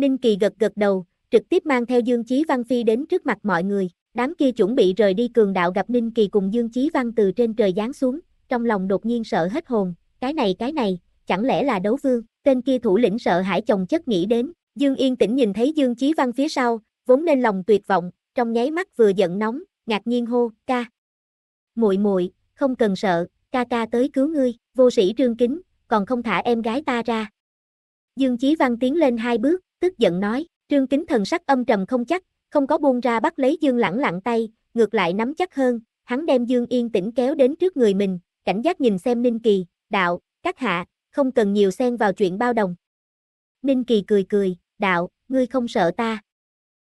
Ninh Kỳ gật gật đầu, trực tiếp mang theo Dương Chí Văn Phi đến trước mặt mọi người. Đám kia chuẩn bị rời đi cường đạo gặp Ninh Kỳ cùng Dương Chí Văn từ trên trời giáng xuống, trong lòng đột nhiên sợ hết hồn, cái này cái này, chẳng lẽ là đấu vương, tên kia thủ lĩnh sợ hãi chồng chất nghĩ đến, Dương Yên tĩnh nhìn thấy Dương Chí Văn phía sau, vốn nên lòng tuyệt vọng, trong nháy mắt vừa giận nóng, ngạc nhiên hô, ca. muội muội không cần sợ, ca ca tới cứu ngươi, vô sĩ trương kính, còn không thả em gái ta ra. Dương Chí Văn tiến lên hai bước, tức giận nói, trương kính thần sắc âm trầm không chắc, không có buông ra bắt lấy Dương Lãng lặng tay, ngược lại nắm chắc hơn, hắn đem Dương Yên tĩnh kéo đến trước người mình, cảnh giác nhìn xem Ninh Kỳ, đạo, các hạ, không cần nhiều xen vào chuyện bao đồng. Ninh Kỳ cười cười, đạo, ngươi không sợ ta.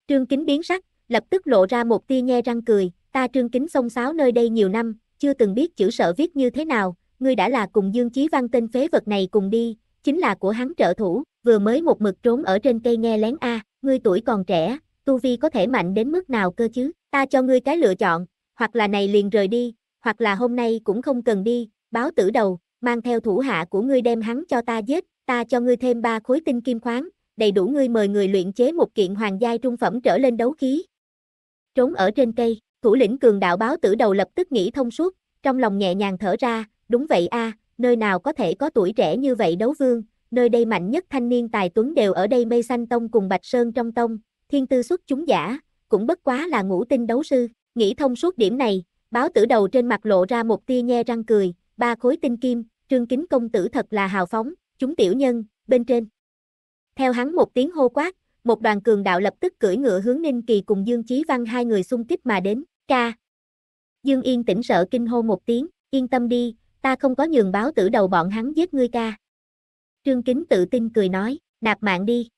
Trương Kính biến sắc, lập tức lộ ra một tia nhe răng cười, ta Trương Kính xông xáo nơi đây nhiều năm, chưa từng biết chữ sợ viết như thế nào, ngươi đã là cùng Dương Chí Văn tên phế vật này cùng đi, chính là của hắn trợ thủ, vừa mới một mực trốn ở trên cây nghe lén a, ngươi tuổi còn trẻ, tu vi có thể mạnh đến mức nào cơ chứ, ta cho ngươi cái lựa chọn, hoặc là này liền rời đi, hoặc là hôm nay cũng không cần đi, báo tử đầu, mang theo thủ hạ của ngươi đem hắn cho ta giết, ta cho ngươi thêm ba khối tinh kim khoáng, đầy đủ ngươi mời người luyện chế một kiện hoàng giai trung phẩm trở lên đấu khí. Trốn ở trên cây, thủ lĩnh cường đạo báo tử đầu lập tức nghĩ thông suốt, trong lòng nhẹ nhàng thở ra, đúng vậy a, nơi nào có thể có tuổi trẻ như vậy đấu vương, nơi đây mạnh nhất thanh niên tài tuấn đều ở đây mây xanh tông cùng Bạch Sơn trong tông, thiên tư xuất chúng giả, cũng bất quá là ngũ tinh đấu sư, nghĩ thông suốt điểm này, báo tử đầu trên mặt lộ ra một tia nhe răng cười, ba khối tinh kim, trương kính công tử thật là hào phóng, chúng tiểu nhân, bên trên. Theo hắn một tiếng hô quát, một đoàn cường đạo lập tức cưỡi ngựa hướng Ninh Kỳ cùng Dương Chí Văn hai người xung kích mà đến, ca. Dương Yên tỉnh sợ kinh hô một tiếng, yên tâm đi, ta không có nhường báo tử đầu bọn hắn giết ngươi ca. Trương Kính tự tin cười nói, nạp mạng đi.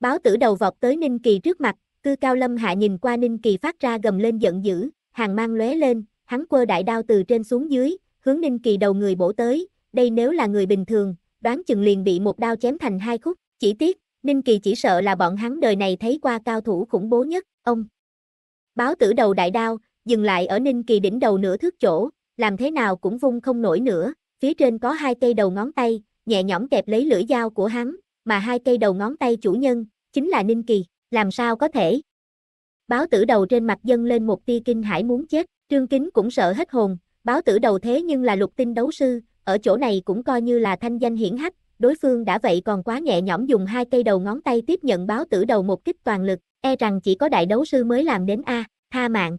Báo tử đầu vọt tới Ninh Kỳ trước mặt, cư cao lâm hạ nhìn qua Ninh Kỳ phát ra gầm lên giận dữ, hàng mang lóe lên, hắn quơ đại đao từ trên xuống dưới, hướng Ninh Kỳ đầu người bổ tới, đây nếu là người bình thường, đoán chừng liền bị một đao chém thành hai khúc, chỉ tiếc, Ninh Kỳ chỉ sợ là bọn hắn đời này thấy qua cao thủ khủng bố nhất, ông. Báo tử đầu đại đao, dừng lại ở Ninh Kỳ đỉnh đầu nửa thước chỗ, làm thế nào cũng vung không nổi nữa, phía trên có hai cây đầu ngón tay, nhẹ nhõm kẹp lấy lưỡi dao của hắn, mà hai cây đầu ngón tay chủ nhân, chính là Ninh Kỳ, làm sao có thể. Báo tử đầu trên mặt dân lên một tia kinh hãi muốn chết, trương kính cũng sợ hết hồn, báo tử đầu thế nhưng là lục tinh đấu sư, ở chỗ này cũng coi như là thanh danh hiển hách, đối phương đã vậy còn quá nhẹ nhõm dùng hai cây đầu ngón tay tiếp nhận báo tử đầu một kích toàn lực, e rằng chỉ có đại đấu sư mới làm đến A, tha mạng.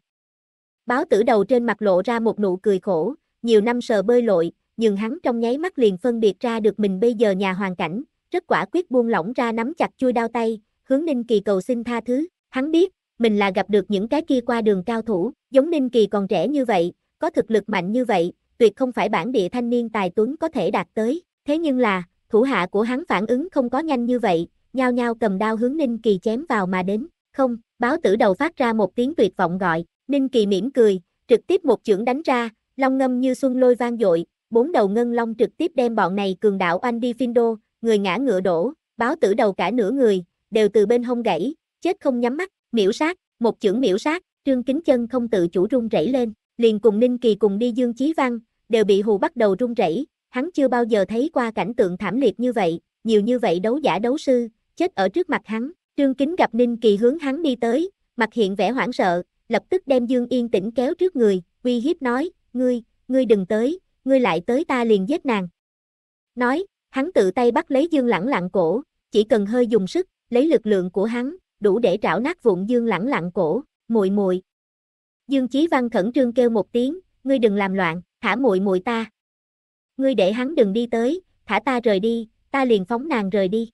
Báo tử đầu trên mặt lộ ra một nụ cười khổ, nhiều năm sờ bơi lội, nhưng hắn trong nháy mắt liền phân biệt ra được mình bây giờ nhà hoàn cảnh, rất quả quyết buông lỏng ra nắm chặt chui đao tay, hướng Ninh Kỳ cầu xin tha thứ, hắn biết, mình là gặp được những cái kia qua đường cao thủ, giống Ninh Kỳ còn trẻ như vậy, có thực lực mạnh như vậy, tuyệt không phải bản địa thanh niên tài tuấn có thể đạt tới, thế nhưng là, thủ hạ của hắn phản ứng không có nhanh như vậy, nhao nhao cầm đao hướng Ninh Kỳ chém vào mà đến, không, báo tử đầu phát ra một tiếng tuyệt vọng gọi, Ninh Kỳ mỉm cười, trực tiếp một chưởng đánh ra, long ngâm như xuân lôi vang dội, bốn đầu ngân long trực tiếp đem bọn này cường đạo anh đi phin đô người ngã ngựa đổ, báo tử đầu cả nửa người, đều từ bên hông gãy, chết không nhắm mắt, miễu sát, một chưởng miễu sát, trương kính chân không tự chủ rung rẩy lên, liền cùng Ninh Kỳ cùng đi Dương Chí Văn, đều bị hù bắt đầu rung rẩy, hắn chưa bao giờ thấy qua cảnh tượng thảm liệt như vậy, nhiều như vậy đấu giả đấu sư, chết ở trước mặt hắn, trương kính gặp Ninh Kỳ hướng hắn đi tới, mặt hiện vẻ hoảng sợ, lập tức đem Dương Yên tĩnh kéo trước người, uy hiếp nói, ngươi, ngươi đừng tới, ngươi lại tới ta liền giết nàng. Nói, hắn tự tay bắt lấy Dương Lãng Lặng cổ, chỉ cần hơi dùng sức, lấy lực lượng của hắn, đủ để trảo nát vụn Dương Lãng Lặng cổ, muội muội. Dương Chí Văn khẩn trương kêu một tiếng, ngươi đừng làm loạn, thả muội muội ta. Ngươi để hắn đừng đi tới, thả ta rời đi, ta liền phóng nàng rời đi.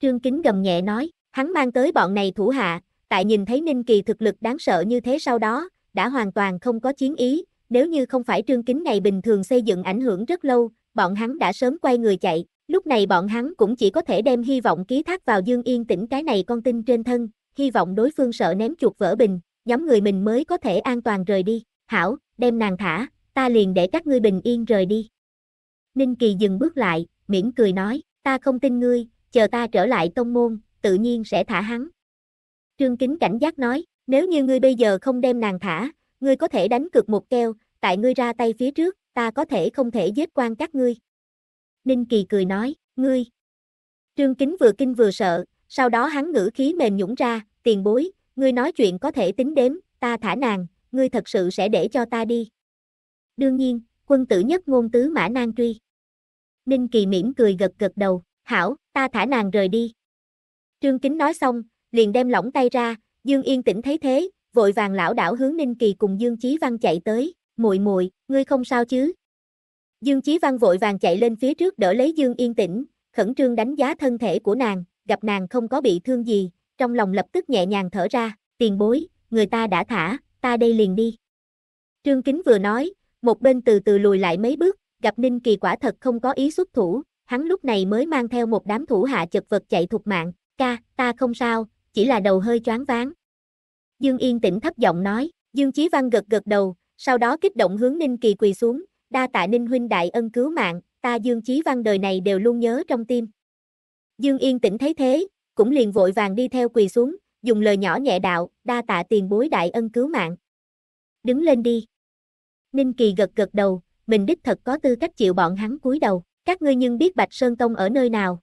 Trương Kính gầm nhẹ nói, hắn mang tới bọn này thủ hạ, tại nhìn thấy Ninh Kỳ thực lực đáng sợ như thế sau đó, đã hoàn toàn không có chiến ý, nếu như không phải trương kính này bình thường xây dựng ảnh hưởng rất lâu, bọn hắn đã sớm quay người chạy, lúc này bọn hắn cũng chỉ có thể đem hy vọng ký thác vào Dương Yên tĩnh cái này con tin trên thân, hy vọng đối phương sợ ném chuột vỡ bình, nhóm người mình mới có thể an toàn rời đi, hảo, đem nàng thả, ta liền để các ngươi bình yên rời đi. Ninh Kỳ dừng bước lại, miễn cười nói, ta không tin ngươi, chờ ta trở lại tông môn, tự nhiên sẽ thả hắn. Trương Kính cảnh giác nói, nếu như ngươi bây giờ không đem nàng thả, ngươi có thể đánh cực một keo, tại ngươi ra tay phía trước, ta có thể không thể giết quan các ngươi. Ninh Kỳ cười nói, ngươi. Trương Kính vừa kinh vừa sợ, sau đó hắn ngữ khí mềm nhũng ra, tiền bối, ngươi nói chuyện có thể tính đếm, ta thả nàng, ngươi thật sự sẽ để cho ta đi. Đương nhiên, quân tử nhất ngôn tứ mã nan truy. Ninh Kỳ mỉm cười gật gật đầu, hảo, ta thả nàng rời đi. Trương Kính nói xong, liền đem lỏng tay ra, Dương Yên tĩnh thấy thế, vội vàng lão đảo hướng Ninh Kỳ cùng Dương Chí Văn chạy tới, "Muội muội, ngươi không sao chứ?" Dương Chí Văn vội vàng chạy lên phía trước đỡ lấy Dương Yên Tĩnh, khẩn trương đánh giá thân thể của nàng, gặp nàng không có bị thương gì, trong lòng lập tức nhẹ nhàng thở ra, "Tiền bối, người ta đã thả, ta đây liền đi." Trương Kính vừa nói, một bên từ từ lùi lại mấy bước, gặp Ninh Kỳ quả thật không có ý xuất thủ, hắn lúc này mới mang theo một đám thủ hạ chật vật chạy thục mạng, ca, ta không sao, chỉ là đầu hơi choáng váng, Dương Yên tĩnh thấp giọng nói, Dương Chí Văn gật gật đầu, sau đó kích động hướng Ninh Kỳ quỳ xuống, đa tạ Ninh huynh đại ân cứu mạng, ta Dương Chí Văn đời này đều luôn nhớ trong tim. Dương Yên tĩnh thấy thế, cũng liền vội vàng đi theo quỳ xuống, dùng lời nhỏ nhẹ đạo, đa tạ tiền bối đại ân cứu mạng. Đứng lên đi. Ninh Kỳ gật gật đầu, mình đích thật có tư cách chịu bọn hắn cúi đầu, các ngươi nhưng biết Bạch Sơn Tông ở nơi nào.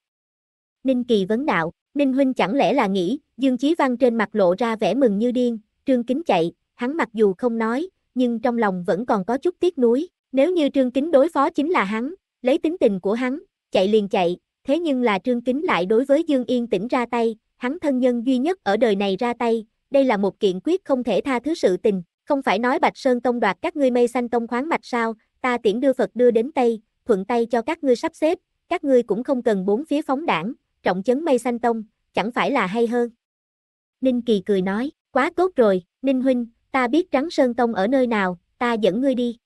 Ninh Kỳ vấn đạo, Ninh Huynh chẳng lẽ là nghĩ, Dương Chí Văn trên mặt lộ ra vẻ mừng như điên, Trương Kính chạy, hắn mặc dù không nói, nhưng trong lòng vẫn còn có chút tiếc nuối, nếu như Trương Kính đối phó chính là hắn, lấy tính tình của hắn, chạy liền chạy, thế nhưng là Trương Kính lại đối với Dương Yên tỉnh ra tay, hắn thân nhân duy nhất ở đời này ra tay, đây là một kiện quyết không thể tha thứ sự tình, không phải nói Bạch Sơn Tông đoạt các ngươi mây xanh tông khoáng mạch sao, ta tiễn đưa Phật đưa đến Tây, thuận tay cho các ngươi sắp xếp, các ngươi cũng không cần bốn phía phóng đảng, trọng chấn mây xanh tông, chẳng phải là hay hơn. Ninh Kỳ cười nói, quá tốt rồi, Ninh Huynh, ta biết Trắng Sơn Tông ở nơi nào, ta dẫn ngươi đi.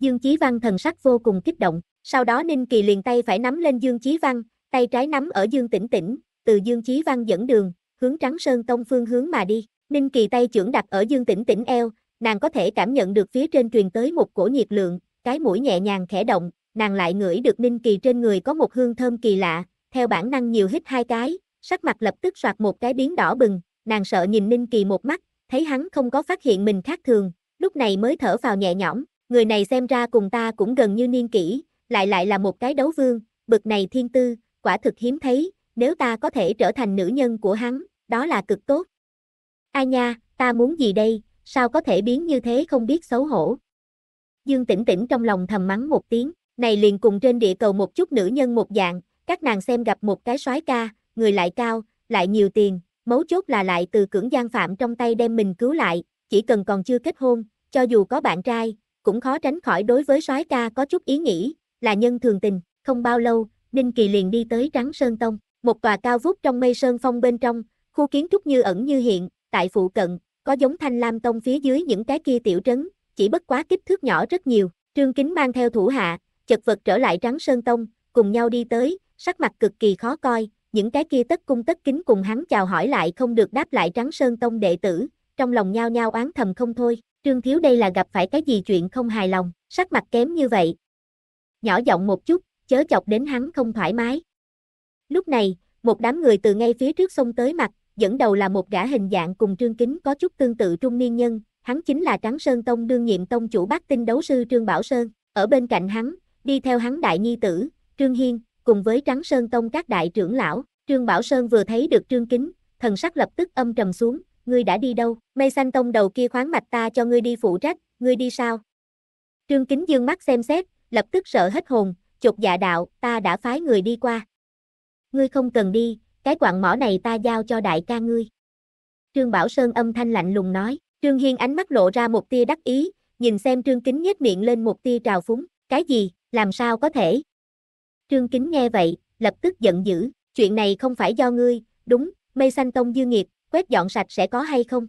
Dương Chí Văn thần sắc vô cùng kích động, sau đó Ninh Kỳ liền tay phải nắm lên Dương Chí Văn, tay trái nắm ở Dương Tĩnh Tĩnh, từ Dương Chí Văn dẫn đường, hướng Trắng Sơn Tông phương hướng mà đi. Ninh Kỳ tay trưởng đặt ở Dương Tĩnh Tĩnh eo, nàng có thể cảm nhận được phía trên truyền tới một cổ nhiệt lượng, cái mũi nhẹ nhàng khẽ động, nàng lại ngửi được Ninh Kỳ trên người có một hương thơm kỳ lạ, theo bản năng nhiều hít hai cái, sắc mặt lập tức soạt một cái biến đỏ bừng, nàng sợ nhìn Ninh Kỳ một mắt, thấy hắn không có phát hiện mình khác thường, lúc này mới thở vào nhẹ nhõm, người này xem ra cùng ta cũng gần như niên kỷ, lại lại là một cái đấu vương, bực này thiên tư, quả thực hiếm thấy, nếu ta có thể trở thành nữ nhân của hắn, đó là cực tốt. Ai nha, ta muốn gì đây, sao có thể biến như thế không biết xấu hổ. Dương tĩnh tĩnh trong lòng thầm mắng một tiếng, này liền cùng trên địa cầu một chút nữ nhân một dạng, các nàng xem gặp một cái soái ca, người lại cao, lại nhiều tiền, mấu chốt là lại từ cưỡng gian phạm trong tay đem mình cứu lại, chỉ cần còn chưa kết hôn, cho dù có bạn trai, cũng khó tránh khỏi đối với soái ca có chút ý nghĩ, là nhân thường tình, không bao lâu, Ninh Kỳ liền đi tới Trắng Sơn Tông, một tòa cao vút trong mây sơn phong bên trong, khu kiến trúc như ẩn như hiện, tại phụ cận, có giống Thanh Lam Tông phía dưới những cái kia tiểu trấn, chỉ bất quá kích thước nhỏ rất nhiều, Trương Kính mang theo thủ hạ, chật vật trở lại Trắng Sơn Tông, cùng nhau đi tới, sắc mặt cực kỳ khó coi, những cái kia tất cung tất kính cùng hắn chào hỏi lại không được đáp lại trắng sơn tông đệ tử, trong lòng nhao nhao oán thầm không thôi, trương thiếu đây là gặp phải cái gì chuyện không hài lòng, sắc mặt kém như vậy. Nhỏ giọng một chút, chớ chọc đến hắn không thoải mái. Lúc này, một đám người từ ngay phía trước sông tới mặt, dẫn đầu là một gã hình dạng cùng trương kính có chút tương tự trung niên nhân, hắn chính là trắng Sơn Tông đương nhiệm tông chủ bác tinh đấu sư Trương Bảo Sơn, ở bên cạnh hắn, đi theo hắn đại nhi tử, Trương Hiên, cùng với Trắng Sơn Tông các đại trưởng lão, Trương Bảo Sơn vừa thấy được Trương Kính, thần sắc lập tức âm trầm xuống, ngươi đã đi đâu, mây xanh tông đầu kia khoáng mạch ta cho ngươi đi phụ trách, ngươi đi sao? Trương Kính dương mắt xem xét, lập tức sợ hết hồn, chột dạ đạo, ta đã phái người đi qua. Ngươi không cần đi, cái quặng mỏ này ta giao cho đại ca ngươi. Trương Bảo Sơn âm thanh lạnh lùng nói, Trương Hiên ánh mắt lộ ra một tia đắc ý, nhìn xem Trương Kính nhếch miệng lên một tia trào phúng, cái gì, làm sao có thể? Trương Kính nghe vậy, lập tức giận dữ, chuyện này không phải do ngươi, đúng, mây xanh tông dư nghiệp, quét dọn sạch sẽ có hay không?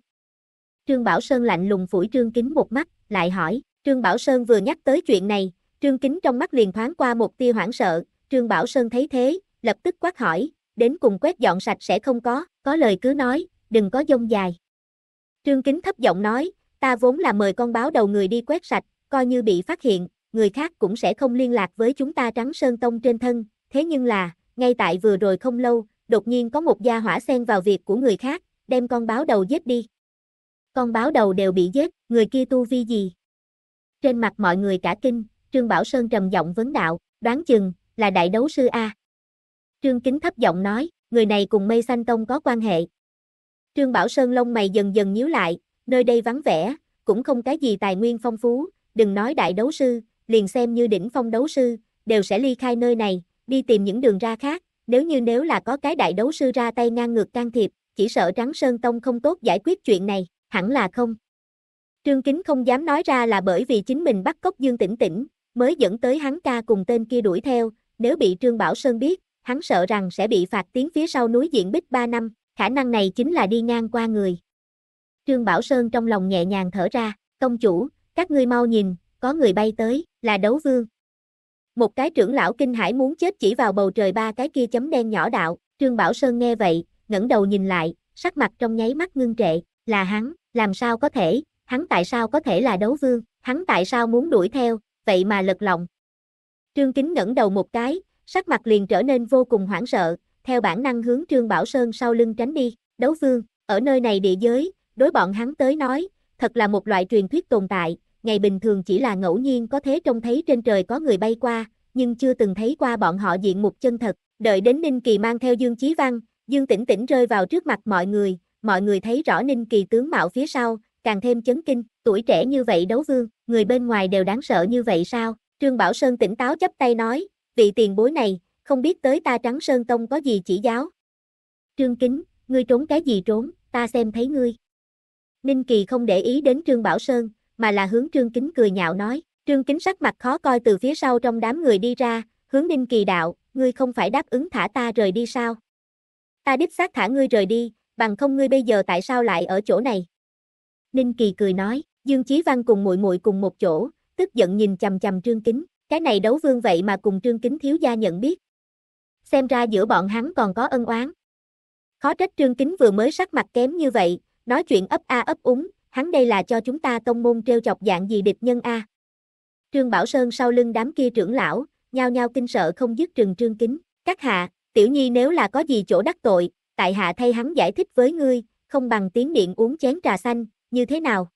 Trương Bảo Sơn lạnh lùng phủi Trương Kính một mắt, lại hỏi, Trương Bảo Sơn vừa nhắc tới chuyện này, Trương Kính trong mắt liền thoáng qua một tia hoảng sợ, Trương Bảo Sơn thấy thế, lập tức quát hỏi, đến cùng quét dọn sạch sẽ không có, có lời cứ nói, đừng có dông dài. Trương Kính thấp giọng nói, ta vốn là mời con báo đầu người đi quét sạch, coi như bị phát hiện, người khác cũng sẽ không liên lạc với chúng ta trắng sơn tông trên thân, thế nhưng là, ngay tại vừa rồi không lâu, đột nhiên có một gia hỏa xen vào việc của người khác, đem con báo đầu giết đi. Con báo đầu đều bị giết, người kia tu vi gì? Trên mặt mọi người cả kinh, Trương Bảo Sơn trầm giọng vấn đạo, đoán chừng, là đại đấu sư A. Trương Kính thấp giọng nói, người này cùng mây xanh tông có quan hệ. Trương Bảo Sơn lông mày dần dần nhíu lại, nơi đây vắng vẻ, cũng không cái gì tài nguyên phong phú, đừng nói đại đấu sư, liền xem như đỉnh phong đấu sư, đều sẽ ly khai nơi này, đi tìm những đường ra khác, nếu như nếu là có cái đại đấu sư ra tay ngang ngược can thiệp, chỉ sợ Trắng Sơn Tông không tốt giải quyết chuyện này, hẳn là không. Trương Kính không dám nói ra là bởi vì chính mình bắt cóc Dương Tĩnh Tĩnh, mới dẫn tới hắn ca cùng tên kia đuổi theo, nếu bị Trương Bảo Sơn biết, hắn sợ rằng sẽ bị phạt tiến phía sau núi diện bích 3 năm, khả năng này chính là đi ngang qua người. Trương Bảo Sơn trong lòng nhẹ nhàng thở ra, công chủ, các ngươi mau nhìn, có người bay tới là đấu vương. Một cái trưởng lão kinh hải muốn chết chỉ vào bầu trời ba cái kia chấm đen nhỏ đạo, Trương Bảo Sơn nghe vậy, ngẩng đầu nhìn lại, sắc mặt trong nháy mắt ngưng trệ, là hắn, làm sao có thể, hắn tại sao có thể là đấu vương, hắn tại sao muốn đuổi theo, vậy mà lật lòng. Trương Kính ngẩng đầu một cái, sắc mặt liền trở nên vô cùng hoảng sợ, theo bản năng hướng Trương Bảo Sơn sau lưng tránh đi, đấu vương, ở nơi này địa giới, đối bọn hắn tới nói, thật là một loại truyền thuyết tồn tại, ngày bình thường chỉ là ngẫu nhiên có thế trông thấy trên trời có người bay qua, nhưng chưa từng thấy qua bọn họ diện mục chân thật. Đợi đến Ninh Kỳ mang theo Dương Chí Văn, Dương Tĩnh Tĩnh rơi vào trước mặt mọi người, mọi người thấy rõ Ninh Kỳ tướng mạo phía sau, càng thêm chấn kinh, tuổi trẻ như vậy đấu vương, người bên ngoài đều đáng sợ như vậy sao? Trương Bảo Sơn tỉnh táo chấp tay nói, vị tiền bối này, không biết tới ta Trắng Sơn Tông có gì chỉ giáo. Trương Kính, ngươi trốn cái gì trốn, ta xem thấy ngươi. Ninh Kỳ không để ý đến Trương Bảo Sơn, mà là hướng Trương Kính cười nhạo nói. Trương Kính sắc mặt khó coi từ phía sau trong đám người đi ra, hướng Ninh Kỳ đạo, ngươi không phải đáp ứng thả ta rời đi sao? Ta đích xác thả ngươi rời đi, bằng không ngươi bây giờ tại sao lại ở chỗ này? Ninh Kỳ cười nói, Dương Chí Văn cùng muội muội cùng một chỗ, tức giận nhìn chầm chầm Trương Kính, cái này đấu vương vậy mà cùng Trương Kính thiếu gia nhận biết. Xem ra giữa bọn hắn còn có ân oán. Khó trách Trương Kính vừa mới sắc mặt kém như vậy, nói chuyện ấp a ấp úng, hắn đây là cho chúng ta tông môn treo chọc dạng gì địch nhân a. Trương Bảo Sơn sau lưng đám kia trưởng lão, nhao nhao kinh sợ không dứt trừng trương kính, các hạ, tiểu nhi nếu là có gì chỗ đắc tội, tại hạ thay hắn giải thích với ngươi, không bằng tiếng điện uống chén trà xanh, như thế nào?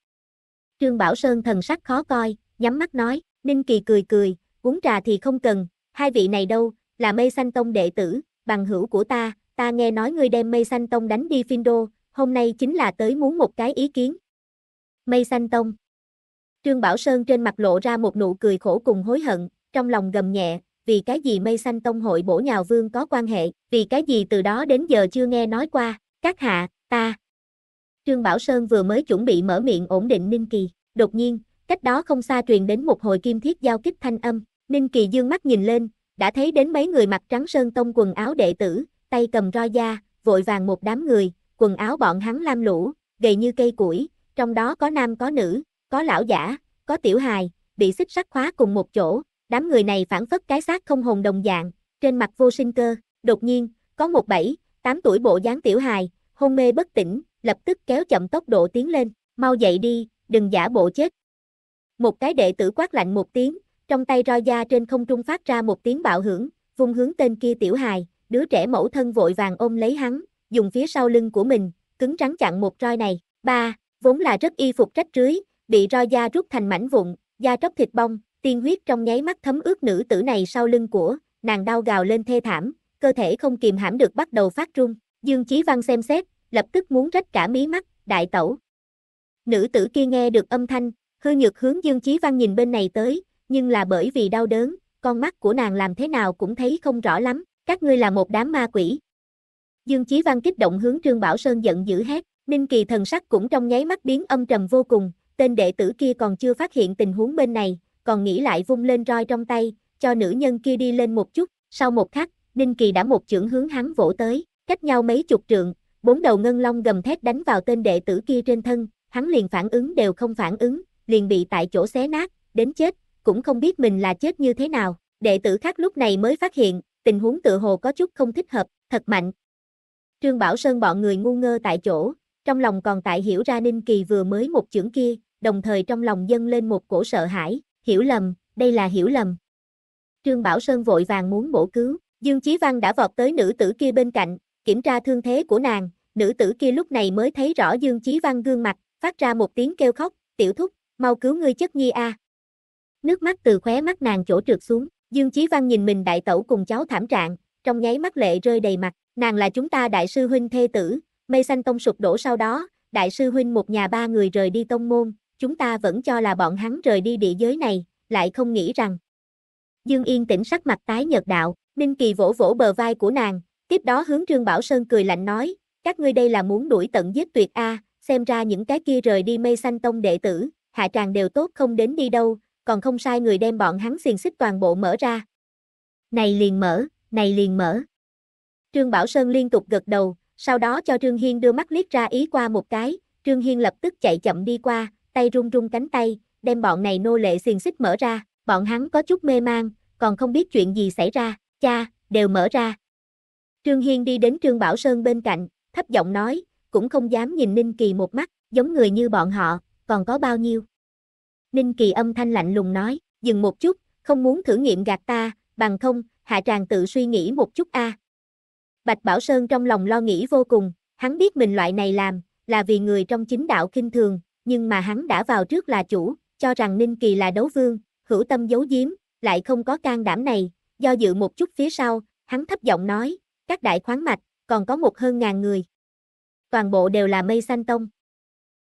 Trương Bảo Sơn thần sắc khó coi, nhắm mắt nói, Ninh Kỳ cười cười, uống trà thì không cần, hai vị này đâu, là mây xanh tông đệ tử, bằng hữu của ta, ta nghe nói ngươi đem mây xanh tông đánh đi phiên đô, hôm nay chính là tới muốn một cái ý kiến. Mây xanh tông. Trương Bảo Sơn trên mặt lộ ra một nụ cười khổ cùng hối hận, trong lòng gầm nhẹ, vì cái gì mây xanh tông hội bổ nhào vương có quan hệ, vì cái gì từ đó đến giờ chưa nghe nói qua, các hạ, ta. Trương Bảo Sơn vừa mới chuẩn bị mở miệng ổn định Ninh Kỳ, đột nhiên, cách đó không xa truyền đến một hồi kim thiết giao kích thanh âm, Ninh Kỳ dương mắt nhìn lên, đã thấy đến mấy người mặc trắng sơn tông quần áo đệ tử, tay cầm roi da, vội vàng một đám người, quần áo bọn hắn lam lũ, gầy như cây củi, trong đó có nam có nữ, có lão giả, có tiểu hài, bị xích sắt khóa cùng một chỗ, đám người này phản phất cái xác không hồn đồng dạng, trên mặt vô sinh cơ, đột nhiên, có một bảy, tám tuổi bộ dáng tiểu hài, hôn mê bất tỉnh, lập tức kéo chậm tốc độ tiến lên, mau dậy đi, đừng giả bộ chết. Một cái đệ tử quát lạnh một tiếng, trong tay roi da trên không trung phát ra một tiếng bạo hưởng, vung hướng tên kia tiểu hài, đứa trẻ mẫu thân vội vàng ôm lấy hắn, dùng phía sau lưng của mình, cứng rắn chặn một roi này, ba, vốn là rất y phục rách rưới, bị roi da rút thành mảnh vụn, da tróc thịt bong, tiên huyết trong nháy mắt thấm ướt nữ tử này sau lưng của, nàng đau gào lên thê thảm, cơ thể không kìm hãm được bắt đầu phát run, Dương Chí Văn xem xét, lập tức muốn rách cả mí mắt, đại tẩu. Nữ tử kia nghe được âm thanh, hư nhược hướng Dương Chí Văn nhìn bên này tới, nhưng là bởi vì đau đớn, con mắt của nàng làm thế nào cũng thấy không rõ lắm, các ngươi là một đám ma quỷ. Dương Chí Văn kích động hướng Trương Bảo Sơn giận dữ hét. Ninh Kỳ thần sắc cũng trong nháy mắt biến âm trầm vô cùng, tên đệ tử kia còn chưa phát hiện tình huống bên này, còn nghĩ lại vung lên roi trong tay, cho nữ nhân kia đi lên một chút, sau một khắc, Ninh Kỳ đã một chưởng hướng hắn vỗ tới, cách nhau mấy chục trượng, bốn đầu ngân long gầm thét đánh vào tên đệ tử kia trên thân, hắn liền phản ứng đều không phản ứng, liền bị tại chỗ xé nát, đến chết, cũng không biết mình là chết như thế nào, đệ tử khác lúc này mới phát hiện, tình huống tự hồ có chút không thích hợp, thật mạnh. Trương Bảo Sơn bọn người ngu ngơ tại chỗ, trong lòng còn tại hiểu ra Ninh Kỳ vừa mới một chưởng kia, đồng thời trong lòng dâng lên một cổ sợ hãi, hiểu lầm, đây là hiểu lầm. Trương Bảo Sơn vội vàng muốn bổ cứu, Dương Chí Văn đã vọt tới nữ tử kia bên cạnh, kiểm tra thương thế của nàng, nữ tử kia lúc này mới thấy rõ Dương Chí Văn gương mặt, phát ra một tiếng kêu khóc, tiểu thúc, mau cứu ngươi chất nhi a. Nước mắt từ khóe mắt nàng chỗ trượt xuống, Dương Chí Văn nhìn mình đại tẩu cùng cháu thảm trạng, trong nháy mắt lệ rơi đầy mặt, nàng là chúng ta đại sư huynh thê tử, Mây xanh tông sụp đổ sau đó, đại sư huynh một nhà ba người rời đi tông môn, chúng ta vẫn cho là bọn hắn rời đi địa giới này, lại không nghĩ rằng. Dương Yên tĩnh sắc mặt tái nhợt đạo, Ninh Kỳ vỗ vỗ bờ vai của nàng, tiếp đó hướng Trương Bảo Sơn cười lạnh nói, các ngươi đây là muốn đuổi tận giết tuyệt a, xem ra những cái kia rời đi mây xanh tông đệ tử, hạ tràng đều tốt không đến đi đâu, còn không sai người đem bọn hắn xiềng xích toàn bộ mở ra. Này liền mở, này liền mở. Trương Bảo Sơn liên tục gật đầu, sau đó cho Trương Hiên đưa mắt liếc ra ý qua một cái, Trương Hiên lập tức chạy chậm đi qua, tay run run cánh tay, đem bọn này nô lệ xiềng xích mở ra, bọn hắn có chút mê mang, còn không biết chuyện gì xảy ra, cha, đều mở ra. Trương Hiên đi đến Trương Bảo Sơn bên cạnh, thấp giọng nói, cũng không dám nhìn Ninh Kỳ một mắt, giống người như bọn họ, còn có bao nhiêu. Ninh Kỳ âm thanh lạnh lùng nói, dừng một chút, không muốn thử nghiệm gạt ta, bằng không, hạ tràng tự suy nghĩ một chút a. À. Bạch Bảo Sơn trong lòng lo nghĩ vô cùng, hắn biết mình loại này làm, là vì người trong chính đạo kinh thường, nhưng mà hắn đã vào trước là chủ, cho rằng Ninh Kỳ là đấu vương, hữu tâm giấu giếm, lại không có can đảm này, do dự một chút phía sau, hắn thấp giọng nói, các đại khoáng mạch, còn có một hơn ngàn người. Toàn bộ đều là mây xanh tông.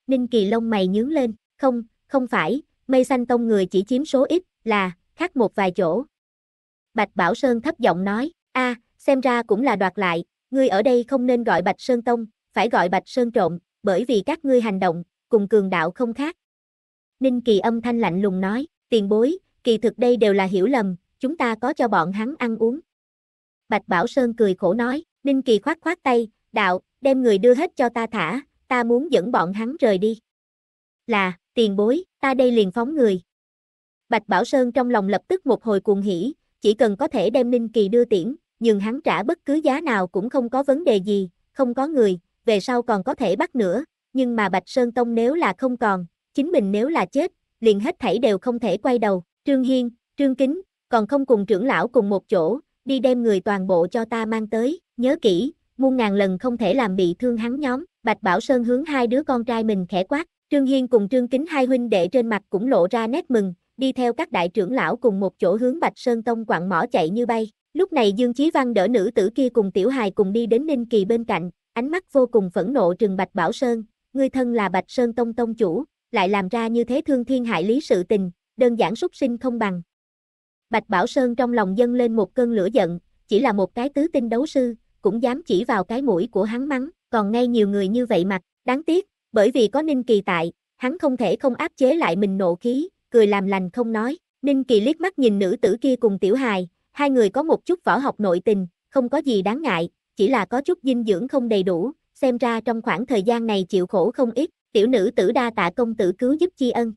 Ninh Kỳ lông mày nhướng lên, không, không phải, mây xanh tông người chỉ chiếm số ít, là, khác một vài chỗ. Bạch Bảo Sơn thấp giọng nói, a, xem ra cũng là đoạt lại, ngươi ở đây không nên gọi Bạch Sơn Tông, phải gọi Bạch Sơn Trộm, bởi vì các ngươi hành động, cùng cường đạo không khác. Ninh Kỳ âm thanh lạnh lùng nói, tiền bối, kỳ thực đây đều là hiểu lầm, chúng ta có cho bọn hắn ăn uống. Bạch Bảo Sơn cười khổ nói, Ninh Kỳ khoát khoát tay, đạo, đem người đưa hết cho ta thả, ta muốn dẫn bọn hắn rời đi. Là, tiền bối, ta đây liền phóng người. Bạch Bảo Sơn trong lòng lập tức một hồi cuồng hỉ, chỉ cần có thể đem Ninh Kỳ đưa tiễn, nhưng hắn trả bất cứ giá nào cũng không có vấn đề gì, không có người, về sau còn có thể bắt nữa, nhưng mà Bạch Sơn Tông nếu là không còn, chính mình nếu là chết, liền hết thảy đều không thể quay đầu, Trương Hiên, Trương Kính, còn không cùng trưởng lão cùng một chỗ, đi đem người toàn bộ cho ta mang tới, nhớ kỹ, muôn ngàn lần không thể làm bị thương hắn nhóm, Bạch Bảo Sơn hướng hai đứa con trai mình khẽ quát, Trương Hiên cùng Trương Kính hai huynh đệ trên mặt cũng lộ ra nét mừng, đi theo các đại trưởng lão cùng một chỗ hướng Bạch Sơn Tông quặng mỏ chạy như bay, Lúc này Dương Chí Văn đỡ nữ tử kia cùng tiểu hài cùng đi đến Ninh Kỳ bên cạnh, ánh mắt vô cùng phẫn nộ trừng Bạch Bảo Sơn, ngươi thân là Bạch Sơn Tông Tông chủ, lại làm ra như thế thương thiên hại lý sự tình, đơn giản xuất sinh không bằng. Bạch Bảo Sơn trong lòng dâng lên một cơn lửa giận, chỉ là một cái tứ tinh đấu sư, cũng dám chỉ vào cái mũi của hắn mắng, còn ngay nhiều người như vậy mặt, đáng tiếc, bởi vì có Ninh Kỳ tại, hắn không thể không áp chế lại mình nộ khí, cười làm lành không nói, Ninh Kỳ liếc mắt nhìn nữ tử kia cùng tiểu hài, Hai người có một chút võ học nội tình, không có gì đáng ngại, chỉ là có chút dinh dưỡng không đầy đủ, xem ra trong khoảng thời gian này chịu khổ không ít, tiểu nữ tử đa tạ công tử cứu giúp chi ân.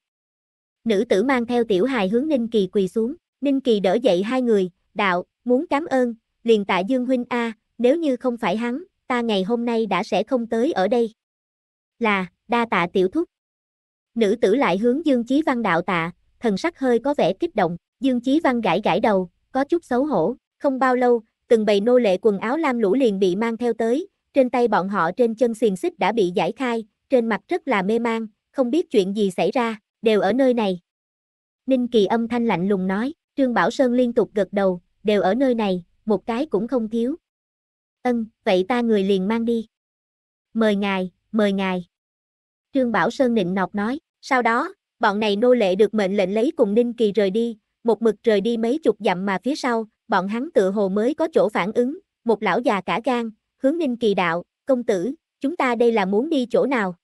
Nữ tử mang theo tiểu hài hướng Ninh Kỳ quỳ xuống, Ninh Kỳ đỡ dậy hai người, đạo, muốn cảm ơn, liền tạ Dương Huynh A, nếu như không phải hắn, ta ngày hôm nay đã sẽ không tới ở đây. Là, đa tạ tiểu thúc. Nữ tử lại hướng Dương Chí Văn đạo tạ, thần sắc hơi có vẻ kích động, Dương Chí Văn gãi gãi đầu, có chút xấu hổ, không bao lâu, từng bầy nô lệ quần áo lam lũ liền bị mang theo tới, trên tay bọn họ trên chân xiềng xích đã bị giải khai, trên mặt rất là mê mang, không biết chuyện gì xảy ra, đều ở nơi này. Ninh Kỳ âm thanh lạnh lùng nói, Trương Bảo Sơn liên tục gật đầu, đều ở nơi này, một cái cũng không thiếu. Ân, vậy ta người liền mang đi. Mời ngài, mời ngài. Trương Bảo Sơn nịnh nọt nói, sau đó, bọn này nô lệ được mệnh lệnh lấy cùng Ninh Kỳ rời đi, một mực rời đi mấy chục dặm mà phía sau, bọn hắn tự hồ mới có chỗ phản ứng, một lão già cả gan, hướng Ninh Kỳ đạo, công tử, chúng ta đây là muốn đi chỗ nào?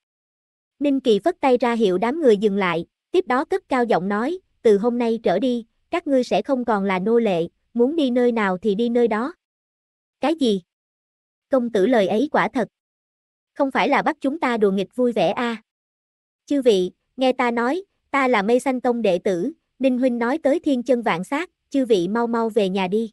Ninh Kỳ phất tay ra hiệu đám người dừng lại, tiếp đó cất cao giọng nói, từ hôm nay trở đi, các ngươi sẽ không còn là nô lệ, muốn đi nơi nào thì đi nơi đó. Cái gì? Công tử lời ấy quả thật. Không phải là bắt chúng ta đùa nghịch vui vẻ a à? Chư vị, nghe ta nói, ta là mây xanh tông đệ tử, Ninh Huynh nói tới thiên chân vạn sát, chư vị mau mau về nhà đi.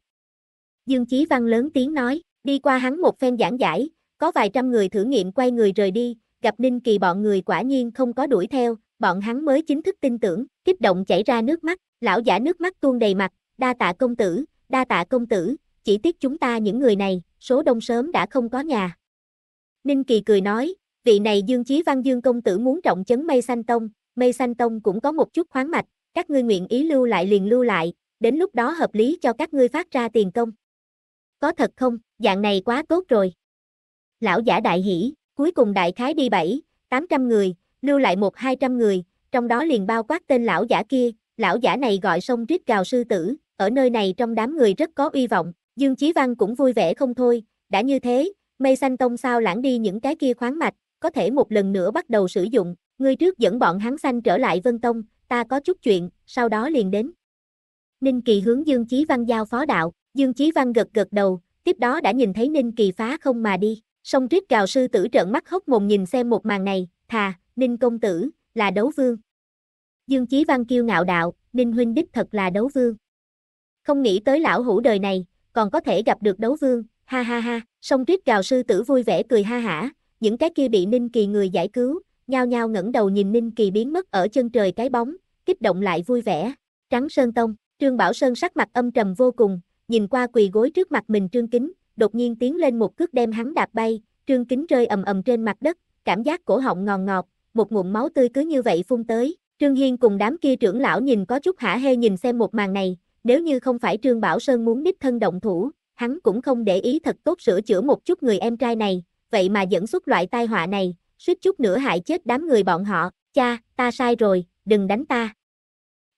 Dương Chí Văn lớn tiếng nói, đi qua hắn một phen giảng giải, có vài trăm người thử nghiệm quay người rời đi, gặp Ninh Kỳ bọn người quả nhiên không có đuổi theo, bọn hắn mới chính thức tin tưởng, kích động chảy ra nước mắt, lão giả nước mắt tuôn đầy mặt, đa tạ công tử, đa tạ công tử, chỉ tiếc chúng ta những người này, số đông sớm đã không có nhà. Ninh Kỳ cười nói, vị này Dương Chí Văn Dương công tử muốn trọng chấn mây xanh tông, mây xanh tông cũng có một chút khoáng mạch, các ngươi nguyện ý lưu lại liền lưu lại, đến lúc đó hợp lý cho các ngươi phát ra tiền công. Có thật không, dạng này quá tốt rồi. Lão giả đại hỷ, cuối cùng đại khái đi 7, 800 người, lưu lại 1-200 người, trong đó liền bao quát tên lão giả kia, lão giả này gọi sông rít gào sư tử, ở nơi này trong đám người rất có uy vọng, Dương Chí Văn cũng vui vẻ không thôi, đã như thế, mây xanh tông sao lãng đi những cái kia khoáng mạch, có thể một lần nữa bắt đầu sử dụng, người trước dẫn bọn hắn xanh trở lại Vân Tông, ta có chút chuyện, sau đó liền đến. Ninh Kỳ hướng Dương Chí Văn giao phó đạo, Dương Chí Văn gật gật đầu, tiếp đó đã nhìn thấy Ninh Kỳ phá không mà đi. Song Triết gào sư tử trợn mắt hốc mồm nhìn xem một màn này, thà, Ninh công tử, là đấu vương. Dương Chí Văn kiêu ngạo đạo, Ninh huynh đích thật là đấu vương. Không nghĩ tới lão hủ đời này, còn có thể gặp được đấu vương, ha ha ha, song Triết gào sư tử vui vẻ cười ha hả, những cái kia bị Ninh Kỳ người giải cứu, nhao nhao ngẩng đầu nhìn Ninh Kỳ biến mất ở chân trời cái bóng, kích động lại vui vẻ. Trắng Sơn Tông, Trương Bảo Sơn sắc mặt âm trầm vô cùng, nhìn qua quỳ gối trước mặt mình Trương Kính, đột nhiên tiến lên một cước đem hắn đạp bay, Trương Kính rơi ầm ầm trên mặt đất, cảm giác cổ họng ngòn ngọt, một ngụm máu tươi cứ như vậy phun tới. Trương Hiên cùng đám kia trưởng lão nhìn có chút hả hê nhìn xem một màn này, nếu như không phải Trương Bảo Sơn muốn đích thân động thủ, hắn cũng không để ý thật tốt sửa chữa một chút người em trai này, vậy mà dẫn xuất loại tai họa này, suýt chút nữa hại chết đám người bọn họ, cha, ta sai rồi, đừng đánh ta.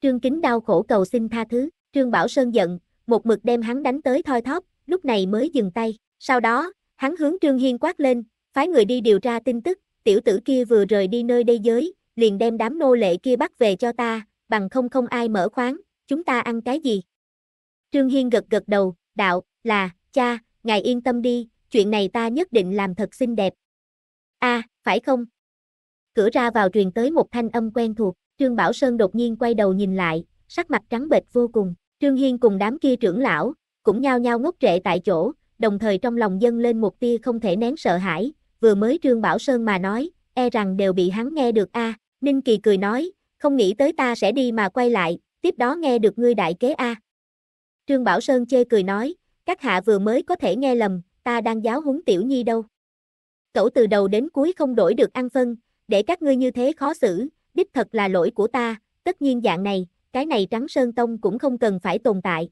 Trương Kính đau khổ cầu xin tha thứ, Trương Bảo Sơn giận, một mực đem hắn đánh tới thoi thóp, lúc này mới dừng tay. Sau đó, hắn hướng Trương Hiên quát lên, phái người đi điều tra tin tức, tiểu tử kia vừa rời đi nơi đây giới, liền đem đám nô lệ kia bắt về cho ta, bằng không không ai mở khoáng, chúng ta ăn cái gì. Trương Hiên gật gật đầu, đạo, là, cha, ngài yên tâm đi, chuyện này ta nhất định làm thật xinh đẹp. a phải không? Cửa ra vào truyền tới một thanh âm quen thuộc. Trương Bảo Sơn đột nhiên quay đầu nhìn lại, sắc mặt trắng bệch vô cùng. Trương Hiên cùng đám kia trưởng lão, cũng nhao nhao ngốc trệ tại chỗ, đồng thời trong lòng dâng lên một tia không thể nén sợ hãi, vừa mới Trương Bảo Sơn mà nói, e rằng đều bị hắn nghe được a. Ninh Kỳ cười nói, không nghĩ tới ta sẽ đi mà quay lại, tiếp đó nghe được ngươi đại kế a. Trương Bảo Sơn chê cười nói, các hạ vừa mới có thể nghe lầm, ta đang giáo huấn tiểu nhi đâu. Cậu từ đầu đến cuối không đổi được ăn phân, để các ngươi như thế khó xử, đích thật là lỗi của ta, tất nhiên dạng này, cái này trắng sơn tông cũng không cần phải tồn tại.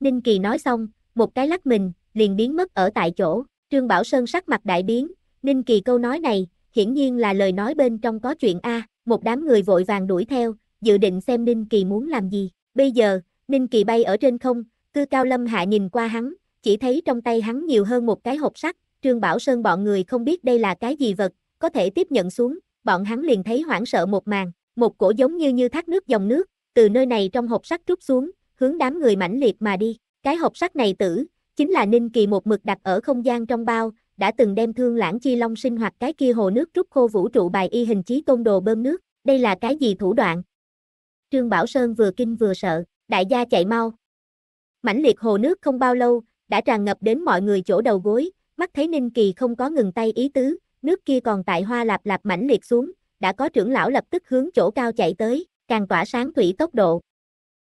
Ninh Kỳ nói xong, một cái lắc mình, liền biến mất ở tại chỗ, Trương Bảo Sơn sắc mặt đại biến, Ninh Kỳ câu nói này, hiển nhiên là lời nói bên trong có chuyện A, một đám người vội vàng đuổi theo, dự định xem Ninh Kỳ muốn làm gì, bây giờ, Ninh Kỳ bay ở trên không, cư cao lâm hạ nhìn qua hắn, chỉ thấy trong tay hắn nhiều hơn một cái hộp sắt, Trương Bảo Sơn bọn người không biết đây là cái gì vật, có thể tiếp nhận xuống, bọn hắn liền thấy hoảng sợ một màn, một cổ giống như như thác nước dòng nước, từ nơi này trong hộp sắt rút xuống, hướng đám người mãnh liệt mà đi. Cái hộp sắt này tử, chính là Ninh Kỳ một mực đặt ở không gian trong bao, đã từng đem thương lãng chi long sinh hoạt cái kia hồ nước rút khô vũ trụ bài y hình chí tôn đồ bơm nước, đây là cái gì thủ đoạn? Trương Bảo Sơn vừa kinh vừa sợ, đại gia chạy mau. Mãnh liệt hồ nước không bao lâu, đã tràn ngập đến mọi người chỗ đầu gối, mắt thấy Ninh Kỳ không có ngừng tay ý tứ, nước kia còn tại hoa lạp lạp mãnh liệt xuống, đã có trưởng lão lập tức hướng chỗ cao chạy tới, càng tỏa sáng thủy tốc độ.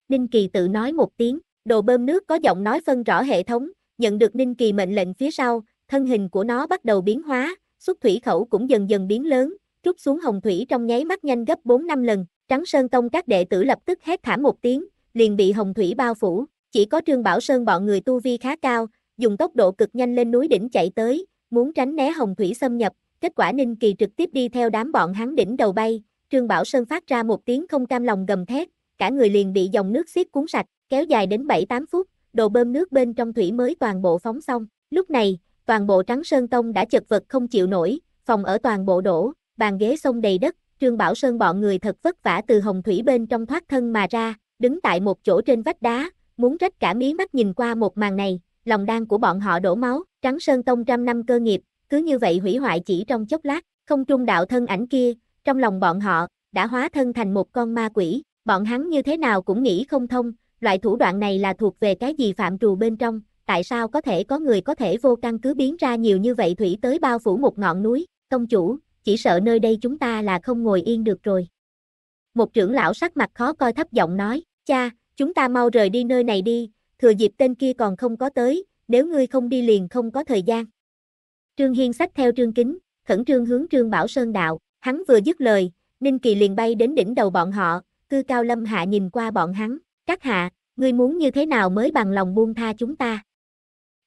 Ninh Kỳ tự nói một tiếng, đồ bơm nước có giọng nói phân rõ hệ thống, nhận được Ninh Kỳ mệnh lệnh phía sau, thân hình của nó bắt đầu biến hóa, xuất thủy khẩu cũng dần dần biến lớn, trút xuống hồng thủy trong nháy mắt nhanh gấp 4-5 lần, Trắng Sơn Tông các đệ tử lập tức hét thảm một tiếng, liền bị hồng thủy bao phủ, chỉ có Trương Bảo Sơn bọn người tu vi khá cao, dùng tốc độ cực nhanh lên núi đỉnh chạy tới, muốn tránh né hồng thủy xâm nhập, kết quả Ninh Kỳ trực tiếp đi theo đám bọn hắn đỉnh đầu bay, Trương Bảo Sơn phát ra một tiếng không cam lòng gầm thét, cả người liền bị dòng nước xiết cuốn sạch, kéo dài đến 7-8 phút, đồ bơm nước bên trong thủy mới toàn bộ phóng xong, lúc này, toàn bộ Trắng Sơn Tông đã chật vật không chịu nổi, phòng ở toàn bộ đổ, bàn ghế xông đầy đất, Trương Bảo Sơn bọn người thật vất vả từ hồng thủy bên trong thoát thân mà ra, đứng tại một chỗ trên vách đá, muốn rách cả mí mắt nhìn qua một màn này, lòng đan của bọn họ đổ máu, trắng sơn tông trăm năm cơ nghiệp, cứ như vậy hủy hoại chỉ trong chốc lát, không trung đạo thân ảnh kia, trong lòng bọn họ, đã hóa thân thành một con ma quỷ, bọn hắn như thế nào cũng nghĩ không thông, loại thủ đoạn này là thuộc về cái gì phạm trù bên trong, tại sao có thể có người có thể vô căn cứ biến ra nhiều như vậy thủy tới bao phủ một ngọn núi, công chủ, chỉ sợ nơi đây chúng ta là không ngồi yên được rồi. Một trưởng lão sắc mặt khó coi thấp giọng nói, cha, chúng ta mau rời đi nơi này đi, thừa dịp tên kia còn không có tới, nếu ngươi không đi liền không có thời gian. Trương Hiên sách theo Trương Kính, khẩn trương hướng Trương Bảo Sơn đạo, hắn vừa dứt lời, Ninh Kỳ liền bay đến đỉnh đầu bọn họ, cư cao lâm hạ nhìn qua bọn hắn, các hạ, ngươi muốn như thế nào mới bằng lòng buông tha chúng ta.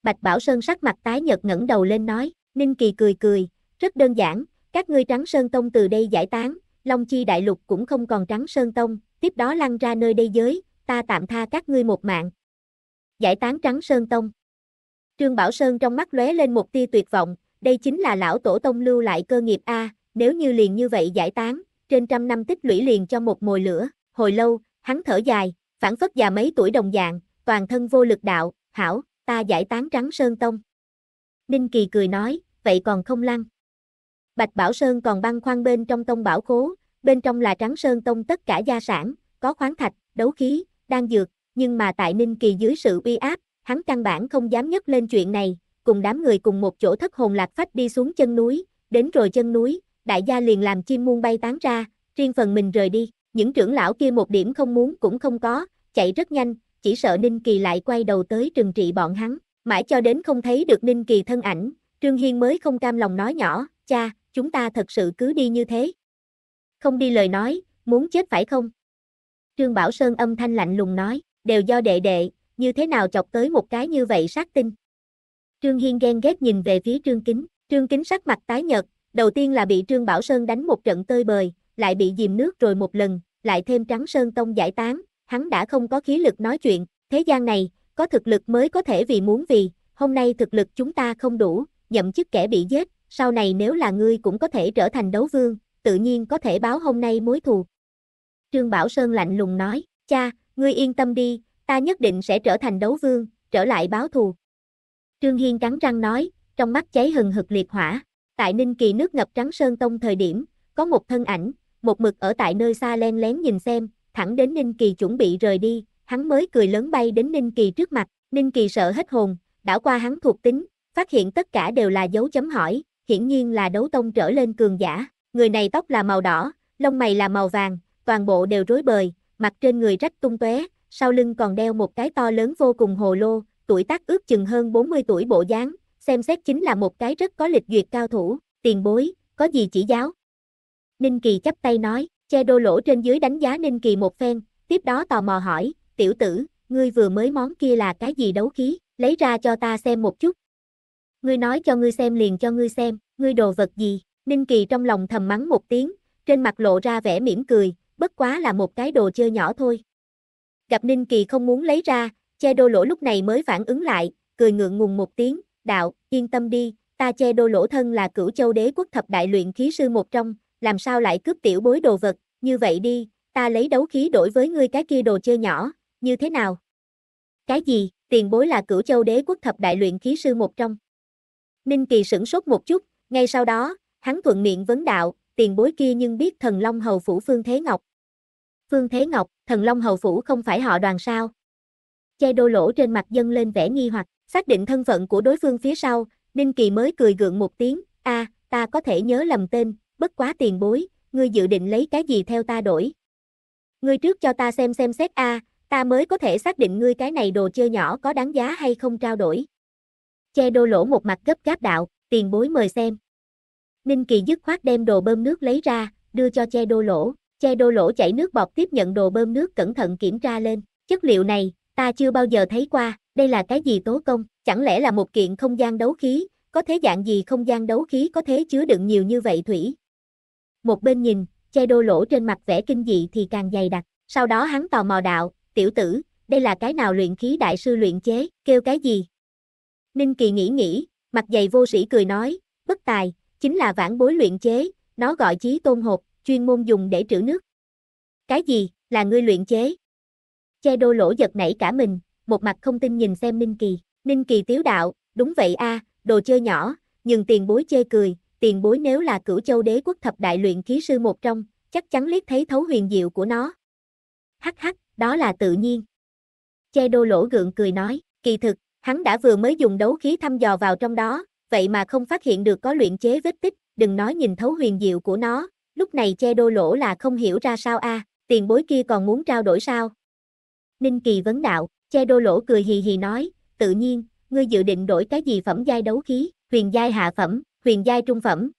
Bạch Bảo Sơn sắc mặt tái nhật ngẩng đầu lên nói, Ninh Kỳ cười cười, rất đơn giản, các ngươi trắng Sơn Tông từ đây giải tán, Long Chi Đại Lục cũng không còn trắng Sơn Tông, tiếp đó lăn ra nơi đây giới, ta tạm tha các ngươi một mạng, giải tán trắng Sơn Tông. Trương Bảo Sơn trong mắt lóe lên một tia tuyệt vọng, đây chính là lão tổ tông lưu lại cơ nghiệp A, nếu như liền như vậy giải tán, trên trăm năm tích lũy liền cho một mồi lửa, hồi lâu, hắn thở dài, phản phất già mấy tuổi đồng dạng, toàn thân vô lực đạo, hảo, ta giải tán trắng Sơn Tông. Ninh Kỳ cười nói, vậy còn không lăn. Bạch Bảo Sơn còn băng khoan bên trong tông bảo khố, bên trong là trắng Sơn Tông tất cả gia sản, có khoáng thạch, đấu khí, đan dược, nhưng mà tại Ninh Kỳ dưới sự uy áp, hắn căn bản không dám nhấc lên chuyện này, cùng đám người cùng một chỗ thất hồn lạc phách đi xuống chân núi, đến rồi chân núi, đại gia liền làm chim muôn bay tán ra, riêng phần mình rời đi, những trưởng lão kia một điểm không muốn cũng không có, chạy rất nhanh, chỉ sợ Ninh Kỳ lại quay đầu tới trừng trị bọn hắn, mãi cho đến không thấy được Ninh Kỳ thân ảnh, Trương Hiên mới không cam lòng nói nhỏ, cha, chúng ta thật sự cứ đi như thế. Không đi lời nói, muốn chết phải không? Trương Bảo Sơn âm thanh lạnh lùng nói đều do đệ đệ, như thế nào chọc tới một cái như vậy sát tinh. Trương Hiên ghen ghét nhìn về phía Trương Kính, Trương Kính sắc mặt tái nhợt, đầu tiên là bị Trương Bảo Sơn đánh một trận tơi bời, lại bị dìm nước rồi một lần, lại thêm trắng sơn tông giải tán, hắn đã không có khí lực nói chuyện, thế gian này, có thực lực mới có thể vì muốn vì, hôm nay thực lực chúng ta không đủ, nhậm chức kẻ bị giết, sau này nếu là ngươi cũng có thể trở thành đấu vương, tự nhiên có thể báo hôm nay mối thù. Trương Bảo Sơn lạnh lùng nói, cha, ngươi yên tâm đi, ta nhất định sẽ trở thành đấu vương, trở lại báo thù. Trương Hiên cắn răng nói, trong mắt cháy hừng hực liệt hỏa, tại Ninh Kỳ nước ngập trắng sơn tông thời điểm, có một thân ảnh, một mực ở tại nơi xa len lén nhìn xem, thẳng đến Ninh Kỳ chuẩn bị rời đi, hắn mới cười lớn bay đến Ninh Kỳ trước mặt, Ninh Kỳ sợ hết hồn, đảo qua hắn thuộc tính, phát hiện tất cả đều là dấu chấm hỏi, hiển nhiên là đấu tông trở lên cường giả, người này tóc là màu đỏ, lông mày là màu vàng, toàn bộ đều rối bời, mặt trên người rách tung tóe, sau lưng còn đeo một cái to lớn vô cùng hồ lô, tuổi tác ước chừng hơn 40 tuổi bộ dáng, xem xét chính là một cái rất có lịch duyệt cao thủ, tiền bối, có gì chỉ giáo. Ninh Kỳ chắp tay nói, che đô lỗ trên dưới đánh giá Ninh Kỳ một phen, tiếp đó tò mò hỏi, tiểu tử, ngươi vừa mới món kia là cái gì đấu khí, lấy ra cho ta xem một chút. Ngươi nói cho ngươi xem liền cho ngươi xem, ngươi đồ vật gì, Ninh Kỳ trong lòng thầm mắng một tiếng, trên mặt lộ ra vẻ mỉm cười, bất quá là một cái đồ chơi nhỏ thôi. Gặp Ninh Kỳ không muốn lấy ra, che đô lỗ lúc này mới phản ứng lại, cười ngượng ngùng một tiếng, đạo, yên tâm đi, ta che đô lỗ thân là cửu châu đế quốc thập đại luyện khí sư một trong, làm sao lại cướp tiểu bối đồ vật, như vậy đi, ta lấy đấu khí đổi với ngươi cái kia đồ chơi nhỏ, như thế nào? Cái gì, tiền bối là cửu châu đế quốc thập đại luyện khí sư một trong. Ninh Kỳ sửng sốt một chút, ngay sau đó, hắn thuận miệng vấn đạo, tiền bối kia nhưng biết thần Long Hầu Phủ Phương Thế Ngọc. Phương Thế Ngọc, thần Long Hầu Phủ không phải họ đoàn sao. Che đô lỗ trên mặt dân lên vẻ nghi hoặc, xác định thân phận của đối phương phía sau, Ninh Kỳ mới cười gượng một tiếng, a ta có thể nhớ lầm tên, bất quá tiền bối, ngươi dự định lấy cái gì theo ta đổi. Ngươi trước cho ta xem xem xét a, ta mới có thể xác định ngươi cái này đồ chơi nhỏ có đáng giá hay không trao đổi. Che đô lỗ một mặt gấp gáp đạo, tiền bối mời xem. Ninh Kỳ dứt khoát đem đồ bơm nước lấy ra, đưa cho che đô lỗ, che đô lỗ chảy nước bọt tiếp nhận đồ bơm nước cẩn thận kiểm tra lên, chất liệu này, ta chưa bao giờ thấy qua, đây là cái gì tố công, chẳng lẽ là một kiện không gian đấu khí, có thế dạng gì không gian đấu khí có thế chứa đựng nhiều như vậy thủy. Một bên nhìn, che đô lỗ trên mặt vẻ kinh dị thì càng dày đặc, sau đó hắn tò mò đạo, tiểu tử, đây là cái nào luyện khí đại sư luyện chế, kêu cái gì? Ninh Kỳ nghĩ nghĩ, mặt dày vô sĩ cười nói, bất tài, chính là vãn bối luyện chế, nó gọi chí tôn hộp, chuyên môn dùng để trữ nước. Cái gì, là ngươi luyện chế? Che đô lỗ giật nảy cả mình, một mặt không tin nhìn xem Ninh Kỳ. Ninh Kỳ tiếu đạo, đúng vậy a, đồ chơi nhỏ, nhưng tiền bối chê cười, tiền bối nếu là cửu châu đế quốc thập đại luyện khí sư một trong, chắc chắn liếc thấy thấu huyền diệu của nó. Hắc hắc, đó là tự nhiên. Che đô lỗ gượng cười nói, kỳ thực, hắn đã vừa mới dùng đấu khí thăm dò vào trong đó, vậy mà không phát hiện được có luyện chế vết tích, đừng nói nhìn thấu huyền diệu của nó, lúc này che đô lỗ là không hiểu ra sao a, tiền bối kia còn muốn trao đổi sao? Ninh Kỳ vấn đạo, che đô lỗ cười hì hì nói, tự nhiên, ngươi dự định đổi cái gì phẩm giai đấu khí, huyền giai hạ phẩm, huyền giai trung phẩm.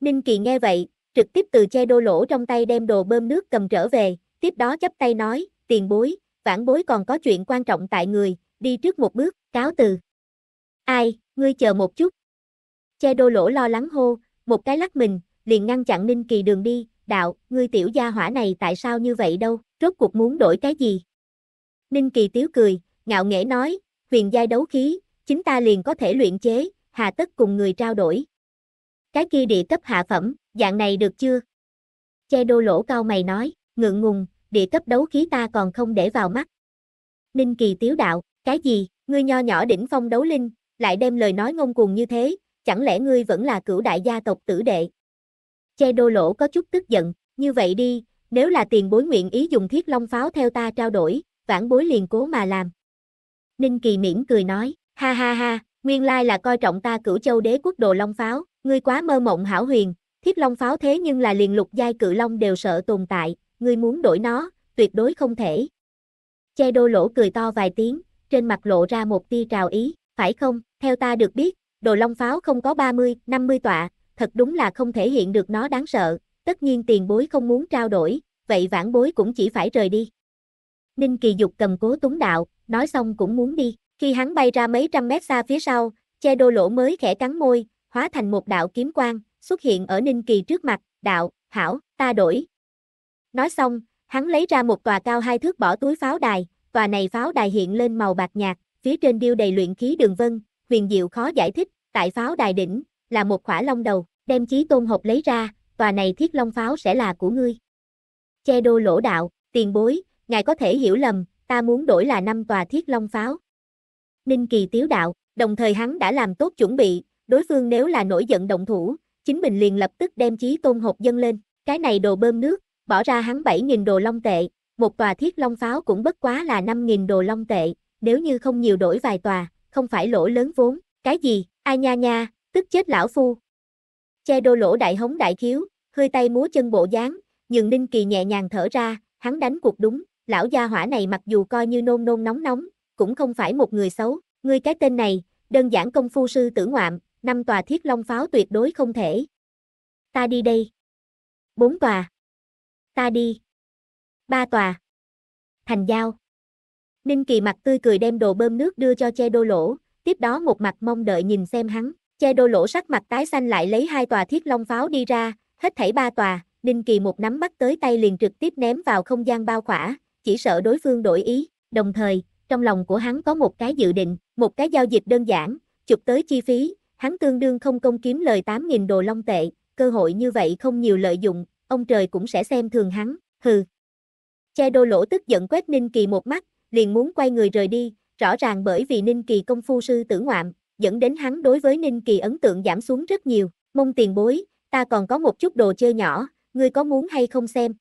Ninh Kỳ nghe vậy, trực tiếp từ che đô lỗ trong tay đem đồ bơm nước cầm trở về, tiếp đó chắp tay nói, tiền bối, vãn bối còn có chuyện quan trọng tại người, đi trước một bước, cáo từ. Ai? Ngươi chờ một chút. Che đô lỗ lo lắng hô, một cái lắc mình, liền ngăn chặn Ninh Kỳ đường đi, đạo, ngươi tiểu gia hỏa này tại sao như vậy đâu, rốt cuộc muốn đổi cái gì. Ninh Kỳ tiếu cười, ngạo nghễ nói, huyền giai đấu khí, chính ta liền có thể luyện chế, hà tất cùng người trao đổi. Cái kia địa cấp hạ phẩm, dạng này được chưa? Che đô lỗ cao mày nói, ngượng ngùng, địa cấp đấu khí ta còn không để vào mắt. Ninh Kỳ tiếu đạo, cái gì, ngươi nho nhỏ đỉnh phong đấu linh, lại đem lời nói ngông cuồng như thế, chẳng lẽ ngươi vẫn là cửu đại gia tộc tử đệ? Che đô lỗ có chút tức giận, như vậy đi, nếu là tiền bối nguyện ý dùng thiết long pháo theo ta trao đổi, vãn bối liền cố mà làm. Ninh Kỳ miễn cười nói, ha ha ha, nguyên lai là coi trọng ta cửu châu đế quốc đồ long pháo, ngươi quá mơ mộng hảo huyền, thiết long pháo thế nhưng là liền lục giai cự long đều sợ tồn tại, ngươi muốn đổi nó, tuyệt đối không thể. Che đô lỗ cười to vài tiếng, trên mặt lộ ra một tia trào ý phải không? Theo ta được biết, đồ long pháo không có 30, 50 tọa, thật đúng là không thể hiện được nó đáng sợ, tất nhiên tiền bối không muốn trao đổi, vậy vãn bối cũng chỉ phải rời đi. Ninh Kỳ Dục cầm cố túng đạo, nói xong cũng muốn đi, khi hắn bay ra mấy trăm mét xa phía sau, che đô lỗ mới khẽ cắn môi, hóa thành một đạo kiếm quang, xuất hiện ở Ninh Kỳ trước mặt, đạo, hảo, ta đổi. Nói xong, hắn lấy ra một tòa cao hai thước bỏ túi pháo đài, tòa này pháo đài hiện lên màu bạc nhạt, phía trên điêu đầy luyện khí đường vân, huyền diệu khó giải thích, tại pháo đài đỉnh, là một khỏa long đầu, đem chí tôn hộp lấy ra, tòa này thiết long pháo sẽ là của ngươi. Che đô lỗ đạo, tiền bối, ngài có thể hiểu lầm, ta muốn đổi là năm tòa thiết long pháo. Ninh kỳ tiếu đạo, đồng thời hắn đã làm tốt chuẩn bị, đối phương nếu là nổi giận động thủ, chính mình liền lập tức đem chí tôn hộp dâng lên, cái này đồ bơm nước, bỏ ra hắn 7.000 đồ long tệ, một tòa thiết long pháo cũng bất quá là 5.000 đồ long tệ, nếu như không nhiều đổi vài tòa, không phải lỗ lớn vốn, cái gì, ai nha nha, tức chết lão phu. Che đô lỗ đại hống đại khiếu, hơi tay múa chân bộ dáng, nhường Ninh Kỳ nhẹ nhàng thở ra, hắn đánh cuộc đúng, lão gia hỏa này mặc dù coi như nôn nôn nóng nóng, cũng không phải một người xấu, ngươi cái tên này, đơn giản công phu sư tử ngoạm, năm tòa thiết long pháo tuyệt đối không thể. Ta đi đây. Bốn tòa. Ta đi. Ba tòa. Thành giao. Ninh Kỳ mặt tươi cười đem đồ bơm nước đưa cho che đô lỗ, tiếp đó một mặt mong đợi nhìn xem hắn, che đô lỗ sắc mặt tái xanh lại lấy hai tòa thiết long pháo đi ra, hết thảy ba tòa, Ninh Kỳ một nắm bắt tới tay liền trực tiếp ném vào không gian bao khỏa, chỉ sợ đối phương đổi ý, đồng thời, trong lòng của hắn có một cái dự định, một cái giao dịch đơn giản, chụp tới chi phí, hắn tương đương không công kiếm lời 8.000 đồ long tệ, cơ hội như vậy không nhiều lợi dụng, ông trời cũng sẽ xem thường hắn, hừ. Che đô lỗ tức giận quét Ninh Kỳ một mắt, liền muốn quay người rời đi, rõ ràng bởi vì Ninh Kỳ công phu sư tử ngoạm, dẫn đến hắn đối với Ninh Kỳ ấn tượng giảm xuống rất nhiều, mông tiền bối, ta còn có một chút đồ chơi nhỏ, ngươi có muốn hay không xem?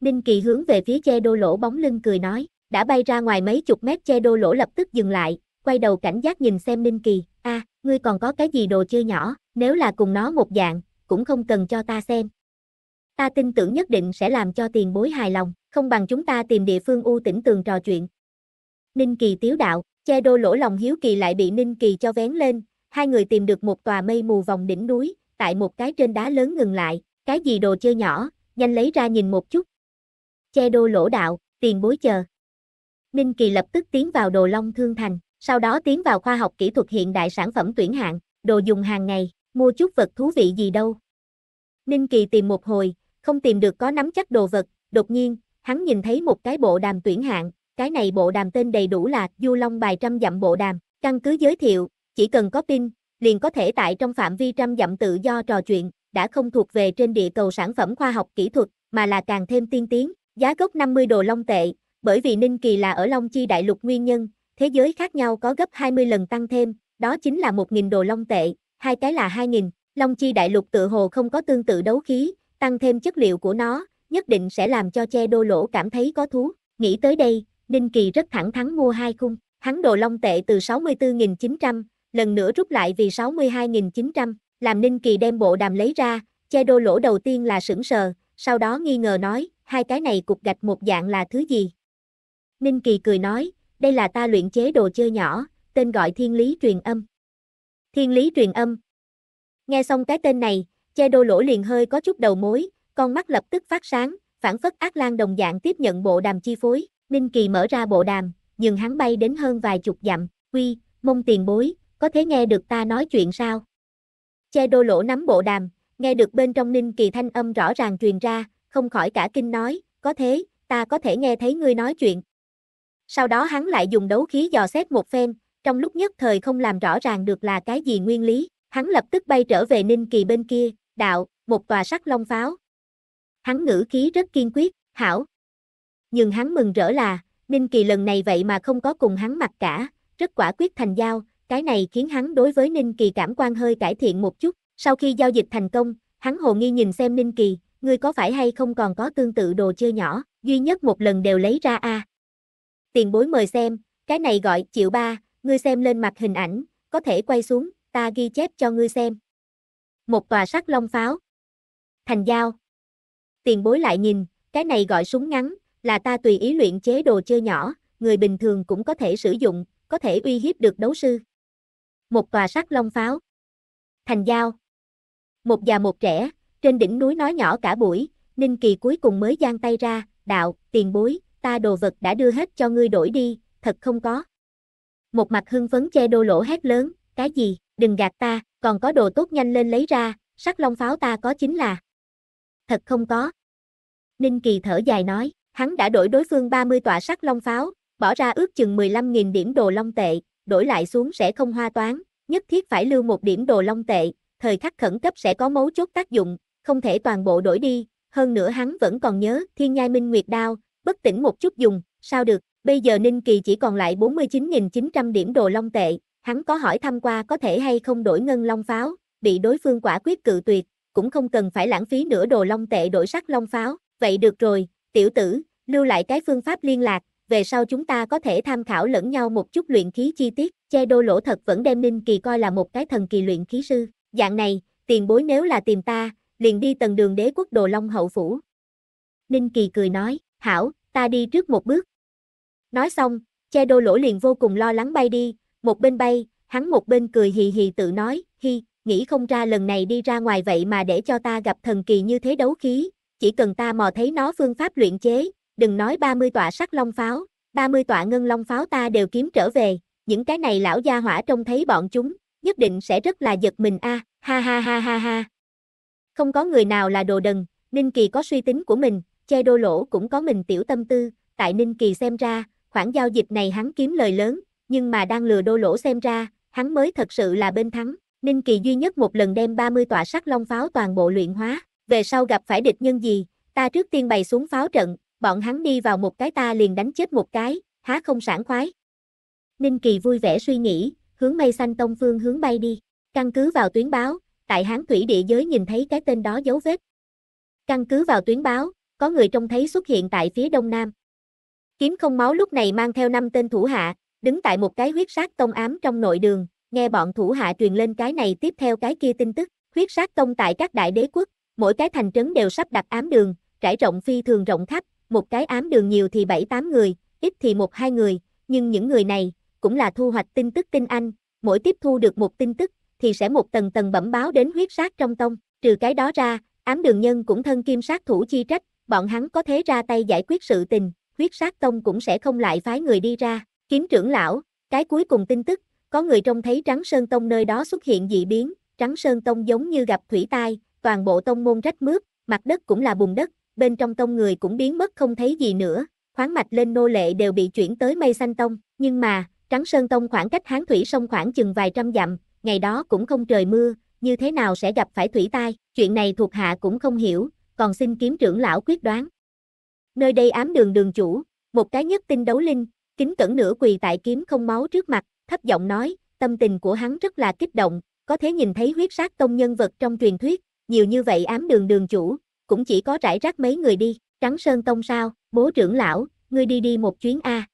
Ninh Kỳ hướng về phía che đô lỗ bóng lưng cười nói, đã bay ra ngoài mấy chục mét che đô lỗ lập tức dừng lại, quay đầu cảnh giác nhìn xem Ninh Kỳ, a, ngươi còn có cái gì đồ chơi nhỏ, nếu là cùng nó một dạng, cũng không cần cho ta xem, ta tin tưởng nhất định sẽ làm cho tiền bối hài lòng, không bằng chúng ta tìm địa phương u tỉnh tường trò chuyện. Ninh Kỳ tiếu đạo, che đô lỗ lòng hiếu kỳ lại bị Ninh Kỳ cho vén lên, hai người tìm được một tòa mây mù vòng đỉnh núi, tại một cái trên đá lớn ngừng lại, cái gì đồ chơi nhỏ, nhanh lấy ra nhìn một chút. Che đô lỗ đạo, tiền bối chờ. Ninh Kỳ lập tức tiến vào đồ long thương thành, sau đó tiến vào khoa học kỹ thuật hiện đại sản phẩm tuyển hạng, đồ dùng hàng ngày, mua chút vật thú vị gì đâu. Ninh Kỳ tìm một hồi, không tìm được có nắm chắc đồ vật, đột nhiên, hắn nhìn thấy một cái bộ đàm tuyển hạng, cái này bộ đàm tên đầy đủ là Du Long bài trăm dặm bộ đàm, căn cứ giới thiệu, chỉ cần có pin, liền có thể tại trong phạm vi trăm dặm tự do trò chuyện, đã không thuộc về trên địa cầu sản phẩm khoa học kỹ thuật, mà là càng thêm tiên tiến, giá gốc 50 đồ long tệ, bởi vì Ninh Kỳ là ở Long Chi đại lục nguyên nhân, thế giới khác nhau có gấp 20 lần tăng thêm, đó chính là 1.000 đồ long tệ, hai cái là 2.000, Long Chi đại lục tự hồ không có tương tự đấu khí, tăng thêm chất liệu của nó, nhất định sẽ làm cho che đô lỗ cảm thấy có thú. Nghĩ tới đây, Ninh Kỳ rất thẳng thắn mua hai khung, hắn đồ long tệ từ 64.900, lần nữa rút lại vì 62.900, làm Ninh Kỳ đem bộ đàm lấy ra, che đô lỗ đầu tiên là sững sờ, sau đó nghi ngờ nói, hai cái này cục gạch một dạng là thứ gì? Ninh Kỳ cười nói, đây là ta luyện chế đồ chơi nhỏ, tên gọi thiên lý truyền âm. Thiên lý truyền âm. Nghe xong cái tên này, Che đô lỗ liền hơi có chút đầu mối, con mắt lập tức phát sáng, phản phất ác lan đồng dạng tiếp nhận bộ đàm chi phối, Ninh Kỳ mở ra bộ đàm, nhưng hắn bay đến hơn vài chục dặm, quy, mông tiền bối, có thể nghe được ta nói chuyện sao? Che đô lỗ nắm bộ đàm, nghe được bên trong Ninh Kỳ thanh âm rõ ràng truyền ra, không khỏi cả kinh nói, có thế, ta có thể nghe thấy ngươi nói chuyện. Sau đó hắn lại dùng đấu khí dò xét một phen, trong lúc nhất thời không làm rõ ràng được là cái gì nguyên lý, hắn lập tức bay trở về Ninh Kỳ bên kia, đạo, một tòa sắc long pháo. Hắn ngữ khí rất kiên quyết, hảo. Nhưng hắn mừng rỡ là, Ninh Kỳ lần này vậy mà không có cùng hắn mặt cả, rất quả quyết thành giao, cái này khiến hắn đối với Ninh Kỳ cảm quan hơi cải thiện một chút. Sau khi giao dịch thành công, hắn hồ nghi nhìn xem Ninh Kỳ, ngươi có phải hay không còn có tương tự đồ chơi nhỏ, duy nhất một lần đều lấy ra a. Tiền bối mời xem, cái này gọi triệu ba, ngươi xem lên mặt hình ảnh, có thể quay xuống, ta ghi chép cho ngươi xem. Một tòa sắt long pháo. Thành dao. Tiền bối lại nhìn, cái này gọi súng ngắn, là ta tùy ý luyện chế đồ chơi nhỏ, người bình thường cũng có thể sử dụng, có thể uy hiếp được đấu sư. Một tòa sắt long pháo. Thành dao. Một già một trẻ, trên đỉnh núi nói nhỏ cả buổi, Ninh Kỳ cuối cùng mới giang tay ra, đạo, tiền bối, ta đồ vật đã đưa hết cho ngươi đổi đi, thật không có. Một mặt hưng phấn che đô lỗ hét lớn, cái gì? đừng gạt ta, còn có đồ tốt nhanh lên lấy ra, sắc long pháo ta có chính là. Thật không có. Ninh Kỳ thở dài nói, hắn đã đổi đối phương 30 tọa sắc long pháo, bỏ ra ước chừng 15.000 điểm đồ long tệ, đổi lại xuống sẽ không hoa toán, nhất thiết phải lưu một điểm đồ long tệ, thời khắc khẩn cấp sẽ có mấu chốt tác dụng, không thể toàn bộ đổi đi, hơn nữa hắn vẫn còn nhớ thiên nhai minh nguyệt đao, bất tỉnh một chút dùng, sao được, bây giờ Ninh Kỳ chỉ còn lại 49.900 điểm đồ long tệ, Hắn có hỏi thăm qua có thể hay không đổi ngân long pháo, bị đối phương quả quyết cự tuyệt, cũng không cần phải lãng phí nửa đồ long tệ đổi sắc long pháo, vậy được rồi, tiểu tử, lưu lại cái phương pháp liên lạc, về sau chúng ta có thể tham khảo lẫn nhau một chút luyện khí chi tiết, che đô lỗ thật vẫn đem Ninh Kỳ coi là một cái thần kỳ luyện khí sư, dạng này, tiền bối nếu là tìm ta, liền đi tầng đường đế quốc đồ long hậu phủ. Ninh Kỳ cười nói, hảo, ta đi trước một bước. Nói xong, che đô lỗ liền vô cùng lo lắng bay đi, một bên bay, hắn một bên cười hì hì tự nói, hi, nghĩ không ra lần này đi ra ngoài vậy mà để cho ta gặp thần kỳ như thế đấu khí, chỉ cần ta mò thấy nó phương pháp luyện chế, đừng nói 30 tọa sắc long pháo, 30 tọa ngân long pháo ta đều kiếm trở về, những cái này lão gia hỏa trông thấy bọn chúng, nhất định sẽ rất là giật mình a, ha ha ha ha ha. Không có người nào là đồ đần, Ninh Kỳ có suy tính của mình, che đô lỗ cũng có mình tiểu tâm tư, tại Ninh Kỳ xem ra, khoản giao dịch này hắn kiếm lời lớn, nhưng mà đang lừa đô lỗ xem ra, hắn mới thật sự là bên thắng. Ninh Kỳ duy nhất một lần đem 30 tọa sắc long pháo toàn bộ luyện hóa, về sau gặp phải địch nhân gì, ta trước tiên bày xuống pháo trận, bọn hắn đi vào một cái ta liền đánh chết một cái, há không sảng khoái. Ninh Kỳ vui vẻ suy nghĩ, hướng mây xanh tông phương hướng bay đi, căn cứ vào tuyến báo, tại hán thủy địa giới nhìn thấy cái tên đó dấu vết. Căn cứ vào tuyến báo, có người trông thấy xuất hiện tại phía đông nam. Kiếm không máu lúc này mang theo năm tên thủ hạ, đứng tại một cái huyết sát tông ám trong nội đường, nghe bọn thủ hạ truyền lên cái này tiếp theo cái kia tin tức, huyết sát tông tại các đại đế quốc, mỗi cái thành trấn đều sắp đặt ám đường, trải rộng phi thường rộng khắp, một cái ám đường nhiều thì 7-8 người, ít thì một hai người, nhưng những người này cũng là thu hoạch tin tức tinh anh, mỗi tiếp thu được một tin tức thì sẽ một tầng tầng bẩm báo đến huyết sát trong tông, trừ cái đó ra, ám đường nhân cũng thân kim sát thủ chi trách, bọn hắn có thế ra tay giải quyết sự tình, huyết sát tông cũng sẽ không lại phái người đi ra. Kiếm trưởng lão, cái cuối cùng tin tức, có người trông thấy Trắng Sơn Tông nơi đó xuất hiện dị biến, Trắng Sơn Tông giống như gặp thủy tai, toàn bộ tông môn rách mướt, mặt đất cũng là bùn đất, bên trong tông người cũng biến mất không thấy gì nữa, khoáng mạch lên nô lệ đều bị chuyển tới mây xanh tông, nhưng mà, Trắng Sơn Tông khoảng cách Hán Thủy sông khoảng chừng vài trăm dặm, ngày đó cũng không trời mưa, như thế nào sẽ gặp phải thủy tai, chuyện này thuộc hạ cũng không hiểu, còn xin kiếm trưởng lão quyết đoán. Nơi đây ám đường đường chủ, một cái nhất tinh đấu linh, kính cẩn nửa quỳ tại kiếm không máu trước mặt, thấp giọng nói, tâm tình của hắn rất là kích động, có thể nhìn thấy huyết sát tông nhân vật trong truyền thuyết, nhiều như vậy ám đường đường chủ, cũng chỉ có rải rác mấy người đi, trắng sơn tông sao, bố trưởng lão, ngươi đi đi một chuyến A.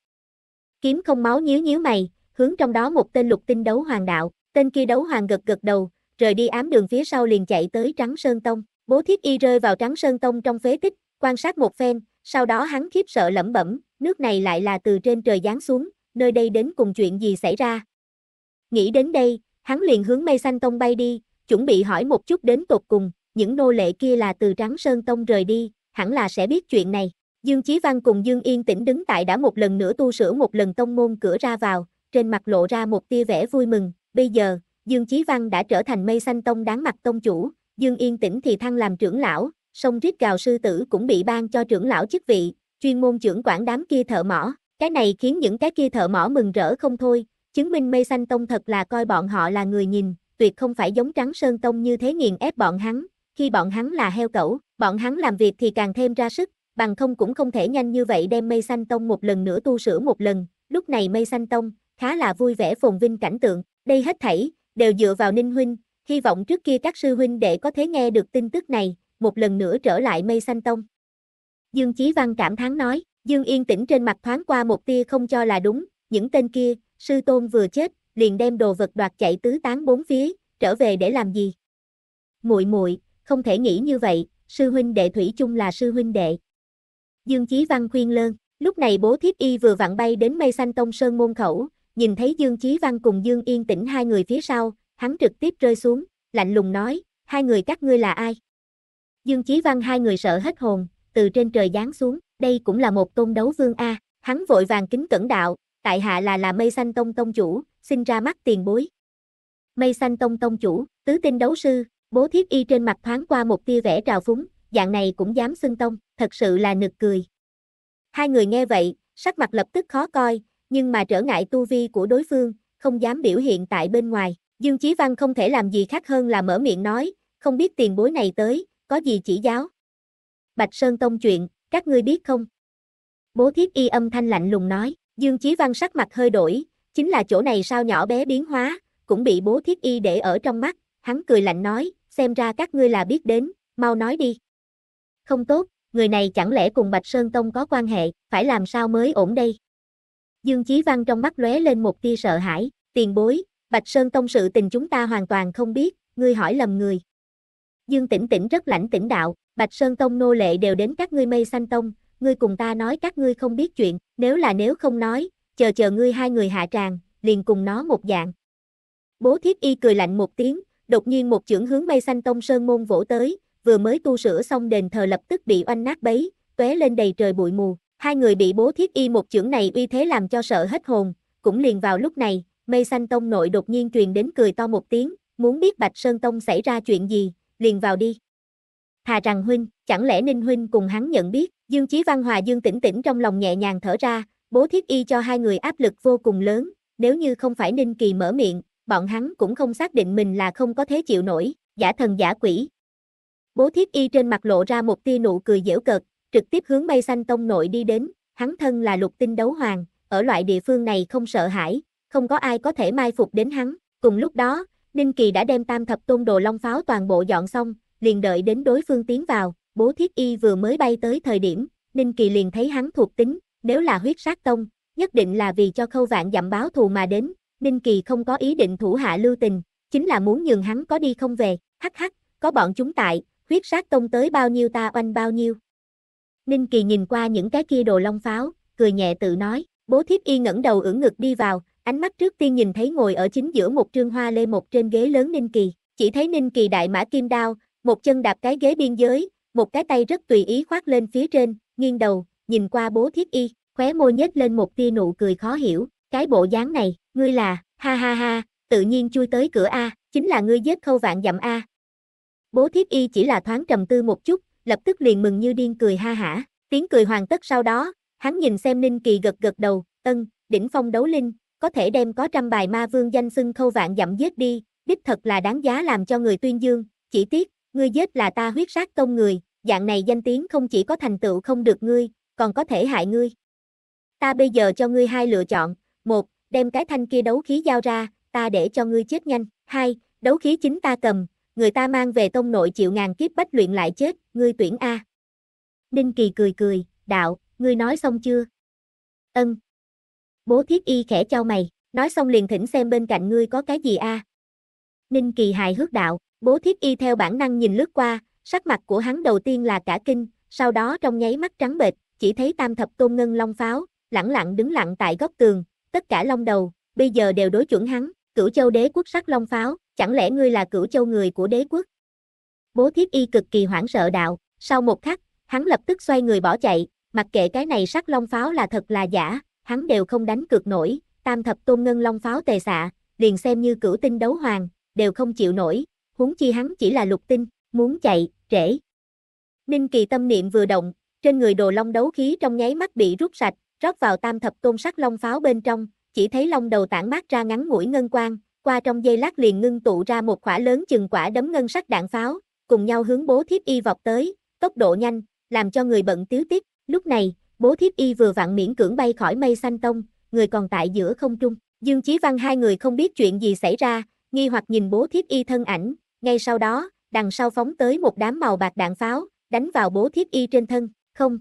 Kiếm không máu nhíu nhíu mày, hướng trong đó một tên lục tinh đấu hoàng đạo, tên kia đấu hoàng gật gật đầu, rời đi ám đường phía sau liền chạy tới trắng sơn tông, bố thiết y rơi vào trắng sơn tông trong phế tích, quan sát một phen, sau đó hắn khiếp sợ lẩm bẩm, nước này lại là từ trên trời giáng xuống, nơi đây đến cùng chuyện gì xảy ra. Nghĩ đến đây, hắn liền hướng mây xanh tông bay đi, chuẩn bị hỏi một chút đến tột cùng, những nô lệ kia là từ Trắng Sơn Tông rời đi, hẳn là sẽ biết chuyện này. Dương Chí Văn cùng Dương Yên tĩnh đứng tại đã một lần nữa tu sửa một lần tông môn cửa ra vào, trên mặt lộ ra một tia vẻ vui mừng, bây giờ, Dương Chí Văn đã trở thành mây xanh tông đáng mặt tông chủ, Dương Yên tĩnh thì thăng làm trưởng lão, song rít gào sư tử cũng bị ban cho trưởng lão chức vị, chuyên môn trưởng quản đám kia thợ mỏ, cái này khiến những cái kia thợ mỏ mừng rỡ không thôi, chứng minh mây xanh tông thật là coi bọn họ là người nhìn, tuyệt không phải giống trắng sơn tông như thế nghiền ép bọn hắn, khi bọn hắn là heo cẩu, bọn hắn làm việc thì càng thêm ra sức, bằng không cũng không thể nhanh như vậy đem mây xanh tông một lần nữa tu sửa một lần, lúc này mây xanh tông, khá là vui vẻ phồn vinh cảnh tượng, đây hết thảy, đều dựa vào ninh huynh, hy vọng trước kia các sư huynh để có thể nghe được tin tức này, một lần nữa trở lại mây xanh tông. Dương Chí Văn cảm thán nói, Dương Yên tĩnh trên mặt thoáng qua một tia không cho là đúng, những tên kia, sư tôn vừa chết, liền đem đồ vật đoạt chạy tứ tán bốn phía, trở về để làm gì? Muội muội, không thể nghĩ như vậy, sư huynh đệ thủy chung là sư huynh đệ. Dương Chí Văn khuyên lơn, lúc này Bố Thiếp Y vừa vặn bay đến Mây Xanh Tông Sơn môn khẩu, nhìn thấy Dương Chí Văn cùng Dương Yên Tĩnh hai người phía sau, hắn trực tiếp rơi xuống, lạnh lùng nói, hai người các ngươi là ai? Dương Chí Văn hai người sợ hết hồn, từ trên trời giáng xuống, đây cũng là một tôn đấu vương A, hắn vội vàng kính cẩn đạo, tại hạ là là mây xanh tông tông chủ, xin ra mắt tiền bối. Mây xanh tông tông chủ, tứ tinh đấu sư, bố thiết y trên mặt thoáng qua một tia vẻ trào phúng, dạng này cũng dám xưng tông, thật sự là nực cười. Hai người nghe vậy, sắc mặt lập tức khó coi, nhưng mà trở ngại tu vi của đối phương, không dám biểu hiện tại bên ngoài. Dương Chí Văn không thể làm gì khác hơn là mở miệng nói, không biết tiền bối này tới, có gì chỉ giáo? Bạch Sơn Tông chuyện, các ngươi biết không? Bố thiết y âm thanh lạnh lùng nói, Dương Chí Văn sắc mặt hơi đổi, chính là chỗ này sao nhỏ bé biến hóa, cũng bị bố thiết y để ở trong mắt, hắn cười lạnh nói, xem ra các ngươi là biết đến, mau nói đi. Không tốt, người này chẳng lẽ cùng Bạch Sơn Tông có quan hệ, phải làm sao mới ổn đây? Dương Chí Văn trong mắt lóe lên một tia sợ hãi, tiền bối, Bạch Sơn Tông sự tình chúng ta hoàn toàn không biết, ngươi hỏi lầm người. Dương Tĩnh Tĩnh rất lãnh tĩnh đạo, Bạch Sơn Tông nô lệ đều đến các ngươi mây xanh tông, ngươi cùng ta nói các ngươi không biết chuyện, nếu là nếu không nói, chờ chờ ngươi hai người hạ tràng, liền cùng nó một dạng. Bố Thiết Y cười lạnh một tiếng, đột nhiên một chưởng hướng mây xanh tông sơn môn vỗ tới, vừa mới tu sửa xong đền thờ lập tức bị oanh nát bấy, tóe lên đầy trời bụi mù, hai người bị Bố Thiết Y một chưởng này uy thế làm cho sợ hết hồn, cũng liền vào lúc này, mây xanh tông nội đột nhiên truyền đến cười to một tiếng, muốn biết Bạch Sơn Tông xảy ra chuyện gì, liền vào đi. Hà rằng huynh, chẳng lẽ Ninh huynh cùng hắn nhận biết, Dương Chí Văn Hòa Dương tỉnh tỉnh trong lòng nhẹ nhàng thở ra, bố thiết y cho hai người áp lực vô cùng lớn, nếu như không phải Ninh Kỳ mở miệng, bọn hắn cũng không xác định mình là không có thế chịu nổi, giả thần giả quỷ. Bố thiết y trên mặt lộ ra một tia nụ cười dễ cợt, trực tiếp hướng bay xanh tông nội đi đến, hắn thân là lục tinh đấu hoàng, ở loại địa phương này không sợ hãi, không có ai có thể mai phục đến hắn, cùng lúc đó, Ninh Kỳ đã đem tam thập tôn đồ long pháo toàn bộ dọn xong, liền đợi đến đối phương tiến vào, bố thiết y vừa mới bay tới thời điểm, Ninh Kỳ liền thấy hắn thuộc tính, nếu là huyết sát tông, nhất định là vì cho khâu vạn dặm báo thù mà đến, Ninh Kỳ không có ý định thủ hạ lưu tình, chính là muốn nhường hắn có đi không về, hắc hắc, có bọn chúng tại, huyết sát tông tới bao nhiêu ta oanh bao nhiêu. Ninh Kỳ nhìn qua những cái kia đồ long pháo, cười nhẹ tự nói, bố Thiết y ngẩng đầu ưỡn ngực đi vào, Ánh mắt trước tiên nhìn thấy ngồi ở chính giữa một trương hoa lê một trên ghế lớn Ninh Kỳ, chỉ thấy Ninh Kỳ đại mã kim đao, một chân đạp cái ghế biên giới, một cái tay rất tùy ý khoác lên phía trên, nghiêng đầu, nhìn qua bố thiết y, khóe môi nhếch lên một tia nụ cười khó hiểu, cái bộ dáng này, ngươi là, ha ha ha, tự nhiên chui tới cửa A, chính là ngươi giết khâu vạn dặm A. Bố thiết y chỉ là thoáng trầm tư một chút, lập tức liền mừng như điên cười ha hả, tiếng cười hoàn tất sau đó, hắn nhìn xem Ninh Kỳ gật gật đầu, ân, đỉnh phong đấu linh, có thể đem có trăm bài ma vương danh xưng khâu vạn dặm giết đi, đích thật là đáng giá làm cho người tuyên dương, chỉ tiếc, ngươi giết là ta huyết sát công người, dạng này danh tiếng không chỉ có thành tựu không được ngươi, còn có thể hại ngươi. Ta bây giờ cho ngươi hai lựa chọn, một, đem cái thanh kia đấu khí giao ra, ta để cho ngươi chết nhanh, hai, đấu khí chính ta cầm, người ta mang về tông nội chịu ngàn kiếp bách luyện lại chết, ngươi tuyển A. Ninh Kỳ cười cười, đạo, ngươi nói xong chưa? Ân, Bố thiết y khẽ cho mày, nói xong liền thỉnh xem bên cạnh ngươi có cái gì a. Ninh Kỳ hài hước đạo, bố thiết y theo bản năng nhìn lướt qua, sắc mặt của hắn đầu tiên là cả kinh, sau đó trong nháy mắt trắng bệch, chỉ thấy tam thập tôn ngân long pháo, lẳng lặng đứng lặng tại góc tường, tất cả long đầu, bây giờ đều đối chuẩn hắn, cửu châu đế quốc sắc long pháo, chẳng lẽ ngươi là cửu châu người của đế quốc? Bố thiết y cực kỳ hoảng sợ đạo, sau một khắc, hắn lập tức xoay người bỏ chạy, mặc kệ cái này sắc long pháo là thật là giả, hắn đều không đánh cược nổi, tam thập tôn ngân long pháo tề xạ, liền xem như cửu tinh đấu hoàng, đều không chịu nổi, huống chi hắn chỉ là lục tinh, muốn chạy, trễ. Ninh Kỳ tâm niệm vừa động, trên người đồ long đấu khí trong nháy mắt bị rút sạch, rót vào tam thập tôn sắc long pháo bên trong, chỉ thấy long đầu tản mát ra ngắn mũi ngân quang, qua trong dây lát liền ngưng tụ ra một quả lớn chừng quả đấm ngân sắc đạn pháo, cùng nhau hướng bố thiếp y vọt tới, tốc độ nhanh, làm cho người bận tiếu tiết, lúc này, Bố thiếp y vừa vặn miễn cưỡng bay khỏi mây xanh tông, người còn tại giữa không trung. Dương Chí Văn hai người không biết chuyện gì xảy ra, nghi hoặc nhìn bố thiếp y thân ảnh, ngay sau đó, đằng sau phóng tới một đám màu bạc đạn pháo, đánh vào bố thiếp y trên thân, không.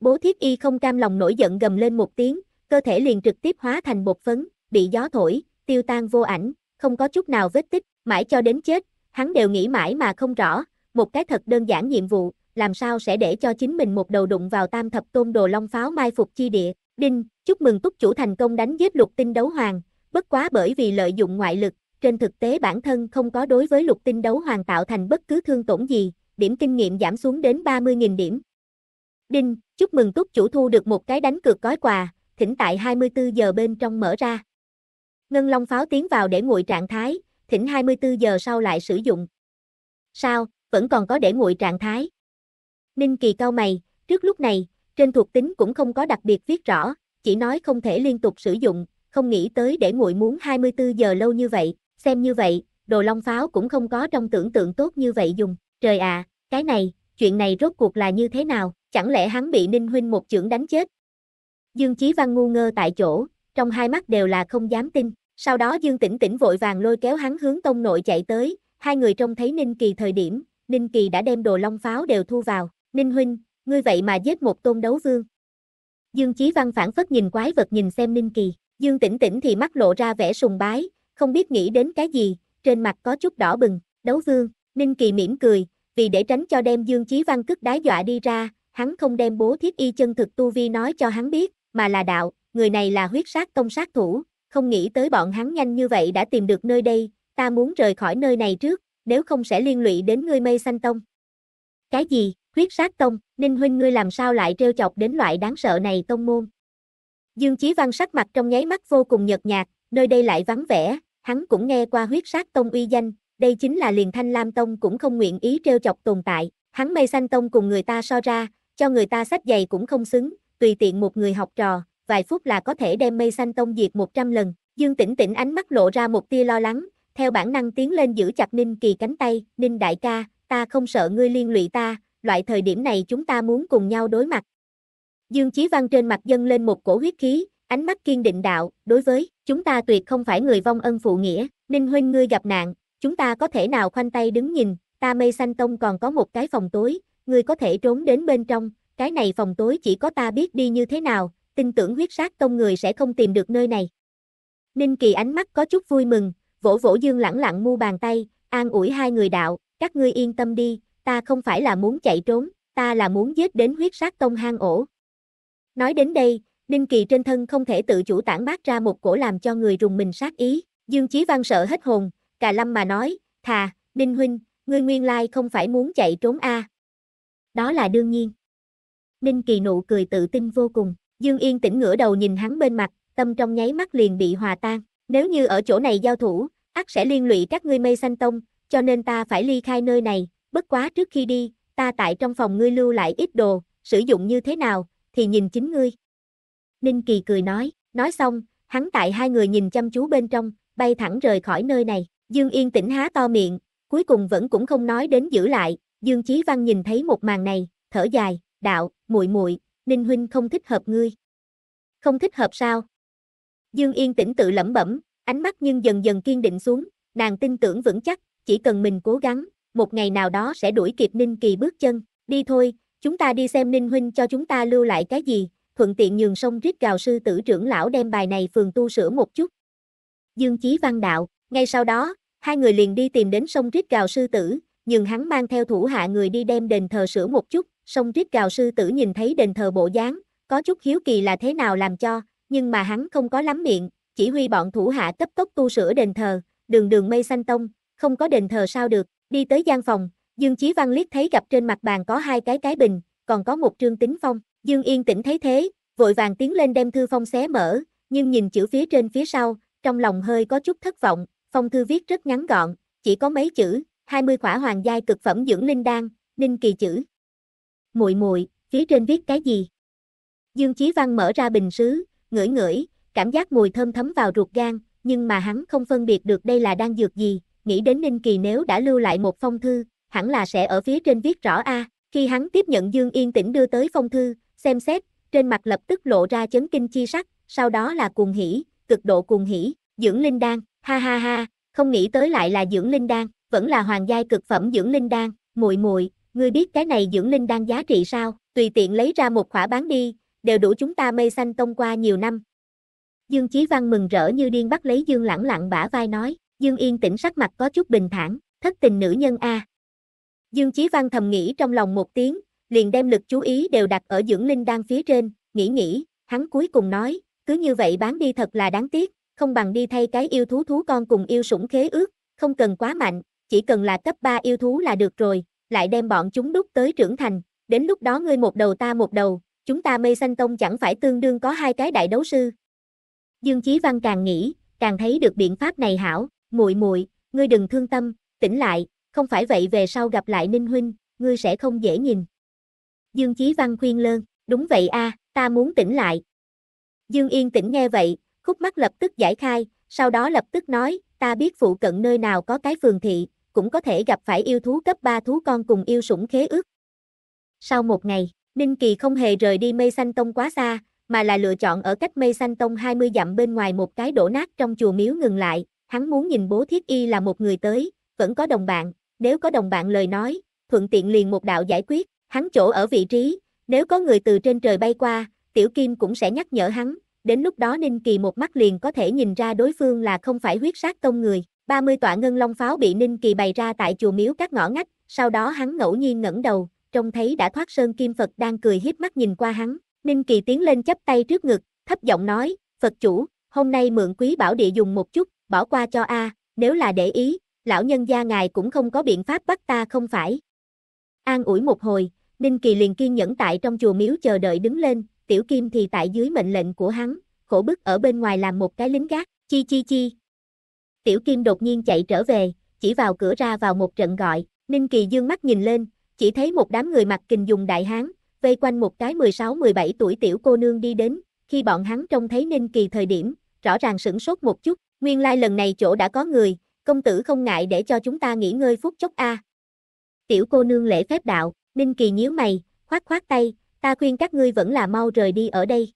Bố thiếp y không cam lòng nổi giận gầm lên một tiếng, cơ thể liền trực tiếp hóa thành bột phấn, bị gió thổi, tiêu tan vô ảnh, không có chút nào vết tích, mãi cho đến chết, hắn đều nghĩ mãi mà không rõ, một cái thật đơn giản nhiệm vụ, làm sao sẽ để cho chính mình một đầu đụng vào tam thập tôn đồ long pháo mai phục chi địa. Đinh, chúc mừng túc chủ thành công đánh giết lục tinh đấu hoàng, bất quá bởi vì lợi dụng ngoại lực, trên thực tế bản thân không có đối với lục tinh đấu hoàng tạo thành bất cứ thương tổn gì, điểm kinh nghiệm giảm xuống đến 30.000 điểm. Đinh, chúc mừng túc chủ thu được một cái đánh cược gói quà, thỉnh tại 24 giờ bên trong mở ra. Ngân Long pháo tiến vào để nguội trạng thái, thỉnh 24 giờ sau lại sử dụng. Sao, vẫn còn có để nguội trạng thái? Ninh Kỳ cao mày, trước lúc này, trên thuộc tính cũng không có đặc biệt viết rõ, chỉ nói không thể liên tục sử dụng, không nghĩ tới để nguội muốn 24 giờ lâu như vậy, xem như vậy, đồ long pháo cũng không có trong tưởng tượng tốt như vậy dùng, trời ạ, à, cái này, chuyện này rốt cuộc là như thế nào, chẳng lẽ hắn bị Ninh Huynh một chưởng đánh chết? Dương Chí Văn ngu ngơ tại chỗ, trong hai mắt đều là không dám tin, sau đó Dương Tĩnh Tĩnh vội vàng lôi kéo hắn hướng tông nội chạy tới, hai người trông thấy Ninh Kỳ thời điểm, Ninh Kỳ đã đem đồ long pháo đều thu vào, Ninh Huynh, ngươi vậy mà giết một tôn đấu vương. Dương Chí Văn phản phất nhìn quái vật nhìn xem Ninh Kỳ, Dương Tĩnh Tĩnh thì mắt lộ ra vẻ sùng bái, không biết nghĩ đến cái gì, trên mặt có chút đỏ bừng, đấu vương, Ninh Kỳ mỉm cười, vì để tránh cho đem Dương Chí Văn cức đái dọa đi ra, hắn không đem bố thiết y chân thực tu vi nói cho hắn biết, mà là đạo, người này là huyết sát công sát thủ, không nghĩ tới bọn hắn nhanh như vậy đã tìm được nơi đây, ta muốn rời khỏi nơi này trước, nếu không sẽ liên lụy đến ngươi mây xanh tông. Cái gì? Huyết sát tông, Ninh huynh ngươi làm sao lại trêu chọc đến loại đáng sợ này tông môn. Dương Chí Văn sắc mặt trong nháy mắt vô cùng nhợt nhạt, nơi đây lại vắng vẻ, hắn cũng nghe qua huyết sát tông uy danh, đây chính là liền thanh lam tông cũng không nguyện ý trêu chọc tồn tại, hắn mây xanh tông cùng người ta so ra, cho người ta sách giày cũng không xứng, tùy tiện một người học trò, vài phút là có thể đem mây xanh tông diệt 100 lần, Dương Tĩnh Tĩnh ánh mắt lộ ra một tia lo lắng, theo bản năng tiến lên giữ chặt Ninh Kỳ cánh tay, Ninh đại ca, ta không sợ ngươi liên lụy ta, loại thời điểm này chúng ta muốn cùng nhau đối mặt. Dương Chí Văn trên mặt dâng lên một cổ huyết khí, ánh mắt kiên định đạo, đối với, chúng ta tuyệt không phải người vong ân phụ nghĩa, Ninh huynh ngươi gặp nạn, chúng ta có thể nào khoanh tay đứng nhìn, ta mây xanh tông còn có một cái phòng tối, ngươi có thể trốn đến bên trong, cái này phòng tối chỉ có ta biết đi như thế nào, tin tưởng huyết sát tông người sẽ không tìm được nơi này. Ninh Kỳ ánh mắt có chút vui mừng, vỗ vỗ Dương lẳng lặng mu bàn tay, an ủi hai người đạo, các ngươi yên tâm đi, ta không phải là muốn chạy trốn, ta là muốn giết đến huyết sát tông hang ổ. Nói đến đây, Ninh Kỳ trên thân không thể tự chủ tản mát ra một cổ làm cho người rùng mình sát ý, Dương Chí Văn sợ hết hồn, cà lâm mà nói, thà, Ninh Huynh, ngươi nguyên lai không phải muốn chạy trốn a Đó là đương nhiên. Ninh Kỳ nụ cười tự tin vô cùng, Dương Yên tĩnh ngửa đầu nhìn hắn bên mặt, tâm trong nháy mắt liền bị hòa tan, nếu như ở chỗ này giao thủ, ắt sẽ liên lụy các ngươi mây xanh tông, cho nên ta phải ly khai nơi này, bất quá trước khi đi, ta tại trong phòng ngươi lưu lại ít đồ, sử dụng như thế nào, thì nhìn chính ngươi. Ninh Kỳ cười nói, nói xong, hắn tại hai người nhìn chăm chú bên trong, bay thẳng rời khỏi nơi này, Dương Yên tĩnh há to miệng, cuối cùng vẫn cũng không nói đến giữ lại, Dương Chí Văn nhìn thấy một màn này, thở dài, đạo, muội muội, Ninh huynh không thích hợp ngươi. Không thích hợp sao? Dương Yên tĩnh tự lẩm bẩm, ánh mắt nhưng dần dần kiên định xuống, nàng tin tưởng vững chắc, chỉ cần mình cố gắng, một ngày nào đó sẽ đuổi kịp Ninh Kỳ bước chân, đi thôi, chúng ta đi xem Ninh Huynh cho chúng ta lưu lại cái gì, thuận tiện nhường sông riết gào sư tử trưởng lão đem bài này phường tu sửa một chút. Dương Chí Văn đạo, ngay sau đó, hai người liền đi tìm đến sông riết gào sư tử, nhưng hắn mang theo thủ hạ người đi đem đền thờ sửa một chút, sông riết gào sư tử nhìn thấy đền thờ bộ dáng, có chút hiếu kỳ là thế nào làm cho, nhưng mà hắn không có lắm miệng, chỉ huy bọn thủ hạ cấp tốc tu sửa đền thờ, đường đường mây xanh tông, không có đền thờ sao được, Đi tới gian phòng, Dương Chí Văn liếc thấy gặp trên mặt bàn có hai cái cái bình, còn có một trương tính phong. Dương Yên tĩnh thấy thế, vội vàng tiến lên đem thư phong xé mở, nhưng nhìn chữ phía trên phía sau, trong lòng hơi có chút thất vọng, phong thư viết rất ngắn gọn, chỉ có mấy chữ, 20 khỏa hoàng giai cực phẩm dưỡng linh đan, ninh kỳ chữ. Muội muội, phía trên viết cái gì? Dương Chí Văn mở ra bình sứ, ngửi ngửi, cảm giác mùi thơm thấm vào ruột gan, nhưng mà hắn không phân biệt được đây là đan dược gì, nghĩ đến Ninh Kỳ nếu đã lưu lại một phong thư, hẳn là sẽ ở phía trên viết rõ A, khi hắn tiếp nhận Dương Yên tĩnh đưa tới phong thư, xem xét, trên mặt lập tức lộ ra chấn kinh chi sắc, sau đó là cuồng hỉ, cực độ cuồng hỉ, dưỡng linh đan, ha ha ha, không nghĩ tới lại là dưỡng linh đan, vẫn là hoàng giai cực phẩm dưỡng linh đan, mùi mùi ngươi biết cái này dưỡng linh đan giá trị sao, tùy tiện lấy ra một khỏa bán đi, đều đủ chúng ta mây xanh tông qua nhiều năm. Dương Chí Văn mừng rỡ như điên bắt lấy Dương lẳng lặng bả vai nói, Dương Yên tĩnh sắc mặt có chút bình thản, thất tình nữ nhân A. Dương Chí Văn thầm nghĩ trong lòng một tiếng, liền đem lực chú ý đều đặt ở dưỡng linh đan phía trên, nghĩ nghĩ, hắn cuối cùng nói, cứ như vậy bán đi thật là đáng tiếc, không bằng đi thay cái yêu thú thú con cùng yêu sủng khế ước, không cần quá mạnh, chỉ cần là cấp 3 yêu thú là được rồi, lại đem bọn chúng đúc tới trưởng thành, đến lúc đó ngươi một đầu ta một đầu, chúng ta mây xanh tông chẳng phải tương đương có hai cái đại đấu sư. Dương Chí Văn càng nghĩ, càng thấy được biện pháp này hảo, muội muội, ngươi đừng thương tâm, tỉnh lại, không phải vậy về sau gặp lại Ninh huynh, ngươi sẽ không dễ nhìn. Dương Chí Văn khuyên lơn, đúng vậy a, ta muốn tỉnh lại. Dương Yên tĩnh nghe vậy, khúc mắt lập tức giải khai, sau đó lập tức nói, ta biết phụ cận nơi nào có cái phường thị, cũng có thể gặp phải yêu thú cấp 3 thú con cùng yêu sủng khế ước. Sau một ngày, Ninh Kỳ không hề rời đi mây xanh tông quá xa, mà là lựa chọn ở cách mây xanh tông 20 dặm bên ngoài một cái đổ nát trong chùa miếu ngừng lại, hắn muốn nhìn bố thiết y là một người tới, vẫn có đồng bạn, nếu có đồng bạn lời nói, thuận tiện liền một đạo giải quyết, hắn chỗ ở vị trí, nếu có người từ trên trời bay qua, tiểu kim cũng sẽ nhắc nhở hắn, đến lúc đó Ninh Kỳ một mắt liền có thể nhìn ra đối phương là không phải huyết sát tông người. 30 tọa ngân long pháo bị Ninh Kỳ bày ra tại chùa miếu các ngõ ngách, sau đó hắn ngẫu nhiên ngẩng đầu, trông thấy đã thoát sơn kim Phật đang cười hiếp mắt nhìn qua hắn. Ninh Kỳ tiến lên chắp tay trước ngực, thấp giọng nói, Phật chủ, hôm nay mượn quý bảo địa dùng một chút, bỏ qua cho a, nếu là để ý, lão nhân gia ngài cũng không có biện pháp bắt ta không phải. An ủi một hồi, Ninh Kỳ liền kiên nhẫn tại trong chùa miếu chờ đợi đứng lên, Tiểu Kim thì tại dưới mệnh lệnh của hắn, khổ bức ở bên ngoài làm một cái lính gác, chi chi chi. Tiểu Kim đột nhiên chạy trở về, chỉ vào cửa ra vào một trận gọi, Ninh Kỳ dương mắt nhìn lên, chỉ thấy một đám người mặc kình dùng đại hán, vây quanh một cái 16-17 tuổi tiểu cô nương đi đến, khi bọn hắn trông thấy Ninh Kỳ thời điểm, rõ ràng sửng sốt một chút, Nguyên lai like lần này chỗ đã có người, công tử không ngại để cho chúng ta nghỉ ngơi phút chốc a. Tiểu cô nương lễ phép đạo, Ninh Kỳ nhíu mày, khoát khoát tay, ta khuyên các ngươi vẫn là mau rời đi ở đây.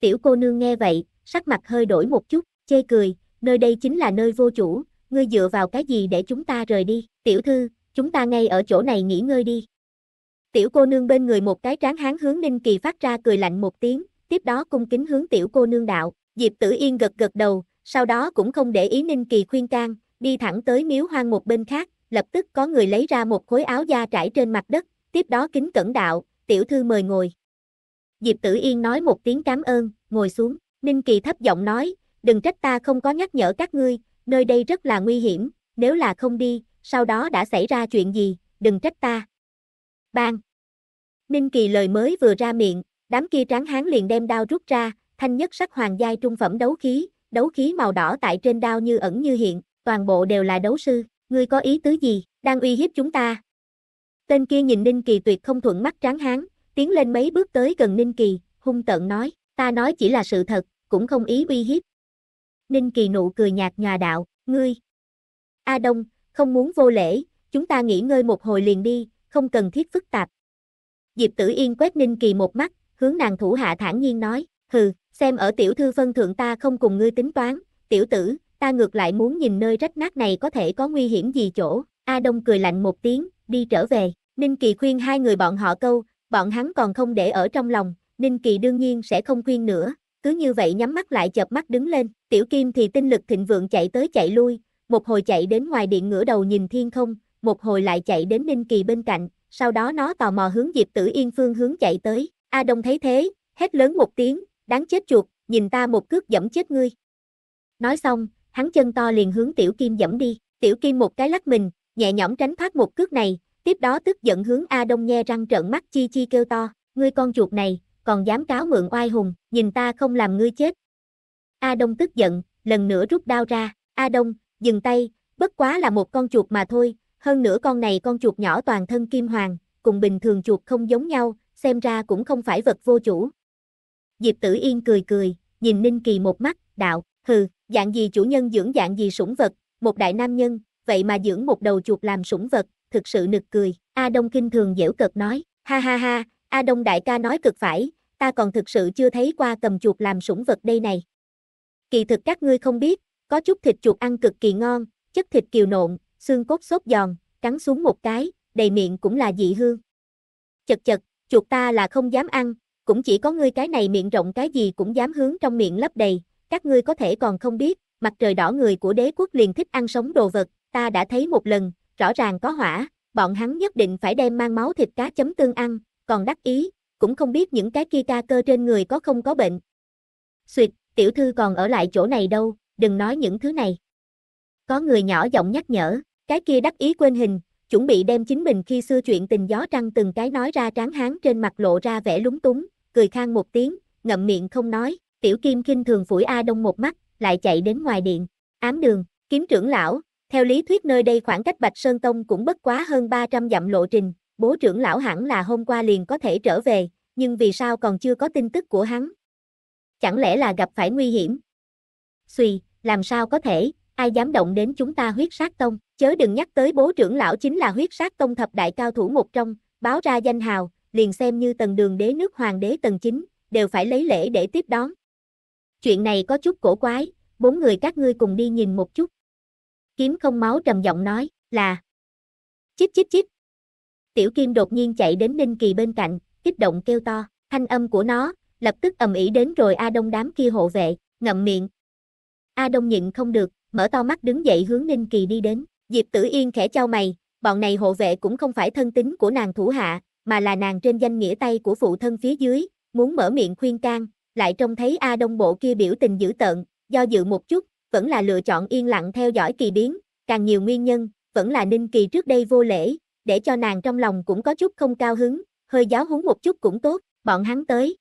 Tiểu cô nương nghe vậy, sắc mặt hơi đổi một chút, chê cười, nơi đây chính là nơi vô chủ, ngươi dựa vào cái gì để chúng ta rời đi, tiểu thư, chúng ta ngay ở chỗ này nghỉ ngơi đi. Tiểu cô nương bên người một cái tráng hán hướng Ninh Kỳ phát ra cười lạnh một tiếng, tiếp đó cung kính hướng tiểu cô nương đạo, Diệp Tử Yên gật gật đầu, sau đó cũng không để ý Ninh Kỳ khuyên can, đi thẳng tới miếu hoang một bên khác, lập tức có người lấy ra một khối áo da trải trên mặt đất, tiếp đó kính cẩn đạo, tiểu thư mời ngồi. Diệp Tử Yên nói một tiếng cảm ơn, ngồi xuống, Ninh Kỳ thấp giọng nói, đừng trách ta không có nhắc nhở các ngươi, nơi đây rất là nguy hiểm, nếu là không đi, sau đó đã xảy ra chuyện gì, đừng trách ta. Bang! Ninh Kỳ lời mới vừa ra miệng, đám kia tráng hán liền đem đao rút ra, thanh nhất sắc hoàng giai trung phẩm đấu khí, đấu khí màu đỏ tại trên đao như ẩn như hiện, toàn bộ đều là đấu sư, ngươi có ý tứ gì, đang uy hiếp chúng ta. Tên kia nhìn Ninh Kỳ tuyệt không thuận mắt tráng hán, tiến lên mấy bước tới gần Ninh Kỳ, hung tợn nói, ta nói chỉ là sự thật, cũng không ý uy hiếp. Ninh Kỳ nụ cười nhạt nhòa đạo, ngươi. A Đông, không muốn vô lễ, chúng ta nghỉ ngơi một hồi liền đi, không cần thiết phức tạp. Diệp Tử Yên quét Ninh Kỳ một mắt, hướng nàng thủ hạ thản nhiên nói, hừ, xem ở tiểu thư phân thượng ta không cùng ngươi tính toán, tiểu tử, ta ngược lại muốn nhìn nơi rách nát này có thể có nguy hiểm gì chỗ, A Đông cười lạnh một tiếng, đi trở về, Ninh Kỳ khuyên hai người bọn họ câu, bọn hắn còn không để ở trong lòng, Ninh Kỳ đương nhiên sẽ không khuyên nữa, cứ như vậy nhắm mắt lại chợp mắt đứng lên, tiểu kim thì tinh lực thịnh vượng chạy tới chạy lui, một hồi chạy đến ngoài điện ngửa đầu nhìn thiên không, một hồi lại chạy đến Ninh Kỳ bên cạnh, sau đó nó tò mò hướng Diệp Tử Yên phương hướng chạy tới, A Đông thấy thế, hét lớn một tiếng, đáng chết chuột, nhìn ta một cước dẫm chết ngươi. Nói xong, hắn chân to liền hướng tiểu kim dẫm đi, tiểu kim một cái lắc mình, nhẹ nhõm tránh thoát một cước này, tiếp đó tức giận hướng A Đông nhe răng trợn mắt chi chi kêu to, ngươi con chuột này, còn dám cáo mượn oai hùng, nhìn ta không làm ngươi chết. A Đông tức giận, lần nữa rút đao ra, A Đông, dừng tay, bất quá là một con chuột mà thôi, hơn nữa con này con chuột nhỏ toàn thân kim hoàng, cùng bình thường chuột không giống nhau, xem ra cũng không phải vật vô chủ, Diệp Tử Yên cười cười, nhìn Ninh Kỳ một mắt, đạo, hừ, dạng gì chủ nhân dưỡng dạng gì sủng vật, một đại nam nhân, vậy mà dưỡng một đầu chuột làm sủng vật, thực sự nực cười. A Đông kinh thường dễu cợt nói, ha ha ha, A Đông đại ca nói cực phải, ta còn thực sự chưa thấy qua cầm chuột làm sủng vật đây này. Kỳ thực các ngươi không biết, có chút thịt chuột ăn cực kỳ ngon, chất thịt kiều nộn, xương cốt xốp giòn, cắn xuống một cái, đầy miệng cũng là dị hương. Chật chật, chuột ta là không dám ăn, cũng chỉ có ngươi cái này miệng rộng cái gì cũng dám hướng trong miệng lấp đầy, các ngươi có thể còn không biết, mặt trời đỏ người của đế quốc liền thích ăn sống đồ vật, ta đã thấy một lần, rõ ràng có hỏa, bọn hắn nhất định phải đem mang máu thịt cá chấm tương ăn, còn đắc ý, cũng không biết những cái kia ca cơ trên người có không có bệnh. Xuyệt, tiểu thư còn ở lại chỗ này đâu, đừng nói những thứ này. Có người nhỏ giọng nhắc nhở, cái kia đắc ý quên hình, chuẩn bị đem chính mình khi xưa chuyện tình gió trăng từng cái nói ra tráng hán trên mặt lộ ra vẻ lúng túng, cười khang một tiếng, ngậm miệng không nói, tiểu kim khinh thường phủi A Đông một mắt, lại chạy đến ngoài điện, ám đường, kiếm trưởng lão, theo lý thuyết nơi đây khoảng cách Bạch Sơn Tông cũng bất quá hơn 300 dặm lộ trình, bố trưởng lão hẳn là hôm qua liền có thể trở về, nhưng vì sao còn chưa có tin tức của hắn? Chẳng lẽ là gặp phải nguy hiểm? Xùy, làm sao có thể, ai dám động đến chúng ta huyết sát tông, chớ đừng nhắc tới bố trưởng lão chính là huyết sát tông thập đại cao thủ một trong, báo ra danh hào, liền xem như tần đường đế nước hoàng đế tần chính, đều phải lấy lễ để tiếp đón. Chuyện này có chút cổ quái, bốn người các ngươi cùng đi nhìn một chút. Kiếm không máu trầm giọng nói, là Chíp chíp chíp. Tiểu Kim đột nhiên chạy đến Ninh Kỳ bên cạnh, kích động kêu to, thanh âm của nó, lập tức ầm ĩ đến rồi A Đông đám kia hộ vệ, ngậm miệng. A Đông nhịn không được, mở to mắt đứng dậy hướng Ninh Kỳ đi đến, Diệp Tử Yên khẽ chau mày, bọn này hộ vệ cũng không phải thân tín của nàng thủ hạ, mà là nàng trên danh nghĩa tay của phụ thân phía dưới, muốn mở miệng khuyên can, lại trông thấy A Đông Bộ kia biểu tình dữ tợn, do dự một chút, vẫn là lựa chọn yên lặng theo dõi kỳ biến, càng nhiều nguyên nhân, vẫn là Ninh Kỳ trước đây vô lễ, để cho nàng trong lòng cũng có chút không cao hứng, hơi giáo húng một chút cũng tốt, bọn hắn tới.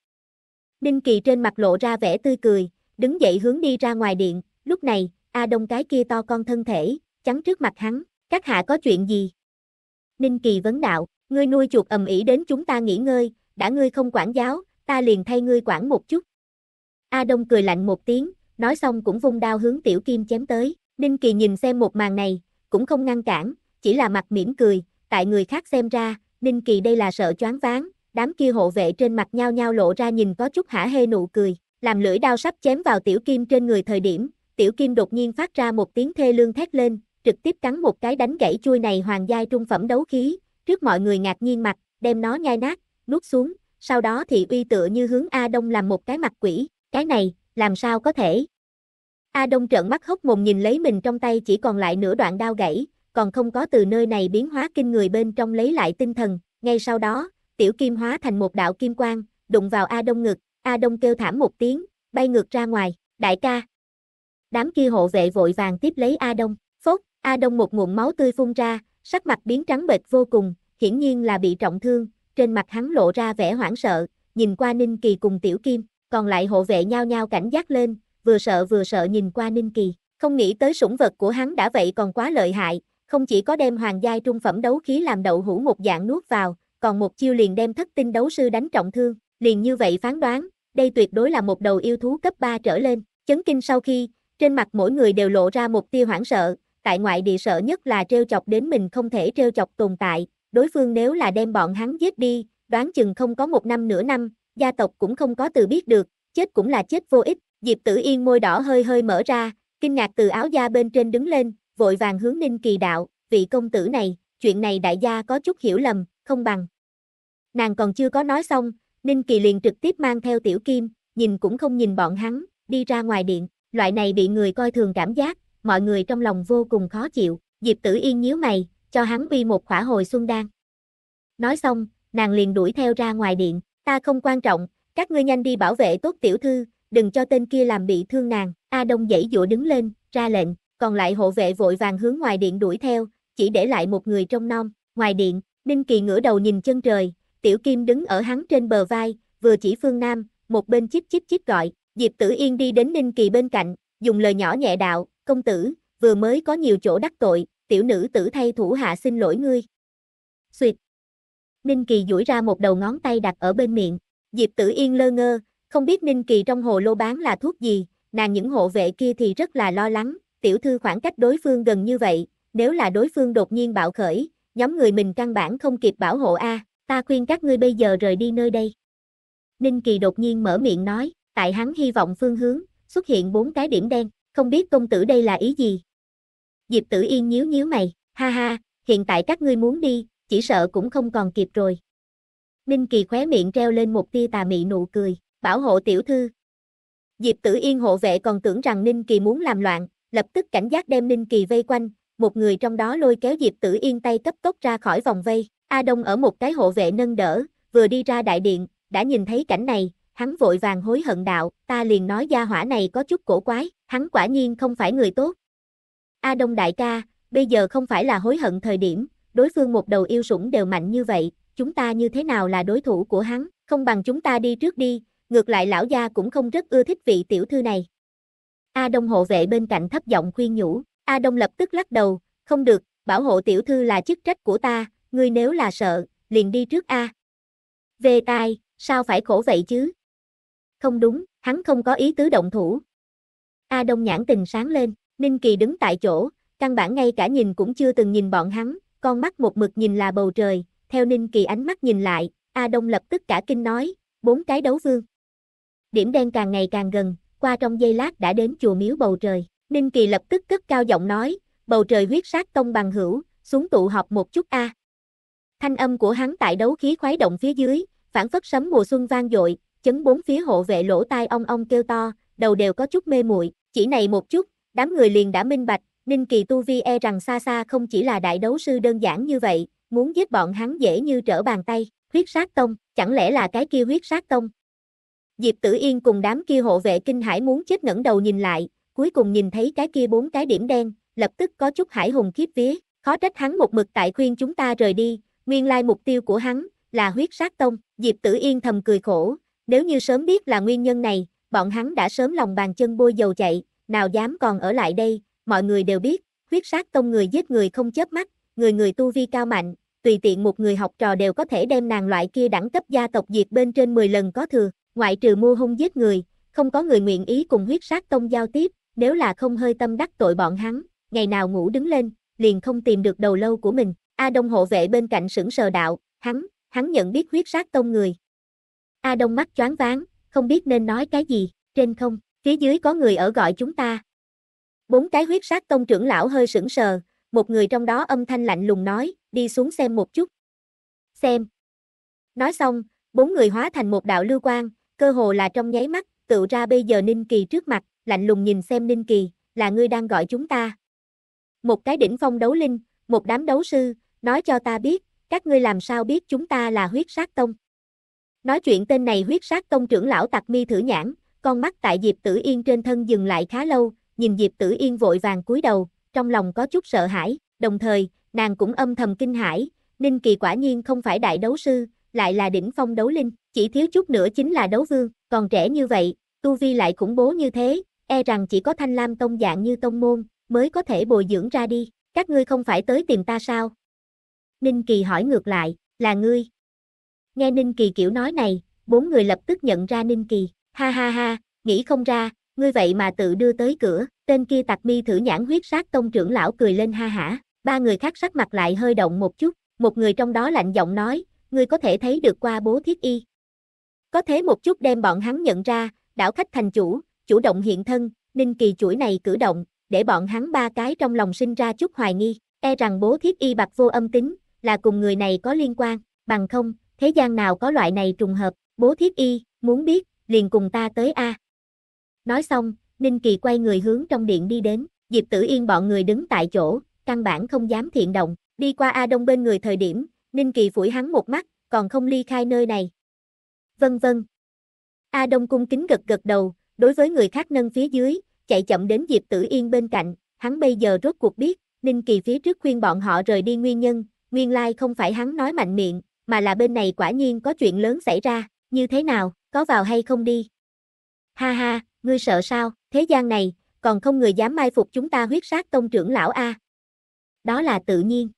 Ninh Kỳ trên mặt lộ ra vẻ tươi cười, đứng dậy hướng đi ra ngoài điện, lúc này, A Đông cái kia to con thân thể, chắn trước mặt hắn, các hạ có chuyện gì? Ninh Kỳ vấn đạo. Ngươi nuôi chuột ầm ĩ đến chúng ta nghỉ ngơi, đã ngươi không quản giáo, ta liền thay ngươi quản một chút. A Đông cười lạnh một tiếng, nói xong cũng vung đao hướng Tiểu Kim chém tới. Ninh Kỳ nhìn xem một màn này, cũng không ngăn cản, chỉ là mặt mỉm cười, tại người khác xem ra, Ninh Kỳ đây là sợ choáng váng, đám kia hộ vệ trên mặt nhau nhau lộ ra nhìn có chút hả hê nụ cười, làm lưỡi đao sắp chém vào Tiểu Kim trên người thời điểm, Tiểu Kim đột nhiên phát ra một tiếng thê lương thét lên, trực tiếp cắn một cái đánh gãy chui này hoàng giai trung phẩm đấu khí, trước mọi người ngạc nhiên mặt, đem nó nhai nát, nuốt xuống, sau đó thì uy tựa như hướng A Đông làm một cái mặt quỷ, cái này, làm sao có thể. A Đông trợn mắt hốc mồm nhìn lấy mình trong tay chỉ còn lại nửa đoạn đao gãy, còn không có từ nơi này biến hóa kinh người bên trong lấy lại tinh thần, ngay sau đó, tiểu kim hóa thành một đạo kim quang, đụng vào A Đông ngực, A Đông kêu thảm một tiếng, bay ngược ra ngoài, đại ca. Đám kia hộ vệ vội vàng tiếp lấy A Đông, phốt, A Đông một nguồn máu tươi phun ra, sắc mặt biến trắng bệch vô cùng, hiển nhiên là bị trọng thương, trên mặt hắn lộ ra vẻ hoảng sợ, nhìn qua Ninh Kỳ cùng Tiểu Kim, còn lại hộ vệ nhao nhao cảnh giác lên, vừa sợ vừa sợ nhìn qua Ninh Kỳ, không nghĩ tới sủng vật của hắn đã vậy còn quá lợi hại, không chỉ có đem hoàng giai trung phẩm đấu khí làm đậu hũ một dạng nuốt vào, còn một chiêu liền đem thất tinh đấu sư đánh trọng thương, liền như vậy phán đoán, đây tuyệt đối là một đầu yêu thú cấp 3 trở lên, chấn kinh sau khi, trên mặt mỗi người đều lộ ra một tia hoảng sợ, tại ngoại địa sợ nhất là trêu chọc đến mình không thể trêu chọc tồn tại, đối phương nếu là đem bọn hắn giết đi, đoán chừng không có một năm nửa năm, gia tộc cũng không có từ biết được, chết cũng là chết vô ích, Diệp Tử Yên môi đỏ hơi hơi mở ra, kinh ngạc từ áo da bên trên đứng lên, vội vàng hướng Ninh Kỳ đạo, vị công tử này, chuyện này đại gia có chút hiểu lầm, không bằng. Nàng còn chưa có nói xong, Ninh Kỳ liền trực tiếp mang theo Tiểu Kim, nhìn cũng không nhìn bọn hắn, đi ra ngoài điện, loại này bị người coi thường cảm giác, mọi người trong lòng vô cùng khó chịu, Diệp Tử Yên nhíu mày, cho hắn uy một khỏa hồi xuân đan. Nói xong, nàng liền đuổi theo ra ngoài điện, ta không quan trọng, các ngươi nhanh đi bảo vệ tốt tiểu thư, đừng cho tên kia làm bị thương nàng, A Đông dãy dụa đứng lên, ra lệnh, còn lại hộ vệ vội vàng hướng ngoài điện đuổi theo, chỉ để lại một người trong non, ngoài điện, Ninh Kỳ ngửa đầu nhìn chân trời, tiểu kim đứng ở hắn trên bờ vai, vừa chỉ phương nam, một bên chích chích chích gọi, Diệp Tử Yên đi đến Ninh Kỳ bên cạnh, dùng lời nhỏ nhẹ đạo, công tử, vừa mới có nhiều chỗ đắc tội, tiểu nữ tử thay thủ hạ xin lỗi ngươi. Xuyệt. Ninh Kỳ duỗi ra một đầu ngón tay đặt ở bên miệng, Diệp Tử Yên lơ ngơ, không biết Ninh Kỳ trong hồ lô bán là thuốc gì, nàng những hộ vệ kia thì rất là lo lắng, tiểu thư khoảng cách đối phương gần như vậy, nếu là đối phương đột nhiên bạo khởi, nhóm người mình căn bản không kịp bảo hộ a, ta khuyên các ngươi bây giờ rời đi nơi đây. Ninh Kỳ đột nhiên mở miệng nói, tại hắn hy vọng phương hướng, xuất hiện bốn cái điểm đen không biết công tử đây là ý gì. Diệp tử yên nhíu nhíu mày, ha ha, hiện tại các ngươi muốn đi, chỉ sợ cũng không còn kịp rồi. Ninh Kỳ khóe miệng treo lên một tia tà mị nụ cười, bảo hộ tiểu thư. Diệp tử yên hộ vệ còn tưởng rằng Ninh Kỳ muốn làm loạn, lập tức cảnh giác đem Ninh Kỳ vây quanh, một người trong đó lôi kéo Diệp tử yên tay cấp tốc ra khỏi vòng vây, A Đông ở một cái hộ vệ nâng đỡ, vừa đi ra đại điện, đã nhìn thấy cảnh này, hắn vội vàng hối hận đạo, ta liền nói gia hỏa này có chút cổ quái, hắn quả nhiên không phải người tốt. A Đông đại ca, bây giờ không phải là hối hận thời điểm, đối phương một đầu yêu sủng đều mạnh như vậy, chúng ta như thế nào là đối thủ của hắn, không bằng chúng ta đi trước đi, ngược lại lão gia cũng không rất ưa thích vị tiểu thư này. A Đông hộ vệ bên cạnh thấp giọng khuyên nhủ, A Đông lập tức lắc đầu, không được, bảo hộ tiểu thư là chức trách của ta, ngươi nếu là sợ, liền đi trước A. Về tai, sao phải khổ vậy chứ? Không đúng, hắn không có ý tứ động thủ. A Đông nhãn tình sáng lên, Ninh Kỳ đứng tại chỗ, căn bản ngay cả nhìn cũng chưa từng nhìn bọn hắn, con mắt một mực nhìn là bầu trời, theo Ninh Kỳ ánh mắt nhìn lại, A Đông lập tức cả kinh nói, bốn cái đấu vương. Điểm đen càng ngày càng gần, qua trong giây lát đã đến chùa miếu bầu trời, Ninh Kỳ lập tức cất cao giọng nói, bầu trời huyết sát tông bằng hữu, xuống tụ họp một chút a. Thanh âm của hắn tại đấu khí khoái động phía dưới, phản phất sấm mùa xuân vang dội, chấn bốn phía hộ vệ lỗ tai ong ong kêu to, đầu đều có chút mê muội, chỉ này một chút, đám người liền đã minh bạch, Ninh Kỳ tu vi e rằng xa xa không chỉ là đại đấu sư đơn giản như vậy, muốn giết bọn hắn dễ như trở bàn tay, huyết sát tông, chẳng lẽ là cái kia huyết sát tông? Diệp Tử Yên cùng đám kia hộ vệ kinh hải muốn chết ngẩng đầu nhìn lại, cuối cùng nhìn thấy cái kia bốn cái điểm đen, lập tức có chút hải hùng khiếp vía, khó trách hắn một mực tại khuyên chúng ta rời đi, nguyên lai mục tiêu của hắn là huyết sát tông, Diệp Tử Yên thầm cười khổ, nếu như sớm biết là nguyên nhân này, bọn hắn đã sớm lòng bàn chân bôi dầu chạy, nào dám còn ở lại đây, mọi người đều biết, huyết sát tông người giết người không chớp mắt, người người tu vi cao mạnh, tùy tiện một người học trò đều có thể đem nàng loại kia đẳng cấp gia tộc diệt bên trên 10 lần có thừa, ngoại trừ mua hung giết người, không có người nguyện ý cùng huyết sát tông giao tiếp, nếu là không hơi tâm đắc tội bọn hắn, ngày nào ngủ đứng lên, liền không tìm được đầu lâu của mình. A Đông hộ vệ bên cạnh sững sờ đạo, hắn, hắn nhận biết huyết sát tông người, A Đông mắt choáng váng, không biết nên nói cái gì, trên không, phía dưới có người ở gọi chúng ta. Bốn cái huyết sát tông trưởng lão hơi sững sờ, một người trong đó âm thanh lạnh lùng nói, đi xuống xem một chút. Xem. Nói xong, bốn người hóa thành một đạo lưu quang, cơ hồ là trong nháy mắt, tự ra bây giờ Ninh Kỳ trước mặt, lạnh lùng nhìn xem Ninh Kỳ, là ngươi đang gọi chúng ta. Một cái đỉnh phong đấu linh, một đám đấu sư, nói cho ta biết, các ngươi làm sao biết chúng ta là huyết sát tông. Nói chuyện tên này huyết sát công trưởng lão tặc mi thử nhãn, con mắt tại Diệp Tử Yên trên thân dừng lại khá lâu, nhìn Diệp Tử Yên vội vàng cúi đầu, trong lòng có chút sợ hãi, đồng thời, nàng cũng âm thầm kinh hãi, Ninh Kỳ quả nhiên không phải đại đấu sư, lại là đỉnh phong đấu linh, chỉ thiếu chút nữa chính là đấu vương, còn trẻ như vậy, tu vi lại khủng bố như thế, e rằng chỉ có Thanh Lam tông dạng như tông môn mới có thể bồi dưỡng ra đi, các ngươi không phải tới tìm ta sao? Ninh Kỳ hỏi ngược lại, là ngươi, Nghe Ninh Kỳ kiểu nói này, bốn người lập tức nhận ra Ninh Kỳ, ha ha ha, nghĩ không ra, ngươi vậy mà tự đưa tới cửa, tên kia tặc mi thử nhãn huyết sát tông trưởng lão cười lên ha hả, ba người khác sắc mặt lại hơi động một chút, một người trong đó lạnh giọng nói, ngươi có thể thấy được qua bố thiết y. Có thế một chút đem bọn hắn nhận ra, đảo khách thành chủ, chủ động hiện thân, Ninh Kỳ chuỗi này cử động, để bọn hắn ba cái trong lòng sinh ra chút hoài nghi, e rằng bố thiết y bạc vô âm tính, là cùng người này có liên quan, bằng không, thế gian nào có loại này trùng hợp, bố thiếp y, muốn biết, liền cùng ta tới a. Nói xong, Ninh Kỳ quay người hướng trong điện đi đến, Diệp Tử Yên bọn người đứng tại chỗ, căn bản không dám thiện động, đi qua A Đông bên người thời điểm, Ninh Kỳ phủi hắn một mắt, còn không ly khai nơi này. Vân vân. A Đông cung kính gật gật đầu, đối với người khác nâng phía dưới, chạy chậm đến Diệp Tử Yên bên cạnh, hắn bây giờ rốt cuộc biết, Ninh Kỳ phía trước khuyên bọn họ rời đi nguyên nhân, nguyên lai không phải hắn nói mạnh miệng, mà là bên này quả nhiên có chuyện lớn xảy ra, như thế nào, có vào hay không đi? Ha ha, ngươi sợ sao, thế gian này, còn không người dám mai phục chúng ta huyết sát tông trưởng lão A. Đó là tự nhiên.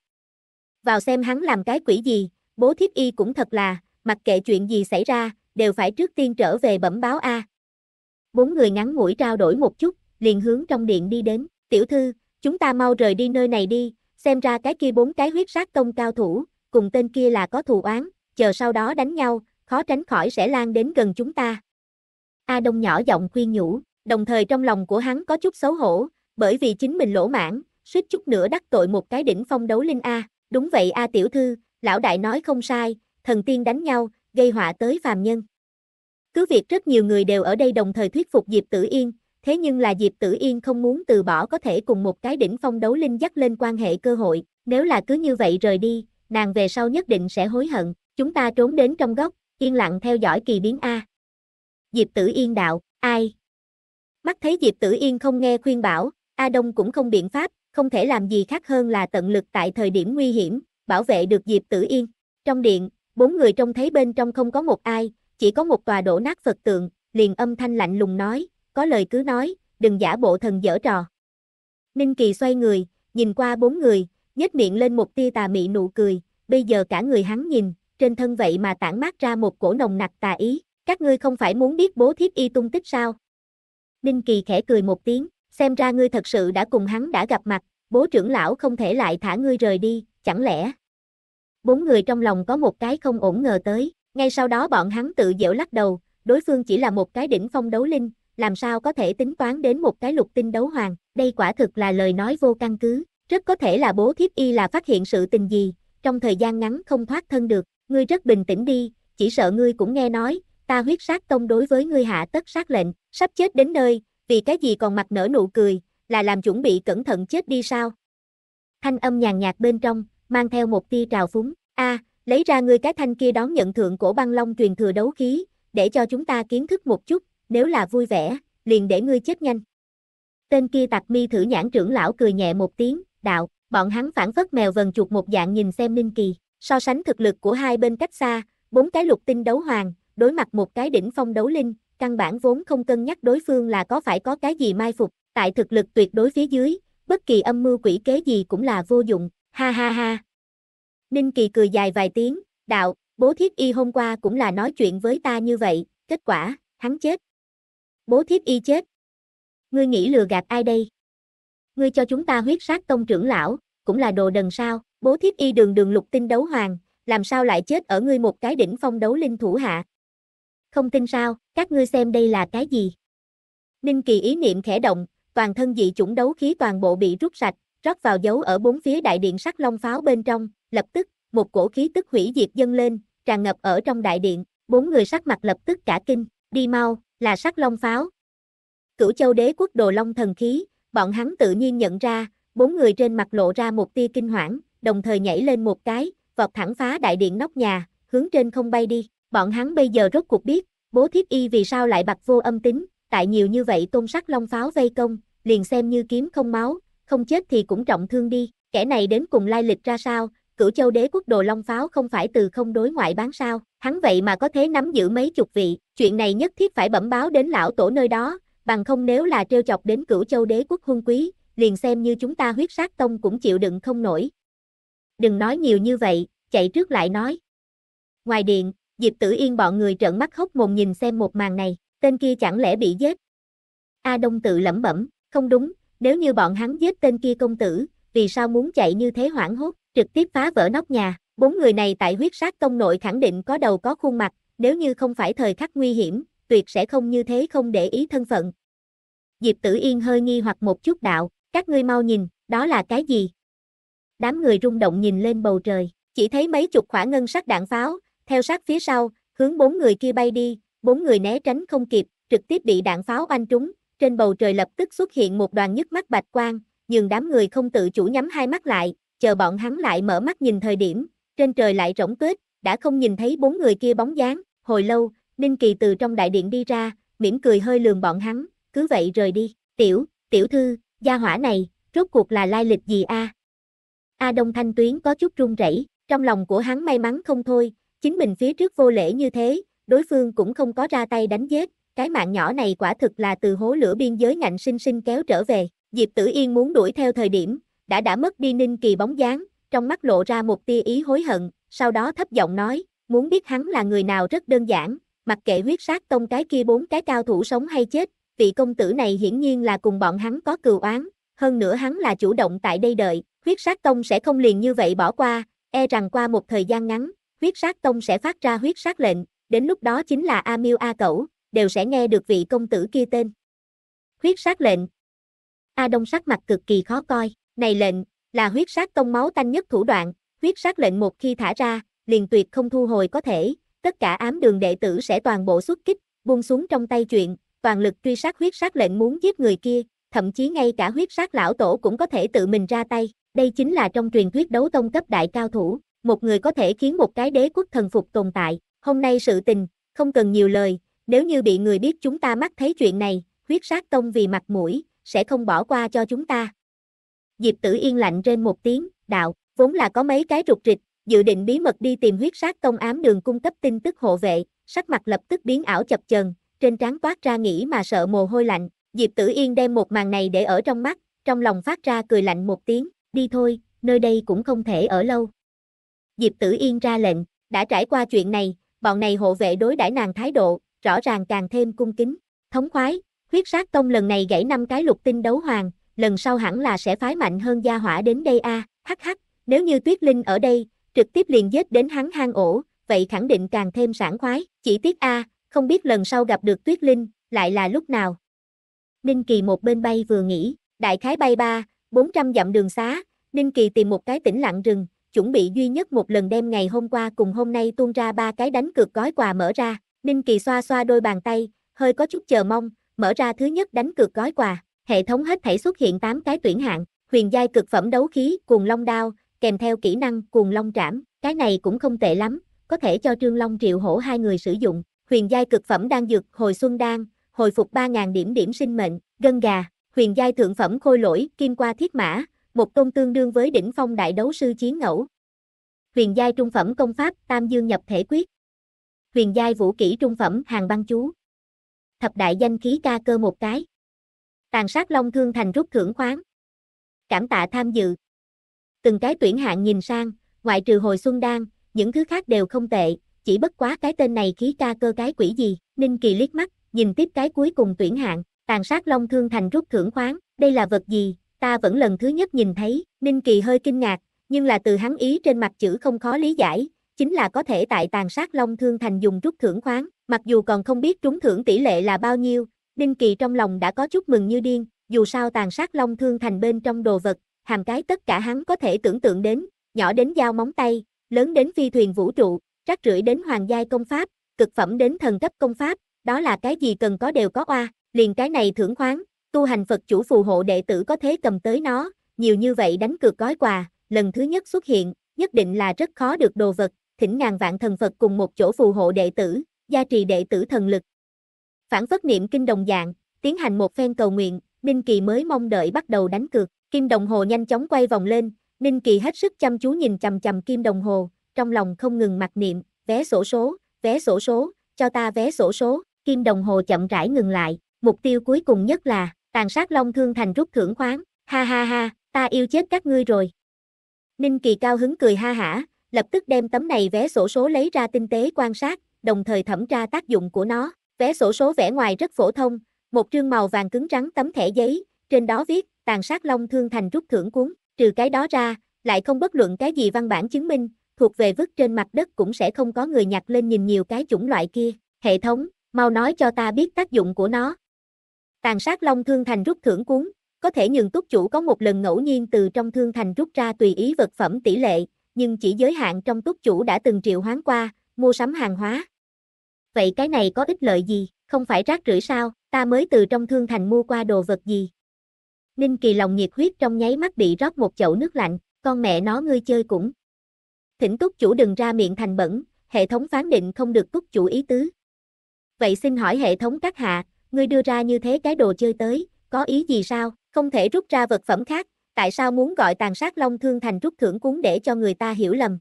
Vào xem hắn làm cái quỷ gì, bố thiếp y cũng thật là, mặc kệ chuyện gì xảy ra, đều phải trước tiên trở về bẩm báo A. Bốn người ngắn ngủi trao đổi một chút, liền hướng trong điện đi đến, tiểu thư, chúng ta mau rời đi nơi này đi, xem ra cái kia bốn cái huyết sát tông cao thủ, cùng tên kia là có thù oán, chờ sau đó đánh nhau, khó tránh khỏi sẽ lan đến gần chúng ta. A Đông nhỏ giọng khuyên nhủ, đồng thời trong lòng của hắn có chút xấu hổ, bởi vì chính mình lỗ mãn, suýt chút nữa đắc tội một cái đỉnh phong đấu linh A. Đúng vậy A tiểu thư, lão đại nói không sai, thần tiên đánh nhau, gây họa tới phàm nhân. Cứ việc rất nhiều người đều ở đây đồng thời thuyết phục Diệp Tử Yên, thế nhưng là Diệp Tử Yên không muốn từ bỏ có thể cùng một cái đỉnh phong đấu linh dắt lên quan hệ cơ hội, nếu là cứ như vậy rời đi, nàng về sau nhất định sẽ hối hận, chúng ta trốn đến trong góc, yên lặng theo dõi kỳ biến A. Diệp Tử Yên đạo, ai? Mắt thấy Diệp Tử Yên không nghe khuyên bảo, A Đông cũng không biện pháp, không thể làm gì khác hơn là tận lực tại thời điểm nguy hiểm, bảo vệ được Diệp Tử Yên. Trong điện, bốn người trông thấy bên trong không có một ai, chỉ có một tòa đổ nát Phật tượng, liền âm thanh lạnh lùng nói, có lời cứ nói, đừng giả bộ thần dở trò. Ninh Kỳ xoay người, nhìn qua bốn người, nhếch miệng lên một tia tà mị nụ cười, bây giờ cả người hắn nhìn, trên thân vậy mà tản mát ra một cổ nồng nặc tà ý, các ngươi không phải muốn biết bố thiếp y tung tích sao? Ninh Kỳ khẽ cười một tiếng, xem ra ngươi thật sự đã cùng hắn đã gặp mặt, bố trưởng lão không thể lại thả ngươi rời đi, chẳng lẽ? Bốn người trong lòng có một cái không ổn ngờ tới, ngay sau đó bọn hắn tự dễu lắc đầu, đối phương chỉ là một cái đỉnh phong đấu linh, làm sao có thể tính toán đến một cái lục tinh đấu hoàng, đây quả thực là lời nói vô căn cứ, rất có thể là bố thiếp y là phát hiện sự tình gì, trong thời gian ngắn không thoát thân được, ngươi rất bình tĩnh đi, chỉ sợ ngươi cũng nghe nói, ta huyết sát tông đối với ngươi hạ tất sát lệnh, sắp chết đến nơi, vì cái gì còn mặt nở nụ cười, là làm chuẩn bị cẩn thận chết đi sao? Thanh âm nhàn nhạt bên trong, mang theo một tia trào phúng, a, lấy ra ngươi cái thanh kia đón nhận thượng cổ băng long truyền thừa đấu khí, để cho chúng ta kiến thức một chút, nếu là vui vẻ, liền để ngươi chết nhanh. Tên kia tạc mi thử nhãn trưởng lão cười nhẹ một tiếng, đạo, bọn hắn phản phất mèo vần chuột một dạng nhìn xem Ninh Kỳ, so sánh thực lực của hai bên cách xa, bốn cái lục tinh đấu hoàng, đối mặt một cái đỉnh phong đấu linh, căn bản vốn không cân nhắc đối phương là có phải có cái gì mai phục, tại thực lực tuyệt đối phía dưới, bất kỳ âm mưu quỷ kế gì cũng là vô dụng, ha ha ha. Ninh Kỳ cười dài vài tiếng, đạo, bố thiết y hôm qua cũng là nói chuyện với ta như vậy, kết quả, hắn chết. Bố thiết y chết. Ngươi nghĩ lừa gạt ai đây? ngươi cho chúng ta huyết sát tông trưởng lão, cũng là đồ đần sao, bố thiết y đường đường lục tinh đấu hoàng, làm sao lại chết ở ngươi một cái đỉnh phong đấu linh thủ hạ. Không tin sao, các ngươi xem đây là cái gì. Ninh kỳ ý niệm khẽ động, toàn thân dị chủng đấu khí toàn bộ bị rút sạch, rót vào dấu ở bốn phía đại điện sắc long pháo bên trong, lập tức, một cổ khí tức hủy diệt dâng lên, tràn ngập ở trong đại điện, bốn người sắc mặt lập tức cả kinh, đi mau, là sắc long pháo. Cửu châu đế quốc đồ long thần khí, Bọn hắn tự nhiên nhận ra, bốn người trên mặt lộ ra một tia kinh hoảng, đồng thời nhảy lên một cái, vọt thẳng phá đại điện nóc nhà, hướng trên không bay đi. Bọn hắn bây giờ rốt cuộc biết, bố thiết y vì sao lại bạc vô âm tính, tại nhiều như vậy tôn sắc long pháo vây công, liền xem như kiếm không máu, không chết thì cũng trọng thương đi, kẻ này đến cùng lai lịch ra sao, cửu châu đế quốc đồ long pháo không phải từ không đối ngoại bán sao, hắn vậy mà có thế nắm giữ mấy chục vị, chuyện này nhất thiết phải bẩm báo đến lão tổ nơi đó, bằng không nếu là trêu chọc đến cửu châu đế quốc hung quý, liền xem như chúng ta huyết sát tông cũng chịu đựng không nổi. Đừng nói nhiều như vậy, chạy trước lại nói. Ngoài điện, Diệp Tử Yên bọn người trợn mắt hốc mồm nhìn xem một màn này, tên kia chẳng lẽ bị giết? A Đông tự lẩm bẩm, không đúng, nếu như bọn hắn giết tên kia công tử, vì sao muốn chạy như thế hoảng hốt, trực tiếp phá vỡ nóc nhà, bốn người này tại huyết sát tông nội khẳng định có đầu có khuôn mặt, nếu như không phải thời khắc nguy hiểm, tuyệt sẽ không như thế không để ý thân phận. Diệp Tử Yên hơi nghi hoặc một chút đạo, các ngươi mau nhìn, đó là cái gì? Đám người rung động nhìn lên bầu trời, chỉ thấy mấy chục quả ngân sắc đạn pháo, theo sát phía sau, hướng bốn người kia bay đi, bốn người né tránh không kịp, trực tiếp bị đạn pháo oanh trúng, trên bầu trời lập tức xuất hiện một đoàn nhức mắt bạch quang, nhưng đám người không tự chủ nhắm hai mắt lại, chờ bọn hắn lại mở mắt nhìn thời điểm, trên trời lại rỗng tuyết, đã không nhìn thấy bốn người kia bóng dáng, hồi lâu, Ninh Kỳ từ trong đại điện đi ra, mỉm cười hơi lườm bọn hắn, cứ vậy rời đi. Tiểu, tiểu thư, gia hỏa này, rốt cuộc là lai lịch gì a? A Đông Thanh Tuyến có chút run rẩy, trong lòng của hắn may mắn không thôi, chính mình phía trước vô lễ như thế, đối phương cũng không có ra tay đánh giết, cái mạng nhỏ này quả thực là từ hố lửa biên giới ngạnh sinh sinh kéo trở về. Diệp Tử Yên muốn đuổi theo thời điểm, đã đã mất đi Ninh Kỳ bóng dáng, trong mắt lộ ra một tia ý hối hận, sau đó thấp giọng nói, muốn biết hắn là người nào rất đơn giản, mặc kệ huyết sát tông cái kia bốn cái cao thủ sống hay chết, vị công tử này hiển nhiên là cùng bọn hắn có cừu oán, hơn nữa hắn là chủ động tại đây đợi, huyết sát tông sẽ không liền như vậy bỏ qua, e rằng qua một thời gian ngắn, huyết sát tông sẽ phát ra huyết sát lệnh, đến lúc đó chính là A miu A Cẩu, đều sẽ nghe được vị công tử kia tên. Huyết sát lệnh A Đông sắc mặt cực kỳ khó coi, này lệnh, là huyết sát tông máu tanh nhất thủ đoạn, huyết sát lệnh một khi thả ra, liền tuyệt không thu hồi có thể, tất cả ám đường đệ tử sẽ toàn bộ xuất kích, buông xuống trong tay chuyện, toàn lực truy sát huyết sát lệnh muốn giết người kia, thậm chí ngay cả huyết sát lão tổ cũng có thể tự mình ra tay, đây chính là trong truyền thuyết đấu tông cấp đại cao thủ, một người có thể khiến một cái đế quốc thần phục tồn tại, hôm nay sự tình, không cần nhiều lời, nếu như bị người biết chúng ta mắc thấy chuyện này, huyết sát tông vì mặt mũi, sẽ không bỏ qua cho chúng ta. Diệp tử yên lạnh trên một tiếng, đạo, vốn là có mấy cái rụt rịch, dự định bí mật đi tìm huyết sát công ám đường cung cấp tin tức hộ vệ, sắc mặt lập tức biến ảo chập chờn, trên trán toát ra nghĩ mà sợ mồ hôi lạnh, Diệp Tử Yên đem một màn này để ở trong mắt, trong lòng phát ra cười lạnh một tiếng, đi thôi, nơi đây cũng không thể ở lâu. Diệp Tử Yên ra lệnh, đã trải qua chuyện này, bọn này hộ vệ đối đãi nàng thái độ, rõ ràng càng thêm cung kính, thống khoái, huyết sát tông lần này gãy năm cái lục tinh đấu hoàng, lần sau hẳn là sẽ phái mạnh hơn gia hỏa đến đây a, hắc hắc, nếu như Tuyết Linh ở đây, trực tiếp liền giết đến hắn hang ổ, vậy khẳng định càng thêm sảng khoái, chỉ tiếc a, không biết lần sau gặp được Tuyết Linh, lại là lúc nào. Ninh Kỳ một bên bay vừa nghỉ, đại khái bay ba, 400 dặm đường xá, Ninh Kỳ tìm một cái tĩnh lặng rừng, chuẩn bị duy nhất một lần đem ngày hôm qua cùng hôm nay tuôn ra ba cái đánh cược gói quà mở ra, Ninh Kỳ xoa xoa đôi bàn tay, hơi có chút chờ mong, mở ra thứ nhất đánh cược gói quà, hệ thống hết thảy xuất hiện 8 cái tuyển hạng, huyền giai cực phẩm đấu khí, cùng long đao, kèm theo kỹ năng cuồng long trảm, cái này cũng không tệ lắm, có thể cho Trương Long Triệu Hổ hai người sử dụng, huyền giai cực phẩm đang dược hồi xuân đan, hồi phục 3.000 điểm điểm sinh mệnh, gân gà, huyền giai thượng phẩm khôi lỗi, kim qua thiết mã, một tôn tương đương với đỉnh phong đại đấu sư chiến ngẫu. Huyền giai trung phẩm công pháp tam dương nhập thể quyết. Huyền giai vũ kỹ trung phẩm hàng băng chú. Thập đại danh khí ca cơ một cái. Tàn sát long thương thành rút thưởng khoáng. Cảm tạ tham dự từng cái tuyển hạng nhìn sang, ngoại trừ hồi xuân đan, những thứ khác đều không tệ, chỉ bất quá cái tên này khí ca cơ cái quỷ gì, Ninh Kỳ liếc mắt, nhìn tiếp cái cuối cùng tuyển hạng, tàn sát long thương thành rút thưởng khoáng, đây là vật gì, ta vẫn lần thứ nhất nhìn thấy, Ninh Kỳ hơi kinh ngạc, nhưng là từ hắn ý trên mặt chữ không khó lý giải, chính là có thể tại tàn sát long thương thành dùng rút thưởng khoáng, mặc dù còn không biết trúng thưởng tỷ lệ là bao nhiêu, Ninh Kỳ trong lòng đã có chút mừng như điên, dù sao tàn sát long thương thành bên trong đồ vật, hàm cái tất cả hắn có thể tưởng tượng đến, nhỏ đến dao móng tay, lớn đến phi thuyền vũ trụ, rắc rưởi đến hoàng giai công pháp, cực phẩm đến thần cấp công pháp, đó là cái gì cần có đều có oa, liền cái này thưởng khoáng, tu hành Phật chủ phù hộ đệ tử có thế cầm tới nó, nhiều như vậy đánh cược gói quà, lần thứ nhất xuất hiện, nhất định là rất khó được đồ vật, thỉnh ngàn vạn thần Phật cùng một chỗ phù hộ đệ tử, gia trì đệ tử thần lực. Phản phất niệm kinh đồng dạng, tiến hành một phen cầu nguyện, Minh Kỳ mới mong đợi bắt đầu đánh cược. Kim đồng hồ nhanh chóng quay vòng lên, Ninh Kỳ hết sức chăm chú nhìn chầm chầm kim đồng hồ, trong lòng không ngừng mặc niệm, vé sổ số, vé sổ số, cho ta vé sổ số, kim đồng hồ chậm rãi ngừng lại, mục tiêu cuối cùng nhất là, tàn sát long thương thành rút thưởng khoáng, ha ha ha, ta yêu chết các ngươi rồi. Ninh Kỳ cao hứng cười ha hả, lập tức đem tấm này vé sổ số lấy ra tinh tế quan sát, đồng thời thẩm tra tác dụng của nó, vé sổ số vẽ ngoài rất phổ thông, một trương màu vàng cứng rắn tấm thẻ giấy, trên đó viết, tàn sát long thương thành rút thưởng cuốn, trừ cái đó ra, lại không bất luận cái gì văn bản chứng minh, thuộc về vứt trên mặt đất cũng sẽ không có người nhặt lên nhìn nhiều cái chủng loại kia. Hệ thống, mau nói cho ta biết tác dụng của nó. Tàn sát long thương thành rút thưởng cuốn, có thể nhường túc chủ có một lần ngẫu nhiên từ trong thương thành rút ra tùy ý vật phẩm tỷ lệ, nhưng chỉ giới hạn trong túc chủ đã từng triệu hoán qua, mua sắm hàng hóa. Vậy cái này có ích lợi gì, không phải rác rưởi sao, ta mới từ trong thương thành mua qua đồ vật gì, Ninh Kỳ lòng nhiệt huyết trong nháy mắt bị rót một chậu nước lạnh, con mẹ nó ngươi chơi cũng. Thỉnh túc chủ đừng ra miệng thành bẩn, hệ thống phán định không được túc chủ ý tứ. Vậy xin hỏi hệ thống các hạ, ngươi đưa ra như thế cái đồ chơi tới, có ý gì sao, không thể rút ra vật phẩm khác, tại sao muốn gọi tàn sát long thương thành rút thưởng cuốn để cho người ta hiểu lầm.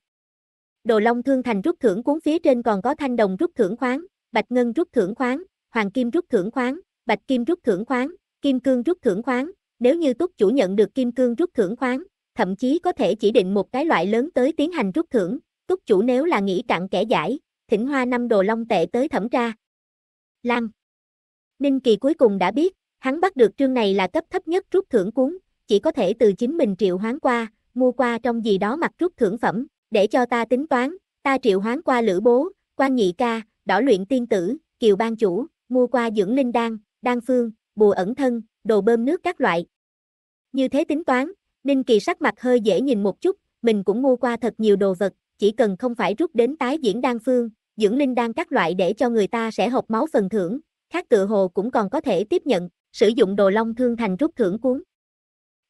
Đồ long thương thành rút thưởng cuốn phía trên còn có thanh đồng rút thưởng khoáng, bạch ngân rút thưởng khoáng, hoàng kim rút thưởng khoáng, bạch kim rút thưởng khoáng, kim cương rút thưởng khoáng, nếu như túc chủ nhận được kim cương rút thưởng khoáng, thậm chí có thể chỉ định một cái loại lớn tới tiến hành rút thưởng, túc chủ nếu là nghĩ cặn kẻ giải, thỉnh hoa năm đồ long tệ tới thẩm tra. Lăng Ninh Kỳ cuối cùng đã biết, hắn bắt được trương này là cấp thấp nhất rút thưởng cuốn, chỉ có thể từ chính mình triệu hoán qua, mua qua trong gì đó mặc rút thưởng phẩm, để cho ta tính toán, ta triệu hoán qua lữ bố, quan nhị ca, đỏ luyện tiên tử, kiều ban chủ, mua qua dưỡng linh đan, đan phương, bùa ẩn thân, đồ bơm nước các loại, như thế tính toán, Ninh Kỳ sắc mặt hơi dễ nhìn một chút, mình cũng mua qua thật nhiều đồ vật, chỉ cần không phải rút đến tái diễn đan phương, dưỡng linh đan các loại để cho người ta sẽ hộp máu phần thưởng, khác tự hồ cũng còn có thể tiếp nhận, sử dụng đồ long thương thành rút thưởng cuốn.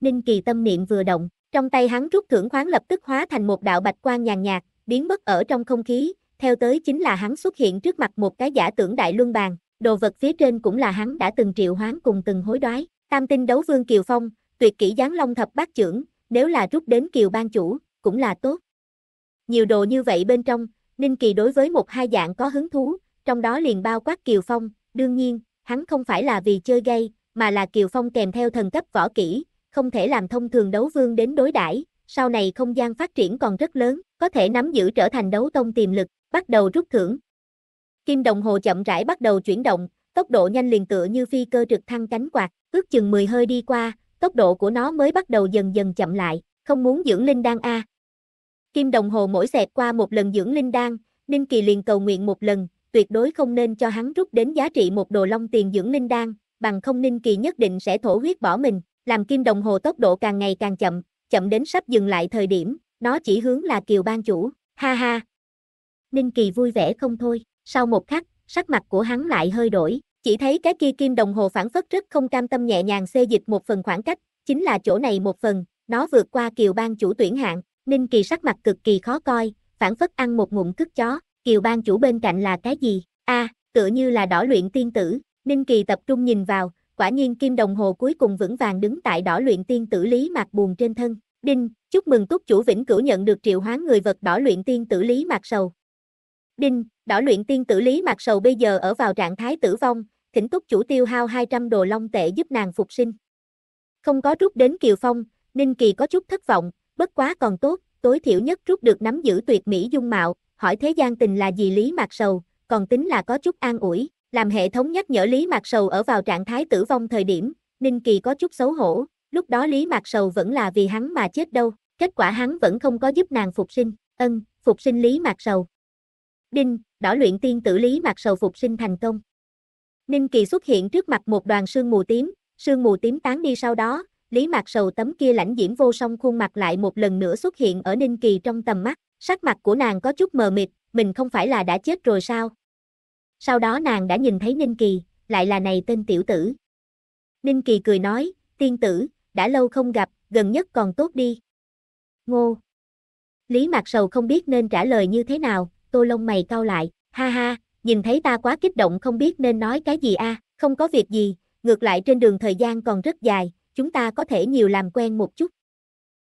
Ninh Kỳ tâm niệm vừa động, trong tay hắn rút thưởng khoáng lập tức hóa thành một đạo bạch quang nhàn nhạt, biến mất ở trong không khí, theo tới chính là hắn xuất hiện trước mặt một cái giả tưởng đại luân bàn, đồ vật phía trên cũng là hắn đã từng triệu hoán cùng từng hối đoái, tam tinh đấu vương Kiều Phong, tuyệt kỹ giáng long thập bát trưởng, nếu là rút đến kiều ban chủ, cũng là tốt. Nhiều đồ như vậy bên trong, Ninh Kỳ đối với một hai dạng có hứng thú, trong đó liền bao quát Kiều Phong, đương nhiên, hắn không phải là vì chơi gay, mà là Kiều Phong kèm theo thần cấp võ kỹ, không thể làm thông thường đấu vương đến đối đãi sau này không gian phát triển còn rất lớn, có thể nắm giữ trở thành đấu tông tiềm lực, bắt đầu rút thưởng. Kim đồng hồ chậm rãi bắt đầu chuyển động, tốc độ nhanh liền tựa như phi cơ trực thăng cánh quạt, ước chừng 10 hơi đi qua, tốc độ của nó mới bắt đầu dần dần chậm lại, không muốn dưỡng linh đan a. Kim đồng hồ mỗi xẹt qua một lần dưỡng linh đan, Ninh Kỳ liền cầu nguyện một lần, tuyệt đối không nên cho hắn rút đến giá trị một đồ long tiền dưỡng linh đan, bằng không Ninh Kỳ nhất định sẽ thổ huyết bỏ mình, làm kim đồng hồ tốc độ càng ngày càng chậm, chậm đến sắp dừng lại thời điểm, nó chỉ hướng là Kiều ban chủ, ha ha. Ninh Kỳ vui vẻ không thôi, sau một khắc, sắc mặt của hắn lại hơi đổi, chỉ thấy cái kia kim đồng hồ phản phất rất không cam tâm nhẹ nhàng xê dịch một phần khoảng cách, chính là chỗ này một phần, nó vượt qua kiều bang chủ tuyển hạng, Ninh Kỳ sắc mặt cực kỳ khó coi, phản phất ăn một ngụm cứt chó, kiều bang chủ bên cạnh là cái gì? A, tựa như là đỏ luyện tiên tử, Ninh Kỳ tập trung nhìn vào, quả nhiên kim đồng hồ cuối cùng vững vàng đứng tại đỏ luyện tiên tử Lý Mạc buồn trên thân. Đinh, chúc mừng túc chủ vĩnh cửu nhận được triệu hoán người vật đỏ luyện tiên tử Lý Mạc Sầu. Đinh, đỏ luyện tiên tử Lý Mạc Sầu bây giờ ở vào trạng thái tử vong, thỉnh túc chủ tiêu hao 200 đồ long tệ giúp nàng phục sinh. Không có rút đến Kiều Phong, Ninh Kỳ có chút thất vọng, bất quá còn tốt, tối thiểu nhất rút được nắm giữ tuyệt mỹ dung mạo, hỏi thế gian tình là gì Lý Mạc Sầu, còn tính là có chút an ủi, làm hệ thống nhắc nhở Lý Mạc Sầu ở vào trạng thái tử vong thời điểm, Ninh Kỳ có chút xấu hổ, lúc đó Lý Mạc Sầu vẫn là vì hắn mà chết đâu, kết quả hắn vẫn không có giúp nàng phục sinh, ân, phục sinh Lý Mạc Sầu. Đinh, đỏ luyện tiên tử Lý Mạc Sầu phục sinh thành công, Ninh Kỳ xuất hiện trước mặt một đoàn sương mù tím, sương mù tím tán đi sau đó, Lý Mạc Sầu tấm kia lãnh diễm vô song khuôn mặt lại một lần nữa xuất hiện ở Ninh Kỳ trong tầm mắt, sắc mặt của nàng có chút mờ mịt, mình không phải là đã chết rồi sao? Sau đó nàng đã nhìn thấy Ninh Kỳ, lại là này tên tiểu tử. Ninh Kỳ cười nói, tiên tử, đã lâu không gặp, gần nhất còn tốt đi. Ngô. Lý Mạc Sầu không biết nên trả lời như thế nào, tô lông mày cau lại, ha ha, nhìn thấy ta quá kích động không biết nên nói cái gì a, không có việc gì, ngược lại trên đường thời gian còn rất dài, chúng ta có thể nhiều làm quen một chút.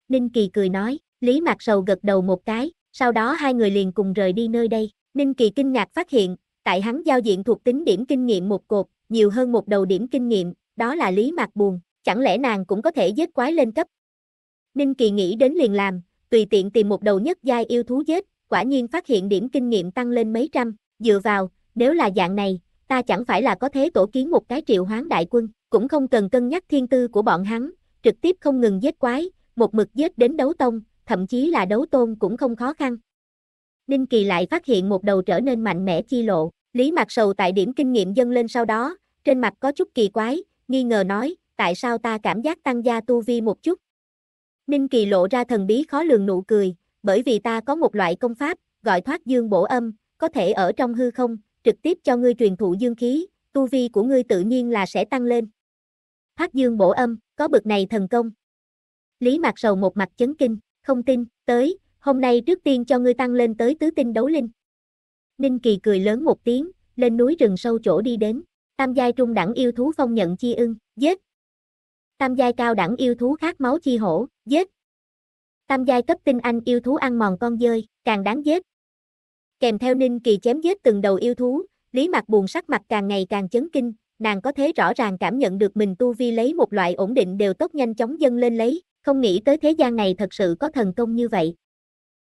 Ninh Kỳ cười nói, Lý Mạc Sầu gật đầu một cái, sau đó hai người liền cùng rời đi nơi đây. Ninh Kỳ kinh ngạc phát hiện, tại hắn giao diện thuộc tính điểm kinh nghiệm một cột, nhiều hơn một đầu điểm kinh nghiệm, đó là Lý Mạc buồn, chẳng lẽ nàng cũng có thể giết quái lên cấp. Ninh Kỳ nghĩ đến liền làm, tùy tiện tìm một đầu nhất giai yêu thú giết, quả nhiên phát hiện điểm kinh nghiệm tăng lên mấy trăm, Dựa vào, nếu là dạng này, ta chẳng phải là có thế tổ kiến một cái triệu hoán đại quân, cũng không cần cân nhắc thiên tư của bọn hắn, trực tiếp không ngừng giết quái, một mực giết đến đấu tông, thậm chí là đấu tôn cũng không khó khăn. Ninh Kỳ lại phát hiện một đầu trở nên mạnh mẽ chi lộ, Lý Mạc Sầu tại điểm kinh nghiệm dâng lên sau đó, trên mặt có chút kỳ quái, nghi ngờ nói, tại sao ta cảm giác tăng gia tu vi một chút. Ninh Kỳ lộ ra thần bí khó lường nụ cười, bởi vì ta có một loại công pháp, gọi thoát dương bổ âm, có thể ở trong hư không, trực tiếp cho ngươi truyền thụ dương khí, tu vi của ngươi tự nhiên là sẽ tăng lên. Hắc dương bổ âm, có bực này thần công. Lý Mạc Sầu một mặt chấn kinh, không tin, tới, hôm nay trước tiên cho ngươi tăng lên tới tứ tinh đấu linh. Ninh Kỳ cười lớn một tiếng, lên núi rừng sâu chỗ đi đến, tam giai trung đẳng yêu thú phong nhận chi ưng, giết. Tam giai cao đẳng yêu thú khát máu chi hổ, giết. Tam giai cấp tinh anh yêu thú ăn mòn con dơi, càng đáng giết, kèm theo Ninh Kỳ chém giết từng đầu yêu thú, Lý Mạc buồn sắc mặt càng ngày càng chấn kinh, nàng có thế rõ ràng cảm nhận được mình tu vi lấy một loại ổn định đều tốt nhanh chóng dâng lên lấy, không nghĩ tới thế gian này thật sự có thần công như vậy.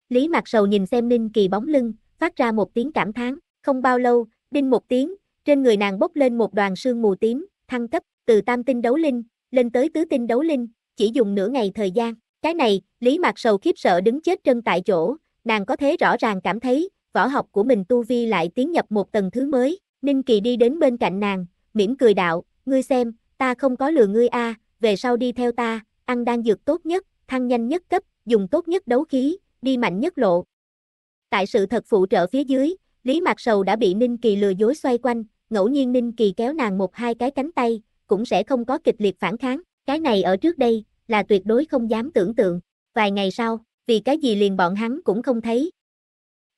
Lý Mạc Sầu nhìn xem Ninh Kỳ bóng lưng, phát ra một tiếng cảm thán, không bao lâu, đinh một tiếng, trên người nàng bốc lên một đoàn sương mù tím, thăng cấp từ tam tinh đấu linh lên tới tứ tinh đấu linh, chỉ dùng nửa ngày thời gian. Cái này, Lý Mạc Sầu khiếp sợ đứng chết chân tại chỗ, nàng có thế rõ ràng cảm thấy, võ học của mình tu vi lại tiến nhập một tầng thứ mới, Ninh Kỳ đi đến bên cạnh nàng, mỉm cười đạo, ngươi xem, ta không có lừa ngươi a, về sau đi theo ta, ăn đan dược tốt nhất, thăng nhanh nhất cấp, dùng tốt nhất đấu khí, đi mạnh nhất lộ. Tại sự thật phụ trợ phía dưới, Lý Mạc Sầu đã bị Ninh Kỳ lừa dối xoay quanh, ngẫu nhiên Ninh Kỳ kéo nàng một hai cái cánh tay, cũng sẽ không có kịch liệt phản kháng, cái này ở trước đây, là tuyệt đối không dám tưởng tượng. Vài ngày sau, vì cái gì liền bọn hắn cũng không thấy,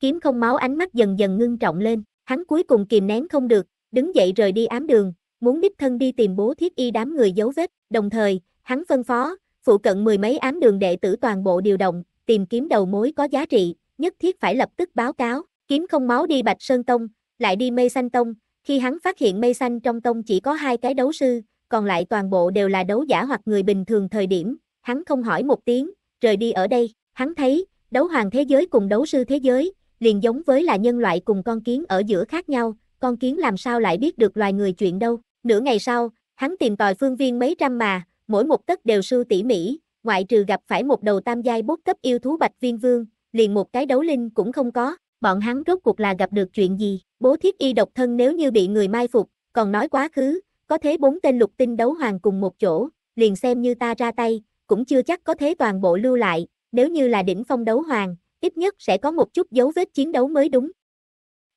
kiếm không máu ánh mắt dần dần ngưng trọng lên, hắn cuối cùng kìm nén không được, đứng dậy rời đi ám đường, muốn đích thân đi tìm bố thiết y đám người dấu vết, đồng thời, hắn phân phó, phụ cận mười mấy ám đường đệ tử toàn bộ điều động, tìm kiếm đầu mối có giá trị, nhất thiết phải lập tức báo cáo, kiếm không máu đi Bạch Sơn Tông, lại đi Mây Xanh Tông, khi hắn phát hiện Mây Xanh trong tông chỉ có hai cái đấu sư, còn lại toàn bộ đều là đấu giả hoặc người bình thường thời điểm, hắn không hỏi một tiếng, rời đi ở đây, hắn thấy, đấu hoàng thế giới cùng đấu sư thế giới, liền giống với là nhân loại cùng con kiến ở giữa khác nhau, con kiến làm sao lại biết được loài người chuyện đâu. Nửa ngày sau, hắn tìm tòi phương viên mấy trăm mà, mỗi một tấc đều sưu tỉ mỉ, ngoại trừ gặp phải một đầu tam giai bốt cấp yêu thú bạch viên vương, liền một cái đấu linh cũng không có, bọn hắn rốt cuộc là gặp được chuyện gì, bố thiết y độc thân nếu như bị người mai phục, còn nói quá khứ, có thế bốn tên lục tinh đấu hoàng cùng một chỗ, liền xem như ta ra tay, cũng chưa chắc có thế toàn bộ lưu lại, nếu như là đỉnh phong đấu hoàng, ít nhất sẽ có một chút dấu vết chiến đấu mới đúng.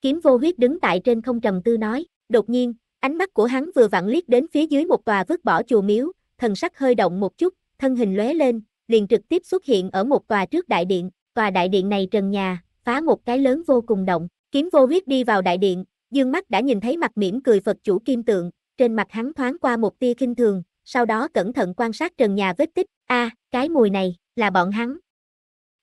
Kiếm vô huyết đứng tại trên không trầm tư nói, đột nhiên, ánh mắt của hắn vừa vặn liếc đến phía dưới một tòa vứt bỏ chùa miếu, thần sắc hơi động một chút, thân hình lóe lên, liền trực tiếp xuất hiện ở một tòa trước đại điện, tòa đại điện này trần nhà, phá một cái lớn vô cùng động, kiếm vô huyết đi vào đại điện, dương mắt đã nhìn thấy mặt mỉm cười Phật chủ kim tượng, trên mặt hắn thoáng qua một tia kinh thường, sau đó cẩn thận quan sát trần nhà vết tích, a, cái mùi này, là bọn hắn,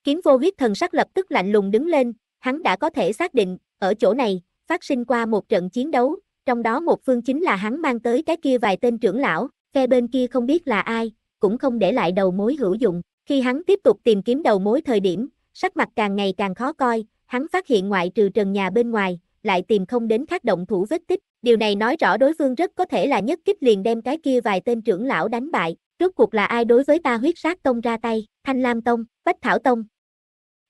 Kiếm vô huyết thần sắc lập tức lạnh lùng đứng lên, hắn đã có thể xác định, ở chỗ này, phát sinh qua một trận chiến đấu, trong đó một phương chính là hắn mang tới cái kia vài tên trưởng lão, phe bên kia không biết là ai, cũng không để lại đầu mối hữu dụng. Khi hắn tiếp tục tìm kiếm đầu mối thời điểm, sắc mặt càng ngày càng khó coi, hắn phát hiện ngoại trừ trần nhà bên ngoài, lại tìm không đến các động thủ vết tích. Điều này nói rõ đối phương rất có thể là nhất kích liền đem cái kia vài tên trưởng lão đánh bại. Rốt cuộc là ai đối với ta huyết sát tông ra tay, Thanh Lam Tông, Bách Thảo Tông,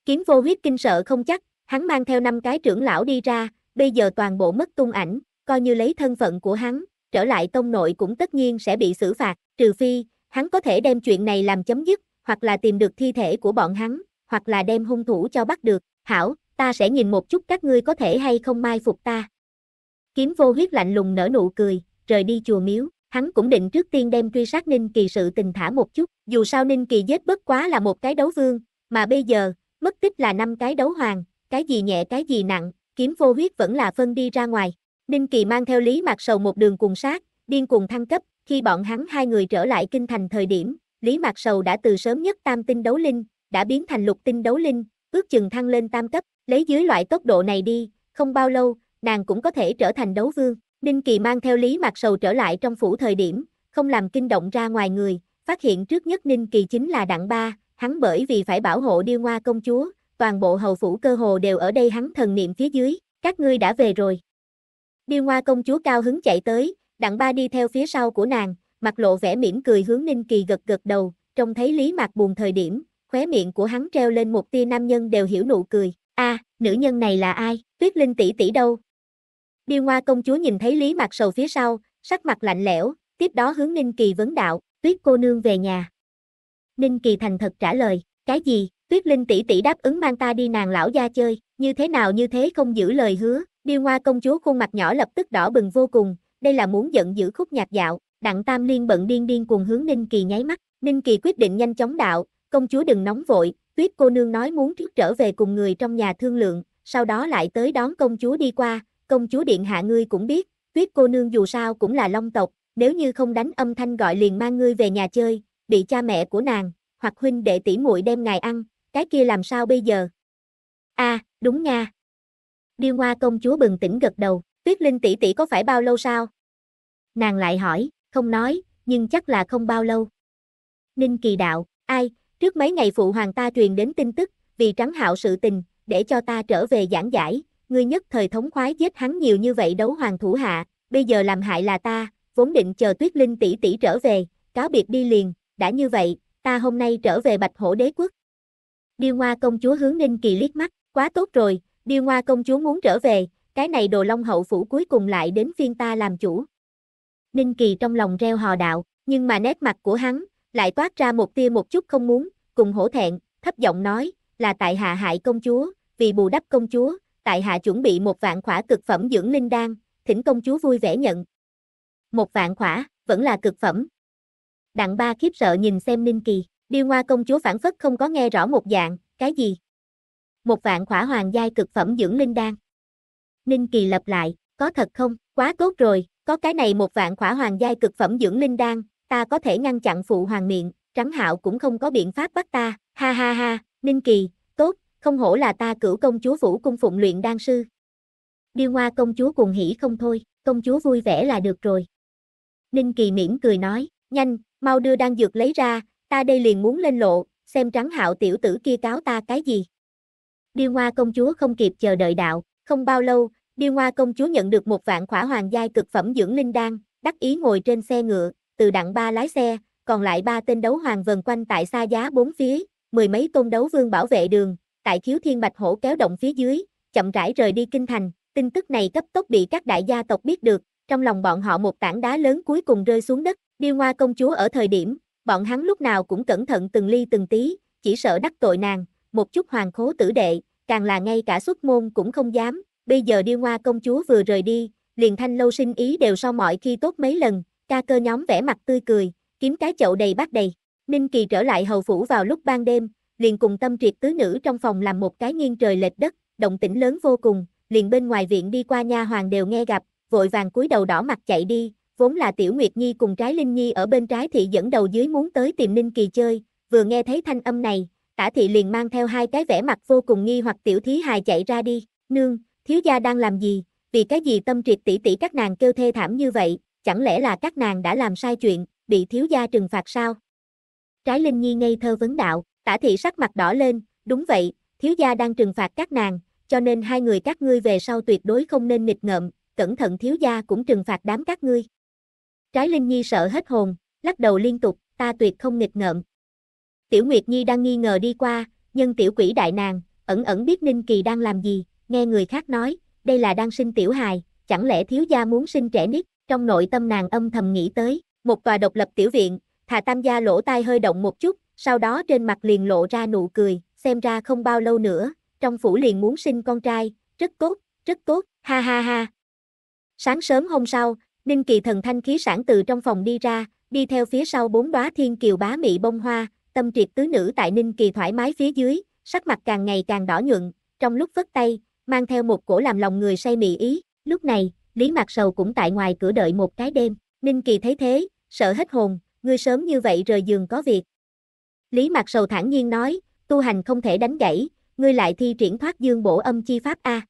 Kiếm vô huyết kinh sợ không chắc, hắn mang theo năm cái trưởng lão đi ra, bây giờ toàn bộ mất tung ảnh, coi như lấy thân phận của hắn, trở lại tông nội cũng tất nhiên sẽ bị xử phạt, trừ phi, hắn có thể đem chuyện này làm chấm dứt, hoặc là tìm được thi thể của bọn hắn, hoặc là đem hung thủ cho bắt được, hảo, ta sẽ nhìn một chút các ngươi có thể hay không mai phục ta. Kiếm vô huyết lạnh lùng nở nụ cười, rời đi chùa miếu, hắn cũng định trước tiên đem truy sát Ninh Kỳ sự tình thả một chút, dù sao Ninh Kỳ giết bất quá là một cái đấu vương, mà bây giờ, mất tích là năm cái đấu hoàng, cái gì nhẹ cái gì nặng, kiếm vô huyết vẫn là phân đi ra ngoài. Ninh Kỳ mang theo Lý Mạc Sầu một đường cùng sát, điên cùng thăng cấp, khi bọn hắn hai người trở lại kinh thành thời điểm, Lý Mạc Sầu đã từ sớm nhất tam tinh đấu linh, đã biến thành lục tinh đấu linh, ước chừng thăng lên tam cấp, lấy dưới loại tốc độ này đi, không bao lâu, nàng cũng có thể trở thành đấu vương. Ninh Kỳ mang theo Lý Mạc Sầu trở lại trong phủ thời điểm, không làm kinh động ra ngoài người, phát hiện trước nhất Ninh Kỳ chính là đặng ba, hắn bởi vì phải bảo hộ điêu ngoa công chúa, toàn bộ hầu phủ cơ hồ đều ở đây hắn thần niệm phía dưới, các ngươi đã về rồi. Điêu ngoa công chúa cao hứng chạy tới, đặng ba đi theo phía sau của nàng, mặt lộ vẻ mỉm cười hướng Ninh Kỳ gật gật đầu, trông thấy Lý Mạc buồn thời điểm, khóe miệng của hắn treo lên một tia nam nhân đều hiểu nụ cười, a, nữ nhân này là ai, Tuyết Linh tỷ tỷ đâu? Điêu Ngoa công chúa nhìn thấy Lý Mạc Sầu phía sau, sắc mặt lạnh lẽo, tiếp đó hướng Ninh Kỳ vấn đạo, "Tuyết cô nương về nhà." Ninh Kỳ thành thật trả lời, cái gì, Tuyết Linh tỷ tỷ đáp ứng mang ta đi nàng lão gia chơi, như thế nào như thế không giữ lời hứa, điêu Hoa công chúa khuôn mặt nhỏ lập tức đỏ bừng vô cùng, đây là muốn giận dữ khúc nhạc dạo, đặng tam liên bận điên điên cuồng hướng Ninh Kỳ nháy mắt, Ninh Kỳ quyết định nhanh chóng đạo, công chúa đừng nóng vội, Tuyết cô nương nói muốn trước trở về cùng người trong nhà thương lượng, sau đó lại tới đón công chúa đi qua, công chúa điện hạ ngươi cũng biết, Tuyết cô nương dù sao cũng là long tộc, nếu như không đánh âm thanh gọi liền mang ngươi về nhà chơi, bị cha mẹ của nàng, hoặc huynh đệ tỷ muội đem ngài ăn, cái kia làm sao bây giờ? A, à, đúng nha. Điêu Hoa công chúa bừng tỉnh gật đầu, Tuyết Linh tỷ tỷ có phải bao lâu sao? Nàng lại hỏi, không nói, nhưng chắc là không bao lâu. Ninh Kỳ đạo, ai, trước mấy ngày phụ hoàng ta truyền đến tin tức, vì trắng hạo sự tình, để cho ta trở về giảng giải, ngươi nhất thời thống khoái giết hắn nhiều như vậy đấu hoàng thủ hạ, bây giờ làm hại là ta, vốn định chờ Tuyết Linh tỷ tỷ trở về, cáo biệt đi liền, đã như vậy, ta hôm nay trở về Bạch Hổ Đế Quốc. Điêu hoa công chúa hướng Ninh Kỳ liếc mắt, quá tốt rồi, Điêu hoa công chúa muốn trở về, cái này đồ long hậu phủ cuối cùng lại đến phiên ta làm chủ. Ninh Kỳ trong lòng reo hò đạo, nhưng mà nét mặt của hắn, lại toát ra một tia một chút không muốn, cùng hổ thẹn, thấp giọng nói, là tại hạ hại công chúa, vì bù đắp công chúa, tại hạ chuẩn bị một vạn khỏa cực phẩm dưỡng linh đan, thỉnh công chúa vui vẻ nhận. Một vạn khỏa, vẫn là cực phẩm, Đặng ba khiếp sợ nhìn xem Ninh Kỳ, điêu hoa công chúa phản phất không có nghe rõ một dạng, cái gì? Một vạn khỏa hoàng giai cực phẩm dưỡng linh đan. Ninh Kỳ lặp lại, có thật không? Quá tốt rồi, có cái này một vạn khỏa hoàng giai cực phẩm dưỡng linh đan, ta có thể ngăn chặn phụ hoàng miệng, trắng hạo cũng không có biện pháp bắt ta, ha ha ha, Ninh Kỳ, tốt, không hổ là ta cửu công chúa vũ cung phụng luyện đan sư. Điêu hoa công chúa cùng hỉ không thôi, công chúa vui vẻ là được rồi. Ninh Kỳ mỉm cười nói, nhanh, mau đưa đan dược lấy ra, ta đây liền muốn lên lộ, xem trắng hạo tiểu tử kia cáo ta cái gì. Điêu Hoa công chúa không kịp chờ đợi đạo, không bao lâu, Điêu Hoa công chúa nhận được một vạn khỏa hoàng giai cực phẩm dưỡng linh đan, đắc ý ngồi trên xe ngựa, từ đặng ba lái xe, còn lại ba tên đấu hoàng vần quanh tại xa giá bốn phía, mười mấy tôn đấu vương bảo vệ đường, tại khiếu thiên bạch hổ kéo động phía dưới, chậm rãi rời đi kinh thành, tin tức này cấp tốc bị các đại gia tộc biết được, trong lòng bọn họ một tảng đá lớn cuối cùng rơi xuống đất, Điêu Hoa công chúa ở thời điểm, bọn hắn lúc nào cũng cẩn thận từng ly từng tí, chỉ sợ đắc tội nàng, một chút hoàng khố tử đệ, càng là ngay cả xuất môn cũng không dám, bây giờ Điêu Hoa công chúa vừa rời đi, liền thanh lâu sinh ý đều so mọi khi tốt mấy lần, ca cơ nhóm vẻ mặt tươi cười, kiếm cái chậu đầy bát đầy. Ninh Kỳ trở lại hầu phủ vào lúc ban đêm, liền cùng tâm triệt tứ nữ trong phòng làm một cái nghiêng trời lệch đất, động tĩnh lớn vô cùng, liền bên ngoài viện đi qua nha hoàng đều nghe gặp, vội vàng cúi đầu đỏ mặt chạy đi, vốn là Tiểu Nguyệt Nhi cùng Trái Linh Nhi ở bên trái thị dẫn đầu dưới muốn tới tìm Ninh Kỳ chơi, vừa nghe thấy thanh âm này, tả thị liền mang theo hai cái vẻ mặt vô cùng nghi hoặc Tiểu Thí Hài chạy ra đi, nương, thiếu gia đang làm gì, vì cái gì tâm triệt tỷ tỷ các nàng kêu thê thảm như vậy, chẳng lẽ là các nàng đã làm sai chuyện, bị thiếu gia trừng phạt sao? Trái Linh Nhi ngây thơ vấn đạo, tả thị sắc mặt đỏ lên, đúng vậy, thiếu gia đang trừng phạt các nàng, cho nên hai người các ngươi về sau tuyệt đối không nên nghịch ngợm, cẩn thận thiếu gia cũng trừng phạt đám các ngươi. Trái Linh Nhi sợ hết hồn, lắc đầu liên tục, ta tuyệt không nghịch ngợm. Tiểu Nguyệt Nhi đang nghi ngờ đi qua, nhân tiểu quỷ đại nàng, ẩn ẩn biết Ninh Kỳ đang làm gì, nghe người khác nói, đây là đang sinh tiểu hài, chẳng lẽ thiếu gia muốn sinh trẻ nít, trong nội tâm nàng âm thầm nghĩ tới, một tòa độc lập tiểu viện, thà tam gia lỗ tai hơi động một chút, sau đó trên mặt liền lộ ra nụ cười, xem ra không bao lâu nữa, trong phủ liền muốn sinh con trai, rất tốt, rất tốt, ha ha ha. Sáng sớm hôm sau, Ninh Kỳ thần thanh khí sản từ trong phòng đi ra, đi theo phía sau bốn đóa thiên kiều bá mị bông hoa, tâm triệt tứ nữ tại Ninh Kỳ thoải mái phía dưới, sắc mặt càng ngày càng đỏ nhuận, trong lúc vất tay, mang theo một cổ làm lòng người say mị ý, lúc này, Lý Mạc Sầu cũng tại ngoài cửa đợi một cái đêm, Ninh Kỳ thấy thế, sợ hết hồn, ngươi sớm như vậy rời giường có việc. Lý Mạc Sầu thản nhiên nói, tu hành không thể đánh gãy, ngươi lại thi triển thoát dương bổ âm chi pháp A.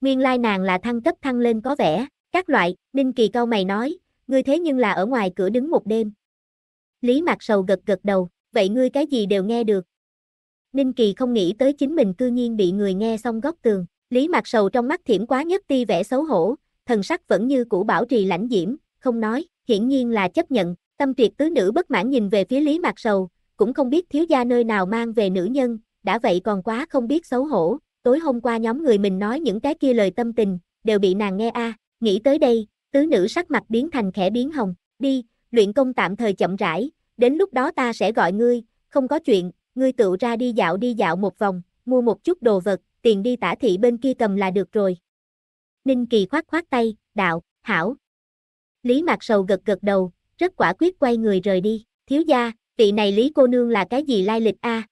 Nguyên lai nàng là thăng cấp thăng lên có vẻ, các loại, Ninh Kỳ cao mày nói, ngươi thế nhưng là ở ngoài cửa đứng một đêm. Lý Mạc Sầu gật gật đầu, vậy ngươi cái gì đều nghe được. Ninh Kỳ không nghĩ tới chính mình cư nhiên bị người nghe xong góc tường. Lý Mạc Sầu trong mắt thiểm quá nhất ti vẻ xấu hổ, thần sắc vẫn như cũ bảo trì lãnh diễm, không nói, hiển nhiên là chấp nhận. Tâm triệt tứ nữ bất mãn nhìn về phía Lý Mạc Sầu, cũng không biết thiếu gia nơi nào mang về nữ nhân, đã vậy còn quá không biết xấu hổ. Tối hôm qua nhóm người mình nói những cái kia lời tâm tình, đều bị nàng nghe a à. Nghĩ tới đây, tứ nữ sắc mặt biến thành khẽ biến hồng, đi, luyện công tạm thời chậm rãi, đến lúc đó ta sẽ gọi ngươi, không có chuyện, ngươi tự ra đi dạo đi dạo một vòng, mua một chút đồ vật, tiền đi tả thị bên kia cầm là được rồi. Ninh Kỳ khoát khoát tay, đạo, hảo. Lý Mạc Sầu gật gật đầu, rất quả quyết quay người rời đi, thiếu gia, vị này Lý cô nương là cái gì lai lịch a?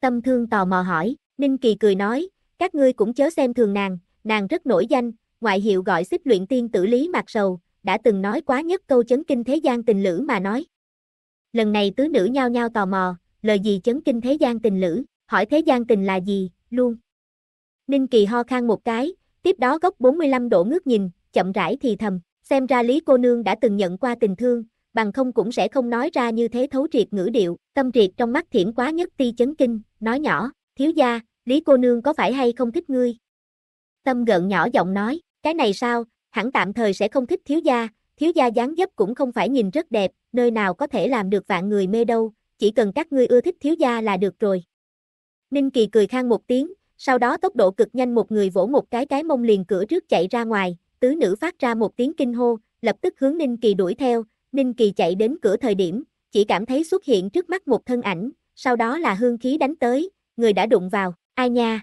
Tâm thương tò mò hỏi, Ninh Kỳ cười nói, các ngươi cũng chớ xem thường nàng, nàng rất nổi danh, ngoại hiệu gọi xích luyện tiên tử Lý mặc Sầu, đã từng nói quá nhất câu chấn kinh thế gian tình lữ mà nói. Lần này tứ nữ nhao nhao tò mò, lời gì chấn kinh thế gian tình lữ, hỏi thế gian tình là gì, luôn. Ninh Kỳ ho khan một cái, tiếp đó góc 45 độ ngước nhìn, chậm rãi thì thầm, xem ra Lý cô nương đã từng nhận qua tình thương, bằng không cũng sẽ không nói ra như thế thấu triệt ngữ điệu, tâm triệt trong mắt thiểm quá nhất ti chấn kinh, nói nhỏ, thiếu gia, Lý cô nương có phải hay không thích ngươi? Tâm gợn nhỏ giọng nói, cái này sao, hẳn tạm thời sẽ không thích thiếu gia, thiếu gia dáng dấp cũng không phải nhìn rất đẹp, nơi nào có thể làm được vạn người mê đâu, chỉ cần các ngươi ưa thích thiếu gia là được rồi. Ninh Kỳ cười khang một tiếng, sau đó tốc độ cực nhanh một người vỗ một cái cái mông liền cửa trước chạy ra ngoài, tứ nữ phát ra một tiếng kinh hô, lập tức hướng Ninh Kỳ đuổi theo, Ninh Kỳ chạy đến cửa thời điểm, chỉ cảm thấy xuất hiện trước mắt một thân ảnh, sau đó là hương khí đánh tới, người đã đụng vào, ai nha.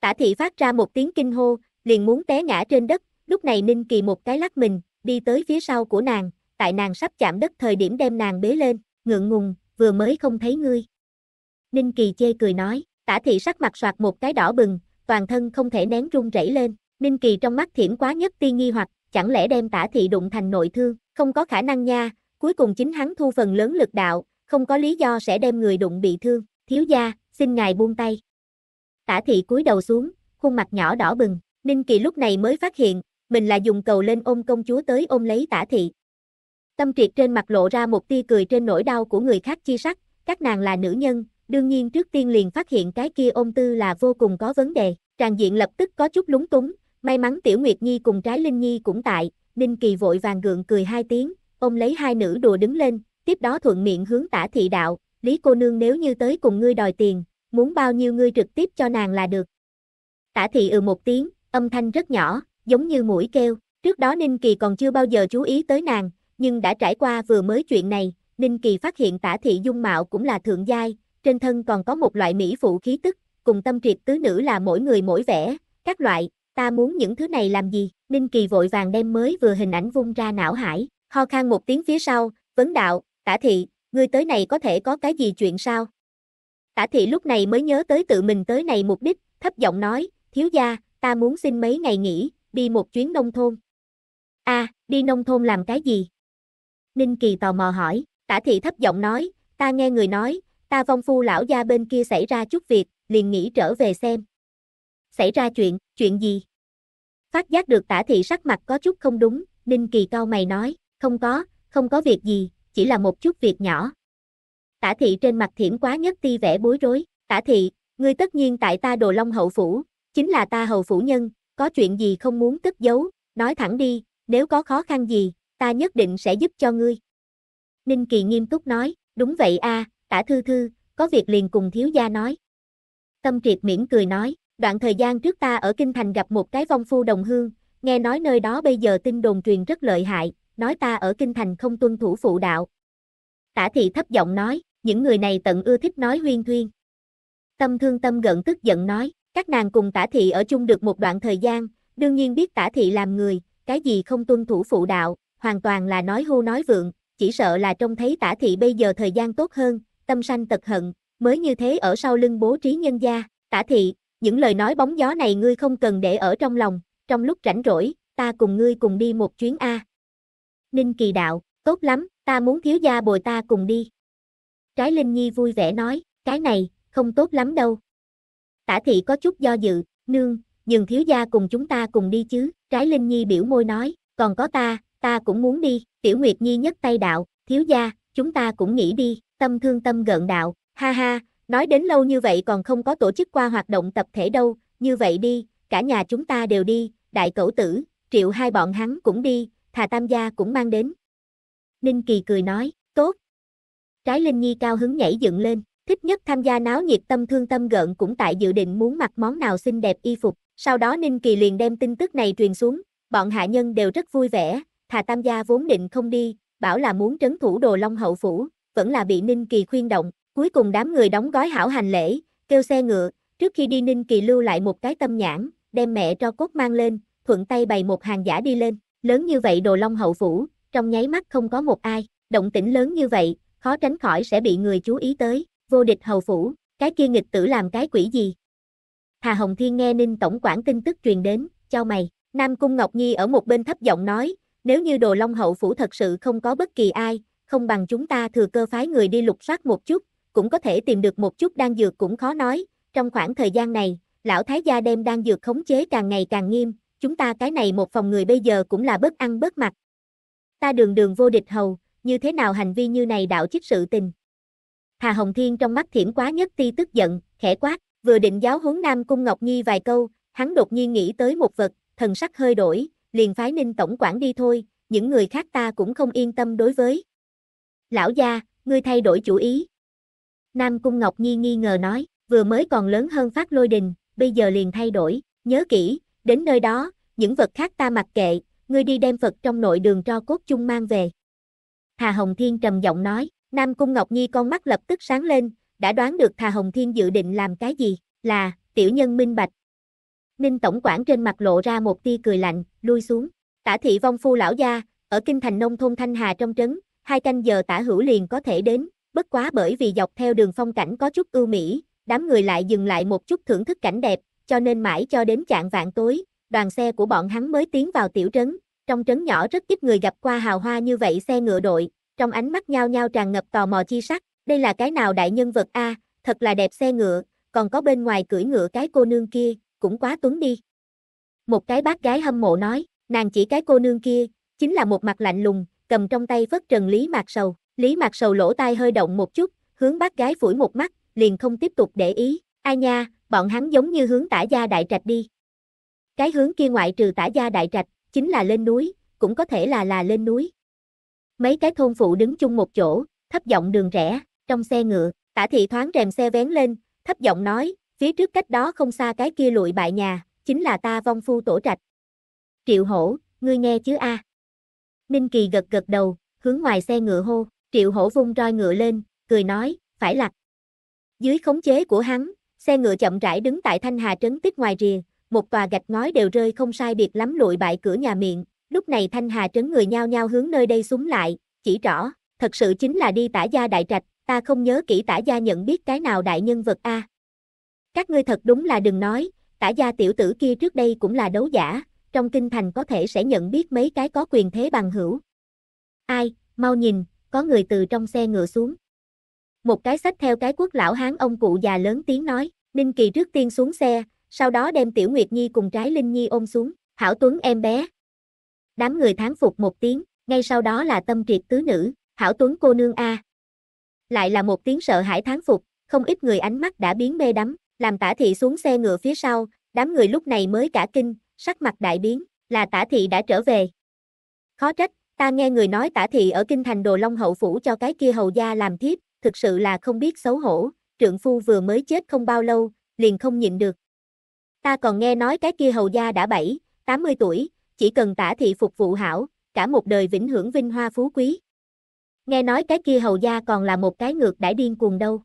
Tả thị phát ra một tiếng kinh hô, liền muốn té ngã trên đất, lúc này Ninh Kỳ một cái lắc mình, đi tới phía sau của nàng, tại nàng sắp chạm đất thời điểm đem nàng bế lên, ngượng ngùng, vừa mới không thấy ngươi. Ninh Kỳ chê cười nói, tả thị sắc mặt soạt một cái đỏ bừng, toàn thân không thể nén run rẩy lên, Ninh Kỳ trong mắt thiểm quá nhất ti nghi hoặc, chẳng lẽ đem tả thị đụng thành nội thương, không có khả năng nha, cuối cùng chính hắn thu phần lớn lực đạo, không có lý do sẽ đem người đụng bị thương, thiếu gia, xin ngài buông tay. Tả thị cúi đầu xuống, khuôn mặt nhỏ đỏ bừng, Ninh Kỳ lúc này mới phát hiện, mình là dùng cầu lên ôm công chúa tới ôm lấy tả thị. Tâm triệt trên mặt lộ ra một tia cười trên nỗi đau của người khác chi sắc, các nàng là nữ nhân, đương nhiên trước tiên liền phát hiện cái kia ôm tư là vô cùng có vấn đề, tràng diện lập tức có chút lúng túng, may mắn Tiểu Nguyệt Nhi cùng trái Linh Nhi cũng tại, Ninh Kỳ vội vàng gượng cười hai tiếng, ôm lấy hai nữ đùa đứng lên, tiếp đó thuận miệng hướng tả thị đạo, Lý cô nương nếu như tới cùng ngươi đòi tiền, muốn bao nhiêu ngươi trực tiếp cho nàng là được. Tả thị ừ một tiếng, âm thanh rất nhỏ, giống như mũi kêu. Trước đó Ninh Kỳ còn chưa bao giờ chú ý tới nàng, nhưng đã trải qua vừa mới chuyện này, Ninh Kỳ phát hiện tả thị dung mạo cũng là thượng giai, trên thân còn có một loại mỹ phụ khí tức, cùng tâm triệt tứ nữ là mỗi người mỗi vẻ, các loại, ta muốn những thứ này làm gì, Ninh Kỳ vội vàng đem mới vừa hình ảnh vung ra não hải, ho khan một tiếng phía sau, vấn đạo, tả thị, ngươi tới này có thể có cái gì chuyện sao? Tả thị lúc này mới nhớ tới tự mình tới này mục đích, thấp giọng nói, thiếu gia, ta muốn xin mấy ngày nghỉ, đi một chuyến nông thôn. A, à, đi nông thôn làm cái gì? Ninh Kỳ tò mò hỏi, tả thị thấp giọng nói, ta nghe người nói, ta vong phu lão gia bên kia xảy ra chút việc, liền nghĩ trở về xem. Xảy ra chuyện, chuyện gì? Phát giác được tả thị sắc mặt có chút không đúng, Ninh Kỳ cau mày nói, không có, không có việc gì, chỉ là một chút việc nhỏ. Tả thị trên mặt thiểm quá nhất ti vẻ bối rối, tả thị, ngươi tất nhiên tại ta đồ long hậu phủ, chính là ta hầu phủ nhân, có chuyện gì không muốn cất giấu, nói thẳng đi, nếu có khó khăn gì, ta nhất định sẽ giúp cho ngươi. Ninh Kỳ nghiêm túc nói, đúng vậy a, tả thư thư, có việc liền cùng thiếu gia nói. Tâm triệt miễn cười nói, đoạn thời gian trước ta ở Kinh Thành gặp một cái vong phu đồng hương, nghe nói nơi đó bây giờ tin đồn truyền rất lợi hại, nói ta ở Kinh Thành không tuân thủ phụ đạo. Tả thị thấp giọng nói, những người này tận ưa thích nói huyên thuyên. Tâm thương tâm gận tức giận nói, các nàng cùng tả thị ở chung được một đoạn thời gian, đương nhiên biết tả thị làm người, cái gì không tuân thủ phụ đạo, hoàn toàn là nói hô nói vượng, chỉ sợ là trông thấy tả thị bây giờ thời gian tốt hơn, tâm sanh tật hận, mới như thế ở sau lưng bố trí nhân gia, tả thị, những lời nói bóng gió này ngươi không cần để ở trong lòng, trong lúc rảnh rỗi, ta cùng ngươi cùng đi một chuyến A. Ninh kỳ đạo, tốt lắm, ta muốn thiếu gia bồi ta cùng đi. Trái Linh Nhi vui vẻ nói, cái này, không tốt lắm đâu. Tả thị có chút do dự, nương, nhường thiếu gia cùng chúng ta cùng đi chứ, trái Linh Nhi biểu môi nói, còn có ta, ta cũng muốn đi, tiểu Nguyệt Nhi nhất tay đạo, thiếu gia, chúng ta cũng nghĩ đi, tâm thương tâm gợn đạo, ha ha, nói đến lâu như vậy còn không có tổ chức qua hoạt động tập thể đâu, như vậy đi, cả nhà chúng ta đều đi, đại cẩu tử, triệu hai bọn hắn cũng đi, thà tam gia cũng mang đến. Ninh Kỳ cười nói, tốt. Trái Linh Nhi cao hứng nhảy dựng lên thích nhất tham gia náo nhiệt tâm thương tâm gợn cũng tại dự định muốn mặc món nào xinh đẹp y phục. Sau đó Ninh Kỳ liền đem tin tức này truyền xuống, bọn hạ nhân đều rất vui vẻ, thà tam gia vốn định không đi, bảo là muốn trấn thủ đồ long hậu phủ, vẫn là bị Ninh Kỳ khuyên động, cuối cùng đám người đóng gói hảo hành lễ, kêu xe ngựa, trước khi đi Ninh Kỳ lưu lại một cái tâm nhãn, đem mẹ cho cốt mang lên, thuận tay bày một hàng giả đi lên, lớn như vậy đồ long hậu phủ, trong nháy mắt không có một ai, động tĩnh lớn như vậy, khó tránh khỏi sẽ bị người chú ý tới, vô địch hầu phủ, cái kia nghịch tử làm cái quỷ gì? Hà Hồng Thiên nghe Ninh Tổng quản tin tức truyền đến, cho mày, Nam Cung Ngọc Nhi ở một bên thấp giọng nói, nếu như đồ long hậu phủ thật sự không có bất kỳ ai, không bằng chúng ta thừa cơ phái người đi lục soát một chút, cũng có thể tìm được một chút đan dược cũng khó nói, trong khoảng thời gian này, lão thái gia đem đan dược khống chế càng ngày càng nghiêm, chúng ta cái này một phòng người bây giờ cũng là bất ăn bất mặc. Ta đường đường vô địch hầu, như thế nào hành vi như này đạo chích sự tình, Hà Hồng Thiên trong mắt thiểm quá nhất ti tức giận, khẽ quát, vừa định giáo huấn Nam Cung Ngọc Nhi vài câu, hắn đột nhiên nghĩ tới một vật, thần sắc hơi đổi, liền phái Ninh Tổng quản đi thôi, những người khác ta cũng không yên tâm đối với. Lão gia, ngươi thay đổi chủ ý. Nam Cung Ngọc Nhi nghi ngờ nói, vừa mới còn lớn hơn phát lôi đình, bây giờ liền thay đổi, nhớ kỹ, đến nơi đó, những vật khác ta mặc kệ, ngươi đi đem Phật trong nội đường cho cốt chung mang về. Hà Hồng Thiên trầm giọng nói, Nam Cung Ngọc Nhi con mắt lập tức sáng lên, đã đoán được Thà Hồng Thiên dự định làm cái gì, là, tiểu nhân minh bạch. Ninh Tổng quản trên mặt lộ ra một tia cười lạnh, lui xuống. Tả thị vong phu lão gia, ở kinh thành nông thôn Thanh Hà trong trấn, hai canh giờ tả hữu liền có thể đến, bất quá bởi vì dọc theo đường phong cảnh có chút ưu mỹ, đám người lại dừng lại một chút thưởng thức cảnh đẹp, cho nên mãi cho đến trạng vạn tối, đoàn xe của bọn hắn mới tiến vào tiểu trấn, trong trấn nhỏ rất ít người gặp qua hào hoa như vậy xe ngựa đội, trong ánh mắt nhao nhao tràn ngập tò mò chi sắc, đây là cái nào đại nhân vật a, thật là đẹp xe ngựa, còn có bên ngoài cưỡi ngựa cái cô nương kia, cũng quá tuấn đi. Một cái bác gái hâm mộ nói, nàng chỉ cái cô nương kia, chính là một mặt lạnh lùng, cầm trong tay phất trần Lý Mạc Sầu, Lý Mạc Sầu lỗ tai hơi động một chút, hướng bác gái phủi một mắt, liền không tiếp tục để ý, ai nha, bọn hắn giống như hướng tả gia đại trạch đi. Cái hướng kia ngoại trừ tả gia đại trạch, chính là lên núi, cũng có thể là là lên núi. Mấy cái thôn phụ đứng chung một chỗ, thấp giọng đường rẽ, trong xe ngựa, tả thị thoáng rèm xe vén lên, thấp giọng nói, phía trước cách đó không xa cái kia lụi bại nhà, chính là ta vong phu tổ trạch. Triệu hổ, ngươi nghe chứ a Ninh Kỳ gật gật đầu, hướng ngoài xe ngựa hô, triệu hổ vung roi ngựa lên, cười nói, phải lặt. Dưới khống chế của hắn, xe ngựa chậm rãi đứng tại Thanh Hà Trấn tích ngoài rìa, một tòa gạch ngói đều rơi không sai biệt lắm lụi bại cửa nhà miệng, lúc này thanh hà trấn người nhao nhao hướng nơi đây súng lại, chỉ rõ, thật sự chính là đi tả gia đại trạch, ta không nhớ kỹ tả gia nhận biết cái nào đại nhân vật a. Các ngươi thật đúng là đừng nói, tả gia tiểu tử kia trước đây cũng là đấu giả, trong kinh thành có thể sẽ nhận biết mấy cái có quyền thế bằng hữu. Ai, mau nhìn, có người từ trong xe ngựa xuống. Một cái sách theo cái quốc lão hán ông cụ già lớn tiếng nói, Ninh Kỳ trước tiên xuống xe, sau đó đem Tiểu Nguyệt Nhi cùng trái Linh Nhi ôm xuống, Hảo Tuấn em bé, đám người thán phục một tiếng, ngay sau đó là tâm triệt tứ nữ, hảo tuấn cô nương A. Lại là một tiếng sợ hãi thán phục, không ít người ánh mắt đã biến mê đắm, làm tả thị xuống xe ngựa phía sau, đám người lúc này mới cả kinh, sắc mặt đại biến, là tả thị đã trở về. Khó trách, ta nghe người nói tả thị ở kinh thành đồ long hậu phủ cho cái kia hầu gia làm thiếp, thực sự là không biết xấu hổ, trượng phu vừa mới chết không bao lâu, liền không nhịn được. Ta còn nghe nói cái kia hầu gia đã 7, 80 tuổi, chỉ cần tả thị phục vụ hảo, cả một đời vĩnh hưởng vinh hoa phú quý. Nghe nói cái kia hầu gia còn là một cái ngược đãi điên cuồng đâu.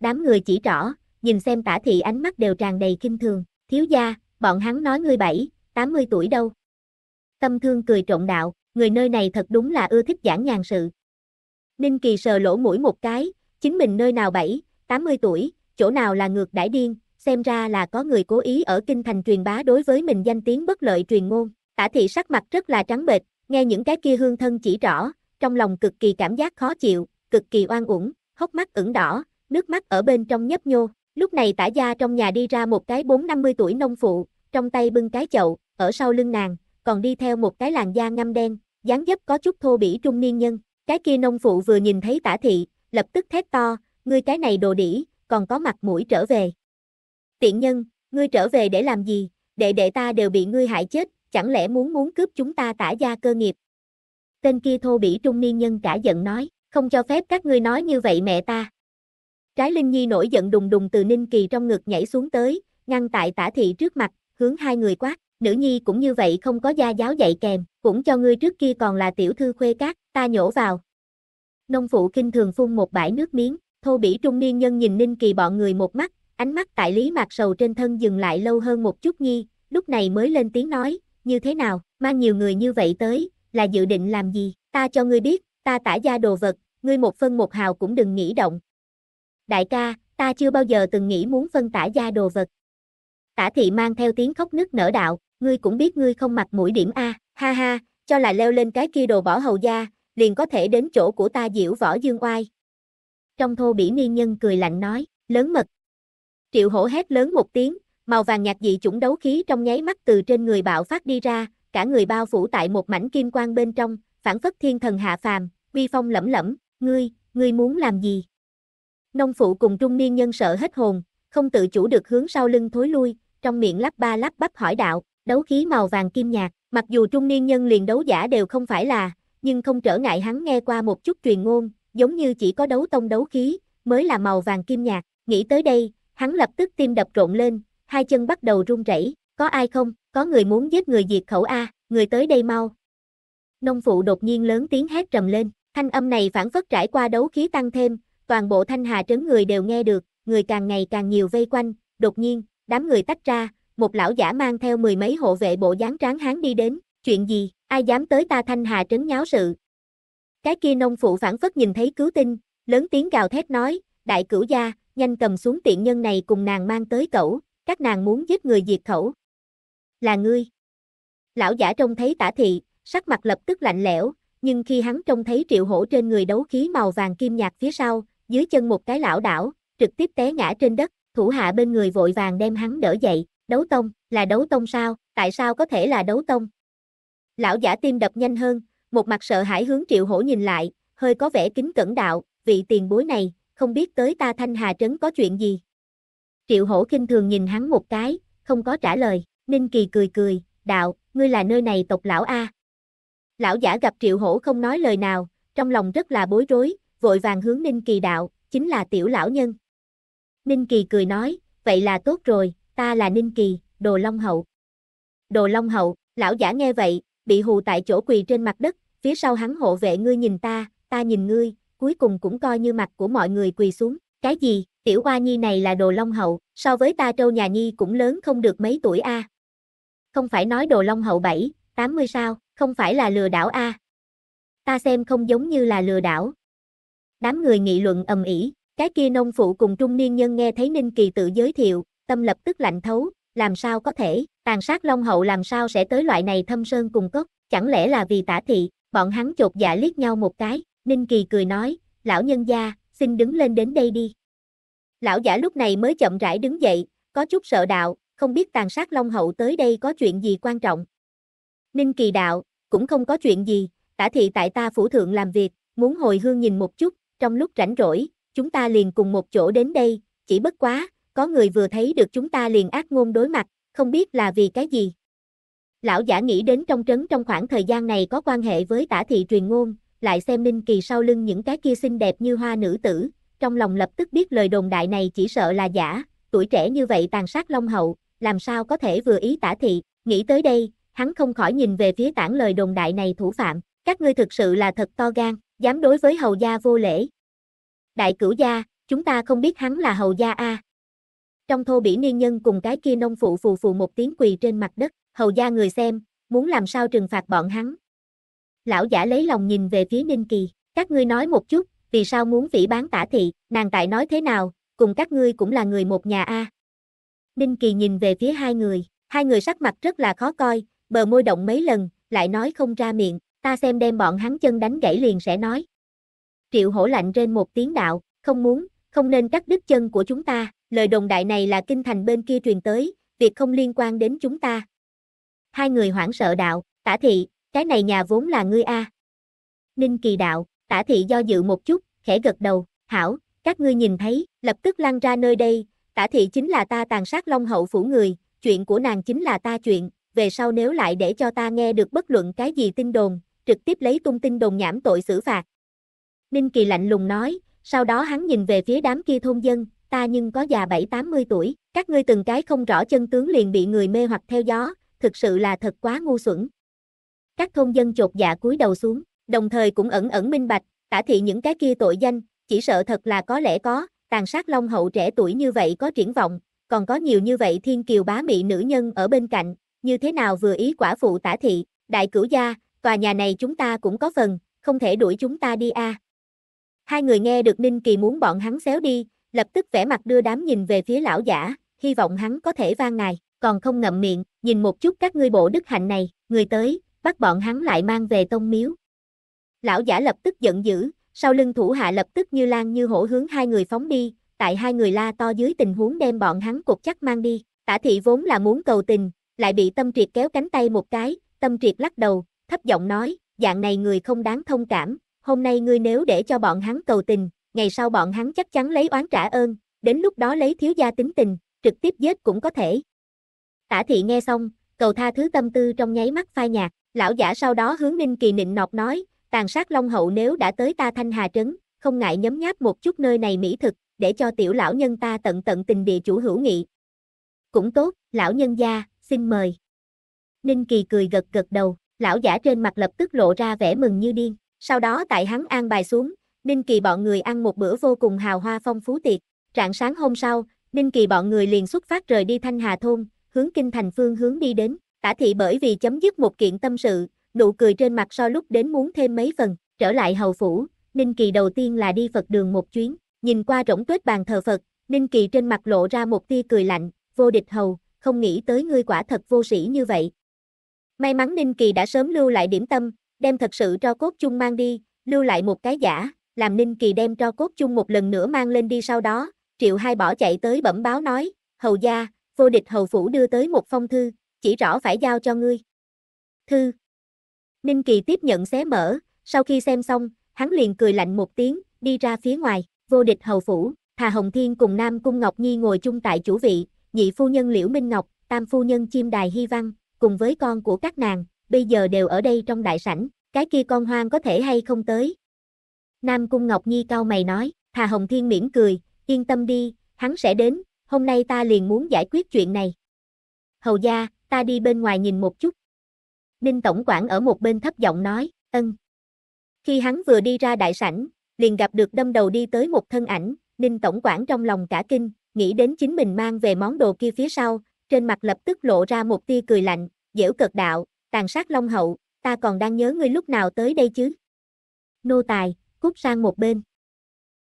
Đám người chỉ rõ, nhìn xem tả thị ánh mắt đều tràn đầy kinh thường, thiếu gia, bọn hắn nói ngươi bảy, 80 tuổi đâu. Tâm thương cười trộn đạo, người nơi này thật đúng là ưa thích giảng nhàn sự. Ninh Kỳ sờ lỗ mũi một cái, chính mình nơi nào bảy, 80 tuổi, chỗ nào là ngược đãi điên, xem ra là có người cố ý ở kinh thành truyền bá đối với mình danh tiếng bất lợi truyền ngôn. Tả thị sắc mặt rất là trắng bệch, nghe những cái kia hương thân chỉ rõ, trong lòng cực kỳ cảm giác khó chịu, cực kỳ oan uổng, hốc mắt ửng đỏ, nước mắt ở bên trong nhấp nhô. Lúc này tả gia trong nhà đi ra một cái bốn năm mươi tuổi nông phụ, trong tay bưng cái chậu, ở sau lưng nàng, còn đi theo một cái làn da ngăm đen, dáng dấp có chút thô bỉ trung niên nhân. Cái kia nông phụ vừa nhìn thấy tả thị, lập tức thét to, ngươi cái này đồ đỉ, còn có mặt mũi trở về. Tiện nhân, ngươi trở về để làm gì, đệ đệ ta đều bị ngươi hại chết, chẳng lẽ muốn muốn cướp chúng ta tả gia cơ nghiệp. Tên kia thô bỉ trung niên nhân cả giận nói, không cho phép các ngươi nói như vậy mẹ ta. Trái Linh Nhi nổi giận đùng đùng từ Ninh Kỳ trong ngực nhảy xuống tới, ngăn tại tả thị trước mặt, hướng hai người quát, nữ nhi cũng như vậy không có gia giáo dạy kèm, cũng cho ngươi trước kia còn là tiểu thư khuê cát, ta nhổ vào. Nông phụ kinh thường phun một bãi nước miếng, thô bỉ trung niên nhân nhìn Ninh Kỳ bọn người một mắt, ánh mắt tại Lý Mạc Sầu trên thân dừng lại lâu hơn một chút nhi, lúc này mới lên tiếng nói, như thế nào, mang nhiều người như vậy tới, là dự định làm gì, ta cho ngươi biết, ta tả gia đồ vật, ngươi một phân một hào cũng đừng nghĩ động. Đại ca, ta chưa bao giờ từng nghĩ muốn phân tả gia đồ vật. Tả thị mang theo tiếng khóc nức nở đạo, ngươi cũng biết ngươi không mặc mũi điểm A, ha ha, cho là leo lên cái kia đồ võ hầu gia, liền có thể đến chỗ của ta diễu võ dương oai. Trong thô bỉ niên nhân cười lạnh nói, lớn mật. Triệu hổ hét lớn một tiếng, Màu vàng nhạt dị chủng đấu khí trong nháy mắt từ trên người bạo phát đi ra, cả người bao phủ tại một mảnh kim quang bên trong, phản phất thiên thần hạ phàm, uy phong lẫm lẫm, ngươi, ngươi muốn làm gì? Nông phụ cùng trung niên nhân sợ hết hồn, không tự chủ được hướng sau lưng thối lui, trong miệng lắp ba lắp bắp hỏi đạo, đấu khí màu vàng kim nhạt, mặc dù trung niên nhân liền đấu giả đều không phải là, nhưng không trở ngại hắn nghe qua một chút truyền ngôn, giống như chỉ có đấu tông đấu khí, mới là màu vàng kim nhạt, nghĩ tới đây, hắn lập tức tim đập rộn lên, hai chân bắt đầu run rẩy, có ai không, có người muốn giết người diệt khẩu a, người tới đây mau. Nông phụ đột nhiên lớn tiếng hét trầm lên, thanh âm này phản phất trải qua đấu khí tăng thêm, toàn bộ thanh hà trấn người đều nghe được, người càng ngày càng nhiều vây quanh, đột nhiên, đám người tách ra, một lão giả mang theo mười mấy hộ vệ bộ dáng tráng hán đi đến, chuyện gì, ai dám tới ta thanh hà trấn nháo sự. Cái kia nông phụ phản phất nhìn thấy cứu tinh, lớn tiếng gào thét nói, đại cửu gia, nhanh cầm xuống tiện nhân này cùng nàng mang tới cẩu, các nàng muốn giết người diệt khẩu. Là ngươi. Lão giả trông thấy tả thị, sắc mặt lập tức lạnh lẽo, nhưng khi hắn trông thấy triệu hổ trên người đấu khí màu vàng kim nhạt phía sau, dưới chân một cái lão đảo, trực tiếp té ngã trên đất, thủ hạ bên người vội vàng đem hắn đỡ dậy, đấu tông, là đấu tông sao, tại sao có thể là đấu tông? Lão giả tim đập nhanh hơn, một mặt sợ hãi hướng triệu hổ nhìn lại, hơi có vẻ kính cẩn đạo, vị tiền bối này, không biết tới ta thanh hà trấn có chuyện gì. Triệu hổ kinh thường nhìn hắn một cái, không có trả lời, Ninh Kỳ cười cười, đạo, ngươi là nơi này tộc lão A. Lão giả gặp triệu hổ không nói lời nào, trong lòng rất là bối rối, vội vàng hướng Ninh Kỳ đạo, chính là tiểu lão nhân. Ninh Kỳ cười nói, vậy là tốt rồi, ta là Ninh Kỳ, đồ long hậu. Đồ long hậu, lão giả nghe vậy, bị hù tại chỗ quỳ trên mặt đất, phía sau hắn hộ vệ ngươi nhìn ta, ta nhìn ngươi, cuối cùng cũng coi như mặt của mọi người quỳ xuống, cái gì, tiểu hoa nhi này là đồ long hậu, so với ta trâu nhà nhi cũng lớn không được mấy tuổi a. Không phải nói đồ long hậu 7, 80 sao, không phải là lừa đảo a. Ta xem không giống như là lừa đảo. Đám người nghị luận ầm ĩ, cái kia nông phụ cùng trung niên nhân nghe thấy Ninh Kỳ tự giới thiệu, tâm lập tức lạnh thấu, làm sao có thể, tàn sát long hậu làm sao sẽ tới loại này thâm sơn cùng cốc, chẳng lẽ là vì tả thị, bọn hắn chột dạ liếc nhau một cái, Ninh Kỳ cười nói, lão nhân gia, xin đứng lên đến đây đi. Lão giả lúc này mới chậm rãi đứng dậy, có chút sợ đạo, không biết tàn sát Long Hậu tới đây có chuyện gì quan trọng. Ninh Kỳ đạo, cũng không có chuyện gì, tả thị tại ta phủ thượng làm việc, muốn hồi hương nhìn một chút, trong lúc rảnh rỗi, chúng ta liền cùng một chỗ đến đây, chỉ bất quá, có người vừa thấy được chúng ta liền ác ngôn đối mặt, không biết là vì cái gì. Lão giả nghĩ đến trong trấn trong khoảng thời gian này có quan hệ với tả thị truyền ngôn, lại xem Ninh Kỳ sau lưng những cái kia xinh đẹp như hoa nữ tử, trong lòng lập tức biết lời đồn đại này chỉ sợ là giả, tuổi trẻ như vậy tàn sát Long Hậu, làm sao có thể vừa ý tả thị, nghĩ tới đây, hắn không khỏi nhìn về phía tảng lời đồn đại này thủ phạm, các ngươi thực sự là thật to gan, dám đối với hầu gia vô lễ. Đại cửu gia, chúng ta không biết hắn là hầu gia a. Trong thô bỉ niên nhân cùng cái kia nông phụ phù phù một tiếng quỳ trên mặt đất, hầu gia người xem, muốn làm sao trừng phạt bọn hắn. Lão giả lấy lòng nhìn về phía Ninh Kỳ, các ngươi nói một chút, vì sao muốn phỉ bán tả thị, nàng tại nói thế nào, cùng các ngươi cũng là người một nhà a. Ninh Kỳ nhìn về phía hai người, hai người sắc mặt rất là khó coi, bờ môi động mấy lần, lại nói không ra miệng, ta xem đem bọn hắn chân đánh gãy liền sẽ nói. Triệu hổ lạnh trên một tiếng đạo, không muốn, không nên cắt đứt chân của chúng ta, lời đồng đại này là kinh thành bên kia truyền tới, việc không liên quan đến chúng ta. Hai người hoảng sợ đạo, tả thị, cái này nhà vốn là ngươi a. Ninh kỳ đạo, Tả thị do dự một chút, khẽ gật đầu, hảo, các ngươi nhìn thấy, lập tức lăn ra nơi đây, tả thị chính là ta tàn sát long hậu phủ người, chuyện của nàng chính là ta chuyện, về sau nếu lại để cho ta nghe được bất luận cái gì tin đồn, trực tiếp lấy tung tin đồn nhảm tội xử phạt. Ninh Kỳ lạnh lùng nói, sau đó hắn nhìn về phía đám kia thôn dân, ta nhưng có già 7-80 tuổi, các ngươi từng cái không rõ chân tướng liền bị người mê hoặc theo gió, thực sự là thật quá ngu xuẩn. Các thôn dân chột dạ cúi đầu xuống đồng thời cũng ẩn ẩn minh bạch, tả thị những cái kia tội danh, chỉ sợ thật là có lẽ có, tàn sát long hậu trẻ tuổi như vậy có triển vọng, còn có nhiều như vậy thiên kiều bá mị nữ nhân ở bên cạnh, như thế nào vừa ý quả phụ tả thị, đại cửu gia, tòa nhà này chúng ta cũng có phần, không thể đuổi chúng ta đi a. À. Hai người nghe được Ninh Kỳ muốn bọn hắn xéo đi, lập tức vẻ mặt đưa đám nhìn về phía lão giả, hy vọng hắn có thể vang ngài, còn không ngậm miệng, nhìn một chút các ngươi bộ đức hạnh này, người tới, bắt bọn hắn lại mang về tông miếu, Lão giả lập tức giận dữ, sau lưng thủ hạ lập tức như lan như hổ hướng hai người phóng đi, tại hai người la to dưới tình huống đem bọn hắn cục chắc mang đi. Tả thị vốn là muốn cầu tình, lại bị tâm triệt kéo cánh tay một cái, tâm triệt lắc đầu, thấp giọng nói, dạng này người không đáng thông cảm, hôm nay ngươi nếu để cho bọn hắn cầu tình, ngày sau bọn hắn chắc chắn lấy oán trả ơn, đến lúc đó lấy thiếu gia tính tình, trực tiếp giết cũng có thể. Tả thị nghe xong, cầu tha thứ tâm tư trong nháy mắt phai nhạt, lão giả sau đó hướng Ninh Kỳ nịnh nọt nói, tàn sát Long Hậu nếu đã tới ta Thanh Hà Trấn, không ngại nhấm nháp một chút nơi này mỹ thực, để cho tiểu lão nhân ta tận tận tình địa chủ hữu nghị. Cũng tốt, lão nhân gia, xin mời. Ninh Kỳ cười gật gật đầu, lão giả trên mặt lập tức lộ ra vẻ mừng như điên, sau đó tại hắn an bài xuống, Ninh Kỳ bọn người ăn một bữa vô cùng hào hoa phong phú tiệc, rạng sáng hôm sau, Ninh Kỳ bọn người liền xuất phát rời đi Thanh Hà Thôn, hướng Kinh Thành Phương hướng đi đến, tả thị bởi vì chấm dứt một kiện tâm sự, nụ cười trên mặt so lúc đến muốn thêm mấy phần, trở lại hầu phủ, Ninh Kỳ đầu tiên là đi Phật đường một chuyến, nhìn qua rỗng tuếch bàn thờ Phật, Ninh Kỳ trên mặt lộ ra một tia cười lạnh, vô địch hầu, không nghĩ tới ngươi quả thật vô sĩ như vậy. May mắn Ninh Kỳ đã sớm lưu lại điểm tâm, đem thật sự cho cốt chung mang đi, lưu lại một cái giả, làm Ninh Kỳ đem cho cốt chung một lần nữa mang lên đi sau đó, Triệu Hai bỏ chạy tới bẩm báo nói, hầu gia, vô địch hầu phủ đưa tới một phong thư, chỉ rõ phải giao cho ngươi. Thư, Ninh Kỳ tiếp nhận xé mở, sau khi xem xong, hắn liền cười lạnh một tiếng, đi ra phía ngoài, vô địch hầu phủ, Hà Hồng Thiên cùng Nam Cung Ngọc Nhi ngồi chung tại chủ vị, nhị phu nhân Liễu Minh Ngọc, tam phu nhân Chim Đài Hy Văn, cùng với con của các nàng, bây giờ đều ở đây trong đại sảnh, cái kia con hoang có thể hay không tới. Nam Cung Ngọc Nhi cao mày nói, Hà Hồng Thiên mỉm cười, yên tâm đi, hắn sẽ đến, hôm nay ta liền muốn giải quyết chuyện này. Hầu gia, ta đi bên ngoài nhìn một chút, Ninh Tổng quản ở một bên thấp giọng nói, ân. Khi hắn vừa đi ra đại sảnh, liền gặp được đâm đầu đi tới một thân ảnh, Ninh Tổng quản trong lòng cả kinh, nghĩ đến chính mình mang về món đồ kia phía sau, trên mặt lập tức lộ ra một tia cười lạnh, dễu cực đạo, tàn sát long hậu, ta còn đang nhớ ngươi lúc nào tới đây chứ. Nô tài, cút sang một bên.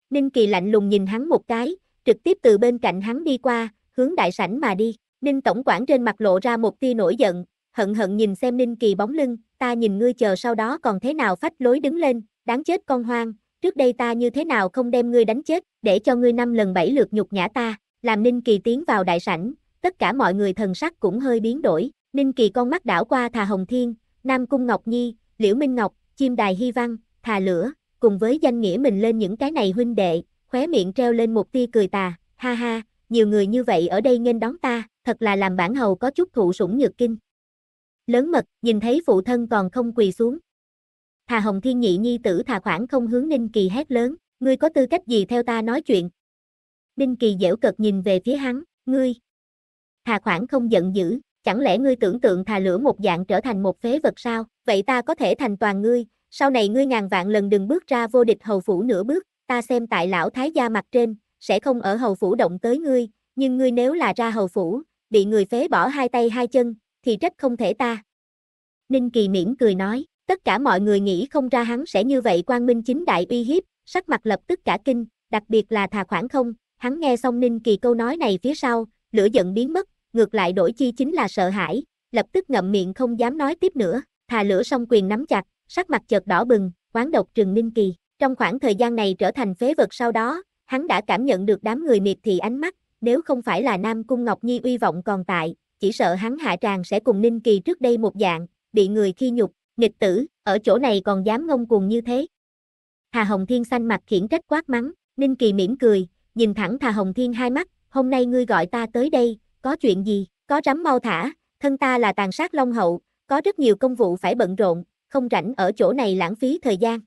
Ninh Kỳ lạnh lùng nhìn hắn một cái, trực tiếp từ bên cạnh hắn đi qua, hướng đại sảnh mà đi. Ninh Tổng quản trên mặt lộ ra một tia nổi giận, hận hận nhìn xem Ninh Kỳ bóng lưng, ta nhìn ngươi chờ sau đó còn thế nào phách lối đứng lên, đáng chết con hoang, trước đây ta như thế nào không đem ngươi đánh chết, để cho ngươi năm lần bảy lượt nhục nhã ta, làm Ninh Kỳ tiến vào đại sảnh, tất cả mọi người thần sắc cũng hơi biến đổi, Ninh Kỳ con mắt đảo qua Thà Hồng Thiên, Nam Cung Ngọc Nhi, Liễu Minh Ngọc, Chim Đài Hy Văn, Thà Lửa, cùng với danh nghĩa mình lên những cái này huynh đệ, khóe miệng treo lên một tia cười tà, ha ha, nhiều người như vậy ở đây nghênh đón ta, thật là làm bản hầu có chút thụ sủng nhược kinh lớn mật, nhìn thấy phụ thân còn không quỳ xuống. Thà Hồng Thiên nhị nhi tử thà khoảng không hướng Ninh Kỳ hét lớn, ngươi có tư cách gì theo ta nói chuyện. Ninh Kỳ dễu cực nhìn về phía hắn, ngươi. Thà khoảng không giận dữ, chẳng lẽ ngươi tưởng tượng thà lửa một dạng trở thành một phế vật sao, vậy ta có thể thành toàn ngươi, sau này ngươi ngàn vạn lần đừng bước ra vô địch hầu phủ nửa bước, ta xem tại lão thái gia mặt trên, sẽ không ở hầu phủ động tới ngươi, nhưng ngươi nếu là ra hầu phủ, bị người phế bỏ hai tay hai chân, thì trách không thể ta. Ninh Kỳ mỉm cười nói, tất cả mọi người nghĩ không ra hắn sẽ như vậy quang minh chính đại uy hiếp, sắc mặt lập tức cả kinh, đặc biệt là thà khoảng không, hắn nghe xong Ninh Kỳ câu nói này phía sau, lửa giận biến mất, ngược lại đổi chi chính là sợ hãi, lập tức ngậm miệng không dám nói tiếp nữa, thà lửa xong quyền nắm chặt, sắc mặt chợt đỏ bừng, quán độc trừng Ninh Kỳ, trong khoảng thời gian này trở thành phế vật sau đó, hắn đã cảm nhận được đám người miệt thị ánh mắt, nếu không phải là Nam Cung Ngọc Nhi uy vọng còn tại, chỉ sợ hắn hạ tràng sẽ cùng Ninh Kỳ trước đây một dạng, bị người khi nhục, nghịch tử, ở chỗ này còn dám ngông cuồng như thế. Hà Hồng Thiên xanh mặt khiển trách quát mắng, Ninh Kỳ mỉm cười, nhìn thẳng Hà Hồng Thiên hai mắt, hôm nay ngươi gọi ta tới đây, có chuyện gì, có rắm mau thả, thân ta là tàn sát long hậu, có rất nhiều công vụ phải bận rộn, không rảnh ở chỗ này lãng phí thời gian.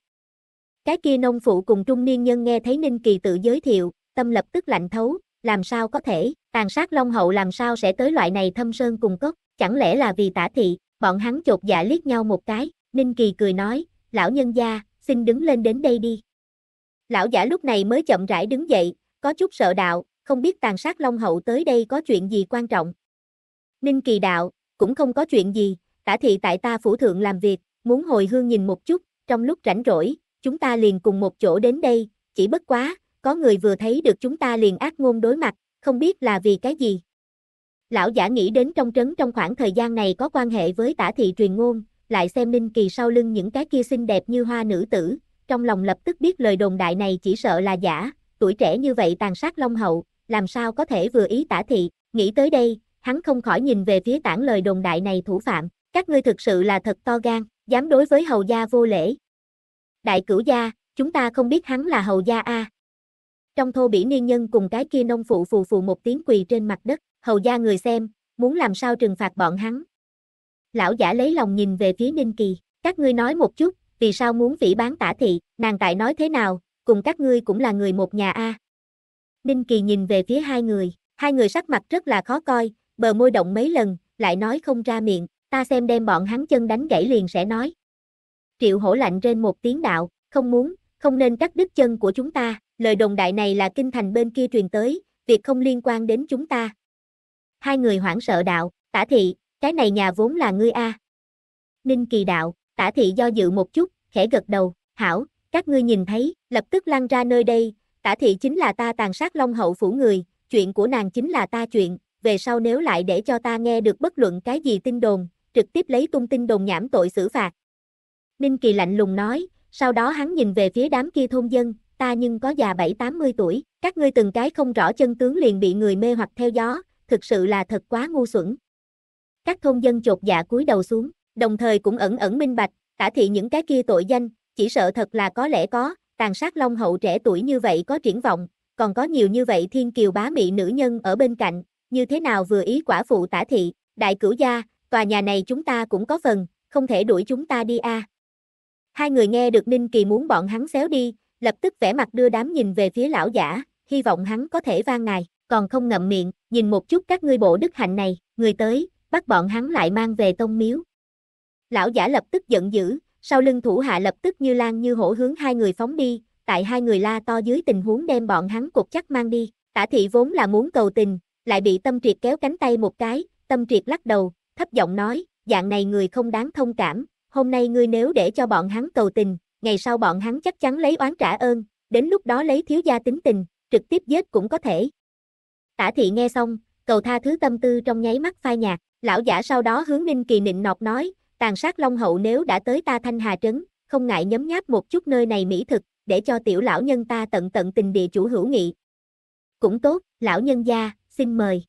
Cái kia nông phụ cùng trung niên nhân nghe thấy Ninh Kỳ tự giới thiệu, tâm lập tức lạnh thấu, làm sao có thể. Tàn sát Long Hậu làm sao sẽ tới loại này thâm sơn cùng cốc, chẳng lẽ là vì tả thị, bọn hắn chột dạ liếc nhau một cái, Ninh Kỳ cười nói, lão nhân gia, xin đứng lên đến đây đi. Lão giả lúc này mới chậm rãi đứng dậy, có chút sợ đạo, không biết tàn sát Long Hậu tới đây có chuyện gì quan trọng. Ninh Kỳ đạo, cũng không có chuyện gì, tả thị tại ta phủ thượng làm việc, muốn hồi hương nhìn một chút, trong lúc rảnh rỗi, chúng ta liền cùng một chỗ đến đây, chỉ bất quá, có người vừa thấy được chúng ta liền ác ngôn đối mặt, không biết là vì cái gì. Lão giả nghĩ đến trong trấn trong khoảng thời gian này có quan hệ với tả thị truyền ngôn, lại xem Ninh Kỳ sau lưng những cái kia xinh đẹp như hoa nữ tử, trong lòng lập tức biết lời đồn đại này chỉ sợ là giả, tuổi trẻ như vậy tàn sát long hậu, làm sao có thể vừa ý tả thị, nghĩ tới đây, hắn không khỏi nhìn về phía tảng lời đồn đại này thủ phạm, các ngươi thực sự là thật to gan, dám đối với hầu gia vô lễ. Đại cửu gia, chúng ta không biết hắn là hầu gia a, trong thô bỉ niên nhân cùng cái kia nông phụ phù phù một tiếng quỳ trên mặt đất, hầu gia người xem, muốn làm sao trừng phạt bọn hắn. Lão giả lấy lòng nhìn về phía Ninh Kỳ, các ngươi nói một chút, vì sao muốn vĩ bán tả thị, nàng tại nói thế nào, cùng các ngươi cũng là người một nhà a. Ninh Kỳ nhìn về phía hai người, hai người sắc mặt rất là khó coi, bờ môi động mấy lần, lại nói không ra miệng, ta xem đem bọn hắn chân đánh gãy liền sẽ nói. Triệu hổ lạnh trên một tiếng đạo, không muốn, không nên cắt đứt chân của chúng ta, lời đồng đại này là kinh thành bên kia truyền tới, việc không liên quan đến chúng ta. Hai người hoảng sợ đạo, tả thị, cái này nhà vốn là ngươi a. Ninh kỳ đạo, tả thị do dự một chút, khẽ gật đầu, hảo, các ngươi nhìn thấy, lập tức lăn ra nơi đây, tả thị chính là ta tàn sát long hậu phủ người, chuyện của nàng chính là ta chuyện, về sau nếu lại để cho ta nghe được bất luận cái gì tin đồn, trực tiếp lấy tung tin đồn nhảm tội xử phạt. Ninh Kỳ lạnh lùng nói, sau đó hắn nhìn về phía đám kia thôn dân, ta nhưng có già bảy tám mươi tuổi, các ngươi từng cái không rõ chân tướng liền bị người mê hoặc theo gió, thực sự là thật quá ngu xuẩn. Các thôn dân chột dạ cúi đầu xuống, đồng thời cũng ẩn ẩn minh bạch, tả thị những cái kia tội danh, chỉ sợ thật là có lẽ có, tàn sát long hậu trẻ tuổi như vậy có triển vọng, còn có nhiều như vậy thiên kiều bá mị nữ nhân ở bên cạnh, như thế nào vừa ý quả phụ tả thị, đại cửu gia, tòa nhà này chúng ta cũng có phần, không thể đuổi chúng ta đi a. À. Hai người nghe được Ninh Kỳ muốn bọn hắn xéo đi, lập tức vẻ mặt đưa đám nhìn về phía lão giả, hy vọng hắn có thể van nài, còn không ngậm miệng, nhìn một chút các ngươi bộ đức hạnh này, người tới, bắt bọn hắn lại mang về tông miếu. Lão giả lập tức giận dữ, sau lưng thủ hạ lập tức như lan như hổ hướng hai người phóng đi, tại hai người la to dưới tình huống đem bọn hắn cột chắc mang đi, tả thị vốn là muốn cầu tình, lại bị tâm triệt kéo cánh tay một cái, tâm triệt lắc đầu, thấp giọng nói, dạng này người không đáng thông cảm, hôm nay ngươi nếu để cho bọn hắn cầu tình, ngày sau bọn hắn chắc chắn lấy oán trả ơn, đến lúc đó lấy thiếu gia tính tình, trực tiếp giết cũng có thể. Tả thị nghe xong, cầu tha thứ tâm tư trong nháy mắt phai nhạt, lão giả sau đó hướng Ninh Kỳ nịnh nọt nói, tàn sát Long Hậu nếu đã tới ta Thanh Hà Trấn, không ngại nhấm nháp một chút nơi này mỹ thực, để cho tiểu lão nhân ta tận tận tình địa chủ hữu nghị. Cũng tốt, lão nhân gia, xin mời.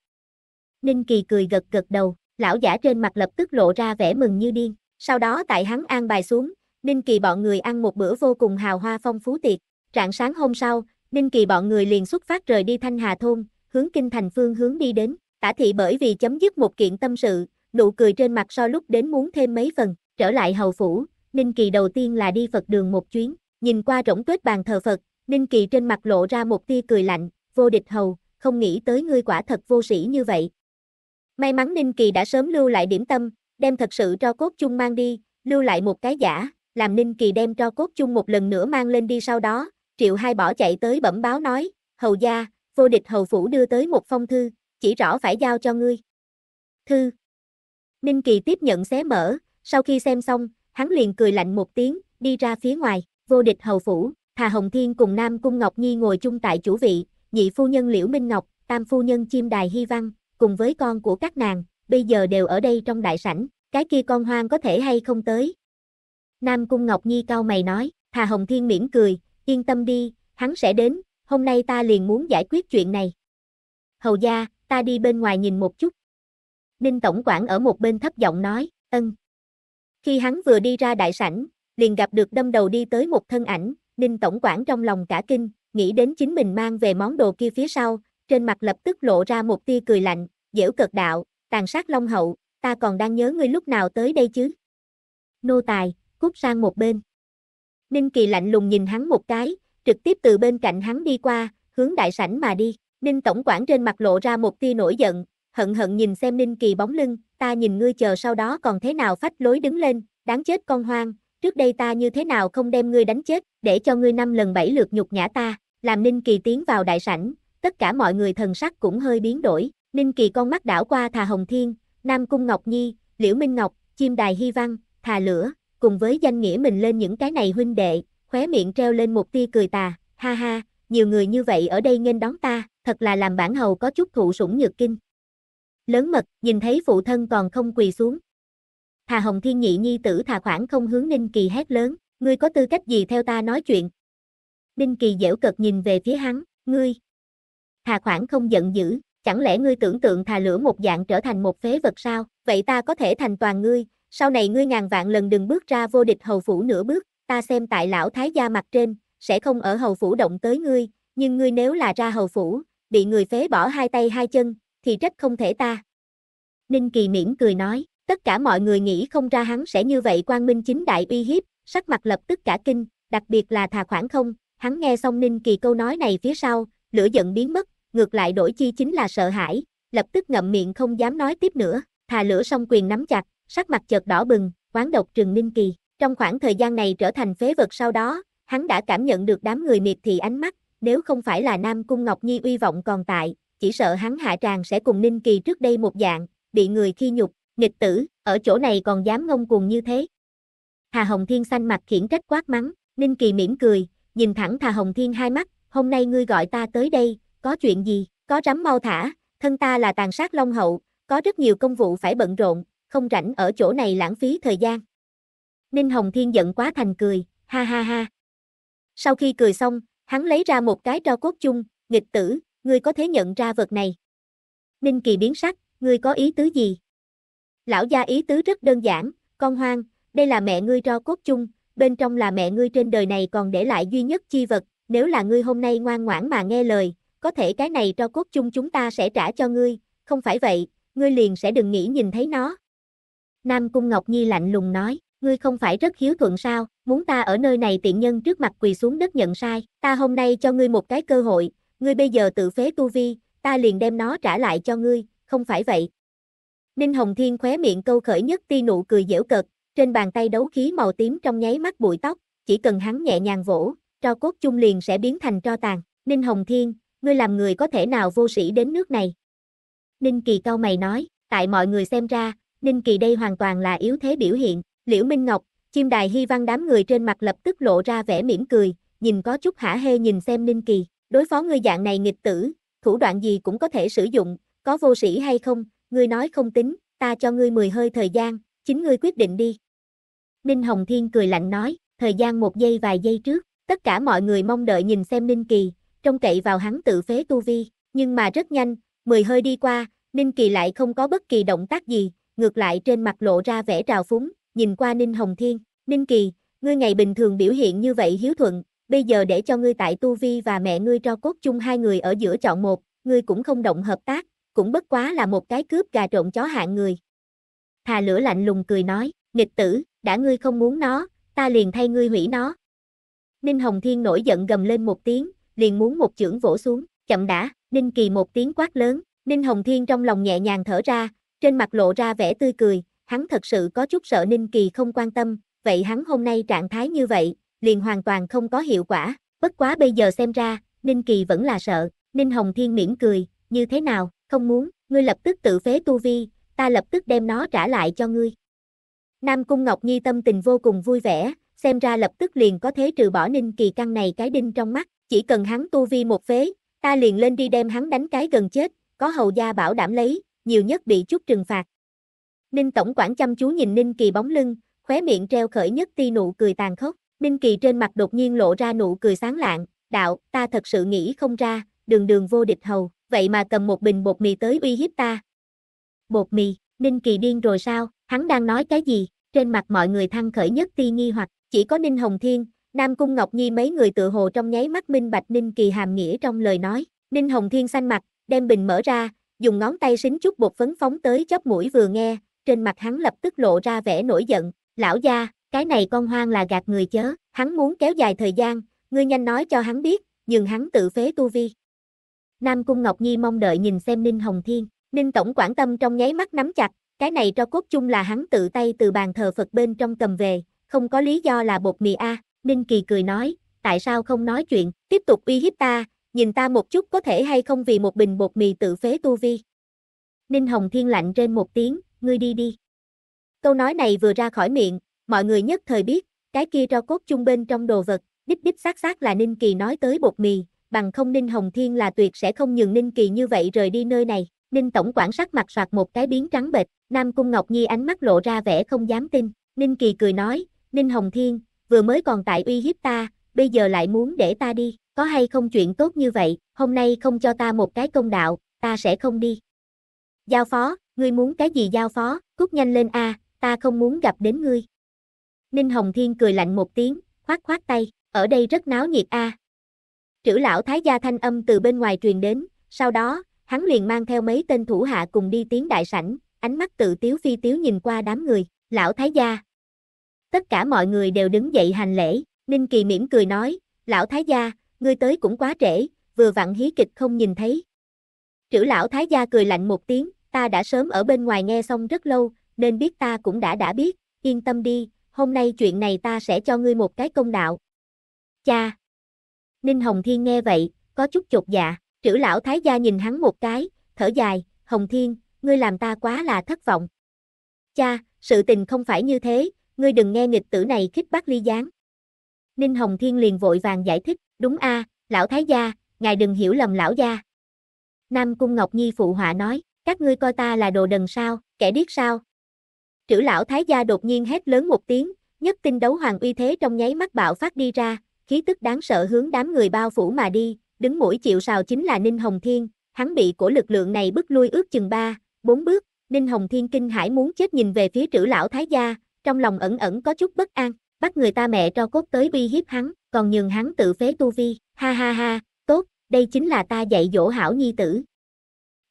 Ninh Kỳ cười gật gật đầu, lão giả trên mặt lập tức lộ ra vẻ mừng như điên. Sau đó tại hắn an bài xuống, Ninh Kỳ bọn người ăn một bữa vô cùng hào hoa phong phú tiệc. Rạng sáng hôm sau, Ninh Kỳ bọn người liền xuất phát rời đi Thanh Hà Thôn, hướng Kinh Thành Phương hướng đi đến. Tả thị bởi vì chấm dứt một kiện tâm sự, nụ cười trên mặt so lúc đến muốn thêm mấy phần. Trở lại hầu phủ, Ninh Kỳ đầu tiên là đi Phật đường một chuyến, nhìn qua rỗng tuyết bàn thờ Phật, Ninh Kỳ trên mặt lộ ra một tia cười lạnh, vô địch hầu, không nghĩ tới ngươi quả thật vô sĩ như vậy. May mắn Ninh Kỳ đã sớm lưu lại điểm tâm, đem thật sự cho cốt chung mang đi, lưu lại một cái giả, làm Ninh Kỳ đem cho cốt chung một lần nữa mang lên đi sau đó, Triệu Hai bỏ chạy tới bẩm báo nói, hầu gia, vô địch hầu phủ đưa tới một phong thư, chỉ rõ phải giao cho ngươi. Thư Ninh Kỳ tiếp nhận xé mở, sau khi xem xong, hắn liền cười lạnh một tiếng, đi ra phía ngoài, vô địch hầu phủ, Hà Hồng Thiên cùng Nam Cung Ngọc Nhi ngồi chung tại chủ vị, nhị phu nhân Liễu Minh Ngọc, tam phu nhân Chim Đài Hy Văn, cùng với con của các nàng, bây giờ đều ở đây trong đại sảnh, cái kia con hoang có thể hay không tới. Nam Cung Ngọc Nhi cao mày nói, Thà Hồng Thiên mỉm cười, yên tâm đi, hắn sẽ đến, hôm nay ta liền muốn giải quyết chuyện này. Hầu gia, ta đi bên ngoài nhìn một chút. Ninh Tổng quản ở một bên thấp giọng nói, ân. Khi hắn vừa đi ra đại sảnh, liền gặp được đâm đầu đi tới một thân ảnh, Ninh Tổng quản trong lòng cả kinh, nghĩ đến chính mình mang về món đồ kia phía sau, trên mặt lập tức lộ ra một tia cười lạnh, dễu cực đạo, tàn sát Long Hậu, ta còn đang nhớ ngươi lúc nào tới đây chứ. Nô tài, cút sang một bên. Ninh Kỳ lạnh lùng nhìn hắn một cái, trực tiếp từ bên cạnh hắn đi qua, hướng đại sảnh mà đi. Ninh Tổng quản trên mặt lộ ra một tia nổi giận, hận hận nhìn xem Ninh Kỳ bóng lưng, ta nhìn ngươi chờ sau đó còn thế nào phách lối đứng lên, đáng chết con hoang, trước đây ta như thế nào không đem ngươi đánh chết, để cho ngươi năm lần bảy lượt nhục nhã ta, làm Ninh Kỳ tiến vào đại sảnh, tất cả mọi người thần sắc cũng hơi biến đổi. Ninh Kỳ con mắt đảo qua Thà Hồng Thiên, Nam Cung Ngọc Nhi, Liễu Minh Ngọc, Chim Đài Hy Văn, Thà Lửa, cùng với danh nghĩa mình lên những cái này huynh đệ, khóe miệng treo lên một tia cười tà, ha ha, nhiều người như vậy ở đây nghênh đón ta, thật là làm bản hầu có chút thụ sủng nhược kinh. Lớn mật, nhìn thấy phụ thân còn không quỳ xuống. Thà Hồng Thiên nhị nhi tử thà khoảng không hướng Ninh Kỳ hét lớn, ngươi có tư cách gì theo ta nói chuyện. Ninh Kỳ dễu cợt nhìn về phía hắn, ngươi. Thà khoảng không giận dữ, Chẳng lẽ ngươi tưởng tượng thà lửa một dạng trở thành một phế vật sao? Vậy ta có thể thành toàn ngươi, sau này ngươi ngàn vạn lần đừng bước ra vô địch hầu phủ nửa bước, ta xem tại lão thái gia mặt trên, sẽ không ở hầu phủ động tới ngươi, nhưng ngươi nếu là ra hầu phủ, bị người phế bỏ hai tay hai chân, thì trách không thể ta. Ninh Kỳ miễn cười nói, tất cả mọi người nghĩ không ra hắn sẽ như vậy quang minh chính đại uy hiếp, sắc mặt lập tức cả kinh, đặc biệt là thà khoảng không, hắn nghe xong Ninh Kỳ câu nói này phía sau, lửa giận biến mất, ngược lại đổi chi chính là sợ hãi, lập tức ngậm miệng không dám nói tiếp nữa, thà lửa song quyền nắm chặt, sắc mặt chợt đỏ bừng, quán độc trừng ninh kỳ, trong khoảng thời gian này trở thành phế vật sau đó, hắn đã cảm nhận được đám người miệt thị ánh mắt, nếu không phải là Nam Cung Ngọc Nhi uy vọng còn tại, chỉ sợ hắn hạ tràng sẽ cùng ninh kỳ trước đây một dạng, bị người khi nhục, nghịch tử, ở chỗ này còn dám ngông cuồng như thế. Hà Hồng Thiên xanh mặt khiển trách quát mắng, Ninh Kỳ mỉm cười, nhìn thẳng Hà Hồng Thiên hai mắt, hôm nay ngươi gọi ta tới đây, có chuyện gì, có rắm mau thả, thân ta là tàn sát long hậu, có rất nhiều công vụ phải bận rộn, không rảnh ở chỗ này lãng phí thời gian. Ninh Hồng Thiên giận quá thành cười, ha ha ha. Sau khi cười xong, hắn lấy ra một cái tro cốt chung, nghịch tử, ngươi có thể nhận ra vật này. Ninh Kỳ biến sắc, ngươi có ý tứ gì? Lão gia ý tứ rất đơn giản, con hoang, đây là mẹ ngươi tro cốt chung, bên trong là mẹ ngươi trên đời này còn để lại duy nhất chi vật, nếu là ngươi hôm nay ngoan ngoãn mà nghe lời, có thể cái này cho cốt chung chúng ta sẽ trả cho ngươi, không phải vậy, ngươi liền sẽ đừng nghĩ nhìn thấy nó. Nam Cung Ngọc Nhi lạnh lùng nói, ngươi không phải rất hiếu thuận sao, muốn ta ở nơi này tiện nhân trước mặt quỳ xuống đất nhận sai, ta hôm nay cho ngươi một cái cơ hội, ngươi bây giờ tự phế tu vi, ta liền đem nó trả lại cho ngươi, không phải vậy. Ninh Hồng Thiên khóe miệng câu khởi nhất ti nụ cười dễu cợt, trên bàn tay đấu khí màu tím trong nháy mắt bụi tóc, chỉ cần hắn nhẹ nhàng vỗ, cho cốt chung liền sẽ biến thành tro tàn. Ninh Hồng Thiên, ngươi làm người có thể nào vô sĩ đến nước này? Ninh Kỳ cau mày nói, tại mọi người xem ra, Ninh Kỳ đây hoàn toàn là yếu thế biểu hiện, Liễu Minh Ngọc, chim đài hy văn đám người trên mặt lập tức lộ ra vẻ mỉm cười, nhìn có chút hả hê nhìn xem Ninh Kỳ, đối phó ngươi dạng này nghịch tử, thủ đoạn gì cũng có thể sử dụng, có vô sĩ hay không, ngươi nói không tính, ta cho ngươi mười hơi thời gian, chính ngươi quyết định đi. Ninh Hồng Thiên cười lạnh nói, thời gian một giây vài giây trước, tất cả mọi người mong đợi nhìn xem Ninh Kỳ, trông cậy vào hắn tự phế tu vi, nhưng mà rất nhanh, mười hơi đi qua, Ninh Kỳ lại không có bất kỳ động tác gì, ngược lại trên mặt lộ ra vẻ trào phúng, nhìn qua Ninh Hồng Thiên, Ninh Kỳ, ngươi ngày bình thường biểu hiện như vậy hiếu thuận, bây giờ để cho ngươi tại tu vi và mẹ ngươi cho cốt chung hai người ở giữa chọn một, ngươi cũng không động hợp tác, cũng bất quá là một cái cướp gà trộn chó hạng người. Thà lửa lạnh lùng cười nói, nghịch tử, đã ngươi không muốn nó, ta liền thay ngươi hủy nó. Ninh Hồng Thiên nổi giận gầm lên một tiếng, liền muốn một chưởng vỗ xuống, chậm đã, Ninh Kỳ một tiếng quát lớn, Ninh Hồng Thiên trong lòng nhẹ nhàng thở ra, trên mặt lộ ra vẻ tươi cười, hắn thật sự có chút sợ Ninh Kỳ không quan tâm, vậy hắn hôm nay trạng thái như vậy, liền hoàn toàn không có hiệu quả, bất quá bây giờ xem ra, Ninh Kỳ vẫn là sợ, Ninh Hồng Thiên mỉm cười, như thế nào, không muốn, ngươi lập tức tự phế tu vi, ta lập tức đem nó trả lại cho ngươi. Nam Cung Ngọc Nhi tâm tình vô cùng vui vẻ, xem ra lập tức liền có thế trừ bỏ ninh kỳ căn này cái đinh trong mắt, chỉ cần hắn tu vi một phế, ta liền lên đi đem hắn đánh cái gần chết, có hầu gia bảo đảm lấy, nhiều nhất bị chút trừng phạt. Ninh Tổng quản chăm chú nhìn Ninh Kỳ bóng lưng, khóe miệng treo khởi nhất ti nụ cười tàn khốc, Ninh Kỳ trên mặt đột nhiên lộ ra nụ cười sáng lạng, đạo, ta thật sự nghĩ không ra, đường đường vô địch hầu, vậy mà cầm một bình bột mì tới uy hiếp ta. Bột mì, Ninh Kỳ điên rồi sao, hắn đang nói cái gì, trên mặt mọi người thăng khởi nhất ti nghi hoặc, chỉ có Ninh Hồng Thiên, Nam Cung Ngọc Nhi mấy người tự hồ trong nháy mắt minh bạch Ninh Kỳ hàm nghĩa trong lời nói. Ninh Hồng Thiên xanh mặt, đem bình mở ra, dùng ngón tay xính chút bột phấn phóng tới chóp mũi vừa nghe, trên mặt hắn lập tức lộ ra vẻ nổi giận, lão gia, cái này con hoang là gạt người chớ, hắn muốn kéo dài thời gian, ngươi nhanh nói cho hắn biết, nhưng hắn tự phế tu vi. Nam Cung Ngọc Nhi mong đợi nhìn xem Ninh Hồng Thiên, Ninh Tổng quản tâm trong nháy mắt nắm chặt, cái này cho cốt chung là hắn tự tay từ bàn thờ Phật bên trong cầm về, không có lý do là bột mì a, Ninh Kỳ cười nói, tại sao không nói chuyện, tiếp tục uy hiếp ta, nhìn ta một chút có thể hay không vì một bình bột mì tự phế tu vi. Ninh Hồng Thiên lạnh trên một tiếng, ngươi đi đi. Câu nói này vừa ra khỏi miệng, mọi người nhất thời biết, cái kia rau cốt chung bên trong đồ vật, đích đích xác xác là Ninh Kỳ nói tới bột mì, bằng không Ninh Hồng Thiên là tuyệt sẽ không nhường Ninh Kỳ như vậy rời đi nơi này. Ninh Tổng quản sắc mặt soạt một cái biến trắng bệch, Nam Cung Ngọc Nhi ánh mắt lộ ra vẻ không dám tin, Ninh Kỳ cười nói, Ninh Hồng Thiên, vừa mới còn tại uy hiếp ta, bây giờ lại muốn để ta đi, có hay không chuyện tốt như vậy, hôm nay không cho ta một cái công đạo, ta sẽ không đi. Giao phó, ngươi muốn cái gì giao phó, cút nhanh lên a, ta không muốn gặp đến ngươi. Ninh Hồng Thiên cười lạnh một tiếng, khoát khoát tay, ở đây rất náo nhiệt a. Trữ lão thái gia thanh âm từ bên ngoài truyền đến, sau đó, hắn liền mang theo mấy tên thủ hạ cùng đi tiến đại sảnh, ánh mắt tự tiếu phi tiếu nhìn qua đám người, lão thái gia, tất cả mọi người đều đứng dậy hành lễ, Ninh Kỳ mỉm cười nói, lão thái gia, ngươi tới cũng quá trễ, vừa vặn hí kịch không nhìn thấy. Trữ lão thái gia cười lạnh một tiếng, ta đã sớm ở bên ngoài nghe xong rất lâu, nên biết ta cũng đã đã biết, yên tâm đi, hôm nay chuyện này ta sẽ cho ngươi một cái công đạo. Cha! Ninh Hồng Thiên nghe vậy, có chút chột dạ, trữ lão thái gia nhìn hắn một cái, thở dài, Hồng Thiên, ngươi làm ta quá là thất vọng. Cha, sự tình không phải như thế, ngươi đừng nghe nghịch tử này khích bác ly gián. Ninh Hồng Thiên liền vội vàng giải thích, đúng a, lão thái gia, ngài đừng hiểu lầm lão gia. Nam Cung Ngọc Nhi phụ họa nói, các ngươi coi ta là đồ đần sao, kẻ điếc sao. Trữ lão thái gia đột nhiên hét lớn một tiếng, nhất tinh đấu hoàng uy thế trong nháy mắt bạo phát đi ra, khí tức đáng sợ hướng đám người bao phủ mà đi, đứng mũi chịu sào chính là Ninh Hồng Thiên, hắn bị của lực lượng này bức lui ước chừng ba, bốn bước, Ninh Hồng Thiên kinh hãi muốn chết nhìn về phía trữ lão thái gia, trong lòng ẩn ẩn có chút bất an, bắt người ta mẹ cho cốt tới uy hiếp hắn, còn nhường hắn tự phế tu vi, ha ha ha, tốt, đây chính là ta dạy dỗ hảo nhi tử.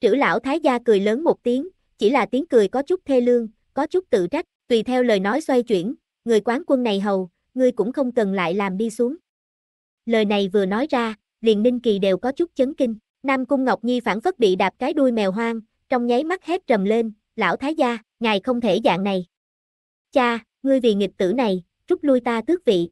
Trữ lão thái gia cười lớn một tiếng, chỉ là tiếng cười có chút thê lương, có chút tự trách, tùy theo lời nói xoay chuyển, người quán quân này hầu, ngươi cũng không cần lại làm đi xuống. Lời này vừa nói ra, liền Ninh Kỳ đều có chút chấn kinh, Nam Cung Ngọc Nhi phản phất bị đạp cái đuôi mèo hoang, trong nháy mắt hét trầm lên, lão thái gia, ngài không thể dạng này, Cha, ngươi vì nghịch tử này, rút lui ta tước vị.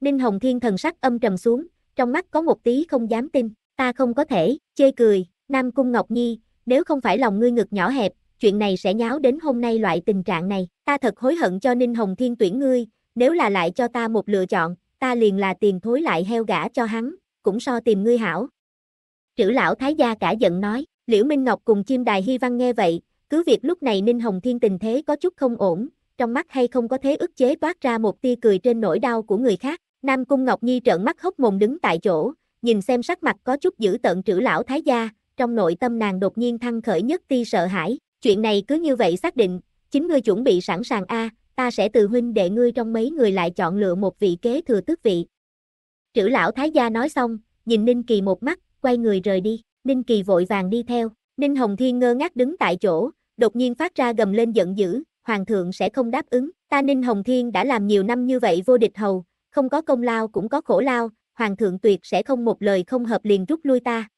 Ninh Hồng Thiên thần sắc âm trầm xuống, trong mắt có một tí không dám tin, ta không có thể, chê cười, Nam Cung Ngọc Nhi, nếu không phải lòng ngươi ngực nhỏ hẹp, chuyện này sẽ nháo đến hôm nay loại tình trạng này, ta thật hối hận cho Ninh Hồng Thiên tuyển ngươi, nếu là lại cho ta một lựa chọn, ta liền là tiền thối lại heo gã cho hắn, cũng so tìm ngươi hảo. Trữ lão thái gia cả giận nói, Liễu Minh Ngọc cùng chim đài hy văn nghe vậy, cứ việc lúc này Ninh Hồng Thiên tình thế có chút không ổn, trong mắt hay không có thế ức chế toát ra một tia cười trên nỗi đau của người khác. Nam Cung Ngọc Nhi trợn mắt hốc mồm đứng tại chỗ, nhìn xem sắc mặt có chút dữ tợn trữ lão thái gia, trong nội tâm nàng đột nhiên thăng khởi nhất ti sợ hãi, chuyện này cứ như vậy xác định, chính ngươi chuẩn bị sẵn sàng a, ta sẽ từ huynh để ngươi trong mấy người lại chọn lựa một vị kế thừa tước vị. Trữ lão thái gia nói xong, nhìn Ninh Kỳ một mắt, quay người rời đi, Ninh Kỳ vội vàng đi theo, Ninh Hồng Thiên ngơ ngác đứng tại chỗ, đột nhiên phát ra gầm lên giận dữ, hoàng thượng sẽ không đáp ứng. Ta Ninh Hồng Thiên đã làm nhiều năm như vậy vô địch hầu, không có công lao cũng có khổ lao, hoàng thượng tuyệt sẽ không một lời không hợp liền rút lui ta.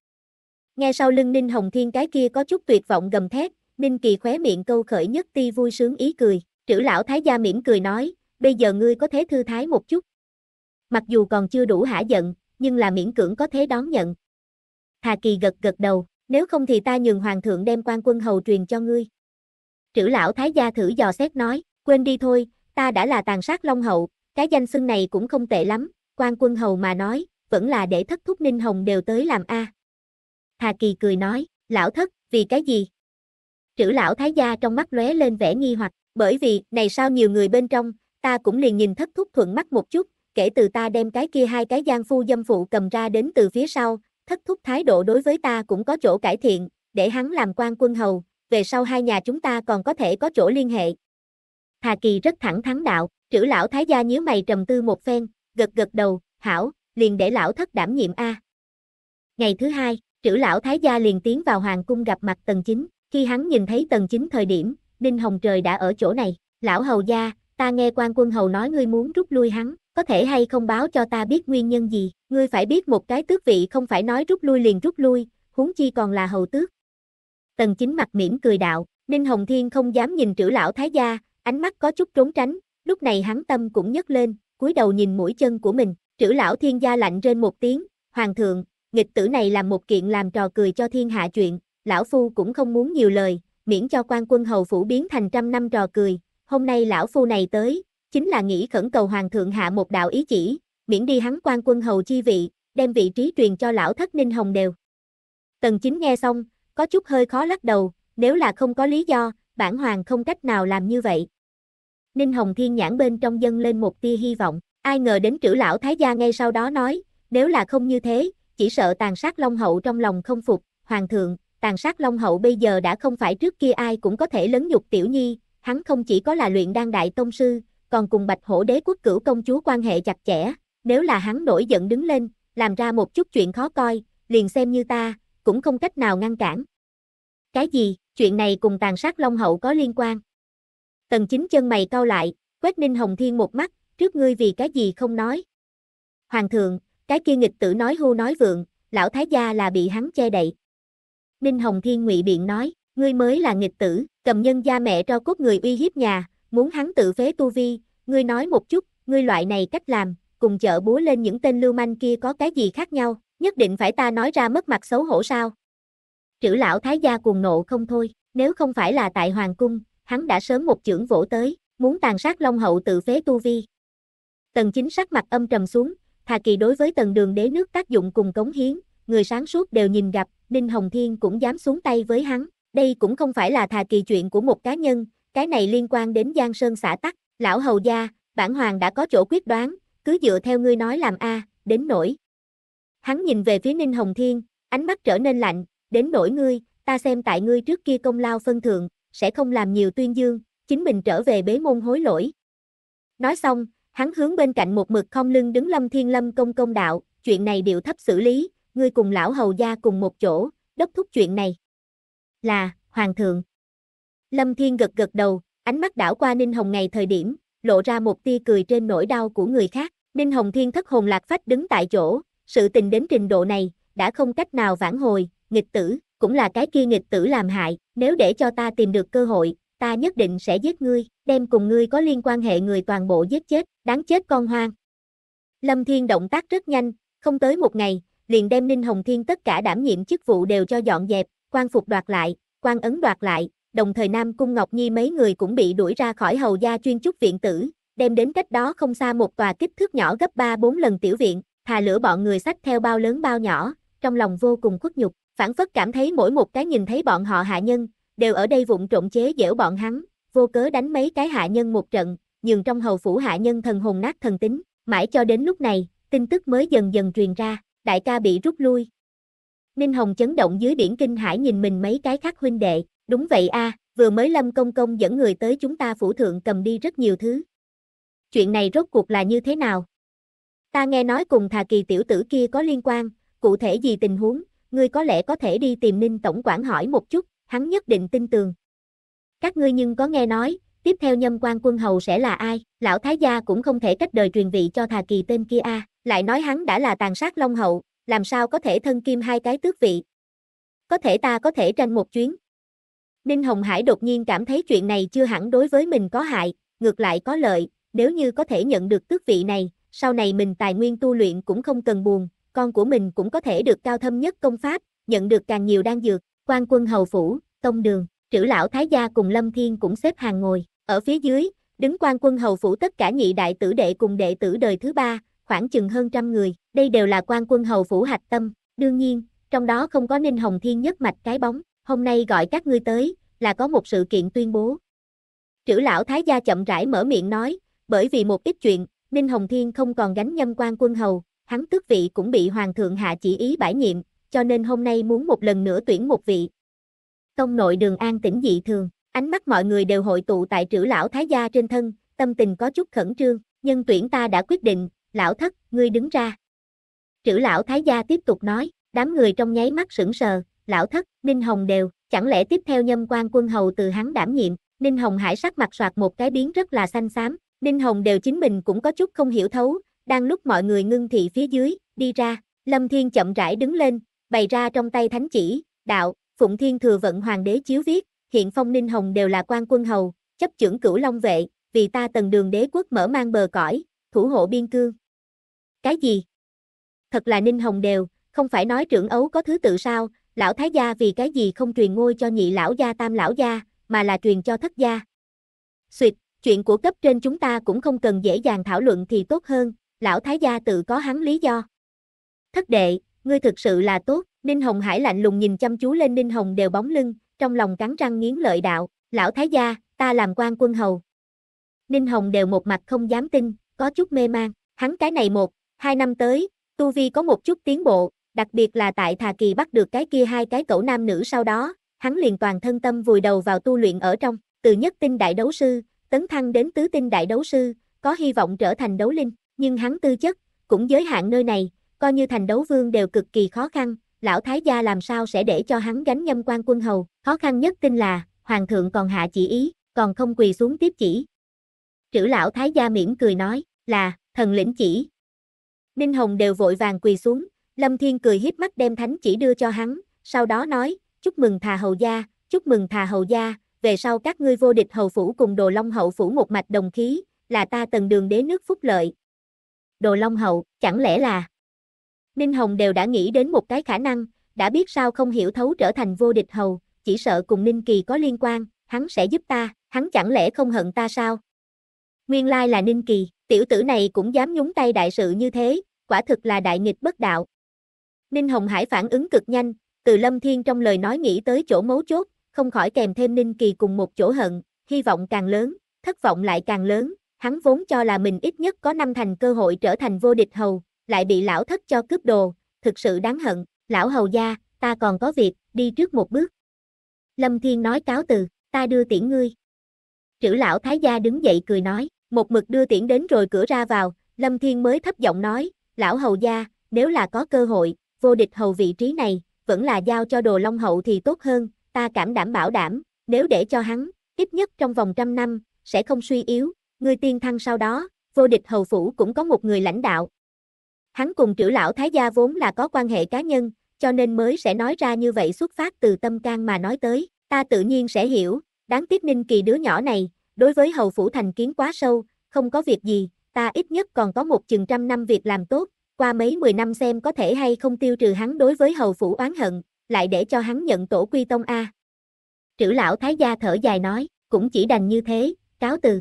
Nghe sau lưng Ninh Hồng Thiên cái kia có chút tuyệt vọng gầm thét, Ninh Kỳ khóe miệng câu khởi nhất ti vui sướng ý cười, trữ lão thái gia mỉm cười nói, bây giờ ngươi có thế thư thái một chút. Mặc dù còn chưa đủ hả giận, nhưng là miễn cưỡng có thế đón nhận. Hà Kỳ gật gật đầu, nếu không thì ta nhường hoàng thượng đem quan quân hầu truyền cho ngươi. Trữ lão thái gia thử dò xét nói, quên đi thôi, ta đã là tàn sát long hậu, cái danh xưng này cũng không tệ lắm, quan quân hầu mà nói, vẫn là để thất thúc ninh hồng đều tới làm a. Hà Kỳ cười nói, lão thất, vì cái gì? Trữ lão thái gia trong mắt lóe lên vẻ nghi hoặc, bởi vì, này sao nhiều người bên trong, ta cũng liền nhìn thất thúc thuận mắt một chút, kể từ ta đem cái kia hai cái gian phu dâm phụ cầm ra đến từ phía sau, thất thúc thái độ đối với ta cũng có chỗ cải thiện, để hắn làm quan quân hầu, về sau hai nhà chúng ta còn có thể có chỗ liên hệ. Hà Kỳ rất thẳng thắn đạo, trữ lão thái gia nhíu mày trầm tư một phen, gật gật đầu, hảo, liền để lão thất đảm nhiệm A. Ngày thứ hai, trữ lão thái gia liền tiến vào hoàng cung gặp mặt tần chính, khi hắn nhìn thấy tần chính thời điểm, Ninh Hồng Trời đã ở chỗ này, lão hầu gia, ta nghe quan quân hầu nói ngươi muốn rút lui hắn, có thể hay không báo cho ta biết nguyên nhân gì, ngươi phải biết một cái tước vị không phải nói rút lui liền rút lui, huống chi còn là hầu tước, Tần chính mặt mỉm cười đạo, Ninh Hồng Thiên không dám nhìn trữ lão thái gia, ánh mắt có chút trốn tránh, lúc này hắn tâm cũng nhấc lên, cúi đầu nhìn mũi chân của mình, trữ lão thiên gia lạnh rên một tiếng, hoàng thượng, nghịch tử này làm một kiện làm trò cười cho thiên hạ chuyện, lão phu cũng không muốn nhiều lời, miễn cho quan quân hầu phủ biến thành trăm năm trò cười, hôm nay lão phu này tới, chính là nghĩ khẩn cầu hoàng thượng hạ một đạo ý chỉ, miễn đi hắn quan quân hầu chi vị, đem vị trí truyền cho lão thất ninh hồng đều. Tần chính nghe xong, có chút hơi khó lắc đầu, nếu là không có lý do, bản hoàng không cách nào làm như vậy. Ninh Hồng Thiên nhãn bên trong dân lên một tia hy vọng, ai ngờ đến trữ lão thái gia ngay sau đó nói, nếu là không như thế, chỉ sợ tàn sát Long Hậu trong lòng không phục, hoàng thượng, tàn sát Long Hậu bây giờ đã không phải trước kia ai cũng có thể lấn nhục tiểu nhi, hắn không chỉ có là luyện đan đại tông sư, còn cùng bạch hổ đế quốc cửu công chúa quan hệ chặt chẽ, nếu là hắn nổi giận đứng lên, làm ra một chút chuyện khó coi, liền xem như ta, cũng không cách nào ngăn cản. Cái gì, chuyện này cùng tàn sát Long Hậu có liên quan. Tần chính chân mày cau lại, quét Ninh Hồng Thiên một mắt, trước ngươi vì cái gì không nói. Hoàng thượng, cái kia nghịch tử nói hô nói vượng, lão thái gia là bị hắn che đậy. Ninh Hồng Thiên ngụy biện nói, ngươi mới là nghịch tử, cầm nhân gia mẹ cho cốt người uy hiếp nhà, muốn hắn tự phế tu vi, ngươi nói một chút, ngươi loại này cách làm, cùng chợ búa lên những tên lưu manh kia có cái gì khác nhau. Nhất định phải ta nói ra mất mặt xấu hổ sao? Trữ lão thái gia cuồng nộ không thôi, nếu không phải là tại hoàng cung, hắn đã sớm một chưởng vỗ tới, muốn tàn sát Long hậu tự phế tu vi. Tần chính sắc mặt âm trầm xuống, thà kỳ đối với tần đường đế nước tác dụng cùng cống hiến, người sáng suốt đều nhìn gặp, Ninh Hồng Thiên cũng dám xuống tay với hắn, đây cũng không phải là thà kỳ chuyện của một cá nhân, cái này liên quan đến Giang Sơn xã tắc, lão hầu gia, bản hoàng đã có chỗ quyết đoán, cứ dựa theo ngươi nói làm a, đến nổi, Hắn nhìn về phía Ninh Hồng Thiên, ánh mắt trở nên lạnh, đến nỗi ngươi, ta xem tại ngươi trước kia công lao phân thượng, sẽ không làm nhiều tuyên dương, chính mình trở về bế môn hối lỗi. Nói xong, hắn hướng bên cạnh một mực không lưng đứng Lâm Thiên Lâm công công đạo, chuyện này điệu thấp xử lý, ngươi cùng lão hầu gia cùng một chỗ, đốc thúc chuyện này. Là, Hoàng thượng. Lâm Thiên gật gật đầu, ánh mắt đảo qua Ninh Hồng ngày thời điểm, lộ ra một tia cười trên nỗi đau của người khác. Ninh Hồng Thiên thất hồn lạc phách đứng tại chỗ, sự tình đến trình độ này, đã không cách nào vãn hồi, nghịch tử, cũng là cái kia nghịch tử làm hại, nếu để cho ta tìm được cơ hội, ta nhất định sẽ giết ngươi, đem cùng ngươi có liên quan hệ người toàn bộ giết chết, đáng chết con hoang. Lâm Thiên động tác rất nhanh, không tới một ngày, liền đem Ninh Hồng Thiên tất cả đảm nhiệm chức vụ đều cho dọn dẹp, quan phục đoạt lại, quan ấn đoạt lại, đồng thời Nam Cung Ngọc Nhi mấy người cũng bị đuổi ra khỏi hầu gia chuyên trúc viện tử, đem đến cách đó không xa một tòa kích thước nhỏ gấp 3-4 lần tiểu viện, thà lửa bọn người sách theo bao lớn bao nhỏ, trong lòng vô cùng khuất nhục, phản phất cảm thấy mỗi một cái nhìn thấy bọn họ hạ nhân, đều ở đây vụng trộn chế giễu bọn hắn, vô cớ đánh mấy cái hạ nhân một trận, nhưng trong hầu phủ hạ nhân thần hồn nát thần tính, mãi cho đến lúc này, tin tức mới dần dần truyền ra, đại ca bị rút lui. Ninh Hồng chấn động dưới biển kinh hải nhìn mình mấy cái khác huynh đệ, đúng vậy a, vừa mới Lâm Công Công dẫn người tới chúng ta phủ thượng cầm đi rất nhiều thứ. Chuyện này rốt cuộc là như thế nào? Ta nghe nói cùng thà kỳ tiểu tử kia có liên quan, cụ thể gì tình huống, ngươi có lẽ có thể đi tìm Ninh Tổng quản hỏi một chút, hắn nhất định tin tường. Các ngươi nhưng có nghe nói, tiếp theo nhâm quan quân hầu sẽ là ai, lão thái gia cũng không thể cách đời truyền vị cho thà kỳ tên kia a lại nói hắn đã là tàn sát long hậu, làm sao có thể thân kim hai cái tước vị. Có thể ta có thể tranh một chuyến. Ninh Hồng Hải đột nhiên cảm thấy chuyện này chưa hẳn đối với mình có hại, ngược lại có lợi, nếu như có thể nhận được tước vị này, sau này mình tài nguyên tu luyện cũng không cần buồn, con của mình cũng có thể được cao thâm nhất công pháp, nhận được càng nhiều đan dược, quan quân hầu phủ, tông đường, trữ lão thái gia cùng Lâm Thiên cũng xếp hàng ngồi, ở phía dưới, đứng quan quân hầu phủ tất cả nhị đại tử đệ cùng đệ tử đời thứ ba, khoảng chừng hơn trăm người, đây đều là quan quân hầu phủ hạch tâm, đương nhiên, trong đó không có Ninh Hồng Thiên nhất mạch cái bóng, hôm nay gọi các ngươi tới, là có một sự kiện tuyên bố. Trữ lão thái gia chậm rãi mở miệng nói, bởi vì một ít chuyện, Ninh Hồng Thiên không còn gánh nhâm quan quân hầu, hắn tước vị cũng bị Hoàng thượng hạ chỉ ý bãi nhiệm, cho nên hôm nay muốn một lần nữa tuyển một vị. Tông nội đường an tĩnh dị thường, ánh mắt mọi người đều hội tụ tại trữ lão thái gia trên thân, tâm tình có chút khẩn trương, nhân tuyển ta đã quyết định, lão thất, ngươi đứng ra. Trữ lão thái gia tiếp tục nói, đám người trong nháy mắt sững sờ, lão thất, Ninh Hồng đều, chẳng lẽ tiếp theo nhâm quan quân hầu từ hắn đảm nhiệm, Ninh Hồng Hải sắc mặt soạt một cái biến rất là xanh xám, Đinh Hồng đều chính mình cũng có chút không hiểu thấu, đang lúc mọi người ngưng thị phía dưới, đi ra, Lâm Thiên chậm rãi đứng lên, bày ra trong tay thánh chỉ, đạo, Phụng Thiên thừa vận hoàng đế chiếu viết, hiện phong Ninh Hồng đều là quan quân hầu, chấp trưởng cửu long vệ, vì ta tần đường đế quốc mở mang bờ cõi, thủ hộ biên cương. Cái gì? Thật là Ninh Hồng đều, không phải nói trưởng ấu có thứ tự sao, lão thái gia vì cái gì không truyền ngôi cho nhị lão gia tam lão gia, mà là truyền cho thất gia. Xuyệt, chuyện của cấp trên chúng ta cũng không cần dễ dàng thảo luận thì tốt hơn, lão thái gia tự có hắn lý do. Thất đệ, ngươi thực sự là tốt, Ninh Hồng Hải lạnh lùng nhìn chăm chú lên Ninh Hồng đều bóng lưng, trong lòng cắn răng nghiến lợi đạo, lão thái gia, ta làm quan quân hầu. Ninh Hồng đều một mặt không dám tin, có chút mê mang, hắn cái này một, hai năm tới, Tu Vi có một chút tiến bộ, đặc biệt là tại Thà Kỳ bắt được cái kia hai cái cậu nam nữ sau đó, hắn liền toàn thân tâm vùi đầu vào tu luyện ở trong, từ nhất tinh đại đấu sư, tấn thăng đến tứ tinh đại đấu sư, có hy vọng trở thành đấu linh, nhưng hắn tư chất, cũng giới hạn nơi này, coi như thành đấu vương đều cực kỳ khó khăn, lão thái gia làm sao sẽ để cho hắn gánh nhâm quan quân hầu, khó khăn nhất tin là, hoàng thượng còn hạ chỉ ý, còn không quỳ xuống tiếp chỉ. Trữ lão thái gia mỉm cười nói, là, thần lĩnh chỉ. Ninh Hồng đều vội vàng quỳ xuống, Lâm Thiên cười hiếp mắt đem thánh chỉ đưa cho hắn, sau đó nói, chúc mừng thà hầu gia, chúc mừng thà hầu gia, về sau các ngươi vô địch hầu phủ cùng đồ long hậu phủ một mạch đồng khí, là ta tần đường đế nước phúc lợi. Đồ long hậu, chẳng lẽ là... Ninh Hồng đều đã nghĩ đến một cái khả năng, đã biết sao không hiểu thấu trở thành vô địch hầu, chỉ sợ cùng Ninh Kỳ có liên quan, hắn sẽ giúp ta, hắn chẳng lẽ không hận ta sao? Nguyên lai là Ninh Kỳ, tiểu tử này cũng dám nhúng tay đại sự như thế, quả thực là đại nghịch bất đạo. Ninh Hồng Hải phản ứng cực nhanh, từ Lâm Thiên trong lời nói nghĩ tới chỗ mấu chốt, không khỏi kèm thêm Ninh Kỳ cùng một chỗ hận, hy vọng càng lớn, thất vọng lại càng lớn, hắn vốn cho là mình ít nhất có năm thành cơ hội trở thành vô địch hầu, lại bị lão thất cho cướp đồ, thực sự đáng hận, lão hầu gia, ta còn có việc, đi trước một bước. Lâm Thiên nói cáo từ, ta đưa tiễn ngươi. Trữ lão thái gia đứng dậy cười nói, một mực đưa tiễn đến rồi cửa ra vào, Lâm Thiên mới thấp giọng nói, lão hầu gia, nếu là có cơ hội, vô địch hầu vị trí này, vẫn là giao cho đồ long hậu thì tốt hơn, ta cảm đảm bảo đảm, nếu để cho hắn, ít nhất trong vòng trăm năm, sẽ không suy yếu, người tiên thăng sau đó, vô địch hầu phủ cũng có một người lãnh đạo. Hắn cùng trữ lão thái gia vốn là có quan hệ cá nhân, cho nên mới sẽ nói ra như vậy xuất phát từ tâm can mà nói tới, ta tự nhiên sẽ hiểu, đáng tiếc Ninh Kỳ đứa nhỏ này, đối với hầu phủ thành kiến quá sâu, không có việc gì, ta ít nhất còn có một chừng trăm năm việc làm tốt, qua mấy mười năm xem có thể hay không tiêu trừ hắn đối với hầu phủ oán hận, lại để cho hắn nhận tổ quy tông A. Trữ lão thái gia thở dài nói, cũng chỉ đành như thế, cáo từ.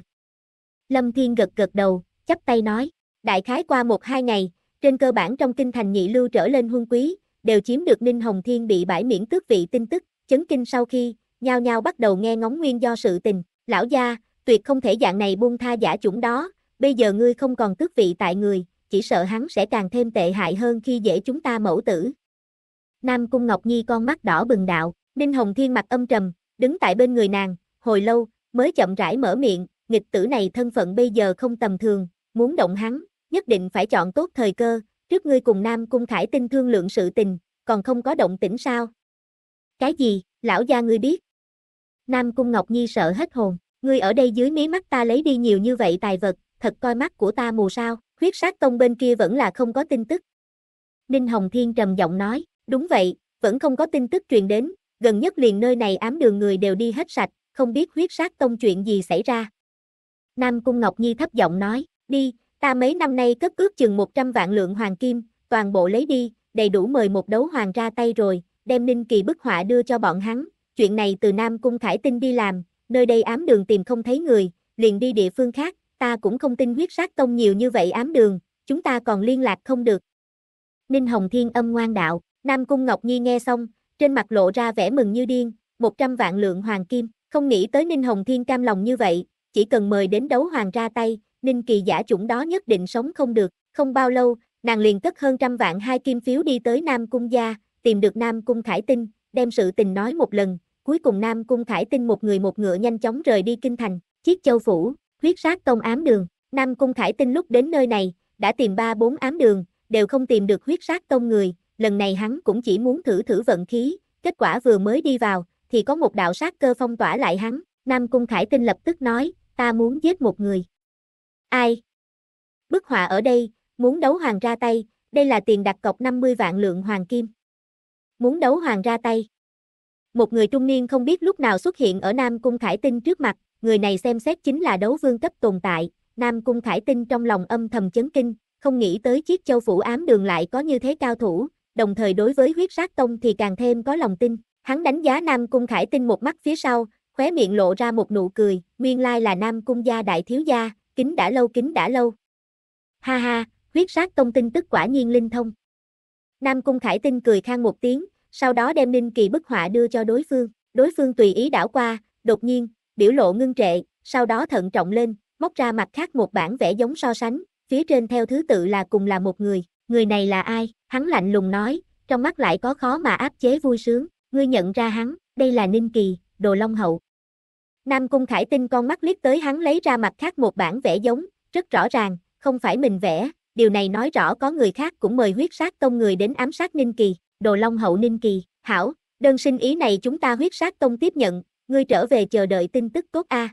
Lâm Thiên gật gật đầu, chắp tay nói, đại khái qua một hai ngày, trên cơ bản trong kinh thành nhị lưu trở lên huân quý, đều chiếm được Ninh Hồng Thiên bị bãi miễn tước vị tin tức, chấn kinh sau khi, nhao nhao bắt đầu nghe ngóng nguyên do sự tình, lão gia, tuyệt không thể dạng này buông tha giả chủng đó, bây giờ ngươi không còn tước vị tại người, chỉ sợ hắn sẽ càng thêm tệ hại hơn khi dễ chúng ta mẫu tử, Nam Cung Ngọc Nhi con mắt đỏ bừng đạo, Ninh Hồng Thiên mặt âm trầm, đứng tại bên người nàng, hồi lâu, mới chậm rãi mở miệng, nghịch tử này thân phận bây giờ không tầm thường, muốn động hắn, nhất định phải chọn tốt thời cơ, trước ngươi cùng Nam Cung Khải tinh thương lượng sự tình, còn không có động tĩnh sao? Cái gì, lão gia ngươi biết? Nam Cung Ngọc Nhi sợ hết hồn, ngươi ở đây dưới mí mắt ta lấy đi nhiều như vậy tài vật, thật coi mắt của ta mù sao, huyết sát tông bên kia vẫn là không có tin tức. Ninh Hồng Thiên trầm giọng nói, Đúng vậy, vẫn không có tin tức truyền đến, gần nhất liền nơi này ám đường người đều đi hết sạch, không biết huyết sát tông chuyện gì xảy ra. Nam Cung Ngọc Nhi thấp giọng nói, đi, ta mấy năm nay cất ước chừng 100 vạn lượng hoàng kim, toàn bộ lấy đi, đầy đủ mời một đấu hoàng ra tay rồi, đem Ninh Kỳ bức họa đưa cho bọn hắn, chuyện này từ Nam Cung Khải Tinh đi làm, nơi đây ám đường tìm không thấy người, liền đi địa phương khác, ta cũng không tin huyết sát tông nhiều như vậy ám đường, chúng ta còn liên lạc không được. Ninh Hồng Thiên âm ngoan đạo, Nam Cung Ngọc Nhi nghe xong, trên mặt lộ ra vẻ mừng như điên, 100 vạn lượng hoàng kim, không nghĩ tới Ninh Hồng Thiên cam lòng như vậy, chỉ cần mời đến đấu hoàng ra tay, Ninh Kỳ giả chủng đó nhất định sống không được, không bao lâu, nàng liền cất hơn trăm vạn hai kim phiếu đi tới Nam Cung gia, tìm được Nam Cung Khải Tinh, đem sự tình nói một lần, cuối cùng Nam Cung Khải Tinh một người một ngựa nhanh chóng rời đi kinh thành, chiếc châu phủ, huyết sát tông ám đường, Nam Cung Khải Tinh lúc đến nơi này, đã tìm ba bốn ám đường, đều không tìm được huyết sát tông người, lần này hắn cũng chỉ muốn thử thử vận khí, kết quả vừa mới đi vào, thì có một đạo sát cơ phong tỏa lại hắn, Nam Cung Khải Tinh lập tức nói, ta muốn giết một người. Ai? Bức họa ở đây, muốn đấu hoàng ra tay, đây là tiền đặt cọc 50 vạn lượng hoàng kim. Muốn đấu hoàng ra tay. Một người trung niên không biết lúc nào xuất hiện ở Nam Cung Khải Tinh trước mặt, người này xem xét chính là đấu vương cấp tồn tại, Nam Cung Khải Tinh trong lòng âm thầm chấn kinh, không nghĩ tới chiếc châu phủ ám đường lại có như thế cao thủ, đồng thời đối với huyết sát tông thì càng thêm có lòng tin. Hắn đánh giá Nam Cung Khải Tinh một mắt phía sau, khóe miệng lộ ra một nụ cười, nguyên lai là Nam Cung gia đại thiếu gia, kính đã lâu kính đã lâu. Ha ha, huyết sát tông tin tức quả nhiên linh thông. Nam Cung Khải Tinh cười khang một tiếng, sau đó đem Ninh Kỳ bức họa đưa cho đối phương, đối phương tùy ý đảo qua, đột nhiên, biểu lộ ngưng trệ, sau đó thận trọng lên, móc ra mặt khác một bản vẽ giống so sánh, phía trên theo thứ tự là cùng là một người, người này là ai? hắn lạnh lùng nói, trong mắt lại có khó mà áp chế vui sướng, ngươi nhận ra hắn, đây là Ninh Kỳ, đồ long hậu. Nam Cung Khải Tinh con mắt liếc tới hắn lấy ra mặt khác một bản vẽ giống, rất rõ ràng, không phải mình vẽ, điều này nói rõ có người khác cũng mời huyết sát tông người đến ám sát Ninh Kỳ, đồ long hậu Ninh Kỳ, hảo, đơn sinh ý này chúng ta huyết sát tông tiếp nhận, ngươi trở về chờ đợi tin tức tốt a.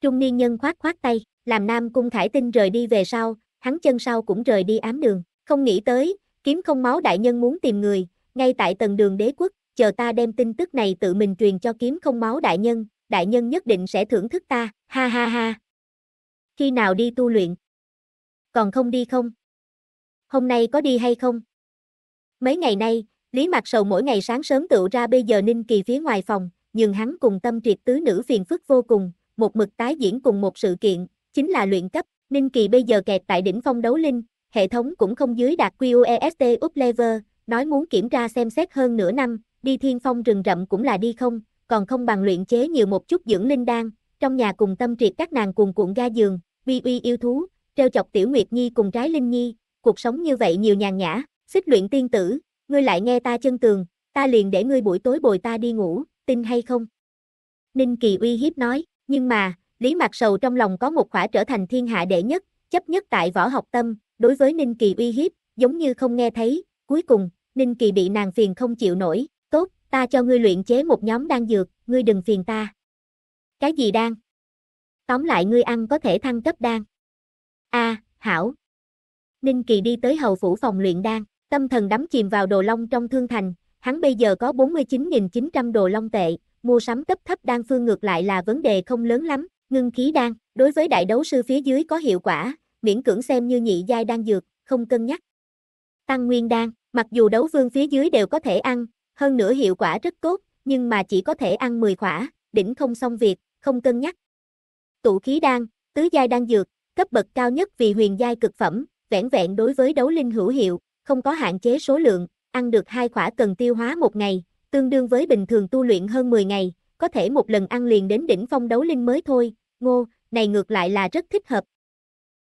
Trung niên nhân khoát khoát tay, làm Nam Cung Khải Tinh rời đi về sau, hắn chân sau cũng rời đi ám đường, không nghĩ tới, Kiếm không máu đại nhân muốn tìm người, ngay tại tầng đường đế quốc, chờ ta đem tin tức này tự mình truyền cho kiếm không máu đại nhân, đại nhân nhất định sẽ thưởng thức ta, ha ha ha. Khi nào đi tu luyện? Còn không đi không? Hôm nay có đi hay không? Mấy ngày nay, Lý Mạc Sầu mỗi ngày sáng sớm tựu ra bây giờ Ninh Kỳ phía ngoài phòng, nhưng hắn cùng tâm triệt tứ nữ phiền phức vô cùng, một mực tái diễn cùng một sự kiện, chính là luyện cấp, Ninh Kỳ bây giờ kẹt tại đỉnh phong đấu linh, hệ thống cũng không dưới đạt QEST Uplever, nói muốn kiểm tra xem xét hơn nửa năm, đi thiên phong rừng rậm cũng là đi không, còn không bằng luyện chế nhiều một chút dưỡng linh đan, trong nhà cùng tâm triệt các nàng cùng cuộn ga giường, vi uy yêu thú, treo chọc tiểu nguyệt nhi cùng trái linh nhi, cuộc sống như vậy nhiều nhàn nhã, xích luyện tiên tử, ngươi lại nghe ta chân tường, ta liền để ngươi buổi tối bồi ta đi ngủ, tin hay không? Ninh Kỳ uy hiếp nói, nhưng mà, Lý Mạc Sầu trong lòng có một khỏa trở thành thiên hạ đệ nhất, chấp nhất tại võ học tâm, đối với Ninh Kỳ uy hiếp, giống như không nghe thấy, cuối cùng, Ninh Kỳ bị nàng phiền không chịu nổi, tốt, ta cho ngươi luyện chế một nhóm đan dược, ngươi đừng phiền ta. Cái gì đan? Tóm lại ngươi ăn có thể thăng cấp đan. a hảo. Ninh Kỳ đi tới hầu phủ phòng luyện đan, tâm thần đắm chìm vào đồ long trong thương thành, hắn bây giờ có 49.900 đồ long tệ, mua sắm cấp thấp đan phương ngược lại là vấn đề không lớn lắm, ngưng khí đan, đối với đại đấu sư phía dưới có hiệu quả, miễn cưỡng xem như nhị giai đang dược, không cân nhắc. Tăng nguyên đan, mặc dù đấu vương phía dưới đều có thể ăn, hơn nữa hiệu quả rất tốt, nhưng mà chỉ có thể ăn 10 khỏa, đỉnh không xong việc, không cân nhắc. Tụ khí đan, tứ giai đan dược, cấp bậc cao nhất vì huyền giai cực phẩm, vẻn vẹn đối với đấu linh hữu hiệu, không có hạn chế số lượng, ăn được hai khỏa cần tiêu hóa một ngày, tương đương với bình thường tu luyện hơn 10 ngày, có thể một lần ăn liền đến đỉnh phong đấu linh mới thôi, ngô, này ngược lại là rất thích hợp,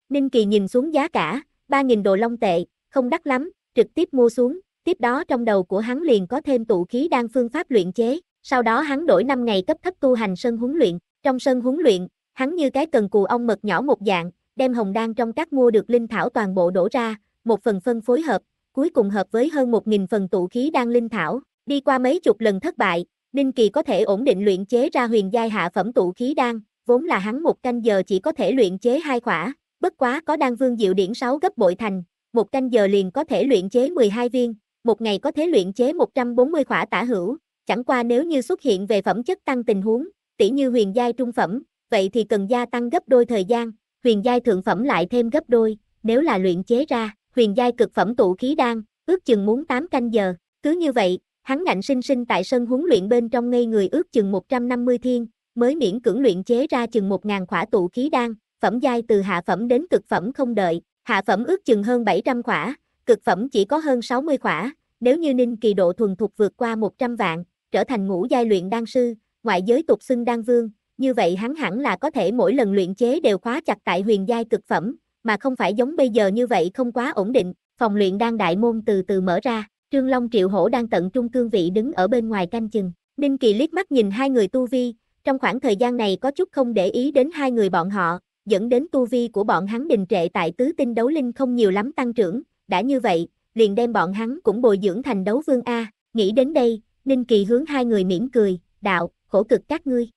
Ninh Kỳ nhìn xuống giá cả, 3.000 đồ long tệ, không đắt lắm, trực tiếp mua xuống, tiếp đó trong đầu của hắn liền có thêm tụ khí đan phương pháp luyện chế, sau đó hắn đổi 5 ngày cấp thấp tu hành sân huấn luyện, trong sân huấn luyện, hắn như cái cần cù ong mật nhỏ một dạng, đem hồng đan trong các mua được linh thảo toàn bộ đổ ra, một phần phân phối hợp, cuối cùng hợp với hơn 1.000 phần tụ khí đan linh thảo, đi qua mấy chục lần thất bại, Ninh Kỳ có thể ổn định luyện chế ra huyền giai hạ phẩm tụ khí đan, vốn là hắn một canh giờ chỉ có thể luyện chế hai khỏa, Bất quá có đan vương diệu điển 6 gấp bội thành, một canh giờ liền có thể luyện chế 12 viên, một ngày có thể luyện chế 140 khỏa tả hữu, chẳng qua nếu như xuất hiện về phẩm chất tăng tình huống, tỉ như huyền giai trung phẩm, vậy thì cần gia tăng gấp đôi thời gian, huyền giai thượng phẩm lại thêm gấp đôi, nếu là luyện chế ra, huyền giai cực phẩm tụ khí đan, ước chừng muốn 8 canh giờ, cứ như vậy, hắn ngạnh sinh sinh tại sân huấn luyện bên trong ngây người ước chừng 150 thiên, mới miễn cưỡng luyện chế ra chừng 1000 khỏa tụ khí đan, phẩm giai từ hạ phẩm đến cực phẩm không đợi, hạ phẩm ước chừng hơn 700 khỏa, cực phẩm chỉ có hơn 60 khỏa, nếu như Ninh Kỳ độ thuần thục vượt qua 100 vạn, trở thành ngũ giai luyện đan sư, ngoại giới tục xưng đan vương, như vậy hắn hẳn là có thể mỗi lần luyện chế đều khóa chặt tại huyền giai cực phẩm, mà không phải giống bây giờ như vậy không quá ổn định, phòng luyện đan đại môn từ từ mở ra, Trương Long Triệu Hổ đang tận trung cương vị đứng ở bên ngoài canh chừng, Ninh Kỳ liếc mắt nhìn hai người tu vi, trong khoảng thời gian này có chút không để ý đến hai người bọn họ, dẫn đến tu vi của bọn hắn đình trệ tại tứ tinh đấu linh không nhiều lắm tăng trưởng, đã như vậy, liền đem bọn hắn cũng bồi dưỡng thành đấu vương A, nghĩ đến đây, Ninh Kỳ hướng hai người mỉm cười, đạo, khổ cực các ngươi.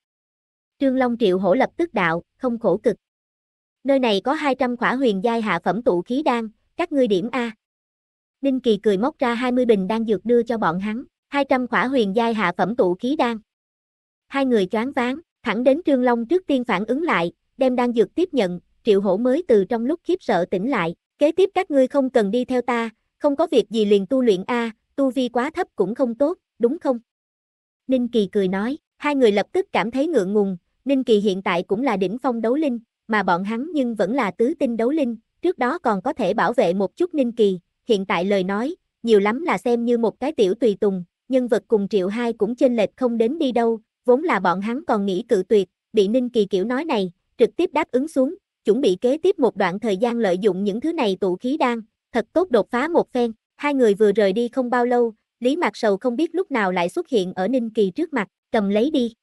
Trương Long Triệu Hổ lập tức đạo, không khổ cực. Nơi này có 200 khỏa huyền giai hạ phẩm tụ khí đan, các ngươi điểm A. Ninh Kỳ cười móc ra 20 bình đan dược đưa cho bọn hắn, 200 khỏa huyền giai hạ phẩm tụ khí đan. Hai người choáng váng, thẳng đến Trương Long trước tiên phản ứng lại, đem đan dược tiếp nhận, triệu hổ mới từ trong lúc khiếp sợ tỉnh lại, kế tiếp các ngươi không cần đi theo ta, không có việc gì liền tu luyện A, tu vi quá thấp cũng không tốt, đúng không? Ninh Kỳ cười nói, hai người lập tức cảm thấy ngượng ngùng, Ninh Kỳ hiện tại cũng là đỉnh phong đấu linh, mà bọn hắn nhưng vẫn là tứ tinh đấu linh, trước đó còn có thể bảo vệ một chút Ninh Kỳ, hiện tại lời nói, nhiều lắm là xem như một cái tiểu tùy tùng, nhân vật cùng triệu hai cũng chênh lệch không đến đi đâu, vốn là bọn hắn còn nghĩ cự tuyệt, bị Ninh Kỳ kiểu nói này, trực tiếp đáp ứng xuống, chuẩn bị kế tiếp một đoạn thời gian lợi dụng những thứ này tụ khí đan, thật tốt đột phá một phen. Hai người vừa rời đi không bao lâu, Lý Mạc Sầu không biết lúc nào lại xuất hiện ở Ninh Kỳ trước mặt, cầm lấy đi.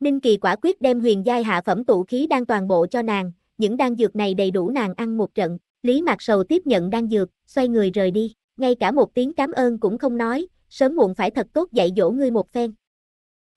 Ninh Kỳ quả quyết đem huyền giai hạ phẩm tụ khí đan toàn bộ cho nàng, những đan dược này đầy đủ nàng ăn một trận. Lý Mạc Sầu tiếp nhận đan dược, xoay người rời đi, ngay cả một tiếng cảm ơn cũng không nói, sớm muộn phải thật tốt dạy dỗ ngươi một phen.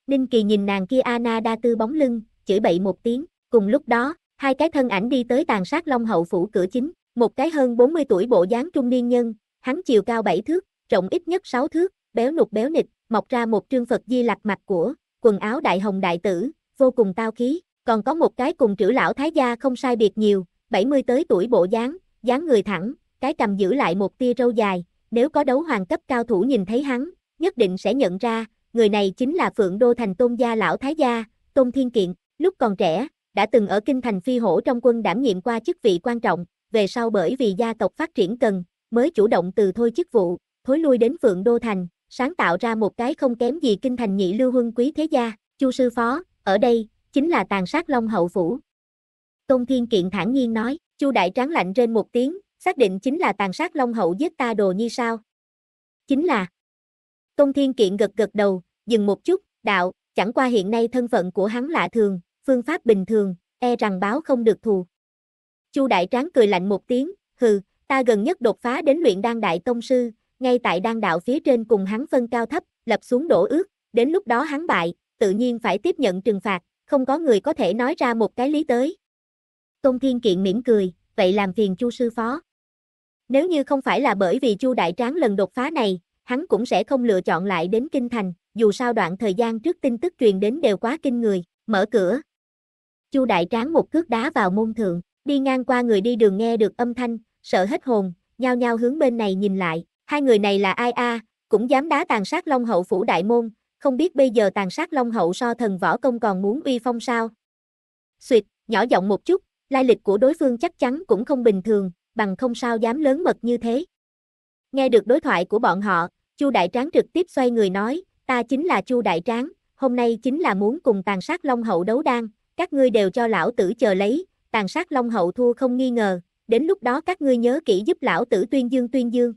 Ninh Kỳ nhìn nàng kia Anna đa tư bóng lưng, chửi bậy một tiếng, Cùng lúc đó, hai cái thân ảnh đi tới tàn sát Long Hậu phủ cửa chính, một cái hơn 40 tuổi bộ dáng trung niên nhân, hắn chiều cao 7 thước, rộng ít nhất 6 thước, béo nục béo nịch, mọc ra một trương Phật Di Lặc mặt của, quần áo đại hồng đại tử, vô cùng tao khí, còn có một cái cùng trữ lão thái gia không sai biệt nhiều, 70 tới tuổi bộ dáng, dáng người thẳng, cái cầm giữ lại một tia râu dài, nếu có đấu hoàng cấp cao thủ nhìn thấy hắn, nhất định sẽ nhận ra, người này chính là Phượng Đô Thành Tôn gia lão thái gia, Tôn Thiên Kiện, lúc còn trẻ, đã từng ở kinh thành phi hổ trong quân đảm nhiệm qua chức vị quan trọng, về sau bởi vì gia tộc phát triển cần, mới chủ động từ thôi chức vụ, thối lui đến Phượng Đô Thành, sáng tạo ra một cái không kém gì kinh thành nhị lưu huân quý thế gia, Chu sư phó, ở đây, chính là tàn sát Long Hậu Phủ. Tôn Thiên Kiện thản nhiên nói, Chu Đại Tráng lạnh trên một tiếng, xác định chính là tàn sát Long Hậu giết ta đồ như sao. Chính là. Tôn Thiên Kiện gật gật đầu, dừng một chút, đạo, chẳng qua hiện nay thân phận của hắn lạ thường, phương pháp bình thường, e rằng báo không được thù. Chu Đại Tráng cười lạnh một tiếng, hừ, ta gần nhất đột phá đến luyện đan đại tông sư, ngay tại đan đạo phía trên cùng hắn phân cao thấp, lập xuống đổ ước, đến lúc đó hắn bại, tự nhiên phải tiếp nhận trừng phạt, không có người có thể nói ra một cái lý tới. Tôn Thiên Kiện mỉm cười, vậy làm phiền Chu sư phó. Nếu như không phải là bởi vì Chu Đại Tráng lần đột phá này, hắn cũng sẽ không lựa chọn lại đến kinh thành, dù sao đoạn thời gian trước tin tức truyền đến đều quá kinh người, mở cửa, Chu Đại Tráng một cước đá vào môn thượng, đi ngang qua người đi đường nghe được âm thanh, sợ hết hồn, nhao nhao hướng bên này nhìn lại, hai người này là ai a, cũng dám đá tàn sát Long Hậu phủ đại môn, không biết bây giờ tàn sát Long Hậu so thần võ công còn muốn uy phong sao. Xuyệt, nhỏ giọng một chút, lai lịch của đối phương chắc chắn cũng không bình thường, bằng không sao dám lớn mật như thế. Nghe được đối thoại của bọn họ, Chu Đại Tráng trực tiếp xoay người nói, ta chính là Chu Đại Tráng, hôm nay chính là muốn cùng tàn sát Long Hậu đấu đan, các ngươi đều cho lão tử chờ lấy, tàn sát Long Hậu thua không nghi ngờ, đến lúc đó các ngươi nhớ kỹ giúp lão tử tuyên dương tuyên dương.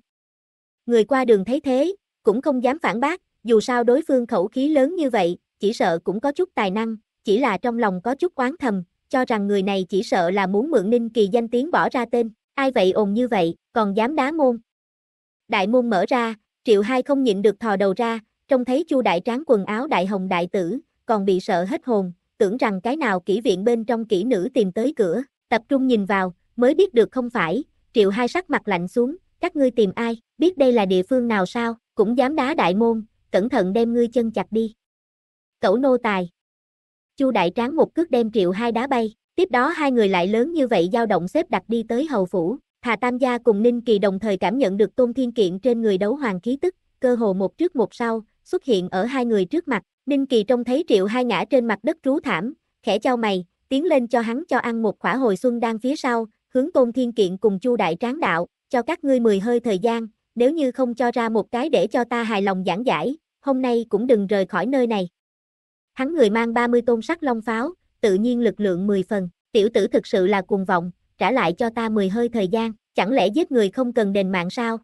Người qua đường thấy thế, cũng không dám phản bác, dù sao đối phương khẩu khí lớn như vậy, chỉ sợ cũng có chút tài năng, chỉ là trong lòng có chút oán thầm, cho rằng người này chỉ sợ là muốn mượn Ninh Kỳ danh tiếng bỏ ra tên, ai vậy ồn như vậy, còn dám đá môn. Đại môn mở ra, Triệu Hai không nhịn được thò đầu ra, trông thấy Chu đại tráng quần áo đại hồng đại tử, còn bị sợ hết hồn, tưởng rằng cái nào kỹ viện bên trong kỹ nữ tìm tới cửa, tập trung nhìn vào, mới biết được không phải, triệu hai sắc mặt lạnh xuống, các ngươi tìm ai, biết đây là địa phương nào sao, cũng dám đá đại môn, cẩn thận đem ngươi chân chặt đi. Cẩu nô tài. Chu đại tráng một cước đem triệu hai đá bay, tiếp đó hai người lại lớn như vậy dao động xếp đặt đi tới hầu phủ, Hà Tam Gia cùng Ninh Kỳ đồng thời cảm nhận được tôn thiên kiện trên người đấu hoàng khí tức, cơ hồ một trước một sau, xuất hiện ở hai người trước mặt, Ninh Kỳ trông thấy Triệu Hai ngã trên mặt đất rú thảm, khẽ chau mày, tiến lên cho hắn cho ăn một khỏa hồi xuân đang phía sau, hướng Tôn Thiên Kiện cùng Chu Đại Tráng Đạo, cho các ngươi mười hơi thời gian, nếu như không cho ra một cái để cho ta hài lòng giảng giải, hôm nay cũng đừng rời khỏi nơi này. Hắn người mang 30 tôn sắt long pháo, tự nhiên lực lượng 10 phần, tiểu tử thực sự là cuồng vọng, trả lại cho ta 10 hơi thời gian, chẳng lẽ giết người không cần đền mạng sao?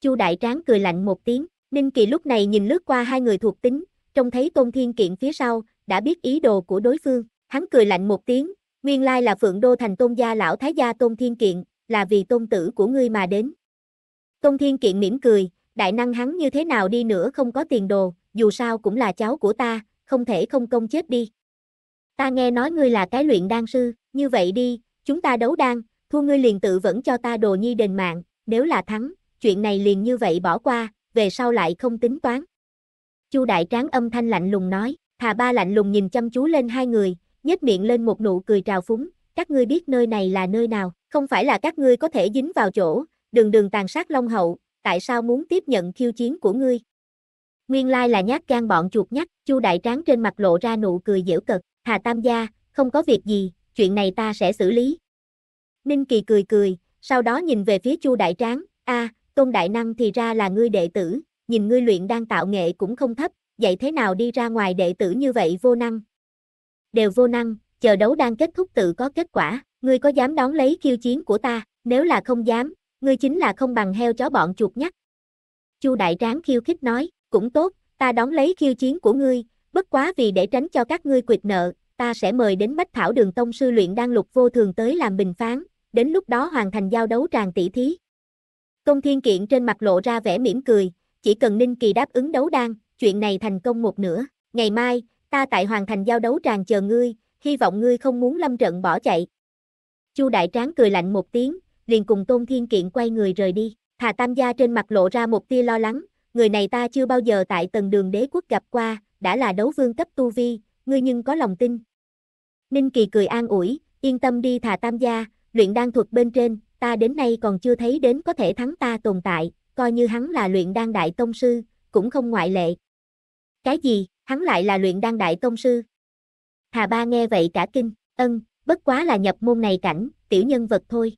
Chu Đại Tráng cười lạnh một tiếng, Ninh Kỳ lúc này nhìn lướt qua hai người thuộc tính, trông thấy Tôn Thiên Kiện phía sau, đã biết ý đồ của đối phương, hắn cười lạnh một tiếng, nguyên lai là Phượng Đô thành Tôn gia lão thái gia Tôn Thiên Kiện, là vì tôn tử của ngươi mà đến. Tôn Thiên Kiện mỉm cười, đại năng hắn như thế nào đi nữa không có tiền đồ, dù sao cũng là cháu của ta, không thể không công chết đi. Ta nghe nói ngươi là cái luyện đan sư, như vậy đi, chúng ta đấu đan, thua ngươi liền tự vẫn cho ta đồ nhi đền mạng, nếu là thắng, chuyện này liền như vậy bỏ qua, về sau lại không tính toán. Chu Đại Tráng âm thanh lạnh lùng nói, Hà Ba lạnh lùng nhìn chăm chú lên hai người, nhếch miệng lên một nụ cười trào phúng, các ngươi biết nơi này là nơi nào, không phải là các ngươi có thể dính vào chỗ, đường đường tàn sát long hậu, tại sao muốn tiếp nhận khiêu chiến của ngươi? Nguyên lai là nhát gan bọn chuột nhắt, Chu Đại Tráng trên mặt lộ ra nụ cười giễu cợt, Hà Tam gia, không có việc gì, chuyện này ta sẽ xử lý. Ninh Kỳ cười cười, sau đó nhìn về phía Chu Đại Tráng, a, Tôn Đại Năng thì ra là ngươi đệ tử, nhìn ngươi luyện đang tạo nghệ cũng không thấp, dạy thế nào đi ra ngoài đệ tử như vậy vô năng? Đều vô năng, chờ đấu đang kết thúc tự có kết quả, ngươi có dám đón lấy khiêu chiến của ta, nếu là không dám, ngươi chính là không bằng heo chó bọn chuột nhắt. Chu Đại Tráng khiêu khích nói, cũng tốt, ta đón lấy khiêu chiến của ngươi, bất quá vì để tránh cho các ngươi quyệt nợ, ta sẽ mời đến Bách Thảo Đường Tông sư luyện đang lục vô thường tới làm bình phán, đến lúc đó hoàn thành giao đấu tràng tỷ thí. Công Thiên Kiện trên mặt lộ ra vẻ mỉm cười, chỉ cần Ninh Kỳ đáp ứng đấu đan, chuyện này thành công một nửa. Ngày mai, ta tại hoàng thành giao đấu tràng chờ ngươi, hy vọng ngươi không muốn lâm trận bỏ chạy. Chu Đại Tráng cười lạnh một tiếng, liền cùng Tôn Thiên Kiện quay người rời đi. Thà Tam Gia trên mặt lộ ra một tia lo lắng, người này ta chưa bao giờ tại tầng đường đế quốc gặp qua, đã là đấu vương cấp tu vi, ngươi nhưng có lòng tin. Ninh Kỳ cười an ủi, yên tâm đi Thà Tam Gia, luyện đan thuật bên trên, ta đến nay còn chưa thấy đến có thể thắng ta tồn tại, coi như hắn là luyện đan đại tông sư, cũng không ngoại lệ. Cái gì, hắn lại là luyện đan đại tông sư? Hà Ba nghe vậy cả kinh, ân, bất quá là nhập môn này cảnh, tiểu nhân vật thôi.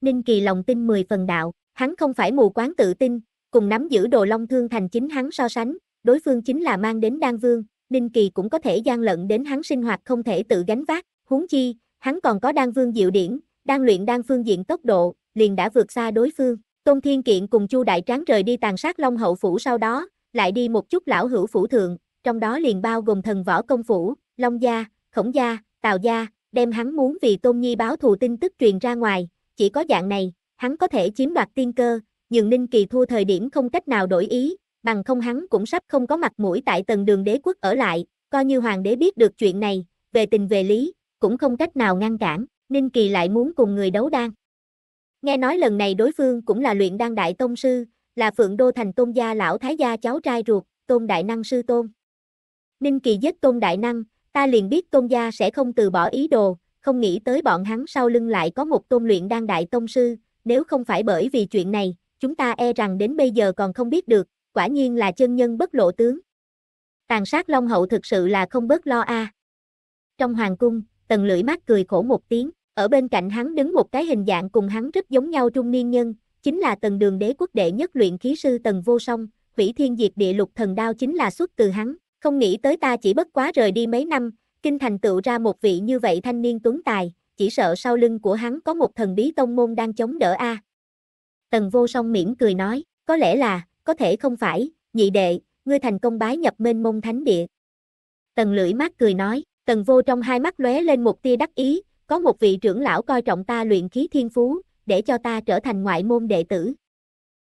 Ninh Kỳ lòng tin 10 phần đạo, hắn không phải mù quáng tự tin, cùng nắm giữ đồ long thương thành chính hắn so sánh, đối phương chính là mang đến đan vương, Ninh Kỳ cũng có thể gian lận đến hắn sinh hoạt không thể tự gánh vác, huống chi, hắn còn có đan vương diệu điển, đang luyện đan phương diện tốc độ, liền đã vượt xa đối phương. Tôn Thiên Kiện cùng Chu Đại Tráng rời đi tàn sát Long Hậu Phủ sau đó, lại đi một chút lão hữu phủ thượng, trong đó liền bao gồm thần võ công phủ, Long Gia, Khổng Gia, Tào Gia, đem hắn muốn vì Tôn Nhi báo thù tin tức truyền ra ngoài, chỉ có dạng này, hắn có thể chiếm đoạt tiên cơ, nhưng Ninh Kỳ thua thời điểm không cách nào đổi ý, bằng không hắn cũng sắp không có mặt mũi tại tầng đường đế quốc ở lại, coi như hoàng đế biết được chuyện này, về tình về lý, cũng không cách nào ngăn cản, Ninh Kỳ lại muốn cùng người đấu đan. Nghe nói lần này đối phương cũng là luyện đan đại tông sư, là phượng đô thành tôn gia lão thái gia cháu trai ruột, tôn đại năng sư tôn. Ninh Kỳ giết tôn đại năng, ta liền biết tôn gia sẽ không từ bỏ ý đồ, không nghĩ tới bọn hắn sau lưng lại có một tôn luyện đan đại tông sư, nếu không phải bởi vì chuyện này, chúng ta e rằng đến bây giờ còn không biết được, quả nhiên là chân nhân bất lộ tướng. Tàn sát Long Hậu thực sự là không bớt lo a. À. Trong hoàng cung, tần lưỡi mắt cười khổ một tiếng. Ở bên cạnh hắn đứng một cái hình dạng cùng hắn rất giống nhau trung niên nhân, chính là tần đường đế quốc đệ nhất luyện khí sư tần vô song, hủy thiên diệt địa lục thần đao chính là xuất từ hắn, không nghĩ tới ta chỉ bất quá rời đi mấy năm, kinh thành tựu ra một vị như vậy thanh niên tuấn tài, chỉ sợ sau lưng của hắn có một thần bí tông môn đang chống đỡ a. Tần vô song mỉm cười nói, có lẽ là, có thể không phải, nhị đệ, ngươi thành công bái nhập mênh môn thánh địa. Tần lưỡi mát cười nói, tần vô trong hai mắt lóe lên một tia đắc ý, có một vị trưởng lão coi trọng ta luyện khí thiên phú, để cho ta trở thành ngoại môn đệ tử.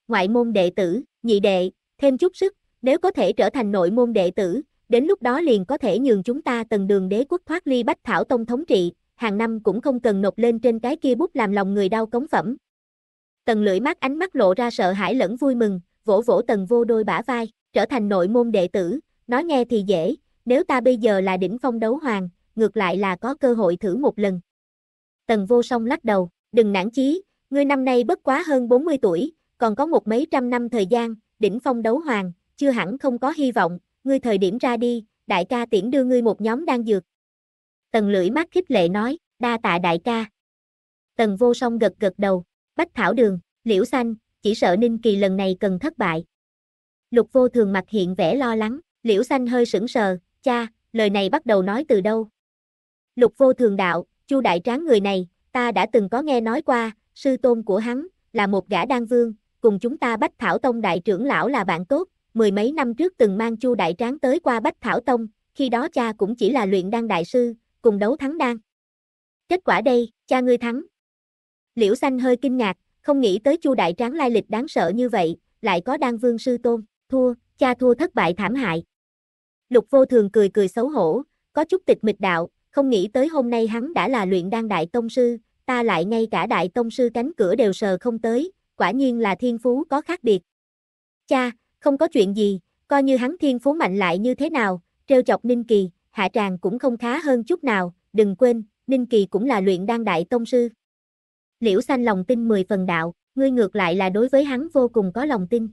Ngoại môn đệ tử, nhị đệ, thêm chút sức, nếu có thể trở thành nội môn đệ tử, đến lúc đó liền có thể nhường chúng ta từng đường đế quốc thoát ly bách thảo tông thống trị, hàng năm cũng không cần nộp lên trên cái kia bút làm lòng người đau cống phẩm. Tần lưỡi mắt ánh mắt lộ ra sợ hãi lẫn vui mừng, vỗ vỗ tần vô đôi bả vai, trở thành nội môn đệ tử, nói nghe thì dễ, nếu ta bây giờ là đỉnh phong đấu hoàng, ngược lại là có cơ hội thử một lần. Tần vô song lắc đầu, đừng nản chí, ngươi năm nay bất quá hơn 40 tuổi, còn có một mấy trăm năm thời gian, đỉnh phong đấu hoàng, chưa hẳn không có hy vọng, ngươi thời điểm ra đi, đại ca tiễn đưa ngươi một nhóm đang dược. Tần lưỡi mắt khích lệ nói, đa tạ đại ca. Tần vô song gật gật đầu, bách thảo đường, liễu xanh, chỉ sợ ninh kỳ lần này cần thất bại. Lục vô thường mặt hiện vẻ lo lắng, liễu xanh hơi sững sờ, cha, lời này bắt đầu nói từ đâu, Lục vô thường đạo, chu đại tráng người này, ta đã từng có nghe nói qua, sư tôn của hắn, là một gã đan vương, cùng chúng ta Bách Thảo Tông đại trưởng lão là bạn tốt, mười mấy năm trước từng mang chu đại tráng tới qua Bách Thảo Tông, khi đó cha cũng chỉ là luyện đan đại sư, cùng đấu thắng đan. Kết quả đây, cha ngươi thắng. Liễu xanh hơi kinh ngạc, không nghĩ tới chu đại tráng lai lịch đáng sợ như vậy, lại có đan vương sư tôn, thua, cha thua thất bại thảm hại. Lục vô thường cười cười xấu hổ, có chút tịch mịch đạo, không nghĩ tới hôm nay hắn đã là luyện đan đại tông sư, ta lại ngay cả đại tông sư cánh cửa đều sờ không tới, quả nhiên là thiên phú có khác biệt. Cha, không có chuyện gì, coi như hắn thiên phú mạnh lại như thế nào, treo chọc Ninh Kỳ, hạ tràng cũng không khá hơn chút nào, đừng quên, Ninh Kỳ cũng là luyện đan đại tông sư. Liễu xanh lòng tin 10 phần đạo, ngươi ngược lại là đối với hắn vô cùng có lòng tin.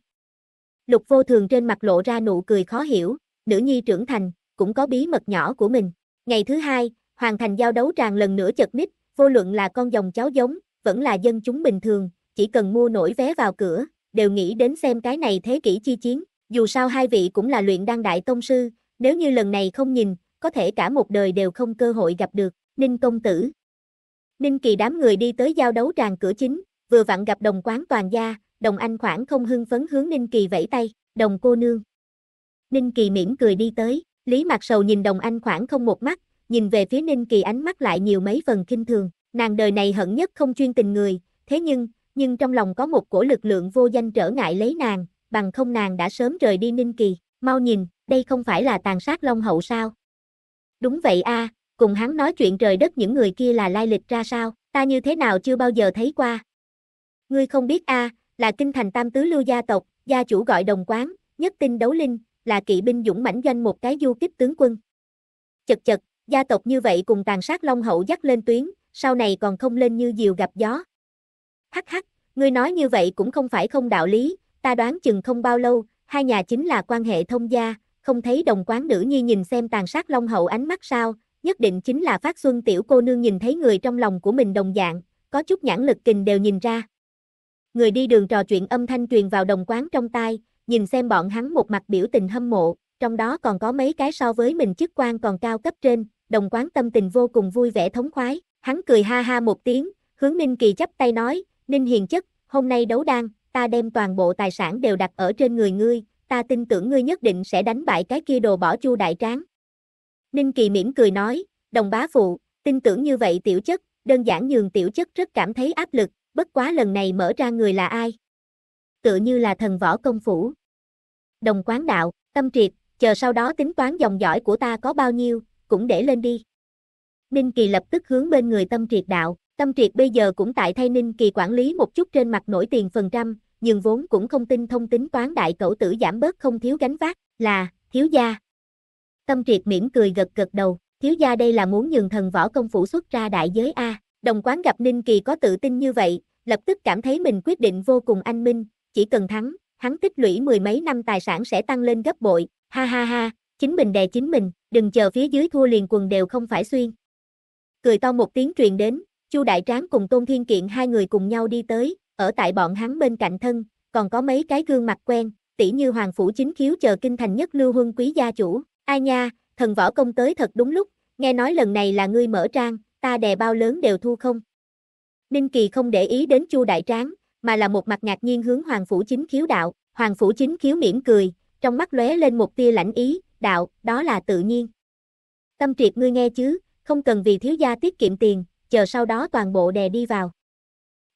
Lục vô thường trên mặt lộ ra nụ cười khó hiểu, nữ nhi trưởng thành, cũng có bí mật nhỏ của mình. Ngày thứ hai, hoàn thành giao đấu tràn lần nữa chật ních, vô luận là con dòng cháu giống, vẫn là dân chúng bình thường, chỉ cần mua nổi vé vào cửa, đều nghĩ đến xem cái này thế kỷ chi chiến, dù sao hai vị cũng là luyện đăng đại tông sư, nếu như lần này không nhìn, có thể cả một đời đều không cơ hội gặp được, Ninh Công Tử. Ninh Kỳ đám người đi tới giao đấu tràn cửa chính, vừa vặn gặp đồng quán toàn gia, đồng anh khoảng không hưng phấn hướng Ninh Kỳ vẫy tay, đồng cô nương. Ninh Kỳ mỉm cười đi tới, Lý Mạc Sầu nhìn Đồng Anh khoảng không một mắt, nhìn về phía Ninh Kỳ ánh mắt lại nhiều mấy phần kinh thường, nàng đời này hận nhất không chuyên tình người, thế nhưng, nhưng trong lòng có một cổ lực lượng vô danh trở ngại lấy nàng, bằng không nàng đã sớm rời đi Ninh Kỳ, mau nhìn, đây không phải là tàn sát Long Hậu sao? Đúng vậy a, cùng hắn nói chuyện trời đất những người kia là lai lịch ra sao, ta như thế nào chưa bao giờ thấy qua. Ngươi không biết a, là kinh thành tam tứ lưu gia tộc, gia chủ gọi đồng quán, nhất tinh đấu linh, là kỵ binh dũng mãnh doanh một cái du kích tướng quân. Chật chật, gia tộc như vậy cùng tàn sát Long Hậu dắt lên tuyến, sau này còn không lên như diều gặp gió. Hắc hắc, ngươi nói như vậy cũng không phải không đạo lý, ta đoán chừng không bao lâu, hai nhà chính là quan hệ thông gia, không thấy đồng quán nữ nhi nhìn xem tàn sát Long Hậu ánh mắt sao, nhất định chính là phát xuân tiểu cô nương nhìn thấy người trong lòng của mình đồng dạng, có chút nhãn lực kình đều nhìn ra. Người đi đường trò chuyện âm thanh truyền vào đồng quán trong tai, nhìn xem bọn hắn một mặt biểu tình hâm mộ, trong đó còn có mấy cái so với mình chức quan còn cao cấp trên, đồng quán tâm tình vô cùng vui vẻ thống khoái, hắn cười ha ha một tiếng, hướng Ninh Kỳ chắp tay nói, Ninh hiền chất, hôm nay đấu đan, ta đem toàn bộ tài sản đều đặt ở trên người ngươi, ta tin tưởng ngươi nhất định sẽ đánh bại cái kia đồ bỏ chu đại tráng. Ninh Kỳ mỉm cười nói, đồng bá phụ, tin tưởng như vậy tiểu chất, đơn giản nhường tiểu chất rất cảm thấy áp lực, bất quá lần này mở ra người là ai. tự như là thần võ công phủ đồng quán đạo, tâm triệt, chờ sau đó tính toán dòng dõi của ta có bao nhiêu, cũng để lên đi. Ninh Kỳ lập tức hướng bên người tâm triệt đạo, tâm triệt bây giờ cũng tại thay Ninh Kỳ quản lý một chút trên mặt nổi tiền phần trăm, nhưng vốn cũng không tin thông tính toán đại cẩu tử giảm bớt không thiếu gánh vác, là, thiếu gia. Tâm triệt mỉm cười gật gật đầu, thiếu gia đây là muốn nhường thần võ công phủ xuất ra đại giới A, đồng quán gặp Ninh Kỳ có tự tin như vậy, lập tức cảm thấy mình quyết định vô cùng anh minh, chỉ cần thắng, hắn tích lũy mười mấy năm tài sản sẽ tăng lên gấp bội, ha ha ha, chính mình đè chính mình, đừng chờ phía dưới thua liền quần đều không phải xuyên. Cười to một tiếng truyền đến, Chu Đại Tráng cùng Tôn Thiên Kiện hai người cùng nhau đi tới, ở tại bọn hắn bên cạnh thân, còn có mấy cái gương mặt quen, tỷ như Hoàng Phủ Chính Khiếu chờ kinh thành nhất lưu huân quý gia chủ, ai nha, thần võ công tới thật đúng lúc, nghe nói lần này là ngươi mở trang, ta đè bao lớn đều thu không. Ninh Kỳ không để ý đến Chu Đại Tráng, mà là một mặt ngạc nhiên hướng Hoàng Phủ Chính Khiếu đạo, Hoàng Phủ Chính Khiếu mỉm cười, trong mắt lóe lên một tia lãnh ý, đạo, đó là tự nhiên. Tâm triệt ngươi nghe chứ, không cần vì thiếu gia tiết kiệm tiền, chờ sau đó toàn bộ đè đi vào.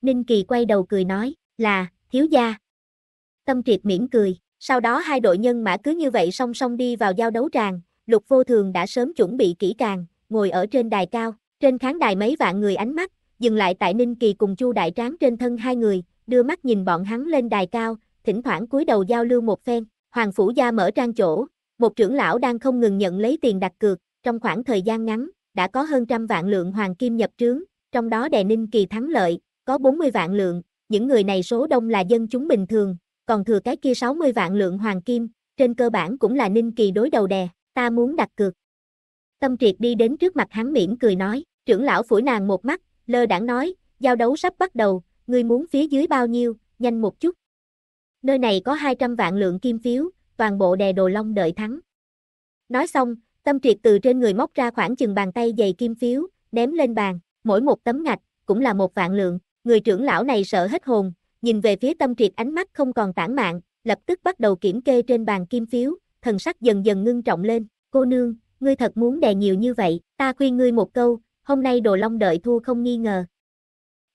Ninh Kỳ quay đầu cười nói, là, thiếu gia. Tâm triệt mỉm cười, sau đó hai đội nhân mã cứ như vậy song song đi vào giao đấu tràng, lục vô thường đã sớm chuẩn bị kỹ càng, ngồi ở trên đài cao, trên khán đài mấy vạn người ánh mắt, dừng lại tại Ninh Kỳ cùng Chu Đại Tráng trên thân hai người, đưa mắt nhìn bọn hắn lên đài cao, thỉnh thoảng cúi đầu giao lưu một phen, hoàng phủ gia mở trang chỗ, một trưởng lão đang không ngừng nhận lấy tiền đặt cược, trong khoảng thời gian ngắn, đã có hơn trăm vạn lượng hoàng kim nhập trướng, trong đó đè ninh kỳ thắng lợi, có 40 vạn lượng, những người này số đông là dân chúng bình thường, còn thừa cái kia 60 vạn lượng hoàng kim, trên cơ bản cũng là ninh kỳ đối đầu đè, ta muốn đặt cược. Tâm triệt đi đến trước mặt hắn miễn cười nói, trưởng lão phủi nàng một mắt, lơ đãng nói, giao đấu sắp bắt đầu, ngươi muốn phía dưới bao nhiêu, nhanh một chút. Nơi này có 200 vạn lượng kim phiếu, toàn bộ đè đồ long đợi thắng. Nói xong, tâm triệt từ trên người móc ra khoảng chừng bàn tay dày kim phiếu, ném lên bàn, mỗi một tấm ngạch, cũng là một vạn lượng, người trưởng lão này sợ hết hồn, nhìn về phía tâm triệt ánh mắt không còn tản mạn, lập tức bắt đầu kiểm kê trên bàn kim phiếu, thần sắc dần dần ngưng trọng lên, cô nương, ngươi thật muốn đè nhiều như vậy, ta khuyên ngươi một câu, hôm nay đồ long đợi thua không nghi ngờ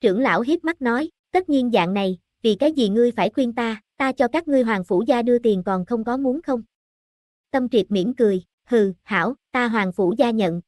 trưởng lão hiếp mắt nói, tất nhiên dạng này, vì cái gì ngươi phải khuyên ta, ta cho các ngươi hoàng phủ gia đưa tiền còn không có muốn không? Tâm triệt miễn cười, hừ, hảo, ta hoàng phủ gia nhận.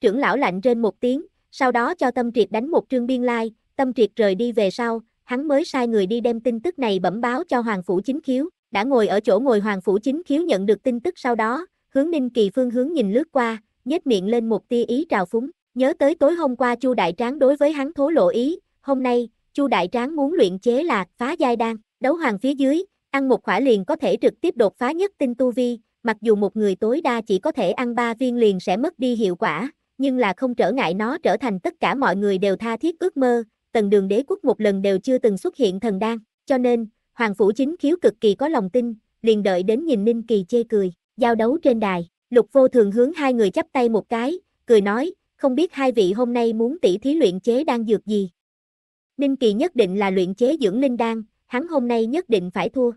Trưởng lão lạnh trên một tiếng, sau đó cho tâm triệt đánh một trương biên lai, tâm triệt rời đi về sau, hắn mới sai người đi đem tin tức này bẩm báo cho hoàng phủ chính khiếu, đã ngồi ở chỗ ngồi hoàng phủ chính khiếu nhận được tin tức sau đó, hướng ninh kỳ phương hướng nhìn lướt qua, nhếch miệng lên một tia ý trào phúng. Nhớ tới tối hôm qua Chu Đại Tráng đối với hắn thố lộ ý, hôm nay, Chu Đại Tráng muốn luyện chế là phá giai đan, đấu hoàng phía dưới, ăn một khỏa liền có thể trực tiếp đột phá nhất tinh tu vi, mặc dù một người tối đa chỉ có thể ăn ba viên liền sẽ mất đi hiệu quả, nhưng là không trở ngại nó trở thành tất cả mọi người đều tha thiết ước mơ, tần đường đế quốc một lần đều chưa từng xuất hiện thần đan, cho nên, Hoàng Phủ Chính Khiếu cực kỳ có lòng tin, liền đợi đến nhìn Ninh Kỳ chê cười, giao đấu trên đài, lục vô thường hướng hai người chắp tay một cái, cười nói, không biết hai vị hôm nay muốn tỉ thí luyện chế đang dược gì. Ninh Kỳ nhất định là luyện chế dưỡng linh đan, hắn hôm nay nhất định phải thua.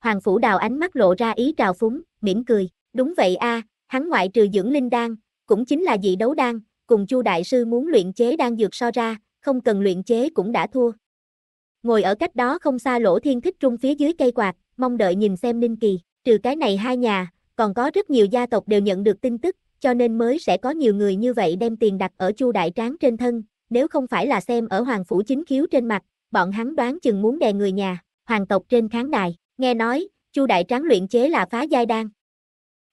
Hoàng Phủ Đào ánh mắt lộ ra ý trào phúng, mỉm cười, đúng vậy a, hắn ngoại trừ dưỡng linh đan, cũng chính là dị đấu đan, cùng Chu Đại Sư muốn luyện chế đan dược so ra, không cần luyện chế cũng đã thua. Ngồi ở cách đó không xa lỗ thiên thích trung phía dưới cây quạt, mong đợi nhìn xem Ninh Kỳ, trừ cái này hai nhà, còn có rất nhiều gia tộc đều nhận được tin tức, cho nên mới sẽ có nhiều người như vậy đem tiền đặt ở chu đại tráng trên thân, nếu không phải là xem ở hoàng phủ chính khiếu trên mặt, bọn hắn đoán chừng muốn đè người nhà, hoàng tộc trên khán đài, nghe nói, chu đại tráng luyện chế là phá giai đan.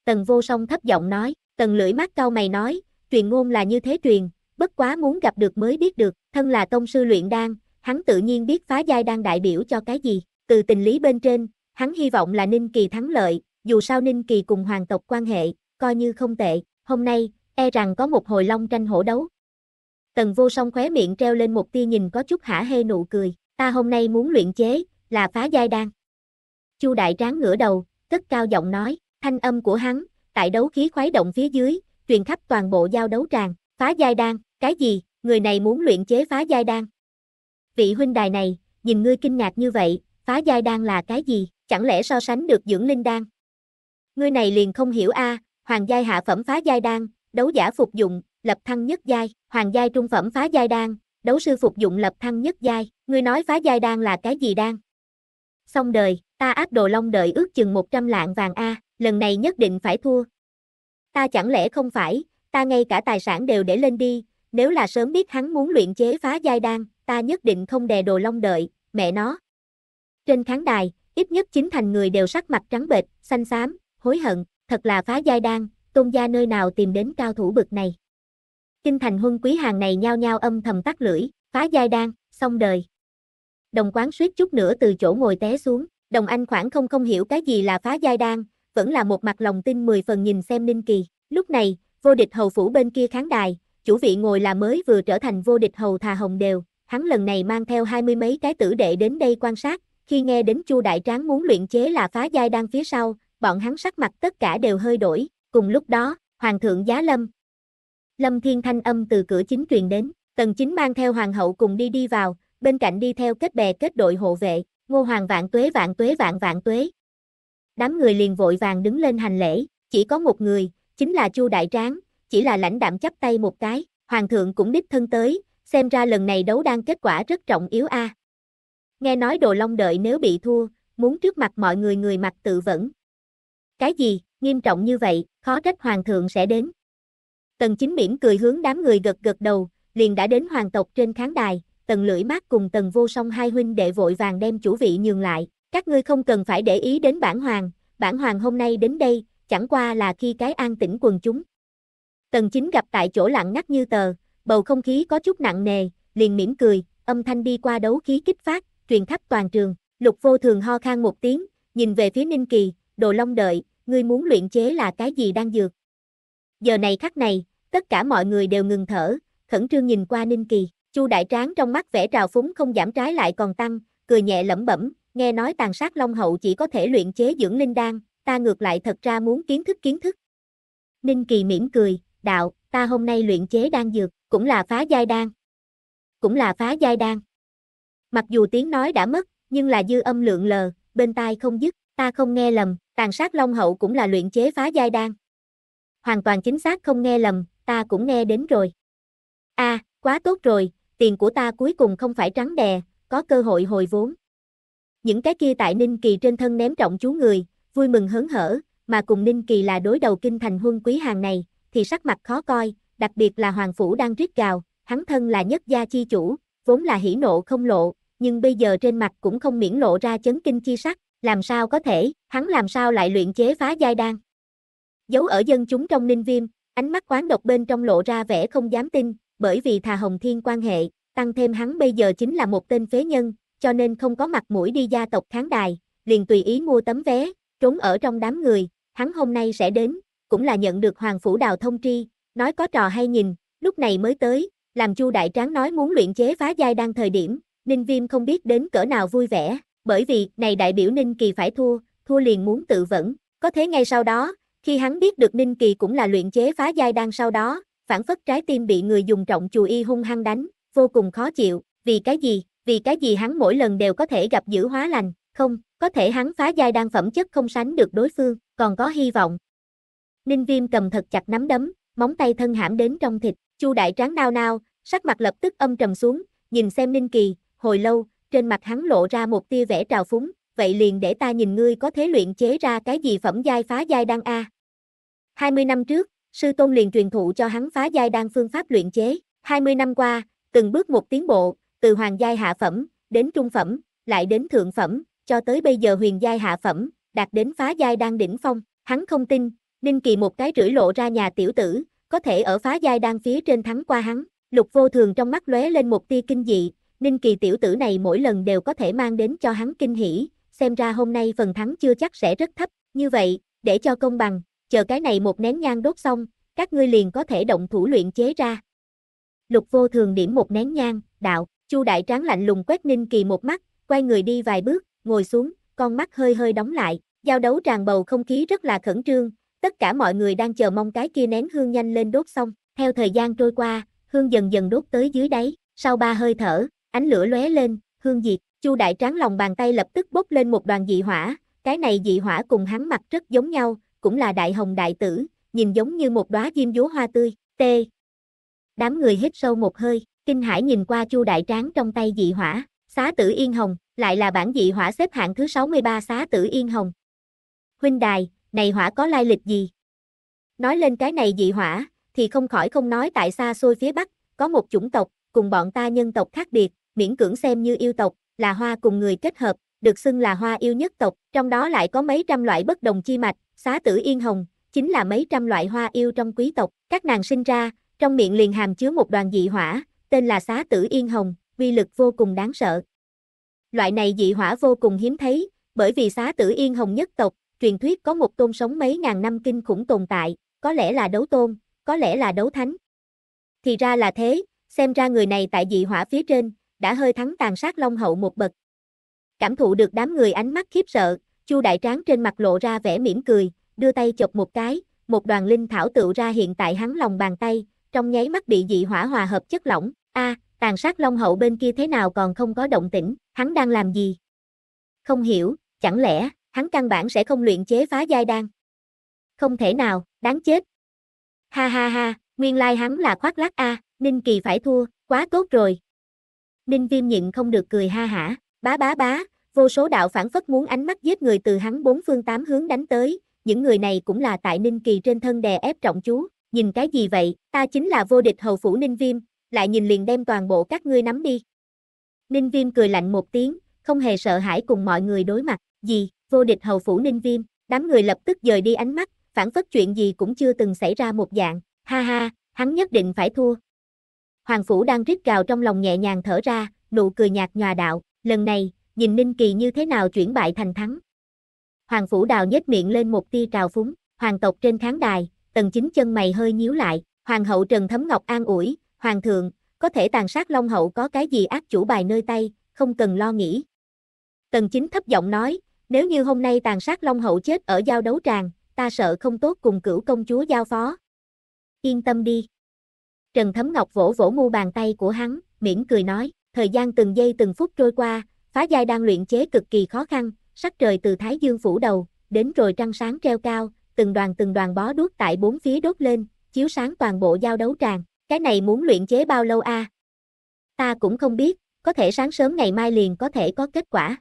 Tần vô song thấp giọng nói, tần lưỡi mắt cao mày nói, truyền ngôn là như thế truyền, bất quá muốn gặp được mới biết được, thân là tông sư luyện đan, hắn tự nhiên biết phá giai đan đại biểu cho cái gì, từ tình lý bên trên, hắn hy vọng là Ninh Kỳ thắng lợi, dù sao Ninh Kỳ cùng hoàng tộc quan hệ, coi như không tệ, hôm nay, e rằng có một hồi long tranh hổ đấu. Tần vô song khóe miệng treo lên một tia nhìn có chút hả hê nụ cười, ta hôm nay muốn luyện chế, là phá giai đan. Chu đại tráng ngửa đầu, cất cao giọng nói, thanh âm của hắn, tại đấu khí khoái động phía dưới, truyền khắp toàn bộ giao đấu tràng, phá giai đan, cái gì, người này muốn luyện chế phá giai đan. Vị huynh đài này, nhìn ngươi kinh ngạc như vậy, phá giai đan là cái gì, chẳng lẽ so sánh được dưỡng linh đan. Ngươi này liền không hiểu a, hoàng giai hạ phẩm phá giai đan, đấu giả phục dụng, lập thăng nhất giai, hoàng giai trung phẩm phá giai đan, đấu sư phục dụng lập thăng nhất giai, ngươi nói phá giai đan là cái gì đan? Xong đời, ta áp đồ long đợi ước chừng 100 lạng vàng A, lần này nhất định phải thua. Ta chẳng lẽ không phải, ta ngay cả tài sản đều để lên đi, nếu là sớm biết hắn muốn luyện chế phá giai đan, ta nhất định không đè đồ long đợi, mẹ nó. Trên khán đài, ít nhất chính thành người đều sắc mặt trắng bệch, xanh xám, hối hận thật là phá giai đan, tôn gia nơi nào tìm đến cao thủ bực này. Kinh thành huân quý hàng này nhao nhao âm thầm tắt lưỡi, phá giai đan, xong đời. Đồng quán suýt chút nữa từ chỗ ngồi té xuống, đồng anh khoảng không không hiểu cái gì là phá giai đan, vẫn là một mặt lòng tin 10 phần nhìn xem Ninh Kỳ. Lúc này, vô địch hầu phủ bên kia kháng đài, chủ vị ngồi là mới vừa trở thành vô địch hầu thà hồng đều, hắn lần này mang theo hai mươi mấy cái tử đệ đến đây quan sát, khi nghe đến Chu Đại Tráng muốn luyện chế là phá giai đan phía sau, bọn hắn sắc mặt tất cả đều hơi đổi, cùng lúc đó, Hoàng thượng giá lâm. Lâm Thiên Thanh âm từ cửa chính truyền đến, tần chính mang theo Hoàng hậu cùng đi đi vào, bên cạnh đi theo kết bè kết đội hộ vệ, ngô hoàng vạn tuế vạn tuế vạn vạn tuế. Đám người liền vội vàng đứng lên hành lễ, chỉ có một người, chính là Chu Đại Tráng, chỉ là lãnh đạm chắp tay một cái, Hoàng thượng cũng đích thân tới, xem ra lần này đấu đang kết quả rất trọng yếu a. Nghe nói Đồ Long đợi nếu bị thua, muốn trước mặt mọi người người mặt tự vẫn, cái gì, nghiêm trọng như vậy, khó trách hoàng thượng sẽ đến. Tần chính miễn cười hướng đám người gật gật đầu, liền đã đến hoàng tộc trên khán đài, tần lưỡi mát cùng tần vô song hai huynh đệ vội vàng đem chủ vị nhường lại, các ngươi không cần phải để ý đến bản hoàng, bản hoàng hôm nay đến đây, chẳng qua là khi cái an tĩnh quần chúng. Tần chính gặp tại chỗ lặng ngắt như tờ, bầu không khí có chút nặng nề, liền mỉm cười, âm thanh đi qua đấu khí kích phát, truyền khắp toàn trường, lục vô thường ho khan một tiếng, nhìn về phía Ninh Kỳ, đồ long đợi, ngươi muốn luyện chế là cái gì đang dược. Giờ này khắc này, tất cả mọi người đều ngừng thở, khẩn trương nhìn qua Ninh Kỳ, Chu Đại Tráng trong mắt vẻ trào phúng không giảm trái lại còn tăng, cười nhẹ lẩm bẩm, nghe nói tàn sát long hậu chỉ có thể luyện chế dưỡng linh đan, ta ngược lại thật ra muốn kiến thức kiến thức. Ninh Kỳ mỉm cười, đạo, ta hôm nay luyện chế đan dược, cũng là phá giai đan. Cũng là phá giai đan. Mặc dù tiếng nói đã mất, nhưng là dư âm lượng lờ, bên tai không dứt ta không nghe lầm, tàn sát long hậu cũng là luyện chế phá giai đan. Hoàn toàn chính xác không nghe lầm, ta cũng nghe đến rồi. a à, quá tốt rồi, tiền của ta cuối cùng không phải trắng đè, có cơ hội hồi vốn. Những cái kia tại Ninh Kỳ trên thân ném trọng chú người, vui mừng hớn hở, mà cùng Ninh Kỳ là đối đầu kinh thành huân quý hàng này, thì sắc mặt khó coi, đặc biệt là Hoàng Phủ đang rít gào, hắn thân là nhất gia chi chủ, vốn là hỉ nộ không lộ, nhưng bây giờ trên mặt cũng không miễn lộ ra chấn kinh chi sắc, làm sao có thể, hắn làm sao lại luyện chế phá giai đan. Giấu ở dân chúng trong ninh viêm, ánh mắt quán độc bên trong lộ ra vẻ không dám tin, bởi vì thà hồng thiên quan hệ, tăng thêm hắn bây giờ chính là một tên phế nhân, cho nên không có mặt mũi đi gia tộc kháng đài, liền tùy ý mua tấm vé, trốn ở trong đám người, hắn hôm nay sẽ đến, cũng là nhận được hoàng phủ đào thông tri, nói có trò hay nhìn, lúc này mới tới, làm chu đại tráng nói muốn luyện chế phá giai đang thời điểm, Ninh Viêm không biết đến cỡ nào vui vẻ, bởi vì này đại biểu Ninh Kỳ phải thua, thua liền muốn tự vẫn. Có thế ngay sau đó, khi hắn biết được Ninh Kỳ cũng là luyện chế phá giai đan sau đó, phản phất trái tim bị người dùng trọng chùi y hung hăng đánh, vô cùng khó chịu, vì cái gì, vì cái gì hắn mỗi lần đều có thể gặp giữ hóa lành, không, có thể hắn phá giai đan phẩm chất không sánh được đối phương, còn có hy vọng. Ninh Viêm cầm thật chặt nắm đấm, móng tay thân hãm đến trong thịt, Chu Đại Tráng nao nao, sắc mặt lập tức âm trầm xuống, nhìn xem Ninh Kỳ, hồi lâu, trên mặt hắn lộ ra một tia vẻ trào phúng, vậy liền để ta nhìn ngươi có thế luyện chế ra cái gì phẩm giai phá giai đan a. 20 năm trước, sư tôn liền truyền thụ cho hắn phá giai đan phương pháp luyện chế, 20 năm qua, từng bước một tiến bộ, từ hoàng giai hạ phẩm, đến trung phẩm, lại đến thượng phẩm, cho tới bây giờ huyền giai hạ phẩm, đạt đến phá giai đan đỉnh phong, hắn không tin, Ninh Kỳ một cái rưỡi lộ ra nhà tiểu tử, có thể ở phá giai đan phía trên thắng qua hắn, lục vô thường trong mắt lóe lên một tia kinh dị, Ninh Kỳ tiểu tử này mỗi lần đều có thể mang đến cho hắn kinh hỉ, xem ra hôm nay phần thắng chưa chắc sẽ rất thấp, như vậy, để cho công bằng, chờ cái này một nén nhang đốt xong, các ngươi liền có thể động thủ luyện chế ra. Lục vô thường điểm một nén nhang, đạo, Chu đại tráng lạnh lùng quét Ninh Kỳ một mắt, quay người đi vài bước, ngồi xuống, con mắt hơi hơi đóng lại, giao đấu tràn bầu không khí rất là khẩn trương, tất cả mọi người đang chờ mong cái kia nén hương nhanh lên đốt xong, theo thời gian trôi qua, hương dần dần đốt tới dưới đáy, sau ba hơi thở, ánh lửa lóe lên, hương diệt, Chu Đại Tráng lòng bàn tay lập tức bốc lên một đoàn dị hỏa, cái này dị hỏa cùng hắn mặt rất giống nhau, cũng là đại hồng đại tử, nhìn giống như một đóa diêm dúa hoa tươi, tê. Đám người hít sâu một hơi, kinh hải nhìn qua Chu Đại Tráng trong tay dị hỏa, xá tử yên hồng, lại là bản dị hỏa xếp hạng thứ 63 xá tử yên hồng. Huynh đài, này hỏa có lai lịch gì? Nói lên cái này dị hỏa, thì không khỏi không nói tại xa xôi phía Bắc, có một chủng tộc, cùng bọn ta nhân tộc khác biệt, miễn cưỡng xem như yêu tộc, là hoa cùng người kết hợp, được xưng là hoa yêu nhất tộc, trong đó lại có mấy trăm loại bất đồng chi mạch, xá tử yên hồng, chính là mấy trăm loại hoa yêu trong quý tộc, các nàng sinh ra, trong miệng liền hàm chứa một đoàn dị hỏa, tên là xá tử yên hồng, vi lực vô cùng đáng sợ. Loại này dị hỏa vô cùng hiếm thấy, bởi vì xá tử yên hồng nhất tộc, truyền thuyết có một tôn sống mấy ngàn năm kinh khủng tồn tại, có lẽ là đấu tôn, có lẽ là đấu thánh. Thì ra là thế, xem ra người này tại dị hỏa phía trên, đã hơi thắng tàn sát Long Hậu một bậc. Cảm thụ được đám người ánh mắt khiếp sợ, Chu Đại Tráng trên mặt lộ ra vẻ mỉm cười, đưa tay chọc một cái, một đoàn linh thảo tựu ra hiện tại hắn lòng bàn tay, trong nháy mắt bị dị hỏa hòa hợp chất lỏng, a, tàn sát Long Hậu bên kia thế nào còn không có động tĩnh, hắn đang làm gì? Không hiểu, chẳng lẽ hắn căn bản sẽ không luyện chế phá giai đan? Không thể nào, đáng chết. Ha ha ha, nguyên lai hắn là khoác lác a, Ninh Kỳ phải thua, quá tốt rồi, Ninh Viêm nhịn không được cười ha hả, bá bá bá, vô số đạo phản phất muốn ánh mắt giết người từ hắn bốn phương tám hướng đánh tới, những người này cũng là tại Ninh Kỳ trên thân đè ép trọng chú, nhìn cái gì vậy, ta chính là vô địch hầu phủ Ninh Viêm, lại nhìn liền đem toàn bộ các ngươi nắm đi. Ninh Viêm cười lạnh một tiếng, không hề sợ hãi cùng mọi người đối mặt, gì, vô địch hầu phủ Ninh Viêm, đám người lập tức dời đi ánh mắt, phản phất chuyện gì cũng chưa từng xảy ra một dạng, ha ha, hắn nhất định phải thua, Hoàng Phủ đang rít gào trong lòng nhẹ nhàng thở ra, nụ cười nhạt nhòa đạo, lần này, nhìn Ninh Kỳ như thế nào chuyển bại thành thắng. Hoàng Phủ Đào nhếch miệng lên một tia trào phúng, hoàng tộc trên khán đài, tần chính chân mày hơi nhíu lại, hoàng hậu Trần Thấm Ngọc an ủi, hoàng thượng, có thể tàn sát Long Hậu có cái gì ác chủ bài nơi tay, không cần lo nghĩ. Tần chính thấp giọng nói, nếu như hôm nay tàn sát Long Hậu chết ở giao đấu tràng, ta sợ không tốt cùng cửu công chúa giao phó. Yên tâm đi. Trần Thấm Ngọc vỗ vỗ mu bàn tay của hắn, miễn cười nói, thời gian từng giây từng phút trôi qua, phá giai đang luyện chế cực kỳ khó khăn, sắc trời từ Thái Dương phủ đầu, đến rồi trăng sáng treo cao, từng đoàn từng đoàn bó đuốc tại bốn phía đốt lên, chiếu sáng toàn bộ giao đấu tràng, cái này muốn luyện chế bao lâu a? Ta cũng không biết, có thể sáng sớm ngày mai liền có thể có kết quả.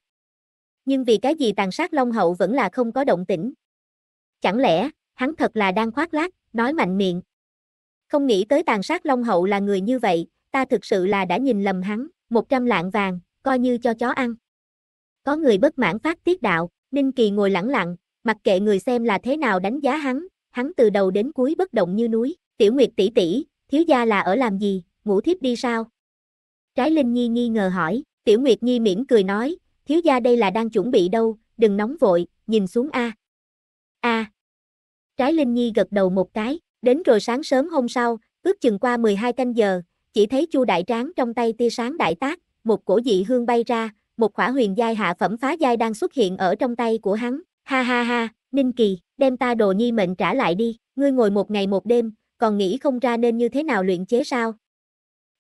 Nhưng vì cái gì tàn sát Long Hậu vẫn là không có động tĩnh. Chẳng lẽ, hắn thật là đang khoác lác, nói mạnh miệng, không nghĩ tới tàn sát Long Hậu là người như vậy, ta thực sự là đã nhìn lầm hắn, một trăm lạng vàng, coi như cho chó ăn. Có người bất mãn phát tiết đạo, Ninh Kỳ ngồi lẳng lặng, mặc kệ người xem là thế nào đánh giá hắn, hắn từ đầu đến cuối bất động như núi, Tiểu Nguyệt tỷ tỷ, thiếu gia là ở làm gì, ngủ thiếp đi sao? Trái Linh Nhi nghi ngờ hỏi, Tiểu Nguyệt Nhi mỉm cười nói, thiếu gia đây là đang chuẩn bị đâu, đừng nóng vội, nhìn xuống a. A. Trái Linh Nhi gật đầu một cái, Đến rồi sáng sớm hôm sau, ước chừng qua 12 canh giờ, chỉ thấy Chu Đại Tráng trong tay tia sáng đại tác, một cổ dị hương bay ra, một khỏa huyền giai hạ phẩm phá giai đang xuất hiện ở trong tay của hắn. Ha ha ha, Ninh Kỳ, đem ta đồ nhi mệnh trả lại đi, ngươi ngồi một ngày một đêm, còn nghĩ không ra nên như thế nào luyện chế sao?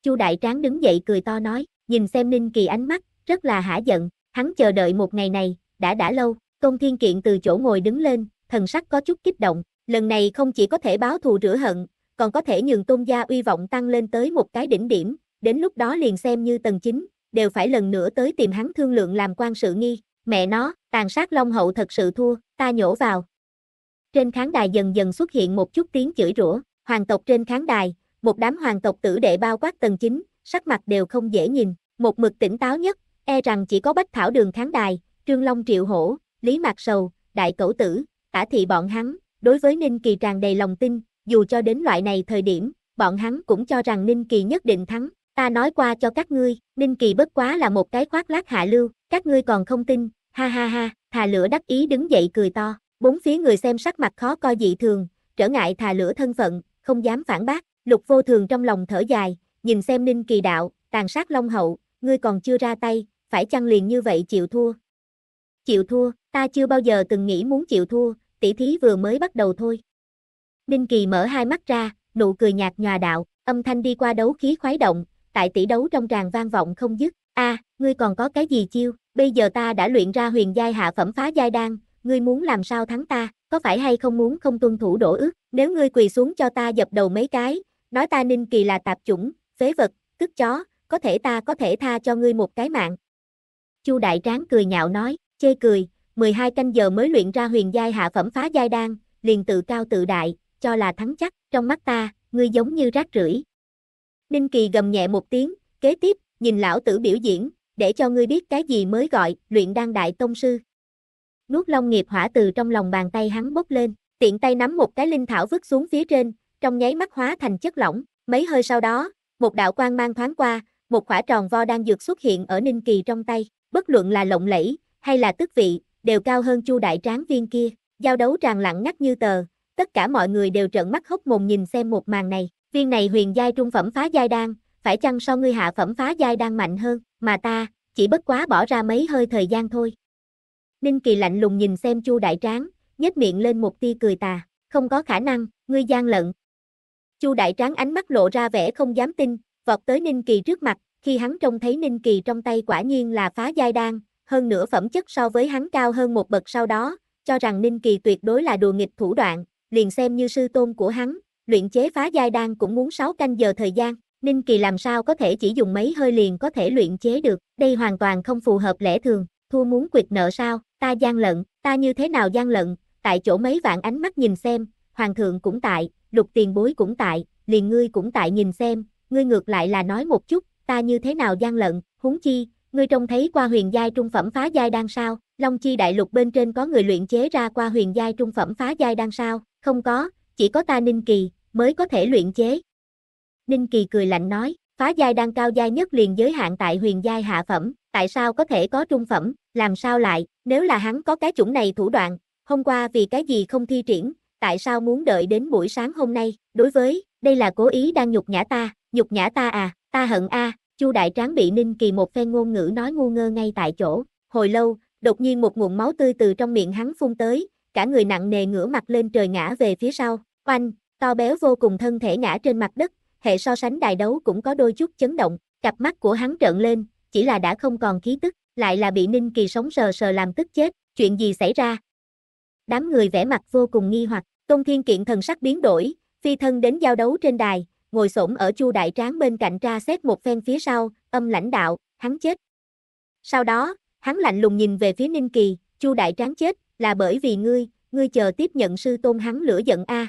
Chu Đại Tráng đứng dậy cười to nói, nhìn xem Ninh Kỳ ánh mắt, rất là hả giận, hắn chờ đợi một ngày này, đã đã lâu, Tôn Thiên Kiện từ chỗ ngồi đứng lên, thần sắc có chút kích động, Lần này không chỉ có thể báo thù rửa hận, còn có thể nhường tôn gia uy vọng tăng lên tới một cái đỉnh điểm, đến lúc đó liền xem như tầng chính, đều phải lần nữa tới tìm hắn thương lượng làm quan sự nghi, mẹ nó, tàn sát long hậu thật sự thua, ta nhổ vào. Trên khán đài dần dần xuất hiện một chút tiếng chửi rủa, hoàng tộc trên khán đài, một đám hoàng tộc tử đệ bao quát tầng chính, sắc mặt đều không dễ nhìn, một mực tỉnh táo nhất, e rằng chỉ có bách thảo đường khán đài, trương long triệu hổ, lý mạc sầu, đại cẩu tử, tả thị bọn hắn, Đối với Ninh Kỳ tràn đầy lòng tin, dù cho đến loại này thời điểm, bọn hắn cũng cho rằng Ninh Kỳ nhất định thắng. Ta nói qua cho các ngươi, Ninh Kỳ bất quá là một cái khoác lác hạ lưu, các ngươi còn không tin, ha ha ha, thà lửa đắc ý đứng dậy cười to, bốn phía người xem sắc mặt khó coi dị thường, trở ngại thà lửa thân phận, không dám phản bác, lục vô thường trong lòng thở dài, nhìn xem Ninh Kỳ đạo, tàn sát long hậu, ngươi còn chưa ra tay, phải chăng liền như vậy chịu thua? Chịu thua, ta chưa bao giờ từng nghĩ muốn chịu thua, tỷ thí vừa mới bắt đầu thôi. Ninh Kỳ mở hai mắt ra, nụ cười nhạt nhòa đạo, âm thanh đi qua đấu khí khoái động, tại tỷ đấu trong tràng vang vọng không dứt. A, ngươi còn có cái gì chiêu, bây giờ ta đã luyện ra huyền giai hạ phẩm phá giai đan, ngươi muốn làm sao thắng ta, có phải hay không muốn không tuân thủ đổ ước, nếu ngươi quỳ xuống cho ta dập đầu mấy cái, nói ta Ninh Kỳ là tạp chủng, phế vật, cứt chó, có thể ta có thể tha cho ngươi một cái mạng. Chu Đại Tráng cười nhạo nói, chê cười, 12 canh giờ mới luyện ra huyền giai hạ phẩm phá giai đan, liền tự cao tự đại, cho là thắng chắc, trong mắt ta, ngươi giống như rác rưởi. Ninh Kỳ gầm nhẹ một tiếng, kế tiếp, nhìn lão tử biểu diễn, để cho ngươi biết cái gì mới gọi, luyện đan đại tông sư. Nuốt long nghiệp hỏa từ trong lòng bàn tay hắn bốc lên, tiện tay nắm một cái linh thảo vứt xuống phía trên, trong nháy mắt hóa thành chất lỏng, mấy hơi sau đó, một đạo quang mang thoáng qua, một quả tròn vo đang dược xuất hiện ở Ninh Kỳ trong tay, bất luận là lộng lẫy, hay là tức vị, đều cao hơn Chu đại tráng viên kia, giao đấu tràn lặng ngắt như tờ, tất cả mọi người đều trợn mắt hốc mồm nhìn xem một màn này, viên này huyền giai trung phẩm phá giai đan, phải chăng so ngươi hạ phẩm phá giai đan mạnh hơn, mà ta, chỉ bất quá bỏ ra mấy hơi thời gian thôi. Ninh Kỳ lạnh lùng nhìn xem Chu đại tráng, nhếch miệng lên một tia cười tà, không có khả năng, ngươi gian lận. Chu đại tráng ánh mắt lộ ra vẻ không dám tin, vọt tới Ninh Kỳ trước mặt, khi hắn trông thấy Ninh Kỳ trong tay quả nhiên là phá giai đan, hơn nữa phẩm chất so với hắn cao hơn một bậc sau đó, cho rằng Ninh Kỳ tuyệt đối là đùa nghịch thủ đoạn, liền xem như sư tôn của hắn, luyện chế phá giai đan cũng muốn 6 canh giờ thời gian, Ninh Kỳ làm sao có thể chỉ dùng mấy hơi liền có thể luyện chế được, đây hoàn toàn không phù hợp lẽ thường, thua muốn quyệt nợ sao, ta gian lận, ta như thế nào gian lận, tại chỗ mấy vạn ánh mắt nhìn xem, hoàng thượng cũng tại, lục tiền bối cũng tại, liền ngươi cũng tại nhìn xem, ngươi ngược lại là nói một chút, ta như thế nào gian lận, huống chi, Ngươi trông thấy qua huyền giai trung phẩm phá giai đan sao? Long chi đại lục bên trên có người luyện chế ra qua huyền giai trung phẩm phá giai đan sao? Không có, chỉ có ta Ninh Kỳ mới có thể luyện chế. Ninh Kỳ cười lạnh nói, phá giai đan cao giai nhất liền giới hạn tại huyền giai hạ phẩm, tại sao có thể có trung phẩm, làm sao lại, nếu là hắn có cái chủng này thủ đoạn, hôm qua vì cái gì không thi triển, tại sao muốn đợi đến buổi sáng hôm nay, đối với, đây là cố ý đang nhục nhã ta, nhục nhã ta à, ta hận a, Chu Đại Tráng bị Ninh Kỳ một phen ngôn ngữ nói ngu ngơ ngay tại chỗ, hồi lâu, đột nhiên một nguồn máu tươi từ trong miệng hắn phun tới, cả người nặng nề ngửa mặt lên trời ngã về phía sau, oanh, to béo vô cùng thân thể ngã trên mặt đất, hệ so sánh đài đấu cũng có đôi chút chấn động, cặp mắt của hắn trợn lên, chỉ là đã không còn khí tức, lại là bị Ninh Kỳ sống sờ sờ làm tức chết, chuyện gì xảy ra? Đám người vẻ mặt vô cùng nghi hoặc, Tôn Thiên Kiện thần sắc biến đổi, phi thân đến giao đấu trên đài, ngồi xổm ở Chu Đại Tráng bên cạnh tra xét một phen phía sau, âm lãnh đạo, hắn chết. Sau đó, hắn lạnh lùng nhìn về phía Ninh Kỳ, Chu Đại Tráng chết, là bởi vì ngươi, ngươi chờ tiếp nhận sư tôn hắn lửa giận a.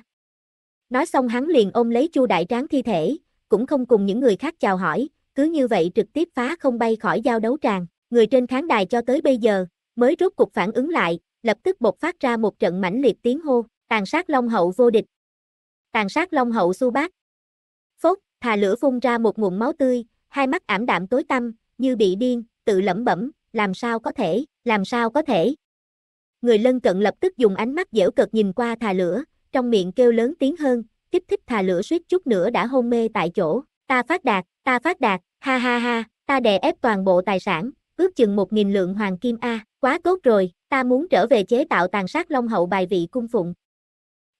Nói xong hắn liền ôm lấy Chu Đại Tráng thi thể, cũng không cùng những người khác chào hỏi, cứ như vậy trực tiếp phá không bay khỏi giao đấu tràng, người trên khán đài cho tới bây giờ, mới rốt cục phản ứng lại, lập tức bộc phát ra một trận mãnh liệt tiếng hô, tàn sát long hậu vô địch. Tàn sát long hậu su bát Hà lửa phun ra một nguồn máu tươi, hai mắt ảm đạm tối tăm, như bị điên, tự lẩm bẩm, làm sao có thể, làm sao có thể. Người lân cận lập tức dùng ánh mắt dễu cực nhìn qua thà lửa, trong miệng kêu lớn tiếng hơn, kích thích thà lửa suýt chút nữa đã hôn mê tại chỗ. Ta phát đạt, ta phát đạt, ha ha ha, ta đè ép toàn bộ tài sản, ước chừng một nghìn lượng hoàng kim A, quá tốt rồi, ta muốn trở về chế tạo tàn sát long hậu bài vị cung phụng.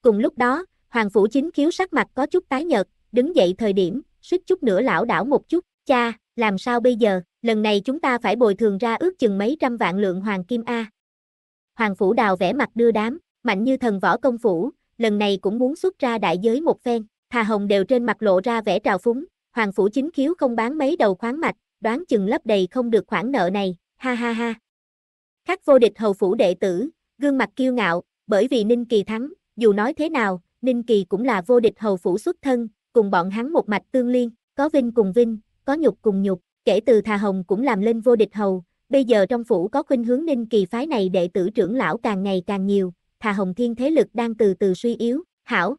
Cùng lúc đó, hoàng phủ chính khiếu sắc mặt có chút tái nhợt, đứng dậy thời điểm, suýt chút nữa lão đảo một chút, cha, làm sao bây giờ, lần này chúng ta phải bồi thường ra ước chừng mấy trăm vạn lượng hoàng kim A. Hoàng phủ đào vẽ mặt đưa đám, mạnh như thần võ công phủ, lần này cũng muốn xuất ra đại giới một phen, thà hồng đều trên mặt lộ ra vẻ trào phúng, hoàng phủ chính khiếu không bán mấy đầu khoáng mạch, đoán chừng lấp đầy không được khoản nợ này, ha ha ha. Khắc vô địch hầu phủ đệ tử, gương mặt kiêu ngạo, bởi vì Ninh Kỳ thắng, dù nói thế nào, Ninh Kỳ cũng là vô địch hầu phủ xuất thân, cùng bọn hắn một mạch tương liên, có vinh cùng vinh, có nhục cùng nhục, kể từ Thà Hồng cũng làm lên vô địch hầu, bây giờ trong phủ có khuynh hướng ninh kỳ phái này đệ tử trưởng lão càng ngày càng nhiều, Thà Hồng thiên thế lực đang từ từ suy yếu, hảo.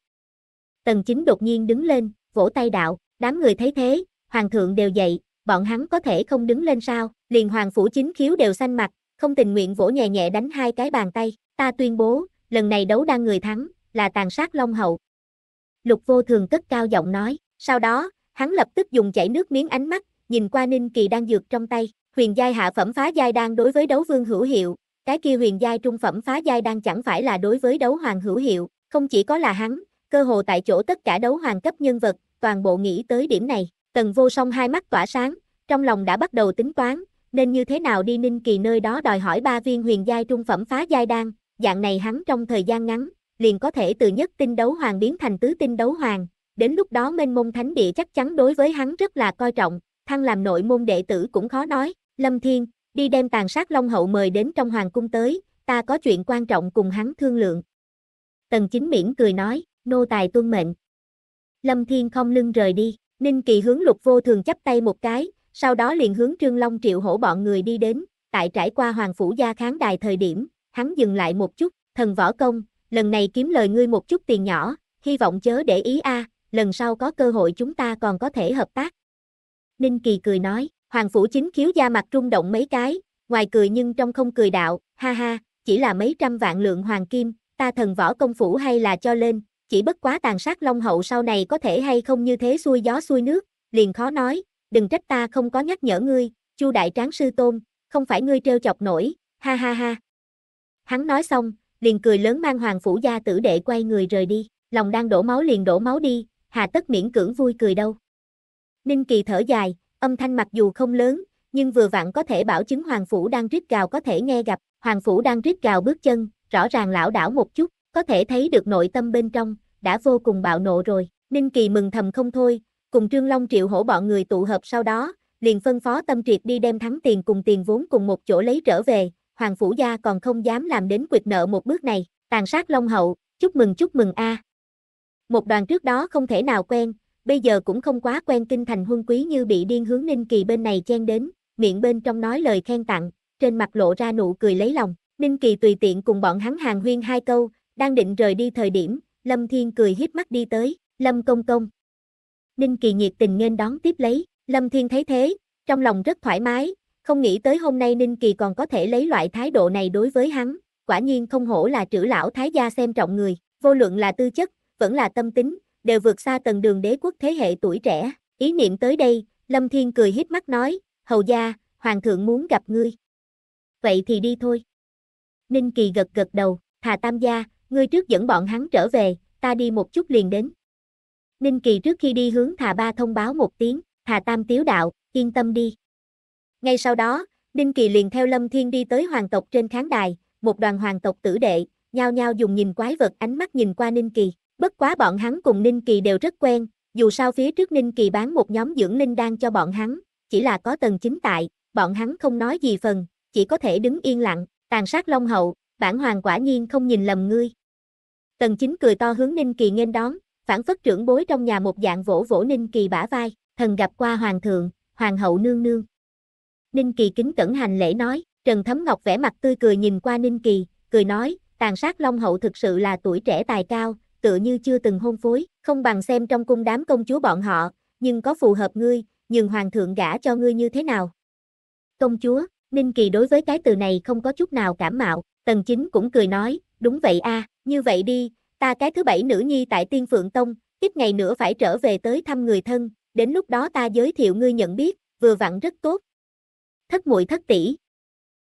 Tần chính đột nhiên đứng lên, vỗ tay đạo, đám người thấy thế, hoàng thượng đều dậy, bọn hắn có thể không đứng lên sao, liền hoàng phủ chính khiếu đều xanh mặt, không tình nguyện vỗ nhẹ nhẹ đánh hai cái bàn tay, ta tuyên bố, lần này đấu đang người thắng, là tàn sát long hậu, lục vô thường cất cao giọng nói, sau đó, hắn lập tức dùng chảy nước miếng ánh mắt, nhìn qua ninh kỳ đang dược trong tay, huyền giai hạ phẩm phá giai đang đối với đấu vương hữu hiệu, cái kia huyền giai trung phẩm phá giai đang chẳng phải là đối với đấu hoàng hữu hiệu, không chỉ có là hắn, cơ hồ tại chỗ tất cả đấu hoàng cấp nhân vật, toàn bộ nghĩ tới điểm này, tần vô song hai mắt tỏa sáng, trong lòng đã bắt đầu tính toán, nên như thế nào đi ninh kỳ nơi đó đòi hỏi ba viên huyền giai trung phẩm phá giai đang. dạng này hắn trong thời gian ngắn, liền có thể từ nhất tinh đấu hoàng biến thành tứ tinh đấu hoàng, đến lúc đó mênh mông thánh địa chắc chắn đối với hắn rất là coi trọng, thăng làm nội môn đệ tử cũng khó nói, Lâm Thiên, đi đem tàn sát Long Hậu mời đến trong hoàng cung tới, ta có chuyện quan trọng cùng hắn thương lượng. Tần chính miễn cười nói, nô tài tuân mệnh. Lâm Thiên không lưng rời đi, Ninh Kỳ hướng lục vô thường chắp tay một cái, sau đó liền hướng Trương Long triệu hổ bọn người đi đến, tại trải qua hoàng phủ gia kháng đài thời điểm, hắn dừng lại một chút, thần võ công, lần này kiếm lời ngươi một chút tiền nhỏ, hy vọng chớ để ý a, lần sau có cơ hội chúng ta còn có thể hợp tác. Ninh Kỳ cười nói, Hoàng Phủ Chính khiếu da mặt rung động mấy cái, ngoài cười nhưng trong không cười đạo, ha ha, chỉ là mấy trăm vạn lượng hoàng kim, ta thần võ công phủ hay là cho lên, chỉ bất quá tàn sát long hậu sau này có thể hay không như thế xuôi gió xuôi nước, liền khó nói, đừng trách ta không có nhắc nhở ngươi, chu đại tráng sư tôn, không phải ngươi trêu chọc nổi, ha ha ha. Hắn nói xong, liền cười lớn mang hoàng phủ gia tử đệ quay người rời đi, lòng đang đổ máu liền đổ máu đi, hà tất miễn cưỡng vui cười đâu. Ninh Kỳ thở dài, âm thanh mặc dù không lớn, nhưng vừa vặn có thể bảo chứng hoàng phủ đang rít gào có thể nghe gặp, hoàng phủ đang rít gào bước chân, rõ ràng lão đảo một chút, có thể thấy được nội tâm bên trong, đã vô cùng bạo nộ rồi, Ninh Kỳ mừng thầm không thôi, cùng Trương Long triệu hổ bọn người tụ hợp sau đó, liền phân phó tâm triệt đi đem thắng tiền cùng tiền vốn cùng một chỗ lấy trở về, Hoàng Phủ Gia còn không dám làm đến quyệt nợ một bước này, tàn sát Long Hậu, chúc mừng chúc mừng a. Một đoàn trước đó không thể nào quen, bây giờ cũng không quá quen kinh thành huân quý như bị điên hướng Ninh Kỳ bên này chen đến, miệng bên trong nói lời khen tặng, trên mặt lộ ra nụ cười lấy lòng, Ninh Kỳ tùy tiện cùng bọn hắn hàng huyên hai câu, đang định rời đi thời điểm, Lâm Thiên cười hiếp mắt đi tới, Lâm công công. Ninh Kỳ nhiệt tình nghênh đón tiếp lấy, Lâm Thiên thấy thế, trong lòng rất thoải mái, không nghĩ tới hôm nay Ninh Kỳ còn có thể lấy loại thái độ này đối với hắn, quả nhiên không hổ là trữ lão thái gia xem trọng người, vô luận là tư chất, vẫn là tâm tính, đều vượt xa tầng đường đế quốc thế hệ tuổi trẻ. Ý niệm tới đây, Lâm Thiên cười hít mắt nói, hầu gia, hoàng thượng muốn gặp ngươi. Vậy thì đi thôi. Ninh Kỳ gật gật đầu, thà tam gia, ngươi trước dẫn bọn hắn trở về, ta đi một chút liền đến. Ninh Kỳ trước khi đi hướng thà ba thông báo một tiếng, thà tam tiếu đạo, yên tâm đi. Ngay sau đó, Ninh Kỳ liền theo Lâm Thiên đi tới hoàng tộc trên khán đài, một đoàn hoàng tộc tử đệ, nhao nhao dùng nhìn quái vật ánh mắt nhìn qua Ninh Kỳ. Bất quá bọn hắn cùng Ninh Kỳ đều rất quen, dù sao phía trước Ninh Kỳ bán một nhóm dưỡng linh đan cho bọn hắn, chỉ là có tầng chính tại, bọn hắn không nói gì phần, chỉ có thể đứng yên lặng, tàn sát long hậu, bản hoàng quả nhiên không nhìn lầm ngươi. Tần chính cười to hướng Ninh Kỳ nghênh đón, phản phất trưởng bối trong nhà một dạng vỗ vỗ Ninh Kỳ bả vai, thần gặp qua hoàng thượng, hoàng hậu nương nương. Ninh Kỳ kính cẩn hành lễ nói, Trần Thấm Ngọc vẻ mặt tươi cười nhìn qua Ninh Kỳ, cười nói, tàn sát Long Hậu thực sự là tuổi trẻ tài cao, tựa như chưa từng hôn phối, không bằng xem trong cung đám công chúa bọn họ, nhưng có phù hợp ngươi, nhường hoàng thượng gả cho ngươi như thế nào. Công chúa, Ninh Kỳ đối với cái từ này không có chút nào cảm mạo, Tần Chính cũng cười nói, đúng vậy a, như vậy đi, ta cái thứ bảy nữ nhi tại Tiên Phượng Tông, ít ngày nữa phải trở về tới thăm người thân, đến lúc đó ta giới thiệu ngươi nhận biết, vừa vặn rất tốt, thất muội thất tỷ.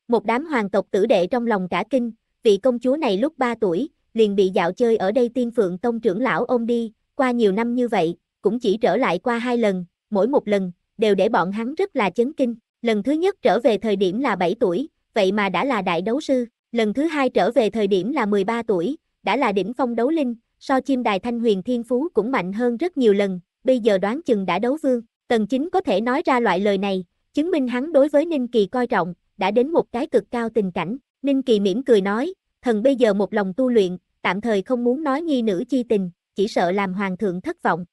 Một đám hoàng tộc tử đệ trong lòng cả kinh, vị công chúa này lúc 3 tuổi, liền bị dạo chơi ở đây tiên phượng tông trưởng lão ôm đi, qua nhiều năm như vậy, cũng chỉ trở lại qua hai lần, mỗi một lần, đều để bọn hắn rất là chấn kinh, lần thứ nhất trở về thời điểm là 7 tuổi, vậy mà đã là đại đấu sư, lần thứ hai trở về thời điểm là 13 tuổi, đã là đỉnh phong đấu linh, so chim đài thanh huyền thiên phú cũng mạnh hơn rất nhiều lần, bây giờ đoán chừng đã đấu vương, tần chính có thể nói ra loại lời này, Chứng minh hắn đối với Ninh Kỳ coi trọng, đã đến một cái cực cao tình cảnh. Ninh Kỳ mỉm cười nói, thần bây giờ một lòng tu luyện, tạm thời không muốn nói nghi nữ chi tình, chỉ sợ làm hoàng thượng thất vọng.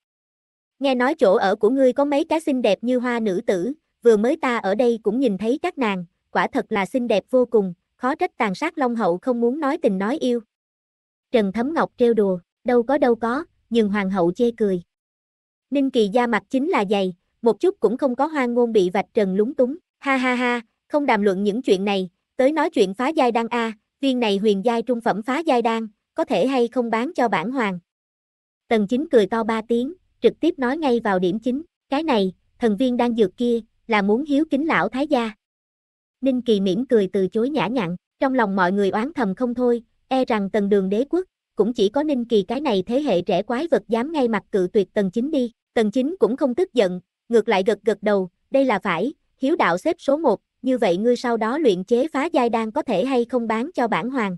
Nghe nói chỗ ở của ngươi có mấy cái xinh đẹp như hoa nữ tử, vừa mới ta ở đây cũng nhìn thấy các nàng, quả thật là xinh đẹp vô cùng, khó trách tàn sát Long Hậu không muốn nói tình nói yêu. Trần Thấm Ngọc trêu đùa, đâu có đâu có, nhưng Hoàng Hậu chê cười. Ninh Kỳ da mặt chính là dày, một chút cũng không có hoang ngôn bị vạch trần lúng túng, ha ha ha, không đàm luận những chuyện này, tới nói chuyện phá giai đan a, viên này huyền giai trung phẩm phá giai đan, có thể hay không bán cho bản hoàng. Tần chính cười to ba tiếng, trực tiếp nói ngay vào điểm chính, cái này, thần viên đang dược kia, là muốn hiếu kính lão thái gia. Ninh Kỳ mỉm cười từ chối nhã nhặn, trong lòng mọi người oán thầm không thôi, e rằng tần đường đế quốc, cũng chỉ có Ninh Kỳ cái này thế hệ trẻ quái vật dám ngay mặt cự tuyệt tần chính đi, tần chính cũng không tức giận, ngược lại gật gật đầu, đây là phải, hiếu đạo xếp số 1, như vậy ngươi sau đó luyện chế phá giai đan có thể hay không bán cho bản hoàng.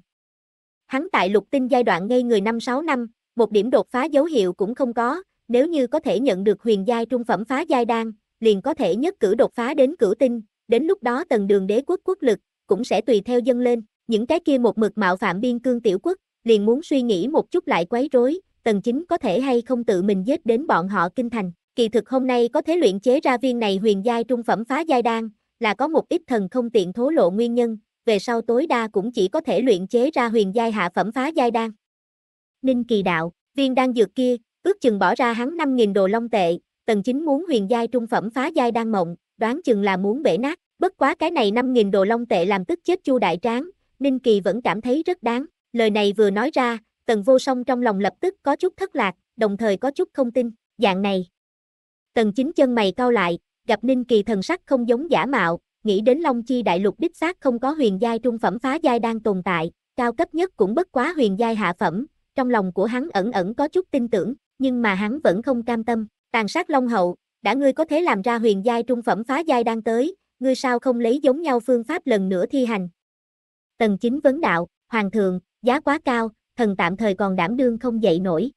Hắn tại lục tinh giai đoạn ngây người 5-6 năm, một điểm đột phá dấu hiệu cũng không có, nếu như có thể nhận được huyền giai trung phẩm phá giai đan, liền có thể nhất cử đột phá đến cửu tinh, đến lúc đó tầng đường đế quốc quốc lực cũng sẽ tùy theo dâng lên, những cái kia một mực mạo phạm biên cương tiểu quốc, liền muốn suy nghĩ một chút lại quấy rối, tần chính có thể hay không tự mình giết đến bọn họ kinh thành kỳ thực hôm nay có thể luyện chế ra viên này huyền giai trung phẩm phá giai đan, là có một ít thần không tiện thố lộ nguyên nhân, về sau tối đa cũng chỉ có thể luyện chế ra huyền giai hạ phẩm phá giai đan. Ninh Kỳ đạo, viên đan dược kia, ước chừng bỏ ra hắn 5000 đồ long tệ, Tần Chính muốn huyền giai trung phẩm phá giai đan mộng, đoán chừng là muốn bể nát, bất quá cái này 5000 đồ long tệ làm tức chết Chu đại tráng, Ninh Kỳ vẫn cảm thấy rất đáng. Lời này vừa nói ra, Tần Vô Song trong lòng lập tức có chút thất lạc, đồng thời có chút không tin, dạng này, Tần chính chân mày cau lại, gặp Ninh Kỳ thần sắc không giống giả mạo, nghĩ đến Long Chi đại lục đích xác không có huyền giai trung phẩm phá giai đang tồn tại, cao cấp nhất cũng bất quá huyền giai hạ phẩm, trong lòng của hắn ẩn ẩn có chút tin tưởng, nhưng mà hắn vẫn không cam tâm, tàn sát Long Hậu, đã ngươi có thể làm ra huyền giai trung phẩm phá giai đang tới, ngươi sao không lấy giống nhau phương pháp lần nữa thi hành. Tần chính vấn đạo, hoàng thượng, giá quá cao, thần tạm thời còn đảm đương không dậy nổi.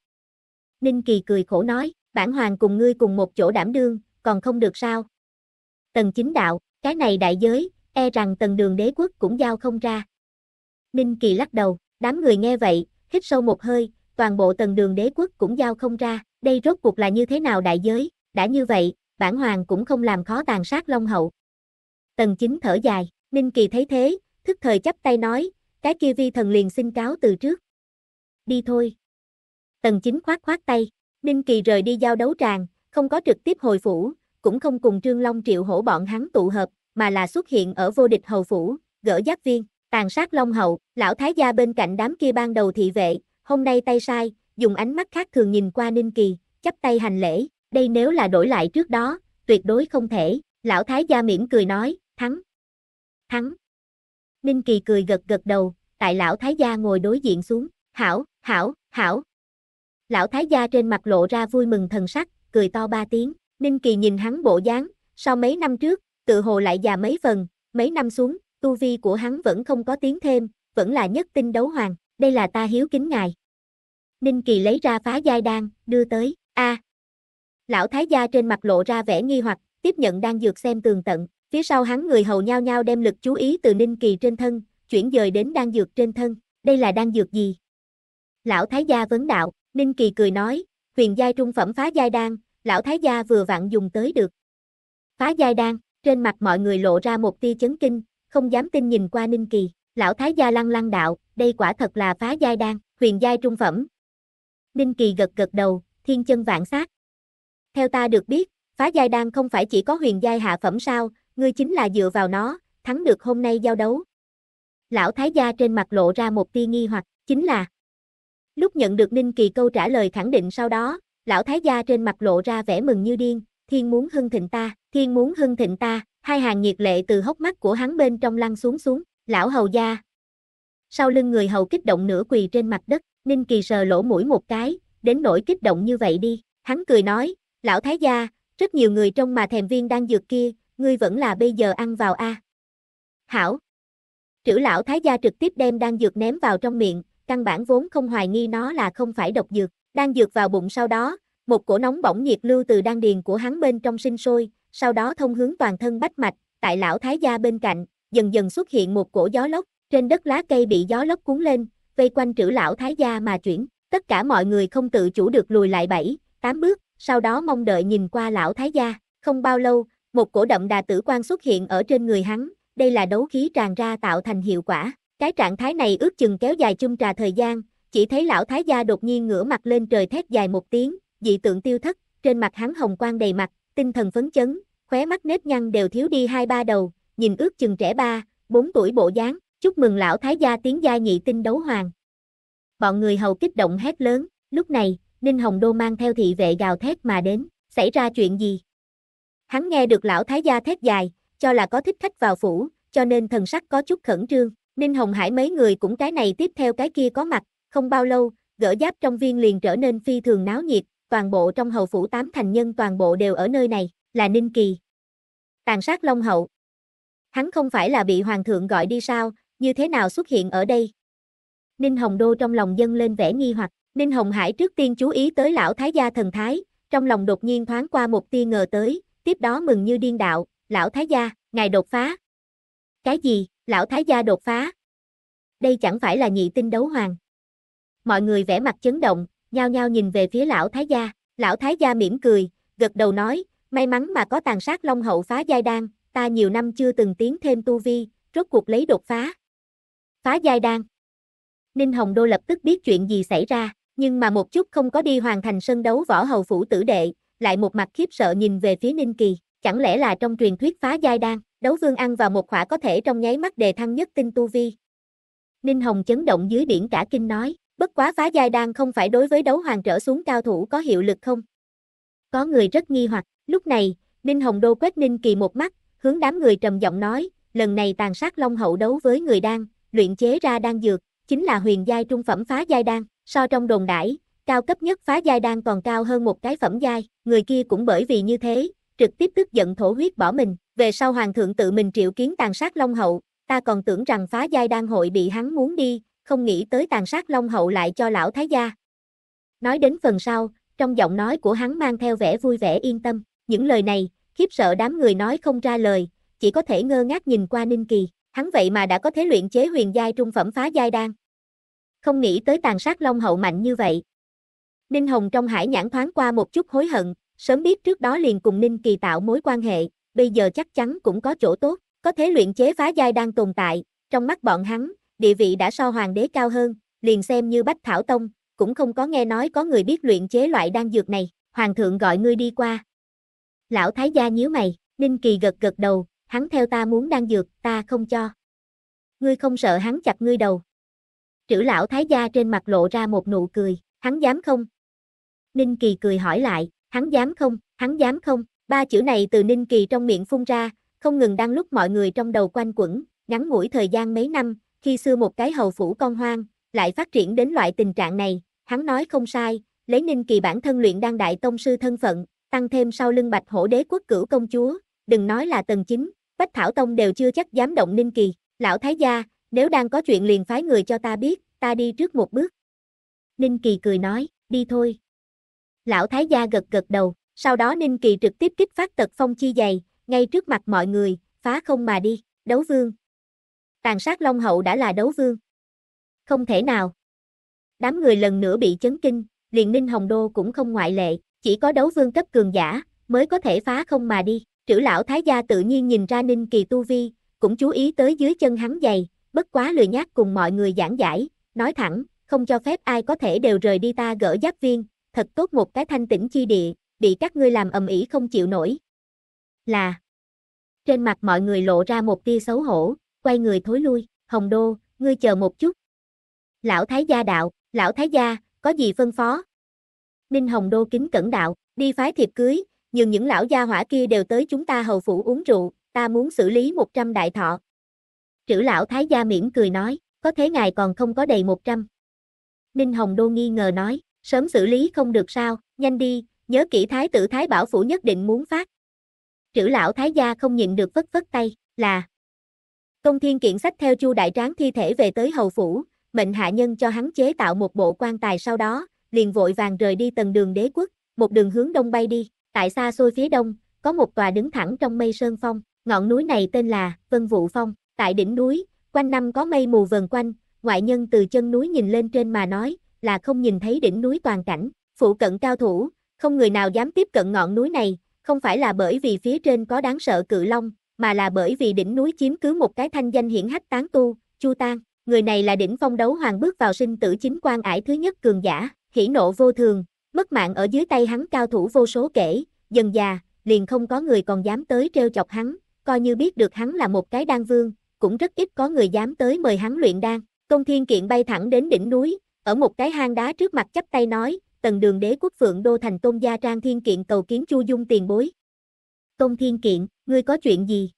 Ninh Kỳ cười khổ nói, bản hoàng cùng ngươi cùng một chỗ đảm đương, còn không được sao? Tần chính đạo, cái này đại giới, e rằng tần đường đế quốc cũng giao không ra. Ninh Kỳ lắc đầu, đám người nghe vậy, hít sâu một hơi, toàn bộ tần đường đế quốc cũng giao không ra, đây rốt cuộc là như thế nào đại giới, đã như vậy, bản hoàng cũng không làm khó tàn sát Long Hậu. Tần chính thở dài, Ninh Kỳ thấy thế, thức thời chấp tay nói, cái kia vi thần liền xin cáo từ trước. Đi thôi. Tần chính khoát khoát tay, Ninh Kỳ rời đi giao đấu tràng, không có trực tiếp hồi phủ, cũng không cùng Trương Long triệu hổ bọn hắn tụ hợp, mà là xuất hiện ở vô địch hầu phủ, gỡ giác viên, tàn sát Long Hậu, lão thái gia bên cạnh đám kia ban đầu thị vệ, hôm nay tay sai, dùng ánh mắt khác thường nhìn qua Ninh Kỳ, chắp tay hành lễ, đây nếu là đổi lại trước đó, tuyệt đối không thể, lão thái gia mỉm cười nói, thắng, thắng. Ninh Kỳ cười gật gật đầu, tại lão thái gia ngồi đối diện xuống, hảo, hảo, hảo, Lão thái gia trên mặt lộ ra vui mừng thần sắc, cười to ba tiếng, Ninh Kỳ nhìn hắn bộ dáng, sau mấy năm trước, tự hồ lại già mấy phần, mấy năm xuống, tu vi của hắn vẫn không có tiếng thêm, vẫn là nhất tinh đấu hoàng, đây là ta hiếu kính ngài. Ninh Kỳ lấy ra phá giai đan, đưa tới, a. Lão thái gia trên mặt lộ ra vẻ nghi hoặc, tiếp nhận đan dược xem tường tận, phía sau hắn người hầu nhao nhau đem lực chú ý từ Ninh Kỳ trên thân, chuyển dời đến đan dược trên thân, đây là đan dược gì? Lão thái gia vấn đạo, Ninh Kỳ cười nói, huyền giai trung phẩm phá giai đan, lão thái gia vừa vặn dùng tới được. Phá giai đan, trên mặt mọi người lộ ra một tia chấn kinh, không dám tin nhìn qua Ninh Kỳ, lão thái gia lăng lăng đạo, đây quả thật là phá giai đan, huyền giai trung phẩm. Ninh Kỳ gật gật đầu, thiên chân vạn sát. Theo ta được biết, phá giai đan không phải chỉ có huyền giai hạ phẩm sao, ngươi chính là dựa vào nó, thắng được hôm nay giao đấu. Lão thái gia trên mặt lộ ra một tia nghi hoặc, chính là Lúc nhận được Ninh Kỳ câu trả lời khẳng định sau đó, lão thái gia trên mặt lộ ra vẻ mừng như điên, thiên muốn hưng thịnh ta, thiên muốn hưng thịnh ta, hai hàng nhiệt lệ từ hốc mắt của hắn bên trong lăn xuống xuống, lão hầu gia. Sau lưng người hầu kích động nửa quỳ trên mặt đất, Ninh Kỳ sờ lỗ mũi một cái, đến nỗi kích động như vậy đi, hắn cười nói, lão thái gia, rất nhiều người trong mà thèm viên đang dược kia, ngươi vẫn là bây giờ ăn vào a. Hảo. Trữ lão thái gia trực tiếp đem đang dược ném vào trong miệng, căn bản vốn không hoài nghi nó là không phải độc dược, đang dược vào bụng sau đó, một cổ nóng bỏng nhiệt lưu từ đan điền của hắn bên trong sinh sôi, sau đó thông hướng toàn thân bách mạch, tại lão thái gia bên cạnh, dần dần xuất hiện một cổ gió lốc, trên đất lá cây bị gió lốc cuốn lên, vây quanh trữ lão thái gia mà chuyển, tất cả mọi người không tự chủ được lùi lại bảy, tám bước, sau đó mong đợi nhìn qua lão thái gia, không bao lâu, một cổ đậm đà tử quan xuất hiện ở trên người hắn, đây là đấu khí tràn ra tạo thành hiệu quả. Cái trạng thái này ước chừng kéo dài chung trà thời gian, chỉ thấy lão thái gia đột nhiên ngửa mặt lên trời thét dài một tiếng, dị tượng tiêu thất, trên mặt hắn hồng quang đầy mặt, tinh thần phấn chấn, khóe mắt nếp nhăn đều thiếu đi hai ba đầu, nhìn ước chừng trẻ ba, bốn tuổi bộ dáng, chúc mừng lão thái gia tiến gia nhị tinh đấu hoàng. Bọn người hầu kích động hét lớn, lúc này, Ninh Hồng Đô mang theo thị vệ gào thét mà đến, xảy ra chuyện gì? Hắn nghe được lão thái gia thét dài, cho là có thích khách vào phủ, cho nên thần sắc có chút khẩn trương. Ninh Hồng Hải mấy người cũng cái này tiếp theo cái kia có mặt, không bao lâu, gỡ giáp trong viên liền trở nên phi thường náo nhiệt, toàn bộ trong hầu phủ tám thành nhân toàn bộ đều ở nơi này, là Ninh Kỳ. Tàn sát Long Hậu. Hắn không phải là bị Hoàng thượng gọi đi sao, như thế nào xuất hiện ở đây? Ninh Hồng Đô trong lòng dâng lên vẻ nghi hoặc, Ninh Hồng Hải trước tiên chú ý tới lão thái gia thần thái, trong lòng đột nhiên thoáng qua một tia ngờ tới, tiếp đó mừng như điên đạo, lão thái gia, ngài đột phá. Cái gì, lão thái gia đột phá? Đây chẳng phải là nhị tinh đấu hoàng. Mọi người vẻ mặt chấn động, nhao nhao nhìn về phía lão thái gia. Lão thái gia mỉm cười, gật đầu nói, may mắn mà có tàn sát long hậu phá giai đan, ta nhiều năm chưa từng tiến thêm tu vi, rốt cuộc lấy đột phá. Phá giai đan. Ninh Hồng Đô lập tức biết chuyện gì xảy ra, nhưng mà một chút không có đi hoàn thành sân đấu võ hầu phủ tử đệ, lại một mặt khiếp sợ nhìn về phía Ninh Kỳ, chẳng lẽ là trong truyền thuyết phá giai đan. Đấu vương ăn vào một khỏa có thể trong nháy mắt đề thăng nhất tinh tu vi. Ninh Hồng chấn động dưới biển cả kinh nói, bất quá phá giai đan không phải đối với đấu hoàng trở xuống cao thủ có hiệu lực không? Có người rất nghi hoặc, lúc này, Ninh Hồng đô quét Ninh Kỳ một mắt, hướng đám người trầm giọng nói, lần này tàn sát long hậu đấu với người đan, luyện chế ra đan dược, chính là huyền giai trung phẩm phá giai đan, so trong đồn đãi, cao cấp nhất phá giai đan còn cao hơn một cái phẩm giai, người kia cũng bởi vì như thế, trực tiếp tức giận thổ huyết bỏ mình, về sau hoàng thượng tự mình triệu kiến tàn sát Long Hậu, ta còn tưởng rằng phá giai đan hội bị hắn muốn đi, không nghĩ tới tàn sát Long Hậu lại cho lão thái gia. Nói đến phần sau, trong giọng nói của hắn mang theo vẻ vui vẻ yên tâm, những lời này, khiếp sợ đám người nói không ra lời, chỉ có thể ngơ ngác nhìn qua Ninh Kỳ, hắn vậy mà đã có thế luyện chế huyền giai trung phẩm phá giai đan. Không nghĩ tới tàn sát Long Hậu mạnh như vậy. Ninh Hồng trong hải nhãn thoáng qua một chút hối hận, sớm biết trước đó liền cùng Ninh Kỳ tạo mối quan hệ, bây giờ chắc chắn cũng có chỗ tốt, có thế luyện chế phá giai đang tồn tại, trong mắt bọn hắn, địa vị đã so hoàng đế cao hơn, liền xem như Bách Thảo Tông, cũng không có nghe nói có người biết luyện chế loại đan dược này, hoàng thượng gọi ngươi đi qua. Lão thái gia nhíu mày, Ninh Kỳ gật gật đầu, hắn theo ta muốn đan dược, ta không cho. Ngươi không sợ hắn chặt ngươi đầu. Trữ lão thái gia trên mặt lộ ra một nụ cười, hắn dám không? Ninh Kỳ cười hỏi lại, hắn dám không, hắn dám không? Ba chữ này từ Ninh Kỳ trong miệng phun ra, không ngừng đang lúc mọi người trong đầu quanh quẩn, ngắn ngủi thời gian mấy năm, khi xưa một cái hầu phủ con hoang, lại phát triển đến loại tình trạng này, hắn nói không sai, lấy Ninh Kỳ bản thân luyện đan đại tông sư thân phận, tăng thêm sau lưng Bạch Hổ Đế quốc cửu công chúa, đừng nói là Tần Chính, Bách Thảo Tông đều chưa chắc dám động Ninh Kỳ, lão thái gia, nếu đang có chuyện liền phái người cho ta biết, ta đi trước một bước. Ninh Kỳ cười nói, đi thôi. Lão thái gia gật gật đầu. Sau đó Ninh Kỳ trực tiếp kích phát tật phong chi dày, ngay trước mặt mọi người, phá không mà đi, đấu vương. Tàn sát Long Hậu đã là đấu vương. Không thể nào. Đám người lần nữa bị chấn kinh, liền Ninh Hồng Đô cũng không ngoại lệ, chỉ có đấu vương cấp cường giả, mới có thể phá không mà đi. Trữ lão Thái gia tự nhiên nhìn ra Ninh Kỳ tu vi, cũng chú ý tới dưới chân hắn dày bất quá lười nhát cùng mọi người giảng giải, nói thẳng, không cho phép ai có thể đều rời đi ta gỡ giáp viên, thật tốt một cái thanh tĩnh chi địa, bị các ngươi làm ầm ĩ không chịu nổi. Là. Trên mặt mọi người lộ ra một tia xấu hổ, quay người thối lui, Hồng Đô, ngươi chờ một chút. Lão Thái gia đạo, lão Thái gia, có gì phân phó? Ninh Hồng Đô kính cẩn đạo, đi phái thiệp cưới, nhưng những lão gia hỏa kia đều tới chúng ta hầu phủ uống rượu, ta muốn xử lý 100 đại thọ. Trữ lão Thái gia mỉm cười nói, có thế ngài còn không có đầy 100. Ninh Hồng Đô nghi ngờ nói, sớm xử lý không được sao, nhanh đi, nhớ kỹ thái tử thái bảo phủ nhất định muốn phát. Trữ lão thái gia không nhịn được vất vất tay, là Công thiên kiện sách theo chu đại tráng thi thể về tới hầu phủ, mệnh hạ nhân cho hắn chế tạo một bộ quan tài sau đó, liền vội vàng rời đi tầng đường đế quốc, một đường hướng đông bay đi, tại xa xôi phía đông, có một tòa đứng thẳng trong mây sơn phong, ngọn núi này tên là Vân Vũ Phong, tại đỉnh núi, quanh năm có mây mù vần quanh, ngoại nhân từ chân núi nhìn lên trên mà nói, là không nhìn thấy đỉnh núi toàn cảnh, phụ cận cao thủ, không người nào dám tiếp cận ngọn núi này, không phải là bởi vì phía trên có đáng sợ cự long, mà là bởi vì đỉnh núi chiếm cứ một cái thanh danh hiển hách tán tu, Chu Tan. Người này là đỉnh phong đấu hoàng bước vào sinh tử chính quan ải thứ nhất cường giả, hỉ nộ vô thường, mất mạng ở dưới tay hắn cao thủ vô số kể, dần già, liền không có người còn dám tới trêu chọc hắn, coi như biết được hắn là một cái đan vương, cũng rất ít có người dám tới mời hắn luyện đan. Công Thiên Kiện bay thẳng đến đỉnh núi, ở một cái hang đá trước mặt chắp tay nói, tần đường đế quốc phượng đô thành tôn gia trang thiên kiện cầu kiến chu dung tiền bối. Tôn thiên kiện, ngươi có chuyện gì?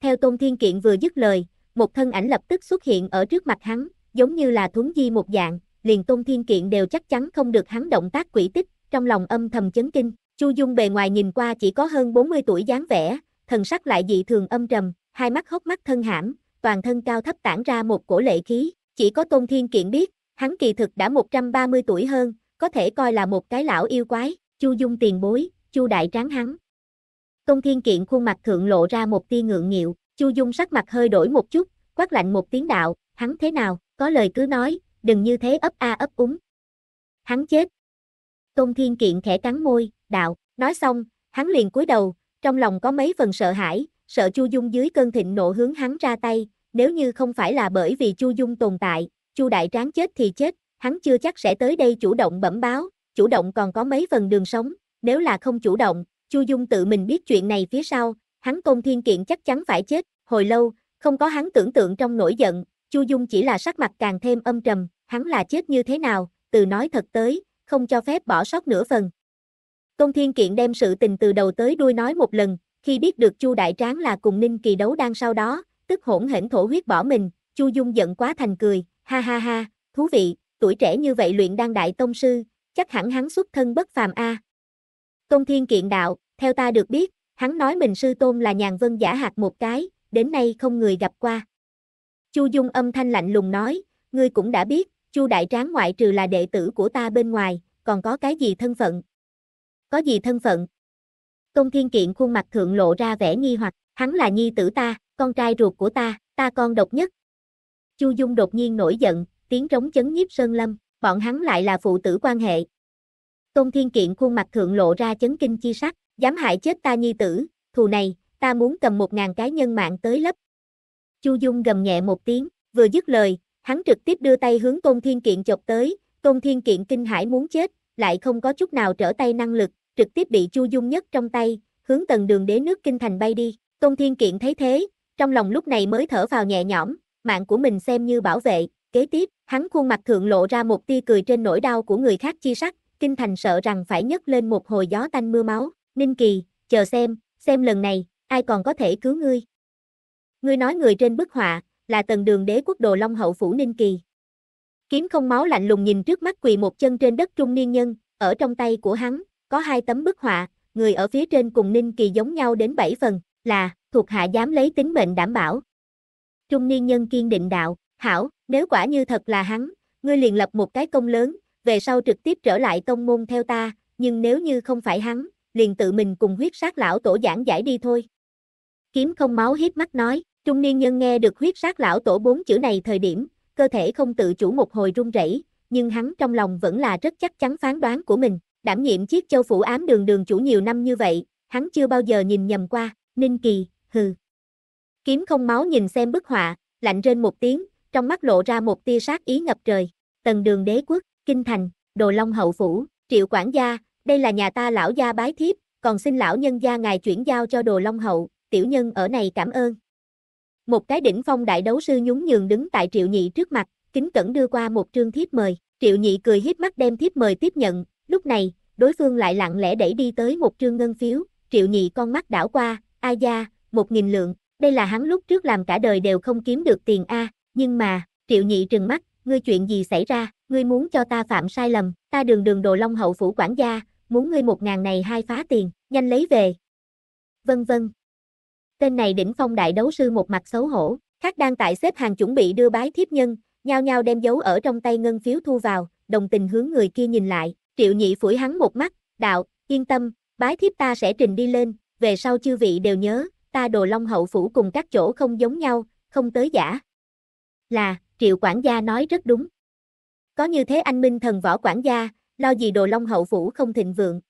Theo tôn thiên kiện vừa dứt lời, một thân ảnh lập tức xuất hiện ở trước mặt hắn, giống như là thuấn di một dạng, liền tôn thiên kiện đều chắc chắn không được hắn động tác quỷ tích, trong lòng âm thầm chấn kinh. Chu Dung bề ngoài nhìn qua chỉ có hơn 40 tuổi dáng vẻ, thần sắc lại dị thường âm trầm, hai mắt hốc mắt thân hãm, toàn thân cao thấp tản ra một cổ lệ khí, chỉ có Tôn Thiên Kiện biết, hắn kỳ thực đã 130 tuổi hơn, có thể coi là một cái lão yêu quái, Chu Dung tiền bối, Chu đại tráng hắn. Công Thiên Kiện khuôn mặt thượng lộ ra một tia ngượng nghịu, Chu Dung sắc mặt hơi đổi một chút, quát lạnh một tiếng đạo, hắn thế nào, có lời cứ nói, đừng như thế ấp a ấp úng. Hắn chết. Công Thiên Kiện khẽ cắn môi, đạo, nói xong, hắn liền cúi đầu, trong lòng có mấy phần sợ hãi, sợ Chu Dung dưới cơn thịnh nộ hướng hắn ra tay, nếu như không phải là bởi vì Chu Dung tồn tại, Chu đại tráng chết thì chết, hắn chưa chắc sẽ tới đây chủ động bẩm báo, chủ động còn có mấy phần đường sống, nếu là không chủ động, Chu Dung tự mình biết chuyện này phía sau, hắn công thiên kiện chắc chắn phải chết, hồi lâu, không có hắn tưởng tượng trong nổi giận, Chu Dung chỉ là sắc mặt càng thêm âm trầm, hắn là chết như thế nào, từ nói thật tới, không cho phép bỏ sót nửa phần. Công thiên kiện đem sự tình từ đầu tới đuôi nói một lần, khi biết được Chu Đại Tráng là cùng Ninh Kỳ đấu đang sau đó, tức hỗn hển thổ huyết bỏ mình, Chu Dung giận quá thành cười, ha ha ha, thú vị, tuổi trẻ như vậy luyện đan đại tông sư, chắc hẳn hắn xuất thân bất phàm a. công Thiên kiện đạo, theo ta được biết, hắn nói mình sư tôn là nhàn vân giả hạt một cái, đến nay không người gặp qua. Chu Dung âm thanh lạnh lùng nói, ngươi cũng đã biết, Chu đại tráng ngoại trừ là đệ tử của ta bên ngoài, còn có cái gì thân phận? Có gì thân phận? công Thiên Kiện khuôn mặt thượng lộ ra vẻ nghi hoặc, hắn là nhi tử ta, con trai ruột của ta, ta con độc nhất. Chu Dung đột nhiên nổi giận, tiếng rống chấn nhiếp Sơn Lâm, bọn hắn lại là phụ tử quan hệ. Tôn Thiên Kiện khuôn mặt thượng lộ ra chấn kinh chi sắc, dám hại chết ta nhi tử, thù này, ta muốn cầm một ngàn cái nhân mạng tới lấp. Chu Dung gầm nhẹ một tiếng, vừa dứt lời, hắn trực tiếp đưa tay hướng Tôn Thiên Kiện chọc tới, Tôn Thiên Kiện kinh hãi muốn chết, lại không có chút nào trở tay năng lực, trực tiếp bị Chu Dung nhất trong tay, hướng tầng đường đế nước kinh thành bay đi. Tôn Thiên Kiện thấy thế, trong lòng lúc này mới thở vào nhẹ nhõm, mạng của mình xem như bảo vệ, Kế tiếp, hắn khuôn mặt thượng lộ ra một tia cười trên nỗi đau của người khác chi sắc, kinh thành sợ rằng phải nhấc lên một hồi gió tanh mưa máu, Ninh Kỳ, chờ xem, xem lần này, ai còn có thể cứu ngươi. Ngươi nói người trên bức họa, là tần đường đế quốc đồ Long Hậu Phủ Ninh Kỳ. Kiếm không máu lạnh lùng nhìn trước mắt quỳ một chân trên đất trung niên nhân, ở trong tay của hắn, có hai tấm bức họa, người ở phía trên cùng Ninh Kỳ giống nhau đến bảy phần, là, thuộc hạ dám lấy tính mệnh đảm bảo. Trung niên nhân kiên định đạo. Hảo, nếu quả như thật là hắn, ngươi liền lập một cái công lớn, về sau trực tiếp trở lại tông môn theo ta, nhưng nếu như không phải hắn, liền tự mình cùng huyết sát lão tổ giảng giải đi thôi. Kiếm không máu hiếp mắt nói, trung niên nhân nghe được huyết sát lão tổ bốn chữ này thời điểm, cơ thể không tự chủ một hồi run rẩy, nhưng hắn trong lòng vẫn là rất chắc chắn phán đoán của mình, đảm nhiệm chiếc châu phủ ám đường đường chủ nhiều năm như vậy, hắn chưa bao giờ nhìn nhầm qua, Ninh Kỳ, hừ. Kiếm không máu nhìn xem bức họa, lạnh rên một tiếng, trong mắt lộ ra một tia sát ý ngập trời. Tần đường đế quốc, kinh thành, đồ long hậu phủ, triệu quản gia, đây là nhà ta lão gia bái thiếp, còn xin lão nhân gia ngài chuyển giao cho đồ long hậu, tiểu nhân ở này cảm ơn. Một cái đỉnh phong đại đấu sư nhún nhường đứng tại triệu nhị trước mặt, kính cẩn đưa qua một trương thiếp mời, triệu nhị cười hiếp mắt đem thiếp mời tiếp nhận, lúc này, đối phương lại lặng lẽ đẩy đi tới một trương ngân phiếu, triệu nhị con mắt đảo qua, ai à gia, một nghìn lượng, đây là hắn lúc trước làm cả đời đều không kiếm được tiền A, nhưng mà, triệu nhị trừng mắt, ngươi chuyện gì xảy ra, ngươi muốn cho ta phạm sai lầm, ta đường đường đồ long hậu phủ quản gia, muốn ngươi một ngàn này hai phá tiền, nhanh lấy về. Vân vân. Tên này đỉnh phong đại đấu sư một mặt xấu hổ, khác đang tại xếp hàng chuẩn bị đưa bái thiếp nhân, nhao nhao đem dấu ở trong tay ngân phiếu thu vào, đồng tình hướng người kia nhìn lại, triệu nhị phủi hắn một mắt, đạo, yên tâm, bái thiếp ta sẽ trình đi lên, về sau chư vị đều nhớ, ta đồ long hậu phủ cùng các chỗ không giống nhau, không tới giả, là, triệu quản gia nói rất đúng. Có như thế anh minh thần võ quản gia, lo gì đồ long hậu phủ không thịnh vượng.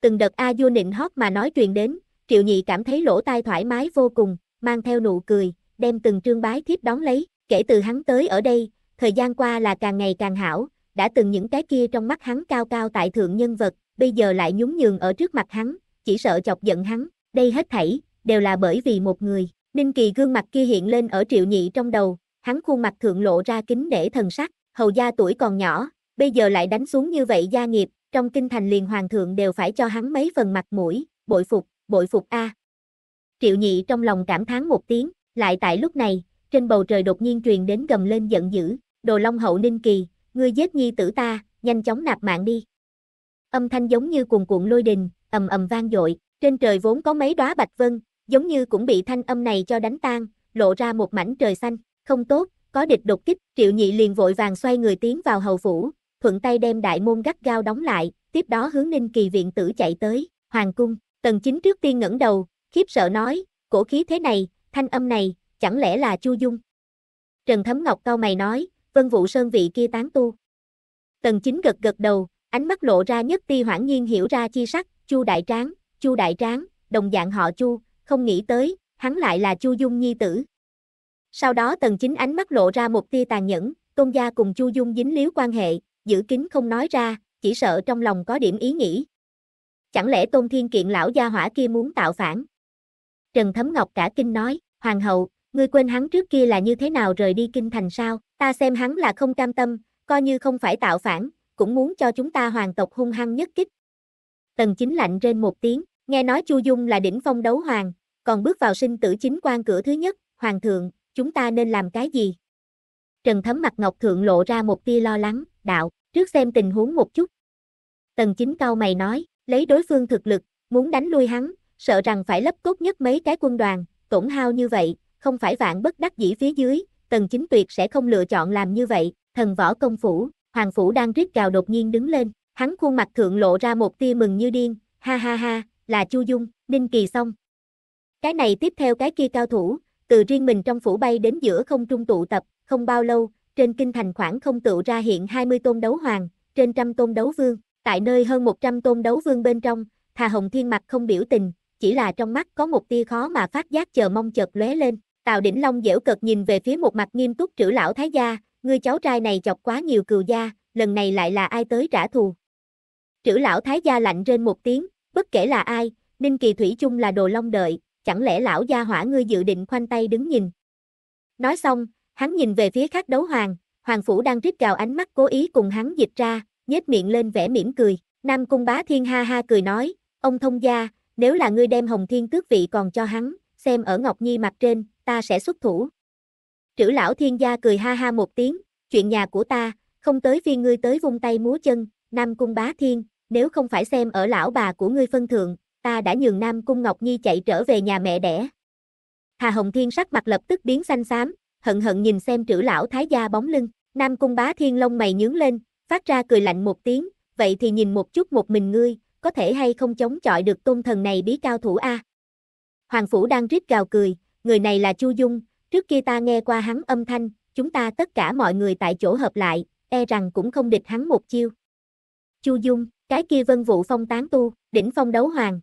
Từng đợt A Du nịnh hót mà nói truyền đến, triệu nhị cảm thấy lỗ tai thoải mái vô cùng, mang theo nụ cười, đem từng trương bái thiếp đón lấy, kể từ hắn tới ở đây, thời gian qua là càng ngày càng hảo, đã từng những cái kia trong mắt hắn cao cao tại thượng nhân vật, bây giờ lại nhún nhường ở trước mặt hắn, chỉ sợ chọc giận hắn, đây hết thảy, đều là bởi vì một người, Ninh Kỳ gương mặt kia hiện lên ở triệu nhị trong đầu, hắn khuôn mặt thượng lộ ra kính để thần sắc, hầu gia tuổi còn nhỏ, bây giờ lại đánh xuống như vậy gia nghiệp, trong kinh thành liền hoàng thượng đều phải cho hắn mấy phần mặt mũi, bội phục, bội phục a. Triệu nhị trong lòng cảm thán một tiếng, lại tại lúc này, trên bầu trời đột nhiên truyền đến gầm lên giận dữ, đồ long hậu ninh kỳ, ngươi giết nhi tử ta, nhanh chóng nạp mạng đi. Âm thanh giống như cuồn cuộn lôi đình, ầm ầm vang dội, trên trời vốn có mấy đóa bạch vân, giống như cũng bị thanh âm này cho đánh tan, lộ ra một mảnh trời xanh. Không tốt, có địch đột kích, Triệu Nhị liền vội vàng xoay người tiến vào hầu phủ, thuận tay đem đại môn gắt gao đóng lại, tiếp đó hướng Ninh Kỳ viện tử chạy tới, hoàng cung, Tần Chính trước tiên ngẩng đầu, khiếp sợ nói, cổ khí thế này, thanh âm này, chẳng lẽ là Chu Dung? Trần Thấm Ngọc cao mày nói, Vân Vũ Sơn vị kia tán tu. Tần Chính gật gật đầu, ánh mắt lộ ra nhất ti hoảng nhiên hiểu ra chi sắc, Chu Đại Tráng, Chu Đại Tráng, đồng dạng họ Chu, không nghĩ tới, hắn lại là Chu Dung nhi tử. Sau đó tần chính ánh mắt lộ ra một tia tàn nhẫn, tôn gia cùng Chu Dung dính líu quan hệ, giữ kín không nói ra, chỉ sợ trong lòng có điểm ý nghĩ. Chẳng lẽ tôn thiên kiện lão gia hỏa kia muốn tạo phản? Trần Thấm Ngọc cả kinh nói, Hoàng hậu, ngươi quên hắn trước kia là như thế nào rời đi kinh thành sao, ta xem hắn là không cam tâm, coi như không phải tạo phản, cũng muốn cho chúng ta hoàng tộc hung hăng nhất kích. Tần chính lạnh trên một tiếng, nghe nói Chu Dung là đỉnh phong đấu hoàng, còn bước vào sinh tử chính quan cửa thứ nhất, hoàng thượng, chúng ta nên làm cái gì? Trần Thấm mặt Ngọc Thượng lộ ra một tia lo lắng, đạo, trước xem tình huống một chút. Tần chính cao mày nói, lấy đối phương thực lực, muốn đánh lui hắn, sợ rằng phải lấp tốt nhất mấy cái quân đoàn, tổn hao như vậy, không phải vạn bất đắc dĩ phía dưới, tần chính tuyệt sẽ không lựa chọn làm như vậy, thần võ công phủ, hoàng phủ đang rít gào đột nhiên đứng lên, hắn khuôn mặt thượng lộ ra một tia mừng như điên, ha ha ha, là Chu Dung, Ninh Kỳ xong. Cái này tiếp theo cái kia cao thủ, từ riêng mình trong phủ bay đến giữa không trung tụ tập, không bao lâu, trên kinh thành khoảng không tựu ra hiện 20 tôn đấu hoàng, trên trăm tôn đấu vương, tại nơi hơn 100 tôn đấu vương bên trong, Thà Hồng Thiên mặt không biểu tình, chỉ là trong mắt có một tia khó mà phát giác chờ mong chợt lóe lên. Tào Đỉnh Long dễu cợt nhìn về phía một mặt nghiêm túc trữ lão thái gia, ngươi cháu trai này chọc quá nhiều cừu gia, lần này lại là ai tới trả thù. Trữ lão thái gia lạnh trên một tiếng, bất kể là ai, Ninh Kỳ Thủy chung là đồ long đợi, chẳng lẽ lão gia hỏa ngươi dự định khoanh tay đứng nhìn. Nói xong, hắn nhìn về phía khác đấu hoàng, hoàng phủ đang rít gào ánh mắt cố ý cùng hắn dịch ra, nhếch miệng lên vẻ mỉm cười, Nam Cung Bá Thiên ha ha cười nói, ông thông gia, nếu là ngươi đem Hồng Thiên Tước vị còn cho hắn, xem ở Ngọc Nhi mặt trên, ta sẽ xuất thủ. Trữ lão thiên gia cười ha ha một tiếng, chuyện nhà của ta, không tới phiên ngươi tới vung tay múa chân, Nam Cung Bá Thiên, nếu không phải xem ở lão bà của ngươi phân thượng, ta đã nhường Nam Cung Ngọc Nhi chạy trở về nhà mẹ đẻ. Hà Hồng Thiên sắc mặt lập tức biến xanh xám, hận hận nhìn xem trữ lão thái gia bóng lưng, Nam Cung Bá Thiên Long mày nhướng lên, phát ra cười lạnh một tiếng, vậy thì nhìn một chút một mình ngươi, có thể hay không chống chọi được tôn thần này bí cao thủ a. Hoàng Phủ đang rít gào cười, người này là Chu Dung, trước kia ta nghe qua hắn âm thanh, chúng ta tất cả mọi người tại chỗ hợp lại, e rằng cũng không địch hắn một chiêu. Chu Dung, cái kia vân vụ phong tán tu, đỉnh phong đấu hoàng,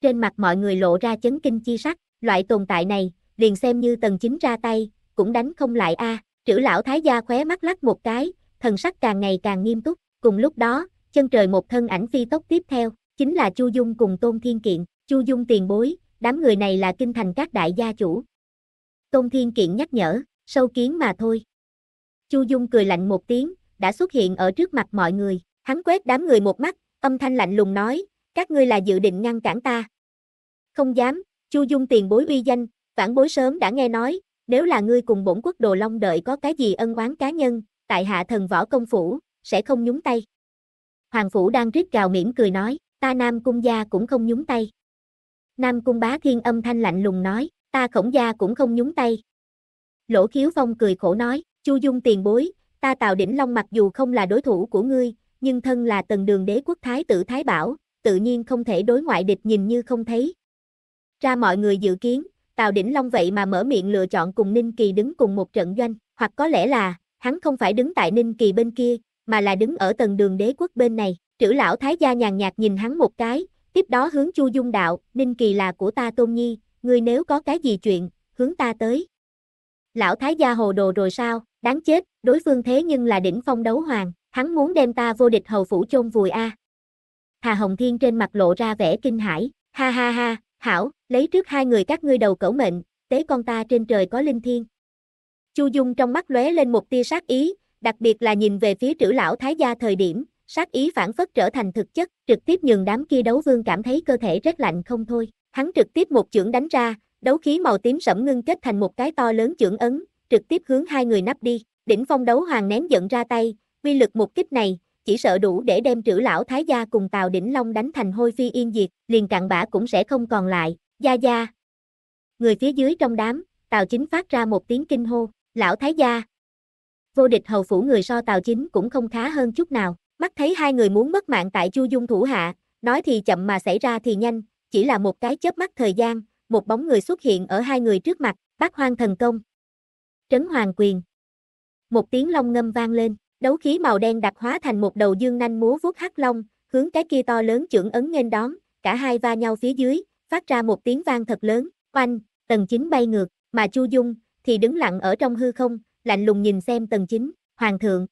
trên mặt mọi người lộ ra chấn kinh chi sắc, loại tồn tại này, liền xem như tần chính ra tay, cũng đánh không lại a. Trữ lão thái gia khóe mắt lắc một cái, thần sắc càng ngày càng nghiêm túc, cùng lúc đó, chân trời một thân ảnh phi tốc tiếp theo, chính là Chu Dung cùng Tôn Thiên Kiện, Chu Dung tiền bối, đám người này là kinh thành các đại gia chủ. Tôn Thiên Kiện nhắc nhở, sâu kiến mà thôi. Chu Dung cười lạnh một tiếng, đã xuất hiện ở trước mặt mọi người, hắn quét đám người một mắt, âm thanh lạnh lùng nói, các ngươi là dự định ngăn cản ta. Không dám, Chu Dung tiền bối uy danh, phản bối sớm đã nghe nói, nếu là ngươi cùng bổn quốc đồ long đợi có cái gì ân oán cá nhân, tại hạ thần võ công phủ, sẽ không nhúng tay. Hoàng phủ đang rít gào mỉm cười nói, ta Nam Cung gia cũng không nhúng tay. Nam Cung bá thiên âm thanh lạnh lùng nói, ta khổng gia cũng không nhúng tay. Lỗ khiếu phong cười khổ nói, Chu Dung tiền bối, ta Tào Đỉnh Long mặc dù không là đối thủ của ngươi, nhưng thân là tần đường đế quốc thái tử Thái Bảo, tự nhiên không thể đối ngoại địch nhìn như không thấy. Ra mọi người dự kiến, Tào Đỉnh Long vậy mà mở miệng lựa chọn cùng Ninh Kỳ đứng cùng một trận doanh, hoặc có lẽ là, hắn không phải đứng tại Ninh Kỳ bên kia, mà là đứng ở tầng đường đế quốc bên này. Trữ lão Thái gia nhàn nhạt nhìn hắn một cái, tiếp đó hướng Chu Dung đạo, Ninh Kỳ là của ta Tôn Nhi, ngươi nếu có cái gì chuyện, hướng ta tới. Lão Thái gia hồ đồ rồi sao, đáng chết, đối phương thế nhưng là đỉnh phong đấu hoàng, hắn muốn đem ta vô địch hầu phủ chôn vùi a. À. Hà Hồng Thiên trên mặt lộ ra vẻ kinh hãi, ha ha ha, hảo, lấy trước hai người các ngươi đầu cẩu mệnh, tế con ta trên trời có linh thiên. Chu Dung trong mắt lóe lên một tia sát ý, đặc biệt là nhìn về phía trữ lão thái gia thời điểm, sát ý phản phất trở thành thực chất, trực tiếp nhường đám kia đấu vương cảm thấy cơ thể rất lạnh không thôi. Hắn trực tiếp một chưởng đánh ra, đấu khí màu tím sẫm ngưng kết thành một cái to lớn chưởng ấn, trực tiếp hướng hai người nắp đi. Đỉnh phong đấu hoàng nén giận ra tay, uy lực một kích này, chỉ sợ đủ để đem trữ lão thái gia cùng Tào Đỉnh Long đánh thành hôi phi yên diệt, liền cặn bã cũng sẽ không còn lại, gia gia. Người phía dưới trong đám, Tào Chính phát ra một tiếng kinh hô, lão thái gia. Vô địch hầu phủ người so Tào Chính cũng không khá hơn chút nào, mắt thấy hai người muốn mất mạng tại Chu Dung thủ hạ, nói thì chậm mà xảy ra thì nhanh, chỉ là một cái chớp mắt thời gian, một bóng người xuất hiện ở hai người trước mặt, bác hoang thần công. Trấn Hoàng Quyền. Một tiếng long ngâm vang lên. Đấu khí màu đen đặc hóa thành một đầu dương nanh múa vuốt hắc long, hướng cái kia to lớn trưởng ấn nghênh đón, cả hai va nhau phía dưới, phát ra một tiếng vang thật lớn, oanh, tầng chính bay ngược, mà Chu Dung thì đứng lặng ở trong hư không, lạnh lùng nhìn xem tầng chính hoàng thượng.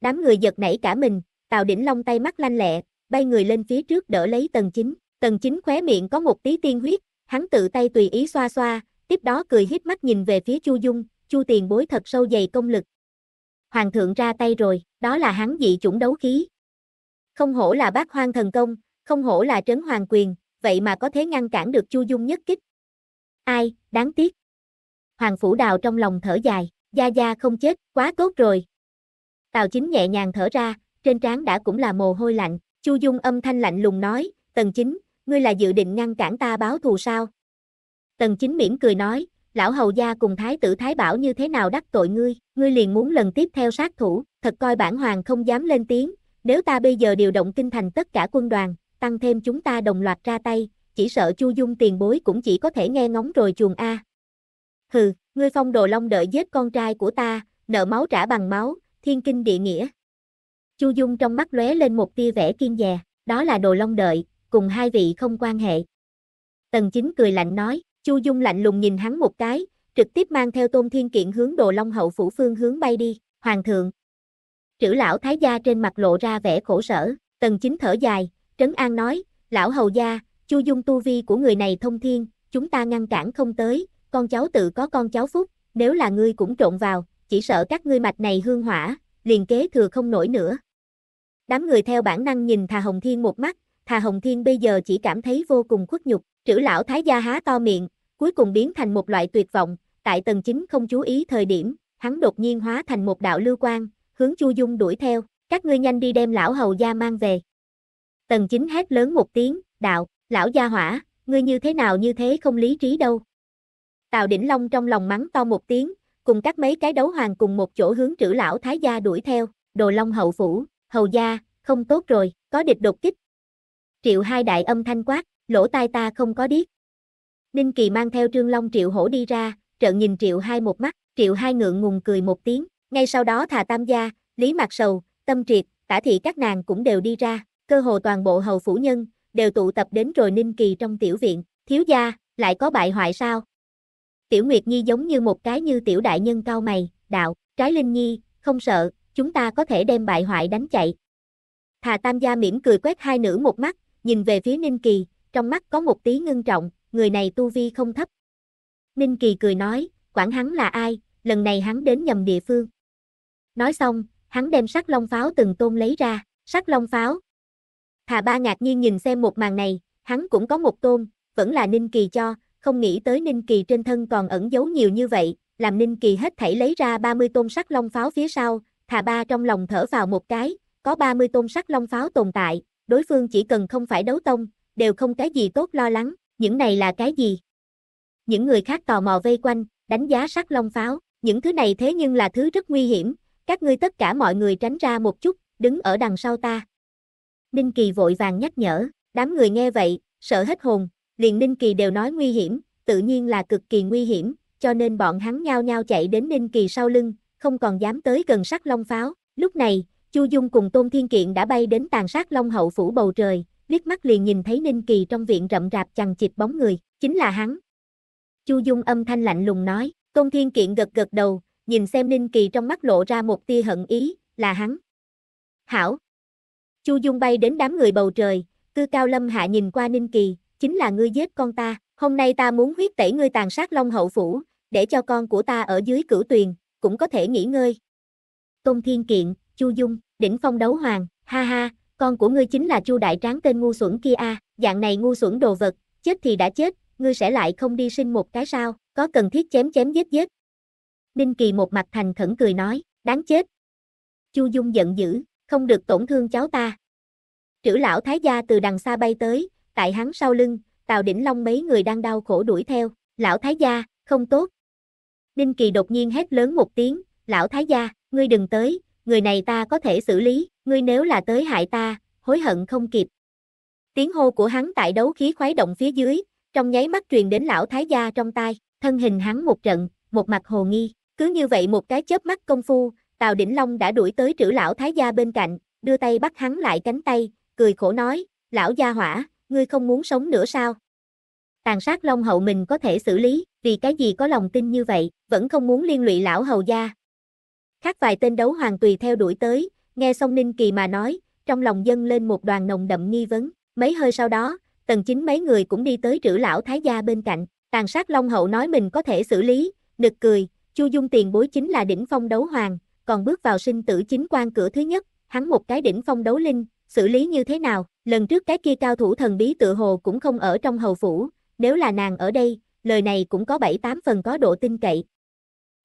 Đám người giật nảy cả mình, Tào Đỉnh Long tay mắt lanh lẹ, bay người lên phía trước đỡ lấy tầng chính tầng chính khóe miệng có một tí tiên huyết, hắn tự tay tùy ý xoa xoa, tiếp đó cười híp mắt nhìn về phía Chu Dung, Chu Tiền bối thật sâu dày công lực, hoàng thượng ra tay rồi, đó là hắn dị chủng đấu khí. Không hổ là bác hoang thần công, không hổ là trấn hoàng quyền, vậy mà có thể ngăn cản được Chu Dung nhất kích. Ai, đáng tiếc. Hoàng phủ đào trong lòng thở dài, gia gia không chết, quá tốt rồi. Tào chính nhẹ nhàng thở ra, trên trán đã cũng là mồ hôi lạnh, Chu Dung âm thanh lạnh lùng nói, tần chính, ngươi là dự định ngăn cản ta báo thù sao? Tần chính mỉm cười nói, lão hầu gia cùng thái tử thái bảo như thế nào đắc tội ngươi, ngươi liền muốn lần tiếp theo sát thủ, thật coi bản hoàng không dám lên tiếng, nếu ta bây giờ điều động kinh thành tất cả quân đoàn, tăng thêm chúng ta đồng loạt ra tay, chỉ sợ Chu Dung tiền bối cũng chỉ có thể nghe ngóng rồi chuồng a. Hừ, ngươi phong đồ long đợi giết con trai của ta, nợ máu trả bằng máu, thiên kinh địa nghĩa. Chu Dung trong mắt lóe lên một tia vẻ kiên dè, đó là đồ long đợi, cùng hai vị không quan hệ. Tần chính cười lạnh nói, Chu Dung lạnh lùng nhìn hắn một cái, trực tiếp mang theo Tôn Thiên Kiện hướng Đồ Long Hậu phủ phương hướng bay đi, "Hoàng thượng." Trữ lão thái gia trên mặt lộ ra vẻ khổ sở, Tần Chính thở dài, trấn an nói, "Lão hầu gia, Chu Dung tu vi của người này thông thiên, chúng ta ngăn cản không tới, con cháu tự có con cháu phúc, nếu là ngươi cũng trộn vào, chỉ sợ các ngươi mạch này hương hỏa, liền kế thừa không nổi nữa." Đám người theo bản năng nhìn Thà Hồng Thiên một mắt, Thà Hồng Thiên bây giờ chỉ cảm thấy vô cùng khuất nhục, Trữ lão thái gia há to miệng, cuối cùng biến thành một loại tuyệt vọng, tại tầng chính không chú ý thời điểm, hắn đột nhiên hóa thành một đạo lưu quang, hướng Chu Dung đuổi theo, các ngươi nhanh đi đem lão hầu gia mang về. tầng chính hét lớn một tiếng, đạo, lão gia hỏa, ngươi như thế nào như thế không lý trí đâu. Tào Đỉnh Long trong lòng mắng to một tiếng, cùng các mấy cái đấu hoàng cùng một chỗ hướng trữ lão thái gia đuổi theo, đồ long hậu phủ, hầu gia, không tốt rồi, có địch đột kích. Triệu hai đại âm thanh quát, lỗ tai ta không có điếc. Ninh Kỳ mang theo Trương Long Triệu Hổ đi ra, trợn nhìn Triệu Hai một mắt, Triệu Hai ngượng ngùng cười một tiếng, ngay sau đó Thà Tam Gia, Lý Mạc Sầu, Tâm Triệt, tả thị các nàng cũng đều đi ra, cơ hồ toàn bộ hầu phủ nhân, đều tụ tập đến rồi Ninh Kỳ trong tiểu viện, thiếu gia, lại có bại hoại sao? Tiểu Nguyệt Nhi giống như một cái như tiểu đại nhân cao mày, đạo, trái Linh Nhi, không sợ, chúng ta có thể đem bại hoại đánh chạy. Thà Tam Gia mỉm cười quét hai nữ một mắt, nhìn về phía Ninh Kỳ, trong mắt có một tí ngưng trọng, người này tu vi không thấp. Ninh Kỳ cười nói, quản hắn là ai, lần này hắn đến nhầm địa phương. Nói xong, hắn đem sắc long pháo từng tôn lấy ra, sắc long pháo. Hà Ba ngạc nhiên nhìn xem một màn này, hắn cũng có một tôn, vẫn là Ninh Kỳ cho, không nghĩ tới Ninh Kỳ trên thân còn ẩn giấu nhiều như vậy, làm Ninh Kỳ hết thảy lấy ra 30 tôn sắc long pháo phía sau, Hà Ba trong lòng thở vào một cái, có 30 tôn sắc long pháo tồn tại, đối phương chỉ cần không phải đấu tông, đều không cái gì tốt lo lắng, những này là cái gì? Những người khác tò mò vây quanh, đánh giá sắc long pháo, những thứ này thế nhưng là thứ rất nguy hiểm, các ngươi tất cả mọi người tránh ra một chút, đứng ở đằng sau ta. Ninh Kỳ vội vàng nhắc nhở, đám người nghe vậy, sợ hết hồn, liền Ninh Kỳ đều nói nguy hiểm, tự nhiên là cực kỳ nguy hiểm, cho nên bọn hắn nhao nhao chạy đến Ninh Kỳ sau lưng, không còn dám tới gần sắc long pháo. Lúc này, Chu Dung cùng Tôn Thiên Kiện đã bay đến tàn sát long hậu phủ bầu trời, liếc mắt liền nhìn thấy Ninh Kỳ trong viện rậm rạp chằng chịt bóng người, chính là hắn. Chu Dung âm thanh lạnh lùng nói, Tôn Thiên Kiện gật gật đầu, nhìn xem Ninh Kỳ trong mắt lộ ra một tia hận ý, là hắn. Hảo. Chu Dung bay đến đám người bầu trời, cư cao lâm hạ nhìn qua Ninh Kỳ, chính là ngươi giết con ta, hôm nay ta muốn huyết tẩy ngươi tàn sát Long Hậu Phủ, để cho con của ta ở dưới cửu tuyền, cũng có thể nghỉ ngơi. Tôn Thiên Kiện, Chu Dung, đỉnh phong đấu hoàng, ha ha, con của ngươi chính là Chu Đại Tráng tên ngu xuẩn kia a, dạng này ngu xuẩn đồ vật, chết thì đã chết, ngươi sẽ lại không đi sinh một cái sao, có cần thiết chém chém giết giết. Ninh Kỳ một mặt thành khẩn cười nói, đáng chết. Chu Dung giận dữ, không được tổn thương cháu ta. Trữ lão thái gia từ đằng xa bay tới, tại hắn sau lưng, Tào Đỉnh Long mấy người đang đau khổ đuổi theo, lão thái gia, không tốt. Ninh Kỳ đột nhiên hét lớn một tiếng, lão thái gia, ngươi đừng tới, người này ta có thể xử lý ngươi nếu là tới hại ta, hối hận không kịp. Tiếng hô của hắn tại đấu khí khoái động phía dưới, trong nháy mắt truyền đến lão thái gia trong tai, thân hình hắn một trận, một mặt hồ nghi, cứ như vậy một cái chớp mắt công phu, Tào Đỉnh Long đã đuổi tới trữ lão thái gia bên cạnh, đưa tay bắt hắn lại cánh tay, cười khổ nói, lão gia hỏa, ngươi không muốn sống nữa sao? Tàn sát Long hậu mình có thể xử lý, vì cái gì có lòng tin như vậy, vẫn không muốn liên lụy lão hầu gia. Khác vài tên đấu hoàng tùy theo đuổi tới, Nghe xong Ninh Kỳ mà nói, trong lòng dân lên một đoàn nồng đậm nghi vấn. Mấy hơi sau đó, tần chính mấy người cũng đi tới trữ lão thái gia bên cạnh. Tàn sát Long Hậu nói mình có thể xử lý, nực cười, Chu Dung tiền bối chính là đỉnh phong đấu hoàng, còn bước vào sinh tử chính quan cửa thứ nhất, hắn một cái đỉnh phong đấu linh, xử lý như thế nào? Lần trước cái kia cao thủ thần bí tự hồ cũng không ở trong hầu phủ, nếu là nàng ở đây, lời này cũng có 7-8 phần có độ tin cậy.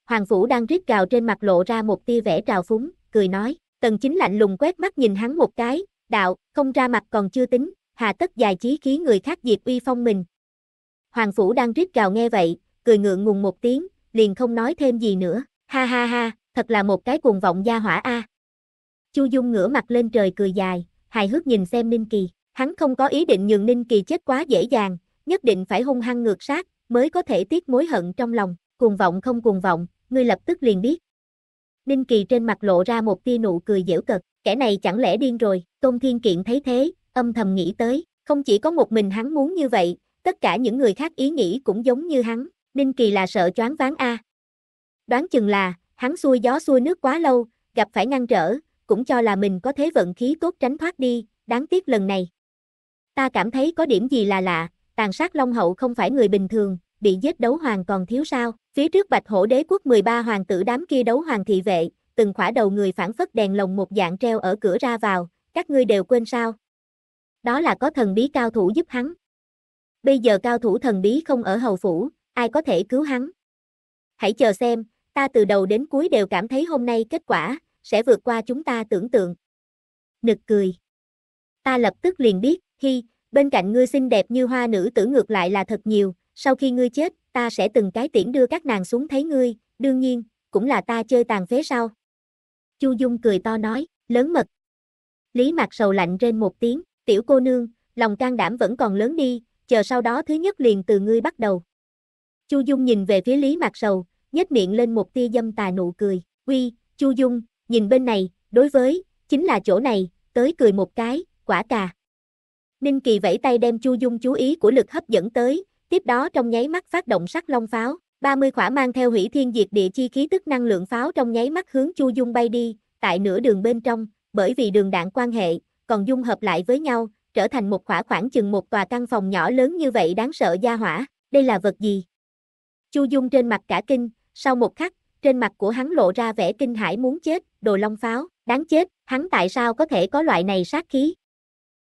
Hoàng phủ đang rít gào trên mặt lộ ra một tia vẻ trào phúng, cười nói, Tần chính lạnh lùng quét mắt nhìn hắn một cái, đạo, không ra mặt còn chưa tính, hà tất dài trí khí người khác diệt uy phong mình. Hoàng Phủ đang rít gào nghe vậy, cười ngượng ngùng một tiếng, liền không nói thêm gì nữa, ha ha ha, thật là một cái cuồng vọng gia hỏa a. Chu Dung ngửa mặt lên trời cười dài, hài hước nhìn xem Ninh Kỳ, hắn không có ý định nhường Ninh Kỳ chết quá dễ dàng, nhất định phải hung hăng ngược sát, mới có thể tiết mối hận trong lòng, cuồng vọng không cuồng vọng, ngươi lập tức liền biết. Ninh Kỳ trên mặt lộ ra một tia nụ cười dễu cợt, kẻ này chẳng lẽ điên rồi, Tôn Thiên Kiện thấy thế, âm thầm nghĩ tới, không chỉ có một mình hắn muốn như vậy, tất cả những người khác ý nghĩ cũng giống như hắn, Ninh Kỳ là sợ choáng ván a. Đoán chừng là, hắn xuôi gió xuôi nước quá lâu, gặp phải ngăn trở, cũng cho là mình có thế vận khí tốt tránh thoát đi, đáng tiếc lần này. Ta cảm thấy có điểm gì là lạ, tàn sát Long Hậu không phải người bình thường, bị giết đấu hoàng còn thiếu sao, phía trước bạch hổ đế quốc 13 hoàng tử đám kia đấu hoàng thị vệ, từng khỏa đầu người phản phất đèn lồng một dạng treo ở cửa ra vào, các ngươi đều quên sao. Đó là có thần bí cao thủ giúp hắn. Bây giờ cao thủ thần bí không ở hầu phủ, ai có thể cứu hắn. Hãy chờ xem, ta từ đầu đến cuối đều cảm thấy hôm nay kết quả, sẽ vượt qua chúng ta tưởng tượng. Nực cười. Ta lập tức liền biết, khi, bên cạnh ngươi xinh đẹp như hoa nữ tử ngược lại là thật nhiều, sau khi ngươi chết, ta sẽ từng cái tiễn đưa các nàng xuống thấy ngươi, đương nhiên, cũng là ta chơi tàn phế sau. Chu Dung cười to nói, lớn mật. Lý Mạc sầu lạnh trên một tiếng, tiểu cô nương, lòng can đảm vẫn còn lớn đi, chờ sau đó thứ nhất liền từ ngươi bắt đầu. Chu Dung nhìn về phía Lý Mạc sầu, nhếch miệng lên một tia dâm tà nụ cười, uy, Chu Dung, nhìn bên này, đối với, chính là chỗ này, tới cười một cái, quả cà. Ninh Kỳ vẫy tay đem Chu Dung chú ý của lực hấp dẫn tới, tiếp đó trong nháy mắt phát động sắc long pháo, 30 khỏa mang theo hủy thiên diệt địa chi khí tức năng lượng pháo trong nháy mắt hướng Chu Dung bay đi, tại nửa đường bên trong, bởi vì đường đạn quan hệ, còn dung hợp lại với nhau, trở thành một khỏa khoảng chừng một tòa căn phòng nhỏ lớn như vậy đáng sợ gia hỏa, đây là vật gì? Chu Dung trên mặt cả kinh, sau một khắc, trên mặt của hắn lộ ra vẻ kinh hãi muốn chết, đồ long pháo, đáng chết, hắn tại sao có thể có loại này sát khí?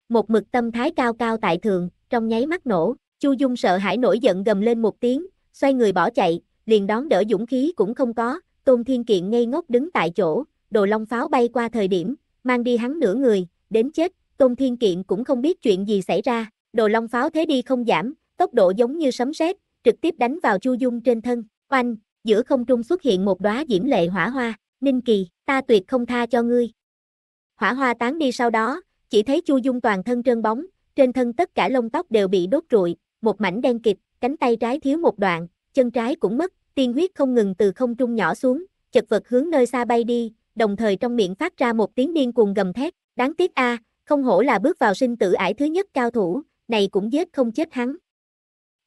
Một mực tâm thái cao cao tại thượng, trong nháy mắt nổ, Chu Dung sợ hãi nổi giận gầm lên một tiếng, xoay người bỏ chạy, liền đón đỡ dũng khí cũng không có, Tôn Thiên Kiện ngây ngốc đứng tại chỗ, đồ long pháo bay qua thời điểm, mang đi hắn nửa người, đến chết, Tôn Thiên Kiện cũng không biết chuyện gì xảy ra, đồ long pháo thế đi không giảm, tốc độ giống như sấm sét, trực tiếp đánh vào Chu Dung trên thân, oanh, giữa không trung xuất hiện một đóa diễm lệ hỏa hoa, Ninh Kỳ, ta tuyệt không tha cho ngươi. Hỏa hoa tán đi sau đó, chỉ thấy Chu Dung toàn thân trơn bóng, trên thân tất cả lông tóc đều bị đốt rụi, một mảnh đen kịt, cánh tay trái thiếu một đoạn, chân trái cũng mất, tiên huyết không ngừng từ không trung nhỏ xuống, chật vật hướng nơi xa bay đi, đồng thời trong miệng phát ra một tiếng điên cuồng gầm thét, đáng tiếc a, không hổ là bước vào sinh tử ải thứ nhất cao thủ, này cũng giết không chết hắn.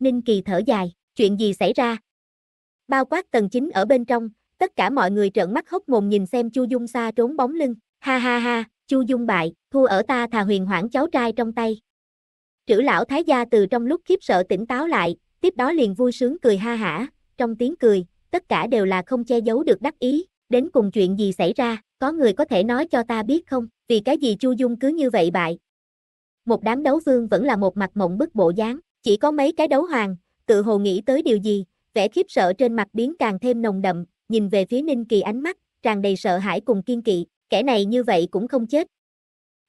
Ninh Kỳ thở dài, chuyện gì xảy ra? Bao quát tầng chính ở bên trong, tất cả mọi người trợn mắt hốc mồm nhìn xem Chu Dung xa trốn bóng lưng, ha ha ha, Chu Dung bại, thua ở ta thà huyền hoảng cháu trai trong tay. Trữ lão thái gia từ trong lúc khiếp sợ tỉnh táo lại, tiếp đó liền vui sướng cười ha hả, trong tiếng cười, tất cả đều là không che giấu được đắc ý, đến cùng chuyện gì xảy ra, có người có thể nói cho ta biết không, vì cái gì Chu Dung cứ như vậy bại. Một đám đấu vương vẫn là một mặt mộng bức bộ dáng, chỉ có mấy cái đấu hoàng, tự hồ nghĩ tới điều gì, vẻ khiếp sợ trên mặt biến càng thêm nồng đậm, nhìn về phía Ninh Kỳ ánh mắt, tràn đầy sợ hãi cùng kiên kỵ, kẻ này như vậy cũng không chết.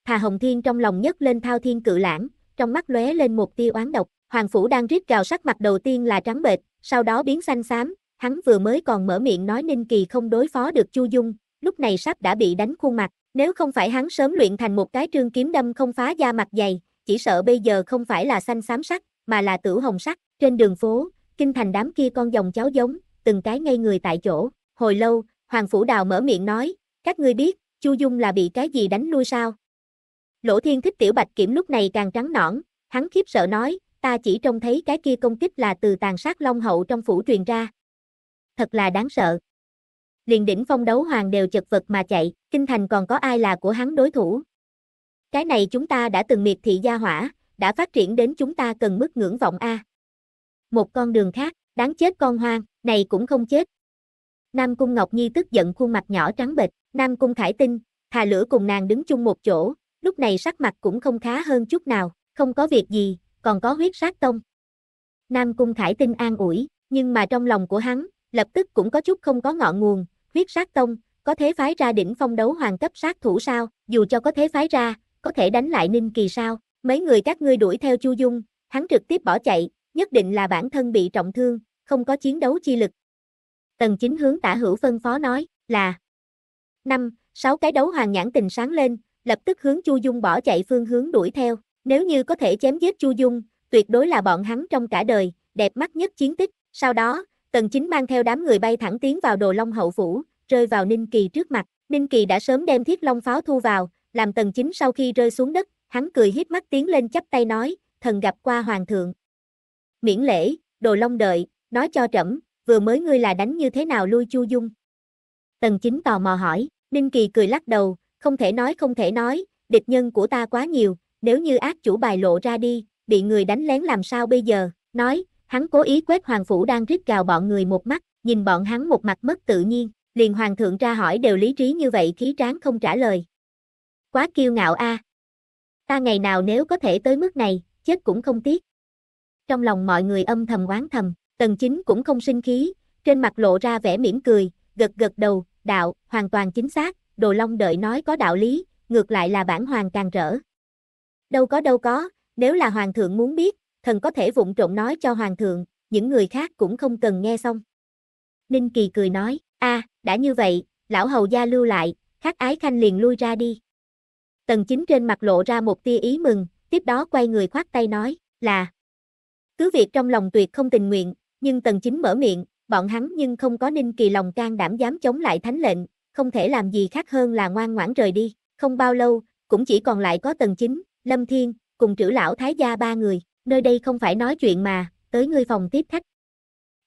Hà Hồng Thiên trong lòng nhất lên thao thiên cự lãng, trong mắt lóe lên một tia oán độc, Hoàng Phủ đang rít gào sắc mặt đầu tiên là trắng bệch, sau đó biến xanh xám, hắn vừa mới còn mở miệng nói Ninh Kỳ không đối phó được Chu Dung, lúc này sắp đã bị đánh khuôn mặt, nếu không phải hắn sớm luyện thành một cái trương kiếm đâm không phá da mặt dày, chỉ sợ bây giờ không phải là xanh xám sắc, mà là tử hồng sắc, trên đường phố, kinh thành đám kia con dòng cháu giống, từng cái ngây người tại chỗ, hồi lâu, Hoàng Phủ Đào mở miệng nói, các ngươi biết, Chu Dung là bị cái gì đánh nuôi sao, Lỗ Thiên thích tiểu bạch kiểm lúc này càng trắng nõn, hắn khiếp sợ nói, ta chỉ trông thấy cái kia công kích là từ tàn sát long hậu trong phủ truyền ra. Thật là đáng sợ. Liền đỉnh phong đấu hoàng đều chật vật mà chạy, kinh thành còn có ai là của hắn đối thủ. Cái này chúng ta đã từng miệt thị gia hỏa, đã phát triển đến chúng ta cần mức ngưỡng vọng A. Một con đường khác, đáng chết con hoang, này cũng không chết. Nam Cung Ngọc Nhi tức giận khuôn mặt nhỏ trắng bệch, Nam Cung Khải Tinh, thà lửa cùng nàng đứng chung một chỗ, lúc này sắc mặt cũng không khá hơn chút nào, không có việc gì, còn có huyết sát tông. Nam Cung Khải Tinh an ủi, nhưng mà trong lòng của hắn, lập tức cũng có chút không có ngọn nguồn, huyết sát tông, có thế phái ra đỉnh phong đấu hoàng cấp sát thủ sao, dù cho có thế phái ra, có thể đánh lại Ninh Kỳ sao, mấy người các ngươi đuổi theo Chu Dung, hắn trực tiếp bỏ chạy, nhất định là bản thân bị trọng thương, không có chiến đấu chi lực. Tần chính hướng tả hữu phân phó nói, là năm, sáu cái đấu hoàng nhãn tình sáng lên, lập tức hướng Chu Dung bỏ chạy phương hướng đuổi theo. Nếu như có thể chém giết Chu Dung, tuyệt đối là bọn hắn trong cả đời, đẹp mắt nhất chiến tích. Sau đó, Tần Chính mang theo đám người bay thẳng tiến vào đồ long hậu phủ, rơi vào Ninh Kỳ trước mặt. Ninh Kỳ đã sớm đem thiết long pháo thu vào, làm Tần Chính sau khi rơi xuống đất, hắn cười hiếp mắt tiến lên chắp tay nói, thần gặp qua hoàng thượng. Miễn lễ, đồ long đợi, nói cho trẫm, vừa mới ngươi là đánh như thế nào lui Chu Dung. Tần Chính tò mò hỏi, Ninh Kỳ cười lắc đầu, không thể nói không thể nói, địch nhân của ta quá nhiều, nếu như ác chủ bài lộ ra đi, bị người đánh lén làm sao bây giờ, nói, hắn cố ý quét hoàng phủ đang rít gào bọn người một mắt, nhìn bọn hắn một mặt mất tự nhiên, liền hoàng thượng ra hỏi đều lý trí như vậy khí tráng không trả lời. Quá kiêu ngạo a. Ta ngày nào nếu có thể tới mức này, chết cũng không tiếc. Trong lòng mọi người âm thầm oán thầm, tần chính cũng không sinh khí, trên mặt lộ ra vẻ mỉm cười, gật gật đầu, đạo, hoàn toàn chính xác, Đồ Long đợi nói có đạo lý, ngược lại là bản hoàng càng rỡ. Đâu có đâu có, nếu là hoàng thượng muốn biết, thần có thể vụng trộn nói cho hoàng thượng, những người khác cũng không cần nghe xong. Ninh Kỳ cười nói, a, đã như vậy, lão hầu gia lưu lại, khắc ái khanh liền lui ra đi. Tần chính trên mặt lộ ra một tia ý mừng, tiếp đó quay người khoát tay nói, là. Cứ việc trong lòng tuyệt không tình nguyện, nhưng tần chính mở miệng, bọn hắn nhưng không có Ninh Kỳ lòng can đảm dám chống lại thánh lệnh, không thể làm gì khác hơn là ngoan ngoãn rời đi, không bao lâu, cũng chỉ còn lại có tầng chính, Lâm Thiên, cùng trữ lão Thái gia ba người, nơi đây không phải nói chuyện mà, tới ngươi phòng tiếp khách.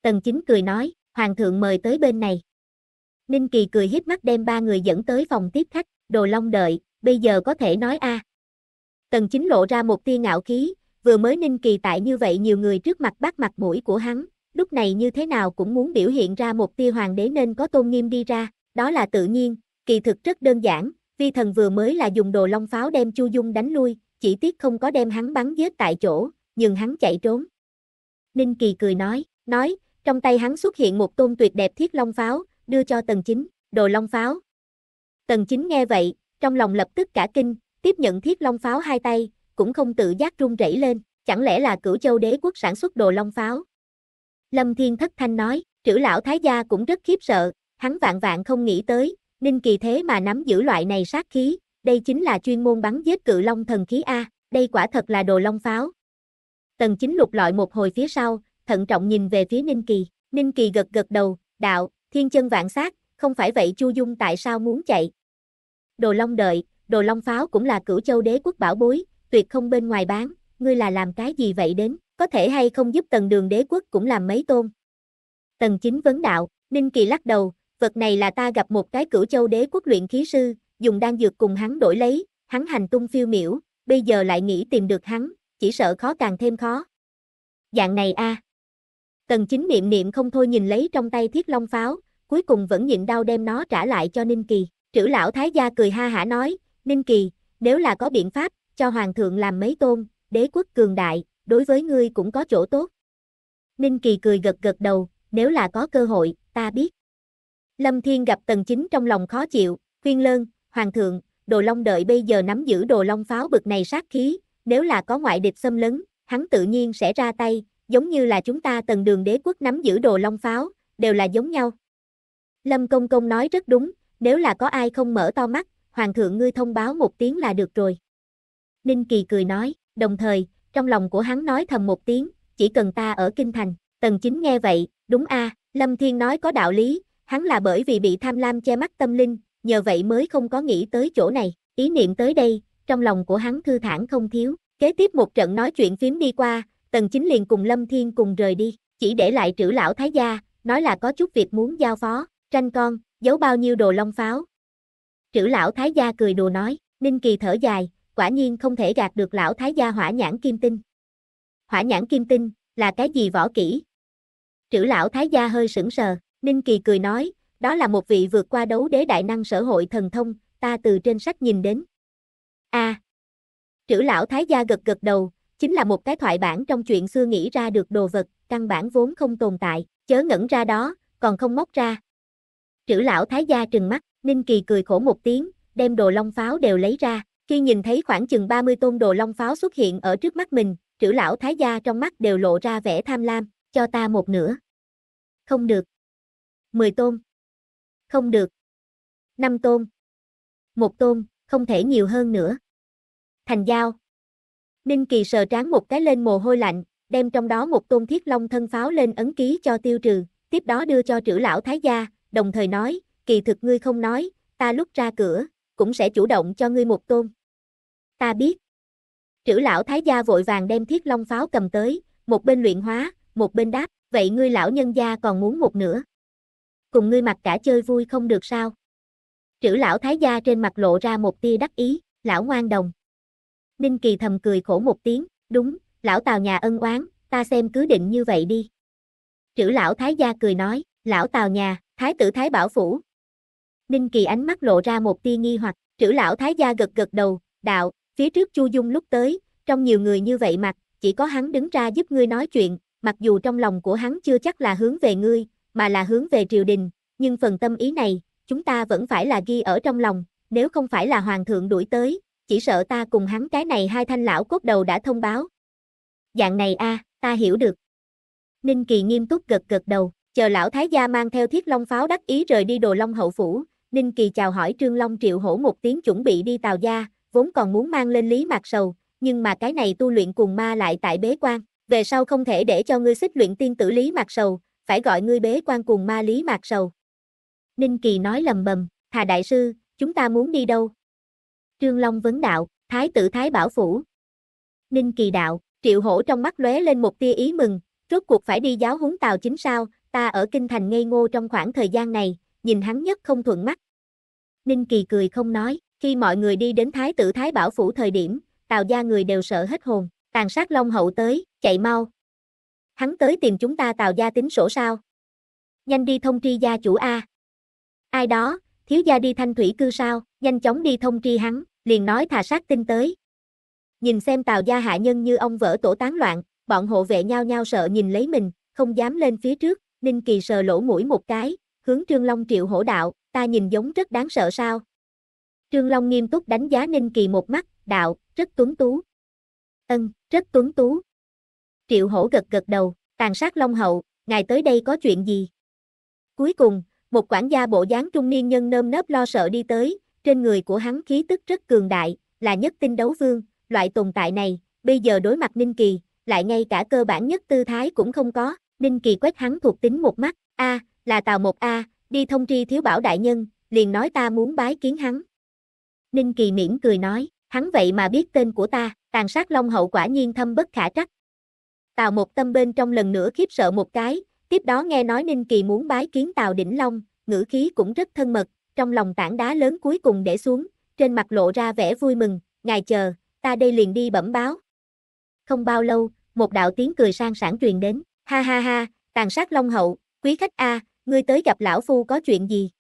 Tần chính cười nói, Hoàng thượng mời tới bên này. Ninh Kỳ cười hiếp mắt đem ba người dẫn tới phòng tiếp khách, đồ long đợi, bây giờ có thể nói a. À. Tần chính lộ ra một tia ngạo khí, vừa mới Ninh Kỳ tại như vậy nhiều người trước mặt bắt mặt mũi của hắn, lúc này như thế nào cũng muốn biểu hiện ra một tia hoàng đế nên có tôn nghiêm đi ra, đó là tự nhiên, kỳ thực rất đơn giản, vi thần vừa mới là dùng đồ long pháo đem Chu Dung đánh lui, chỉ tiếc không có đem hắn bắn giết tại chỗ, nhưng hắn chạy trốn. Ninh Kỳ cười nói, nói, trong tay hắn xuất hiện một tôn tuyệt đẹp thiết long pháo, đưa cho tần chính, đồ long pháo. Tần chính nghe vậy, trong lòng lập tức cả kinh, tiếp nhận thiết long pháo hai tay, cũng không tự giác run rẩy lên, chẳng lẽ là cửu châu đế quốc sản xuất đồ long pháo. Lâm Thiên Thất Thanh nói, trữ lão thái gia cũng rất khiếp sợ, hắn vạn vạn không nghĩ tới, Ninh Kỳ thế mà nắm giữ loại này sát khí, đây chính là chuyên môn bắn giết cự long thần khí A, đây quả thật là đồ long pháo. Tần chính lục loại một hồi phía sau, thận trọng nhìn về phía Ninh Kỳ, Ninh Kỳ gật gật đầu, đạo, thiên chân vạn sát, không phải vậy Chu Dung tại sao muốn chạy. Đồ long đợi, đồ long pháo cũng là cửu châu đế quốc bảo bối, tuyệt không bên ngoài bán, ngươi là làm cái gì vậy đến, có thể hay không giúp tần đường đế quốc cũng làm mấy tôn. Tần chính vấn đạo, Ninh Kỳ lắc đầu, vật này là ta gặp một cái cửu châu đế quốc luyện khí sư, dùng đan dược cùng hắn đổi lấy, hắn hành tung phiêu miểu, bây giờ lại nghĩ tìm được hắn, chỉ sợ khó càng thêm khó. Dạng này a. Tần chính niệm niệm không thôi nhìn lấy trong tay thiết long pháo, cuối cùng vẫn nhịn đau đem nó trả lại cho Ninh Kỳ. Trữ lão thái gia cười ha hả nói, Ninh Kỳ, nếu là có biện pháp, cho hoàng thượng làm mấy tôn, đế quốc cường đại, đối với ngươi cũng có chỗ tốt. Ninh Kỳ cười gật gật đầu, nếu là có cơ hội, ta biết. Lâm Thiên gặp Tần Chính trong lòng khó chịu, khuyên lơn, Hoàng thượng, Đồ Long đợi bây giờ nắm giữ Đồ Long pháo bực này sát khí, nếu là có ngoại địch xâm lấn, hắn tự nhiên sẽ ra tay, giống như là chúng ta tần đường đế quốc nắm giữ Đồ Long pháo, đều là giống nhau. Lâm Công Công nói rất đúng, nếu là có ai không mở to mắt, Hoàng thượng ngươi thông báo một tiếng là được rồi. Ninh Kỳ cười nói, đồng thời, trong lòng của hắn nói thầm một tiếng, chỉ cần ta ở Kinh Thành, Tần Chính nghe vậy, đúng a Lâm Thiên nói có đạo lý, Hắn là bởi vì bị tham lam che mắt tâm linh, nhờ vậy mới không có nghĩ tới chỗ này. Ý niệm tới đây, trong lòng của hắn thư thản không thiếu. Kế tiếp một trận nói chuyện phím đi qua, Tần Chính liền cùng Lâm Thiên cùng rời đi, chỉ để lại trữ lão Thái gia, nói là có chút việc muốn giao phó, tranh con, giấu bao nhiêu đồ long pháo. Trữ lão Thái gia cười đùa nói, Ninh Kỳ thở dài, quả nhiên không thể gạt được lão Thái gia hỏa nhãn kim tinh. Hỏa nhãn kim tinh, là cái gì võ kỹ? Trữ lão Thái gia hơi sững sờ, Ninh Kỳ cười nói, đó là một vị vượt qua đấu đế đại năng sở hội thần thông, ta từ trên sách nhìn đến. a à, Trữ lão Thái gia gật gật đầu, chính là một cái thoại bản trong chuyện xưa nghĩ ra được đồ vật, căn bản vốn không tồn tại, chớ ngẩn ra đó, còn không móc ra. Trữ lão Thái gia trừng mắt, Ninh Kỳ cười khổ một tiếng, đem đồ long pháo đều lấy ra, khi nhìn thấy khoảng chừng 30 tôn đồ long pháo xuất hiện ở trước mắt mình, trữ lão Thái gia trong mắt đều lộ ra vẻ tham lam, cho ta một nửa. Không được. 10 tôn. Không được. 5 tôn. Một tôn, không thể nhiều hơn nữa. Thành giao. Ninh Kỳ sờ tráng một cái lên mồ hôi lạnh, đem trong đó một tôn thiết long thân pháo lên ấn ký cho tiêu trừ, tiếp đó đưa cho trữ lão thái gia, đồng thời nói, kỳ thực ngươi không nói, ta lúc ra cửa, cũng sẽ chủ động cho ngươi một tôn. Ta biết. Trữ lão thái gia vội vàng đem thiết long pháo cầm tới, một bên luyện hóa, một bên đáp, vậy ngươi lão nhân gia còn muốn một nữa cùng ngươi mặc cả chơi vui không được sao. Trữ lão thái gia trên mặt lộ ra một tia đắc ý, lão ngoan đồng. Ninh Kỳ thầm cười khổ một tiếng, đúng, lão tào nhà ân oán, ta xem cứ định như vậy đi. Trữ lão thái gia cười nói, lão tào nhà, thái tử thái bảo phủ. Ninh Kỳ ánh mắt lộ ra một tia nghi hoặc, trữ lão thái gia gật gật đầu, đạo, phía trước Chu Dung lúc tới, trong nhiều người như vậy mặt, chỉ có hắn đứng ra giúp ngươi nói chuyện, mặc dù trong lòng của hắn chưa chắc là hướng về ngươi, mà là hướng về triều đình, nhưng phần tâm ý này, chúng ta vẫn phải là ghi ở trong lòng, nếu không phải là hoàng thượng đuổi tới, chỉ sợ ta cùng hắn cái này hai thanh lão cốt đầu đã thông báo. Dạng này a, ta hiểu được. Ninh Kỳ nghiêm túc gật gật đầu, chờ lão thái gia mang theo thiết long pháo đắc ý rời đi đồ long hậu phủ, Ninh Kỳ chào hỏi Trương Long Triệu Hổ một tiếng chuẩn bị đi tàu gia, vốn còn muốn mang lên Lý Mạc Sầu, nhưng mà cái này tu luyện cùng ma lại tại bế quan, về sau không thể để cho ngươi xích luyện tiên tử Lý Mạc Sầu, phải gọi ngươi bế quan cùng ma lý mạc sầu. Ninh Kỳ nói lầm bầm, Thà Đại Sư, chúng ta muốn đi đâu? Trương Long vấn đạo, Thái tử Thái Bảo Phủ. Ninh Kỳ đạo, Triệu Hổ trong mắt lóe lên một tia ý mừng, rốt cuộc phải đi giáo huấn tàu chính sao, ta ở kinh thành ngây ngô trong khoảng thời gian này, nhìn hắn nhất không thuận mắt. Ninh Kỳ cười không nói, khi mọi người đi đến Thái tử Thái Bảo Phủ thời điểm, tàu gia người đều sợ hết hồn, tàn sát Long Hậu tới, chạy mau, Hắn tới tìm chúng ta tào gia tính sổ sao? Nhanh đi thông tri gia chủ A. Ai đó, thiếu gia đi thanh thủy cư sao, nhanh chóng đi thông tri hắn, liền nói thà sát tin tới. Nhìn xem tào gia hạ nhân như ông vỡ tổ tán loạn, bọn hộ vệ nhau nhau sợ nhìn lấy mình, không dám lên phía trước, Ninh Kỳ sờ lỗ mũi một cái, hướng Trương Long triệu hổ đạo, ta nhìn giống rất đáng sợ sao. Trương Long nghiêm túc đánh giá Ninh Kỳ một mắt, đạo, rất tuấn tú. Ân, rất tuấn tú. Triệu Hổ gật gật đầu, tàn sát Long Hậu, ngài tới đây có chuyện gì? Cuối cùng, một quản gia bộ dáng trung niên nhân nơm nớp lo sợ đi tới, trên người của hắn khí tức rất cường đại, là nhất tinh đấu vương, loại tồn tại này, bây giờ đối mặt Ninh Kỳ, lại ngay cả cơ bản nhất tư thái cũng không có, Ninh Kỳ quét hắn thuộc tính một mắt, a, là tàu một a, đi thông tri thiếu bảo đại nhân, liền nói ta muốn bái kiến hắn. Ninh Kỳ mỉm cười nói, hắn vậy mà biết tên của ta, tàn sát Long Hậu quả nhiên thâm bất khả trắc, Tào Một Tâm bên trong lần nữa khiếp sợ một cái, tiếp đó nghe nói Ninh Kỳ muốn bái kiến Tào Đỉnh Long, ngữ khí cũng rất thân mật, trong lòng tảng đá lớn cuối cùng để xuống, trên mặt lộ ra vẻ vui mừng, ngài chờ, ta đây liền đi bẩm báo. Không bao lâu, một đạo tiếng cười sang sảng truyền đến, ha ha ha, tàn sát long hậu, quý khách a, ngươi tới gặp lão phu có chuyện gì?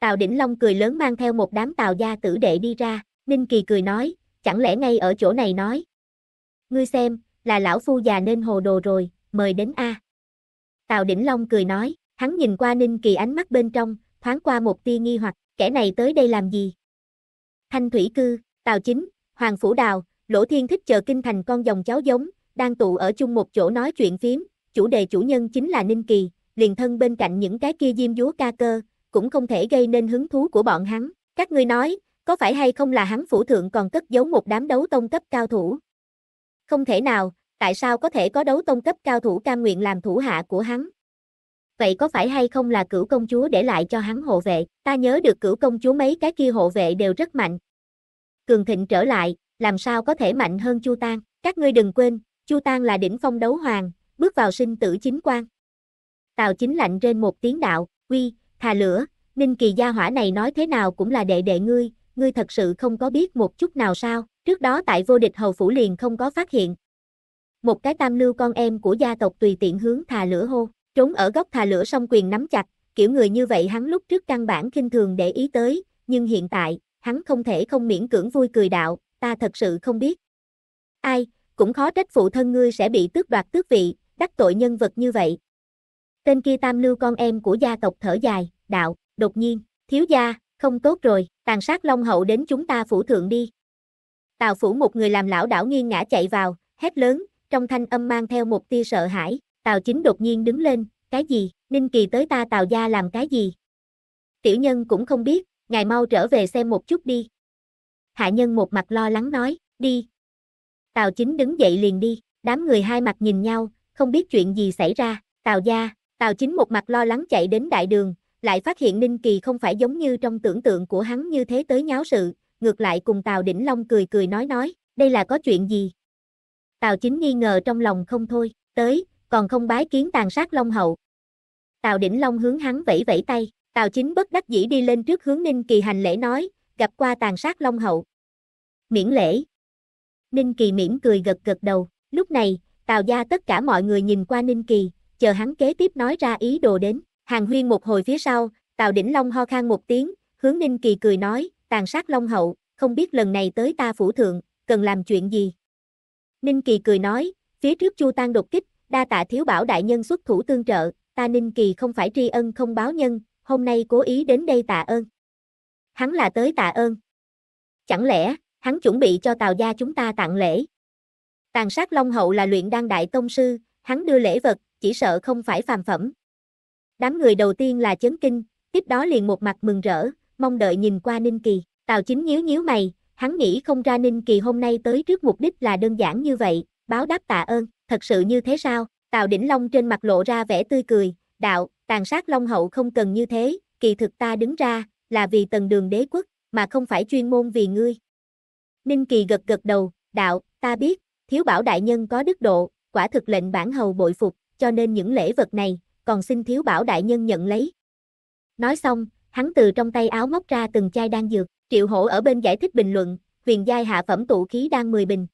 Tào Đỉnh Long cười lớn mang theo một đám tào gia tử đệ đi ra, Ninh Kỳ cười nói, chẳng lẽ ngay ở chỗ này nói. Ngươi xem, là lão phu già nên hồ đồ rồi, mời đến A. Tào Đỉnh Long cười nói, hắn nhìn qua Ninh Kỳ ánh mắt bên trong, thoáng qua một tia nghi hoặc, kẻ này tới đây làm gì? Thanh Thủy Cư, Tào Chính, Hoàng Phủ Đào, Lỗ Thiên Thích chờ kinh thành con dòng cháu giống, đang tụ ở chung một chỗ nói chuyện phím, chủ đề chủ nhân chính là Ninh Kỳ, liền thân bên cạnh những cái kia diêm dúa ca cơ, cũng không thể gây nên hứng thú của bọn hắn. Các ngươi nói, có phải hay không là hắn phủ thượng còn cất giấu một đám đấu tông cấp cao thủ? Không thể nào, tại sao có thể có đấu tông cấp cao thủ cam nguyện làm thủ hạ của hắn? Vậy có phải hay không là cửu công chúa để lại cho hắn hộ vệ? Ta nhớ được cửu công chúa mấy cái kia hộ vệ đều rất mạnh. Cường thịnh trở lại, làm sao có thể mạnh hơn Chu Tan? Các ngươi đừng quên, Chu Tan là đỉnh phong đấu hoàng, bước vào sinh tử chính quan. Tào chính lạnh trên một tiếng đạo, quy, thà lửa, ninh kỳ gia hỏa này nói thế nào cũng là đệ đệ ngươi, ngươi thật sự không có biết một chút nào sao? Trước đó tại vô địch hầu phủ liền không có phát hiện. Một cái tam lưu con em của gia tộc tùy tiện hướng thà lửa hô, trốn ở góc thà lửa song quyền nắm chặt, kiểu người như vậy hắn lúc trước căn bản kinh thường để ý tới, nhưng hiện tại, hắn không thể không miễn cưỡng vui cười đạo, ta thật sự không biết. Ai, cũng khó trách phụ thân ngươi sẽ bị tước đoạt tước vị, đắc tội nhân vật như vậy. Tên kia tam lưu con em của gia tộc thở dài, đạo, đột nhiên, thiếu gia, không tốt rồi, tàn sát long hậu đến chúng ta phủ thượng đi. Tào phủ một người làm lão đảo nghiêng ngã chạy vào, hét lớn, trong thanh âm mang theo một tia sợ hãi, Tào chính đột nhiên đứng lên, cái gì, Ninh Kỳ tới ta Tào gia làm cái gì? Tiểu nhân cũng không biết, ngài mau trở về xem một chút đi. Hạ nhân một mặt lo lắng nói, đi. Tào chính đứng dậy liền đi, đám người hai mặt nhìn nhau, không biết chuyện gì xảy ra, Tào gia, Tào chính một mặt lo lắng chạy đến đại đường, lại phát hiện Ninh Kỳ không phải giống như trong tưởng tượng của hắn như thế tới nháo sự, ngược lại cùng Tào Đỉnh Long cười cười nói nói, đây là có chuyện gì? Tào Chính nghi ngờ trong lòng không thôi, tới, còn không bái kiến tàn sát Long Hậu. Tào Đỉnh Long hướng hắn vẫy vẫy tay, Tào Chính bất đắc dĩ đi lên trước hướng Ninh Kỳ hành lễ nói, gặp qua tàn sát Long Hậu. Miễn lễ. Ninh Kỳ mỉm cười gật gật đầu, lúc này, Tào gia tất cả mọi người nhìn qua Ninh Kỳ, chờ hắn kế tiếp nói ra ý đồ đến, hàng huyên một hồi phía sau, Tào Đỉnh Long ho khan một tiếng, hướng Ninh Kỳ cười nói, tàn sát Long Hậu, không biết lần này tới ta phủ thượng, cần làm chuyện gì. Ninh Kỳ cười nói, phía trước Chu tăng đột kích, đa tạ thiếu bảo đại nhân xuất thủ tương trợ, ta Ninh Kỳ không phải tri ân không báo nhân, hôm nay cố ý đến đây tạ ơn. Hắn là tới tạ ơn. Chẳng lẽ, hắn chuẩn bị cho Tào gia chúng ta tặng lễ. Tàn sát Long Hậu là luyện đan đại tông sư, hắn đưa lễ vật, chỉ sợ không phải phàm phẩm. Đám người đầu tiên là chấn kinh, tiếp đó liền một mặt mừng rỡ, mong đợi nhìn qua Ninh Kỳ. Tào Chính nhíu nhíu mày, hắn nghĩ không ra Ninh Kỳ hôm nay tới trước mục đích là đơn giản như vậy, báo đáp tạ ơn, thật sự như thế sao? Tào Đỉnh Long trên mặt lộ ra vẻ tươi cười, đạo, tàn sát Long Hậu không cần như thế, kỳ thực ta đứng ra, là vì tần đường đế quốc, mà không phải chuyên môn vì ngươi. Ninh Kỳ gật gật đầu, đạo, ta biết, thiếu bảo đại nhân có đức độ, quả thực lệnh bản hầu bội phục, cho nên những lễ vật này, còn xin thiếu bảo đại nhân nhận lấy. Nói xong, hắn từ trong tay áo móc ra từng chai đan dược, triệu hổ ở bên giải thích bình luận, huyền giai hạ phẩm tụ khí đan 10 bình.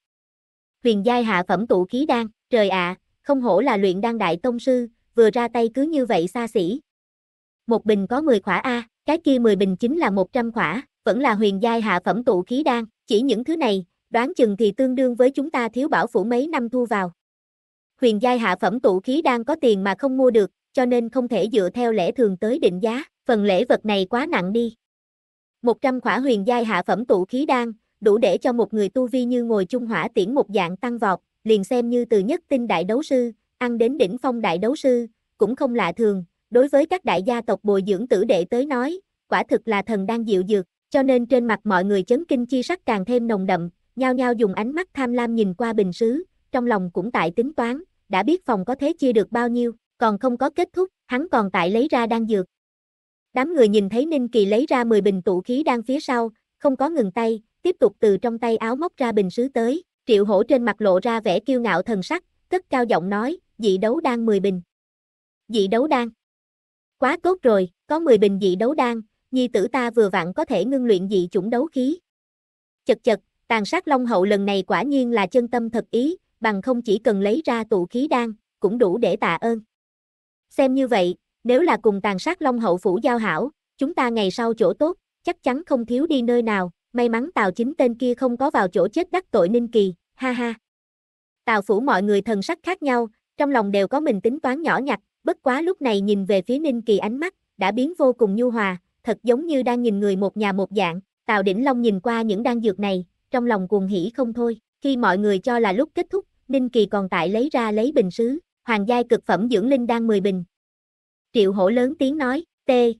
Huyền giai hạ phẩm tụ khí đan, trời ạ, không hổ là luyện đan đại tông sư, vừa ra tay cứ như vậy xa xỉ. Một bình có 10 khỏa A, cái kia 10 bình chính là 100 khỏa, vẫn là huyền giai hạ phẩm tụ khí đan, chỉ những thứ này, đoán chừng thì tương đương với chúng ta thiếu bảo phủ mấy năm thu vào. Huyền giai hạ phẩm tụ khí đan có tiền mà không mua được, cho nên không thể dựa theo lẽ thường tới định giá phần lễ vật này quá nặng đi. 100 khỏa huyền giai hạ phẩm tụ khí đan, đủ để cho một người tu vi như ngồi trung hỏa tiễn một dạng tăng vọt, liền xem như từ nhất tinh đại đấu sư, ăn đến đỉnh phong đại đấu sư, cũng không lạ thường, đối với các đại gia tộc bồi dưỡng tử đệ tới nói, quả thực là thần đang dịu dược, cho nên trên mặt mọi người chấn kinh chi sắc càng thêm nồng đậm, nhao nhao dùng ánh mắt tham lam nhìn qua bình sứ, trong lòng cũng tại tính toán, đã biết phòng có thế chia được bao nhiêu, còn không có kết thúc, hắn còn tại lấy ra đang dược, Đám người nhìn thấy Ninh Kỳ lấy ra 10 bình tụ khí đang phía sau, không có ngừng tay, tiếp tục từ trong tay áo móc ra bình sứ tới, triệu hổ trên mặt lộ ra vẻ kiêu ngạo thần sắc, cất cao giọng nói, dị đấu đang 10 bình. Dị đấu đang. Quá tốt rồi, có 10 bình dị đấu đang, nhi tử ta vừa vặn có thể ngưng luyện dị chủng đấu khí. Chật chật, tàn sát long hậu lần này quả nhiên là chân tâm thật ý, bằng không chỉ cần lấy ra tụ khí đan, cũng đủ để tạ ơn. Xem như vậy, nếu là cùng tàn sát Long Hậu Phủ giao hảo, chúng ta ngày sau chỗ tốt, chắc chắn không thiếu đi nơi nào, may mắn tàu chính tên kia không có vào chỗ chết đắc tội Ninh Kỳ, ha ha. tàu Phủ mọi người thần sắc khác nhau, trong lòng đều có mình tính toán nhỏ nhặt, bất quá lúc này nhìn về phía Ninh Kỳ ánh mắt, đã biến vô cùng nhu hòa, thật giống như đang nhìn người một nhà một dạng, tàu Đỉnh Long nhìn qua những đan dược này, trong lòng cuồng hỉ không thôi, khi mọi người cho là lúc kết thúc, Ninh Kỳ còn tại lấy ra lấy bình sứ, hoàng giai cực phẩm dưỡng linh đan 10 bình, Triệu hổ lớn tiếng nói, tê.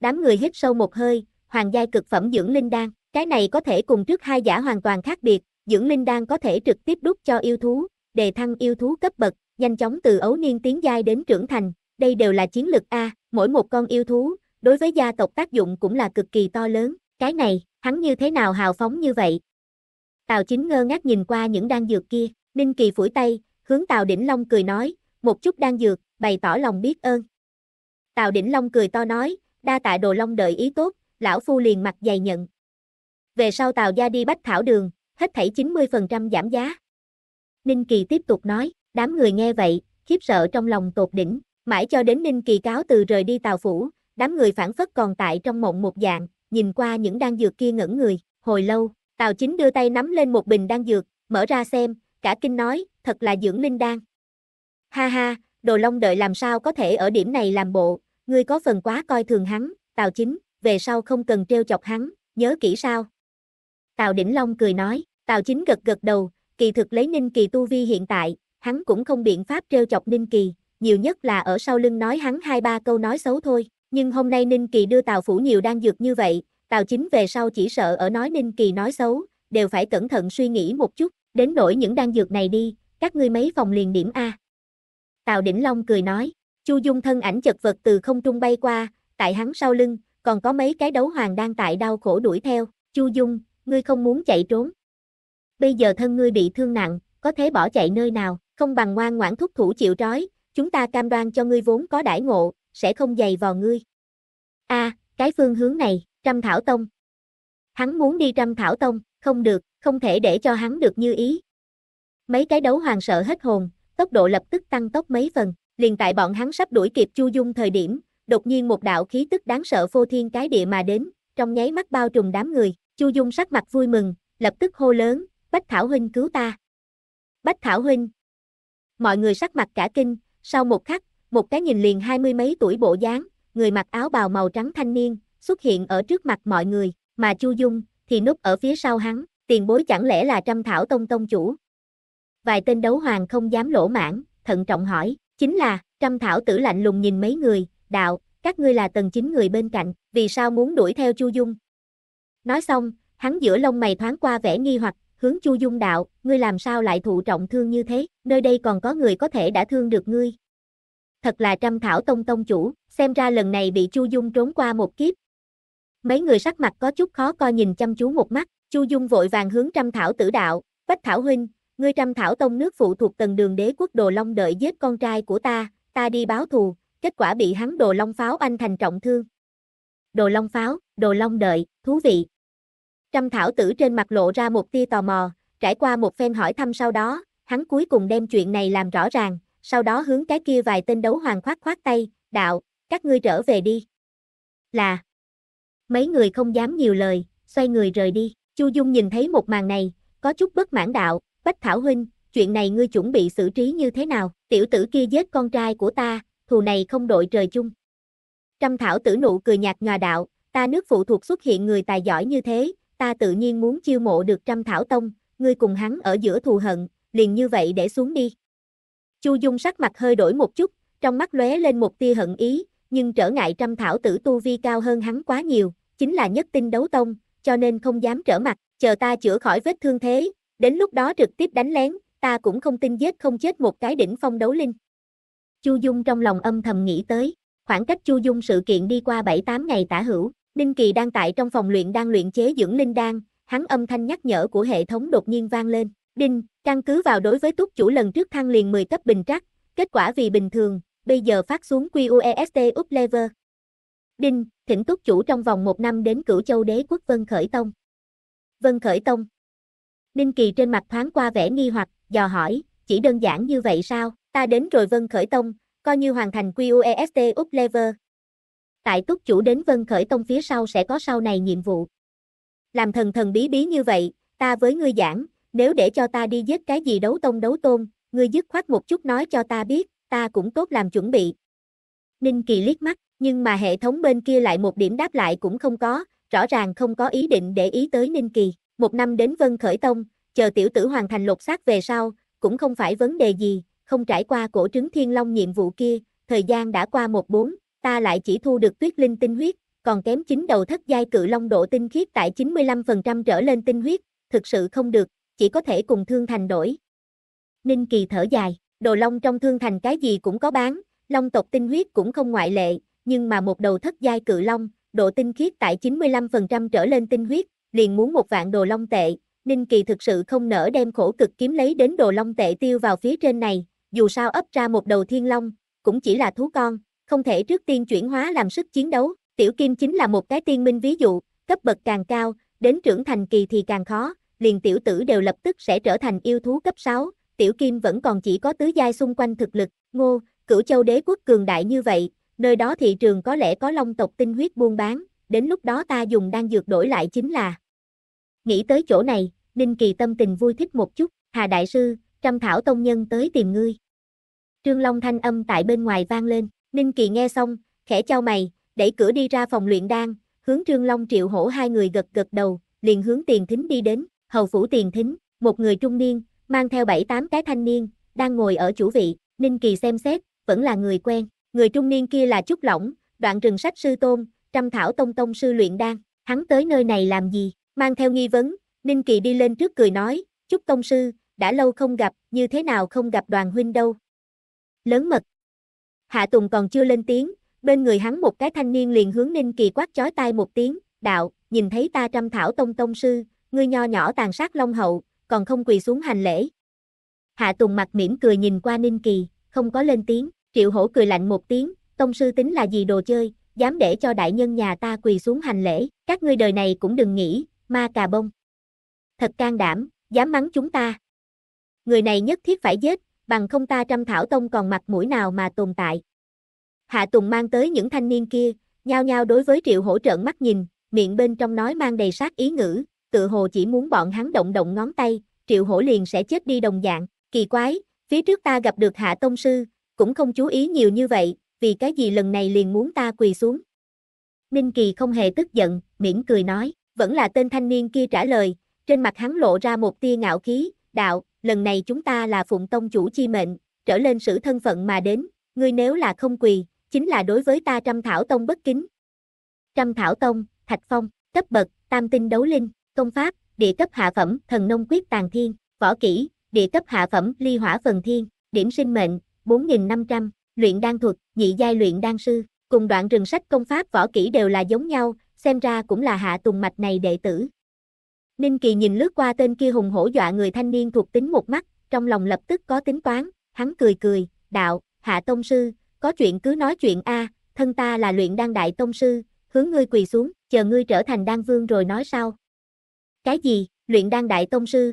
Đám người hít sâu một hơi, hoàng giai cực phẩm dưỡng linh đan, cái này có thể cùng trước hai giả hoàn toàn khác biệt, dưỡng linh đan có thể trực tiếp đút cho yêu thú, đề thăng yêu thú cấp bậc, nhanh chóng từ ấu niên tiến giai đến trưởng thành, đây đều là chiến lực A, mỗi một con yêu thú, đối với gia tộc tác dụng cũng là cực kỳ to lớn, cái này, hắn như thế nào hào phóng như vậy? Tào chính ngơ ngác nhìn qua những đan dược kia, Ninh Kỳ phủi tay, hướng Tào Đỉnh Long cười nói, một chút đan dược, bày tỏ lòng biết ơn, Tào Đỉnh Long cười to nói, đa tạ đồ long đợi ý tốt, lão phu liền mặt dày nhận. Về sau Tào gia đi bách thảo đường, hết thảy 90% giảm giá. Ninh Kỳ tiếp tục nói, đám người nghe vậy, khiếp sợ trong lòng tột đỉnh, mãi cho đến Ninh Kỳ cáo từ rời đi Tào phủ, đám người phản phất còn tại trong mộng một dạng, nhìn qua những đan dược kia ngẩn người, hồi lâu, Tào Chính đưa tay nắm lên một bình đan dược, mở ra xem, cả kinh nói, thật là dưỡng linh đan. Ha ha, Đồ Long đợi làm sao có thể ở điểm này làm bộ, Ngươi có phần quá coi thường hắn, Tào Chính, về sau không cần trêu chọc hắn, nhớ kỹ sao. Tào Đỉnh Long cười nói, Tào Chính gật gật đầu, kỳ thực lấy Ninh Kỳ tu vi hiện tại, hắn cũng không biện pháp trêu chọc Ninh Kỳ, nhiều nhất là ở sau lưng nói hắn hai ba câu nói xấu thôi, nhưng hôm nay Ninh Kỳ đưa Tào Phủ nhiều đang dược như vậy, Tào Chính về sau chỉ sợ ở nói Ninh Kỳ nói xấu, đều phải cẩn thận suy nghĩ một chút, đến nỗi những đan dược này đi, các ngươi mấy phòng liền điểm A. Tào Đỉnh Long cười nói, Chu Dung thân ảnh chật vật từ không trung bay qua, tại hắn sau lưng, còn có mấy cái đấu hoàng đang tại đau khổ đuổi theo. Chu Dung, ngươi không muốn chạy trốn. Bây giờ thân ngươi bị thương nặng, có thể bỏ chạy nơi nào, không bằng ngoan ngoãn thúc thủ chịu trói, chúng ta cam đoan cho ngươi vốn có đãi ngộ, sẽ không dày vò ngươi. A, cái phương hướng này, Trăm Thảo Tông. Hắn muốn đi Trăm Thảo Tông, không được, không thể để cho hắn được như ý. Mấy cái đấu hoàng sợ hết hồn, tốc độ lập tức tăng tốc mấy phần, Liền tại bọn hắn sắp đuổi kịp Chu Dung thời điểm, đột nhiên một đạo khí tức đáng sợ phô thiên cái địa mà đến, trong nháy mắt bao trùm đám người, Chu Dung sắc mặt vui mừng, lập tức hô lớn, Bách Thảo Huynh cứu ta. Bách Thảo Huynh. Mọi người sắc mặt cả kinh, sau một khắc, một cái nhìn liền hai mươi mấy tuổi bộ dáng, người mặc áo bào màu trắng thanh niên, xuất hiện ở trước mặt mọi người, mà Chu Dung, thì núp ở phía sau hắn, tiền bối chẳng lẽ là trăm thảo tông tông chủ. Vài tên đấu hoàng không dám lỗ mãn, thận trọng hỏi. Chính là, trăm thảo tử lạnh lùng nhìn mấy người, đạo, các ngươi là tầng chính người bên cạnh, vì sao muốn đuổi theo Chu Dung? Nói xong, hắn giữa lông mày thoáng qua vẻ nghi hoặc, hướng Chu Dung đạo, ngươi làm sao lại thụ trọng thương như thế, nơi đây còn có người có thể đã thương được ngươi. Thật là trăm thảo tông tông chủ, xem ra lần này bị Chu Dung trốn qua một kiếp. Mấy người sắc mặt có chút khó coi nhìn chăm chú một mắt, Chu Dung vội vàng hướng trăm thảo tử đạo, Bách Thảo Huynh, Ngươi trăm thảo tông nước phụ thuộc tần đường đế quốc Đồ Long đợi giết con trai của ta, ta đi báo thù, kết quả bị hắn Đồ Long pháo anh thành trọng thương. Đồ Long pháo, Đồ Long đợi, thú vị. Trăm thảo tử trên mặt lộ ra một tia tò mò, trải qua một phen hỏi thăm sau đó, hắn cuối cùng đem chuyện này làm rõ ràng, sau đó hướng cái kia vài tên đấu hoàng khoát khoát tay, đạo, các ngươi trở về đi. Là, mấy người không dám nhiều lời, xoay người rời đi, Chu Dung nhìn thấy một màn này, có chút bất mãn đạo, Bách Thảo Huynh, chuyện này ngươi chuẩn bị xử trí như thế nào? Tiểu tử kia giết con trai của ta, thù này không đội trời chung. Trâm Thảo tử nụ cười nhạt nhòa đạo, ta nước phụ thuộc xuất hiện người tài giỏi như thế, ta tự nhiên muốn chiêu mộ được Trâm Thảo Tông, ngươi cùng hắn ở giữa thù hận, liền như vậy để xuống đi. Chu Dung sắc mặt hơi đổi một chút, trong mắt lóe lên một tia hận ý, nhưng trở ngại Trâm Thảo tử tu vi cao hơn hắn quá nhiều, chính là nhất tinh đấu tông, cho nên không dám trở mặt, chờ ta chữa khỏi vết thương thế, Đến lúc đó trực tiếp đánh lén, ta cũng không tin giết không chết một cái đỉnh phong đấu linh. Chu Dung trong lòng âm thầm nghĩ tới, khoảng cách Chu Dung sự kiện đi qua 7-8 ngày tả hữu, Ninh Kỳ đang tại trong phòng luyện đang luyện chế dưỡng linh đan, hắn âm thanh nhắc nhở của hệ thống đột nhiên vang lên. Đinh, căn cứ vào đối với túc chủ lần trước thăng liền 10 cấp bình trắc, kết quả vì bình thường, bây giờ phát xuống QUEST up level. Đinh, thỉnh túc chủ trong vòng một năm đến cửu châu đế quốc Vân Khởi Tông. Vân Khởi Tông Ninh Kỳ trên mặt thoáng qua vẻ nghi hoặc, dò hỏi, chỉ đơn giản như vậy sao, ta đến rồi Vân Khởi Tông, coi như hoàn thành QEST Up Level. Tại túc chủ đến Vân Khởi Tông phía sau sẽ có sau này nhiệm vụ. Làm thần thần bí bí như vậy, ta với ngươi giảng, nếu để cho ta đi giết cái gì đấu tông đấu tôn, ngươi dứt khoát một chút nói cho ta biết, ta cũng tốt làm chuẩn bị. Ninh Kỳ liếc mắt, nhưng mà hệ thống bên kia lại một điểm đáp lại cũng không có, rõ ràng không có ý định để ý tới Ninh Kỳ. Một năm đến Vân Khởi Tông, chờ tiểu tử hoàn thành lột xác về sau, cũng không phải vấn đề gì, không trải qua cổ trứng thiên long nhiệm vụ kia, thời gian đã qua một bốn, ta lại chỉ thu được tuyết linh tinh huyết, còn kém chính đầu thất giai cự long độ tinh khiết tại 95% trở lên tinh huyết, thực sự không được, chỉ có thể cùng thương thành đổi. Ninh Kỳ thở dài, đồ long trong thương thành cái gì cũng có bán, long tộc tinh huyết cũng không ngoại lệ, nhưng mà một đầu thất giai cự long, độ tinh khiết tại 95% trở lên tinh huyết, liền muốn một vạn đồ long tệ, Ninh Kỳ thực sự không nỡ đem khổ cực kiếm lấy đến đồ long tệ tiêu vào phía trên này, dù sao ấp ra một đầu thiên long, cũng chỉ là thú con, không thể trước tiên chuyển hóa làm sức chiến đấu, tiểu kim chính là một cái tiên minh ví dụ, cấp bậc càng cao, đến trưởng thành kỳ thì càng khó, liền tiểu tử đều lập tức sẽ trở thành yêu thú cấp 6, tiểu kim vẫn còn chỉ có tứ giai xung quanh thực lực, ngô, cửu châu đế quốc cường đại như vậy, nơi đó thị trường có lẽ có long tộc tinh huyết buôn bán, đến lúc đó ta dùng đan dược đổi lại chính là. Nghĩ tới chỗ này, Ninh Kỳ tâm tình vui thích một chút, Hà Đại Sư, trăm thảo tông nhân tới tìm ngươi. Trương Long thanh âm tại bên ngoài vang lên, Ninh Kỳ nghe xong, khẽ trao mày, đẩy cửa đi ra phòng luyện đan, hướng Trương Long triệu hổ hai người gật gật đầu, liền hướng tiền thính đi đến, hầu phủ tiền thính, một người trung niên, mang theo bảy tám cái thanh niên, đang ngồi ở chủ vị, Ninh Kỳ xem xét, vẫn là người quen, Người trung niên kia là Trúc Lỏng, đoạn rừng sách sư tôn, trăm thảo tông tông sư luyện đan, hắn tới nơi này làm gì? Mang theo nghi vấn, Ninh Kỳ đi lên trước cười nói, Trúc tông sư, đã lâu không gặp, như thế nào không gặp đoàn huynh đâu? Lớn mật. Hạ Tùng còn chưa lên tiếng, bên người hắn một cái thanh niên liền hướng Ninh Kỳ quát chói tai một tiếng, đạo, nhìn thấy ta trăm thảo tông tông sư, ngươi nho nhỏ tàn sát long hậu, còn không quỳ xuống hành lễ. Hạ Tùng mặt mỉm cười nhìn qua Ninh Kỳ, không có lên tiếng. Triệu hổ cười lạnh một tiếng, tông sư tính là gì đồ chơi, dám để cho đại nhân nhà ta quỳ xuống hành lễ, các ngươi đời này cũng đừng nghĩ, ma cà bông. Thật can đảm, dám mắng chúng ta. Người này nhất thiết phải giết, bằng không ta trăm thảo tông còn mặt mũi nào mà tồn tại. Hạ Tùng mang tới những thanh niên kia, nhao nhao đối với triệu hổ trợn mắt nhìn, miệng bên trong nói mang đầy sát ý ngữ, tự hồ chỉ muốn bọn hắn động động ngón tay, triệu hổ liền sẽ chết đi đồng dạng, kỳ quái, phía trước ta gặp được hạ tông sư, cũng không chú ý nhiều như vậy, vì cái gì lần này liền muốn ta quỳ xuống. Ninh Kỳ không hề tức giận, miễn cười nói, vẫn là tên thanh niên kia trả lời, trên mặt hắn lộ ra một tia ngạo khí, đạo, lần này chúng ta là phụng tông chủ chi mệnh, trở lên sự thân phận mà đến, ngươi nếu là không quỳ, chính là đối với ta trăm thảo tông bất kính. Trăm thảo tông, thạch phong, cấp bậc, tam tinh đấu linh, công pháp, địa cấp hạ phẩm, thần nông quyết tàng thiên, võ kỹ, địa cấp hạ phẩm, ly hỏa phần thiên, điểm sinh mệnh, 4.500, luyện đan thuật, nhị giai luyện đan sư, cùng đoạn rừng sách công pháp võ kỹ đều là giống nhau, xem ra cũng là hạ tùng mạch này đệ tử. Ninh Kỳ nhìn lướt qua tên kia hùng hổ dọa người thanh niên thuộc tính một mắt, trong lòng lập tức có tính toán, hắn cười cười, đạo, hạ tông sư, có chuyện cứ nói chuyện a thân ta là luyện đan đại tông sư, hướng ngươi quỳ xuống, chờ ngươi trở thành đan vương rồi nói sau. Cái gì, luyện đan đại tông sư?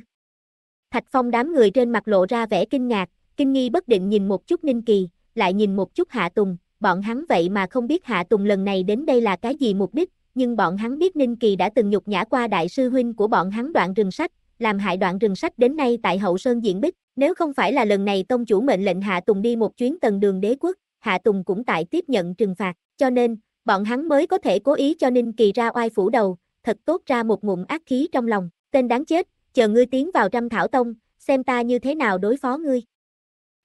Thạch phong đám người trên mặt lộ ra vẻ kinh ngạc, kinh nghi bất định nhìn một chút Ninh Kỳ, lại nhìn một chút Hạ Tùng, bọn hắn vậy mà không biết Hạ Tùng lần này đến đây là cái gì mục đích, nhưng bọn hắn biết Ninh Kỳ đã từng nhục nhã qua đại sư huynh của bọn hắn đoạn rừng sách, làm hại đoạn rừng sách đến nay tại hậu sơn diễn bích, nếu không phải là lần này tông chủ mệnh lệnh Hạ Tùng đi một chuyến tầng đường đế quốc, Hạ Tùng cũng tại tiếp nhận trừng phạt, cho nên, bọn hắn mới có thể cố ý cho Ninh Kỳ ra oai phủ đầu, thật tốt ra một ngụm ác khí trong lòng, tên đáng chết, chờ ngươi tiến vào trăm thảo tông, xem ta như thế nào đối phó ngươi,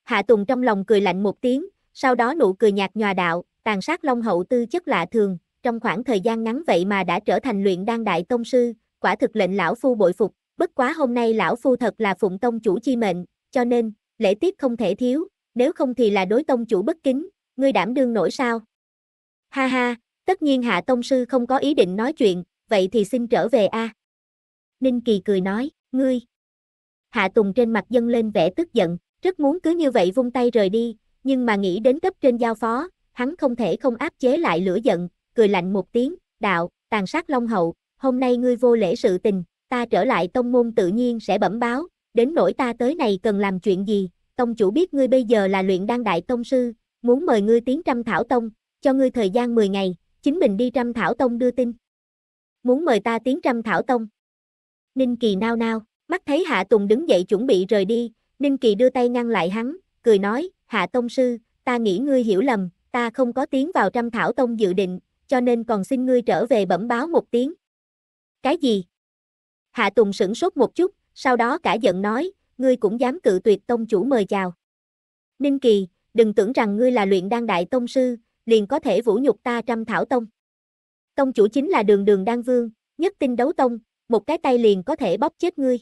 Hạ Tùng trong lòng cười lạnh một tiếng, sau đó nụ cười nhạt nhòa đạo, tàn sát long hậu tư chất lạ thường, trong khoảng thời gian ngắn vậy mà đã trở thành luyện đan đại tông sư, quả thực lệnh lão phu bội phục, bất quá hôm nay lão phu thật là phụng tông chủ chi mệnh, cho nên, lễ tiết không thể thiếu, nếu không thì là đối tông chủ bất kính, ngươi đảm đương nổi sao? Ha ha, tất nhiên hạ tông sư không có ý định nói chuyện, vậy thì xin trở về a. Ninh Kỳ cười nói, ngươi. Hạ Tùng trên mặt dâng lên vẻ tức giận, rất muốn cứ như vậy vung tay rời đi, nhưng mà nghĩ đến cấp trên giao phó, hắn không thể không áp chế lại lửa giận, cười lạnh một tiếng, đạo, tàn sát long hậu, hôm nay ngươi vô lễ sự tình, ta trở lại tông môn tự nhiên sẽ bẩm báo, đến nỗi ta tới này cần làm chuyện gì, tông chủ biết ngươi bây giờ là luyện đan đại tông sư, muốn mời ngươi tiến trăm thảo tông, cho ngươi thời gian 10 ngày, chính mình đi trăm thảo tông đưa tin. Muốn mời ta tiến trăm thảo tông. Ninh Kỳ nao nao, mắt thấy Hạ Tùng đứng dậy chuẩn bị rời đi, Ninh Kỳ đưa tay ngăn lại hắn, cười nói, Hạ Tông Sư, ta nghĩ ngươi hiểu lầm, ta không có tiếng vào trăm thảo tông dự định, cho nên còn xin ngươi trở về bẩm báo một tiếng. Cái gì? Hạ Tùng sửng sốt một chút, sau đó cả giận nói, ngươi cũng dám cự tuyệt tông chủ mời chào. Ninh Kỳ, đừng tưởng rằng ngươi là luyện đan đại tông sư, liền có thể vũ nhục ta trăm thảo tông. Tông chủ chính là đường đường đan vương, nhất tinh đấu tông, một cái tay liền có thể bóp chết ngươi.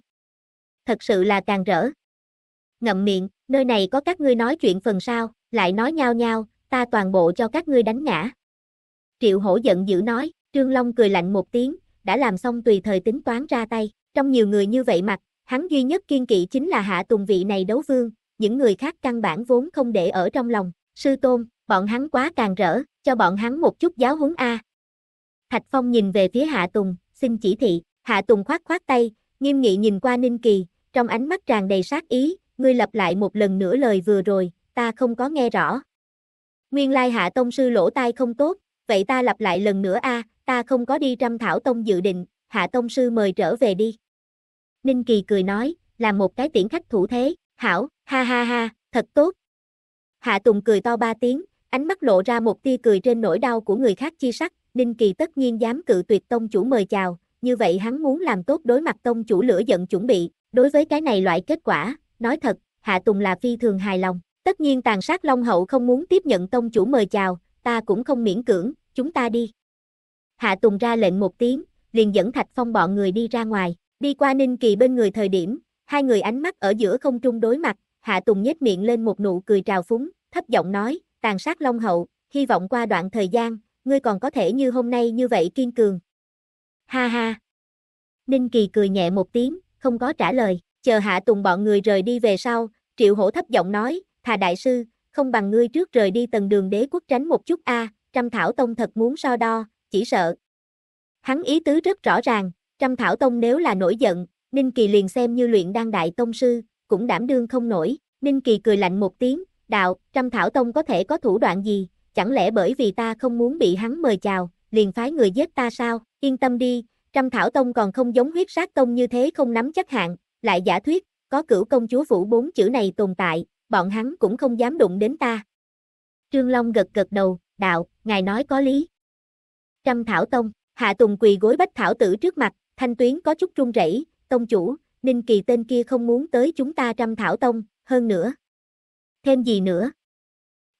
Thật sự là càng rỡ ngậm miệng, nơi này có các ngươi nói chuyện phần sau, lại nói nhau nhau, ta toàn bộ cho các ngươi đánh ngã. Triệu hổ giận dữ nói, Trương Long cười lạnh một tiếng, đã làm xong tùy thời tính toán ra tay, trong nhiều người như vậy mặt, hắn duy nhất kiên kỵ chính là hạ tùng vị này đấu vương, những người khác căn bản vốn không để ở trong lòng, sư tôn, bọn hắn quá càng rỡ, cho bọn hắn một chút giáo huấn A. Thạch Phong nhìn về phía Hạ Tùng, xin chỉ thị, Hạ Tùng khoát khoát tay, nghiêm nghị nhìn qua Ninh Kỳ, trong ánh mắt tràn đầy sát ý, ngươi lặp lại một lần nữa lời vừa rồi, ta không có nghe rõ. Nguyên lai hạ tông sư lỗ tai không tốt, vậy ta lặp lại lần nữa a, ta không có đi trăm thảo tông dự định, hạ tông sư mời trở về đi. Ninh Kỳ cười nói, là một cái tiễn khách thủ thế, hảo, ha ha ha, thật tốt. Hạ Tùng cười to ba tiếng, ánh mắt lộ ra một tia cười trên nỗi đau của người khác chi sắc, Ninh Kỳ tất nhiên dám cự tuyệt tông chủ mời chào, như vậy hắn muốn làm tốt đối mặt tông chủ lửa giận chuẩn bị, đối với cái này loại kết quả, nói thật, Hạ Tùng là phi thường hài lòng. Tất nhiên tàn sát Long Hậu không muốn tiếp nhận tông chủ mời chào, ta cũng không miễn cưỡng, chúng ta đi. Hạ Tùng ra lệnh một tiếng, liền dẫn Thạch Phong bọn người đi ra ngoài, đi qua Ninh Kỳ bên người thời điểm, hai người ánh mắt ở giữa không trung đối mặt, Hạ Tùng nhếch miệng lên một nụ cười trào phúng, thấp giọng nói, tàn sát Long Hậu, hy vọng qua đoạn thời gian, ngươi còn có thể như hôm nay như vậy kiên cường. Ha ha! Ninh Kỳ cười nhẹ một tiếng, không có trả lời chờ hạ tùng bọn người rời đi về sau, triệu hổ thấp giọng nói, thà đại sư, không bằng ngươi trước rời đi tầng đường đế quốc tránh một chút a trăm thảo tông thật muốn so đo, chỉ sợ. Hắn ý tứ rất rõ ràng, trăm thảo tông nếu là nổi giận, Ninh Kỳ liền xem như luyện đan đại tông sư, cũng đảm đương không nổi, Ninh Kỳ cười lạnh một tiếng, đạo, trăm thảo tông có thể có thủ đoạn gì, chẳng lẽ bởi vì ta không muốn bị hắn mời chào, liền phái người giết ta sao, yên tâm đi, trăm thảo tông còn không giống huyết sát tông như thế không nắm chắc hạng lại giả thuyết, có cửu công chúa vũ bốn chữ này tồn tại, bọn hắn cũng không dám đụng đến ta. Trương Long gật gật đầu, đạo, ngài nói có lý. Trăm Thảo Tông, Hạ Tùng quỳ gối bách Thảo Tử trước mặt, thanh tuyến có chút run rẩy, tông chủ, Ninh Kỳ tên kia không muốn tới chúng ta Trăm Thảo Tông, hơn nữa. Thêm gì nữa?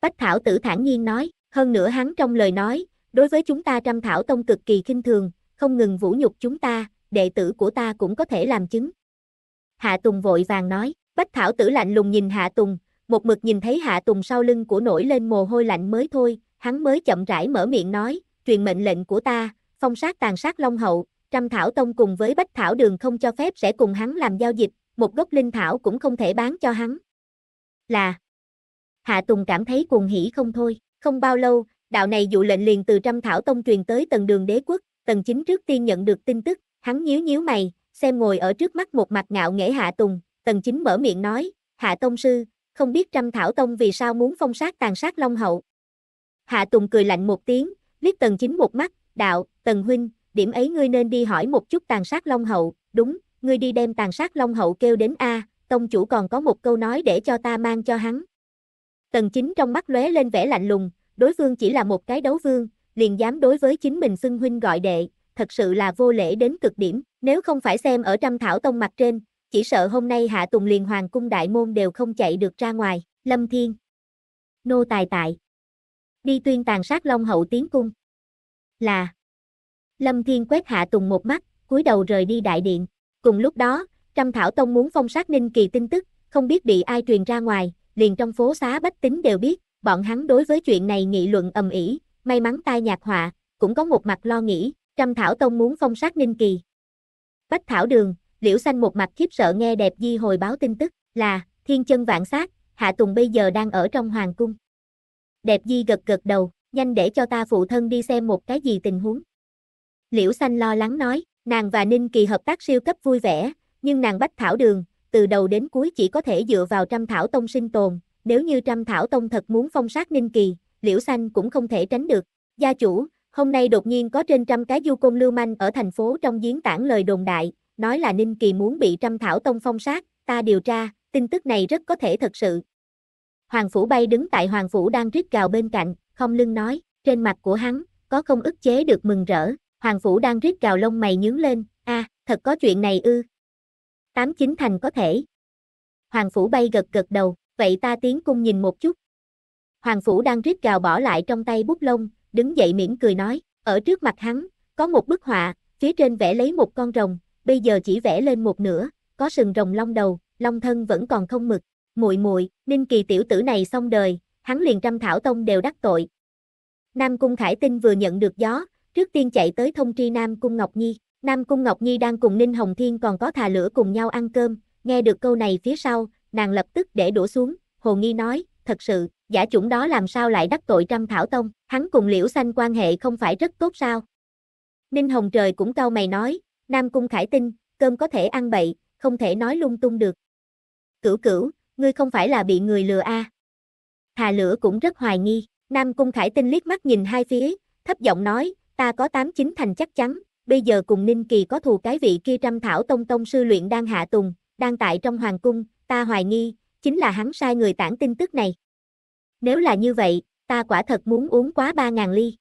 Bách Thảo Tử thản nhiên nói, hơn nữa hắn trong lời nói, đối với chúng ta Trăm Thảo Tông cực kỳ khinh thường, không ngừng vũ nhục chúng ta, đệ tử của ta cũng có thể làm chứng. Hạ Tùng vội vàng nói, Bách Thảo tử lạnh lùng nhìn Hạ Tùng, một mực nhìn thấy Hạ Tùng sau lưng của nổi lên mồ hôi lạnh mới thôi, hắn mới chậm rãi mở miệng nói, truyền mệnh lệnh của ta, phong sát tàn sát Long Hậu, Trăm Thảo Tông cùng với Bách Thảo Đường không cho phép sẽ cùng hắn làm giao dịch, một gốc linh thảo cũng không thể bán cho hắn. Là Hạ Tùng cảm thấy cuồng hỉ không thôi, không bao lâu, đạo này dụ lệnh liền từ Trăm Thảo Tông truyền tới tầng đường đế quốc, tầng chính trước tiên nhận được tin tức, hắn nhíu nhíu mày, xem ngồi ở trước mắt một mặt ngạo nghễ Hạ Tùng, Tần Chính mở miệng nói, Hạ Tông Sư, không biết trăm thảo tông vì sao muốn phong sát tàn sát Long Hậu. Hạ Tùng cười lạnh một tiếng, liếc Tần Chính một mắt, đạo, Tần Huynh, điểm ấy ngươi nên đi hỏi một chút tàn sát Long Hậu, đúng, ngươi đi đem tàn sát Long Hậu kêu đến A, tông chủ còn có một câu nói để cho ta mang cho hắn. Tần Chính trong mắt lóe lên vẻ lạnh lùng, đối phương chỉ là một cái đấu vương, liền dám đối với chính mình xưng huynh gọi đệ, thật sự là vô lễ đến cực điểm, nếu không phải xem ở trăm thảo tông mặt trên, chỉ sợ hôm nay Hạ Tùng liền hoàng cung đại môn đều không chạy được ra ngoài, Lâm Thiên. Nô tài tại. Đi tuyên tàn sát Long Hậu tiến cung. Là. Lâm Thiên quét Hạ Tùng một mắt, cúi đầu rời đi đại điện. Cùng lúc đó, trăm thảo tông muốn phong sát Ninh Kỳ tin tức, không biết bị ai truyền ra ngoài, liền trong phố xá bách tính đều biết, bọn hắn đối với chuyện này nghị luận ầm ĩ, may mắn tai nhạc họa, cũng có một mặt lo nghĩ, Trăm Thảo Tông muốn phong sát Ninh Kỳ. Bách Thảo Đường, Liễu Xanh một mặt khiếp sợ nghe đẹp di hồi báo tin tức, là, thiên chân vạn sát, Hạ Tùng bây giờ đang ở trong hoàng cung. Đẹp di gật gật đầu, nhanh để cho ta phụ thân đi xem một cái gì tình huống. Liễu Xanh lo lắng nói, nàng và Ninh Kỳ hợp tác siêu cấp vui vẻ, nhưng nàng Bách Thảo Đường, từ đầu đến cuối chỉ có thể dựa vào trăm thảo tông sinh tồn, nếu như trăm thảo tông thật muốn phong sát Ninh Kỳ, Liễu Xanh cũng không thể tránh được. Gia chủ, Hôm nay đột nhiên có trên trăm cái du côn lưu manh ở thành phố trong giếng tản lời đồn đại, nói là Ninh Kỳ muốn bị trăm thảo tông phong sát, ta điều tra, tin tức này rất có thể thật sự. Hoàng Phủ bay đứng tại Hoàng Phủ đang rít gào bên cạnh, không lưng nói, trên mặt của hắn, có không ức chế được mừng rỡ, Hoàng Phủ đang rít gào lông mày nhướng lên, a thật có chuyện này ư. Tám chín thành có thể. Hoàng Phủ bay gật gật đầu, vậy ta tiến cung nhìn một chút. Hoàng Phủ đang rít gào bỏ lại trong tay bút lông, đứng dậy mỉm cười nói, ở trước mặt hắn, có một bức họa, phía trên vẽ lấy một con rồng, bây giờ chỉ vẽ lên một nửa, có sừng rồng long đầu, long thân vẫn còn không mực. Muội muội, Ninh Kỳ tiểu tử này xong đời, hắn liền trăm thảo tông đều đắc tội. Nam Cung Khải Tinh vừa nhận được gió, trước tiên chạy tới thông tri Nam Cung Ngọc Nhi. Nam Cung Ngọc Nhi đang cùng Ninh Hồng Thiên còn có thà lửa cùng nhau ăn cơm, nghe được câu này phía sau, nàng lập tức để đổ xuống, hồ nghi nói, thật sự, giả chủng đó làm sao lại đắc tội trăm thảo tông, hắn cùng liễu xanh quan hệ không phải rất tốt sao. Ninh Hồng Trời cũng cau mày nói, Nam Cung Khải Tinh, cơm có thể ăn bậy, không thể nói lung tung được. Cửu cửu, ngươi không phải là bị người lừa a à. Hà lửa cũng rất hoài nghi, Nam Cung Khải Tinh liếc mắt nhìn hai phía, thấp giọng nói, ta có tám chín thành chắc chắn, bây giờ cùng Ninh Kỳ có thù cái vị kia trăm thảo tông tông sư luyện đang hạ tùng, đang tại trong hoàng cung, ta hoài nghi, chính là hắn sai người tản tin tức này. Nếu là như vậy, ta quả thật muốn uống quá 3.000 ly.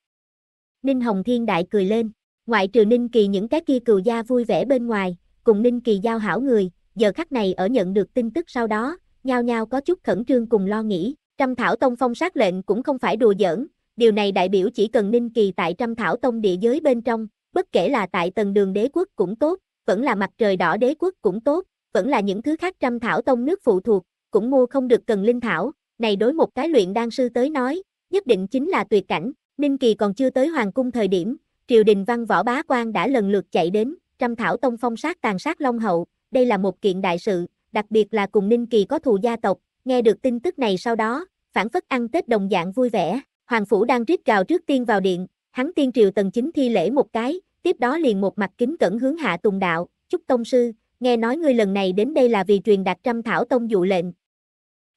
Ninh Hồng Thiên Đại cười lên, ngoại trừ Ninh Kỳ những cái kia cừu gia vui vẻ bên ngoài, cùng Ninh Kỳ giao hảo người, giờ khắc này ở nhận được tin tức sau đó, nhau nhau có chút khẩn trương cùng lo nghĩ, Trăm Thảo Tông phong sát lệnh cũng không phải đùa giỡn, điều này đại biểu chỉ cần Ninh Kỳ tại Trăm Thảo Tông địa giới bên trong, bất kể là tại tầng đường đế quốc cũng tốt, vẫn là mặt trời đỏ đế quốc cũng tốt, vẫn là những thứ khác Trăm Thảo Tông nước phụ thuộc, cũng mua không được cần linh thảo, này đối một cái luyện đan sư tới nói, nhất định chính là tuyệt cảnh, Ninh Kỳ còn chưa tới hoàng cung thời điểm, triều đình văn võ bá quan đã lần lượt chạy đến, trăm thảo tông phong sát tàn sát Long Hậu, đây là một kiện đại sự, đặc biệt là cùng Ninh Kỳ có thù gia tộc, nghe được tin tức này sau đó, phản phất ăn Tết đồng dạng vui vẻ, hoàng phủ đang rít gào trước tiên vào điện, hắn tiên triều tần chính thi lễ một cái, tiếp đó liền một mặt kính cẩn hướng hạ tùng đạo, chúc tông sư, nghe nói ngươi lần này đến đây là vì truyền đạt trăm thảo tông dụ lệnh.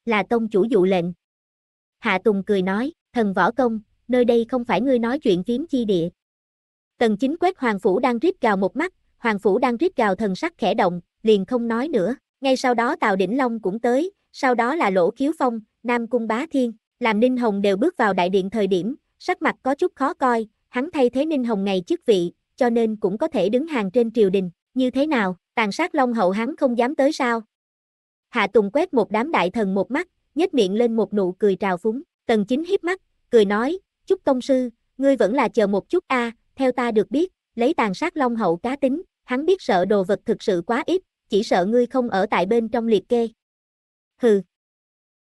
Là tông chủ dụ lệnh. Hạ Tùng cười nói, thần võ công, nơi đây không phải ngươi nói chuyện kiếm chi địa. Tần chính quét Hoàng Phủ đang rít gào một mắt, Hoàng Phủ đang rít gào thần sắc khẽ động, liền không nói nữa. Ngay sau đó Tào Đỉnh Long cũng tới, sau đó là Lỗ Khiếu Phong, Nam Cung Bá Thiên, làm Ninh Hồng đều bước vào đại điện thời điểm, sắc mặt có chút khó coi, hắn thay thế Ninh Hồng ngày chức vị, cho nên cũng có thể đứng hàng trên triều đình, như thế nào? tàn sát long hậu hắn không dám tới sao. Hạ Tùng quét một đám đại thần một mắt, nhếch miệng lên một nụ cười trào phúng, tần chính hiếp mắt, cười nói, chúc công sư, ngươi vẫn là chờ một chút a, theo ta được biết, lấy tàn sát long hậu cá tính, hắn biết sợ đồ vật thực sự quá ít, chỉ sợ ngươi không ở tại bên trong liệt kê. Hừ.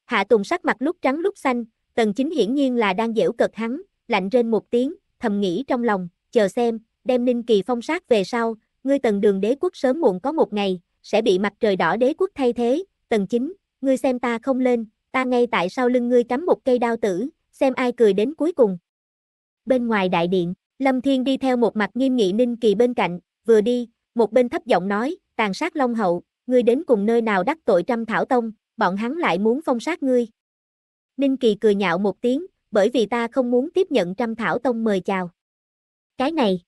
Hạ Tùng sắc mặt lúc trắng lúc xanh, tần chính hiển nhiên là đang dễu cật hắn, lạnh rên một tiếng, thầm nghĩ trong lòng, chờ xem, đem Ninh Kỳ phong sát về sau, ngươi tần đường đế quốc sớm muộn có một ngày, sẽ bị mặt trời đỏ đế quốc thay thế, tần chính, ngươi xem ta không lên, ta ngay tại sau lưng ngươi cắm một cây đao tử, xem ai cười đến cuối cùng. Bên ngoài đại điện, Lâm Thiên đi theo một mặt nghiêm nghị ninh kỳ bên cạnh, vừa đi, một bên thấp giọng nói, tàn sát Long Hậu, ngươi đến cùng nơi nào đắc tội trăm thảo tông, bọn hắn lại muốn phong sát ngươi. Ninh kỳ cười nhạo một tiếng, bởi vì ta không muốn tiếp nhận trăm thảo tông mời chào. Cái này,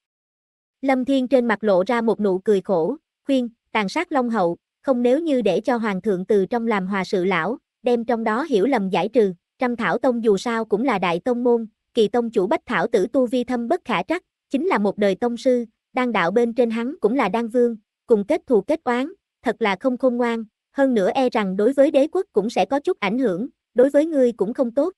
Lâm Thiên trên mặt lộ ra một nụ cười khổ, khuyên, tàn sát Long Hậu, không nếu như để cho Hoàng thượng từ trong làm hòa sự lão, đem trong đó hiểu lầm giải trừ, trăm thảo tông dù sao cũng là đại tông môn, kỳ tông chủ bách thảo tử tu vi thâm bất khả trắc, chính là một đời tông sư, đang đạo bên trên hắn cũng là đan vương, cùng kết thù kết oán, thật là không khôn ngoan, hơn nữa e rằng đối với đế quốc cũng sẽ có chút ảnh hưởng, đối với ngươi cũng không tốt.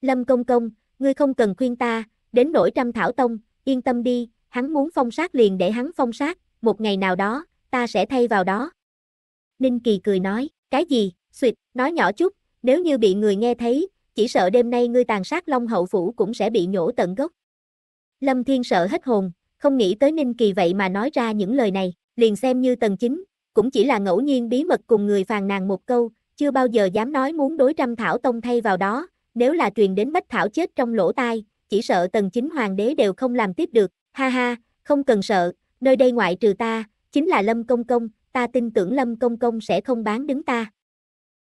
Lâm Công Công, ngươi không cần khuyên ta, đến nỗi trăm thảo tông, yên tâm đi, hắn muốn phong sát liền để hắn phong sát, một ngày nào đó, ta sẽ thay vào đó. Ninh Kỳ cười nói, cái gì, suyệt, nói nhỏ chút, nếu như bị người nghe thấy, chỉ sợ đêm nay ngươi tàn sát Long Hậu Phủ cũng sẽ bị nhổ tận gốc. Lâm Thiên sợ hết hồn, không nghĩ tới Ninh Kỳ vậy mà nói ra những lời này, liền xem như tần chính, cũng chỉ là ngẫu nhiên bí mật cùng người phàn nàn một câu, chưa bao giờ dám nói muốn đối trăm thảo tông thay vào đó, nếu là truyền đến bách thảo chết trong lỗ tai, chỉ sợ tần chính hoàng đế đều không làm tiếp được, Ha ha, không cần sợ, nơi đây ngoại trừ ta, chính là Lâm Công Công, ta tin tưởng Lâm Công Công sẽ không bán đứng ta.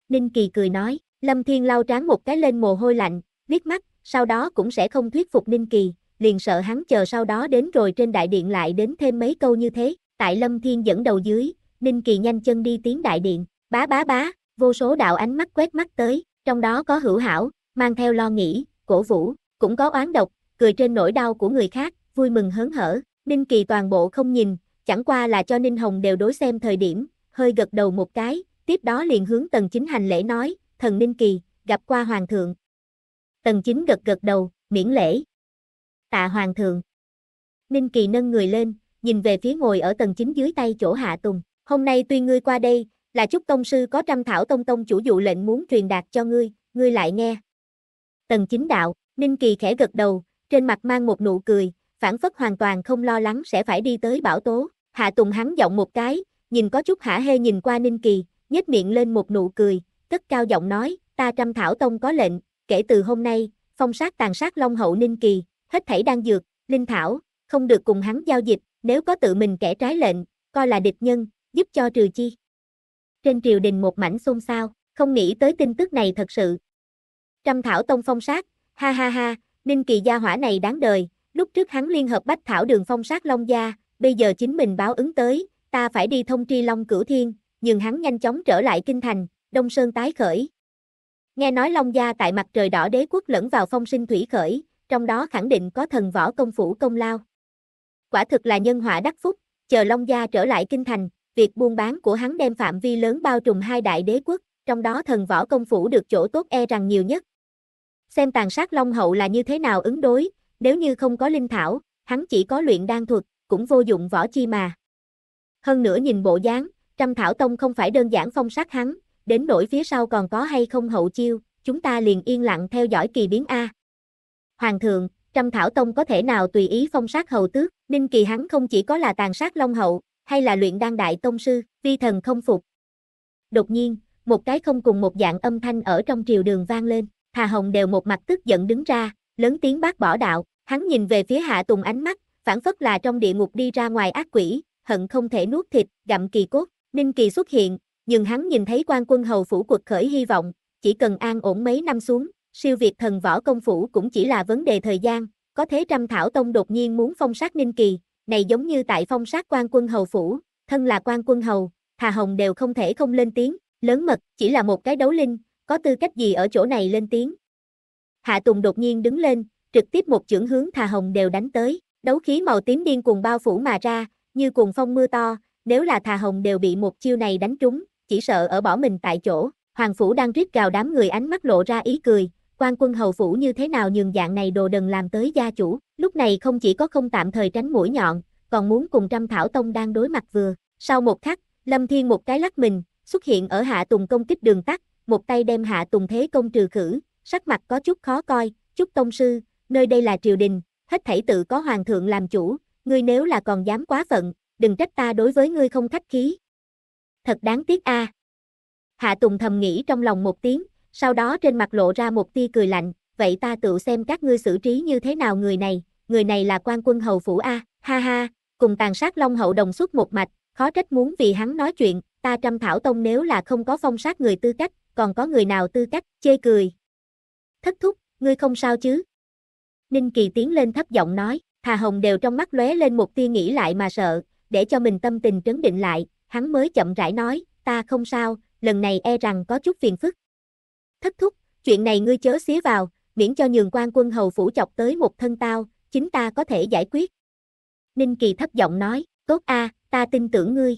Ninh Kỳ cười nói, Lâm Thiên lau trán một cái lên mồ hôi lạnh, viết mắt, sau đó cũng sẽ không thuyết phục Ninh Kỳ, liền sợ hắn chờ sau đó đến rồi trên đại điện lại đến thêm mấy câu như thế, tại Lâm Thiên dẫn đầu dưới, Ninh Kỳ nhanh chân đi tiến đại điện, bá bá bá, vô số đạo ánh mắt quét mắt tới, trong đó có hữu hảo, mang theo lo nghĩ, cổ vũ, cũng có oán độc, cười trên nỗi đau của người khác, vui mừng hớn hở, Ninh Kỳ toàn bộ không nhìn, chẳng qua là cho Ninh Hồng đều đối xem thời điểm, hơi gật đầu một cái, tiếp đó liền hướng Tần Chính hành lễ nói, thần Ninh Kỳ, gặp qua Hoàng thượng. Tần Chính gật gật đầu, miễn lễ. Tạ Hoàng thượng. Ninh Kỳ nâng người lên, nhìn về phía ngồi ở Tần Chính dưới tay chỗ Hạ Tùng, hôm nay tuy ngươi qua đây, là chúc tông sư có trăm thảo tông tông chủ dụ lệnh muốn truyền đạt cho ngươi, ngươi lại nghe. Tần Chính đạo, Ninh Kỳ khẽ gật đầu, trên mặt mang một nụ cười, phản phất hoàn toàn không lo lắng sẽ phải đi tới bảo tố. Hạ Tùng hắn giọng một cái, nhìn có chút hả hê nhìn qua Ninh Kỳ, nhếch miệng lên một nụ cười, cất cao giọng nói, ta trăm thảo tông có lệnh, kể từ hôm nay, phong sát tàn sát Long Hậu Ninh Kỳ, hết thảy đang dược, linh thảo, không được cùng hắn giao dịch, nếu có tự mình kẻ trái lệnh, coi là địch nhân, giúp cho trừ chi. Trên triều đình một mảnh xôn xao, không nghĩ tới tin tức này thật sự. Trăm thảo tông phong sát, ha ha ha, Ninh Kỳ gia hỏa này đáng đời, Lúc trước hắn liên hợp bách thảo đường phong sát Long Gia, bây giờ chính mình báo ứng tới, ta phải đi thông tri Long Cửu Thiên, nhưng hắn nhanh chóng trở lại kinh thành, Đông Sơn tái khởi. Nghe nói Long Gia tại mặt trời đỏ đế quốc lẫn vào phong sinh thủy khởi, trong đó khẳng định có thần võ công phủ công lao. Quả thực là nhân họa đắc phúc, chờ Long Gia trở lại kinh thành, việc buôn bán của hắn đem phạm vi lớn bao trùm hai đại đế quốc, trong đó thần võ công phủ được chỗ tốt e rằng nhiều nhất. Xem tàn sát Long Hậu là như thế nào ứng đối, nếu như không có linh thảo, hắn chỉ có luyện đan thuật, cũng vô dụng võ chi mà. Hơn nữa nhìn bộ dáng, trăm thảo tông không phải đơn giản phong sát hắn, đến nỗi phía sau còn có hay không hậu chiêu, chúng ta liền yên lặng theo dõi kỳ biến A. Hoàng thượng, trăm thảo tông có thể nào tùy ý phong sát hầu tước, ninh kỳ hắn không chỉ có là tàn sát long hậu, hay là luyện đan đại tông sư, vi thần không phục. Đột nhiên, một cái không cùng một dạng âm thanh ở trong triều đường vang lên, Hà Hồng đều một mặt tức giận đứng ra, lớn tiếng bác bỏ đạo, hắn nhìn về phía hạ tùng ánh mắt, phản phất là trong địa ngục đi ra ngoài ác quỷ, hận không thể nuốt thịt, gặm kỳ cốt, ninh kỳ xuất hiện, nhưng hắn nhìn thấy quan quân hầu phủ quật khởi hy vọng, chỉ cần an ổn mấy năm xuống, siêu việt thần võ công phủ cũng chỉ là vấn đề thời gian, có thế trăm thảo tông đột nhiên muốn phong sát ninh kỳ, này giống như tại phong sát quan quân hầu phủ, thân là quan quân hầu, thà hồng đều không thể không lên tiếng, lớn mật, chỉ là một cái đấu linh, có tư cách gì ở chỗ này lên tiếng, Hạ Tùng đột nhiên đứng lên, trực tiếp một chưởng hướng Thà Hồng đều đánh tới, đấu khí màu tím điên cuồng bao phủ mà ra, như cuồng phong mưa to, nếu là Thà Hồng đều bị một chiêu này đánh trúng, chỉ sợ ở bỏ mình tại chỗ. Hoàng phủ đang rít gào đám người ánh mắt lộ ra ý cười, quan quân hầu phủ như thế nào nhường dạng này đồ đần làm tới gia chủ, lúc này không chỉ có không tạm thời tránh mũi nhọn, còn muốn cùng trăm thảo tông đang đối mặt vừa. Sau một khắc, Lâm Thiên một cái lắc mình, xuất hiện ở hạ tùng công kích đường tắt, một tay đem hạ tùng thế công trừ khử, sắc mặt có chút khó coi, chút tông sư, nơi đây là triều đình, hết thảy tự có hoàng thượng làm chủ, ngươi nếu là còn dám quá phận, đừng trách ta đối với ngươi không khách khí. Thật đáng tiếc a. Hạ Tùng thầm nghĩ trong lòng một tiếng, sau đó trên mặt lộ ra một tia cười lạnh, vậy ta tự xem các ngươi xử trí như thế nào người này, người này là quan quân hầu phủ a, ha ha, cùng tàn sát long hậu đồng xuất một mạch, khó trách muốn vì hắn nói chuyện, ta trăm thảo tông nếu là không có phong sát người tư cách, còn có người nào tư cách, chê cười, thất thúc, ngươi không sao chứ? Ninh Kỳ tiến lên thấp giọng nói, Hà Hồng đều trong mắt lóe lên một tia nghĩ lại mà sợ, để cho mình tâm tình trấn định lại, hắn mới chậm rãi nói, ta không sao, lần này e rằng có chút phiền phức. Thất thúc, chuyện này ngươi chớ xía vào, miễn cho nhường quan quân hầu phủ chọc tới một thân tao, chính ta có thể giải quyết. Ninh Kỳ thấp giọng nói, tốt a, ta tin tưởng ngươi.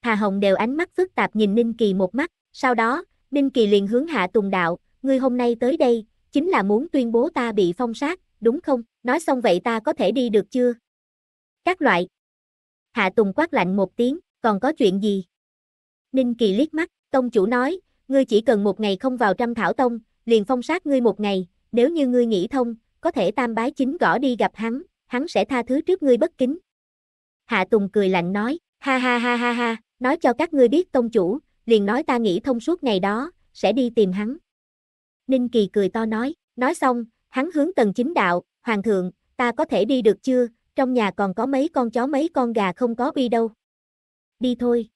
Hà Hồng đều ánh mắt phức tạp nhìn Ninh Kỳ một mắt, sau đó, Ninh Kỳ liền hướng hạ tùng đạo, ngươi hôm nay tới đây, chính là muốn tuyên bố ta bị phong sát, đúng không? Nói xong vậy ta có thể đi được chưa? Các loại. Hạ Tùng quát lạnh một tiếng, còn có chuyện gì? Ninh Kỳ liếc mắt, tông chủ nói, ngươi chỉ cần một ngày không vào trăm thảo tông, liền phong sát ngươi một ngày, nếu như ngươi nghĩ thông, có thể tam bái chính gõ đi gặp hắn, hắn sẽ tha thứ trước ngươi bất kính. Hạ Tùng cười lạnh nói, ha ha ha ha ha, nói cho các ngươi biết tông chủ, liền nói ta nghĩ thông suốt ngày đó, sẽ đi tìm hắn. Ninh Kỳ cười to nói, nói xong, hắn hướng tần chính đạo, Hoàng thượng, ta có thể đi được chưa, trong nhà còn có mấy con chó mấy con gà không có uy đâu. Đi thôi.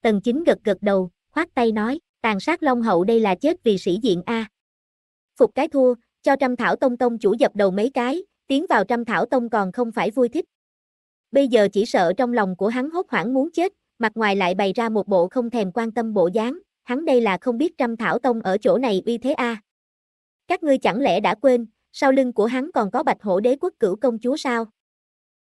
Tần chính gật gật đầu, khoát tay nói, tàn sát long hậu đây là chết vì sĩ diện A. Phục cái thua, cho trăm thảo tông tông chủ dập đầu mấy cái, tiến vào trăm thảo tông còn không phải vui thích. Bây giờ chỉ sợ trong lòng của hắn hốt hoảng muốn chết, mặt ngoài lại bày ra một bộ không thèm quan tâm bộ dáng, hắn đây là không biết trăm thảo tông ở chỗ này uy thế a. À. Các ngươi chẳng lẽ đã quên, sau lưng của hắn còn có bạch hổ đế quốc cửu công chúa sao?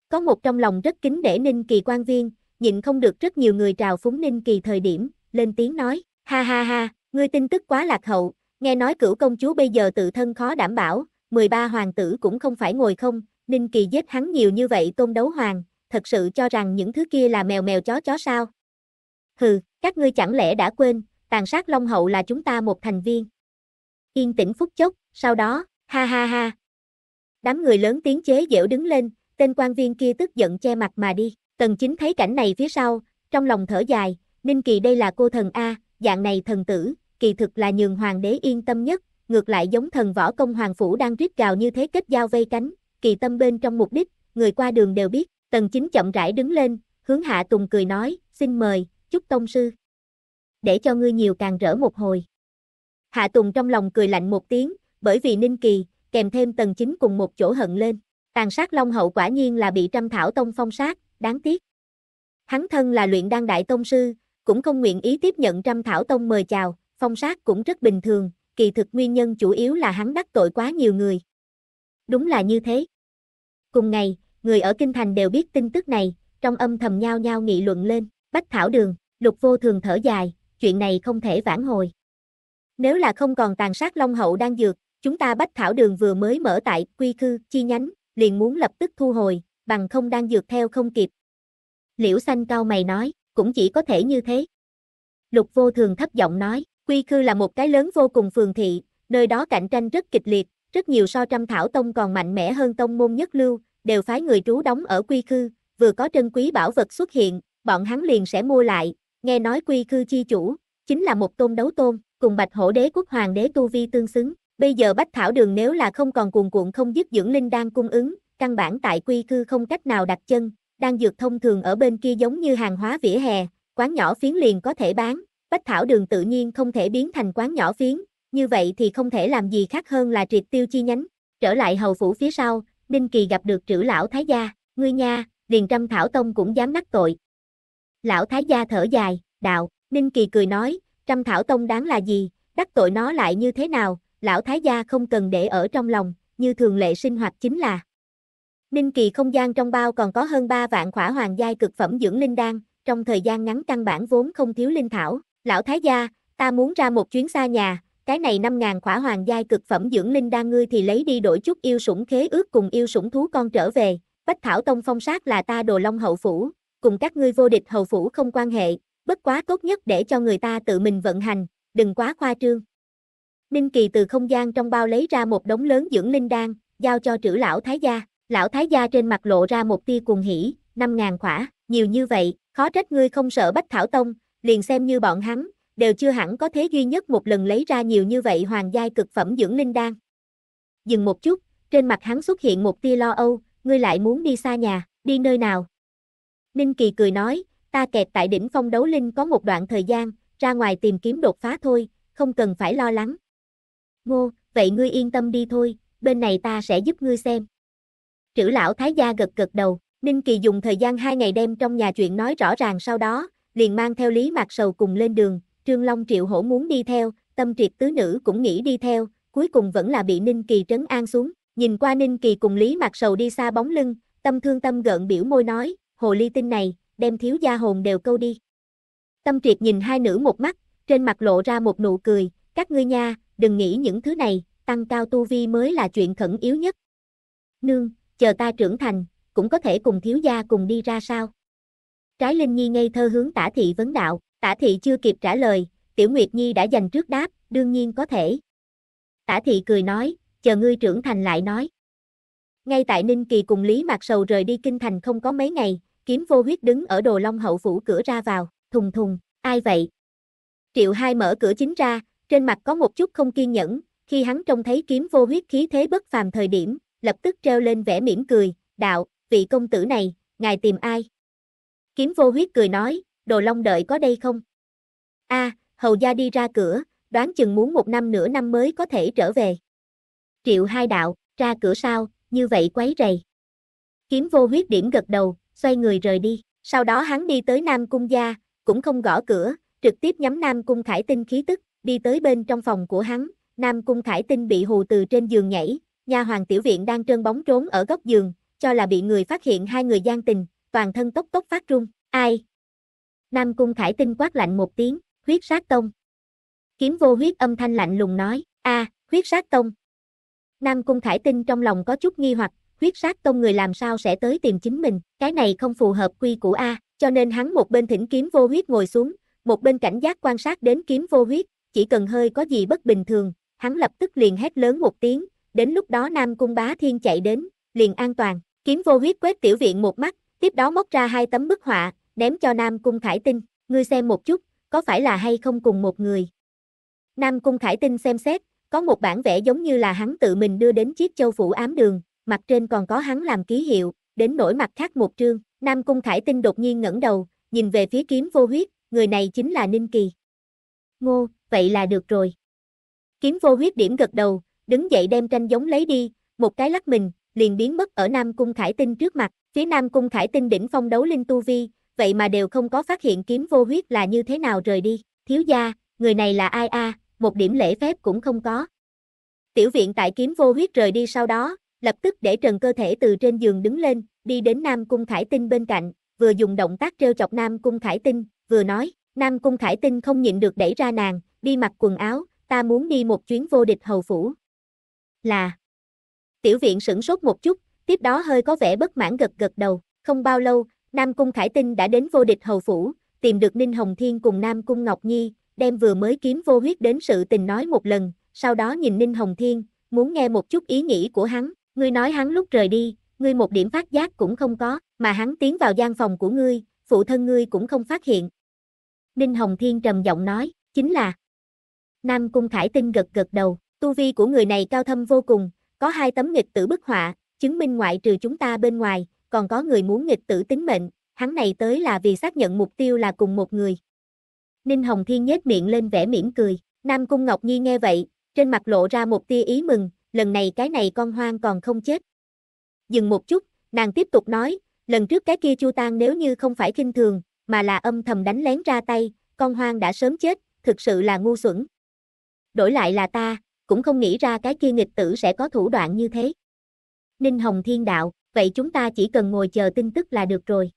Có một trong lòng rất kính để Ninh Kỳ quan viên, nhịn không được rất nhiều người trào phúng Ninh Kỳ thời điểm, lên tiếng nói, ha ha ha, ngươi tin tức quá lạc hậu, nghe nói cửu công chúa bây giờ tự thân khó đảm bảo, 13 hoàng tử cũng không phải ngồi không, Ninh Kỳ giết hắn nhiều như vậy tôn đấu hoàng, thật sự cho rằng những thứ kia là mèo mèo chó chó sao? Hừ, các ngươi chẳng lẽ đã quên, tàn sát Long Hậu là chúng ta một thành viên. Yên tĩnh phút chốc, sau đó, ha ha ha. Đám người lớn tiếng chế dẻo đứng lên, tên quan viên kia tức giận che mặt mà đi. Tần chính thấy cảnh này phía sau, trong lòng thở dài, Ninh Kỳ đây là cô thần A, dạng này thần tử, kỳ thực là nhường hoàng đế yên tâm nhất, ngược lại giống thần võ công hoàng phủ đang rít gào như thế kết giao vây cánh, kỳ tâm bên trong mục đích, người qua đường đều biết, tần chính chậm rãi đứng lên, hướng hạ tùng cười nói, xin mời, chúc tông sư để cho ngươi nhiều càng rỡ một hồi. Hạ Tùng trong lòng cười lạnh một tiếng, bởi vì Ninh Kỳ, kèm thêm tần chính cùng một chỗ hận lên, tàn sát Long Hậu quả nhiên là bị Trâm thảo tông phong sát, đáng tiếc. Hắn thân là luyện đan đại tông sư, cũng không nguyện ý tiếp nhận Trâm thảo tông mời chào, phong sát cũng rất bình thường, kỳ thực nguyên nhân chủ yếu là hắn đắc tội quá nhiều người. Đúng là như thế. Cùng ngày, người ở Kinh Thành đều biết tin tức này, trong âm thầm nhao nhao nghị luận lên, Bách Thảo Đường, lục vô thường thở dài, chuyện này không thể vãn hồi. Nếu là không còn tàn sát Long Hậu đang dược, chúng ta Bách Thảo Đường vừa mới mở tại Quy Khư chi nhánh, liền muốn lập tức thu hồi, bằng không đang dược theo không kịp. Liễu Xanh cao mày nói, cũng chỉ có thể như thế. Lục Vô Thường thấp giọng nói, Quy Khư là một cái lớn vô cùng phường thị, nơi đó cạnh tranh rất kịch liệt, rất nhiều so trăm thảo tông còn mạnh mẽ hơn tông môn nhất lưu, đều phái người trú đóng ở Quy Khư, vừa có trân quý bảo vật xuất hiện, bọn hắn liền sẽ mua lại, nghe nói quy cư chi chủ, chính là một tôn đấu tôn, cùng bạch hổ đế quốc hoàng đế tu vi tương xứng, bây giờ bách thảo đường nếu là không còn cuồn cuộn không dứt dưỡng linh đang cung ứng, căn bản tại quy cư không cách nào đặt chân, đang dược thông thường ở bên kia giống như hàng hóa vỉa hè, quán nhỏ phiến liền có thể bán, bách thảo đường tự nhiên không thể biến thành quán nhỏ phiến, như vậy thì không thể làm gì khác hơn là triệt tiêu chi nhánh, trở lại hầu phủ phía sau, Ninh Kỳ gặp được trữ lão thái gia, ngươi nha, liền trăm thảo tông cũng dám nắc tội, Lão Thái gia thở dài, đạo, Ninh Kỳ cười nói, trăm thảo tông đáng là gì, đắc tội nó lại như thế nào, lão Thái gia không cần để ở trong lòng, như thường lệ sinh hoạt chính là. Ninh Kỳ không gian trong bao còn có hơn 3 vạn khỏa hoàng giai cực phẩm dưỡng linh đan, trong thời gian ngắn căn bản vốn không thiếu linh thảo. Lão Thái gia, ta muốn ra một chuyến xa nhà, cái này 5.000 khỏa hoàng giai cực phẩm dưỡng linh đan ngươi thì lấy đi đổi chút yêu sủng khế ước cùng yêu sủng thú con trở về. Bách Thảo Tông phong sát là ta đồ long hậu phủ, cùng các ngươi vô địch hầu phủ không quan hệ, bất quá tốt nhất để cho người ta tự mình vận hành, đừng quá khoa trương. Ninh Kỳ từ không gian trong bao lấy ra một đống lớn dưỡng linh đan, giao cho trữ lão thái gia, lão thái gia trên mặt lộ ra một tia cuồng hỉ, năm ngàn khỏa, nhiều như vậy, khó trách ngươi không sợ Bách Thảo Tông, liền xem như bọn hắn, đều chưa hẳn có thế duy nhất một lần lấy ra nhiều như vậy hoàng giai cực phẩm dưỡng linh đan. Dừng một chút, trên mặt hắn xuất hiện một tia lo âu, ngươi lại muốn đi xa nhà, đi nơi nào? Ninh Kỳ cười nói, ta kẹt tại đỉnh phong đấu linh có một đoạn thời gian, ra ngoài tìm kiếm đột phá thôi, không cần phải lo lắng. Ngô, vậy ngươi yên tâm đi thôi, bên này ta sẽ giúp ngươi xem. Trữ lão thái gia gật gật đầu, Ninh Kỳ dùng thời gian hai ngày đêm trong nhà chuyện nói rõ ràng sau đó, liền mang theo Lý Mạc Sầu cùng lên đường, Trương Long Triệu Hổ muốn đi theo, tâm triệt tứ nữ cũng nghĩ đi theo, cuối cùng vẫn là bị Ninh Kỳ trấn an xuống, nhìn qua Ninh Kỳ cùng Lý Mạc Sầu đi xa bóng lưng, tâm thương tâm gợn biểu môi nói, hồ ly tinh này, đem thiếu gia hồn đều câu đi. Tâm triệt nhìn hai nữ một mắt, trên mặt lộ ra một nụ cười, các ngươi nha, đừng nghĩ những thứ này, tăng cao tu vi mới là chuyện khẩn yếu nhất. Nương, chờ ta trưởng thành, cũng có thể cùng thiếu gia cùng đi ra sao? Trái Linh Nhi ngây thơ hướng tả thị vấn đạo, tả thị chưa kịp trả lời, Tiểu Nguyệt Nhi đã dành trước đáp, đương nhiên có thể. Tả thị cười nói, chờ ngươi trưởng thành lại nói. Ngay tại Ninh Kỳ cùng Lý Mạc Sầu rời đi kinh thành không có mấy ngày, kiếm vô huyết đứng ở đồ long hậu phủ cửa ra vào, thùng thùng, ai vậy? Triệu hai mở cửa chính ra, trên mặt có một chút không kiên nhẫn, khi hắn trông thấy kiếm vô huyết khí thế bất phàm thời điểm, lập tức treo lên vẻ mỉm cười, đạo, vị công tử này, ngài tìm ai? Kiếm vô huyết cười nói, đồ long đợi có đây không? a à, hầu gia đi ra cửa, đoán chừng muốn một năm nửa năm mới có thể trở về. Triệu hai đạo, ra cửa sao, như vậy quấy rầy. Kiếm vô huyết điểm gật đầu, xoay người rời đi. Sau đó hắn đi tới Nam Cung gia, cũng không gõ cửa, trực tiếp nhắm Nam Cung Khải Tinh khí tức, đi tới bên trong phòng của hắn. Nam Cung Khải Tinh bị hù từ trên giường nhảy, nha hoàng tiểu viện đang trơn bóng trốn ở góc giường, cho là bị người phát hiện hai người gian tình, toàn thân tốc tốc phát run, ai? Nam Cung Khải Tinh quát lạnh một tiếng, huyết sát tông. Kiếm vô huyết âm thanh lạnh lùng nói, a, huyết sát tông. Nam Cung Khải Tinh trong lòng có chút nghi hoặc, huyết sát tông người làm sao sẽ tới tìm chính mình, cái này không phù hợp quy củ A, cho nên hắn một bên thỉnh kiếm vô huyết ngồi xuống, một bên cảnh giác quan sát đến kiếm vô huyết, chỉ cần hơi có gì bất bình thường, hắn lập tức liền hét lớn một tiếng, đến lúc đó Nam Cung Bá Thiên chạy đến, liền an toàn, kiếm vô huyết quét tiểu viện một mắt, tiếp đó móc ra hai tấm bức họa, ném cho Nam Cung Khải Tinh, ngươi xem một chút, có phải là hay không cùng một người. Nam Cung Khải Tinh xem xét, có một bản vẽ giống như là hắn tự mình đưa đến chiếc châu phủ ám đường, mặt trên còn có hắn làm ký hiệu, đến nổi mặt khác một trương, Nam Cung Khải Tinh đột nhiên ngẩng đầu, nhìn về phía kiếm vô huyết, người này chính là Ninh Kỳ. Ngô, vậy là được rồi. Kiếm vô huyết điểm gật đầu, đứng dậy đem tranh giống lấy đi, một cái lắc mình, liền biến mất ở Nam Cung Khải Tinh trước mặt, phía Nam Cung Khải Tinh đỉnh phong đấu linh tu vi, vậy mà đều không có phát hiện kiếm vô huyết là như thế nào rời đi, thiếu gia, người này là ai a, một điểm lễ phép cũng không có. Tiểu viện tại kiếm vô huyết rời đi sau đó, lập tức để trần cơ thể từ trên giường đứng lên, đi đến Nam Cung Khải Tinh bên cạnh, vừa dùng động tác treo chọc Nam Cung Khải Tinh, vừa nói, Nam Cung Khải Tinh không nhịn được đẩy ra nàng, đi mặc quần áo, ta muốn đi một chuyến vô địch hầu phủ. Là, tiểu viện sửng sốt một chút, tiếp đó hơi có vẻ bất mãn gật gật đầu, không bao lâu, Nam Cung Khải Tinh đã đến vô địch hầu phủ, tìm được Ninh Hồng Thiên cùng Nam Cung Ngọc Nhi, đem vừa mới kiếm vô huyết đến sự tình nói một lần, sau đó nhìn Ninh Hồng Thiên, muốn nghe một chút ý nghĩ của hắn. Ngươi nói hắn lúc rời đi, ngươi một điểm phát giác cũng không có, mà hắn tiến vào gian phòng của ngươi, phụ thân ngươi cũng không phát hiện. Ninh Hồng Thiên trầm giọng nói, chính là Nam Cung Khải Tinh gật gật đầu, tu vi của người này cao thâm vô cùng, có hai tấm nghịch tử bức họa, chứng minh ngoại trừ chúng ta bên ngoài, còn có người muốn nghịch tử tính mệnh, hắn này tới là vì xác nhận mục tiêu là cùng một người. Ninh Hồng Thiên nhếch miệng lên vẻ mỉm cười, Nam Cung Ngọc Nhi nghe vậy, trên mặt lộ ra một tia ý mừng, lần này cái này con hoang còn không chết. Dừng một chút, nàng tiếp tục nói, lần trước cái kia Chu Tan nếu như không phải kinh thường, mà là âm thầm đánh lén ra tay, con hoang đã sớm chết, thực sự là ngu xuẩn. Đổi lại là ta, cũng không nghĩ ra cái kia nghịch tử sẽ có thủ đoạn như thế. Ninh Hồng Thiên Đạo, vậy chúng ta chỉ cần ngồi chờ tin tức là được rồi.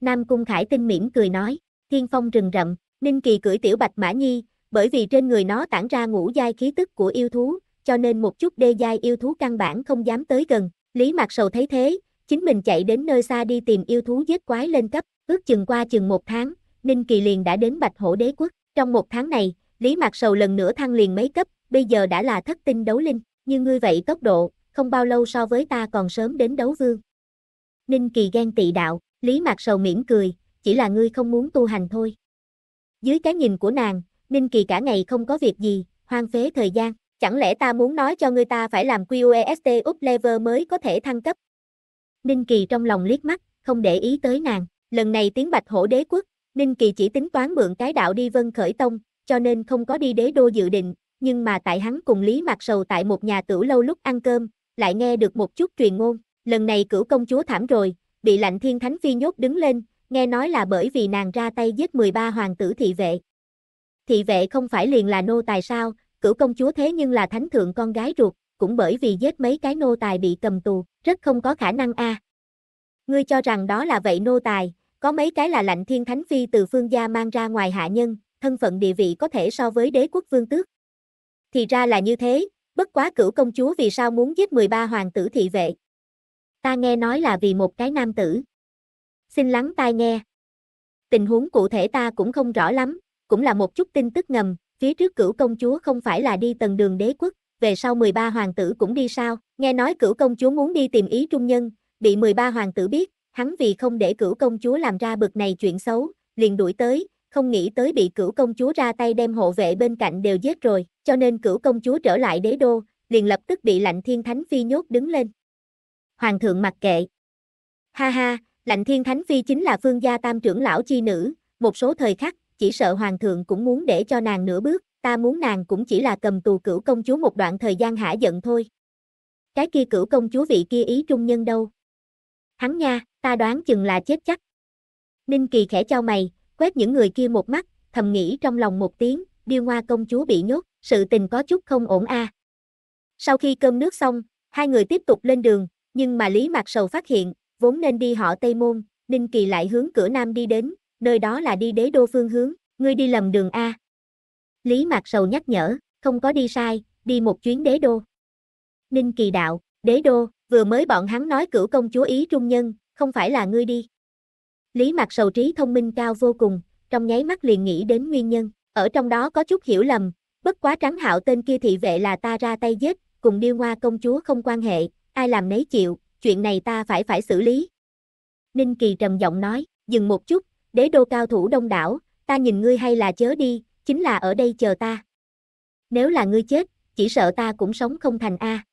Nam Cung Khải Tinh mỉm cười nói, thiên phong rừng rậm, Ninh Kỳ cưỡi tiểu bạch mã nhi, bởi vì trên người nó tản ra ngũ giai khí tức của yêu thú, cho nên một chút đê giai yêu thú căn bản không dám tới gần. Lý Mạc Sầu thấy thế, chính mình chạy đến nơi xa đi tìm yêu thú giết quái lên cấp, ước chừng qua chừng một tháng, Ninh Kỳ liền đã đến Bạch Hổ Đế Quốc. Trong một tháng này, Lý Mạc Sầu lần nữa thăng liền mấy cấp, bây giờ đã là thất tinh đấu linh, như ngươi vậy tốc độ, không bao lâu so với ta còn sớm đến đấu vương. Ninh Kỳ ghen tị đạo, Lý Mạc Sầu mỉm cười, chỉ là ngươi không muốn tu hành thôi. Dưới cái nhìn của nàng, Ninh Kỳ cả ngày không có việc gì, hoang phế thời gian, Chẳng lẽ ta muốn nói cho người ta phải làm QEST up level mới có thể thăng cấp? Ninh Kỳ trong lòng liếc mắt, không để ý tới nàng. Lần này tiếng bạch hổ đế quốc, Ninh Kỳ chỉ tính toán mượn cái đạo đi vân khởi tông, cho nên không có đi đế đô dự định, nhưng mà tại hắn cùng Lý Mạc Sầu tại một nhà tửu lâu lúc ăn cơm, lại nghe được một chút truyền ngôn, lần này cửu công chúa thảm rồi, bị lạnh thiên thánh phi nhốt đứng lên, nghe nói là bởi vì nàng ra tay giết 13 hoàng tử thị vệ. Thị vệ không phải liền là nô tài sao, Cửu công chúa thế nhưng là thánh thượng con gái ruột, cũng bởi vì giết mấy cái nô tài bị cầm tù, rất không có khả năng a. Ngươi cho rằng đó là vậy nô tài, có mấy cái là lạnh thiên thánh phi từ phương gia mang ra ngoài hạ nhân, thân phận địa vị có thể so với đế quốc vương tước. Thì ra là như thế, bất quá cửu công chúa vì sao muốn giết 13 hoàng tử thị vệ. Ta nghe nói là vì một cái nam tử. Xin lắng tai nghe. Tình huống cụ thể ta cũng không rõ lắm, cũng là một chút tin tức ngầm, phía trước cửu công chúa không phải là đi tần đường đế quốc, về sau 13 hoàng tử cũng đi sao, nghe nói cửu công chúa muốn đi tìm ý trung nhân, bị 13 hoàng tử biết, hắn vì không để cửu công chúa làm ra bực này chuyện xấu, liền đuổi tới, không nghĩ tới bị cửu công chúa ra tay đem hộ vệ bên cạnh đều giết rồi, cho nên cửu công chúa trở lại đế đô, liền lập tức bị lạnh thiên thánh phi nhốt đứng lên. Hoàng thượng mặc kệ. Ha ha, lạnh thiên thánh phi chính là phương gia tam trưởng lão chi nữ, một số thời khắc, chỉ sợ hoàng thượng cũng muốn để cho nàng nửa bước, ta muốn nàng cũng chỉ là cầm tù cửu công chúa một đoạn thời gian hả giận thôi. Cái kia cửu công chúa vị kia ý trung nhân đâu? Hắn nha, ta đoán chừng là chết chắc. Ninh Kỳ khẽ trao mày, quét những người kia một mắt, thầm nghĩ trong lòng một tiếng, điêu hoa công chúa bị nhốt, sự tình có chút không ổn a. Sau khi cơm nước xong, hai người tiếp tục lên đường, nhưng mà Lý Mạc Sầu phát hiện, vốn nên đi họ Tây Môn, Ninh Kỳ lại hướng cửa Nam đi đến, nơi đó là đi đế đô phương hướng, ngươi đi lầm đường A. Lý Mạc Sầu nhắc nhở, không có đi sai, đi một chuyến đế đô. Ninh Kỳ đạo, đế đô, vừa mới bọn hắn nói cửu công chúa ý trung nhân, không phải là ngươi đi. Lý Mạc Sầu trí thông minh cao vô cùng, trong nháy mắt liền nghĩ đến nguyên nhân, ở trong đó có chút hiểu lầm, bất quá trắng hạo tên kia thị vệ là ta ra tay giết, cùng điêu hoa công chúa không quan hệ, ai làm nấy chịu, chuyện này ta phải phải xử lý. Ninh Kỳ trầm giọng nói, dừng một chút, đế đô cao thủ đông đảo, ta nhìn ngươi hay là chớ đi, chính là ở đây chờ ta. Nếu là ngươi chết, chỉ sợ ta cũng sống không thành A.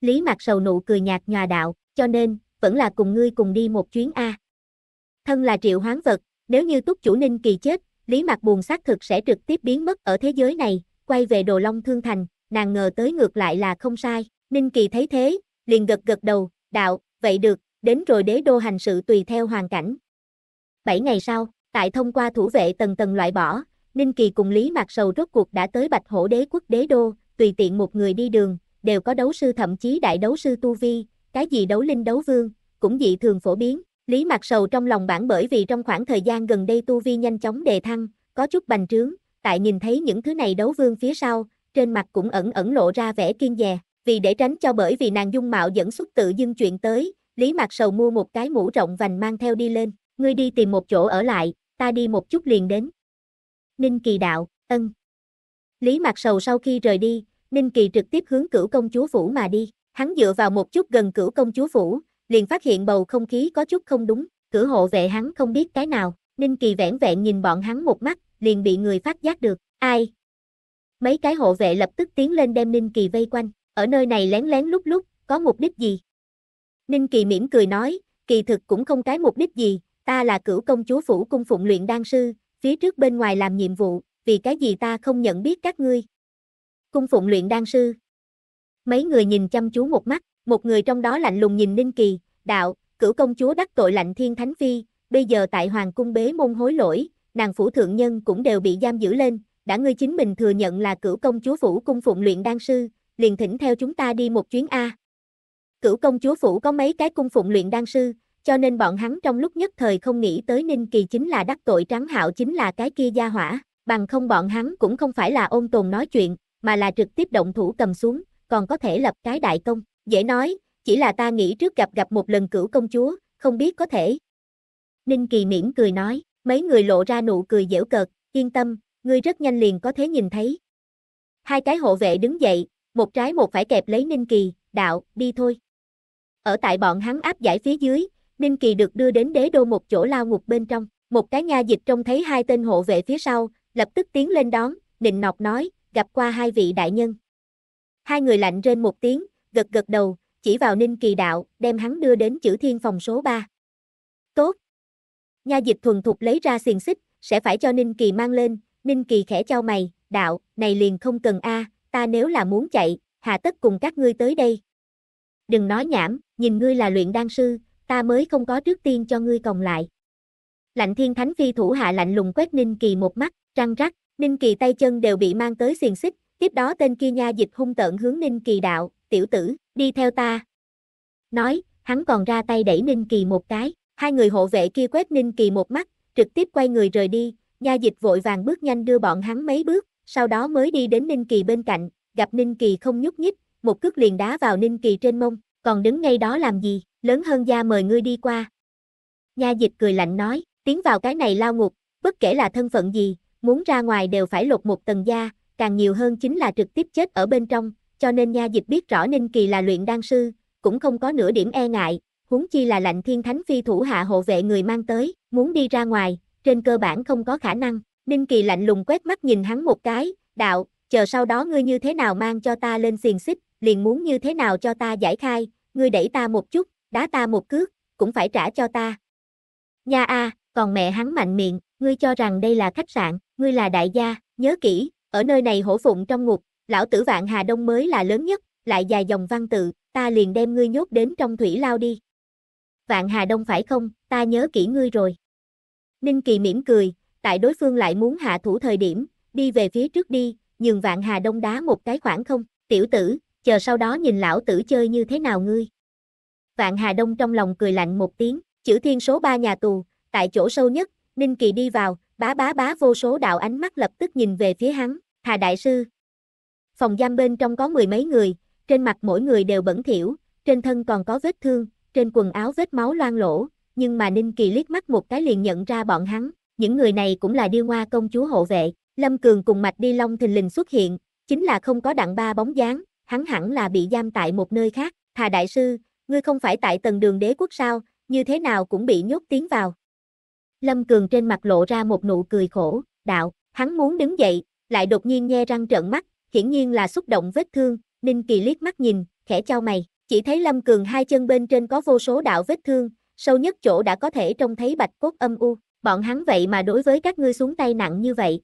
Lý mặt sầu nụ cười nhạt nhòa đạo, cho nên, vẫn là cùng ngươi cùng đi một chuyến A. Thân là triệu hoán vật, nếu như túc chủ ninh kỳ chết, Lý mặt buồn xác thực sẽ trực tiếp biến mất ở thế giới này, quay về đồ long thương thành, nàng ngờ tới ngược lại là không sai, ninh kỳ thấy thế, liền gật gật đầu, đạo, vậy được, đến rồi đế đô hành sự tùy theo hoàn cảnh, 7 ngày sau, tại thông qua thủ vệ tầng tầng loại bỏ, Ninh Kỳ cùng Lý Mạc Sầu rốt cuộc đã tới Bạch Hổ Đế quốc đế đô, tùy tiện một người đi đường, đều có đấu sư thậm chí đại đấu sư Tu Vi, cái gì đấu linh đấu vương, cũng dị thường phổ biến. Lý Mạc Sầu trong lòng bản bởi vì trong khoảng thời gian gần đây Tu Vi nhanh chóng đề thăng, có chút bành trướng, tại nhìn thấy những thứ này đấu vương phía sau, trên mặt cũng ẩn ẩn lộ ra vẻ kiên dè, vì để tránh cho bởi vì nàng dung mạo dẫn xuất tự dưng chuyện tới, Lý Mạc Sầu mua một cái mũ rộng vành mang theo đi lên, Ngươi đi tìm một chỗ ở lại, ta đi một chút liền đến. Ninh Kỳ đạo, ân. Lý Mạc Sầu sau khi rời đi, Ninh Kỳ trực tiếp hướng cửu công chúa phủ mà đi. Hắn dựa vào một chút gần cửu công chúa phủ, liền phát hiện bầu không khí có chút không đúng, cử hộ vệ hắn không biết cái nào, Ninh Kỳ vẻn vẹn nhìn bọn hắn một mắt, liền bị người phát giác được, ai? Mấy cái hộ vệ lập tức tiến lên đem Ninh Kỳ vây quanh, ở nơi này lén lén lúc lúc, có mục đích gì? Ninh Kỳ mỉm cười nói, kỳ thực cũng không cái mục đích gì, ta là cửu công chúa phủ cung phụng luyện đan sư, phía trước bên ngoài làm nhiệm vụ, vì cái gì ta không nhận biết các ngươi. Cung phụng luyện đan sư. Mấy người nhìn chăm chú một mắt, một người trong đó lạnh lùng nhìn Ninh Kỳ, đạo, cửu công chúa đắc tội lạnh thiên thánh phi, bây giờ tại hoàng cung bế môn hối lỗi, nàng phủ thượng nhân cũng đều bị giam giữ lên, đã ngươi chính mình thừa nhận là cửu công chúa phủ cung phụng luyện đan sư, liền thỉnh theo chúng ta đi một chuyến A. Cửu công chúa phủ có mấy cái cung phụng luyện đan sư, cho nên bọn hắn trong lúc nhất thời không nghĩ tới Ninh Kỳ chính là đắc tội trắng hạo chính là cái kia gia hỏa, bằng không bọn hắn cũng không phải là ôn tồn nói chuyện, mà là trực tiếp động thủ cầm xuống, còn có thể lập cái đại công, dễ nói, chỉ là ta nghĩ trước gặp gặp một lần cửu công chúa, không biết có thể. Ninh Kỳ mỉm cười nói, mấy người lộ ra nụ cười dễu cợt, yên tâm, ngươi rất nhanh liền có thể nhìn thấy. Hai cái hộ vệ đứng dậy, một trái một phải kẹp lấy Ninh Kỳ, đạo, đi thôi. Ở tại bọn hắn áp giải phía dưới, Ninh Kỳ được đưa đến đế đô một chỗ lao ngục bên trong, một cái nha dịch trông thấy hai tên hộ vệ phía sau, lập tức tiến lên đón, nịnh nọt nói, gặp qua hai vị đại nhân. Hai người lạnh rên một tiếng, gật gật đầu, chỉ vào Ninh Kỳ đạo, đem hắn đưa đến chữ thiên phòng số 3. Tốt. Nha dịch thuần thục lấy ra xiềng xích, sẽ phải cho Ninh Kỳ mang lên, Ninh Kỳ khẽ cho mày, đạo, này liền không cần a, ta nếu là muốn chạy, hạ tất cùng các ngươi tới đây. Đừng nói nhảm, nhìn ngươi là luyện đan sư, ta mới không có trước tiên cho ngươi còn lại. Lạnh thiên thánh phi thủ hạ lạnh lùng quét Ninh Kỳ một mắt, răng rắc, Ninh Kỳ tay chân đều bị mang tới xiềng xích, tiếp đó tên kia nha dịch hung tợn hướng Ninh Kỳ đạo, tiểu tử, đi theo ta. Nói, hắn còn ra tay đẩy Ninh Kỳ một cái, hai người hộ vệ kia quét Ninh Kỳ một mắt, trực tiếp quay người rời đi, nha dịch vội vàng bước nhanh đưa bọn hắn mấy bước, sau đó mới đi đến Ninh Kỳ bên cạnh, gặp Ninh Kỳ không nhúc nhích, một cước liền đá vào Ninh Kỳ trên mông còn đứng ngay đó làm gì, lớn hơn gia mời ngươi đi qua. Nha dịch cười lạnh nói, tiến vào cái này lao ngục, bất kể là thân phận gì, muốn ra ngoài đều phải lột một tầng da, càng nhiều hơn chính là trực tiếp chết ở bên trong, cho nên nha dịch biết rõ Ninh Kỳ là luyện đan sư, cũng không có nửa điểm e ngại, huống chi là lạnh thiên thánh phi thủ hạ hộ vệ người mang tới, muốn đi ra ngoài, trên cơ bản không có khả năng. Ninh Kỳ lạnh lùng quét mắt nhìn hắn một cái, đạo, chờ sau đó ngươi như thế nào mang cho ta lên xiền xích, liền muốn như thế nào cho ta giải khai, ngươi đẩy ta một chút, đá ta một cước, cũng phải trả cho ta. Nha a, còn mẹ hắn mạnh miệng, ngươi cho rằng đây là khách sạn, ngươi là đại gia, nhớ kỹ, ở nơi này hổ phụng trong ngục, lão tử vạn Hà Đông mới là lớn nhất, lại dài dòng văn tự, ta liền đem ngươi nhốt đến trong thủy lao đi. Vạn Hà Đông phải không, ta nhớ kỹ ngươi rồi. Ninh Kỳ mỉm cười, tại đối phương lại muốn hạ thủ thời điểm, đi về phía trước đi, nhường Vạn Hà Đông đá một cái khoảng không, tiểu tử, chờ sau đó nhìn lão tử chơi như thế nào ngươi. Vạn Hà Đông trong lòng cười lạnh một tiếng, chữ thiên số ba nhà tù, tại chỗ sâu nhất, Ninh Kỳ đi vào, bá bá bá vô số đạo ánh mắt lập tức nhìn về phía hắn, Hà Đại Sư. Phòng giam bên trong có mười mấy người, trên mặt mỗi người đều bẩn thỉu, trên thân còn có vết thương, trên quần áo vết máu loang lỗ, nhưng mà Ninh Kỳ liếc mắt một cái liền nhận ra bọn hắn, những người này cũng là điêu hoa công chúa hộ vệ, Lâm Cường cùng Mạch Đi Long thình lình xuất hiện, chính là không có đặng ba bóng dáng, hắn hẳn là bị giam tại một nơi khác, Thà Đại Sư, ngươi không phải tại tầng đường đế quốc sao, như thế nào cũng bị nhốt tiến vào. Lâm Cường trên mặt lộ ra một nụ cười khổ, đạo, hắn muốn đứng dậy, lại đột nhiên nghe răng trợn mắt, hiển nhiên là xúc động vết thương, Ninh Kỳ liếc mắt nhìn, khẽ cho mày, chỉ thấy Lâm Cường hai chân bên trên có vô số đạo vết thương, sâu nhất chỗ đã có thể trông thấy bạch cốt âm u, bọn hắn vậy mà đối với các ngươi xuống tay nặng như vậy.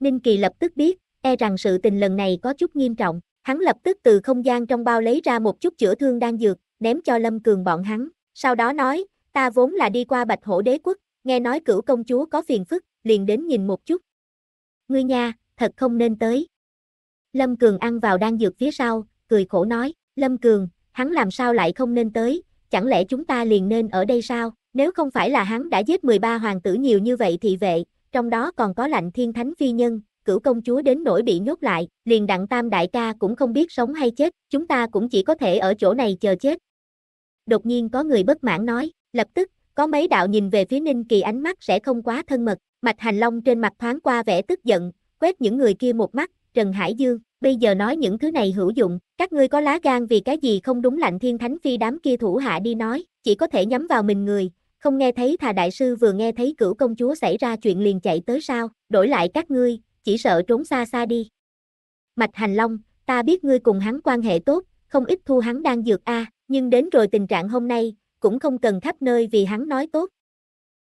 Ninh Kỳ lập tức biết, e rằng sự tình lần này có chút nghiêm trọng. Hắn lập tức từ không gian trong bao lấy ra một chút chữa thương đang dược, ném cho Lâm Cường bọn hắn, sau đó nói, ta vốn là đi qua Bạch Hổ Đế Quốc, nghe nói cửu công chúa có phiền phức, liền đến nhìn một chút. Ngươi nha, thật không nên tới. Lâm Cường ăn vào đang dược phía sau, cười khổ nói, Lâm Cường, hắn làm sao lại không nên tới, chẳng lẽ chúng ta liền nên ở đây sao, nếu không phải là hắn đã giết 13 hoàng tử nhiều như vậy thì vậy trong đó còn có lạnh thiên thánh phi nhân, cửu công chúa đến nỗi bị nhốt lại, liền đặng tam đại ca cũng không biết sống hay chết, chúng ta cũng chỉ có thể ở chỗ này chờ chết. Đột nhiên có người bất mãn nói, lập tức, có mấy đạo nhìn về phía Ninh Kỳ ánh mắt sẽ không quá thân mật, mạch hành long trên mặt thoáng qua vẻ tức giận, quét những người kia một mắt, Trần Hải Dương, bây giờ nói những thứ này hữu dụng, các ngươi có lá gan vì cái gì không đúng lạnh thiên thánh phi đám kia thủ hạ đi nói, chỉ có thể nhắm vào mình người, không nghe thấy thà đại sư vừa nghe thấy cửu công chúa xảy ra chuyện liền chạy tới sao, đổi lại các ngươi, chỉ sợ trốn xa xa đi. Mạch Hành Long, ta biết ngươi cùng hắn quan hệ tốt, không ít thu hắn đang dược a, nhưng đến rồi tình trạng hôm nay, cũng không cần khắp nơi vì hắn nói tốt.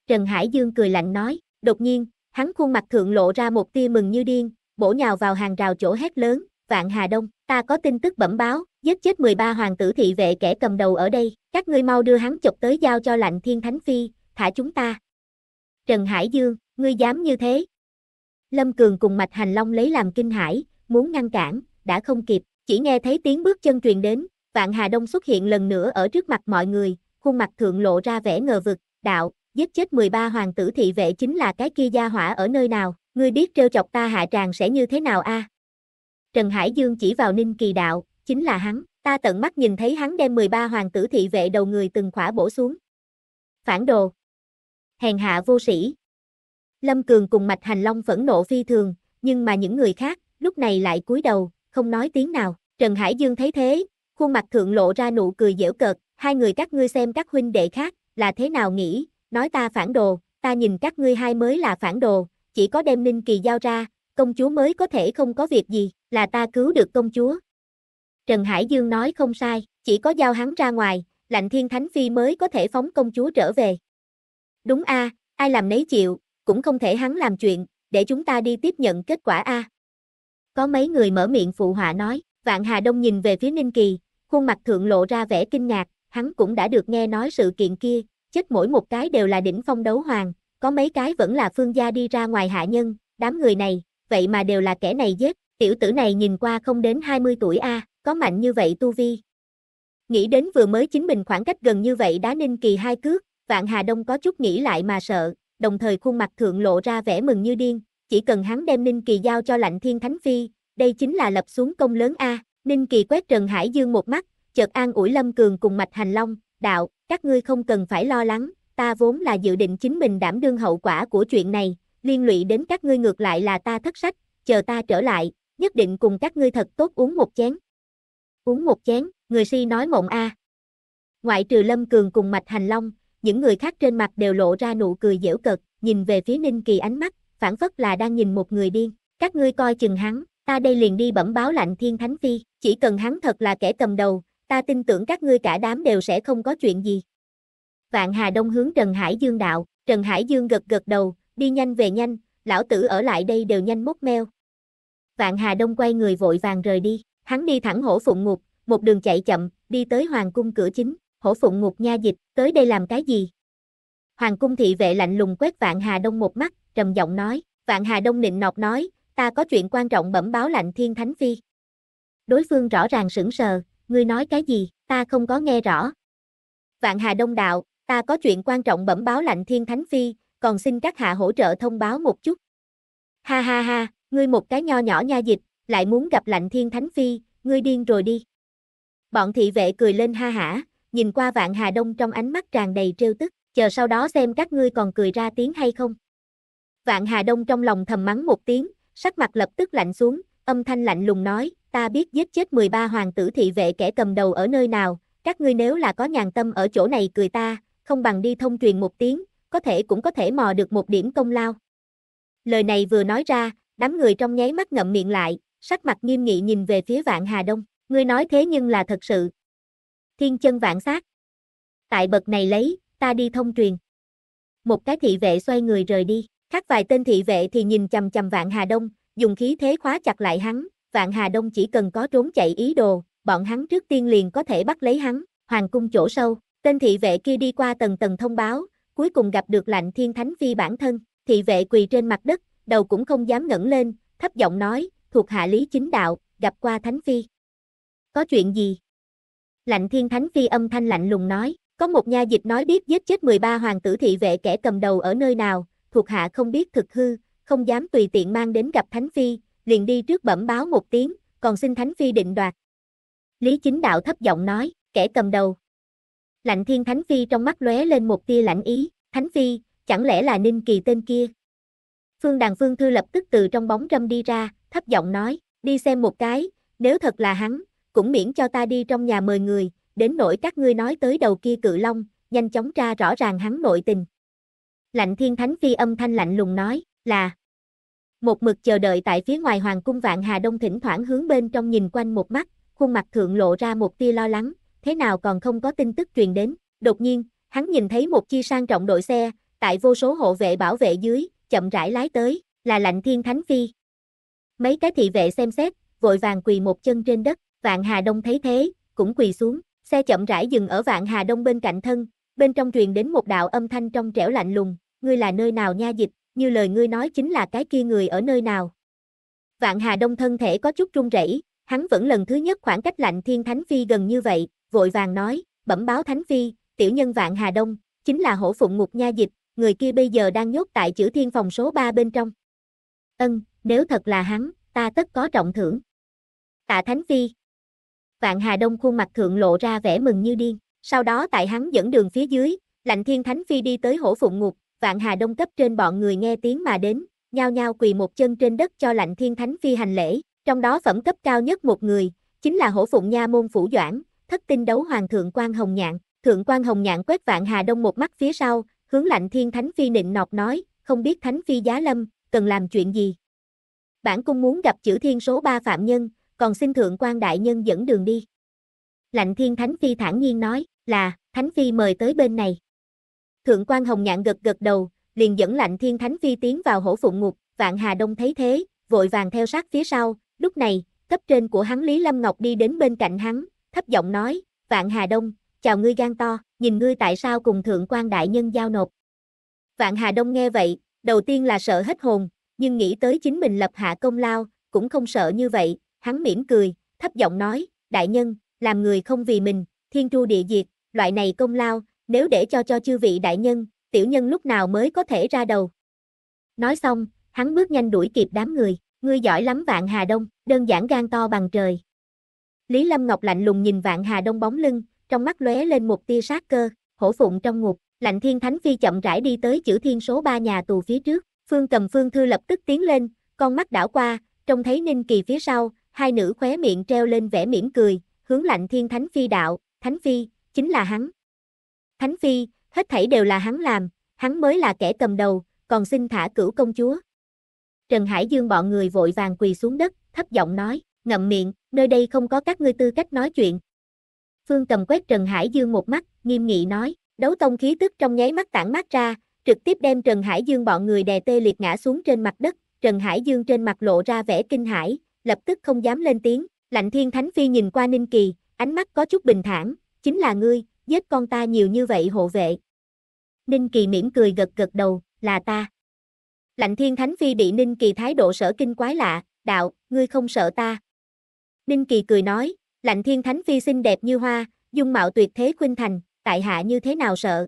Trần Hải Dương cười lạnh nói, đột nhiên, hắn khuôn mặt thượng lộ ra một tia mừng như điên, bổ nhào vào hàng rào chỗ hét lớn, Vạn Hà Đông, ta có tin tức bẩm báo, giết chết 13 hoàng tử thị vệ kẻ cầm đầu ở đây, các ngươi mau đưa hắn chụp tới giao cho lạnh thiên thánh phi, thả chúng ta. Trần Hải Dương, ngươi dám như thế, Lâm Cường cùng Mạch Hành Long lấy làm kinh hãi, muốn ngăn cản, đã không kịp, chỉ nghe thấy tiếng bước chân truyền đến, Vạn Hà Đông xuất hiện lần nữa ở trước mặt mọi người, khuôn mặt thượng lộ ra vẻ ngờ vực, đạo, giết chết 13 hoàng tử thị vệ chính là cái kia gia hỏa ở nơi nào, ngươi biết trêu chọc ta hạ tràng sẽ như thế nào a? À? Trần Hải Dương chỉ vào Ninh Kỳ đạo, chính là hắn, ta tận mắt nhìn thấy hắn đem 13 hoàng tử thị vệ đầu người từng khỏa bổ xuống. Phản đồ. Hèn hạ vô sĩ, Lâm Cường cùng Mạch Hành Long phẫn nộ phi thường, nhưng mà những người khác, lúc này lại cúi đầu, không nói tiếng nào. Trần Hải Dương thấy thế, khuôn mặt thượng lộ ra nụ cười dễ cợt, hai người các ngươi xem các huynh đệ khác, là thế nào nghĩ, nói ta phản đồ, ta nhìn các ngươi hai mới là phản đồ, chỉ có đem ninh kỳ giao ra, công chúa mới có thể không có việc gì, là ta cứu được công chúa. Trần Hải Dương nói không sai, chỉ có giao hắn ra ngoài, lạnh thiên thánh phi mới có thể phóng công chúa trở về. Đúng a ai làm nấy chịu, cũng không thể hắn làm chuyện, để chúng ta đi tiếp nhận kết quả a. Có mấy người mở miệng phụ họa nói, Vạn Hà Đông nhìn về phía Ninh Kỳ, khuôn mặt thượng lộ ra vẻ kinh ngạc, hắn cũng đã được nghe nói sự kiện kia, chết mỗi một cái đều là đỉnh phong đấu hoàng, có mấy cái vẫn là phương gia đi ra ngoài hạ nhân, đám người này, vậy mà đều là kẻ này giết, tiểu tử này nhìn qua không đến 20 tuổi a, có mạnh như vậy tu vi. Nghĩ đến vừa mới chính mình khoảng cách gần như vậy đá Ninh Kỳ hai cước, Vạn Hà Đông có chút nghĩ lại mà sợ, đồng thời khuôn mặt thượng lộ ra vẻ mừng như điên, chỉ cần hắn đem Ninh Kỳ giao cho Lạnh Thiên Thánh Phi, đây chính là lập xuống công lớn A, Ninh Kỳ quét Trần Hải Dương một mắt, chợt an ủi Lâm Cường cùng Mạch Hành Long, đạo, các ngươi không cần phải lo lắng, ta vốn là dự định chính mình đảm đương hậu quả của chuyện này, liên lụy đến các ngươi ngược lại là ta thất sách, chờ ta trở lại, nhất định cùng các ngươi thật tốt uống một chén. Uống một chén, người si nói mộng a. Ngoại trừ Lâm Cường cùng Mạch Hành Long, những người khác trên mặt đều lộ ra nụ cười dễu cợt, nhìn về phía Ninh Kỳ ánh mắt, phản phất là đang nhìn một người điên. Các ngươi coi chừng hắn, ta đây liền đi bẩm báo lạnh thiên thánh phi, chỉ cần hắn thật là kẻ cầm đầu, ta tin tưởng các ngươi cả đám đều sẽ không có chuyện gì. Vạn Hà Đông hướng Trần Hải Dương đạo, Trần Hải Dương gật gật đầu, đi nhanh về nhanh, lão tử ở lại đây đều nhanh mốt meo. Vạn Hà Đông quay người vội vàng rời đi, hắn đi thẳng hổ phụng ngục, một đường chạy chậm, đi tới hoàng cung cửa chính, hổ phụng ngục nha dịch, tới đây làm cái gì? Hoàng cung thị vệ lạnh lùng quét Vạn Hà Đông một mắt, trầm giọng nói, Vạn Hà Đông nịnh nọt nói, ta có chuyện quan trọng bẩm báo lạnh thiên thánh phi. Đối phương rõ ràng sững sờ, ngươi nói cái gì, ta không có nghe rõ. Vạn Hà Đông đạo, ta có chuyện quan trọng bẩm báo lạnh thiên thánh phi, còn xin các hạ hỗ trợ thông báo một chút. Ha ha ha, ngươi một cái nho nhỏ nha dịch, lại muốn gặp lạnh thiên thánh phi, ngươi điên rồi đi. Bọn thị vệ cười lên ha hả, nhìn qua vạn hà đông trong ánh mắt tràn đầy trêu tức, chờ sau đó xem các ngươi còn cười ra tiếng hay không. Vạn hà đông trong lòng thầm mắng một tiếng, sắc mặt lập tức lạnh xuống, âm thanh lạnh lùng nói, ta biết giết chết 13 hoàng tử thị vệ kẻ cầm đầu ở nơi nào, các ngươi nếu là có nhàn tâm ở chỗ này cười ta, không bằng đi thông truyền một tiếng, có thể cũng có thể mò được một điểm công lao. Lời này vừa nói ra, đám người trong nháy mắt ngậm miệng lại, sắc mặt nghiêm nghị nhìn về phía vạn Hà Đông, ngươi nói thế nhưng là thật sự, thiên chân vạn sát. Tại bậc này lấy, ta đi thông truyền. Một cái thị vệ xoay người rời đi, khác vài tên thị vệ thì nhìn chầm chầm Vạn Hà Đông, dùng khí thế khóa chặt lại hắn, Vạn Hà Đông chỉ cần có trốn chạy ý đồ, bọn hắn trước tiên liền có thể bắt lấy hắn, hoàng cung chỗ sâu, tên thị vệ kia đi qua tầng tầng thông báo, cuối cùng gặp được lạnh thiên thánh phi bản thân, thị vệ quỳ trên mặt đất, đầu cũng không dám ngẩng lên, thấp giọng nói, thuộc hạ lý chính đạo, gặp qua thánh phi. Có chuyện gì? Lạnh thiên thánh phi âm thanh lạnh lùng nói, có một nha dịch nói biết giết chết 13 hoàng tử thị vệ kẻ cầm đầu ở nơi nào, thuộc hạ không biết thực hư, không dám tùy tiện mang đến gặp thánh phi, liền đi trước bẩm báo một tiếng, còn xin thánh phi định đoạt. Lý chính đạo thấp giọng nói, kẻ cầm đầu. Lạnh thiên thánh phi trong mắt lóe lên một tia lạnh ý, thánh phi, chẳng lẽ là ninh kỳ tên kia. Phương đàn phương thư lập tức từ trong bóng râm đi ra, thấp giọng nói, đi xem một cái, nếu thật là hắn, cũng miễn cho ta đi trong nhà mời người, đến nỗi các ngươi nói tới đầu kia cự long, nhanh chóng ra rõ ràng hắn nội tình. Lạnh thiên thánh phi âm thanh lạnh lùng nói, là Một mực chờ đợi tại phía ngoài hoàng cung vạn hà đông thỉnh thoảng hướng bên trong nhìn quanh một mắt, khuôn mặt thượng lộ ra một tia lo lắng, thế nào còn không có tin tức truyền đến, đột nhiên, hắn nhìn thấy một chi sang trọng đội xe, tại vô số hộ vệ bảo vệ dưới, chậm rãi lái tới, là lạnh thiên thánh phi. Mấy cái thị vệ xem xét, vội vàng quỳ một chân trên đất, Vạn Hà Đông thấy thế, cũng quỳ xuống, xe chậm rãi dừng ở Vạn Hà Đông bên cạnh thân, bên trong truyền đến một đạo âm thanh trong trẻo lạnh lùng, ngươi là nơi nào nha dịch, như lời ngươi nói chính là cái kia người ở nơi nào. Vạn Hà Đông thân thể có chút run rẩy, hắn vẫn lần thứ nhất khoảng cách lạnh thiên thánh phi gần như vậy, vội vàng nói, bẩm báo thánh phi, tiểu nhân Vạn Hà Đông, chính là hổ phụng ngục nha dịch, người kia bây giờ đang nhốt tại chữ thiên phòng số 3 bên trong. Ân, nếu thật là hắn, ta tất có trọng thưởng. Tạ Thánh Phi Vạn Hà Đông khuôn mặt thượng lộ ra vẻ mừng như điên, sau đó tại hắn dẫn đường phía dưới, Lạnh Thiên Thánh Phi đi tới hổ phụng ngục, Vạn Hà Đông cấp trên bọn người nghe tiếng mà đến, nhao nhao quỳ một chân trên đất cho Lạnh Thiên Thánh Phi hành lễ, trong đó phẩm cấp cao nhất một người, chính là hổ phụng nha môn phủ doãn, thất tinh đấu hoàng thượng quan hồng nhạn, thượng quan hồng nhạn quét Vạn Hà Đông một mắt phía sau, hướng Lạnh Thiên Thánh Phi nịnh nọt nói, không biết Thánh Phi giá lâm, cần làm chuyện gì. Bản cung muốn gặp chữ thiên số ba phạm nhân, còn xin thượng quan đại nhân dẫn đường đi. Lạnh thiên thánh phi thản nhiên nói, là, thánh phi mời tới bên này. Thượng quan hồng nhạn gật gật đầu, liền dẫn lạnh thiên thánh phi tiến vào hổ phụng ngục, vạn hà đông thấy thế, vội vàng theo sát phía sau, lúc này, cấp trên của hắn Lý Lâm Ngọc đi đến bên cạnh hắn, thấp giọng nói, vạn hà đông, chào ngươi gan to, nhìn ngươi tại sao cùng thượng quan đại nhân giao nộp. Vạn hà đông nghe vậy, đầu tiên là sợ hết hồn, nhưng nghĩ tới chính mình lập hạ công lao, cũng không sợ như vậy, Hắn mỉm cười, thấp giọng nói, đại nhân, làm người không vì mình, thiên tru địa diệt, loại này công lao, nếu để cho cho chư vị đại nhân, tiểu nhân lúc nào mới có thể ra đầu. Nói xong, hắn bước nhanh đuổi kịp đám người, ngươi giỏi lắm vạn Hà Đông, đơn giản gan to bằng trời. Lý Lâm Ngọc lạnh lùng nhìn vạn Hà Đông bóng lưng, trong mắt lóe lên một tia sát cơ, hổ phụng trong ngục, lạnh thiên thánh phi chậm rãi đi tới chữ thiên số 3 nhà tù phía trước, phương cầm phương thư lập tức tiến lên, con mắt đảo qua, trông thấy Ninh Kỳ phía sau, hai nữ khóe miệng treo lên vẻ mỉm cười, hướng lạnh thiên thánh phi đạo, thánh phi, chính là hắn. Thánh phi, hết thảy đều là hắn làm, hắn mới là kẻ cầm đầu, còn xin thả cửu công chúa. Trần Hải Dương bọn người vội vàng quỳ xuống đất, thấp giọng nói, ngậm miệng, nơi đây không có các ngươi tư cách nói chuyện. Phương cầm quét Trần Hải Dương một mắt, nghiêm nghị nói, đấu tông khí tức trong nháy mắt tản mát ra, trực tiếp đem Trần Hải Dương bọn người đè tê liệt ngã xuống trên mặt đất, Trần Hải Dương trên mặt lộ ra vẻ kinh hãi, lập tức không dám lên tiếng, lạnh thiên thánh phi nhìn qua Ninh Kỳ, ánh mắt có chút bình thản, chính là ngươi, giết con ta nhiều như vậy hộ vệ. Ninh Kỳ mỉm cười gật gật đầu, là ta. Lạnh thiên thánh phi bị Ninh Kỳ thái độ sở kinh quái lạ, đạo, ngươi không sợ ta. Ninh Kỳ cười nói, lạnh thiên thánh phi xinh đẹp như hoa, dung mạo tuyệt thế khuynh thành, tại hạ như thế nào sợ.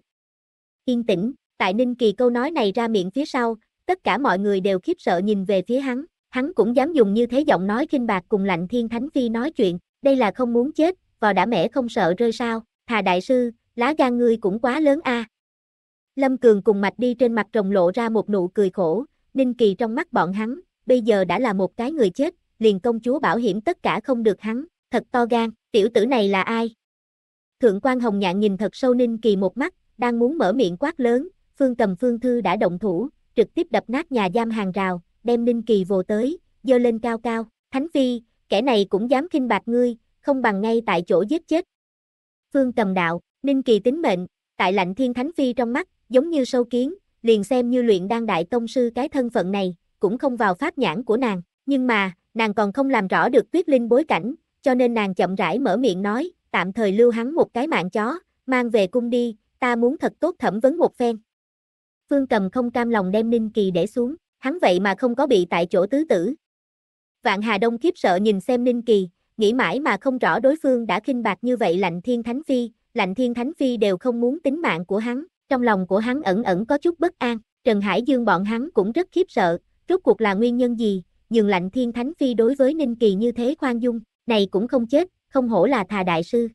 Yên tĩnh, tại Ninh Kỳ câu nói này ra miệng phía sau, tất cả mọi người đều khiếp sợ nhìn về phía hắn hắn cũng dám dùng như thế giọng nói kinh bạc cùng lạnh thiên thánh phi nói chuyện, đây là không muốn chết, vò đã mẻ không sợ rơi sao, thà đại sư, lá gan ngươi cũng quá lớn a. Lâm Cường cùng mạch đi trên mặt rồng lộ ra một nụ cười khổ, Ninh Kỳ trong mắt bọn hắn, bây giờ đã là một cái người chết, liền công chúa bảo hiểm tất cả không được hắn, thật to gan, tiểu tử này là ai? Thượng quan Hồng Nhạn nhìn thật sâu Ninh Kỳ một mắt, đang muốn mở miệng quát lớn, Phương Cầm Phương Thư đã động thủ, trực tiếp đập nát nhà giam hàng rào, đem Ninh Kỳ vồ tới, dơ lên cao cao, Thánh Phi, kẻ này cũng dám khinh bạc ngươi, không bằng ngay tại chỗ giết chết. Phương cầm đạo, Ninh Kỳ tính mệnh, tại lạnh thiên Thánh Phi trong mắt, giống như sâu kiến, liền xem như luyện đang đại tông sư cái thân phận này, cũng không vào pháp nhãn của nàng, nhưng mà, nàng còn không làm rõ được tuyết linh bối cảnh, cho nên nàng chậm rãi mở miệng nói, tạm thời lưu hắn một cái mạng chó, mang về cung đi, ta muốn thật tốt thẩm vấn một phen. Phương Cầm không cam lòng đem Ninh Kỳ để xuống hắn vậy mà không có bị tại chỗ tứ tử. Vạn Hà Đông khiếp sợ nhìn xem Ninh Kỳ, nghĩ mãi mà không rõ đối phương đã khinh bạc như vậy lạnh thiên thánh phi, lạnh thiên thánh phi đều không muốn tính mạng của hắn, trong lòng của hắn ẩn ẩn có chút bất an, Trần Hải Dương bọn hắn cũng rất khiếp sợ, rốt cuộc là nguyên nhân gì, nhường lạnh thiên thánh phi đối với Ninh Kỳ như thế khoan dung, này cũng không chết, không hổ là thà đại sư.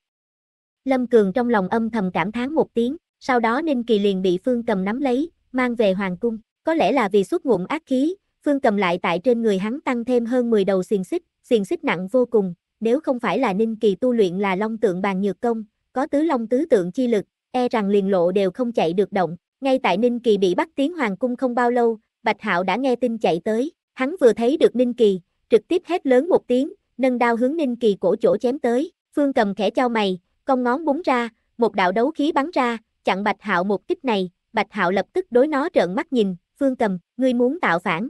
Lâm Cường trong lòng âm thầm cảm thán một tiếng, sau đó Ninh Kỳ liền bị Phương cầm nắm lấy, mang về Hoàng Cung. Có lẽ là vì suốt ngụm ác khí, Phương Cầm lại tại trên người hắn tăng thêm hơn 10 đầu xiềng xích, xiềng xích nặng vô cùng, nếu không phải là Ninh Kỳ tu luyện là Long Tượng Bàn Nhược Công, có tứ long tứ tượng chi lực, e rằng liền lộ đều không chạy được động. Ngay tại Ninh Kỳ bị bắt tiến hoàng cung không bao lâu, Bạch Hạo đã nghe tin chạy tới, hắn vừa thấy được Ninh Kỳ, trực tiếp hét lớn một tiếng, nâng đao hướng Ninh Kỳ cổ chỗ chém tới. Phương Cầm khẽ chau mày, cong ngón búng ra, một đạo đấu khí bắn ra, chặn Bạch Hạo một kích này, Bạch Hạo lập tức đối nó trợn mắt nhìn, Phương Cầm, ngươi muốn tạo phản.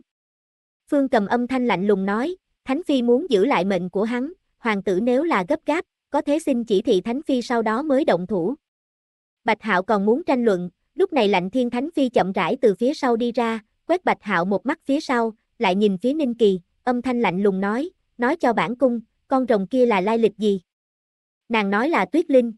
Phương Cầm âm thanh lạnh lùng nói, Thánh Phi muốn giữ lại mệnh của hắn, hoàng tử nếu là gấp gáp, có thế xin chỉ thị Thánh Phi sau đó mới động thủ. Bạch Hạo còn muốn tranh luận, lúc này lạnh thiên Thánh Phi chậm rãi từ phía sau đi ra, quét Bạch Hạo một mắt phía sau, lại nhìn phía Ninh Kỳ, âm thanh lạnh lùng nói, nói cho bản cung, con rồng kia là lai lịch gì? Nàng nói là tuyết linh.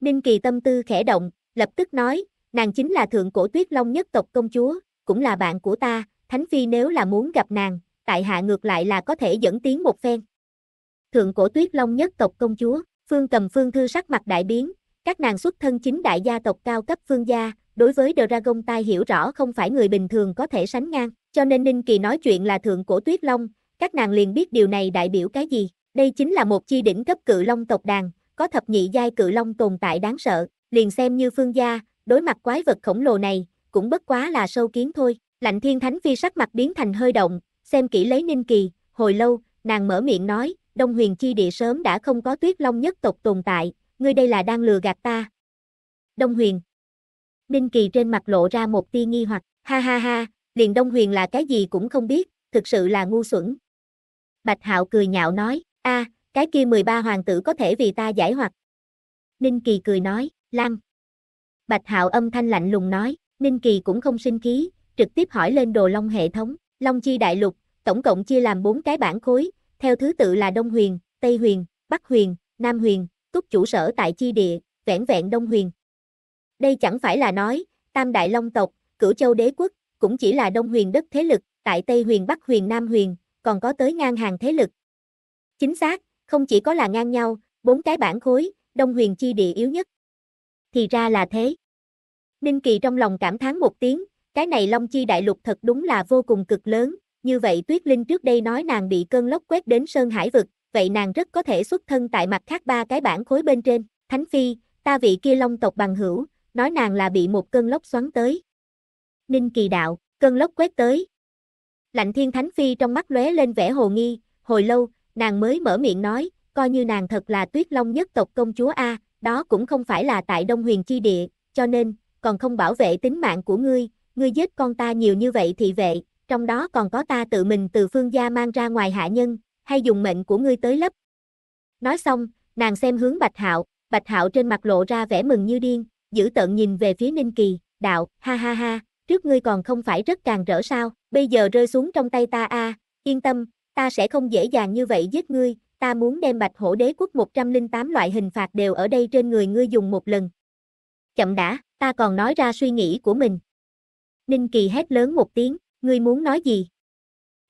Ninh Kỳ tâm tư khẽ động, lập tức nói, nàng chính là thượng cổ tuyết long nhất tộc công chúa, cũng là bạn của ta, Thánh Phi nếu là muốn gặp nàng, tại hạ ngược lại là có thể dẫn tiến một phen. Thượng cổ tuyết long nhất tộc công chúa, phương cầm phương thư sắc mặt đại biến, các nàng xuất thân chính đại gia tộc cao cấp phương gia, đối với Dragon Tai hiểu rõ không phải người bình thường có thể sánh ngang, cho nên Ninh Kỳ nói chuyện là thượng cổ tuyết long, các nàng liền biết điều này đại biểu cái gì, đây chính là một chi đỉnh cấp cự long tộc đàn, có thập nhị giai cự long tồn tại đáng sợ, liền xem như phương gia, đối mặt quái vật khổng lồ này, cũng bất quá là sâu kiến thôi. Lạnh thiên thánh phi sắc mặt biến thành hơi động, xem kỹ lấy ninh kỳ, hồi lâu, nàng mở miệng nói, đông huyền chi địa sớm đã không có tuyết long nhất tộc tồn tại, ngươi đây là đang lừa gạt ta. Đông huyền. Ninh kỳ trên mặt lộ ra một tia nghi hoặc, ha ha ha, liền đông huyền là cái gì cũng không biết, thực sự là ngu xuẩn. Bạch hạo cười nhạo nói, a, cái kia 13 hoàng tử có thể vì ta giải hoặc. Ninh kỳ cười nói, lăng. Bạch hạo âm thanh lạnh lùng nói, Ninh Kỳ cũng không sinh khí, trực tiếp hỏi lên đồ long hệ thống, long chi đại lục, tổng cộng chia làm 4 cái bản khối, theo thứ tự là Đông Huyền, Tây Huyền, Bắc Huyền, Nam Huyền, túc chủ sở tại chi địa, vẹn vẹn Đông Huyền. Đây chẳng phải là nói, Tam Đại Long tộc, Cửu Châu Đế quốc, cũng chỉ là Đông Huyền đất thế lực, tại Tây Huyền Bắc Huyền Nam Huyền, còn có tới ngang hàng thế lực. Chính xác, không chỉ có là ngang nhau, bốn cái bản khối, Đông Huyền chi địa yếu nhất. Thì ra là thế. Ninh Kỳ trong lòng cảm thán một tiếng, cái này Long Chi Đại Lục thật đúng là vô cùng cực lớn, như vậy Tuyết Linh trước đây nói nàng bị cơn lốc quét đến Sơn Hải Vực, vậy nàng rất có thể xuất thân tại mặt khác ba cái bản khối bên trên, Thánh Phi, ta vị kia Long tộc bằng hữu, nói nàng là bị một cơn lốc xoắn tới. Ninh Kỳ đạo, cơn lốc quét tới. Lạnh Thiên Thánh Phi trong mắt lóe lên vẻ hồ nghi, hồi lâu, nàng mới mở miệng nói, coi như nàng thật là Tuyết Long nhất tộc công chúa A, đó cũng không phải là tại Đông Huyền Chi Địa, cho nên, còn không bảo vệ tính mạng của ngươi, ngươi giết con ta nhiều như vậy thì vệ, trong đó còn có ta tự mình từ phương gia mang ra ngoài hạ nhân, hay dùng mệnh của ngươi tới lấp. Nói xong, nàng xem hướng Bạch Hạo, Bạch Hạo trên mặt lộ ra vẻ mừng như điên, giữ tận nhìn về phía Ninh Kỳ, đạo, ha ha ha, trước ngươi còn không phải rất càng rỡ sao, bây giờ rơi xuống trong tay ta a, yên tâm, ta sẽ không dễ dàng như vậy giết ngươi, ta muốn đem Bạch Hổ Đế quốc 108 loại hình phạt đều ở đây trên người ngươi dùng một lần. Chậm đã ta còn nói ra suy nghĩ của mình. Ninh Kỳ hét lớn một tiếng, ngươi muốn nói gì?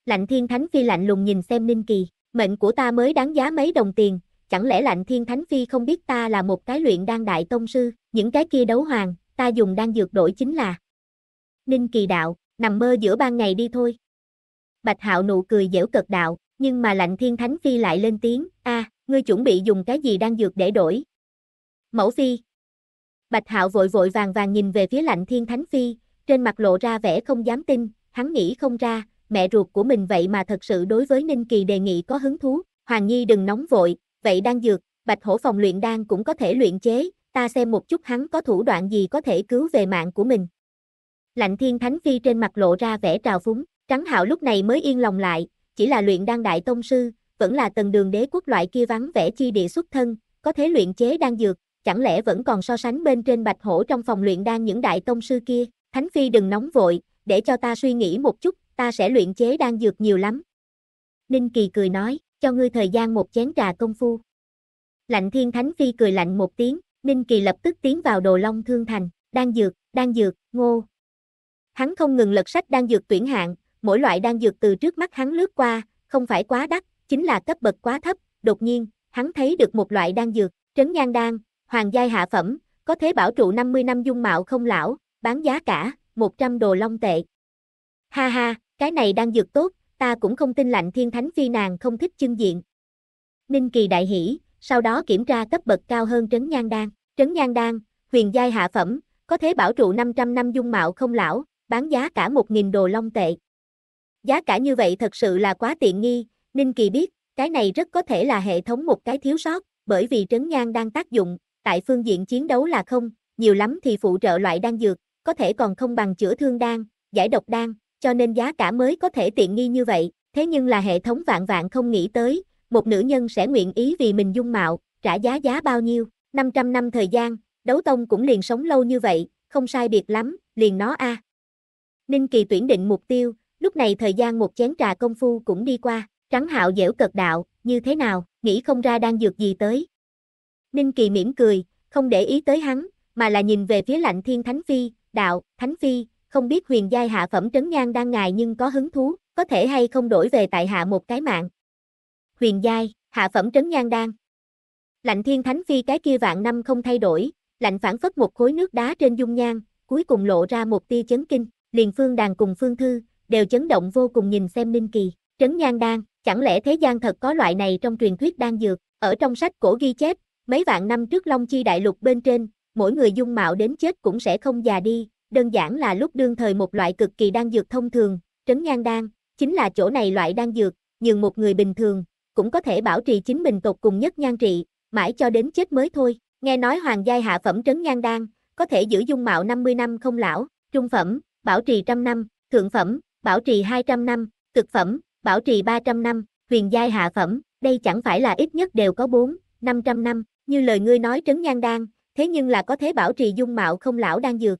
Lạnh Thiên Thánh Phi lạnh lùng nhìn xem Ninh Kỳ, mệnh của ta mới đáng giá mấy đồng tiền, chẳng lẽ Lạnh Thiên Thánh Phi không biết ta là một cái luyện đan đại tông sư, những cái kia đấu hoàng, ta dùng đan dược đổi chính là. Ninh Kỳ đạo, nằm mơ giữa ban ngày đi thôi. Bạch Hạo nụ cười dễu cợt đạo, nhưng mà Lạnh Thiên Thánh Phi lại lên tiếng, a, ngươi chuẩn bị dùng cái gì đan dược để đổi? Mẫu Phi, Bạch Hạo vội vội vàng vàng nhìn về phía lạnh thiên thánh phi, trên mặt lộ ra vẻ không dám tin, hắn nghĩ không ra, mẹ ruột của mình vậy mà thật sự đối với Ninh Kỳ đề nghị có hứng thú, Hoàng Nhi đừng nóng vội, vậy đang dược, Bạch Hổ phòng luyện đan cũng có thể luyện chế, ta xem một chút hắn có thủ đoạn gì có thể cứu về mạng của mình. Lạnh Thiên Thánh Phi trên mặt lộ ra vẻ trào phúng, Trắng Hạo lúc này mới yên lòng lại, chỉ là luyện đan đại tông sư, vẫn là tầng đường đế quốc loại kia vắng vẻ chi địa xuất thân, có thể luyện chế đan dược, chẳng lẽ vẫn còn so sánh bên trên bạch hổ trong phòng luyện đan những đại tông sư kia, Thánh Phi đừng nóng vội, để cho ta suy nghĩ một chút, ta sẽ luyện chế đan dược nhiều lắm. Ninh Kỳ cười nói, cho ngươi thời gian một chén trà công phu. Lạnh Thiên Thánh Phi cười lạnh một tiếng, Ninh Kỳ lập tức tiến vào đồ long thương thành, đan dược, đan dược, ngô. Hắn không ngừng lật sách đan dược tuyển hạng, mỗi loại đan dược từ trước mắt hắn lướt qua, không phải quá đắt, chính là cấp bậc quá thấp, đột nhiên, hắn thấy được một loại đan dược, trấn nhan đan, hoàng giai hạ phẩm, có thế bảo trụ 50 năm dung mạo không lão, bán giá cả, 100 đồ long tệ. Ha ha, cái này đang dược tốt, ta cũng không tin lạnh thiên thánh phi nàng không thích chân diện. Ninh kỳ đại hỷ, sau đó kiểm tra cấp bậc cao hơn trấn nhan đan. Trấn nhan đan, huyền giai hạ phẩm, có thế bảo trụ 500 năm dung mạo không lão, bán giá cả 1.000 đồ long tệ. Giá cả như vậy thật sự là quá tiện nghi, Ninh Kỳ biết, cái này rất có thể là hệ thống một cái thiếu sót, bởi vì trấn nhan đang tác dụng, tại phương diện chiến đấu là không, nhiều lắm thì phụ trợ loại đan dược, có thể còn không bằng chữa thương đan, giải độc đan, cho nên giá cả mới có thể tiện nghi như vậy, thế nhưng là hệ thống vạn vạn không nghĩ tới, một nữ nhân sẽ nguyện ý vì mình dung mạo, trả giá giá bao nhiêu, 500 năm thời gian, đấu tông cũng liền sống lâu như vậy, không sai biệt lắm, liền nó a. Ninh Kỳ tuyển định mục tiêu, lúc này thời gian một chén trà công phu cũng đi qua, trắng hạo dẻo cực đạo, như thế nào, nghĩ không ra đang dược gì tới. Ninh Kỳ mỉm cười, không để ý tới hắn, mà là nhìn về phía lạnh thiên Thánh Phi, đạo, Thánh Phi, không biết huyền giai hạ phẩm trấn ngang đang ngài nhưng có hứng thú, có thể hay không đổi về tại hạ một cái mạng. Huyền giai, hạ phẩm trấn ngang đang. Lạnh thiên Thánh Phi cái kia vạn năm không thay đổi, lạnh phản phất một khối nước đá trên dung nhang, cuối cùng lộ ra một tia chấn kinh, liền phương đàn cùng phương thư, đều chấn động vô cùng nhìn xem Ninh Kỳ, trấn nhan Đang, chẳng lẽ thế gian thật có loại này trong truyền thuyết đang dược, ở trong sách cổ ghi chép, Mấy vạn năm trước Long Chi đại lục bên trên, mỗi người dung mạo đến chết cũng sẽ không già đi, đơn giản là lúc đương thời một loại cực kỳ đan dược thông thường, trấn nhan đan, chính là chỗ này loại đan dược, nhưng một người bình thường, cũng có thể bảo trì chính mình tột cùng nhất nhan trị, mãi cho đến chết mới thôi. Nghe nói hoàng giai hạ phẩm trấn nhan đan, có thể giữ dung mạo 50 năm không lão, trung phẩm, bảo trì trăm năm, thượng phẩm, bảo trì 200 năm, cực phẩm, bảo trì 300 năm, huyền giai hạ phẩm, đây chẳng phải là ít nhất đều có 4, 500 năm, như lời ngươi nói trấn nhan đan, thế nhưng là có thế bảo trì dung mạo không lão đang dược.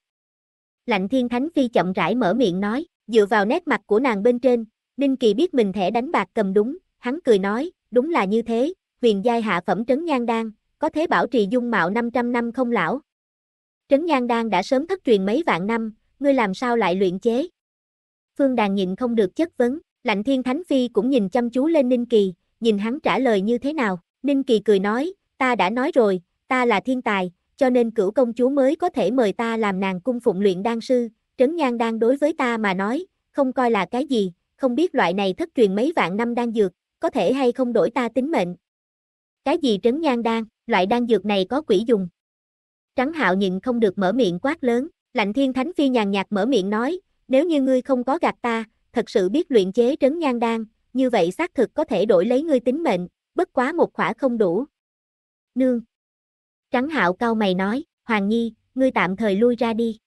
Lạnh thiên thánh phi chậm rãi mở miệng nói, dựa vào nét mặt của nàng bên trên, Ninh Kỳ biết mình thẻ đánh bạc cầm đúng, hắn cười nói, đúng là như thế, huyền giai hạ phẩm trấn nhan đan, có thế bảo trì dung mạo 500 năm không lão. Trấn nhan đan đã sớm thất truyền mấy vạn năm, ngươi làm sao lại luyện chế? Phương Đàn nhìn không được chất vấn, Lạnh Thiên Thánh Phi cũng nhìn chăm chú lên Ninh Kỳ, nhìn hắn trả lời như thế nào, Ninh Kỳ cười nói, ta đã nói rồi, ta là thiên tài, cho nên cửu công chúa mới có thể mời ta làm nàng cung phụng luyện đan sư, trấn nhan đang đối với ta mà nói, không coi là cái gì, không biết loại này thất truyền mấy vạn năm đan dược, có thể hay không đổi ta tính mệnh. Cái gì trấn nhan đan, loại đan dược này có quỷ dùng. Trắng hạo nhịn không được mở miệng quát lớn, lạnh thiên thánh phi nhàn nhạt mở miệng nói, nếu như ngươi không có gạt ta, thật sự biết luyện chế trấn nhan đan, như vậy xác thực có thể đổi lấy ngươi tính mệnh, bất quá một khỏa không đủ, nương. Trắng hạo cao mày nói, Hoàng Nhi, ngươi tạm thời lui ra đi.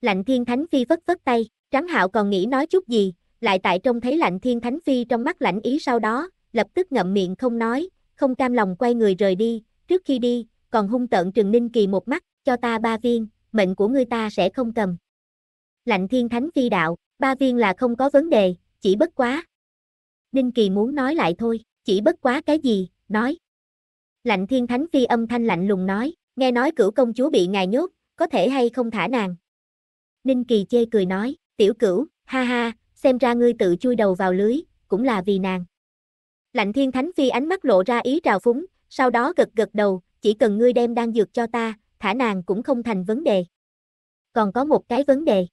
Lạnh Thiên Thánh Phi vất vất tay, Trắng hạo còn nghĩ nói chút gì, lại tại trông thấy Lạnh Thiên Thánh Phi trong mắt lạnh ý sau đó, lập tức ngậm miệng không nói, không cam lòng quay người rời đi, trước khi đi, còn hung tợn trừng ninh kỳ một mắt, cho ta ba viên, mệnh của ngươi ta sẽ không cầm. Lạnh Thiên Thánh Phi đạo, ba viên là không có vấn đề, chỉ bất quá. Ninh Kỳ muốn nói lại thôi, chỉ bất quá cái gì, nói. Lạnh thiên thánh phi âm thanh lạnh lùng nói, nghe nói cửu công chúa bị ngài nhốt, có thể hay không thả nàng. Ninh kỳ chê cười nói, tiểu cửu, ha ha, xem ra ngươi tự chui đầu vào lưới, cũng là vì nàng. Lạnh thiên thánh phi ánh mắt lộ ra ý trào phúng, sau đó gật gật đầu, chỉ cần ngươi đem đan dược cho ta, thả nàng cũng không thành vấn đề. Còn có một cái vấn đề.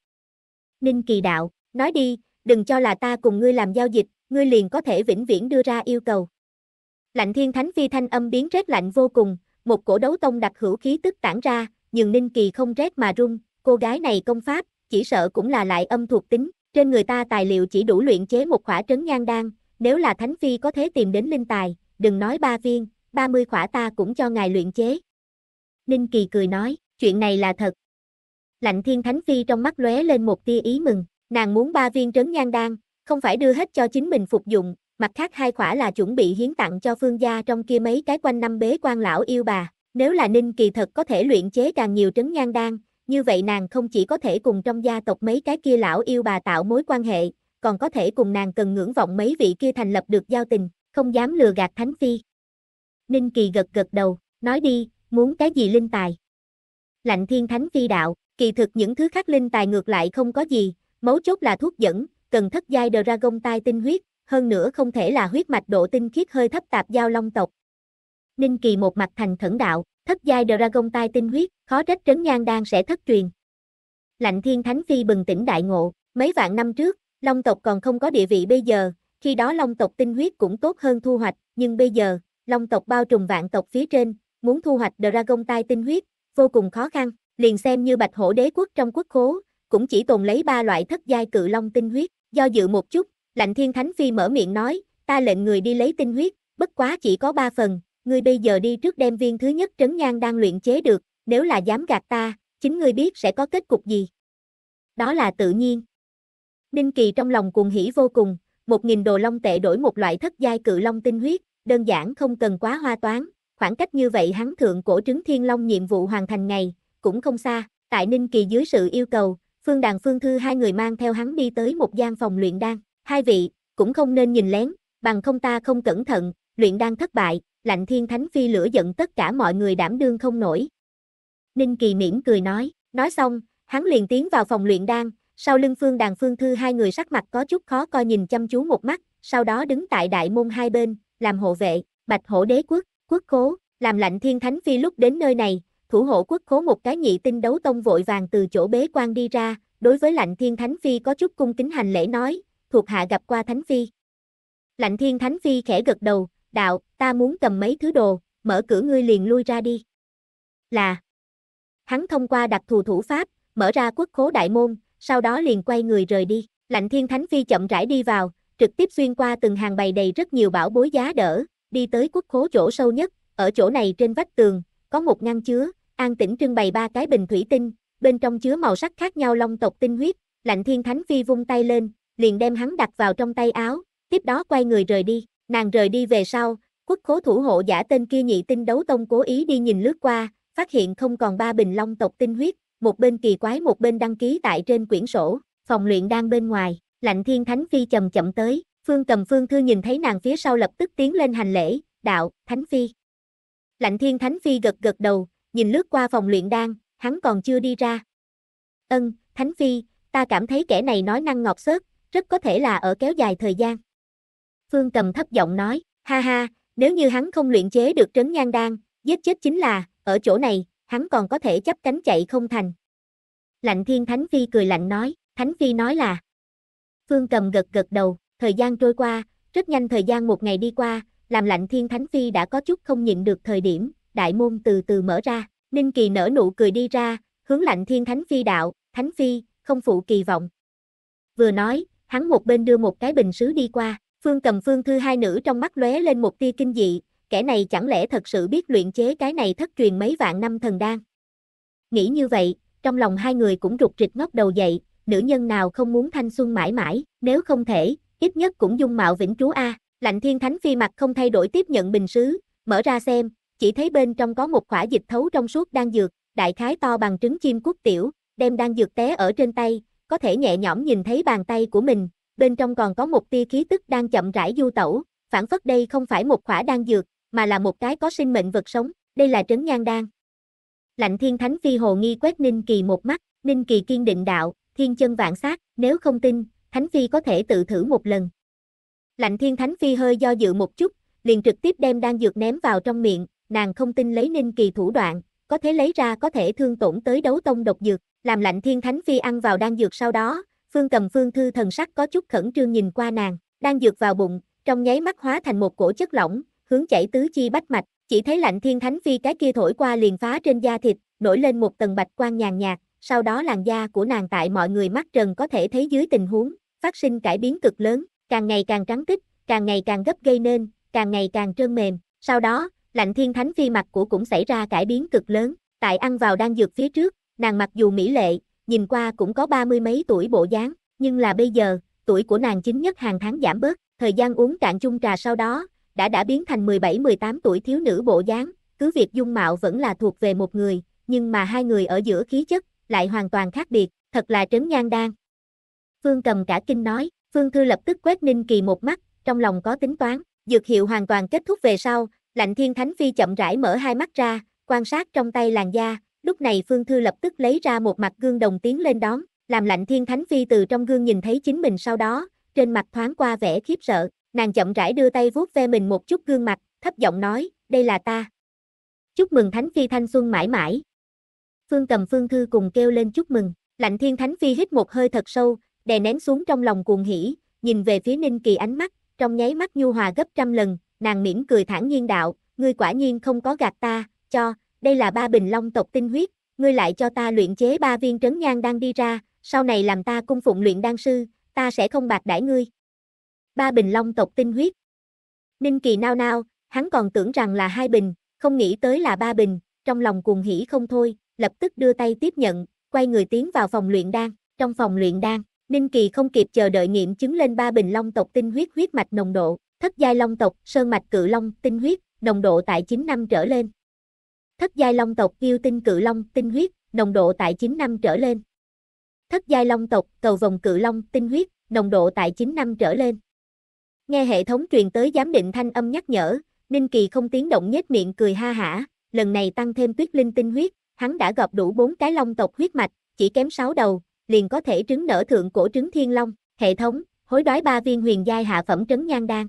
Ninh kỳ đạo, nói đi, đừng cho là ta cùng ngươi làm giao dịch, ngươi liền có thể vĩnh viễn đưa ra yêu cầu. Lạnh thiên thánh phi thanh âm biến rét lạnh vô cùng, một cổ đấu tông đặc hữu khí tức tản ra, nhưng ninh kỳ không rét mà run, cô gái này công pháp, chỉ sợ cũng là lại âm thuộc tính, trên người ta tài liệu chỉ đủ luyện chế một khỏa trấn nhan đan, nếu là thánh phi có thể tìm đến linh tài, đừng nói ba viên, ba mươi khỏa ta cũng cho ngài luyện chế. Ninh kỳ cười nói, chuyện này là thật. Lạnh thiên thánh phi trong mắt lóe lên một tia ý mừng, nàng muốn ba viên trấn nhan đan, không phải đưa hết cho chính mình phục dụng, Mặt khác hai khỏa là chuẩn bị hiến tặng cho phương gia trong kia mấy cái quanh năm bế quan lão yêu bà. Nếu là Ninh kỳ thật có thể luyện chế càng nhiều trấn nhang đan, như vậy nàng không chỉ có thể cùng trong gia tộc mấy cái kia lão yêu bà tạo mối quan hệ, còn có thể cùng nàng cần ngưỡng vọng mấy vị kia thành lập được giao tình, không dám lừa gạt Thánh Phi. Ninh Kỳ gật gật đầu, nói đi, muốn cái gì linh tài? Lạnh thiên Thánh Phi đạo, kỳ thực những thứ khác linh tài ngược lại không có gì, mấu chốt là thuốc dẫn, cần thất giai Dragon tai tinh huyết, hơn nữa không thể là huyết mạch độ tinh khiết hơi thấp tạp giao long tộc. Ninh Kỳ một mặt thành thẩn đạo, thất giai Dragon tai tinh huyết, khó trách trấn nhan đang sẽ thất truyền. Lạnh Thiên Thánh Phi bừng tỉnh đại ngộ, mấy vạn năm trước, Long tộc còn không có địa vị bây giờ, khi đó Long tộc tinh huyết cũng tốt hơn thu hoạch, nhưng bây giờ, Long tộc bao trùm vạn tộc phía trên, muốn thu hoạch Dragon tai tinh huyết, vô cùng khó khăn, liền xem như Bạch Hổ Đế quốc trong quốc khố, cũng chỉ tồn lấy ba loại thất giai cự long tinh huyết, do dự một chút, Lạnh Thiên Thánh Phi mở miệng nói, ta lệnh người đi lấy tinh huyết, bất quá chỉ có ba phần, ngươi bây giờ đi trước đem viên thứ nhất trấn nhang đang luyện chế được, nếu là dám gạt ta, chính ngươi biết sẽ có kết cục gì. Đó là tự nhiên. Ninh Kỳ trong lòng cuồng hỉ vô cùng, một nghìn đồ long tệ đổi một loại thất giai cự long tinh huyết, đơn giản không cần quá hoa toán, khoảng cách như vậy hắn thượng cổ trứng thiên long nhiệm vụ hoàn thành ngày, cũng không xa, tại Ninh Kỳ dưới sự yêu cầu, Phương Đàn Phương Thư hai người mang theo hắn đi tới một gian phòng luyện đan. Hai vị, cũng không nên nhìn lén, bằng không ta không cẩn thận, luyện đan thất bại, lạnh thiên thánh phi lửa giận tất cả mọi người đảm đương không nổi. Ninh Kỳ mỉm cười nói, nói xong, hắn liền tiến vào phòng luyện đan, sau lưng Phương Đàn Phương Thư hai người sắc mặt có chút khó coi nhìn chăm chú một mắt, sau đó đứng tại đại môn hai bên, làm hộ vệ, bạch hổ đế quốc, quốc cố, làm lạnh thiên thánh phi lúc đến nơi này, thủ hộ quốc cố một cái nhị tinh đấu tông vội vàng từ chỗ bế quan đi ra, đối với lạnh thiên thánh phi có chút cung kính hành lễ nói, thuộc hạ gặp qua Thánh Phi. Lạnh thiên Thánh Phi khẽ gật đầu, đạo, ta muốn cầm mấy thứ đồ, mở cửa ngươi liền lui ra đi. Là, hắn thông qua đặc thù thủ pháp, mở ra quốc khố đại môn, sau đó liền quay người rời đi, lạnh thiên Thánh Phi chậm rãi đi vào, trực tiếp xuyên qua từng hàng bày đầy rất nhiều bảo bối giá đỡ, đi tới quốc khố chỗ sâu nhất, ở chỗ này trên vách tường, có một ngăn chứa, an tĩnh trưng bày ba cái bình thủy tinh, bên trong chứa màu sắc khác nhau long tộc tinh huyết, lạnh thiên thánh phi vung tay lên, liền đem hắn đặt vào trong tay áo, tiếp đó quay người rời đi, nàng rời đi về sau, quốc khố thủ hộ giả tên kia nhị tinh đấu tông cố ý đi nhìn lướt qua, phát hiện không còn ba bình long tộc tinh huyết, một bên kỳ quái một bên đăng ký tại trên quyển sổ, phòng luyện đang bên ngoài, lạnh thiên thánh phi chậm chậm tới, phương cầm phương thư nhìn thấy nàng phía sau lập tức tiến lên hành lễ, đạo, thánh phi. Lạnh thiên thánh phi gật gật đầu, nhìn lướt qua phòng luyện đan, hắn còn chưa đi ra. Ân, thánh phi, ta cảm thấy kẻ này nói năng ngọt xớt, rất có thể là ở kéo dài thời gian. Phương Cầm thấp giọng nói, ha ha, nếu như hắn không luyện chế được trấn nhan đan, giết chết chính là, ở chỗ này, hắn còn có thể chấp cánh chạy không thành. Lạnh Thiên Thánh Phi cười lạnh nói, Thánh Phi nói là. Phương Cầm gật gật đầu, thời gian trôi qua, rất nhanh thời gian một ngày đi qua, làm Lạnh Thiên Thánh Phi đã có chút không nhịn được thời điểm, đại môn từ từ mở ra, Ninh Kỳ nở nụ cười đi ra, hướng Lạnh Thiên Thánh Phi đạo, Thánh Phi, không phụ kỳ vọng. Vừa nói, hắn một bên đưa một cái bình sứ đi qua, phương cầm phương thư hai nữ trong mắt lóe lên một tia kinh dị, kẻ này chẳng lẽ thật sự biết luyện chế cái này thất truyền mấy vạn năm thần đan. Nghĩ như vậy, trong lòng hai người cũng rụt rịch ngóc đầu dậy, nữ nhân nào không muốn thanh xuân mãi mãi, nếu không thể, ít nhất cũng dung mạo vĩnh trú A, lạnh thiên thánh phi mặt không thay đổi tiếp nhận bình sứ, mở ra xem, chỉ thấy bên trong có một khỏa dịch thấu trong suốt đang dược, đại khái to bằng trứng chim cút tiểu, đem đang dược té ở trên tay, có thể nhẹ nhõm nhìn thấy bàn tay của mình, bên trong còn có một tia khí tức đang chậm rãi du tẩu, phản phất đây không phải một khỏa đan dược, mà là một cái có sinh mệnh vật sống, đây là trấn nhan đan. Lạnh Thiên Thánh Phi Hồ nghi quét Ninh Kỳ một mắt, Ninh Kỳ kiên định đạo, thiên chân vạn sát, nếu không tin, Thánh Phi có thể tự thử một lần. Lạnh Thiên Thánh Phi hơi do dự một chút, liền trực tiếp đem đan dược ném vào trong miệng, nàng không tin lấy Ninh Kỳ thủ đoạn, có thể lấy ra có thể thương tổn tới đấu tông độc dược, làm lạnh thiên thánh phi ăn vào đan dược sau đó, phương cầm phương thư thần sắc có chút khẩn trương nhìn qua nàng, đan dược vào bụng, trong nháy mắt hóa thành một cổ chất lỏng, hướng chảy tứ chi bách mạch, chỉ thấy lạnh thiên thánh phi cái kia thổi qua liền phá trên da thịt, nổi lên một tầng bạch quang nhàn nhạt, sau đó làn da của nàng tại mọi người mắt trần có thể thấy dưới tình huống, phát sinh cải biến cực lớn, càng ngày càng trắng tích, càng ngày càng gấp gây nên, càng ngày càng trơn mềm, sau đó, lạnh thiên thánh phi mặt của cũng xảy ra cải biến cực lớn, tại ăn vào đang dược phía trước, nàng mặc dù mỹ lệ, nhìn qua cũng có ba mươi mấy tuổi bộ dáng, nhưng là bây giờ, tuổi của nàng chính nhất hàng tháng giảm bớt, thời gian uống cạn chung trà sau đó, đã đã biến thành 17-18 tuổi thiếu nữ bộ dáng, cứ việc dung mạo vẫn là thuộc về một người, nhưng mà hai người ở giữa khí chất, lại hoàn toàn khác biệt, thật là trấn nhan đan. Phương cầm cả kinh nói, Phương Thư lập tức quét Ninh Kỳ một mắt, trong lòng có tính toán, dược hiệu hoàn toàn kết thúc về sau, Lạnh Thiên Thánh Phi chậm rãi mở hai mắt ra, quan sát trong tay làn da, lúc này Phương Thư lập tức lấy ra một mặt gương đồng tiến lên đón, làm Lạnh Thiên Thánh Phi từ trong gương nhìn thấy chính mình sau đó, trên mặt thoáng qua vẻ khiếp sợ, nàng chậm rãi đưa tay vuốt ve mình một chút gương mặt, thấp giọng nói, đây là ta. Chúc mừng Thánh Phi thanh xuân mãi mãi. Phương Cầm Phương Thư cùng kêu lên chúc mừng, Lạnh Thiên Thánh Phi hít một hơi thật sâu, đè nén xuống trong lòng cuồng hỉ, nhìn về phía Ninh Kỳ ánh mắt, trong nháy mắt nhu hòa gấp trăm lần, nàng mỉm cười thản nhiên đạo, ngươi quả nhiên không có gạt ta, cho, đây là ba bình long tộc tinh huyết, ngươi lại cho ta luyện chế ba viên trấn nhang đang đi ra, sau này làm ta cung phụng luyện đan sư, ta sẽ không bạc đãi ngươi. Ba bình long tộc tinh huyết. Ninh Kỳ nao nao, hắn còn tưởng rằng là hai bình, không nghĩ tới là ba bình, trong lòng cuồng hỉ không thôi, lập tức đưa tay tiếp nhận, quay người tiến vào phòng luyện đan, trong phòng luyện đan, Ninh Kỳ không kịp chờ đợi nghiệm chứng lên ba bình long tộc tinh huyết huyết mạch nồng độ. Thất giai long tộc, sơn mạch cự long, tinh huyết, nồng độ tại 9 năm trở lên. Thất giai long tộc yêu tinh cự long, tinh huyết, nồng độ tại 9 năm trở lên. Thất giai long tộc, cầu vòng cự long, tinh huyết, nồng độ tại 9 năm trở lên. Nghe hệ thống truyền tới giám định thanh âm nhắc nhở, Ninh Kỳ không tiếng động nhếch miệng cười ha hả, lần này tăng thêm tuyết linh tinh huyết, hắn đã gặp đủ bốn cái long tộc huyết mạch, chỉ kém 6 đầu, liền có thể trứng nở thượng cổ trứng thiên long, hệ thống, hối đoái ba viên huyền giai hạ phẩm trấn nhang đan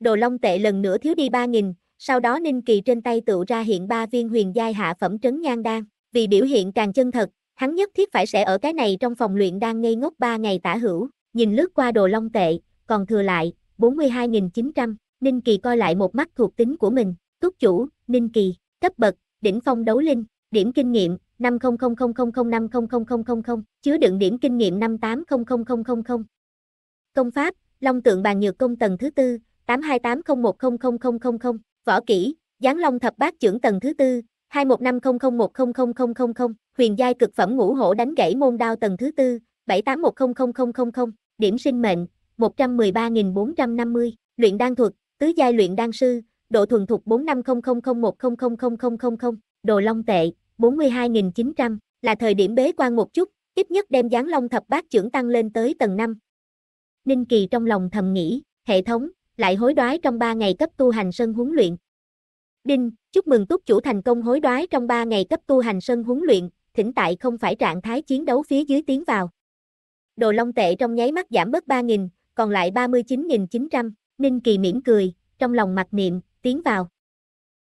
đồ long tệ lần nữa thiếu đi 3.000, sau đó Ninh Kỳ trên tay tựu ra hiện ba viên huyền giai hạ phẩm trấn nhan đan, vì biểu hiện càng chân thật, hắn nhất thiết phải sẽ ở cái này trong phòng luyện đang ngây ngốc 3 ngày tả hữu, nhìn lướt qua đồ long tệ, còn thừa lại, 42.900, Ninh Kỳ coi lại một mắt thuộc tính của mình, túc chủ, Ninh Kỳ, cấp bậc, đỉnh phong đấu linh, điểm kinh nghiệm, 5000005000000, chứa đựng điểm kinh nghiệm 5800000, công pháp, long tượng bàn nhược công tầng thứ tư, 82801000000, võ kỹ, Giáng Long thập bát trưởng tầng thứ tư, 2150001000000, huyền giai cực phẩm ngũ hổ đánh gãy môn đao tầng thứ tư, 781000000, điểm sinh mệnh, 113450, luyện đan thuật, tứ giai luyện đan sư, độ thuần thục 450001000000, đồ long tệ, 42900, là thời điểm bế quan một chút, ít nhất đem Giáng Long thập bát trưởng tăng lên tới tầng 5. Ninh Kỳ trong lòng thầm nghĩ, hệ thống, lại hối đoái trong 3 ngày cấp tu hành sân huấn luyện. Đinh, chúc mừng túc chủ thành công hối đoái trong 3 ngày cấp tu hành sân huấn luyện, thỉnh tại không phải trạng thái chiến đấu phía dưới tiến vào. Đồ long tệ trong nháy mắt giảm bớt 3.000, còn lại 39.900, Ninh Kỳ mỉm cười, trong lòng mặc niệm, tiến vào.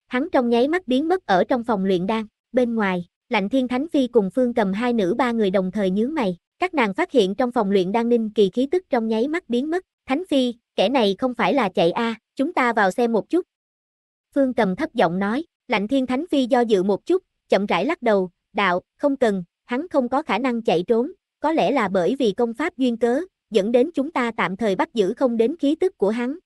Hắn trong nháy mắt biến mất ở trong phòng luyện đan, bên ngoài, Lạnh Thiên Thánh Phi cùng Phương cầm hai nữ ba người đồng thời nhướng mày, các nàng phát hiện trong phòng luyện đan Ninh Kỳ khí tức trong nháy mắt biến mất, Thánh Phi, kẻ này không phải là chạy a, à, chúng ta vào xem một chút. Phương cầm thấp giọng nói, lạnh thiên thánh phi do dự một chút, chậm rãi lắc đầu, đạo, không cần, hắn không có khả năng chạy trốn, có lẽ là bởi vì công pháp duyên cớ, dẫn đến chúng ta tạm thời bắt giữ không đến khí tức của hắn.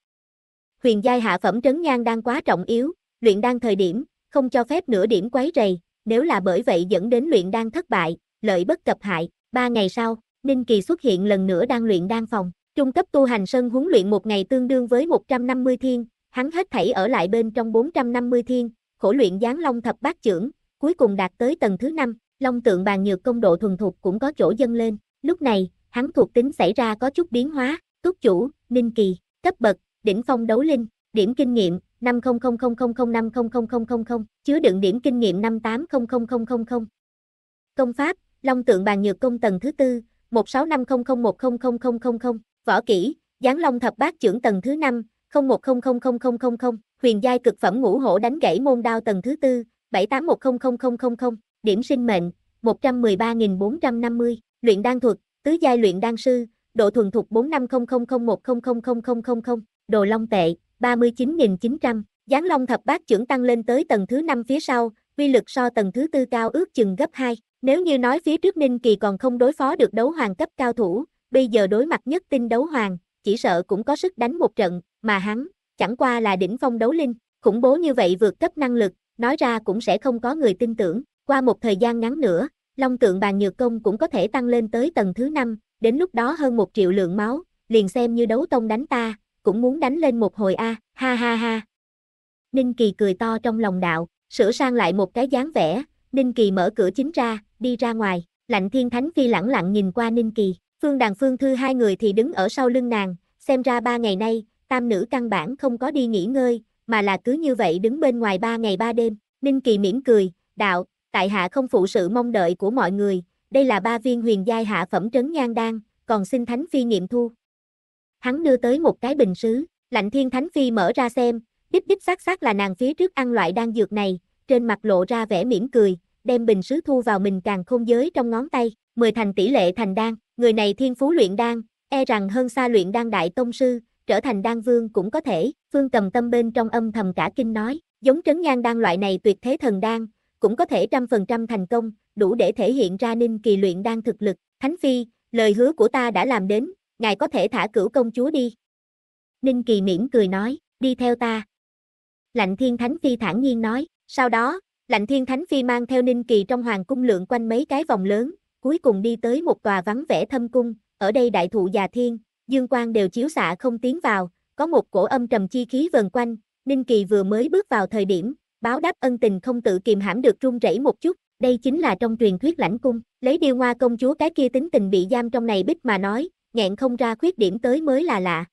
Huyền giai hạ phẩm trấn nhang đang quá trọng yếu, luyện đang thời điểm, không cho phép nửa điểm quấy rầy, nếu là bởi vậy dẫn đến luyện đang thất bại, lợi bất cập hại. Ba ngày sau, Ninh Kỳ xuất hiện lần nữa đang luyện đan phòng. Trung cấp tu hành sân huấn luyện một ngày tương đương với 150 thiên, hắn hết thảy ở lại bên trong 450 thiên, khổ luyện gián long thập bát trưởng, cuối cùng đạt tới tầng thứ 5, long tượng bàn nhược công độ thuần thục cũng có chỗ dâng lên, lúc này, hắn thuộc tính xảy ra có chút biến hóa, túc chủ, ninh kỳ, cấp bậc, đỉnh phong đấu linh, điểm kinh nghiệm, 5000005000000, chứa đựng điểm kinh nghiệm 58000000. Công pháp, long tượng bàn nhược công tầng thứ tư, 16500100000 võ kỹ, giáng long thập bát trưởng tầng thứ 5, 01000000, huyền giai cực phẩm ngũ hổ đánh gãy môn đao tầng thứ 4, 781000000, điểm sinh mệnh, 113450, luyện đan thuật, tứ giai luyện đan sư, độ thuần thục 45000010000000, đồ long tệ, 39900, giáng long thập bát trưởng tăng lên tới tầng thứ 5 phía sau, uy lực so tầng thứ 4 cao ước chừng gấp 2. Nếu như nói phía trước Ninh Kỳ còn không đối phó được đấu hoàng cấp cao thủ, bây giờ đối mặt nhất tinh đấu hoàng, chỉ sợ cũng có sức đánh một trận, mà hắn, chẳng qua là đỉnh phong đấu linh, khủng bố như vậy vượt cấp năng lực, nói ra cũng sẽ không có người tin tưởng, qua một thời gian ngắn nữa, long tượng bàn nhược công cũng có thể tăng lên tới tầng thứ 5, đến lúc đó hơn một triệu lượng máu, liền xem như đấu tông đánh ta, cũng muốn đánh lên một hồi a, ha ha ha. Ninh Kỳ cười to trong lòng đạo, sửa sang lại một cái dáng vẻ, Ninh Kỳ mở cửa chính ra, đi ra ngoài, lạnh thiên thánh phi lẳng lặng nhìn qua Ninh Kỳ, Phương Đàn Phương Thư hai người thì đứng ở sau lưng nàng, xem ra ba ngày nay, tam nữ căn bản không có đi nghỉ ngơi, mà là cứ như vậy đứng bên ngoài ba ngày ba đêm. Ninh Kỳ mỉm cười, đạo, tại hạ không phụ sự mong đợi của mọi người, đây là ba viên huyền giai hạ phẩm trấn Nhang đan, còn xin Thánh Phi nghiệm thu. Hắn đưa tới một cái bình sứ, lạnh thiên Thánh Phi mở ra xem, đích đích xác xác là nàng phía trước ăn loại đan dược này, trên mặt lộ ra vẻ mỉm cười, đem bình sứ thu vào mình càng không giới trong ngón tay, mười thành tỷ lệ thành đan. Người này thiên phú luyện đan, e rằng hơn xa luyện đan đại tông sư, trở thành đan vương cũng có thể, Phương Cầm Tâm bên trong âm thầm cả kinh nói, giống trấn nhan đan loại này tuyệt thế thần đan, cũng có thể trăm phần trăm thành công, đủ để thể hiện ra ninh kỳ luyện đan thực lực, Thánh Phi, lời hứa của ta đã làm đến, ngài có thể thả cửu công chúa đi. Ninh Kỳ mỉm cười nói, đi theo ta. Lạnh Thiên Thánh Phi thản nhiên nói, sau đó, Lạnh Thiên Thánh Phi mang theo Ninh Kỳ trong hoàng cung lượn quanh mấy cái vòng lớn, cuối cùng đi tới một tòa vắng vẻ thâm cung, ở đây đại thụ già thiên, dương quan đều chiếu xạ không tiến vào, có một cổ âm trầm chi khí vần quanh, Ninh Kỳ vừa mới bước vào thời điểm, báo đáp ân tình không tự kiềm hãm được run rẩy một chút, đây chính là trong truyền thuyết lãnh cung, lấy điêu hoa công chúa cái kia tính tình bị giam trong này bích mà nói, nghẹn không ra khuyết điểm tới mới là lạ.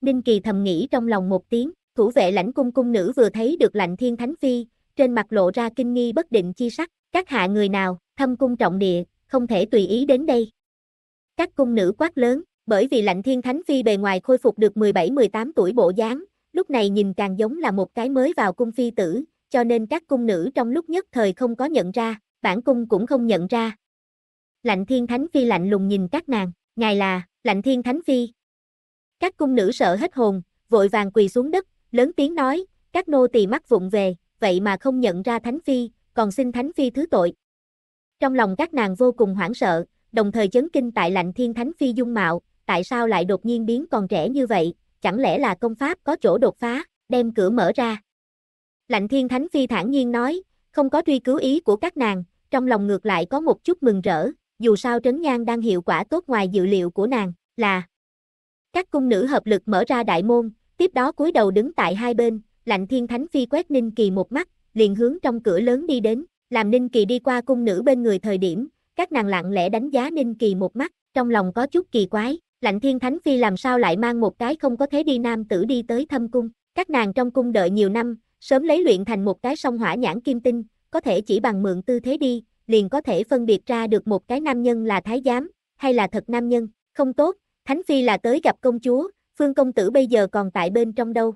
Ninh Kỳ thầm nghĩ trong lòng một tiếng, thủ vệ lãnh cung cung nữ vừa thấy được lạnh thiên thánh phi, trên mặt lộ ra kinh nghi bất định chi sắc, các hạ người nào, thâm cung trọng địa, không thể tùy ý đến đây. Các cung nữ quát lớn, bởi vì lạnh thiên thánh phi bề ngoài khôi phục được 17-18 tuổi bộ dáng, lúc này nhìn càng giống là một cái mới vào cung phi tử, cho nên các cung nữ trong lúc nhất thời không có nhận ra, bản cung cũng không nhận ra. Lạnh thiên thánh phi lạnh lùng nhìn các nàng, ngài là, lạnh thiên thánh phi. Các cung nữ sợ hết hồn, vội vàng quỳ xuống đất, lớn tiếng nói, các nô tỳ mắt vụng về, vậy mà không nhận ra thánh phi, còn xin thánh phi thứ tội. Trong lòng các nàng vô cùng hoảng sợ, đồng thời chấn kinh tại lạnh thiên thánh phi dung mạo, tại sao lại đột nhiên biến còn trẻ như vậy, chẳng lẽ là công pháp có chỗ đột phá, đem cửa mở ra. Lạnh thiên thánh phi thản nhiên nói, không có truy cứu ý của các nàng, trong lòng ngược lại có một chút mừng rỡ, dù sao trấn nhang đang hiệu quả tốt ngoài dự liệu của nàng, là các cung nữ hợp lực mở ra đại môn, tiếp đó cúi đầu đứng tại hai bên, lạnh thiên thánh phi quét ninh kỳ một mắt, liền hướng trong cửa lớn đi đến. Làm Ninh Kỳ đi qua cung nữ bên người thời điểm, các nàng lặng lẽ đánh giá Ninh Kỳ một mắt, trong lòng có chút kỳ quái, Lạnh Thiên Thánh Phi làm sao lại mang một cái không có thế đi nam tử đi tới thâm cung, các nàng trong cung đợi nhiều năm, sớm lấy luyện thành một cái song hỏa nhãn kim tinh, có thể chỉ bằng mượn tư thế đi, liền có thể phân biệt ra được một cái nam nhân là thái giám, hay là thật nam nhân, không tốt, Thánh Phi là tới gặp công chúa, phương công tử bây giờ còn tại bên trong đâu.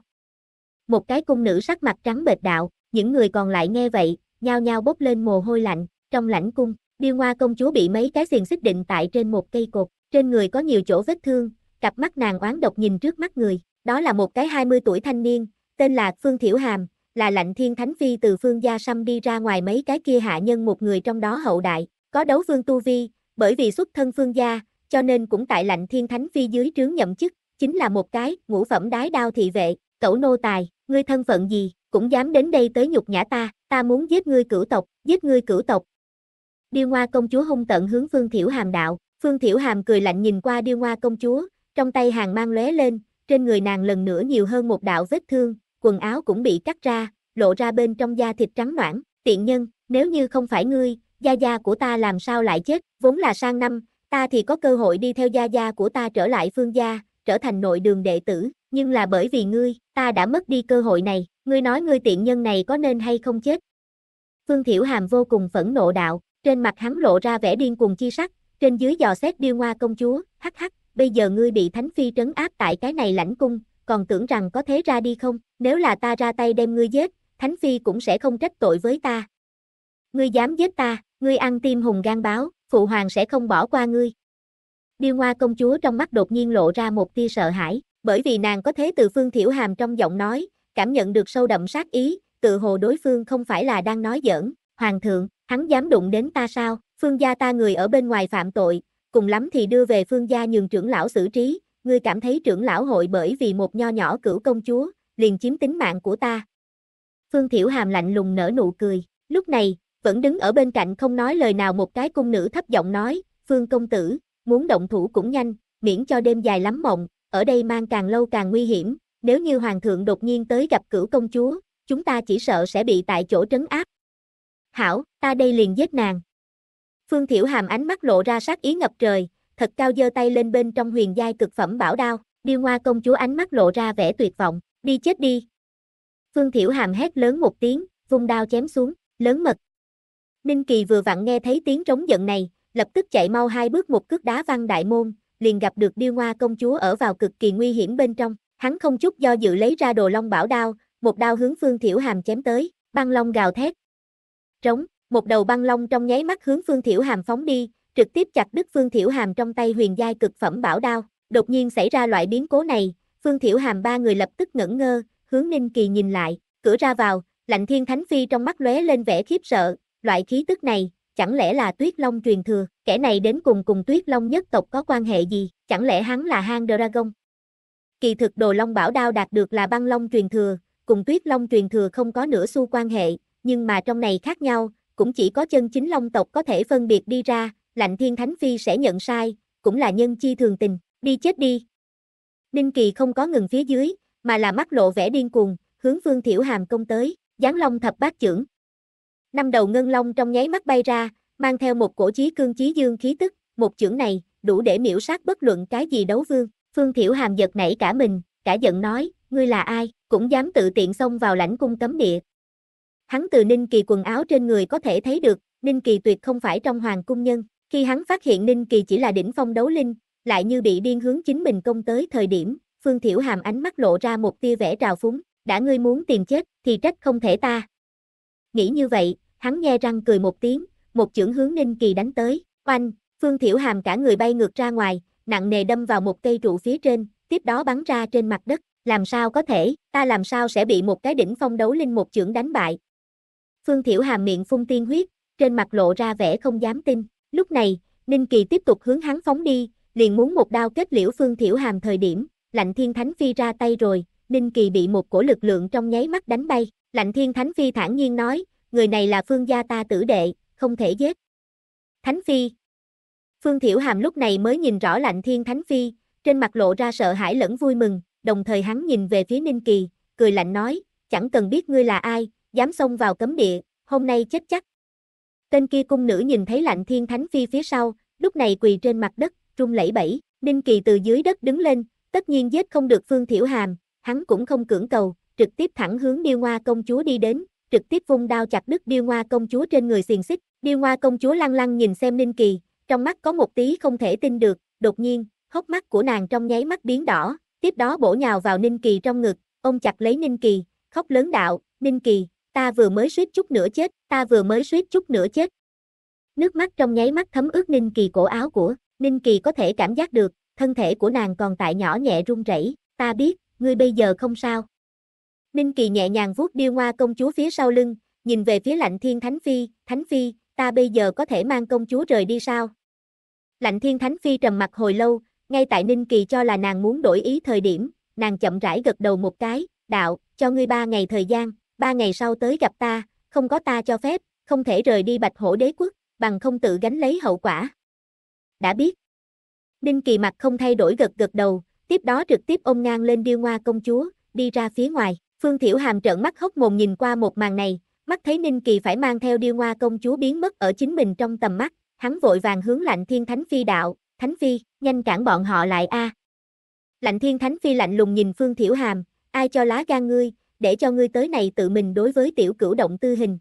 Một cái cung nữ sắc mặt trắng bệch đạo, những người còn lại nghe vậy, nhao nhao bốc lên mồ hôi lạnh, trong lãnh cung, Điêu Ngoa công chúa bị mấy cái xiềng xích định tại trên một cây cột, trên người có nhiều chỗ vết thương, cặp mắt nàng oán độc nhìn trước mắt người, đó là một cái 20 tuổi thanh niên, tên là Phương Thiểu Hàm, là Lạnh Thiên Thánh phi từ Phương gia Sâm đi ra ngoài mấy cái kia hạ nhân một người trong đó hậu đại, có đấu vương tu vi, bởi vì xuất thân Phương gia, cho nên cũng tại Lạnh Thiên Thánh phi dưới trướng nhậm chức, chính là một cái ngũ phẩm đái đao thị vệ, cẩu nô tài, ngươi thân phận gì? cũng dám đến đây tới nhục nhã ta, ta muốn giết ngươi cửu tộc, giết ngươi cửu tộc. Điêu hoa công chúa hung tận hướng Phương Thiểu Hàm đạo, Phương Thiểu Hàm cười lạnh nhìn qua Điêu hoa công chúa, trong tay hàng mang lóe lên, trên người nàng lần nữa nhiều hơn một đạo vết thương, quần áo cũng bị cắt ra, lộ ra bên trong da thịt trắng nõn, tiện nhân, nếu như không phải ngươi, gia gia của ta làm sao lại chết, vốn là sang năm, ta thì có cơ hội đi theo gia gia của ta trở lại phương gia, trở thành nội đường đệ tử, nhưng là bởi vì ngươi, ta đã mất đi cơ hội này, Ngươi nói ngươi tiện nhân này có nên hay không chết? Phương Thiểu Hàm vô cùng phẫn nộ đạo, trên mặt hắn lộ ra vẻ điên cuồng chi sắc, trên dưới dò xét điêu Hoa công chúa, hắc hắc, bây giờ ngươi bị thánh phi trấn áp tại cái này lãnh cung, còn tưởng rằng có thế ra đi không, nếu là ta ra tay đem ngươi giết, thánh phi cũng sẽ không trách tội với ta. Ngươi dám giết ta, ngươi ăn tim hùng gan báo, phụ hoàng sẽ không bỏ qua ngươi. Điêu Hoa công chúa trong mắt đột nhiên lộ ra một tia sợ hãi, bởi vì nàng có thế từ phương thiểu hàm trong giọng nói, cảm nhận được sâu đậm sát ý, tự hồ đối phương không phải là đang nói giỡn, hoàng thượng, hắn dám đụng đến ta sao, phương gia ta người ở bên ngoài phạm tội, cùng lắm thì đưa về phương gia nhường trưởng lão xử trí, ngươi cảm thấy trưởng lão hội bởi vì một nho nhỏ cửu công chúa, liền chiếm tính mạng của ta. Phương Thiểu Hàm lạnh lùng nở nụ cười, lúc này, vẫn đứng ở bên cạnh không nói lời nào một cái cung nữ thấp giọng nói, Phương công tử, muốn động thủ cũng nhanh, miễn cho đêm dài lắm mộng, ở đây mang càng lâu càng nguy hiểm, nếu như hoàng thượng đột nhiên tới gặp cửu công chúa, chúng ta chỉ sợ sẽ bị tại chỗ trấn áp. Hảo, ta đây liền giết nàng. Phương Thiểu Hàm ánh mắt lộ ra sát ý ngập trời, thật cao giơ tay lên bên trong huyền giai cực phẩm bảo đao, điêu hoa công chúa ánh mắt lộ ra vẻ tuyệt vọng, đi chết đi. Phương Thiểu Hàm hét lớn một tiếng, vung đao chém xuống, lớn mật. Ninh Kỳ vừa vặn nghe thấy tiếng trống giận này, lập tức chạy mau hai bước một cước đá văng đại môn, liền gặp được điêu hoa công chúa ở vào cực kỳ nguy hiểm bên trong. Hắn không chút do dự lấy ra đồ long bảo đao, một đao hướng Phương Thiểu Hàm chém tới, băng long gào thét. Trống, một đầu băng long trong nháy mắt hướng Phương Thiểu Hàm phóng đi, trực tiếp chặt đứt Phương Thiểu Hàm trong tay huyền giai cực phẩm bảo đao. Đột nhiên xảy ra loại biến cố này, Phương Thiểu Hàm ba người lập tức ngẩn ngơ, hướng Ninh Kỳ nhìn lại, cửa ra vào, Lạnh Thiên Thánh Phi trong mắt lóe lên vẻ khiếp sợ, loại khí tức này, chẳng lẽ là Tuyết Long truyền thừa, kẻ này đến cùng cùng Tuyết Long nhất tộc có quan hệ gì, chẳng lẽ hắn là hang Dragon? Kỳ thực đồ long bảo đao đạt được là băng long truyền thừa, cùng tuyết long truyền thừa không có nửa xu quan hệ, nhưng mà trong này khác nhau, cũng chỉ có chân chính long tộc có thể phân biệt đi ra, lạnh thiên thánh phi sẽ nhận sai, cũng là nhân chi thường tình, đi chết đi. Ninh Kỳ không có ngừng phía dưới, mà là mắt lộ vẻ điên cuồng, hướng Vương Thiểu Hàm công tới, giáng long thập bát chưởng. Năm đầu ngân long trong nháy mắt bay ra, mang theo một cổ chí cương chí dương khí tức, một chưởng này, đủ để miễu sát bất luận cái gì đấu vương. Phương Thiểu Hàm giật nảy cả mình, cả giận nói, ngươi là ai, cũng dám tự tiện xông vào lãnh cung cấm địa. Hắn từ Ninh Kỳ quần áo trên người có thể thấy được, Ninh Kỳ tuyệt không phải trong hoàng cung nhân, khi hắn phát hiện Ninh Kỳ chỉ là đỉnh phong đấu linh, lại như bị điên hướng chính mình công tới thời điểm, Phương Thiểu Hàm ánh mắt lộ ra một tia vẻ trào phúng, đã ngươi muốn tìm chết, thì trách không thể ta. Nghĩ như vậy, hắn nghe răng cười một tiếng, một chưởng hướng Ninh Kỳ đánh tới, oanh, Phương Thiểu Hàm cả người bay ngược ra ngoài, nặng nề đâm vào một cây trụ phía trên, tiếp đó bắn ra trên mặt đất, làm sao có thể, ta làm sao sẽ bị một cái đỉnh phong đấu linh một trưởng đánh bại. Phương Thiểu hàm miệng phun tiên huyết, trên mặt lộ ra vẻ không dám tin, lúc này, Ninh Kỳ tiếp tục hướng hắn phóng đi, liền muốn một đao kết liễu Phương Thiểu hàm thời điểm, Lạnh Thiên Thánh Phi ra tay rồi, Ninh Kỳ bị một cổ lực lượng trong nháy mắt đánh bay, Lạnh Thiên Thánh Phi thản nhiên nói, người này là Phương gia ta tử đệ, không thể giết. Thánh Phi, Phương Thiểu Hàm lúc này mới nhìn rõ lạnh thiên thánh phi, trên mặt lộ ra sợ hãi lẫn vui mừng, đồng thời hắn nhìn về phía Ninh Kỳ, cười lạnh nói, chẳng cần biết ngươi là ai, dám xông vào cấm địa, hôm nay chết chắc. Tên kia cung nữ nhìn thấy lạnh thiên thánh phi phía sau, lúc này quỳ trên mặt đất, rung lẩy bẩy, Ninh Kỳ từ dưới đất đứng lên, tất nhiên giết không được Phương Thiểu Hàm, hắn cũng không cưỡng cầu, trực tiếp thẳng hướng Điêu Hoa công chúa đi đến, trực tiếp vung đao chặt đứt Điêu Hoa công chúa trên người xiềng xích, Điêu Hoa công chúa lăng lăng nhìn xem Ninh Kỳ, trong mắt có một tí không thể tin được, đột nhiên, hốc mắt của nàng trong nháy mắt biến đỏ, tiếp đó bổ nhào vào Ninh Kỳ trong ngực, ôm chặt lấy Ninh Kỳ, khóc lớn đạo, Ninh Kỳ, ta vừa mới suýt chút nữa chết, ta vừa mới suýt chút nữa chết. Nước mắt trong nháy mắt thấm ướt Ninh Kỳ cổ áo của, Ninh Kỳ có thể cảm giác được, thân thể của nàng còn tại nhỏ nhẹ run rẩy, ta biết, ngươi bây giờ không sao. Ninh Kỳ nhẹ nhàng vuốt điêu ngoa công chúa phía sau lưng, nhìn về phía lạnh thiên Thánh Phi, Thánh Phi, ta bây giờ có thể mang công chúa rời đi sao? Lạnh Thiên Thánh Phi trầm mặt hồi lâu, ngay tại Ninh Kỳ cho là nàng muốn đổi ý thời điểm, nàng chậm rãi gật đầu một cái, đạo, cho ngươi ba ngày thời gian, ba ngày sau tới gặp ta, không có ta cho phép, không thể rời đi bạch hổ đế quốc, bằng không tự gánh lấy hậu quả. Đã biết. Ninh Kỳ mặt không thay đổi gật gật đầu, tiếp đó trực tiếp ôm ngang lên điêu ngoa công chúa, đi ra phía ngoài, Phương Thiểu Hàm trợn mắt hốc mồm nhìn qua một màn này, mắt thấy Ninh Kỳ phải mang theo điêu ngoa công chúa biến mất ở chính mình trong tầm mắt, hắn vội vàng hướng lạnh thiên thánh phi đạo, thánh phi, nhanh cản bọn họ lại a. À. Lạnh thiên thánh phi lạnh lùng nhìn phương thiểu hàm, ai cho lá gan ngươi, để cho ngươi tới này tự mình đối với tiểu cửu động tư hình.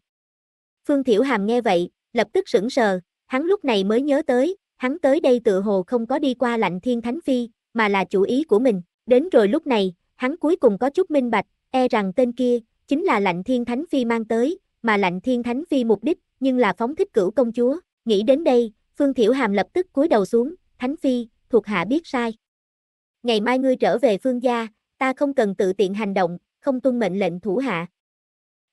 Phương thiểu hàm nghe vậy, lập tức sững sờ, hắn lúc này mới nhớ tới, hắn tới đây tự hồ không có đi qua lạnh thiên thánh phi, mà là chủ ý của mình, đến rồi lúc này, hắn cuối cùng có chút minh bạch, e rằng tên kia, chính là lạnh thiên thánh phi mang tới, mà lạnh thiên thánh phi mục đích, nhưng là phóng thích cửu công chúa. Nghĩ đến đây, Phương Thiểu Hàm lập tức cúi đầu xuống, Thánh Phi, thuộc hạ biết sai. Ngày mai ngươi trở về Phương gia, ta không cần tự tiện hành động, không tuân mệnh lệnh thủ hạ.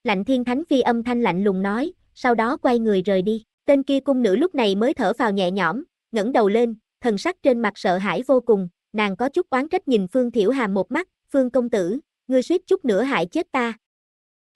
Lạnh Thiên Thánh Phi âm thanh lạnh lùng nói, sau đó quay người rời đi. Tên kia cung nữ lúc này mới thở vào nhẹ nhõm, ngẩng đầu lên, thần sắc trên mặt sợ hãi vô cùng, nàng có chút oán trách nhìn Phương Thiểu Hàm một mắt, "Phương công tử, ngươi suýt chút nữa hại chết ta."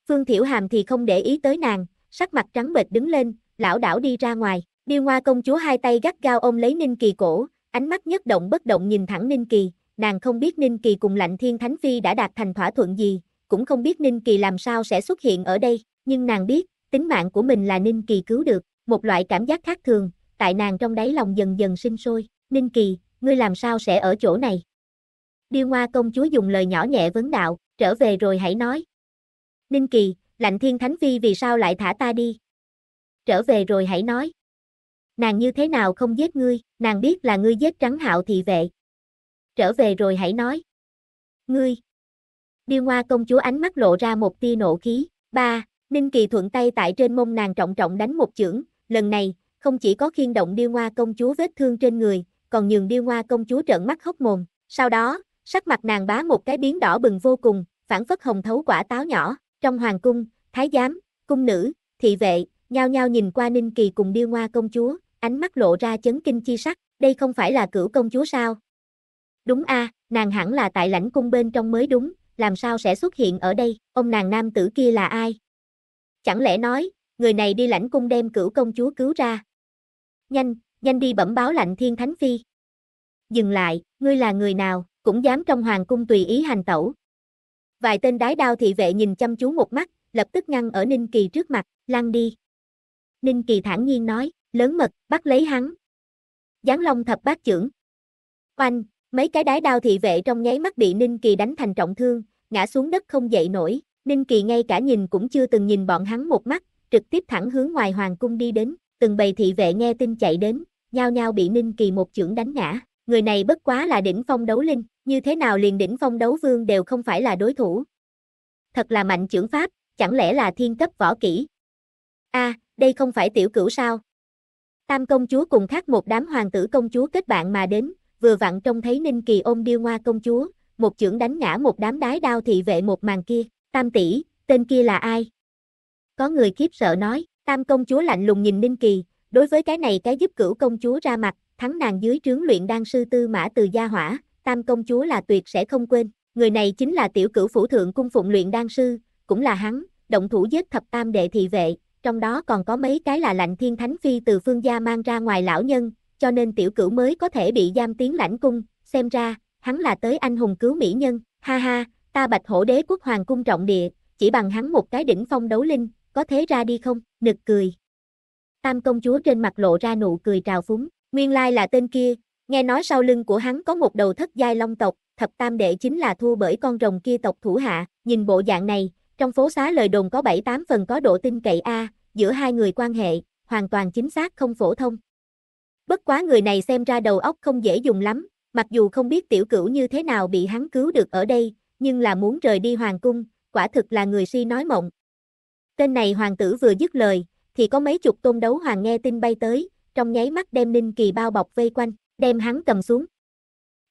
Phương Thiểu Hàm thì không để ý tới nàng, sắc mặt trắng bệch đứng lên, lão đảo đi ra ngoài, điêu hoa công chúa hai tay gắt gao ôm lấy Ninh Kỳ cổ, ánh mắt nhất động bất động nhìn thẳng Ninh Kỳ, nàng không biết Ninh Kỳ cùng Lạnh Thiên Thánh Phi đã đạt thành thỏa thuận gì, cũng không biết Ninh Kỳ làm sao sẽ xuất hiện ở đây, nhưng nàng biết, tính mạng của mình là Ninh Kỳ cứu được, một loại cảm giác khác thường, tại nàng trong đáy lòng dần dần sinh sôi, Ninh Kỳ, ngươi làm sao sẽ ở chỗ này? Điêu Hoa công chúa dùng lời nhỏ nhẹ vấn đạo, trở về rồi hãy nói. Ninh Kỳ, Lạnh Thiên Thánh Phi vì sao lại thả ta đi? trở về rồi hãy nói. Nàng như thế nào không giết ngươi, nàng biết là ngươi giết trắng hạo thị vệ. Trở về rồi hãy nói. Ngươi. Điêu Hoa công chúa ánh mắt lộ ra một tia nộ khí. Ba, Ninh Kỳ thuận tay tại trên mông nàng trọng trọng đánh một chưởng, lần này, không chỉ có khiên động Điêu Hoa công chúa vết thương trên người, còn nhường Điêu Hoa công chúa trợn mắt hốc mồm. Sau đó, sắc mặt nàng bá một cái biến đỏ bừng vô cùng, phản phất hồng thấu quả táo nhỏ. Trong hoàng cung, thái giám, cung nữ, thị vệ, nhao nhao nhìn qua Ninh Kỳ cùng Điêu Ngoa công chúa, ánh mắt lộ ra chấn kinh chi sắc, đây không phải là cửu công chúa sao? Đúng a, nàng hẳn là tại lãnh cung bên trong mới đúng, làm sao sẽ xuất hiện ở đây, ông nàng nam tử kia là ai? Chẳng lẽ nói, người này đi lãnh cung đem cửu công chúa cứu ra? Nhanh, nhanh đi bẩm báo lạnh thiên thánh phi. Dừng lại, ngươi là người nào, cũng dám trong hoàng cung tùy ý hành tẩu. Vài tên đái đao thị vệ nhìn chăm chú một mắt, lập tức ngăn ở Ninh Kỳ trước mặt, lăn đi. Ninh Kỳ thản nhiên nói, lớn mật, bắt lấy hắn. Giáng Long thập bát chưởng. Oanh, mấy cái đái đao thị vệ trong nháy mắt bị Ninh Kỳ đánh thành trọng thương, ngã xuống đất không dậy nổi, Ninh Kỳ ngay cả nhìn cũng chưa từng nhìn bọn hắn một mắt, trực tiếp thẳng hướng ngoài hoàng cung đi đến, từng bầy thị vệ nghe tin chạy đến, nhao nhao bị Ninh Kỳ một chưởng đánh ngã. Người này bất quá là đỉnh phong đấu linh, như thế nào liền đỉnh phong đấu vương đều không phải là đối thủ. Thật là mạnh trưởng pháp, chẳng lẽ là thiên cấp võ kỹ. A, đây không phải tiểu cửu sao? Tam công chúa cùng khác một đám hoàng tử công chúa kết bạn mà đến, vừa vặn trông thấy Ninh Kỳ ôm điêu hoa công chúa, một chưởng đánh ngã một đám đái đao thị vệ một màn kia, tam tỷ, tên kia là ai? Có người khiếp sợ nói, tam công chúa lạnh lùng nhìn Ninh Kỳ, đối với cái này cái giúp cửu công chúa ra mặt, thắng nàng dưới trướng luyện đan sư tư mã từ gia hỏa, tam công chúa là tuyệt sẽ không quên, người này chính là tiểu cửu phủ thượng cung phụng luyện đan sư, cũng là hắn, động thủ giết thập tam đệ thị vệ, trong đó còn có mấy cái là lạnh thiên thánh phi từ phương gia mang ra ngoài lão nhân, cho nên tiểu cửu mới có thể bị giam tiến lãnh cung, xem ra, hắn là tới anh hùng cứu mỹ nhân, ha ha, ta bạch hổ đế quốc hoàng cung trọng địa, chỉ bằng hắn một cái đỉnh phong đấu linh, có thế ra đi không, nực cười. Tam công chúa trên mặt lộ ra nụ cười trào phúng, nguyên lai là tên kia, nghe nói sau lưng của hắn có một đầu thất giai long tộc, thập tam đệ chính là thua bởi con rồng kia tộc thủ hạ, nhìn bộ dạng này, trong phố xá lời đồn có 7-8 phần có độ tin cậy A, giữa hai người quan hệ, hoàn toàn chính xác không phổ thông. Bất quá người này xem ra đầu óc không dễ dùng lắm, mặc dù không biết tiểu cửu như thế nào bị hắn cứu được ở đây, nhưng là muốn rời đi hoàng cung, quả thực là người si nói mộng. Tên này hoàng tử vừa dứt lời, thì có mấy chục tôn đấu hoàng nghe tin bay tới, trong nháy mắt đem Ninh Kỳ bao bọc vây quanh, đem hắn cầm xuống.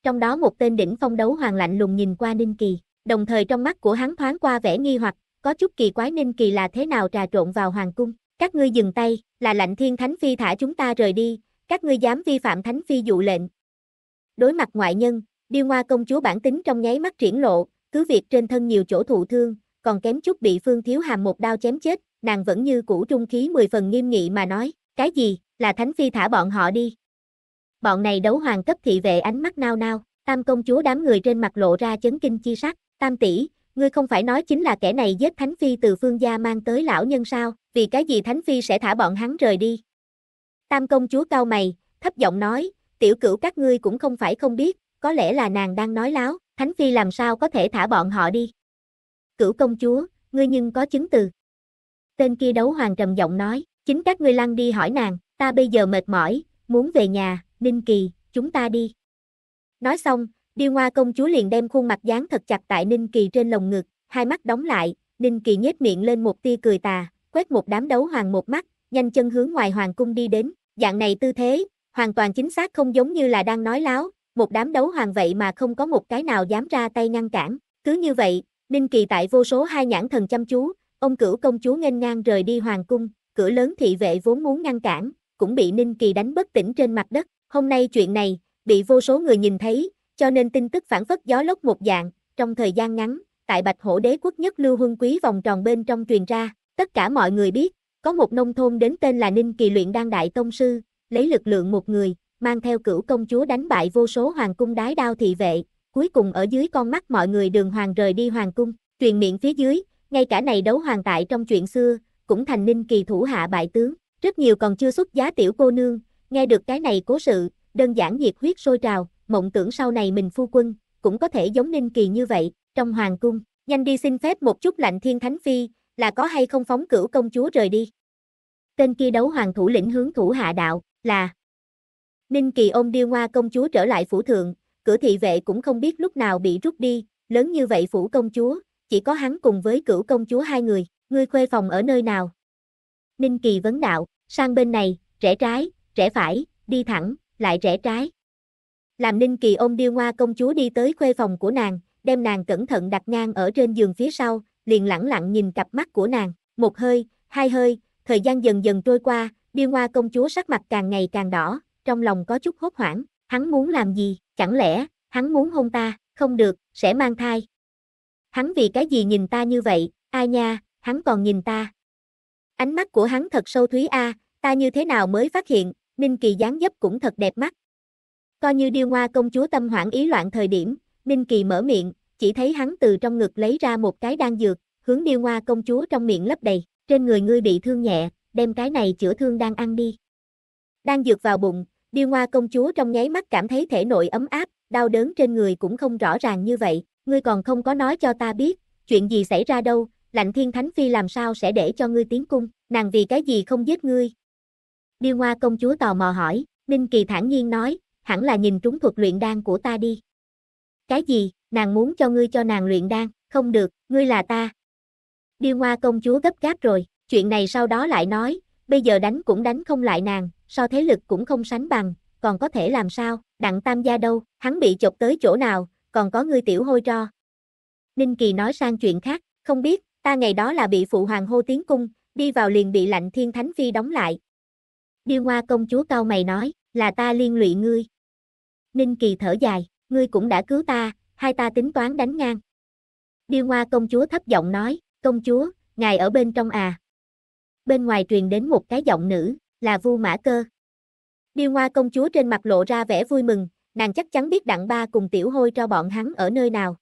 Trong đó một tên đỉnh phong đấu hoàng lạnh lùng nhìn qua Ninh Kỳ đồng thời trong mắt của hắn thoáng qua vẻ nghi hoặc, có chút kỳ quái ninh kỳ là thế nào trà trộn vào hoàng cung. Các ngươi dừng tay, là lạnh thiên thánh phi thả chúng ta rời đi, các ngươi dám vi phạm thánh phi dụ lệnh. Đối mặt ngoại nhân, điêu hoa công chúa bản tính trong nháy mắt triển lộ, cứ việc trên thân nhiều chỗ thụ thương, còn kém chút bị phương thiếu hàm một đao chém chết, nàng vẫn như cũ trung khí mười phần nghiêm nghị mà nói, cái gì, là thánh phi thả bọn họ đi. Bọn này đấu hoàng cấp thị vệ ánh mắt nao nao, tam công chúa đám người trên mặt lộ ra chấn kinh chi sắc, Tam tỷ, ngươi không phải nói chính là kẻ này giết Thánh Phi từ phương gia mang tới lão nhân sao, vì cái gì Thánh Phi sẽ thả bọn hắn rời đi. Tam công chúa cao mày, thấp giọng nói, tiểu cửu các ngươi cũng không phải không biết, có lẽ là nàng đang nói láo, Thánh Phi làm sao có thể thả bọn họ đi. Cửu công chúa, ngươi nhưng có chứng từ. Tên kia đấu hoàng trầm giọng nói, chính các ngươi lăn đi hỏi nàng, ta bây giờ mệt mỏi, muốn về nhà, Ninh Kỳ, chúng ta đi. Nói xong, Điêu Hoa công chúa liền đem khuôn mặt dán thật chặt tại Ninh Kỳ trên lồng ngực, hai mắt đóng lại, Ninh Kỳ nhếch miệng lên một tia cười tà, quét một đám đấu hoàng một mắt, nhanh chân hướng ngoài hoàng cung đi đến, dạng này tư thế, hoàn toàn chính xác không giống như là đang nói láo, một đám đấu hoàng vậy mà không có một cái nào dám ra tay ngăn cản, cứ như vậy, Ninh Kỳ tại vô số hai nhãn thần chăm chú, ông cửu công chúa nghênh ngang rời đi hoàng cung, cửa lớn thị vệ vốn muốn ngăn cản, cũng bị Ninh Kỳ đánh bất tỉnh trên mặt đất, hôm nay chuyện này, bị vô số người nhìn thấy, cho nên tin tức phản phất gió lốc một dạng, trong thời gian ngắn, tại Bạch Hổ Đế quốc nhất lưu hưng quý vòng tròn bên trong truyền ra, tất cả mọi người biết, có một nông thôn đến tên là Ninh Kỳ luyện đan đại tông sư, lấy lực lượng một người, mang theo cửu công chúa đánh bại vô số hoàng cung đái đao thị vệ, cuối cùng ở dưới con mắt mọi người đường hoàng rời đi hoàng cung, truyền miệng phía dưới, ngay cả này đấu hoàng tại trong chuyện xưa, cũng thành Ninh Kỳ thủ hạ bại tướng, rất nhiều còn chưa xuất giá tiểu cô nương, nghe được cái này cố sự, đơn giản nhiệt huyết sôi trào, mộng tưởng sau này mình phu quân, cũng có thể giống Ninh Kỳ như vậy, trong hoàng cung, nhanh đi xin phép một chút lạnh thiên thánh phi, là có hay không phóng cửu công chúa rời đi. Tên kia đấu hoàng thủ lĩnh hướng thủ hạ đạo, là Ninh Kỳ ôm điêu hoa công chúa trở lại phủ thượng, cửa thị vệ cũng không biết lúc nào bị rút đi, lớn như vậy phủ công chúa, chỉ có hắn cùng với cửu công chúa hai người, ngươi khuê phòng ở nơi nào. Ninh Kỳ vấn đạo, sang bên này, rẽ trái, rẽ phải, đi thẳng, lại rẽ trái làm Ninh Kỳ ôm điêu ngoa công chúa đi tới khuê phòng của nàng, đem nàng cẩn thận đặt ngang ở trên giường phía sau, liền lặng lặng nhìn cặp mắt của nàng, một hơi, hai hơi, thời gian dần dần trôi qua, điêu ngoa công chúa sắc mặt càng ngày càng đỏ, trong lòng có chút hốt hoảng, hắn muốn làm gì, chẳng lẽ, hắn muốn hôn ta, không được, sẽ mang thai. Hắn vì cái gì nhìn ta như vậy, Ai nha, hắn còn nhìn ta. Ánh mắt của hắn thật sâu thúy a, ta như thế nào mới phát hiện, Ninh Kỳ dáng dấp cũng thật đẹp mắt, To như điêu hoa công chúa tâm hoảng ý loạn thời điểm, Ninh Kỳ mở miệng, chỉ thấy hắn từ trong ngực lấy ra một cái đan dược, hướng điêu hoa công chúa trong miệng lấp đầy, trên người ngươi bị thương nhẹ, đem cái này chữa thương đang ăn đi. Đan dược vào bụng, điêu hoa công chúa trong nháy mắt cảm thấy thể nội ấm áp, đau đớn trên người cũng không rõ ràng như vậy, ngươi còn không có nói cho ta biết, chuyện gì xảy ra đâu, lạnh thiên thánh phi làm sao sẽ để cho ngươi tiến cung, nàng vì cái gì không giết ngươi. Điêu hoa công chúa tò mò hỏi, Ninh Kỳ thản nhiên nói, hẳn là nhìn trúng thuật luyện đan của ta đi. Cái gì, nàng muốn cho ngươi cho nàng luyện đan, không được, ngươi là ta. Điêu Hoa công chúa gấp gáp rồi, chuyện này sau đó lại nói, bây giờ đánh cũng đánh không lại nàng, so thế lực cũng không sánh bằng, còn có thể làm sao, đặng tam gia đâu, hắn bị chọc tới chỗ nào, còn có ngươi tiểu hôi tro. Ninh Kỳ nói sang chuyện khác, không biết, ta ngày đó là bị phụ hoàng hô tiến cung, đi vào liền bị lạnh thiên thánh phi đóng lại. Điêu Hoa công chúa cao mày nói, là ta liên lụy ngươi. Ninh Kỳ thở dài, ngươi cũng đã cứu ta, hai ta tính toán đánh ngang. Điêu Hoa công chúa thấp giọng nói, công chúa, ngài ở bên trong à. Bên ngoài truyền đến một cái giọng nữ, là Vu Mã Cơ. Điêu Hoa công chúa trên mặt lộ ra vẻ vui mừng, nàng chắc chắn biết đặng ba cùng tiểu hôi cho bọn hắn ở nơi nào.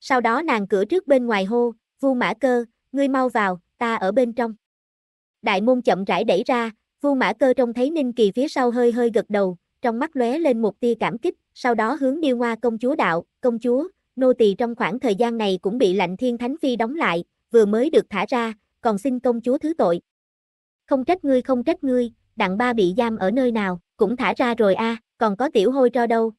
Sau đó nàng cửa trước bên ngoài hô, Vu Mã Cơ, ngươi mau vào, ta ở bên trong. Đại môn chậm rãi đẩy ra, Vu Mã Cơ trông thấy Ninh Kỳ phía sau hơi hơi gật đầu, trong mắt lóe lên một tia cảm kích, sau đó hướng điêu hoa công chúa đạo, công chúa, nô tỳ trong khoảng thời gian này cũng bị lạnh thiên thánh phi đóng lại, vừa mới được thả ra, còn xin công chúa thứ tội. Không trách ngươi không trách ngươi, đặng ba bị giam ở nơi nào, cũng thả ra rồi a còn có tiểu hôi cho đâu.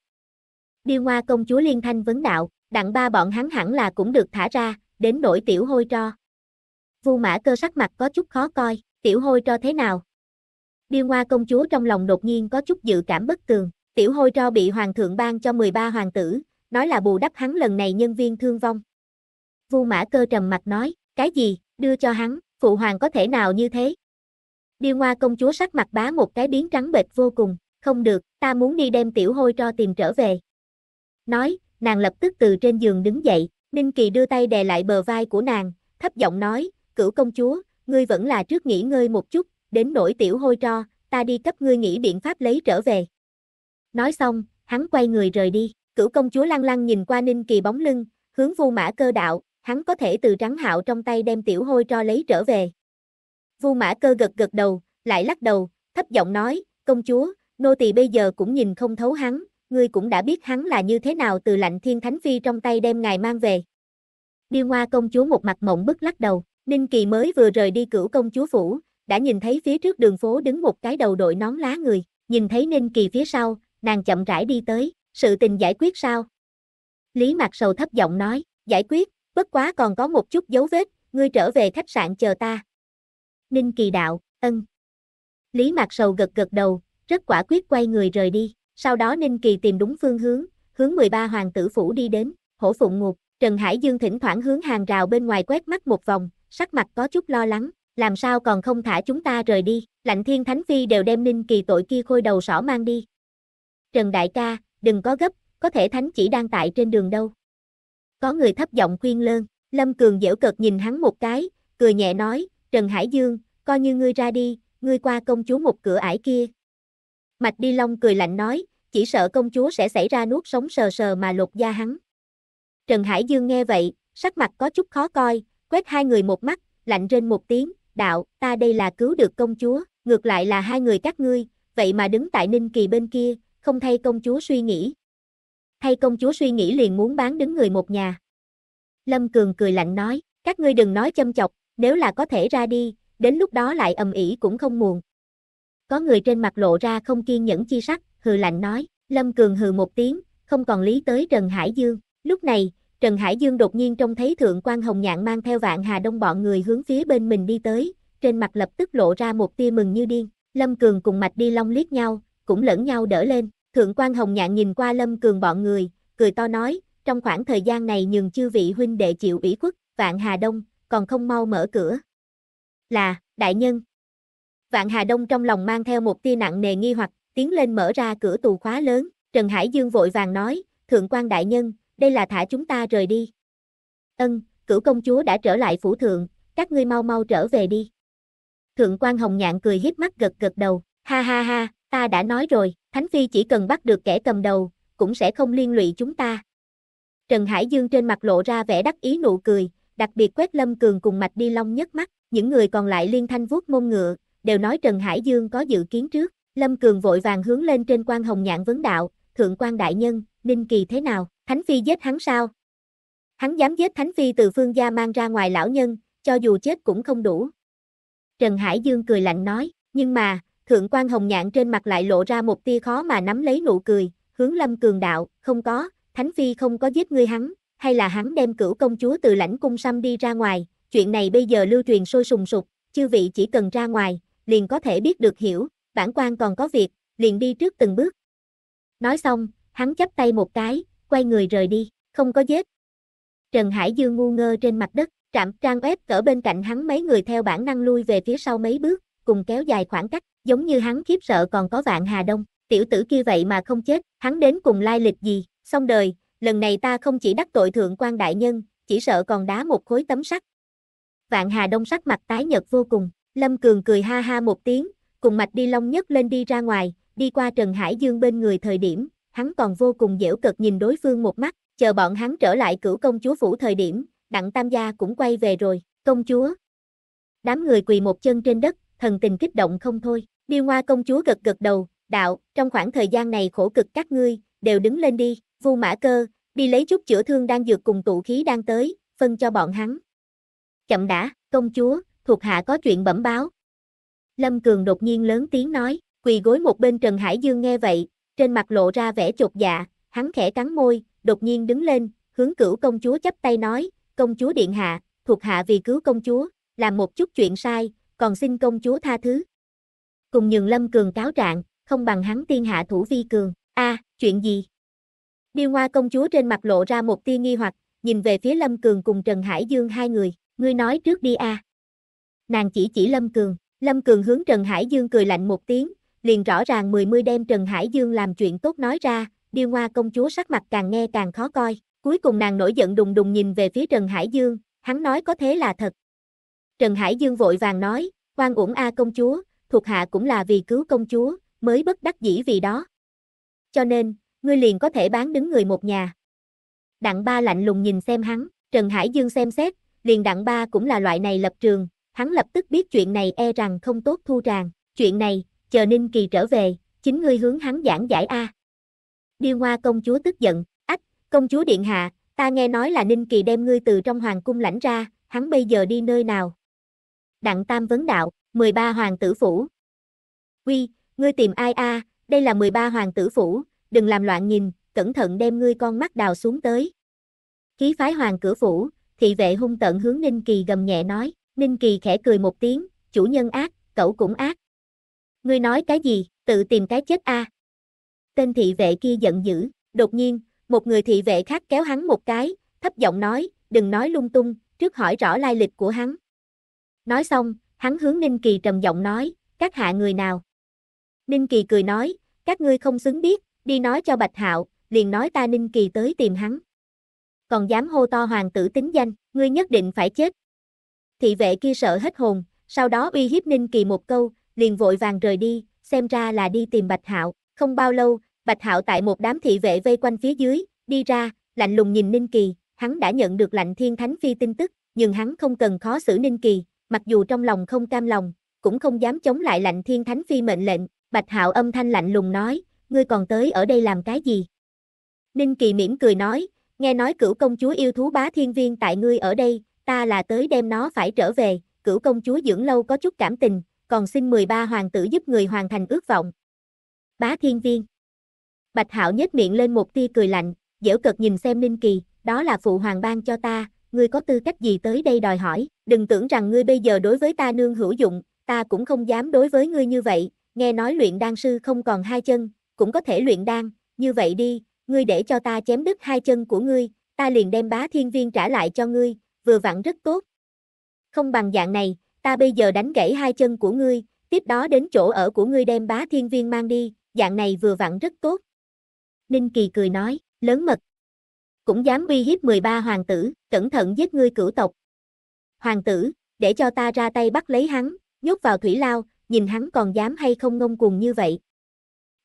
Điêu hoa công chúa liên thanh vấn đạo, đặng ba bọn hắn hẳn là cũng được thả ra, đến nỗi tiểu hôi cho. Vu mã cơ sắc mặt có chút khó coi, tiểu hôi cho thế nào? Điêu Hoa công chúa trong lòng đột nhiên có chút dự cảm bất tường, tiểu hôi tro bị hoàng thượng ban cho 13 hoàng tử, nói là bù đắp hắn lần này nhân viên thương vong. Vu Mã Cơ trầm mặt nói, cái gì, đưa cho hắn, phụ hoàng có thể nào như thế? Điêu Hoa công chúa sắc mặt bá một cái biến trắng bệch vô cùng, không được, ta muốn đi đem tiểu hôi tro tìm trở về. Nói, nàng lập tức từ trên giường đứng dậy, Ninh Kỳ đưa tay đè lại bờ vai của nàng, thấp giọng nói, cửu công chúa, ngươi vẫn là trước nghỉ ngơi một chút, đến nỗi tiểu hôi tro, ta đi cấp ngươi nghĩ biện pháp lấy trở về. Nói xong, hắn quay người rời đi, cửu công chúa lăng lăng nhìn qua ninh kỳ bóng lưng, hướng vu mã cơ đạo, hắn có thể từ trắng hạo trong tay đem tiểu hôi tro lấy trở về. Vu mã cơ gật gật đầu, lại lắc đầu, thấp giọng nói, công chúa, nô tỳ bây giờ cũng nhìn không thấu hắn, ngươi cũng đã biết hắn là như thế nào từ lạnh thiên thánh phi trong tay đem ngài mang về. Điêu Hoa công chúa một mặt mộng bức lắc đầu, Ninh Kỳ mới vừa rời đi cửu công chúa phủ, đã nhìn thấy phía trước đường phố đứng một cái đầu đội nón lá người, nhìn thấy Ninh Kỳ phía sau, nàng chậm rãi đi tới, sự tình giải quyết sao? Lý Mạc Sầu thấp giọng nói, giải quyết, bất quá còn có một chút dấu vết, ngươi trở về khách sạn chờ ta. Ninh Kỳ đạo, ân. Lý Mạc Sầu gật gật đầu, rất quả quyết quay người rời đi, sau đó Ninh Kỳ tìm đúng phương hướng, hướng 13 hoàng tử phủ đi đến, hổ phụng ngục, Trần Hải Dương thỉnh thoảng hướng hàng rào bên ngoài quét mắt một vòng, sắc mặt có chút lo lắng, làm sao còn không thả chúng ta rời đi, lạnh thiên thánh phi đều đem ninh kỳ tội kia khôi đầu sỏ mang đi. Trần đại ca, đừng có gấp, có thể thánh chỉ đang tại trên đường đâu. Có người thấp giọng khuyên lơn, Lâm Cường dễu cợt nhìn hắn một cái, cười nhẹ nói, Trần Hải Dương, coi như ngươi ra đi, ngươi qua công chúa một cửa ải kia. Mạch Đi Long cười lạnh nói, chỉ sợ công chúa sẽ xảy ra nuốt sống sờ sờ mà lột da hắn. Trần Hải Dương nghe vậy, sắc mặt có chút khó coi, quét hai người một mắt, lạnh rên một tiếng, đạo, ta đây là cứu được công chúa, ngược lại là hai người các ngươi, vậy mà đứng tại Ninh Kỳ bên kia, không thay công chúa suy nghĩ. Thay công chúa suy nghĩ liền muốn bán đứng người một nhà. Lâm Cường cười lạnh nói, các ngươi đừng nói châm chọc, nếu là có thể ra đi, đến lúc đó lại ầm ĩ cũng không muộn. Có người trên mặt lộ ra không kiên nhẫn chi sắc, hừ lạnh nói, Lâm Cường hừ một tiếng, không còn lý tới Trần Hải Dương. Lúc này, Trần Hải Dương đột nhiên trông thấy Thượng quan Hồng Nhạn mang theo vạn Hà Đông bọn người hướng phía bên mình đi tới, trên mặt lập tức lộ ra một tia mừng như điên. Lâm Cường cùng Mạch Đi Long liếc nhau, cũng lẫn nhau đỡ lên. Thượng quan Hồng Nhạn nhìn qua Lâm Cường bọn người, cười to nói, trong khoảng thời gian này nhường chư vị huynh đệ chịu ủy khuất, Vạn Hà Đông, còn không mau mở cửa. Là, đại nhân. Vạn Hà Đông trong lòng mang theo một tia nặng nề nghi hoặc, tiến lên mở ra cửa tù khóa lớn, Trần Hải Dương vội vàng nói, Thượng quan đại nhân, đây là thả chúng ta rời đi. Ân, cửu công chúa đã trở lại phủ thượng, các ngươi mau mau trở về đi. Thượng quan hồng nhạn cười hiếp mắt gật gật đầu, ha ha ha, ta đã nói rồi, Thánh Phi chỉ cần bắt được kẻ cầm đầu, cũng sẽ không liên lụy chúng ta. Trần Hải Dương trên mặt lộ ra vẻ đắc ý nụ cười, đặc biệt quét Lâm Cường cùng Mạch Đi Long nhất mắt, những người còn lại liên thanh vuốt mông ngựa, đều nói Trần Hải Dương có dự kiến trước. Lâm Cường vội vàng hướng lên trên quan hồng nhạn vấn đạo, thượng quan đại nhân, ninh Kỳ thế nào, Thánh Phi giết hắn sao? Hắn dám giết Thánh Phi từ phương gia mang ra ngoài lão nhân, cho dù chết cũng không đủ. Trần Hải Dương cười lạnh nói, nhưng mà, Thượng quan Hồng Nhạn trên mặt lại lộ ra một tia khó mà nắm lấy nụ cười, hướng Lâm Cường đạo, không có, Thánh Phi không có giết ngươi hắn, hay là hắn đem cửu công chúa từ lãnh cung xăm đi ra ngoài, chuyện này bây giờ lưu truyền sôi sùng sục, chư vị chỉ cần ra ngoài, liền có thể biết được hiểu, bản quan còn có việc, liền đi trước từng bước. Nói xong, hắn chắp tay một cái, quay người rời đi, không có giết. Trần Hải Dương ngu ngơ trên mặt đất, trạm trang ép cỡ bên cạnh hắn mấy người theo bản năng lui về phía sau mấy bước, cùng kéo dài khoảng cách, giống như hắn khiếp sợ còn có vạn Hà Đông, tiểu tử kia vậy mà không chết, hắn đến cùng lai lịch gì, xong đời, lần này ta không chỉ đắc tội thượng quan đại nhân, chỉ sợ còn đá một khối tấm sắt. Vạn Hà Đông sắc mặt tái nhật vô cùng, Lâm Cường cười ha ha một tiếng, cùng mạch đi long nhất lên đi ra ngoài, đi qua Trần Hải Dương bên người thời điểm, hắn còn vô cùng dễu cực nhìn đối phương một mắt, chờ bọn hắn trở lại cửu công chúa phủ thời điểm, đặng tam gia cũng quay về rồi, công chúa. Đám người quỳ một chân trên đất, thần tình kích động không thôi, điêu hoa công chúa gật gật đầu, đạo, trong khoảng thời gian này khổ cực các ngươi, đều đứng lên đi, vu mã cơ, đi lấy chút chữa thương đang dược cùng tụ khí đang tới, phân cho bọn hắn. Chậm đã, công chúa, thuộc hạ có chuyện bẩm báo. Lâm Cường đột nhiên lớn tiếng nói, quỳ gối một bên Trần Hải Dương nghe vậy, trên mặt lộ ra vẻ chột dạ, hắn khẽ cắn môi, đột nhiên đứng lên, hướng cửu công chúa chắp tay nói, công chúa điện hạ, thuộc hạ vì cứu công chúa, làm một chút chuyện sai, còn xin công chúa tha thứ. Cùng nhường lâm cường cáo trạng, không bằng hắn tiên hạ thủ vi cường, a chuyện gì? Điêu hoa công chúa trên mặt lộ ra một tia nghi hoặc, nhìn về phía lâm cường cùng Trần Hải Dương hai người, ngươi nói trước đi a Nàng chỉ chỉ lâm cường, lâm cường hướng Trần Hải Dương cười lạnh một tiếng, liền rõ ràng mười mươi đem Trần Hải Dương làm chuyện tốt nói ra, điêu hoa công chúa sắc mặt càng nghe càng khó coi, cuối cùng nàng nổi giận đùng đùng nhìn về phía Trần Hải Dương, hắn nói có thế là thật. Trần Hải Dương vội vàng nói, quan uổng A công chúa, thuộc hạ cũng là vì cứu công chúa, mới bất đắc dĩ vì đó. Cho nên, ngươi liền có thể bán đứng người một nhà. Đặng ba lạnh lùng nhìn xem hắn, Trần Hải Dương xem xét, liền đặng ba cũng là loại này lập trường, hắn lập tức biết chuyện này e rằng không tốt thu tràng, chuyện này, chờ Ninh Kỳ trở về, chính ngươi hướng hắn giảng giải A. Điêu Hoa công chúa tức giận, ách, công chúa điện hạ, ta nghe nói là Ninh Kỳ đem ngươi từ trong hoàng cung lãnh ra, hắn bây giờ đi nơi nào? Đặng Tam vấn đạo, 13 hoàng tử phủ. Quy, ngươi tìm ai a? đây là 13 hoàng tử phủ, đừng làm loạn nhìn, cẩn thận đem ngươi con mắt đào xuống tới. Khí phái hoàng cửa phủ, thị vệ hung tận hướng Ninh Kỳ gầm nhẹ nói, Ninh Kỳ khẽ cười một tiếng, chủ nhân ác, cậu cũng ác. Ngươi nói cái gì, tự tìm cái chết a. Tên thị vệ kia giận dữ, đột nhiên, một người thị vệ khác kéo hắn một cái, thấp giọng nói, đừng nói lung tung, trước hỏi rõ lai lịch của hắn. Nói xong, hắn hướng Ninh Kỳ trầm giọng nói, các hạ người nào? Ninh Kỳ cười nói, các ngươi không xứng biết, đi nói cho Bạch Hạo, liền nói ta Ninh Kỳ tới tìm hắn. Còn dám hô to hoàng tử tính danh, ngươi nhất định phải chết. Thị vệ kia sợ hết hồn, sau đó uy hiếp Ninh Kỳ một câu, liền vội vàng rời đi, xem ra là đi tìm Bạch Hạo. Không bao lâu, Bạch Hạo tại một đám thị vệ vây quanh phía dưới, đi ra, lạnh lùng nhìn Ninh Kỳ, hắn đã nhận được lạnh thiên thánh phi tin tức, nhưng hắn không cần khó xử Ninh Kỳ, mặc dù trong lòng không cam lòng, cũng không dám chống lại lạnh thiên thánh phi mệnh lệnh, Bạch Hạo âm thanh lạnh lùng nói, ngươi còn tới ở đây làm cái gì? Ninh Kỳ mỉm cười nói, nghe nói cửu công chúa yêu thú bá thiên viên tại ngươi ở đây, ta là tới đem nó phải trở về, cửu công chúa dưỡng lâu có chút cảm tình, còn xin 13 hoàng tử giúp người hoàn thành ước vọng. Bá thiên viên. Bạch Hạo nhếch miệng lên một tia cười lạnh, dễu cợt nhìn xem Ninh Kỳ, đó là phụ hoàng ban cho ta, ngươi có tư cách gì tới đây đòi hỏi, đừng tưởng rằng ngươi bây giờ đối với ta nương hữu dụng, ta cũng không dám đối với ngươi như vậy, nghe nói luyện đan sư không còn hai chân, cũng có thể luyện đan, như vậy đi, ngươi để cho ta chém đứt hai chân của ngươi, ta liền đem bá thiên viên trả lại cho ngươi, vừa vặn rất tốt. Không bằng dạng này, ta bây giờ đánh gãy hai chân của ngươi, tiếp đó đến chỗ ở của ngươi đem bá thiên viên mang đi, dạng này vừa vặn rất tốt. Ninh Kỳ cười nói, lớn mật. Cũng dám uy hiếp 13 hoàng tử, cẩn thận giết ngươi cửu tộc. Hoàng tử, để cho ta ra tay bắt lấy hắn, nhốt vào thủy lao, nhìn hắn còn dám hay không ngông cuồng như vậy.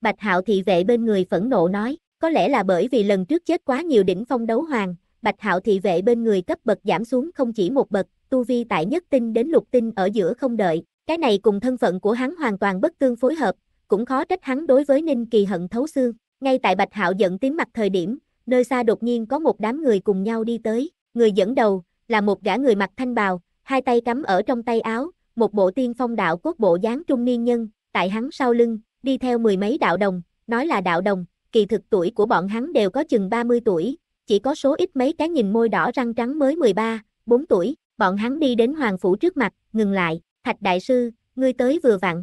Bạch Hạo thị vệ bên người phẫn nộ nói, có lẽ là bởi vì lần trước chết quá nhiều đỉnh phong đấu hoàng, Bạch Hạo thị vệ bên người cấp bậc giảm xuống không chỉ một bậc, tu vi tại nhất tinh đến lục tinh ở giữa không đợi, cái này cùng thân phận của hắn hoàn toàn bất tương phối hợp, cũng khó trách hắn đối với Ninh Kỳ hận thấu xương. Ngay tại Bạch Hạo giận tiếng mặt thời điểm, nơi xa đột nhiên có một đám người cùng nhau đi tới, người dẫn đầu là một gã người mặc thanh bào, hai tay cắm ở trong tay áo, một bộ tiên phong đạo cốt bộ dáng trung niên nhân, tại hắn sau lưng, đi theo mười mấy đạo đồng, nói là đạo đồng, kỳ thực tuổi của bọn hắn đều có chừng 30 tuổi, chỉ có số ít mấy cái nhìn môi đỏ răng trắng mới 13, 4 tuổi, Bọn hắn đi đến hoàng phủ trước mặt, ngừng lại, thạch đại sư, ngươi tới vừa vặn.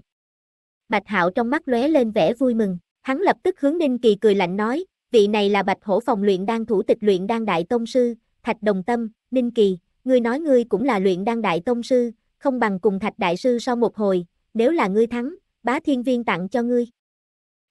Bạch hạo trong mắt lóe lên vẻ vui mừng, hắn lập tức hướng Ninh Kỳ cười lạnh nói, vị này là bạch hổ phòng luyện đan thủ tịch luyện đan đại tông sư, thạch đồng tâm, Ninh Kỳ, ngươi nói ngươi cũng là luyện đan đại tông sư, không bằng cùng thạch đại sư sau một hồi, nếu là ngươi thắng, bá thiên viên tặng cho ngươi.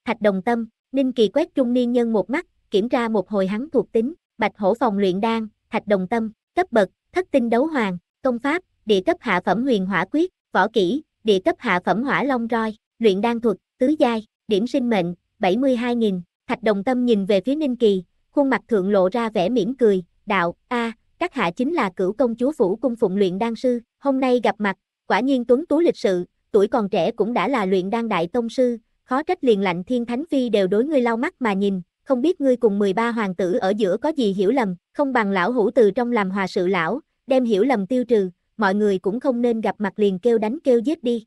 Thạch đồng tâm, Ninh Kỳ quét trung niên nhân một mắt, kiểm tra một hồi hắn thuộc tính, bạch hổ phòng luyện đan, thạch đồng tâm, cấp bậc, thất tinh đấu hoàng, công pháp, địa cấp hạ phẩm huyền hỏa quyết, võ kỹ, địa cấp hạ phẩm hỏa long roi, luyện đan thuật, tứ giai, điểm sinh mệnh, 72.000, thạch đồng tâm nhìn về phía Ninh Kỳ, khuôn mặt thượng lộ ra vẻ mỉm cười, đạo, a các hạ chính là cửu công chúa phủ cung phụng luyện đan sư, hôm nay gặp mặt, quả nhiên tuấn tú lịch sự, tuổi còn trẻ cũng đã là luyện đan đại tông sư, khó trách liền lạnh thiên thánh phi đều đối ngươi lau mắt mà nhìn, không biết ngươi cùng 13 hoàng tử ở giữa có gì hiểu lầm, không bằng lão hữu từ trong làm hòa sự lão, đem hiểu lầm tiêu trừ, mọi người cũng không nên gặp mặt liền kêu đánh kêu giết đi.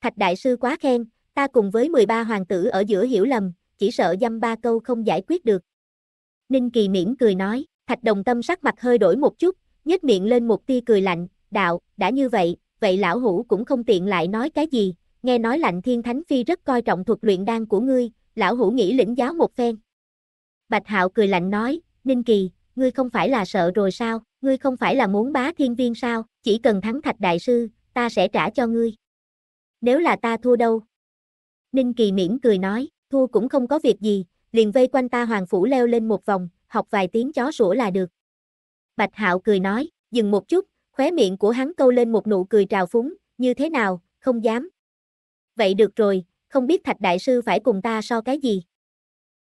Thạch đại sư quá khen, ta cùng với 13 hoàng tử ở giữa hiểu lầm, chỉ sợ dăm ba câu không giải quyết được. Ninh Kỳ miễn cười nói, thạch đồng tâm sắc mặt hơi đổi một chút, nhếch miệng lên một tia cười lạnh, đạo, đã như vậy, vậy lão hủ cũng không tiện lại nói cái gì, nghe nói lạnh thiên thánh phi rất coi trọng thuật luyện đan của ngươi, lão hủ nghĩ lĩnh giáo một phen. Bạch Hạo cười lạnh nói, Ninh Kỳ, ngươi không phải là sợ rồi sao, ngươi không phải là muốn bá thiên viên sao, chỉ cần thắng thạch đại sư, ta sẽ trả cho ngươi. Nếu là ta thua đâu? Ninh Kỳ miễn cười nói, thua cũng không có việc gì, liền vây quanh ta hoàng phủ leo lên một vòng, học vài tiếng chó sủa là được. Bạch Hạo cười nói, dừng một chút, khóe miệng của hắn câu lên một nụ cười trào phúng, như thế nào, không dám. Vậy được rồi, không biết Thạch Đại Sư phải cùng ta so cái gì?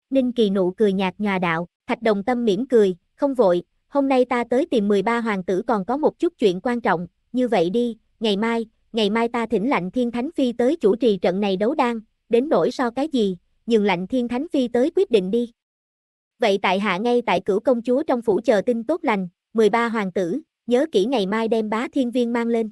Ninh Kỳ nụ cười nhạt nhòa đạo, Thạch Đồng Tâm mỉm cười, không vội, hôm nay ta tới tìm 13 hoàng tử còn có một chút chuyện quan trọng, như vậy đi, ngày mai, ngày mai ta thỉnh lạnh thiên thánh phi tới chủ trì trận này đấu đan, đến nỗi so cái gì, nhường lạnh thiên thánh phi tới quyết định đi. Vậy tại hạ ngay tại cửu công chúa trong phủ chờ tin tốt lành, 13 hoàng tử, nhớ kỹ ngày mai đem bá thiên viên mang lên.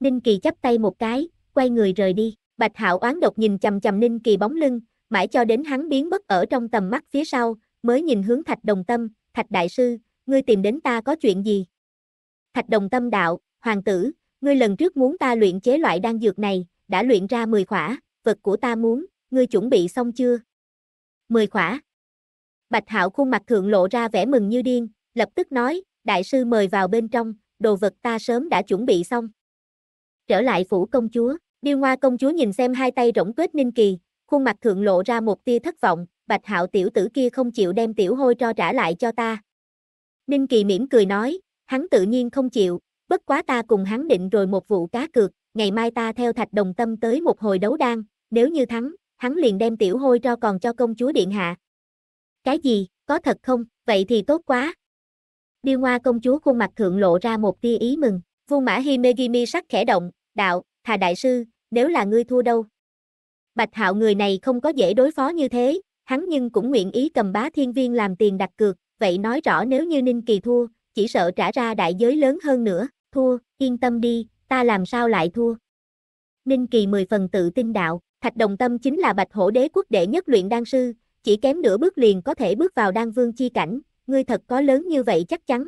Ninh Kỳ chắp tay một cái, quay người rời đi, Bạch Hạo oán độc nhìn chầm chầm Ninh Kỳ bóng lưng, mãi cho đến hắn biến mất ở trong tầm mắt phía sau, mới nhìn hướng thạch đồng tâm, Thạch Đại Sư, ngươi tìm đến ta có chuyện gì? Thạch Đồng Tâm Đạo, Hoàng tử, ngươi lần trước muốn ta luyện chế loại đan dược này, đã luyện ra 10 khỏa, vật của ta muốn, ngươi chuẩn bị xong chưa? 10 khỏa. Bạch Hạo khuôn mặt thượng lộ ra vẻ mừng như điên, lập tức nói, đại sư mời vào bên trong, đồ vật ta sớm đã chuẩn bị xong. Trở lại phủ công chúa, Điêu Hoa công chúa nhìn xem hai tay rỗng tuếch Ninh Kỳ, khuôn mặt thượng lộ ra một tia thất vọng, bạch hạo tiểu tử kia không chịu đem tiểu hôi cho trả lại cho ta. Ninh Kỳ mỉm cười nói, hắn tự nhiên không chịu, bất quá ta cùng hắn định rồi một vụ cá cược, ngày mai ta theo thạch đồng tâm tới một hồi đấu đan, nếu như thắng, hắn liền đem tiểu hôi cho còn cho công chúa điện hạ. Cái gì, có thật không, vậy thì tốt quá. Điêu Hoa công chúa khuôn mặt thượng lộ ra một tia ý mừng, Vu Mã Himegimi sắc khẽ động, đạo, Thà đại sư, nếu là ngươi thua đâu? Bạch Hạo người này không có dễ đối phó như thế, hắn nhưng cũng nguyện ý cầm bá thiên viên làm tiền đặt cược, vậy nói rõ nếu như Ninh Kỳ thua, chỉ sợ trả ra đại giới lớn hơn nữa, thua, yên tâm đi, ta làm sao lại thua. Ninh Kỳ mười phần tự tin đạo, Thạch Đồng Tâm chính là bạch hổ đế quốc đệ nhất luyện đan sư, chỉ kém nửa bước liền có thể bước vào đan vương chi cảnh, ngươi thật có lớn như vậy chắc chắn.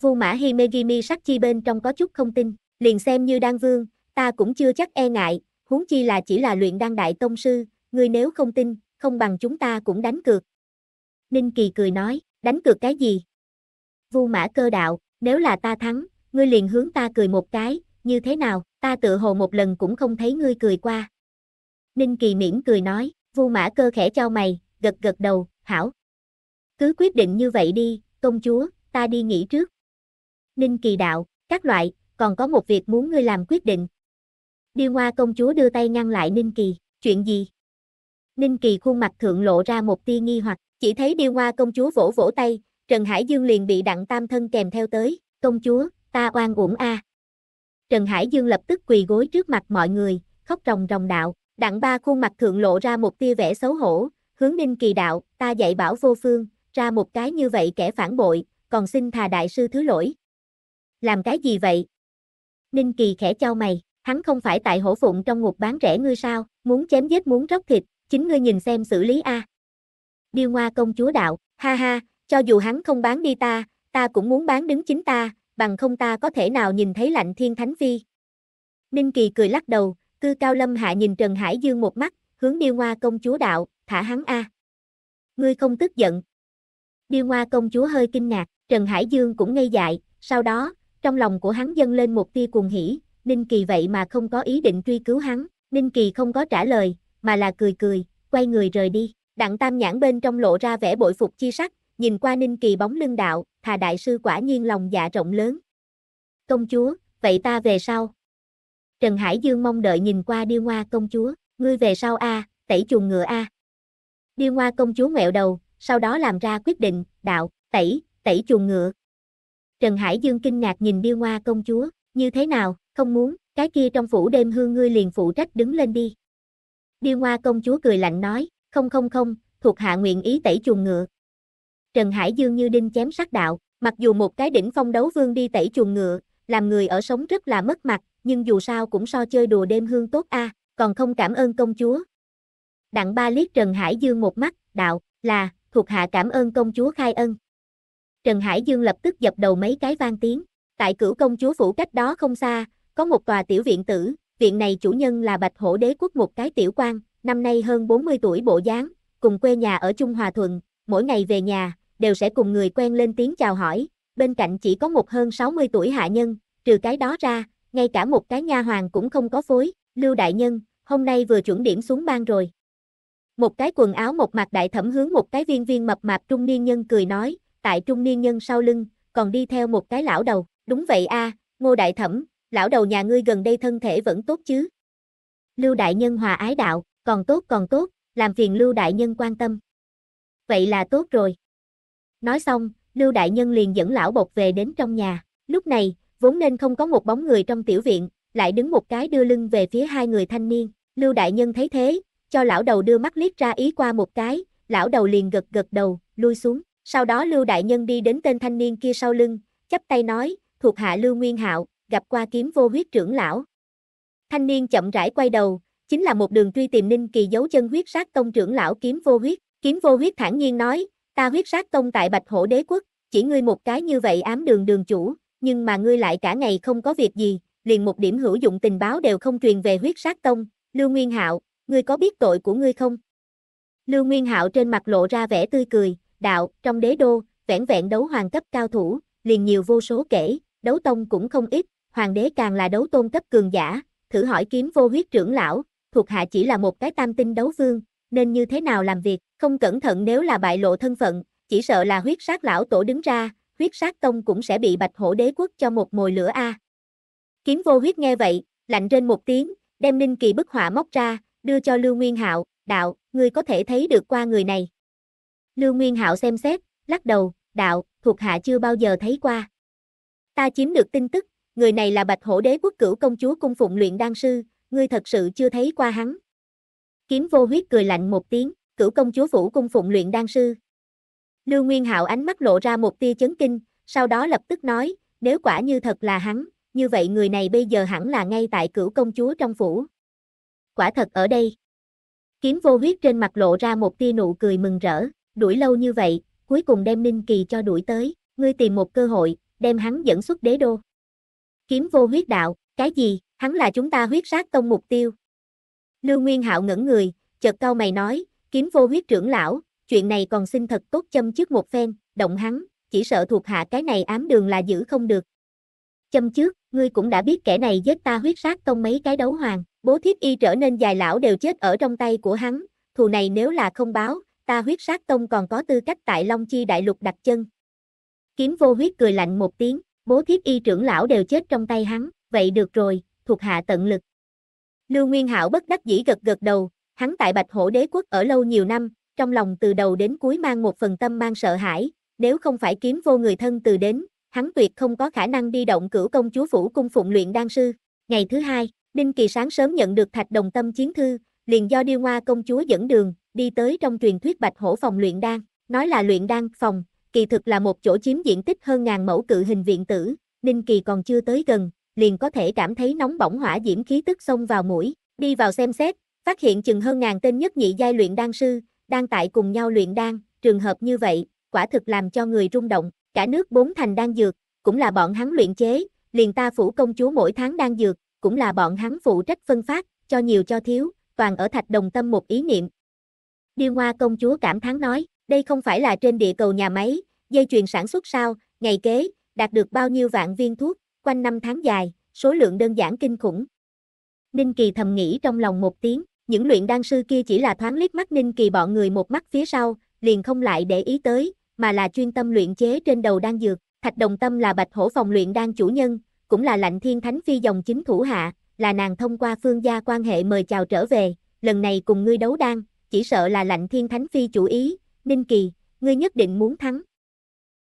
Vu Mã Himegimi sắc chi bên trong có chút không tin, liền xem như đan vương, ta cũng chưa chắc e ngại, huống chi là chỉ là luyện đan đại tông sư, ngươi nếu không tin, không bằng chúng ta cũng đánh cược. Ninh Kỳ cười nói, đánh cược cái gì? Vu mã cơ đạo, nếu là ta thắng, ngươi liền hướng ta cười một cái, như thế nào, ta tự hồ một lần cũng không thấy ngươi cười qua. Ninh Kỳ miễn cười nói, vu mã cơ khẽ trao mày, gật gật đầu, hảo. Cứ quyết định như vậy đi, công chúa, ta đi nghỉ trước. Ninh Kỳ đạo, các loại, còn có một việc muốn ngươi làm quyết định. Điêu Hoa công chúa đưa tay ngăn lại Ninh Kỳ, chuyện gì? Ninh Kỳ khuôn mặt thượng lộ ra một tia nghi hoặc, chỉ thấy điêu hoa công chúa vỗ vỗ tay, Trần Hải Dương liền bị đặng tam thân kèm theo tới, công chúa, ta oan uổng a. Trần Hải Dương lập tức quỳ gối trước mặt mọi người, khóc ròng ròng đạo, đặng ba khuôn mặt thượng lộ ra một tia vẻ xấu hổ, hướng Ninh Kỳ đạo, ta dạy bảo vô phương, ra một cái như vậy kẻ phản bội, còn xin thà đại sư thứ lỗi. Làm cái gì vậy? Ninh Kỳ khẽ cho mày, hắn không phải tại hổ phụng trong ngục bán rẻ ngươi sao, muốn chém giết muốn róc thịt, chính ngươi nhìn xem xử lý a. Điêu Ngoa công chúa đạo, ha ha, cho dù hắn không bán đi ta, ta cũng muốn bán đứng chính ta, bằng không ta có thể nào nhìn thấy lạnh thiên thánh phi. Ninh Kỳ cười lắc đầu, cư cao lâm hạ nhìn Trần Hải Dương một mắt, hướng Điêu Ngoa công chúa đạo, thả hắn a. Ngươi không tức giận. Điêu Ngoa công chúa hơi kinh ngạc, Trần Hải Dương cũng ngây dại, sau đó, trong lòng của hắn dâng lên một tia cuồng hỉ, Ninh Kỳ vậy mà không có ý định truy cứu hắn, Ninh Kỳ không có trả lời, mà là cười cười, quay người rời đi. Đặng tam nhãn bên trong lộ ra vẻ bội phục chi sắc, nhìn qua ninh kỳ bóng lưng đạo, thà đại sư quả nhiên lòng dạ rộng lớn. Công chúa, vậy ta về sau? Trần Hải Dương mong đợi nhìn qua điêu hoa công chúa, ngươi về sau a, tẩy chuồng ngựa a. Điêu hoa công chúa ngẹo đầu, sau đó làm ra quyết định, đạo, tẩy, tẩy chuồng ngựa. Trần Hải Dương kinh ngạc nhìn điêu hoa công chúa, như thế nào, không muốn, cái kia trong phủ đêm hương ngươi liền phụ trách đứng lên đi. Điêu Hoa công chúa cười lạnh nói, không không không, thuộc hạ nguyện ý tẩy chuồng ngựa. Trần Hải Dương như đinh chém sát đạo, mặc dù một cái đỉnh phong đấu vương đi tẩy chuồng ngựa, làm người ở sống rất là mất mặt, nhưng dù sao cũng so chơi đùa đêm hương tốt a, còn không cảm ơn công chúa. Đặng ba liếc Trần Hải Dương một mắt, đạo, là, thuộc hạ cảm ơn công chúa khai ân. Trần Hải Dương lập tức dập đầu mấy cái vang tiếng, tại cửu công chúa phủ cách đó không xa, có một tòa tiểu viện tử, viện này chủ nhân là Bạch Hổ Đế quốc một cái tiểu quan, năm nay hơn 40 tuổi bộ dáng, cùng quê nhà ở Trung Hòa Thuận, mỗi ngày về nhà, đều sẽ cùng người quen lên tiếng chào hỏi, bên cạnh chỉ có một hơn 60 tuổi hạ nhân, trừ cái đó ra, ngay cả một cái nha hoàng cũng không có phối, Lưu Đại Nhân, hôm nay vừa chuẩn điểm xuống ban rồi. Một cái quần áo một mặt đại thẩm hướng một cái viên viên mập mạp trung niên nhân cười nói, tại trung niên nhân sau lưng, còn đi theo một cái lão đầu, đúng vậy a ngô đại thẩm, lão đầu nhà ngươi gần đây thân thể vẫn tốt chứ? Lưu đại nhân hòa ái đạo, còn tốt còn tốt, làm phiền Lưu đại nhân quan tâm. Vậy là tốt rồi. Nói xong, Lưu đại nhân liền dẫn lão bột về đến trong nhà. Lúc này, vốn nên không có một bóng người trong tiểu viện, lại đứng một cái đưa lưng về phía hai người thanh niên. Lưu đại nhân thấy thế, cho lão đầu đưa mắt liếc ra ý qua một cái, lão đầu liền gật gật đầu, lui xuống. Sau đó Lưu đại nhân đi đến tên thanh niên kia sau lưng, chắp tay nói, thuộc hạ Lưu Nguyên Hạo, gặp qua kiếm vô huyết trưởng lão. Thanh niên chậm rãi quay đầu, chính là một đường truy tìm Ninh Kỳ dấu chân huyết sát tông trưởng lão kiếm vô huyết. Kiếm vô huyết thản nhiên nói, ta huyết sát tông tại Bạch Hổ Đế Quốc, chỉ ngươi một cái như vậy ám đường đường chủ, nhưng mà ngươi lại cả ngày không có việc gì, liền một điểm hữu dụng tình báo đều không truyền về huyết sát tông, Lưu Nguyên Hạo, ngươi có biết tội của ngươi không? Lưu Nguyên Hạo trên mặt lộ ra vẻ tươi cười, đạo, trong đế đô, vẻn vẹn đấu hoàng cấp cao thủ, liền nhiều vô số kể, đấu tông cũng không ít, hoàng đế càng là đấu tôn cấp cường giả, thử hỏi kiếm vô huyết trưởng lão, thuộc hạ chỉ là một cái tam tinh đấu vương, nên như thế nào làm việc, không cẩn thận nếu là bại lộ thân phận, chỉ sợ là huyết sát lão tổ đứng ra, huyết sát tông cũng sẽ bị bạch hổ đế quốc cho một mồi lửa a. Kiếm vô huyết nghe vậy, lạnh trên một tiếng, đem ninh kỳ bức họa móc ra, đưa cho Lưu Nguyên Hạo, đạo, ngươi có thể thấy được qua người này. Lưu Nguyên Hạo xem xét, lắc đầu, đạo, thuộc hạ chưa bao giờ thấy qua. Ta chiếm được tin tức, người này là bạch hổ đế quốc cửu công chúa cung phụng luyện đan sư, ngươi thật sự chưa thấy qua hắn. Kiếm vô huyết cười lạnh một tiếng, cửu công chúa phủ cung phụng luyện đan sư. Lưu Nguyên Hạo ánh mắt lộ ra một tia chấn kinh, sau đó lập tức nói, nếu quả như thật là hắn, như vậy người này bây giờ hẳn là ngay tại cửu công chúa trong phủ. Quả thật ở đây. Kiếm vô huyết trên mặt lộ ra một tia nụ cười mừng rỡ, đuổi lâu như vậy, cuối cùng đem Ninh Kỳ cho đuổi tới, ngươi tìm một cơ hội, đem hắn dẫn xuất đế đô kiếm vô huyết đạo, cái gì, hắn là chúng ta huyết sát tông mục tiêu. Lưu Nguyên Hạo ngẩn người, chợt cau mày nói, kiếm vô huyết trưởng lão, chuyện này còn xin thật tốt châm trước một phen, động hắn, chỉ sợ thuộc hạ cái này ám đường là giữ không được. Châm trước, ngươi cũng đã biết kẻ này giết ta huyết sát tông mấy cái đấu hoàng, bố thiếp y trở nên dài lão đều chết ở trong tay của hắn, thù này nếu là không báo, ta huyết sát tông còn có tư cách tại Long Chi Đại Lục đặt chân. Kiếm vô huyết cười lạnh một tiếng bố thiết y trưởng lão đều chết trong tay hắn, vậy được rồi, thuộc hạ tận lực. Lưu Nguyên Hạo bất đắc dĩ gật gật đầu, hắn tại Bạch Hổ Đế quốc ở lâu nhiều năm, trong lòng từ đầu đến cuối mang một phần tâm mang sợ hãi, nếu không phải kiếm vô người thân từ đến, hắn tuyệt không có khả năng đi động cửu công chúa phủ cung phụng luyện đan sư. Ngày thứ hai, Đinh Kỳ sáng sớm nhận được thạch đồng tâm chiến thư, liền do Điêu Hoa công chúa dẫn đường, đi tới trong truyền thuyết Bạch Hổ phòng luyện đan, nói là luyện đan phòng, kỳ thực là một chỗ chiếm diện tích hơn ngàn mẫu cự hình viện tử, Ninh Kỳ còn chưa tới gần, liền có thể cảm thấy nóng bỏng hỏa diễm khí tức xông vào mũi, đi vào xem xét, phát hiện chừng hơn ngàn tên nhất nhị giai luyện đan sư, đang tại cùng nhau luyện đan, trường hợp như vậy, quả thực làm cho người rung động, cả nước bốn thành đan dược, cũng là bọn hắn luyện chế, liền ta phủ công chúa mỗi tháng đan dược, cũng là bọn hắn phụ trách phân phát, cho nhiều cho thiếu, toàn ở thạch đồng tâm một ý niệm. Điêu Hoa công chúa cảm thán nói, đây không phải là trên địa cầu nhà máy, dây chuyền sản xuất sao, ngày kế, đạt được bao nhiêu vạn viên thuốc, quanh năm tháng dài, số lượng đơn giản kinh khủng. Ninh Kỳ thầm nghĩ trong lòng một tiếng, những luyện đan sư kia chỉ là thoáng liếc mắt Ninh Kỳ bọn người một mắt phía sau, liền không lại để ý tới, mà là chuyên tâm luyện chế trên đầu đan dược. Thạch Đồng Tâm là Bạch Hổ phòng luyện đan chủ nhân, cũng là Lạnh Thiên Thánh phi dòng chính thủ hạ, là nàng thông qua phương gia quan hệ mời chào trở về, lần này cùng ngươi đấu đan, chỉ sợ là Lạnh Thiên Thánh phi chủ ý, Ninh Kỳ, ngươi nhất định muốn thắng.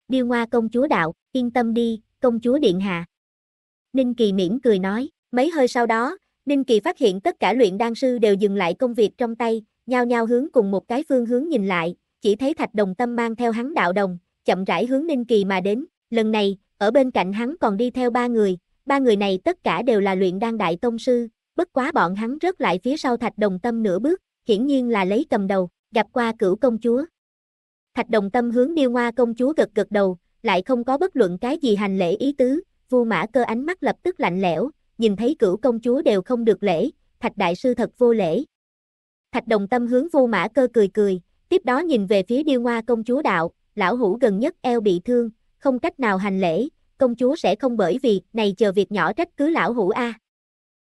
Điêu Hoa công chúa đạo, yên tâm đi, công chúa điện hạ. Ninh Kỳ mỉm cười nói, mấy hơi sau đó, Ninh Kỳ phát hiện tất cả luyện đan sư đều dừng lại công việc trong tay, nhao nhao hướng cùng một cái phương hướng nhìn lại, chỉ thấy Thạch Đồng Tâm mang theo hắn đạo đồng, chậm rãi hướng Ninh Kỳ mà đến, lần này, ở bên cạnh hắn còn đi theo ba người, ba người này tất cả đều là luyện đan đại tông sư, bất quá bọn hắn rớt lại phía sau Thạch Đồng Tâm nửa bước, hiển nhiên là lấy cầm đầu, gặp qua cửu công chúa, Thạch đồng tâm hướng điêu hoa công chúa gật gật đầu, lại không có bất luận cái gì hành lễ ý tứ, vua mã cơ ánh mắt lập tức lạnh lẽo, nhìn thấy cửu công chúa đều không được lễ, thạch đại sư thật vô lễ. Thạch đồng tâm hướng vua mã cơ cười cười, tiếp đó nhìn về phía điêu hoa công chúa đạo, lão hủ gần nhất eo bị thương, không cách nào hành lễ, công chúa sẽ không bởi vì này chờ việc nhỏ trách cứ lão hủ a.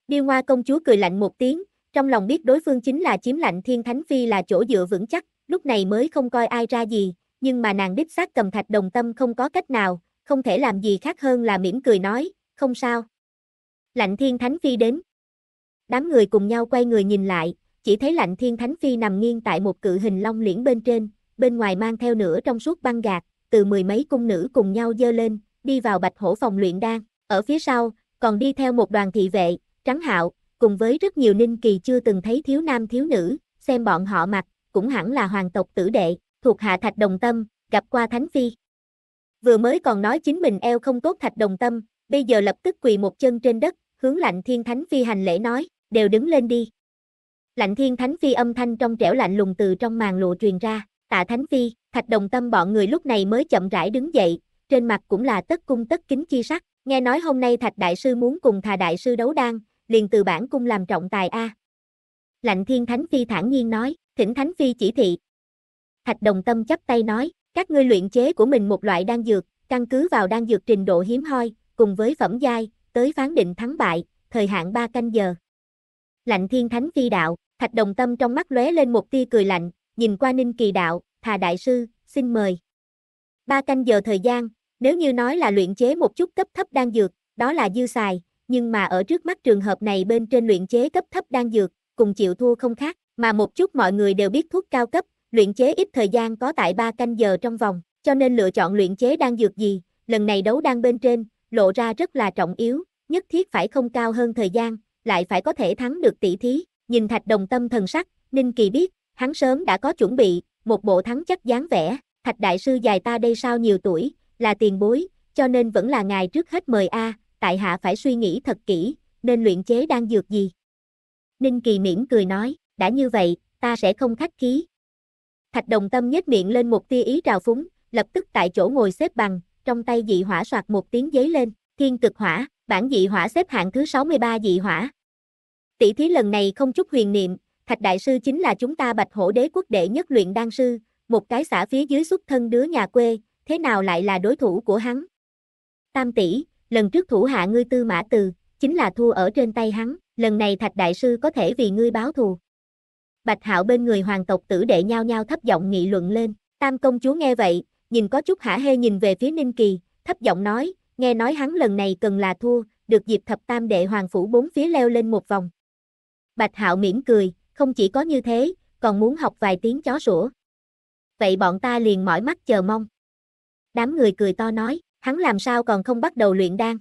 Điêu hoa công chúa cười lạnh một tiếng, trong lòng biết đối phương chính là chiếm lạnh thiên thánh phi là chỗ dựa vững chắc, lúc này mới không coi ai ra gì, nhưng mà nàng đích xác cầm thạch đồng tâm không có cách nào, không thể làm gì khác hơn là mỉm cười nói, không sao. Lạnh thiên thánh phi đến. Đám người cùng nhau quay người nhìn lại, chỉ thấy lạnh thiên thánh phi nằm nghiêng tại một cự hình long liễn bên trên, bên ngoài mang theo nửa trong suốt băng gạc, từ mười mấy cung nữ cùng nhau dơ lên, đi vào bạch hổ phòng luyện đan, ở phía sau, còn đi theo một đoàn thị vệ, trắng hạo, cùng với rất nhiều ninh kỳ chưa từng thấy thiếu nam thiếu nữ, xem bọn họ mặt cũng hẳn là hoàng tộc tử đệ, thuộc hạ Thạch Đồng Tâm, gặp qua Thánh Phi. Vừa mới còn nói chính mình eo không tốt Thạch Đồng Tâm, bây giờ lập tức quỳ một chân trên đất, hướng lạnh thiên Thánh Phi hành lễ nói, đều đứng lên đi. Lạnh thiên Thánh Phi âm thanh trong trẻo lạnh lùng từ trong màn lụa truyền ra, tạ Thánh Phi, Thạch Đồng Tâm bọn người lúc này mới chậm rãi đứng dậy, trên mặt cũng là tất cung tất kính chi sắc, nghe nói hôm nay Thạch Đại Sư muốn cùng Thà Đại Sư đấu đan, liền từ bản cung làm trọng tài A. Lạnh thiên Thánh Phi thản nhiên nói, Thỉnh Thánh Phi chỉ thị. Thạch Đồng Tâm chắp tay nói, các ngươi luyện chế của mình một loại đan dược, căn cứ vào đan dược trình độ hiếm hoi, cùng với phẩm giai, tới phán định thắng bại, thời hạn 3 canh giờ. Lạnh Thiên Thánh Phi đạo, Thạch Đồng Tâm trong mắt lóe lên một tia cười lạnh, nhìn qua Ninh Kỳ đạo, Thà đại sư, xin mời. 3 canh giờ thời gian, nếu như nói là luyện chế một chút cấp thấp đan dược, đó là dư xài, nhưng mà ở trước mắt trường hợp này bên trên luyện chế cấp thấp đan dược, cùng chịu thua không khác. Mà một chút mọi người đều biết thuốc cao cấp, luyện chế ít thời gian có tại 3 canh giờ trong vòng, cho nên lựa chọn luyện chế đang dược gì, lần này đấu đang bên trên, lộ ra rất là trọng yếu, nhất thiết phải không cao hơn thời gian, lại phải có thể thắng được tỷ thí, nhìn Thạch Đồng Tâm thần sắc, Ninh Kỳ biết, hắn sớm đã có chuẩn bị, một bộ thắng chắc dáng vẻ, Thạch Đại Sư dài ta đây sao nhiều tuổi, là tiền bối, cho nên vẫn là ngài trước hết mời A, tại hạ phải suy nghĩ thật kỹ, nên luyện chế đang dược gì. Ninh Kỳ miễn cười nói, đã như vậy, ta sẽ không khách khí. Thạch đồng tâm nhếch miệng lên một tia ý trào phúng, lập tức tại chỗ ngồi xếp bằng, trong tay dị hỏa soạt một tiếng giấy lên, thiên cực hỏa, bản dị hỏa xếp hạng thứ 63 dị hỏa. Tỷ thí lần này không chút huyền niệm, Thạch Đại Sư chính là chúng ta bạch hổ đế quốc đệ nhất luyện đan sư, một cái xã phía dưới xuất thân đứa nhà quê, thế nào lại là đối thủ của hắn? Tam tỷ, lần trước thủ hạ ngươi tư mã từ, chính là thua ở trên tay hắn, lần này Thạch Đại Sư có thể vì ngươi báo thù. Bạch Hạo bên người hoàng tộc tử đệ nhao nhau thấp giọng nghị luận lên. Tam công chúa nghe vậy, nhìn có chút hả hê nhìn về phía Ninh Kỳ, thấp giọng nói, nghe nói hắn lần này cần là thua, được dịp thập tam đệ hoàng phủ bốn phía leo lên một vòng. Bạch Hạo mỉm cười, không chỉ có như thế, còn muốn học vài tiếng chó sủa. Vậy bọn ta liền mỏi mắt chờ mong. Đám người cười to nói, hắn làm sao còn không bắt đầu luyện đan.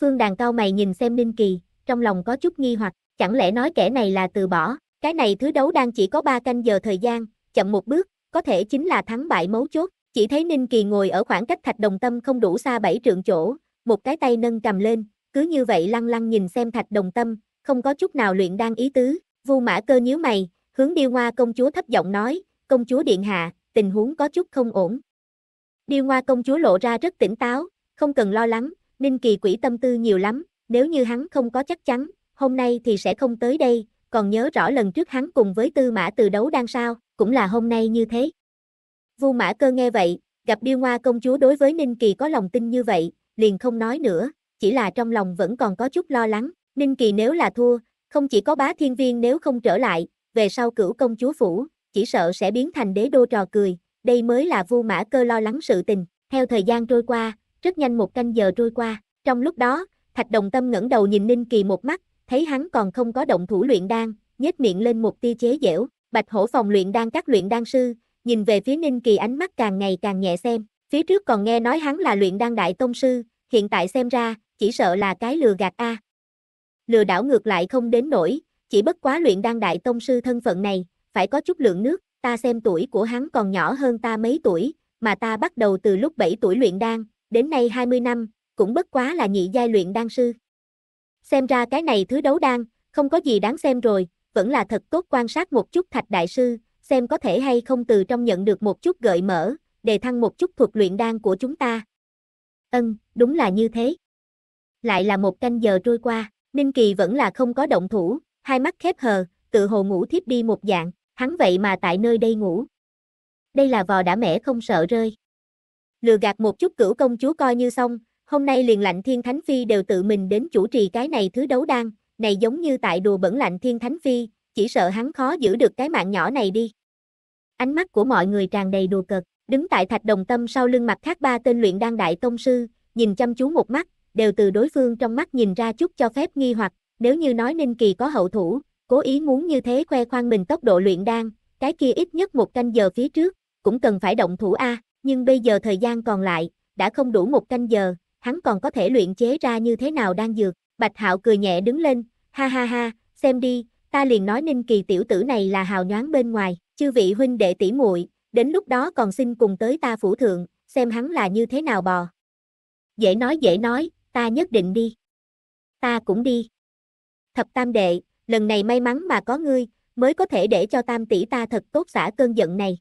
Phương đàn cao mày nhìn xem Ninh Kỳ, trong lòng có chút nghi hoặc, chẳng lẽ nói kẻ này là từ bỏ, cái này thứ đấu đang chỉ có 3 canh giờ thời gian, chậm một bước, có thể chính là thắng bại mấu chốt. Chỉ thấy Ninh Kỳ ngồi ở khoảng cách thạch đồng tâm không đủ xa bảy trượng chỗ, một cái tay nâng cầm lên, cứ như vậy lăng lăng nhìn xem thạch đồng tâm, không có chút nào luyện đang ý tứ. Vu mã cơ nhíu mày, hướng điêu hoa công chúa thấp giọng nói, công chúa điện hạ, tình huống có chút không ổn. Điêu hoa công chúa lộ ra rất tỉnh táo, không cần lo lắng, Ninh Kỳ quỷ tâm tư nhiều lắm, nếu như hắn không có chắc chắn, hôm nay thì sẽ không tới đây, còn nhớ rõ lần trước hắn cùng với tư mã từ đấu đang sao, cũng là hôm nay như thế. Vu mã cơ nghe vậy, gặp điêu Hoa công chúa đối với Ninh Kỳ có lòng tin như vậy, liền không nói nữa, chỉ là trong lòng vẫn còn có chút lo lắng, Ninh Kỳ nếu là thua, không chỉ có bá thiên viên nếu không trở lại, về sau cửu công chúa phủ, chỉ sợ sẽ biến thành đế đô trò cười, đây mới là Vu mã cơ lo lắng sự tình, theo thời gian trôi qua, rất nhanh một canh giờ trôi qua, trong lúc đó, Thạch Đồng Tâm ngẩng đầu nhìn Ninh Kỳ một mắt, thấy hắn còn không có động thủ luyện đan, nhếch miệng lên một tia chế giễu, Bạch Hổ phòng luyện đan các luyện đan sư, nhìn về phía Ninh Kỳ ánh mắt càng ngày càng nhẹ xem, phía trước còn nghe nói hắn là luyện đan đại tông sư, hiện tại xem ra, chỉ sợ là cái lừa gạt a. Lừa đảo ngược lại không đến nổi, chỉ bất quá luyện đan đại tông sư thân phận này, phải có chút lượng nước, ta xem tuổi của hắn còn nhỏ hơn ta mấy tuổi, mà ta bắt đầu từ lúc 7 tuổi luyện đan, đến nay 20 năm, cũng bất quá là nhị giai luyện đan sư. Xem ra cái này thứ đấu đan, không có gì đáng xem rồi, vẫn là thật tốt quan sát một chút thạch đại sư, xem có thể hay không từ trong nhận được một chút gợi mở, đề thăng một chút thuật luyện đan của chúng ta. Ân, đúng là như thế. Lại là một canh giờ trôi qua, Ninh Kỳ vẫn là không có động thủ, hai mắt khép hờ, tự hồ ngủ thiếp đi một dạng, hắn vậy mà tại nơi đây ngủ. Đây là vò đã mẻ không sợ rơi. Lừa gạt một chút cửu công chúa coi như xong, Hôm nay liền lạnh thiên thánh phi đều tự mình đến chủ trì cái này thứ đấu đan, này giống như tại đùa bẩn lạnh thiên thánh phi, chỉ sợ hắn khó giữ được cái mạng nhỏ này đi. Ánh mắt của mọi người tràn đầy đùa cợt, đứng tại thạch đồng tâm sau lưng mặt khác ba tên luyện đan đại tông sư, nhìn chăm chú một mắt, đều từ đối phương trong mắt nhìn ra chút cho phép nghi hoặc, nếu như nói Ninh Kỳ có hậu thủ, cố ý muốn như thế khoe khoang mình tốc độ luyện đan, cái kia ít nhất một canh giờ phía trước, cũng cần phải động thủ A, nhưng bây giờ thời gian còn lại, đã không đủ một canh giờ, hắn còn có thể luyện chế ra như thế nào đang dược, Bạch Hạo cười nhẹ đứng lên, ha ha ha, xem đi, ta liền nói Ninh Kỳ tiểu tử này là hào nhoáng bên ngoài, chư vị huynh đệ tỷ muội, đến lúc đó còn xin cùng tới ta phủ thượng, xem hắn là như thế nào bò. Dễ nói dễ nói, ta nhất định đi. Ta cũng đi. Thập tam đệ, lần này may mắn mà có ngươi, mới có thể để cho tam tỷ ta thật tốt xả cơn giận này.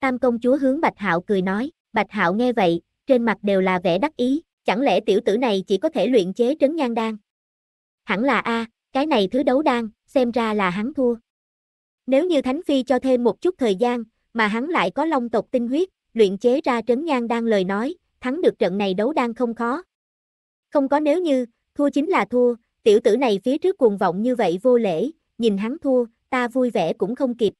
Tam công chúa hướng Bạch Hạo cười nói, Bạch Hạo nghe vậy, trên mặt đều là vẻ đắc ý, chẳng lẽ tiểu tử này chỉ có thể luyện chế trấn nhan đan? Hẳn là a, cái này thứ đấu đan, xem ra là hắn thua. Nếu như Thánh Phi cho thêm một chút thời gian, mà hắn lại có long tộc tinh huyết, luyện chế ra trấn nhan đan lời nói, thắng được trận này đấu đan không khó. Không có nếu như, thua chính là thua, tiểu tử này phía trước cuồng vọng như vậy vô lễ, nhìn hắn thua, ta vui vẻ cũng không kịp.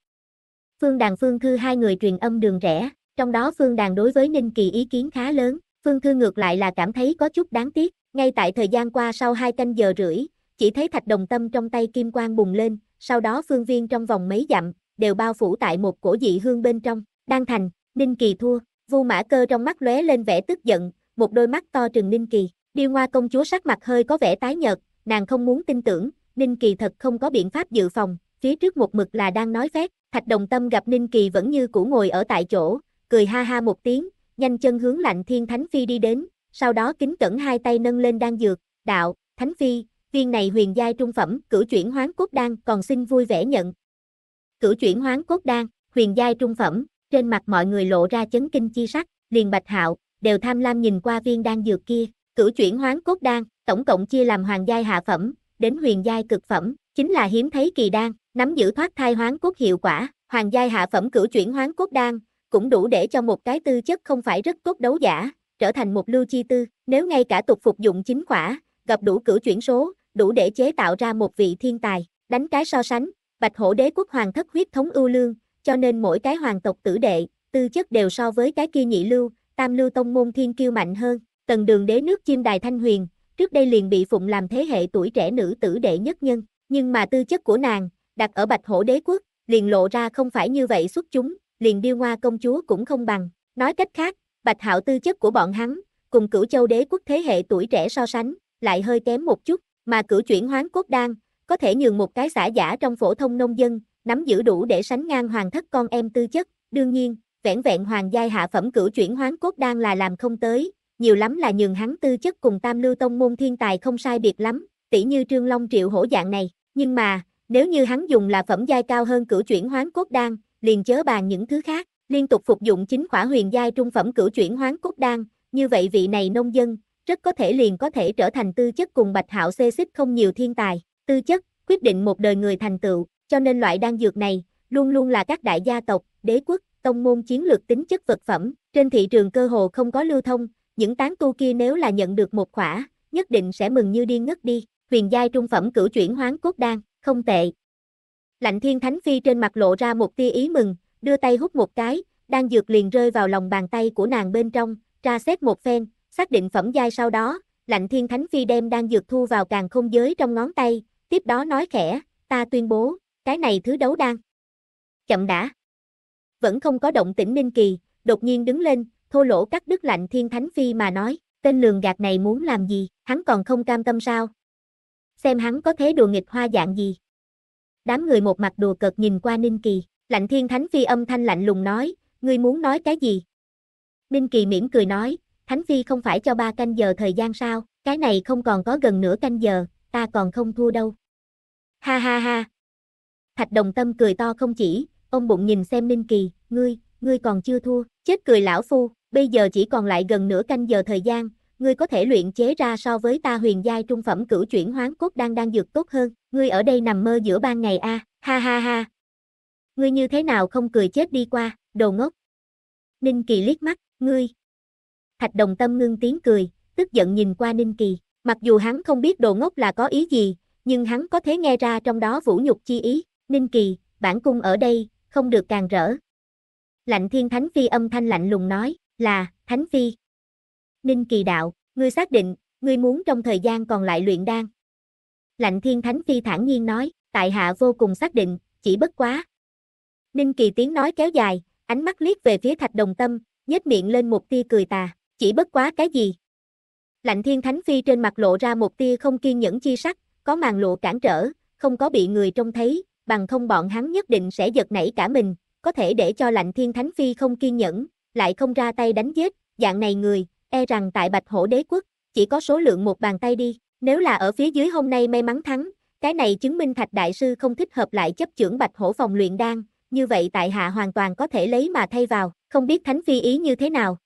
Phương Đàn Phương Thư hai người truyền âm đường rẽ. Trong đó Phương Đàn đối với Ninh Kỳ ý kiến khá lớn, Phương Thư ngược lại là cảm thấy có chút đáng tiếc, ngay tại thời gian qua sau 2 canh giờ rưỡi, chỉ thấy thạch đồng tâm trong tay kim quang bùng lên, sau đó phương viên trong vòng mấy dặm, đều bao phủ tại một cổ dị hương bên trong, đang thành, Ninh Kỳ thua, vu mã cơ trong mắt lóe lên vẻ tức giận, một đôi mắt to trừng Ninh Kỳ, điêu ngoa công chúa sắc mặt hơi có vẻ tái nhợt, nàng không muốn tin tưởng, Ninh Kỳ thật không có biện pháp dự phòng, phía trước một mực là đang nói phép thạch đồng tâm gặp Ninh Kỳ vẫn như cũ ngồi ở tại chỗ, cười ha ha một tiếng, nhanh chân hướng lạnh thiên thánh phi đi đến, sau đó kính cẩn hai tay nâng lên đan dược, đạo, thánh phi, viên này huyền giai trung phẩm, cửu chuyển hoán cốt đan, còn xin vui vẻ nhận. cửu chuyển hoán cốt đan, huyền giai trung phẩm, trên mặt mọi người lộ ra chấn kinh chi sắc, liền bạch hạo, đều tham lam nhìn qua viên đan dược kia, cửu chuyển hoán cốt đan, tổng cộng chia làm hoàng giai hạ phẩm, đến huyền giai cực phẩm, chính là hiếm thấy kỳ đan, nắm giữ thoát thai hoán cốt hiệu quả, hoàng giai hạ phẩm cửu chuyển hoán cốt đan, cũng đủ để cho một cái tư chất không phải rất tốt đấu giả, trở thành một lưu chi tư, nếu ngay cả tục phục dụng chính quả gặp đủ cửu chuyển số, đủ để chế tạo ra một vị thiên tài, đánh cái so sánh, bạch hổ đế quốc hoàng thất huyết thống ưu lương, cho nên mỗi cái hoàng tộc tử đệ, tư chất đều so với cái kia nhị lưu, tam lưu tông môn thiên kiêu mạnh hơn, tần đường đế nước chim đài thanh huyền, trước đây liền bị phụng làm thế hệ tuổi trẻ nữ tử đệ nhất nhân, nhưng mà tư chất của nàng, đặt ở bạch hổ đế quốc, liền lộ ra không phải như vậy xuất chúng, liền điêu ngoa công chúa cũng không bằng. Nói cách khác, Bạch Hạo tư chất của bọn hắn, cùng cửu châu đế quốc thế hệ tuổi trẻ so sánh, lại hơi kém một chút, mà cửu chuyển hoán cốt đan, có thể nhường một cái xã giả trong phổ thông nông dân, nắm giữ đủ để sánh ngang hoàng thất con em tư chất, đương nhiên, vẻn vẹn hoàng giai hạ phẩm cửu chuyển hoán cốt đan là làm không tới, nhiều lắm là nhường hắn tư chất cùng tam lưu tông môn thiên tài không sai biệt lắm, tỷ như trương long triệu hổ dạng này, nhưng mà, nếu như hắn dùng là phẩm giai cao hơn cửu chuyển hoán cốt đan, liền chớ bàn những thứ khác, liên tục phục dụng chính khỏa huyền giai trung phẩm cửu chuyển hoán cốt đan, như vậy vị này nông dân, rất có thể liền có thể trở thành tư chất cùng Bạch Hạo xê xích không nhiều thiên tài, tư chất, quyết định một đời người thành tựu, cho nên loại đan dược này, luôn luôn là các đại gia tộc, đế quốc, tông môn chiến lược tính chất vật phẩm, trên thị trường cơ hồ không có lưu thông, những tán tu kia nếu là nhận được một khỏa, nhất định sẽ mừng như điên ngất đi, huyền giai trung phẩm cửu chuyển hoán cốt đan, không tệ, Lạnh thiên thánh phi trên mặt lộ ra một tia ý mừng, đưa tay hút một cái, đang dược liền rơi vào lòng bàn tay của nàng bên trong, tra xét một phen, xác định phẩm giai sau đó, lạnh thiên thánh phi đem đang dược thu vào càng không giới trong ngón tay, tiếp đó nói khẽ, ta tuyên bố, cái này thứ đấu đang. Chậm đã. Vẫn không có động tĩnh ninh kỳ, đột nhiên đứng lên, thô lỗ cắt đứt lạnh thiên thánh phi mà nói, tên lường gạt này muốn làm gì, hắn còn không cam tâm sao. Xem hắn có thế đùa nghịch hoa dạng gì đám người một mặt đùa cợt nhìn qua Ninh Kỳ, lạnh thiên thánh phi âm thanh lạnh lùng nói, ngươi muốn nói cái gì? Ninh Kỳ mỉm cười nói, thánh phi không phải cho ba canh giờ thời gian sao, cái này không còn có gần nửa canh giờ, ta còn không thua đâu. Ha ha ha. Thạch đồng tâm cười to không chỉ, ông bụng nhìn xem Ninh Kỳ, ngươi, ngươi còn chưa thua, chết cười lão phu, bây giờ chỉ còn lại gần nửa canh giờ thời gian, ngươi có thể luyện chế ra so với ta huyền giai trung phẩm cửu chuyển hoán cốt đang đang dược tốt hơn, ngươi ở đây nằm mơ giữa ban ngày a, ha ha ha. Ngươi như thế nào không cười chết đi qua, đồ ngốc. Ninh Kỳ liếc mắt, ngươi. Thạch đồng tâm ngưng tiếng cười, tức giận nhìn qua Ninh Kỳ, mặc dù hắn không biết đồ ngốc là có ý gì, nhưng hắn có thể nghe ra trong đó vũ nhục chi ý, Ninh Kỳ, bản cung ở đây, không được càng rỡ. Lạnh thiên thánh phi âm thanh lạnh lùng nói, là, thánh phi. Ninh Kỳ đạo, ngươi xác định, ngươi muốn trong thời gian còn lại luyện đan. Lạnh Thiên Thánh Phi thản nhiên nói, tại hạ vô cùng xác định, chỉ bất quá. Ninh Kỳ tiếng nói kéo dài, ánh mắt liếc về phía Thạch Đồng Tâm, nhếch miệng lên một tia cười tà, chỉ bất quá cái gì? Lạnh Thiên Thánh Phi trên mặt lộ ra một tia không kiên nhẫn chi sắc, có màn lụa cản trở, không có bị người trông thấy, bằng không bọn hắn nhất định sẽ giật nảy cả mình, có thể để cho Lạnh Thiên Thánh Phi không kiên nhẫn, lại không ra tay đánh giết, dạng này người, e rằng tại Bạch Hổ Đế Quốc, chỉ có số lượng một bàn tay đi, nếu là ở phía dưới hôm nay may mắn thắng, cái này chứng minh Thạch Đại Sư không thích hợp lại chấp trưởng Bạch Hổ phòng luyện đan, như vậy tại hạ hoàn toàn có thể lấy mà thay vào, không biết Thánh Phi ý như thế nào.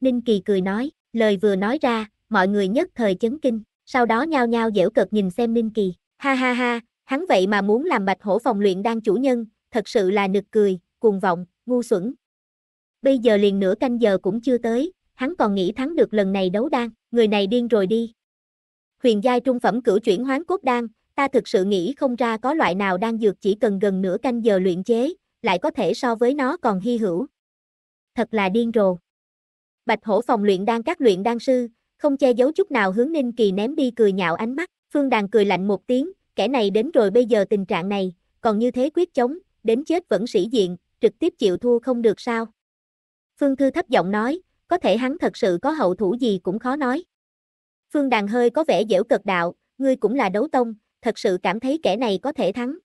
Ninh Kỳ cười nói, lời vừa nói ra, mọi người nhất thời chấn kinh, sau đó nhao nhao dễu cợt nhìn xem Ninh Kỳ, ha ha ha, hắn vậy mà muốn làm Bạch Hổ phòng luyện đan chủ nhân, thật sự là nực cười, cuồng vọng, ngu xuẩn. Bây giờ liền nửa canh giờ cũng chưa tới, hắn còn nghĩ thắng được lần này đấu đan, người này điên rồi đi. Huyền giai trung phẩm cửu chuyển hoán cốt đan, ta thực sự nghĩ không ra có loại nào đan dược chỉ cần gần nửa canh giờ luyện chế, lại có thể so với nó còn hy hữu. Thật là điên rồ. Bạch hổ phòng luyện đan các luyện đan sư, không che giấu chút nào hướng Ninh Kỳ ném đi cười nhạo ánh mắt, Phương Đàn cười lạnh một tiếng, kẻ này đến rồi bây giờ tình trạng này, còn như thế quyết chống, đến chết vẫn sĩ diện, trực tiếp chịu thua không được sao. Phương Thư thấp giọng nói, có thể hắn thật sự có hậu thủ gì cũng khó nói. Phương Đàn hơi có vẻ dễu cực đạo, ngươi cũng là đấu tông, thật sự cảm thấy kẻ này có thể thắng.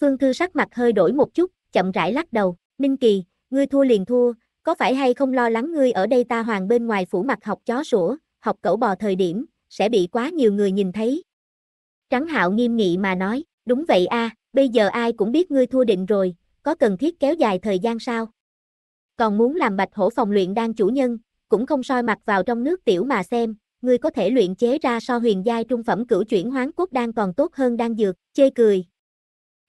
Phương Thư sắc mặt hơi đổi một chút, chậm rãi lắc đầu, Ninh Kỳ, ngươi thua liền thua, có phải hay không lo lắng ngươi ở đây ta hoàng bên ngoài phủ mặt học chó sủa, học cẩu bò thời điểm, sẽ bị quá nhiều người nhìn thấy. Trắng hạo nghiêm nghị mà nói, đúng vậy a bây giờ ai cũng biết ngươi thua định rồi, có cần thiết kéo dài thời gian sao? còn muốn làm bạch hổ phòng luyện đan chủ nhân, cũng không soi mặt vào trong nước tiểu mà xem, ngươi có thể luyện chế ra so huyền giai trung phẩm cửu chuyển hoán cốt đan còn tốt hơn đan dược, chê cười.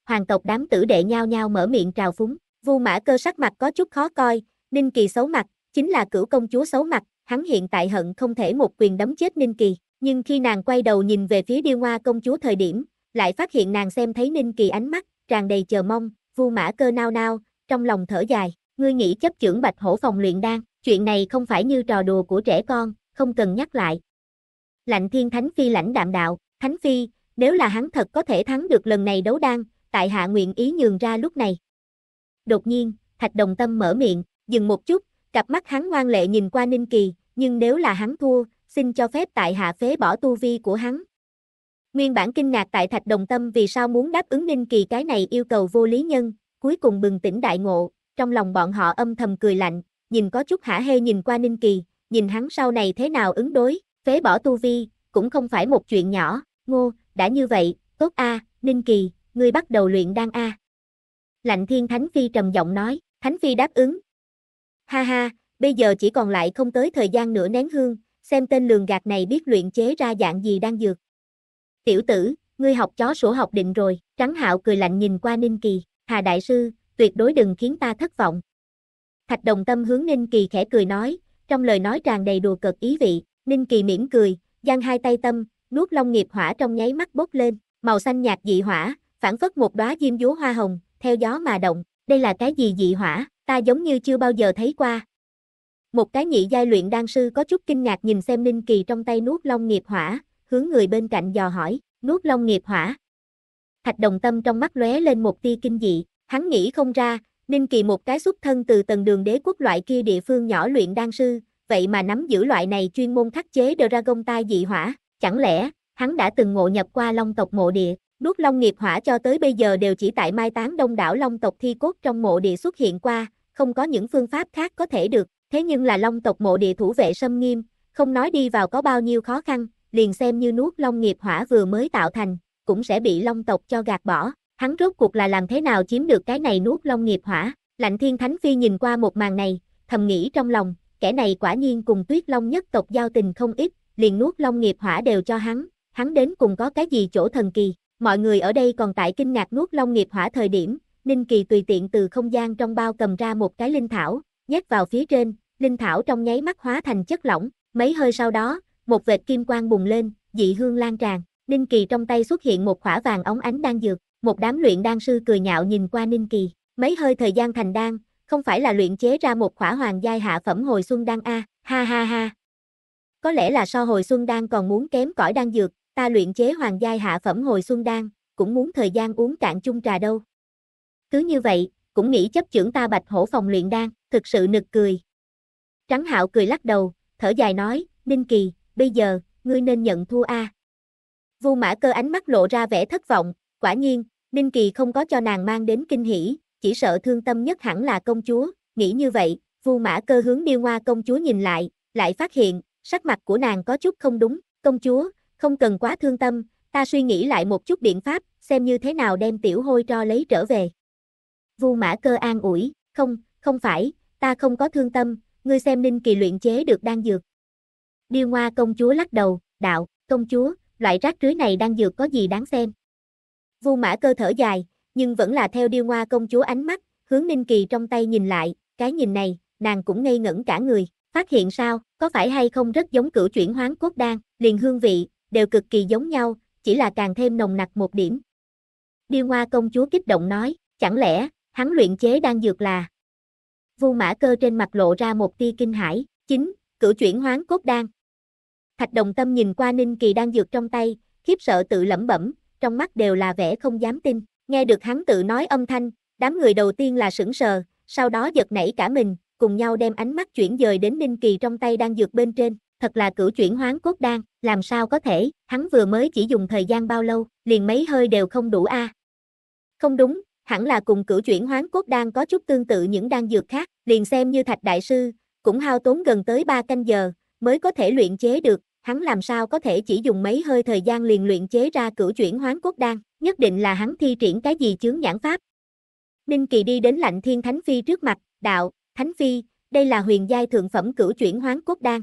Hoàng tộc đám tử đệ nhao nhao mở miệng trào phúng, vu mã cơ sắc mặt có chút khó coi, Ninh Kỳ xấu mặt, chính là cửu công chúa xấu mặt, hắn hiện tại hận không thể một quyền đấm chết Ninh Kỳ, nhưng khi nàng quay đầu nhìn về phía điêu hoa công chúa thời điểm, lại phát hiện nàng xem thấy Ninh Kỳ ánh mắt, tràn đầy chờ mong, vu mã cơ nao nao, trong lòng thở dài. Ngươi nghĩ chấp trưởng bạch hổ phòng luyện đan, chuyện này không phải như trò đùa của trẻ con, không cần nhắc lại. Lạnh thiên thánh phi lãnh đạm đạo, thánh phi, nếu là hắn thật có thể thắng được lần này đấu đan, tại hạ nguyện ý nhường ra lúc này. Đột nhiên, thạch đồng tâm mở miệng, dừng một chút, cặp mắt hắn ngoan lệ nhìn qua ninh kỳ, nhưng nếu là hắn thua, xin cho phép tại hạ phế bỏ tu vi của hắn. Nguyên bản kinh ngạc tại thạch đồng tâm vì sao muốn đáp ứng ninh kỳ cái này yêu cầu vô lý nhân, cuối cùng bừng tỉnh đại ngộ, trong lòng bọn họ âm thầm cười lạnh, nhìn có chút hả hê nhìn qua Ninh Kỳ, nhìn hắn sau này thế nào ứng đối, phế bỏ tu vi, cũng không phải một chuyện nhỏ, ngô, đã như vậy, tốt a, Ninh Kỳ, ngươi bắt đầu luyện đan a. Lạnh Thiên Thánh Phi trầm giọng nói, Thánh Phi đáp ứng. Ha ha, bây giờ chỉ còn lại không tới thời gian nửa nén hương, xem tên lường gạt này biết luyện chế ra dạng gì đang dược. Tiểu tử, ngươi học chó sổ học định rồi, Trắng Hạo cười lạnh nhìn qua Ninh Kỳ, Hà Đại Sư, tuyệt đối đừng khiến ta thất vọng. Thạch đồng tâm hướng Ninh Kỳ khẽ cười nói, trong lời nói tràn đầy đùa cợt ý vị, Ninh Kỳ mỉm cười, giang hai tay tâm, nuốt long nghiệp hỏa trong nháy mắt bốc lên, màu xanh nhạt dị hỏa, phản phất một đóa diêm dúa hoa hồng, theo gió mà động, đây là cái gì dị hỏa, ta giống như chưa bao giờ thấy qua. Một cái nhị giai luyện đan sư có chút kinh ngạc nhìn xem Ninh Kỳ trong tay nuốt long nghiệp hỏa, hướng người bên cạnh dò hỏi, nuốt long nghiệp hỏa. Thạch đồng tâm trong mắt lóe lên một tia kinh dị, Hắn nghĩ không ra, Ninh Kỳ một cái xuất thân từ tầng đường đế quốc loại kia địa phương nhỏ luyện đan sư, vậy mà nắm giữ loại này chuyên môn khắc chế Dragon tai dị hỏa, chẳng lẽ, hắn đã từng ngộ nhập qua long tộc mộ địa, nuốt long nghiệp hỏa cho tới bây giờ đều chỉ tại mai táng đông đảo long tộc thi cốt trong mộ địa xuất hiện qua, không có những phương pháp khác có thể được, thế nhưng là long tộc mộ địa thủ vệ xâm nghiêm, không nói đi vào có bao nhiêu khó khăn, liền xem như nuốt long nghiệp hỏa vừa mới tạo thành, cũng sẽ bị long tộc cho gạt bỏ hắn rốt cuộc là làm thế nào chiếm được cái này nuốt long nghiệp hỏa, lạnh thiên thánh phi nhìn qua một màn này, thầm nghĩ trong lòng, kẻ này quả nhiên cùng tuyết long nhất tộc giao tình không ít, liền nuốt long nghiệp hỏa đều cho hắn, hắn đến cùng có cái gì chỗ thần kỳ, mọi người ở đây còn tại kinh ngạc nuốt long nghiệp hỏa thời điểm, Ninh Kỳ tùy tiện từ không gian trong bao cầm ra một cái linh thảo, nhét vào phía trên, linh thảo trong nháy mắt hóa thành chất lỏng, mấy hơi sau đó, một vệt kim quang bùng lên, dị hương lan tràn, Ninh Kỳ trong tay xuất hiện một khỏa vàng ống ánh đang dược, một đám luyện đan sư cười nhạo nhìn qua Ninh Kỳ, mấy hơi thời gian thành đan, không phải là luyện chế ra một khỏa hoàng giai hạ phẩm hồi xuân đan a, ha ha ha. Có lẽ là so hồi xuân đan còn muốn kém cỏi đan dược, ta luyện chế hoàng giai hạ phẩm hồi xuân đan, cũng muốn thời gian uống cạn chung trà đâu. Cứ như vậy, cũng nghĩ chấp trưởng ta Bạch Hổ phòng luyện đan, thực sự nực cười. Trắng Hạo cười lắc đầu, thở dài nói, Ninh Kỳ, bây giờ, ngươi nên nhận thua a. Vu Mã Cơ ánh mắt lộ ra vẻ thất vọng, quả nhiên, Ninh Kỳ không có cho nàng mang đến kinh hỷ, chỉ sợ thương tâm nhất hẳn là công chúa, nghĩ như vậy, vu mã cơ hướng điêu hoa công chúa nhìn lại, lại phát hiện, sắc mặt của nàng có chút không đúng, công chúa, không cần quá thương tâm, ta suy nghĩ lại một chút biện pháp, xem như thế nào đem tiểu hôi cho lấy trở về. Vu mã cơ an ủi, không, không phải, ta không có thương tâm, ngươi xem ninh kỳ luyện chế được đan dược. Điêu hoa công chúa lắc đầu, đạo, công chúa, loại rác rưới này đan dược có gì đáng xem. Vu Mã Cơ thở dài, nhưng vẫn là theo điêu Hoa công chúa ánh mắt, hướng Ninh Kỳ trong tay nhìn lại, cái nhìn này, nàng cũng ngây ngẩn cả người, phát hiện sao, có phải hay không rất giống cửu chuyển hoán cốt đan, liền hương vị, đều cực kỳ giống nhau, chỉ là càng thêm nồng nặc một điểm. Điêu Hoa công chúa kích động nói, chẳng lẽ, hắn luyện chế đang dược là. Vu mã cơ trên mặt lộ ra một tia kinh hãi, chính, cửu chuyển hoán cốt đan. Thạch đồng tâm nhìn qua ninh kỳ đang dược trong tay, khiếp sợ tự lẩm bẩm, trong mắt đều là vẻ không dám tin. Nghe được hắn tự nói âm thanh, đám người đầu tiên là sững sờ, sau đó giật nảy cả mình, cùng nhau đem ánh mắt chuyển dời đến Ninh Kỳ trong tay đang dược bên trên, thật là cửu chuyển hoán cốt đan, làm sao có thể, hắn vừa mới chỉ dùng thời gian bao lâu, liền mấy hơi đều không đủ a. Không đúng, hẳn là cùng cửu chuyển hoán cốt đan có chút tương tự những đan dược khác, liền xem như Thạch đại sư, cũng hao tốn gần tới 3 canh giờ mới có thể luyện chế được, hắn làm sao có thể chỉ dùng mấy hơi thời gian liền luyện chế ra cửu chuyển hoán cốt đan, nhất định là hắn thi triển cái gì chướng nhãn pháp. Ninh Kỳ đi đến lạnh thiên thánh phi trước mặt, đạo, thánh phi, đây là huyền giai thượng phẩm cửu chuyển hoán cốt đan.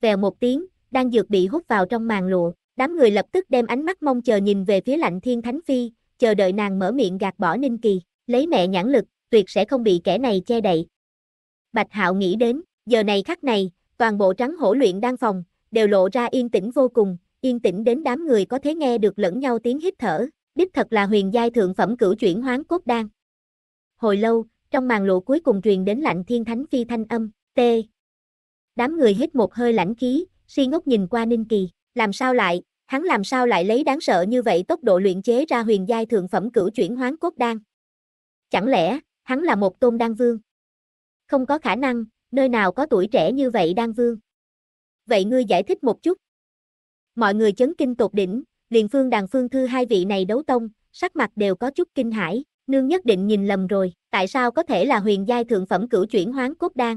Vèo một tiếng, đan dược bị hút vào trong màn lụa, đám người lập tức đem ánh mắt mong chờ nhìn về phía lạnh thiên thánh phi, chờ đợi nàng mở miệng gạt bỏ Ninh Kỳ, lấy mẹ nhãn lực, tuyệt sẽ không bị kẻ này che đậy. Bạch Hạo nghĩ đến, giờ này khắc này, toàn bộ trắng hổ luyện đan phòng, đều lộ ra yên tĩnh vô cùng, yên tĩnh đến đám người có thể nghe được lẫn nhau tiếng hít thở, đích thật là huyền giai thượng phẩm cửu chuyển hoán cốt đan. Hồi lâu, trong màn lộ cuối cùng truyền đến lạnh thiên thánh phi thanh âm, t. Đám người hít một hơi lãnh khí, si ngốc nhìn qua Ninh Kỳ, làm sao lại, hắn làm sao lại lấy đáng sợ như vậy tốc độ luyện chế ra huyền giai thượng phẩm cửu chuyển hoán cốt đan. Chẳng lẽ, hắn là một tôn đan vương? Không có khả năng, nơi nào có tuổi trẻ như vậy đan vương vậy ngươi giải thích một chút. Mọi người chấn kinh tột đỉnh, liền phương đàn phương thư hai vị này đấu tông, sắc mặt đều có chút kinh hãi, nương nhất định nhìn lầm rồi, tại sao có thể là huyền giai thượng phẩm cửu chuyển hoán cốt đan.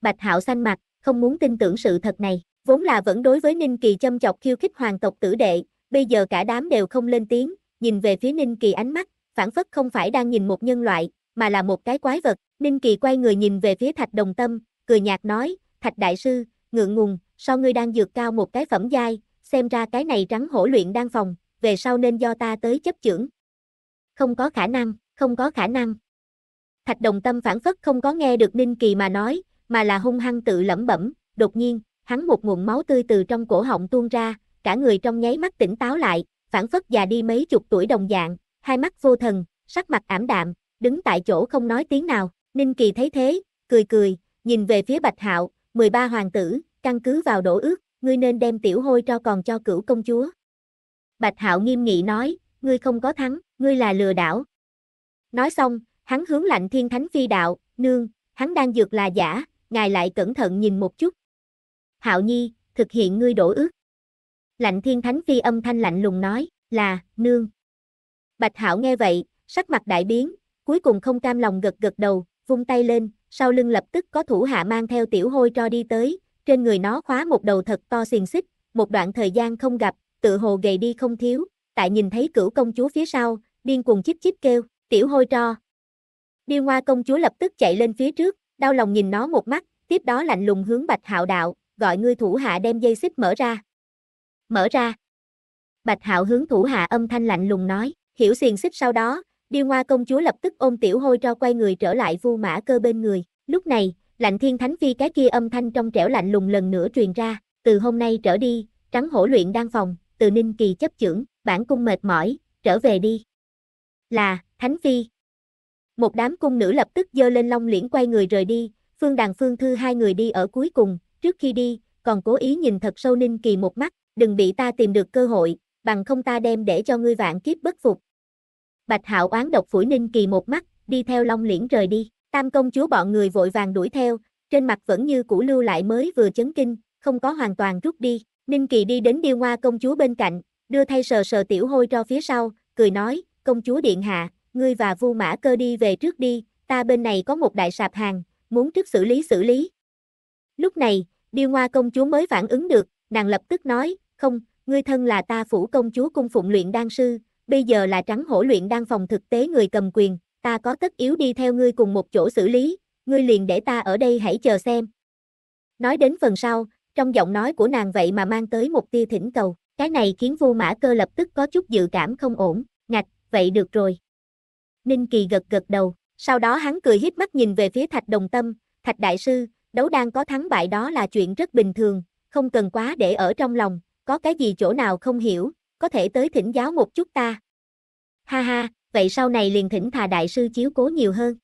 Bạch hạo xanh mặt, không muốn tin tưởng sự thật này, vốn là vẫn đối với Ninh Kỳ châm chọc khiêu khích hoàng tộc tử đệ, bây giờ cả đám đều không lên tiếng, nhìn về phía Ninh Kỳ ánh mắt, phản phất không phải đang nhìn một nhân loại, mà là một cái quái vật, Ninh Kỳ quay người nhìn về phía Thạch Đồng Tâm, cười nhạt nói, Thạch Đại Sư, ngượng ngùng, sao ngươi đang dược cao một cái phẩm giai, xem ra cái này rắn hổ luyện đang phòng, về sau nên do ta tới chấp chưởng. Không có khả năng, không có khả năng. Thạch đồng tâm phản phất không có nghe được Ninh Kỳ mà nói, mà là hung hăng tự lẩm bẩm, đột nhiên, hắn một nguồn máu tươi từ trong cổ họng tuôn ra, cả người trong nháy mắt tỉnh táo lại, phản phất già đi mấy chục tuổi đồng dạng, hai mắt vô thần, sắc mặt ảm đạm, đứng tại chỗ không nói tiếng nào, Ninh Kỳ thấy thế, cười cười, nhìn về phía Bạch Hạo, 13 hoàng tử, căn cứ vào đổ ước, ngươi nên đem tiểu hôi cho còn cho cửu công chúa. Bạch Hạo nghiêm nghị nói, ngươi không có thắng, ngươi là lừa đảo. Nói xong, hắn hướng lạnh thiên thánh phi đạo, nương, hắn đang dược là giả, ngài lại cẩn thận nhìn một chút. Hạo nhi, thực hiện ngươi đổ ước. Lạnh thiên thánh phi âm thanh lạnh lùng nói, là, nương. Bạch Hạo nghe vậy, sắc mặt đại biến, cuối cùng không cam lòng gật gật đầu, vung tay lên, sau lưng lập tức có thủ hạ mang theo tiểu hôi cho đi tới, trên người nó khóa một đầu thật to xiềng xích, một đoạn thời gian không gặp, tự hồ gầy đi không thiếu, tại nhìn thấy cửu công chúa phía sau, điên cuồng chíp chíp kêu, tiểu hôi cho Điêu hoa công chúa lập tức chạy lên phía trước, đau lòng nhìn nó một mắt, tiếp đó lạnh lùng hướng bạch hạo đạo, gọi ngươi thủ hạ đem dây xích mở ra. Mở ra. Bạch hạo hướng thủ hạ âm thanh lạnh lùng nói, hiểu xiềng xích sau đó, Điêu Hoa công chúa lập tức ôm tiểu hôi cho quay người trở lại vu mã cơ bên người. Lúc này, lạnh thiên thánh phi cái kia âm thanh trong trẻo lạnh lùng lần nữa truyền ra. Từ hôm nay trở đi, trắng hổ luyện đang phòng, từ ninh kỳ chấp chưởng, bản cung mệt mỏi, trở về đi. Là, thánh phi. Một đám cung nữ lập tức dơ lên long liễn quay người rời đi, phương đàn phương thư hai người đi ở cuối cùng, trước khi đi, còn cố ý nhìn thật sâu ninh kỳ một mắt, đừng bị ta tìm được cơ hội, bằng không ta đem để cho ngươi vạn kiếp bất phục, Bạch Hạo oán độc phủi Ninh Kỳ một mắt, đi theo Long Liễn rời đi. Tam công chúa bọn người vội vàng đuổi theo, trên mặt vẫn như cũ lưu lại mới vừa chấn kinh, không có hoàn toàn rút đi. Ninh Kỳ đi đến Điêu Hoa công chúa bên cạnh, đưa thay sờ sờ tiểu hôi cho phía sau, cười nói, công chúa điện hạ, ngươi và vu mã cơ đi về trước đi, ta bên này có một đại sạp hàng, muốn trước xử lý xử lý. Lúc này, Điêu Hoa công chúa mới phản ứng được, nàng lập tức nói, không, ngươi thân là ta phủ công chúa cung phụng luyện đan sư, bây giờ là trắng hổ luyện đang phòng thực tế người cầm quyền, ta có tất yếu đi theo ngươi cùng một chỗ xử lý, ngươi liền để ta ở đây hãy chờ xem. Nói đến phần sau, trong giọng nói của nàng vậy mà mang tới một tia thỉnh cầu, cái này khiến vu mã cơ lập tức có chút dự cảm không ổn, ngạch, vậy được rồi. Ninh Kỳ gật gật đầu, sau đó hắn cười híp mắt nhìn về phía Thạch Đồng Tâm, Thạch Đại Sư, đấu đang có thắng bại đó là chuyện rất bình thường, không cần quá để ở trong lòng, có cái gì chỗ nào không hiểu, có thể tới thỉnh giáo một chút ta. Ha ha, vậy sau này liền thỉnh thà đại sư chiếu cố nhiều hơn.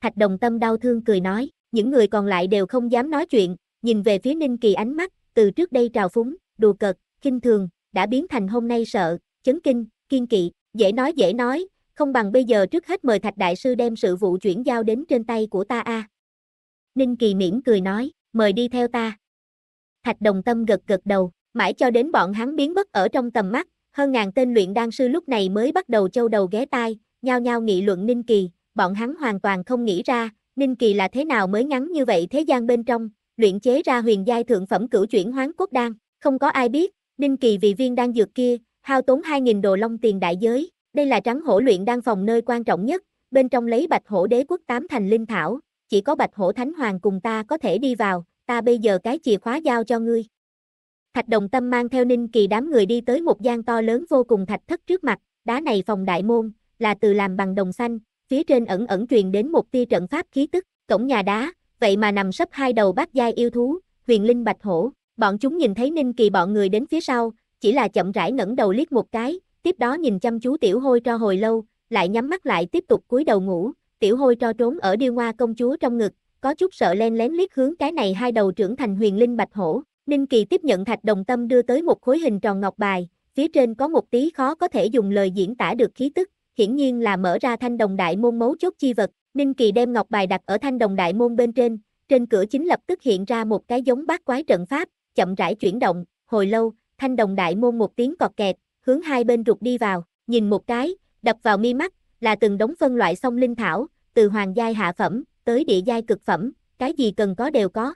Thạch đồng tâm đau thương cười nói, những người còn lại đều không dám nói chuyện, nhìn về phía Ninh Kỳ ánh mắt, từ trước đây trào phúng, đùa cợt, kinh thường, đã biến thành hôm nay sợ, chấn kinh, kiên kỵ, dễ nói dễ nói, không bằng bây giờ trước hết mời Thạch Đại Sư đem sự vụ chuyển giao đến trên tay của ta a Ninh Kỳ miễn cười nói, mời đi theo ta. Thạch đồng tâm gật gật đầu, mãi cho đến bọn hắn biến mất ở trong tầm mắt, hơn ngàn tên luyện đan sư lúc này mới bắt đầu châu đầu ghé tai, nhao nhao nghị luận Ninh Kỳ, bọn hắn hoàn toàn không nghĩ ra, Ninh Kỳ là thế nào mới ngắn như vậy thế gian bên trong, luyện chế ra huyền giai thượng phẩm cửu chuyển hoán cốt đan, không có ai biết, Ninh Kỳ vì viên đan dược kia, hao tốn 2.000 đồ long tiền đại giới, đây là trắng hổ luyện đan phòng nơi quan trọng nhất, bên trong lấy bạch hổ đế quốc tám thành linh thảo, chỉ có bạch hổ thánh hoàng cùng ta có thể đi vào, ta bây giờ cái chìa khóa giao cho ngươi. Thạch Đồng Tâm mang theo Ninh Kỳ đám người đi tới một gian to lớn vô cùng thạch thất trước mặt, đá này phòng đại môn, là từ làm bằng đồng xanh, phía trên ẩn ẩn truyền đến một tia trận pháp khí tức, cổng nhà đá, vậy mà nằm sấp hai đầu bát giai yêu thú, huyền linh bạch hổ, bọn chúng nhìn thấy Ninh Kỳ bọn người đến phía sau, chỉ là chậm rãi ngẩng đầu liếc một cái, tiếp đó nhìn chăm chú tiểu hôi cho hồi lâu, lại nhắm mắt lại tiếp tục cúi đầu ngủ, tiểu hôi cho trốn ở điêu ngoa công chúa trong ngực, có chút sợ len lén liếc hướng cái này hai đầu trưởng thành huyền linh bạch hổ, Ninh Kỳ tiếp nhận thạch đồng tâm đưa tới một khối hình tròn ngọc bài, phía trên có một tí khó có thể dùng lời diễn tả được khí tức, hiển nhiên là mở ra thanh đồng đại môn mấu chốt chi vật, Ninh Kỳ đem ngọc bài đặt ở thanh đồng đại môn bên trên, trên cửa chính lập tức hiện ra một cái giống bát quái trận pháp, chậm rãi chuyển động, hồi lâu, thanh đồng đại môn một tiếng cọt kẹt, hướng hai bên rụt đi vào, nhìn một cái, đập vào mi mắt, là từng đống phân loại song linh thảo, từ hoàng giai hạ phẩm, tới địa giai cực phẩm, cái gì cần có đều có,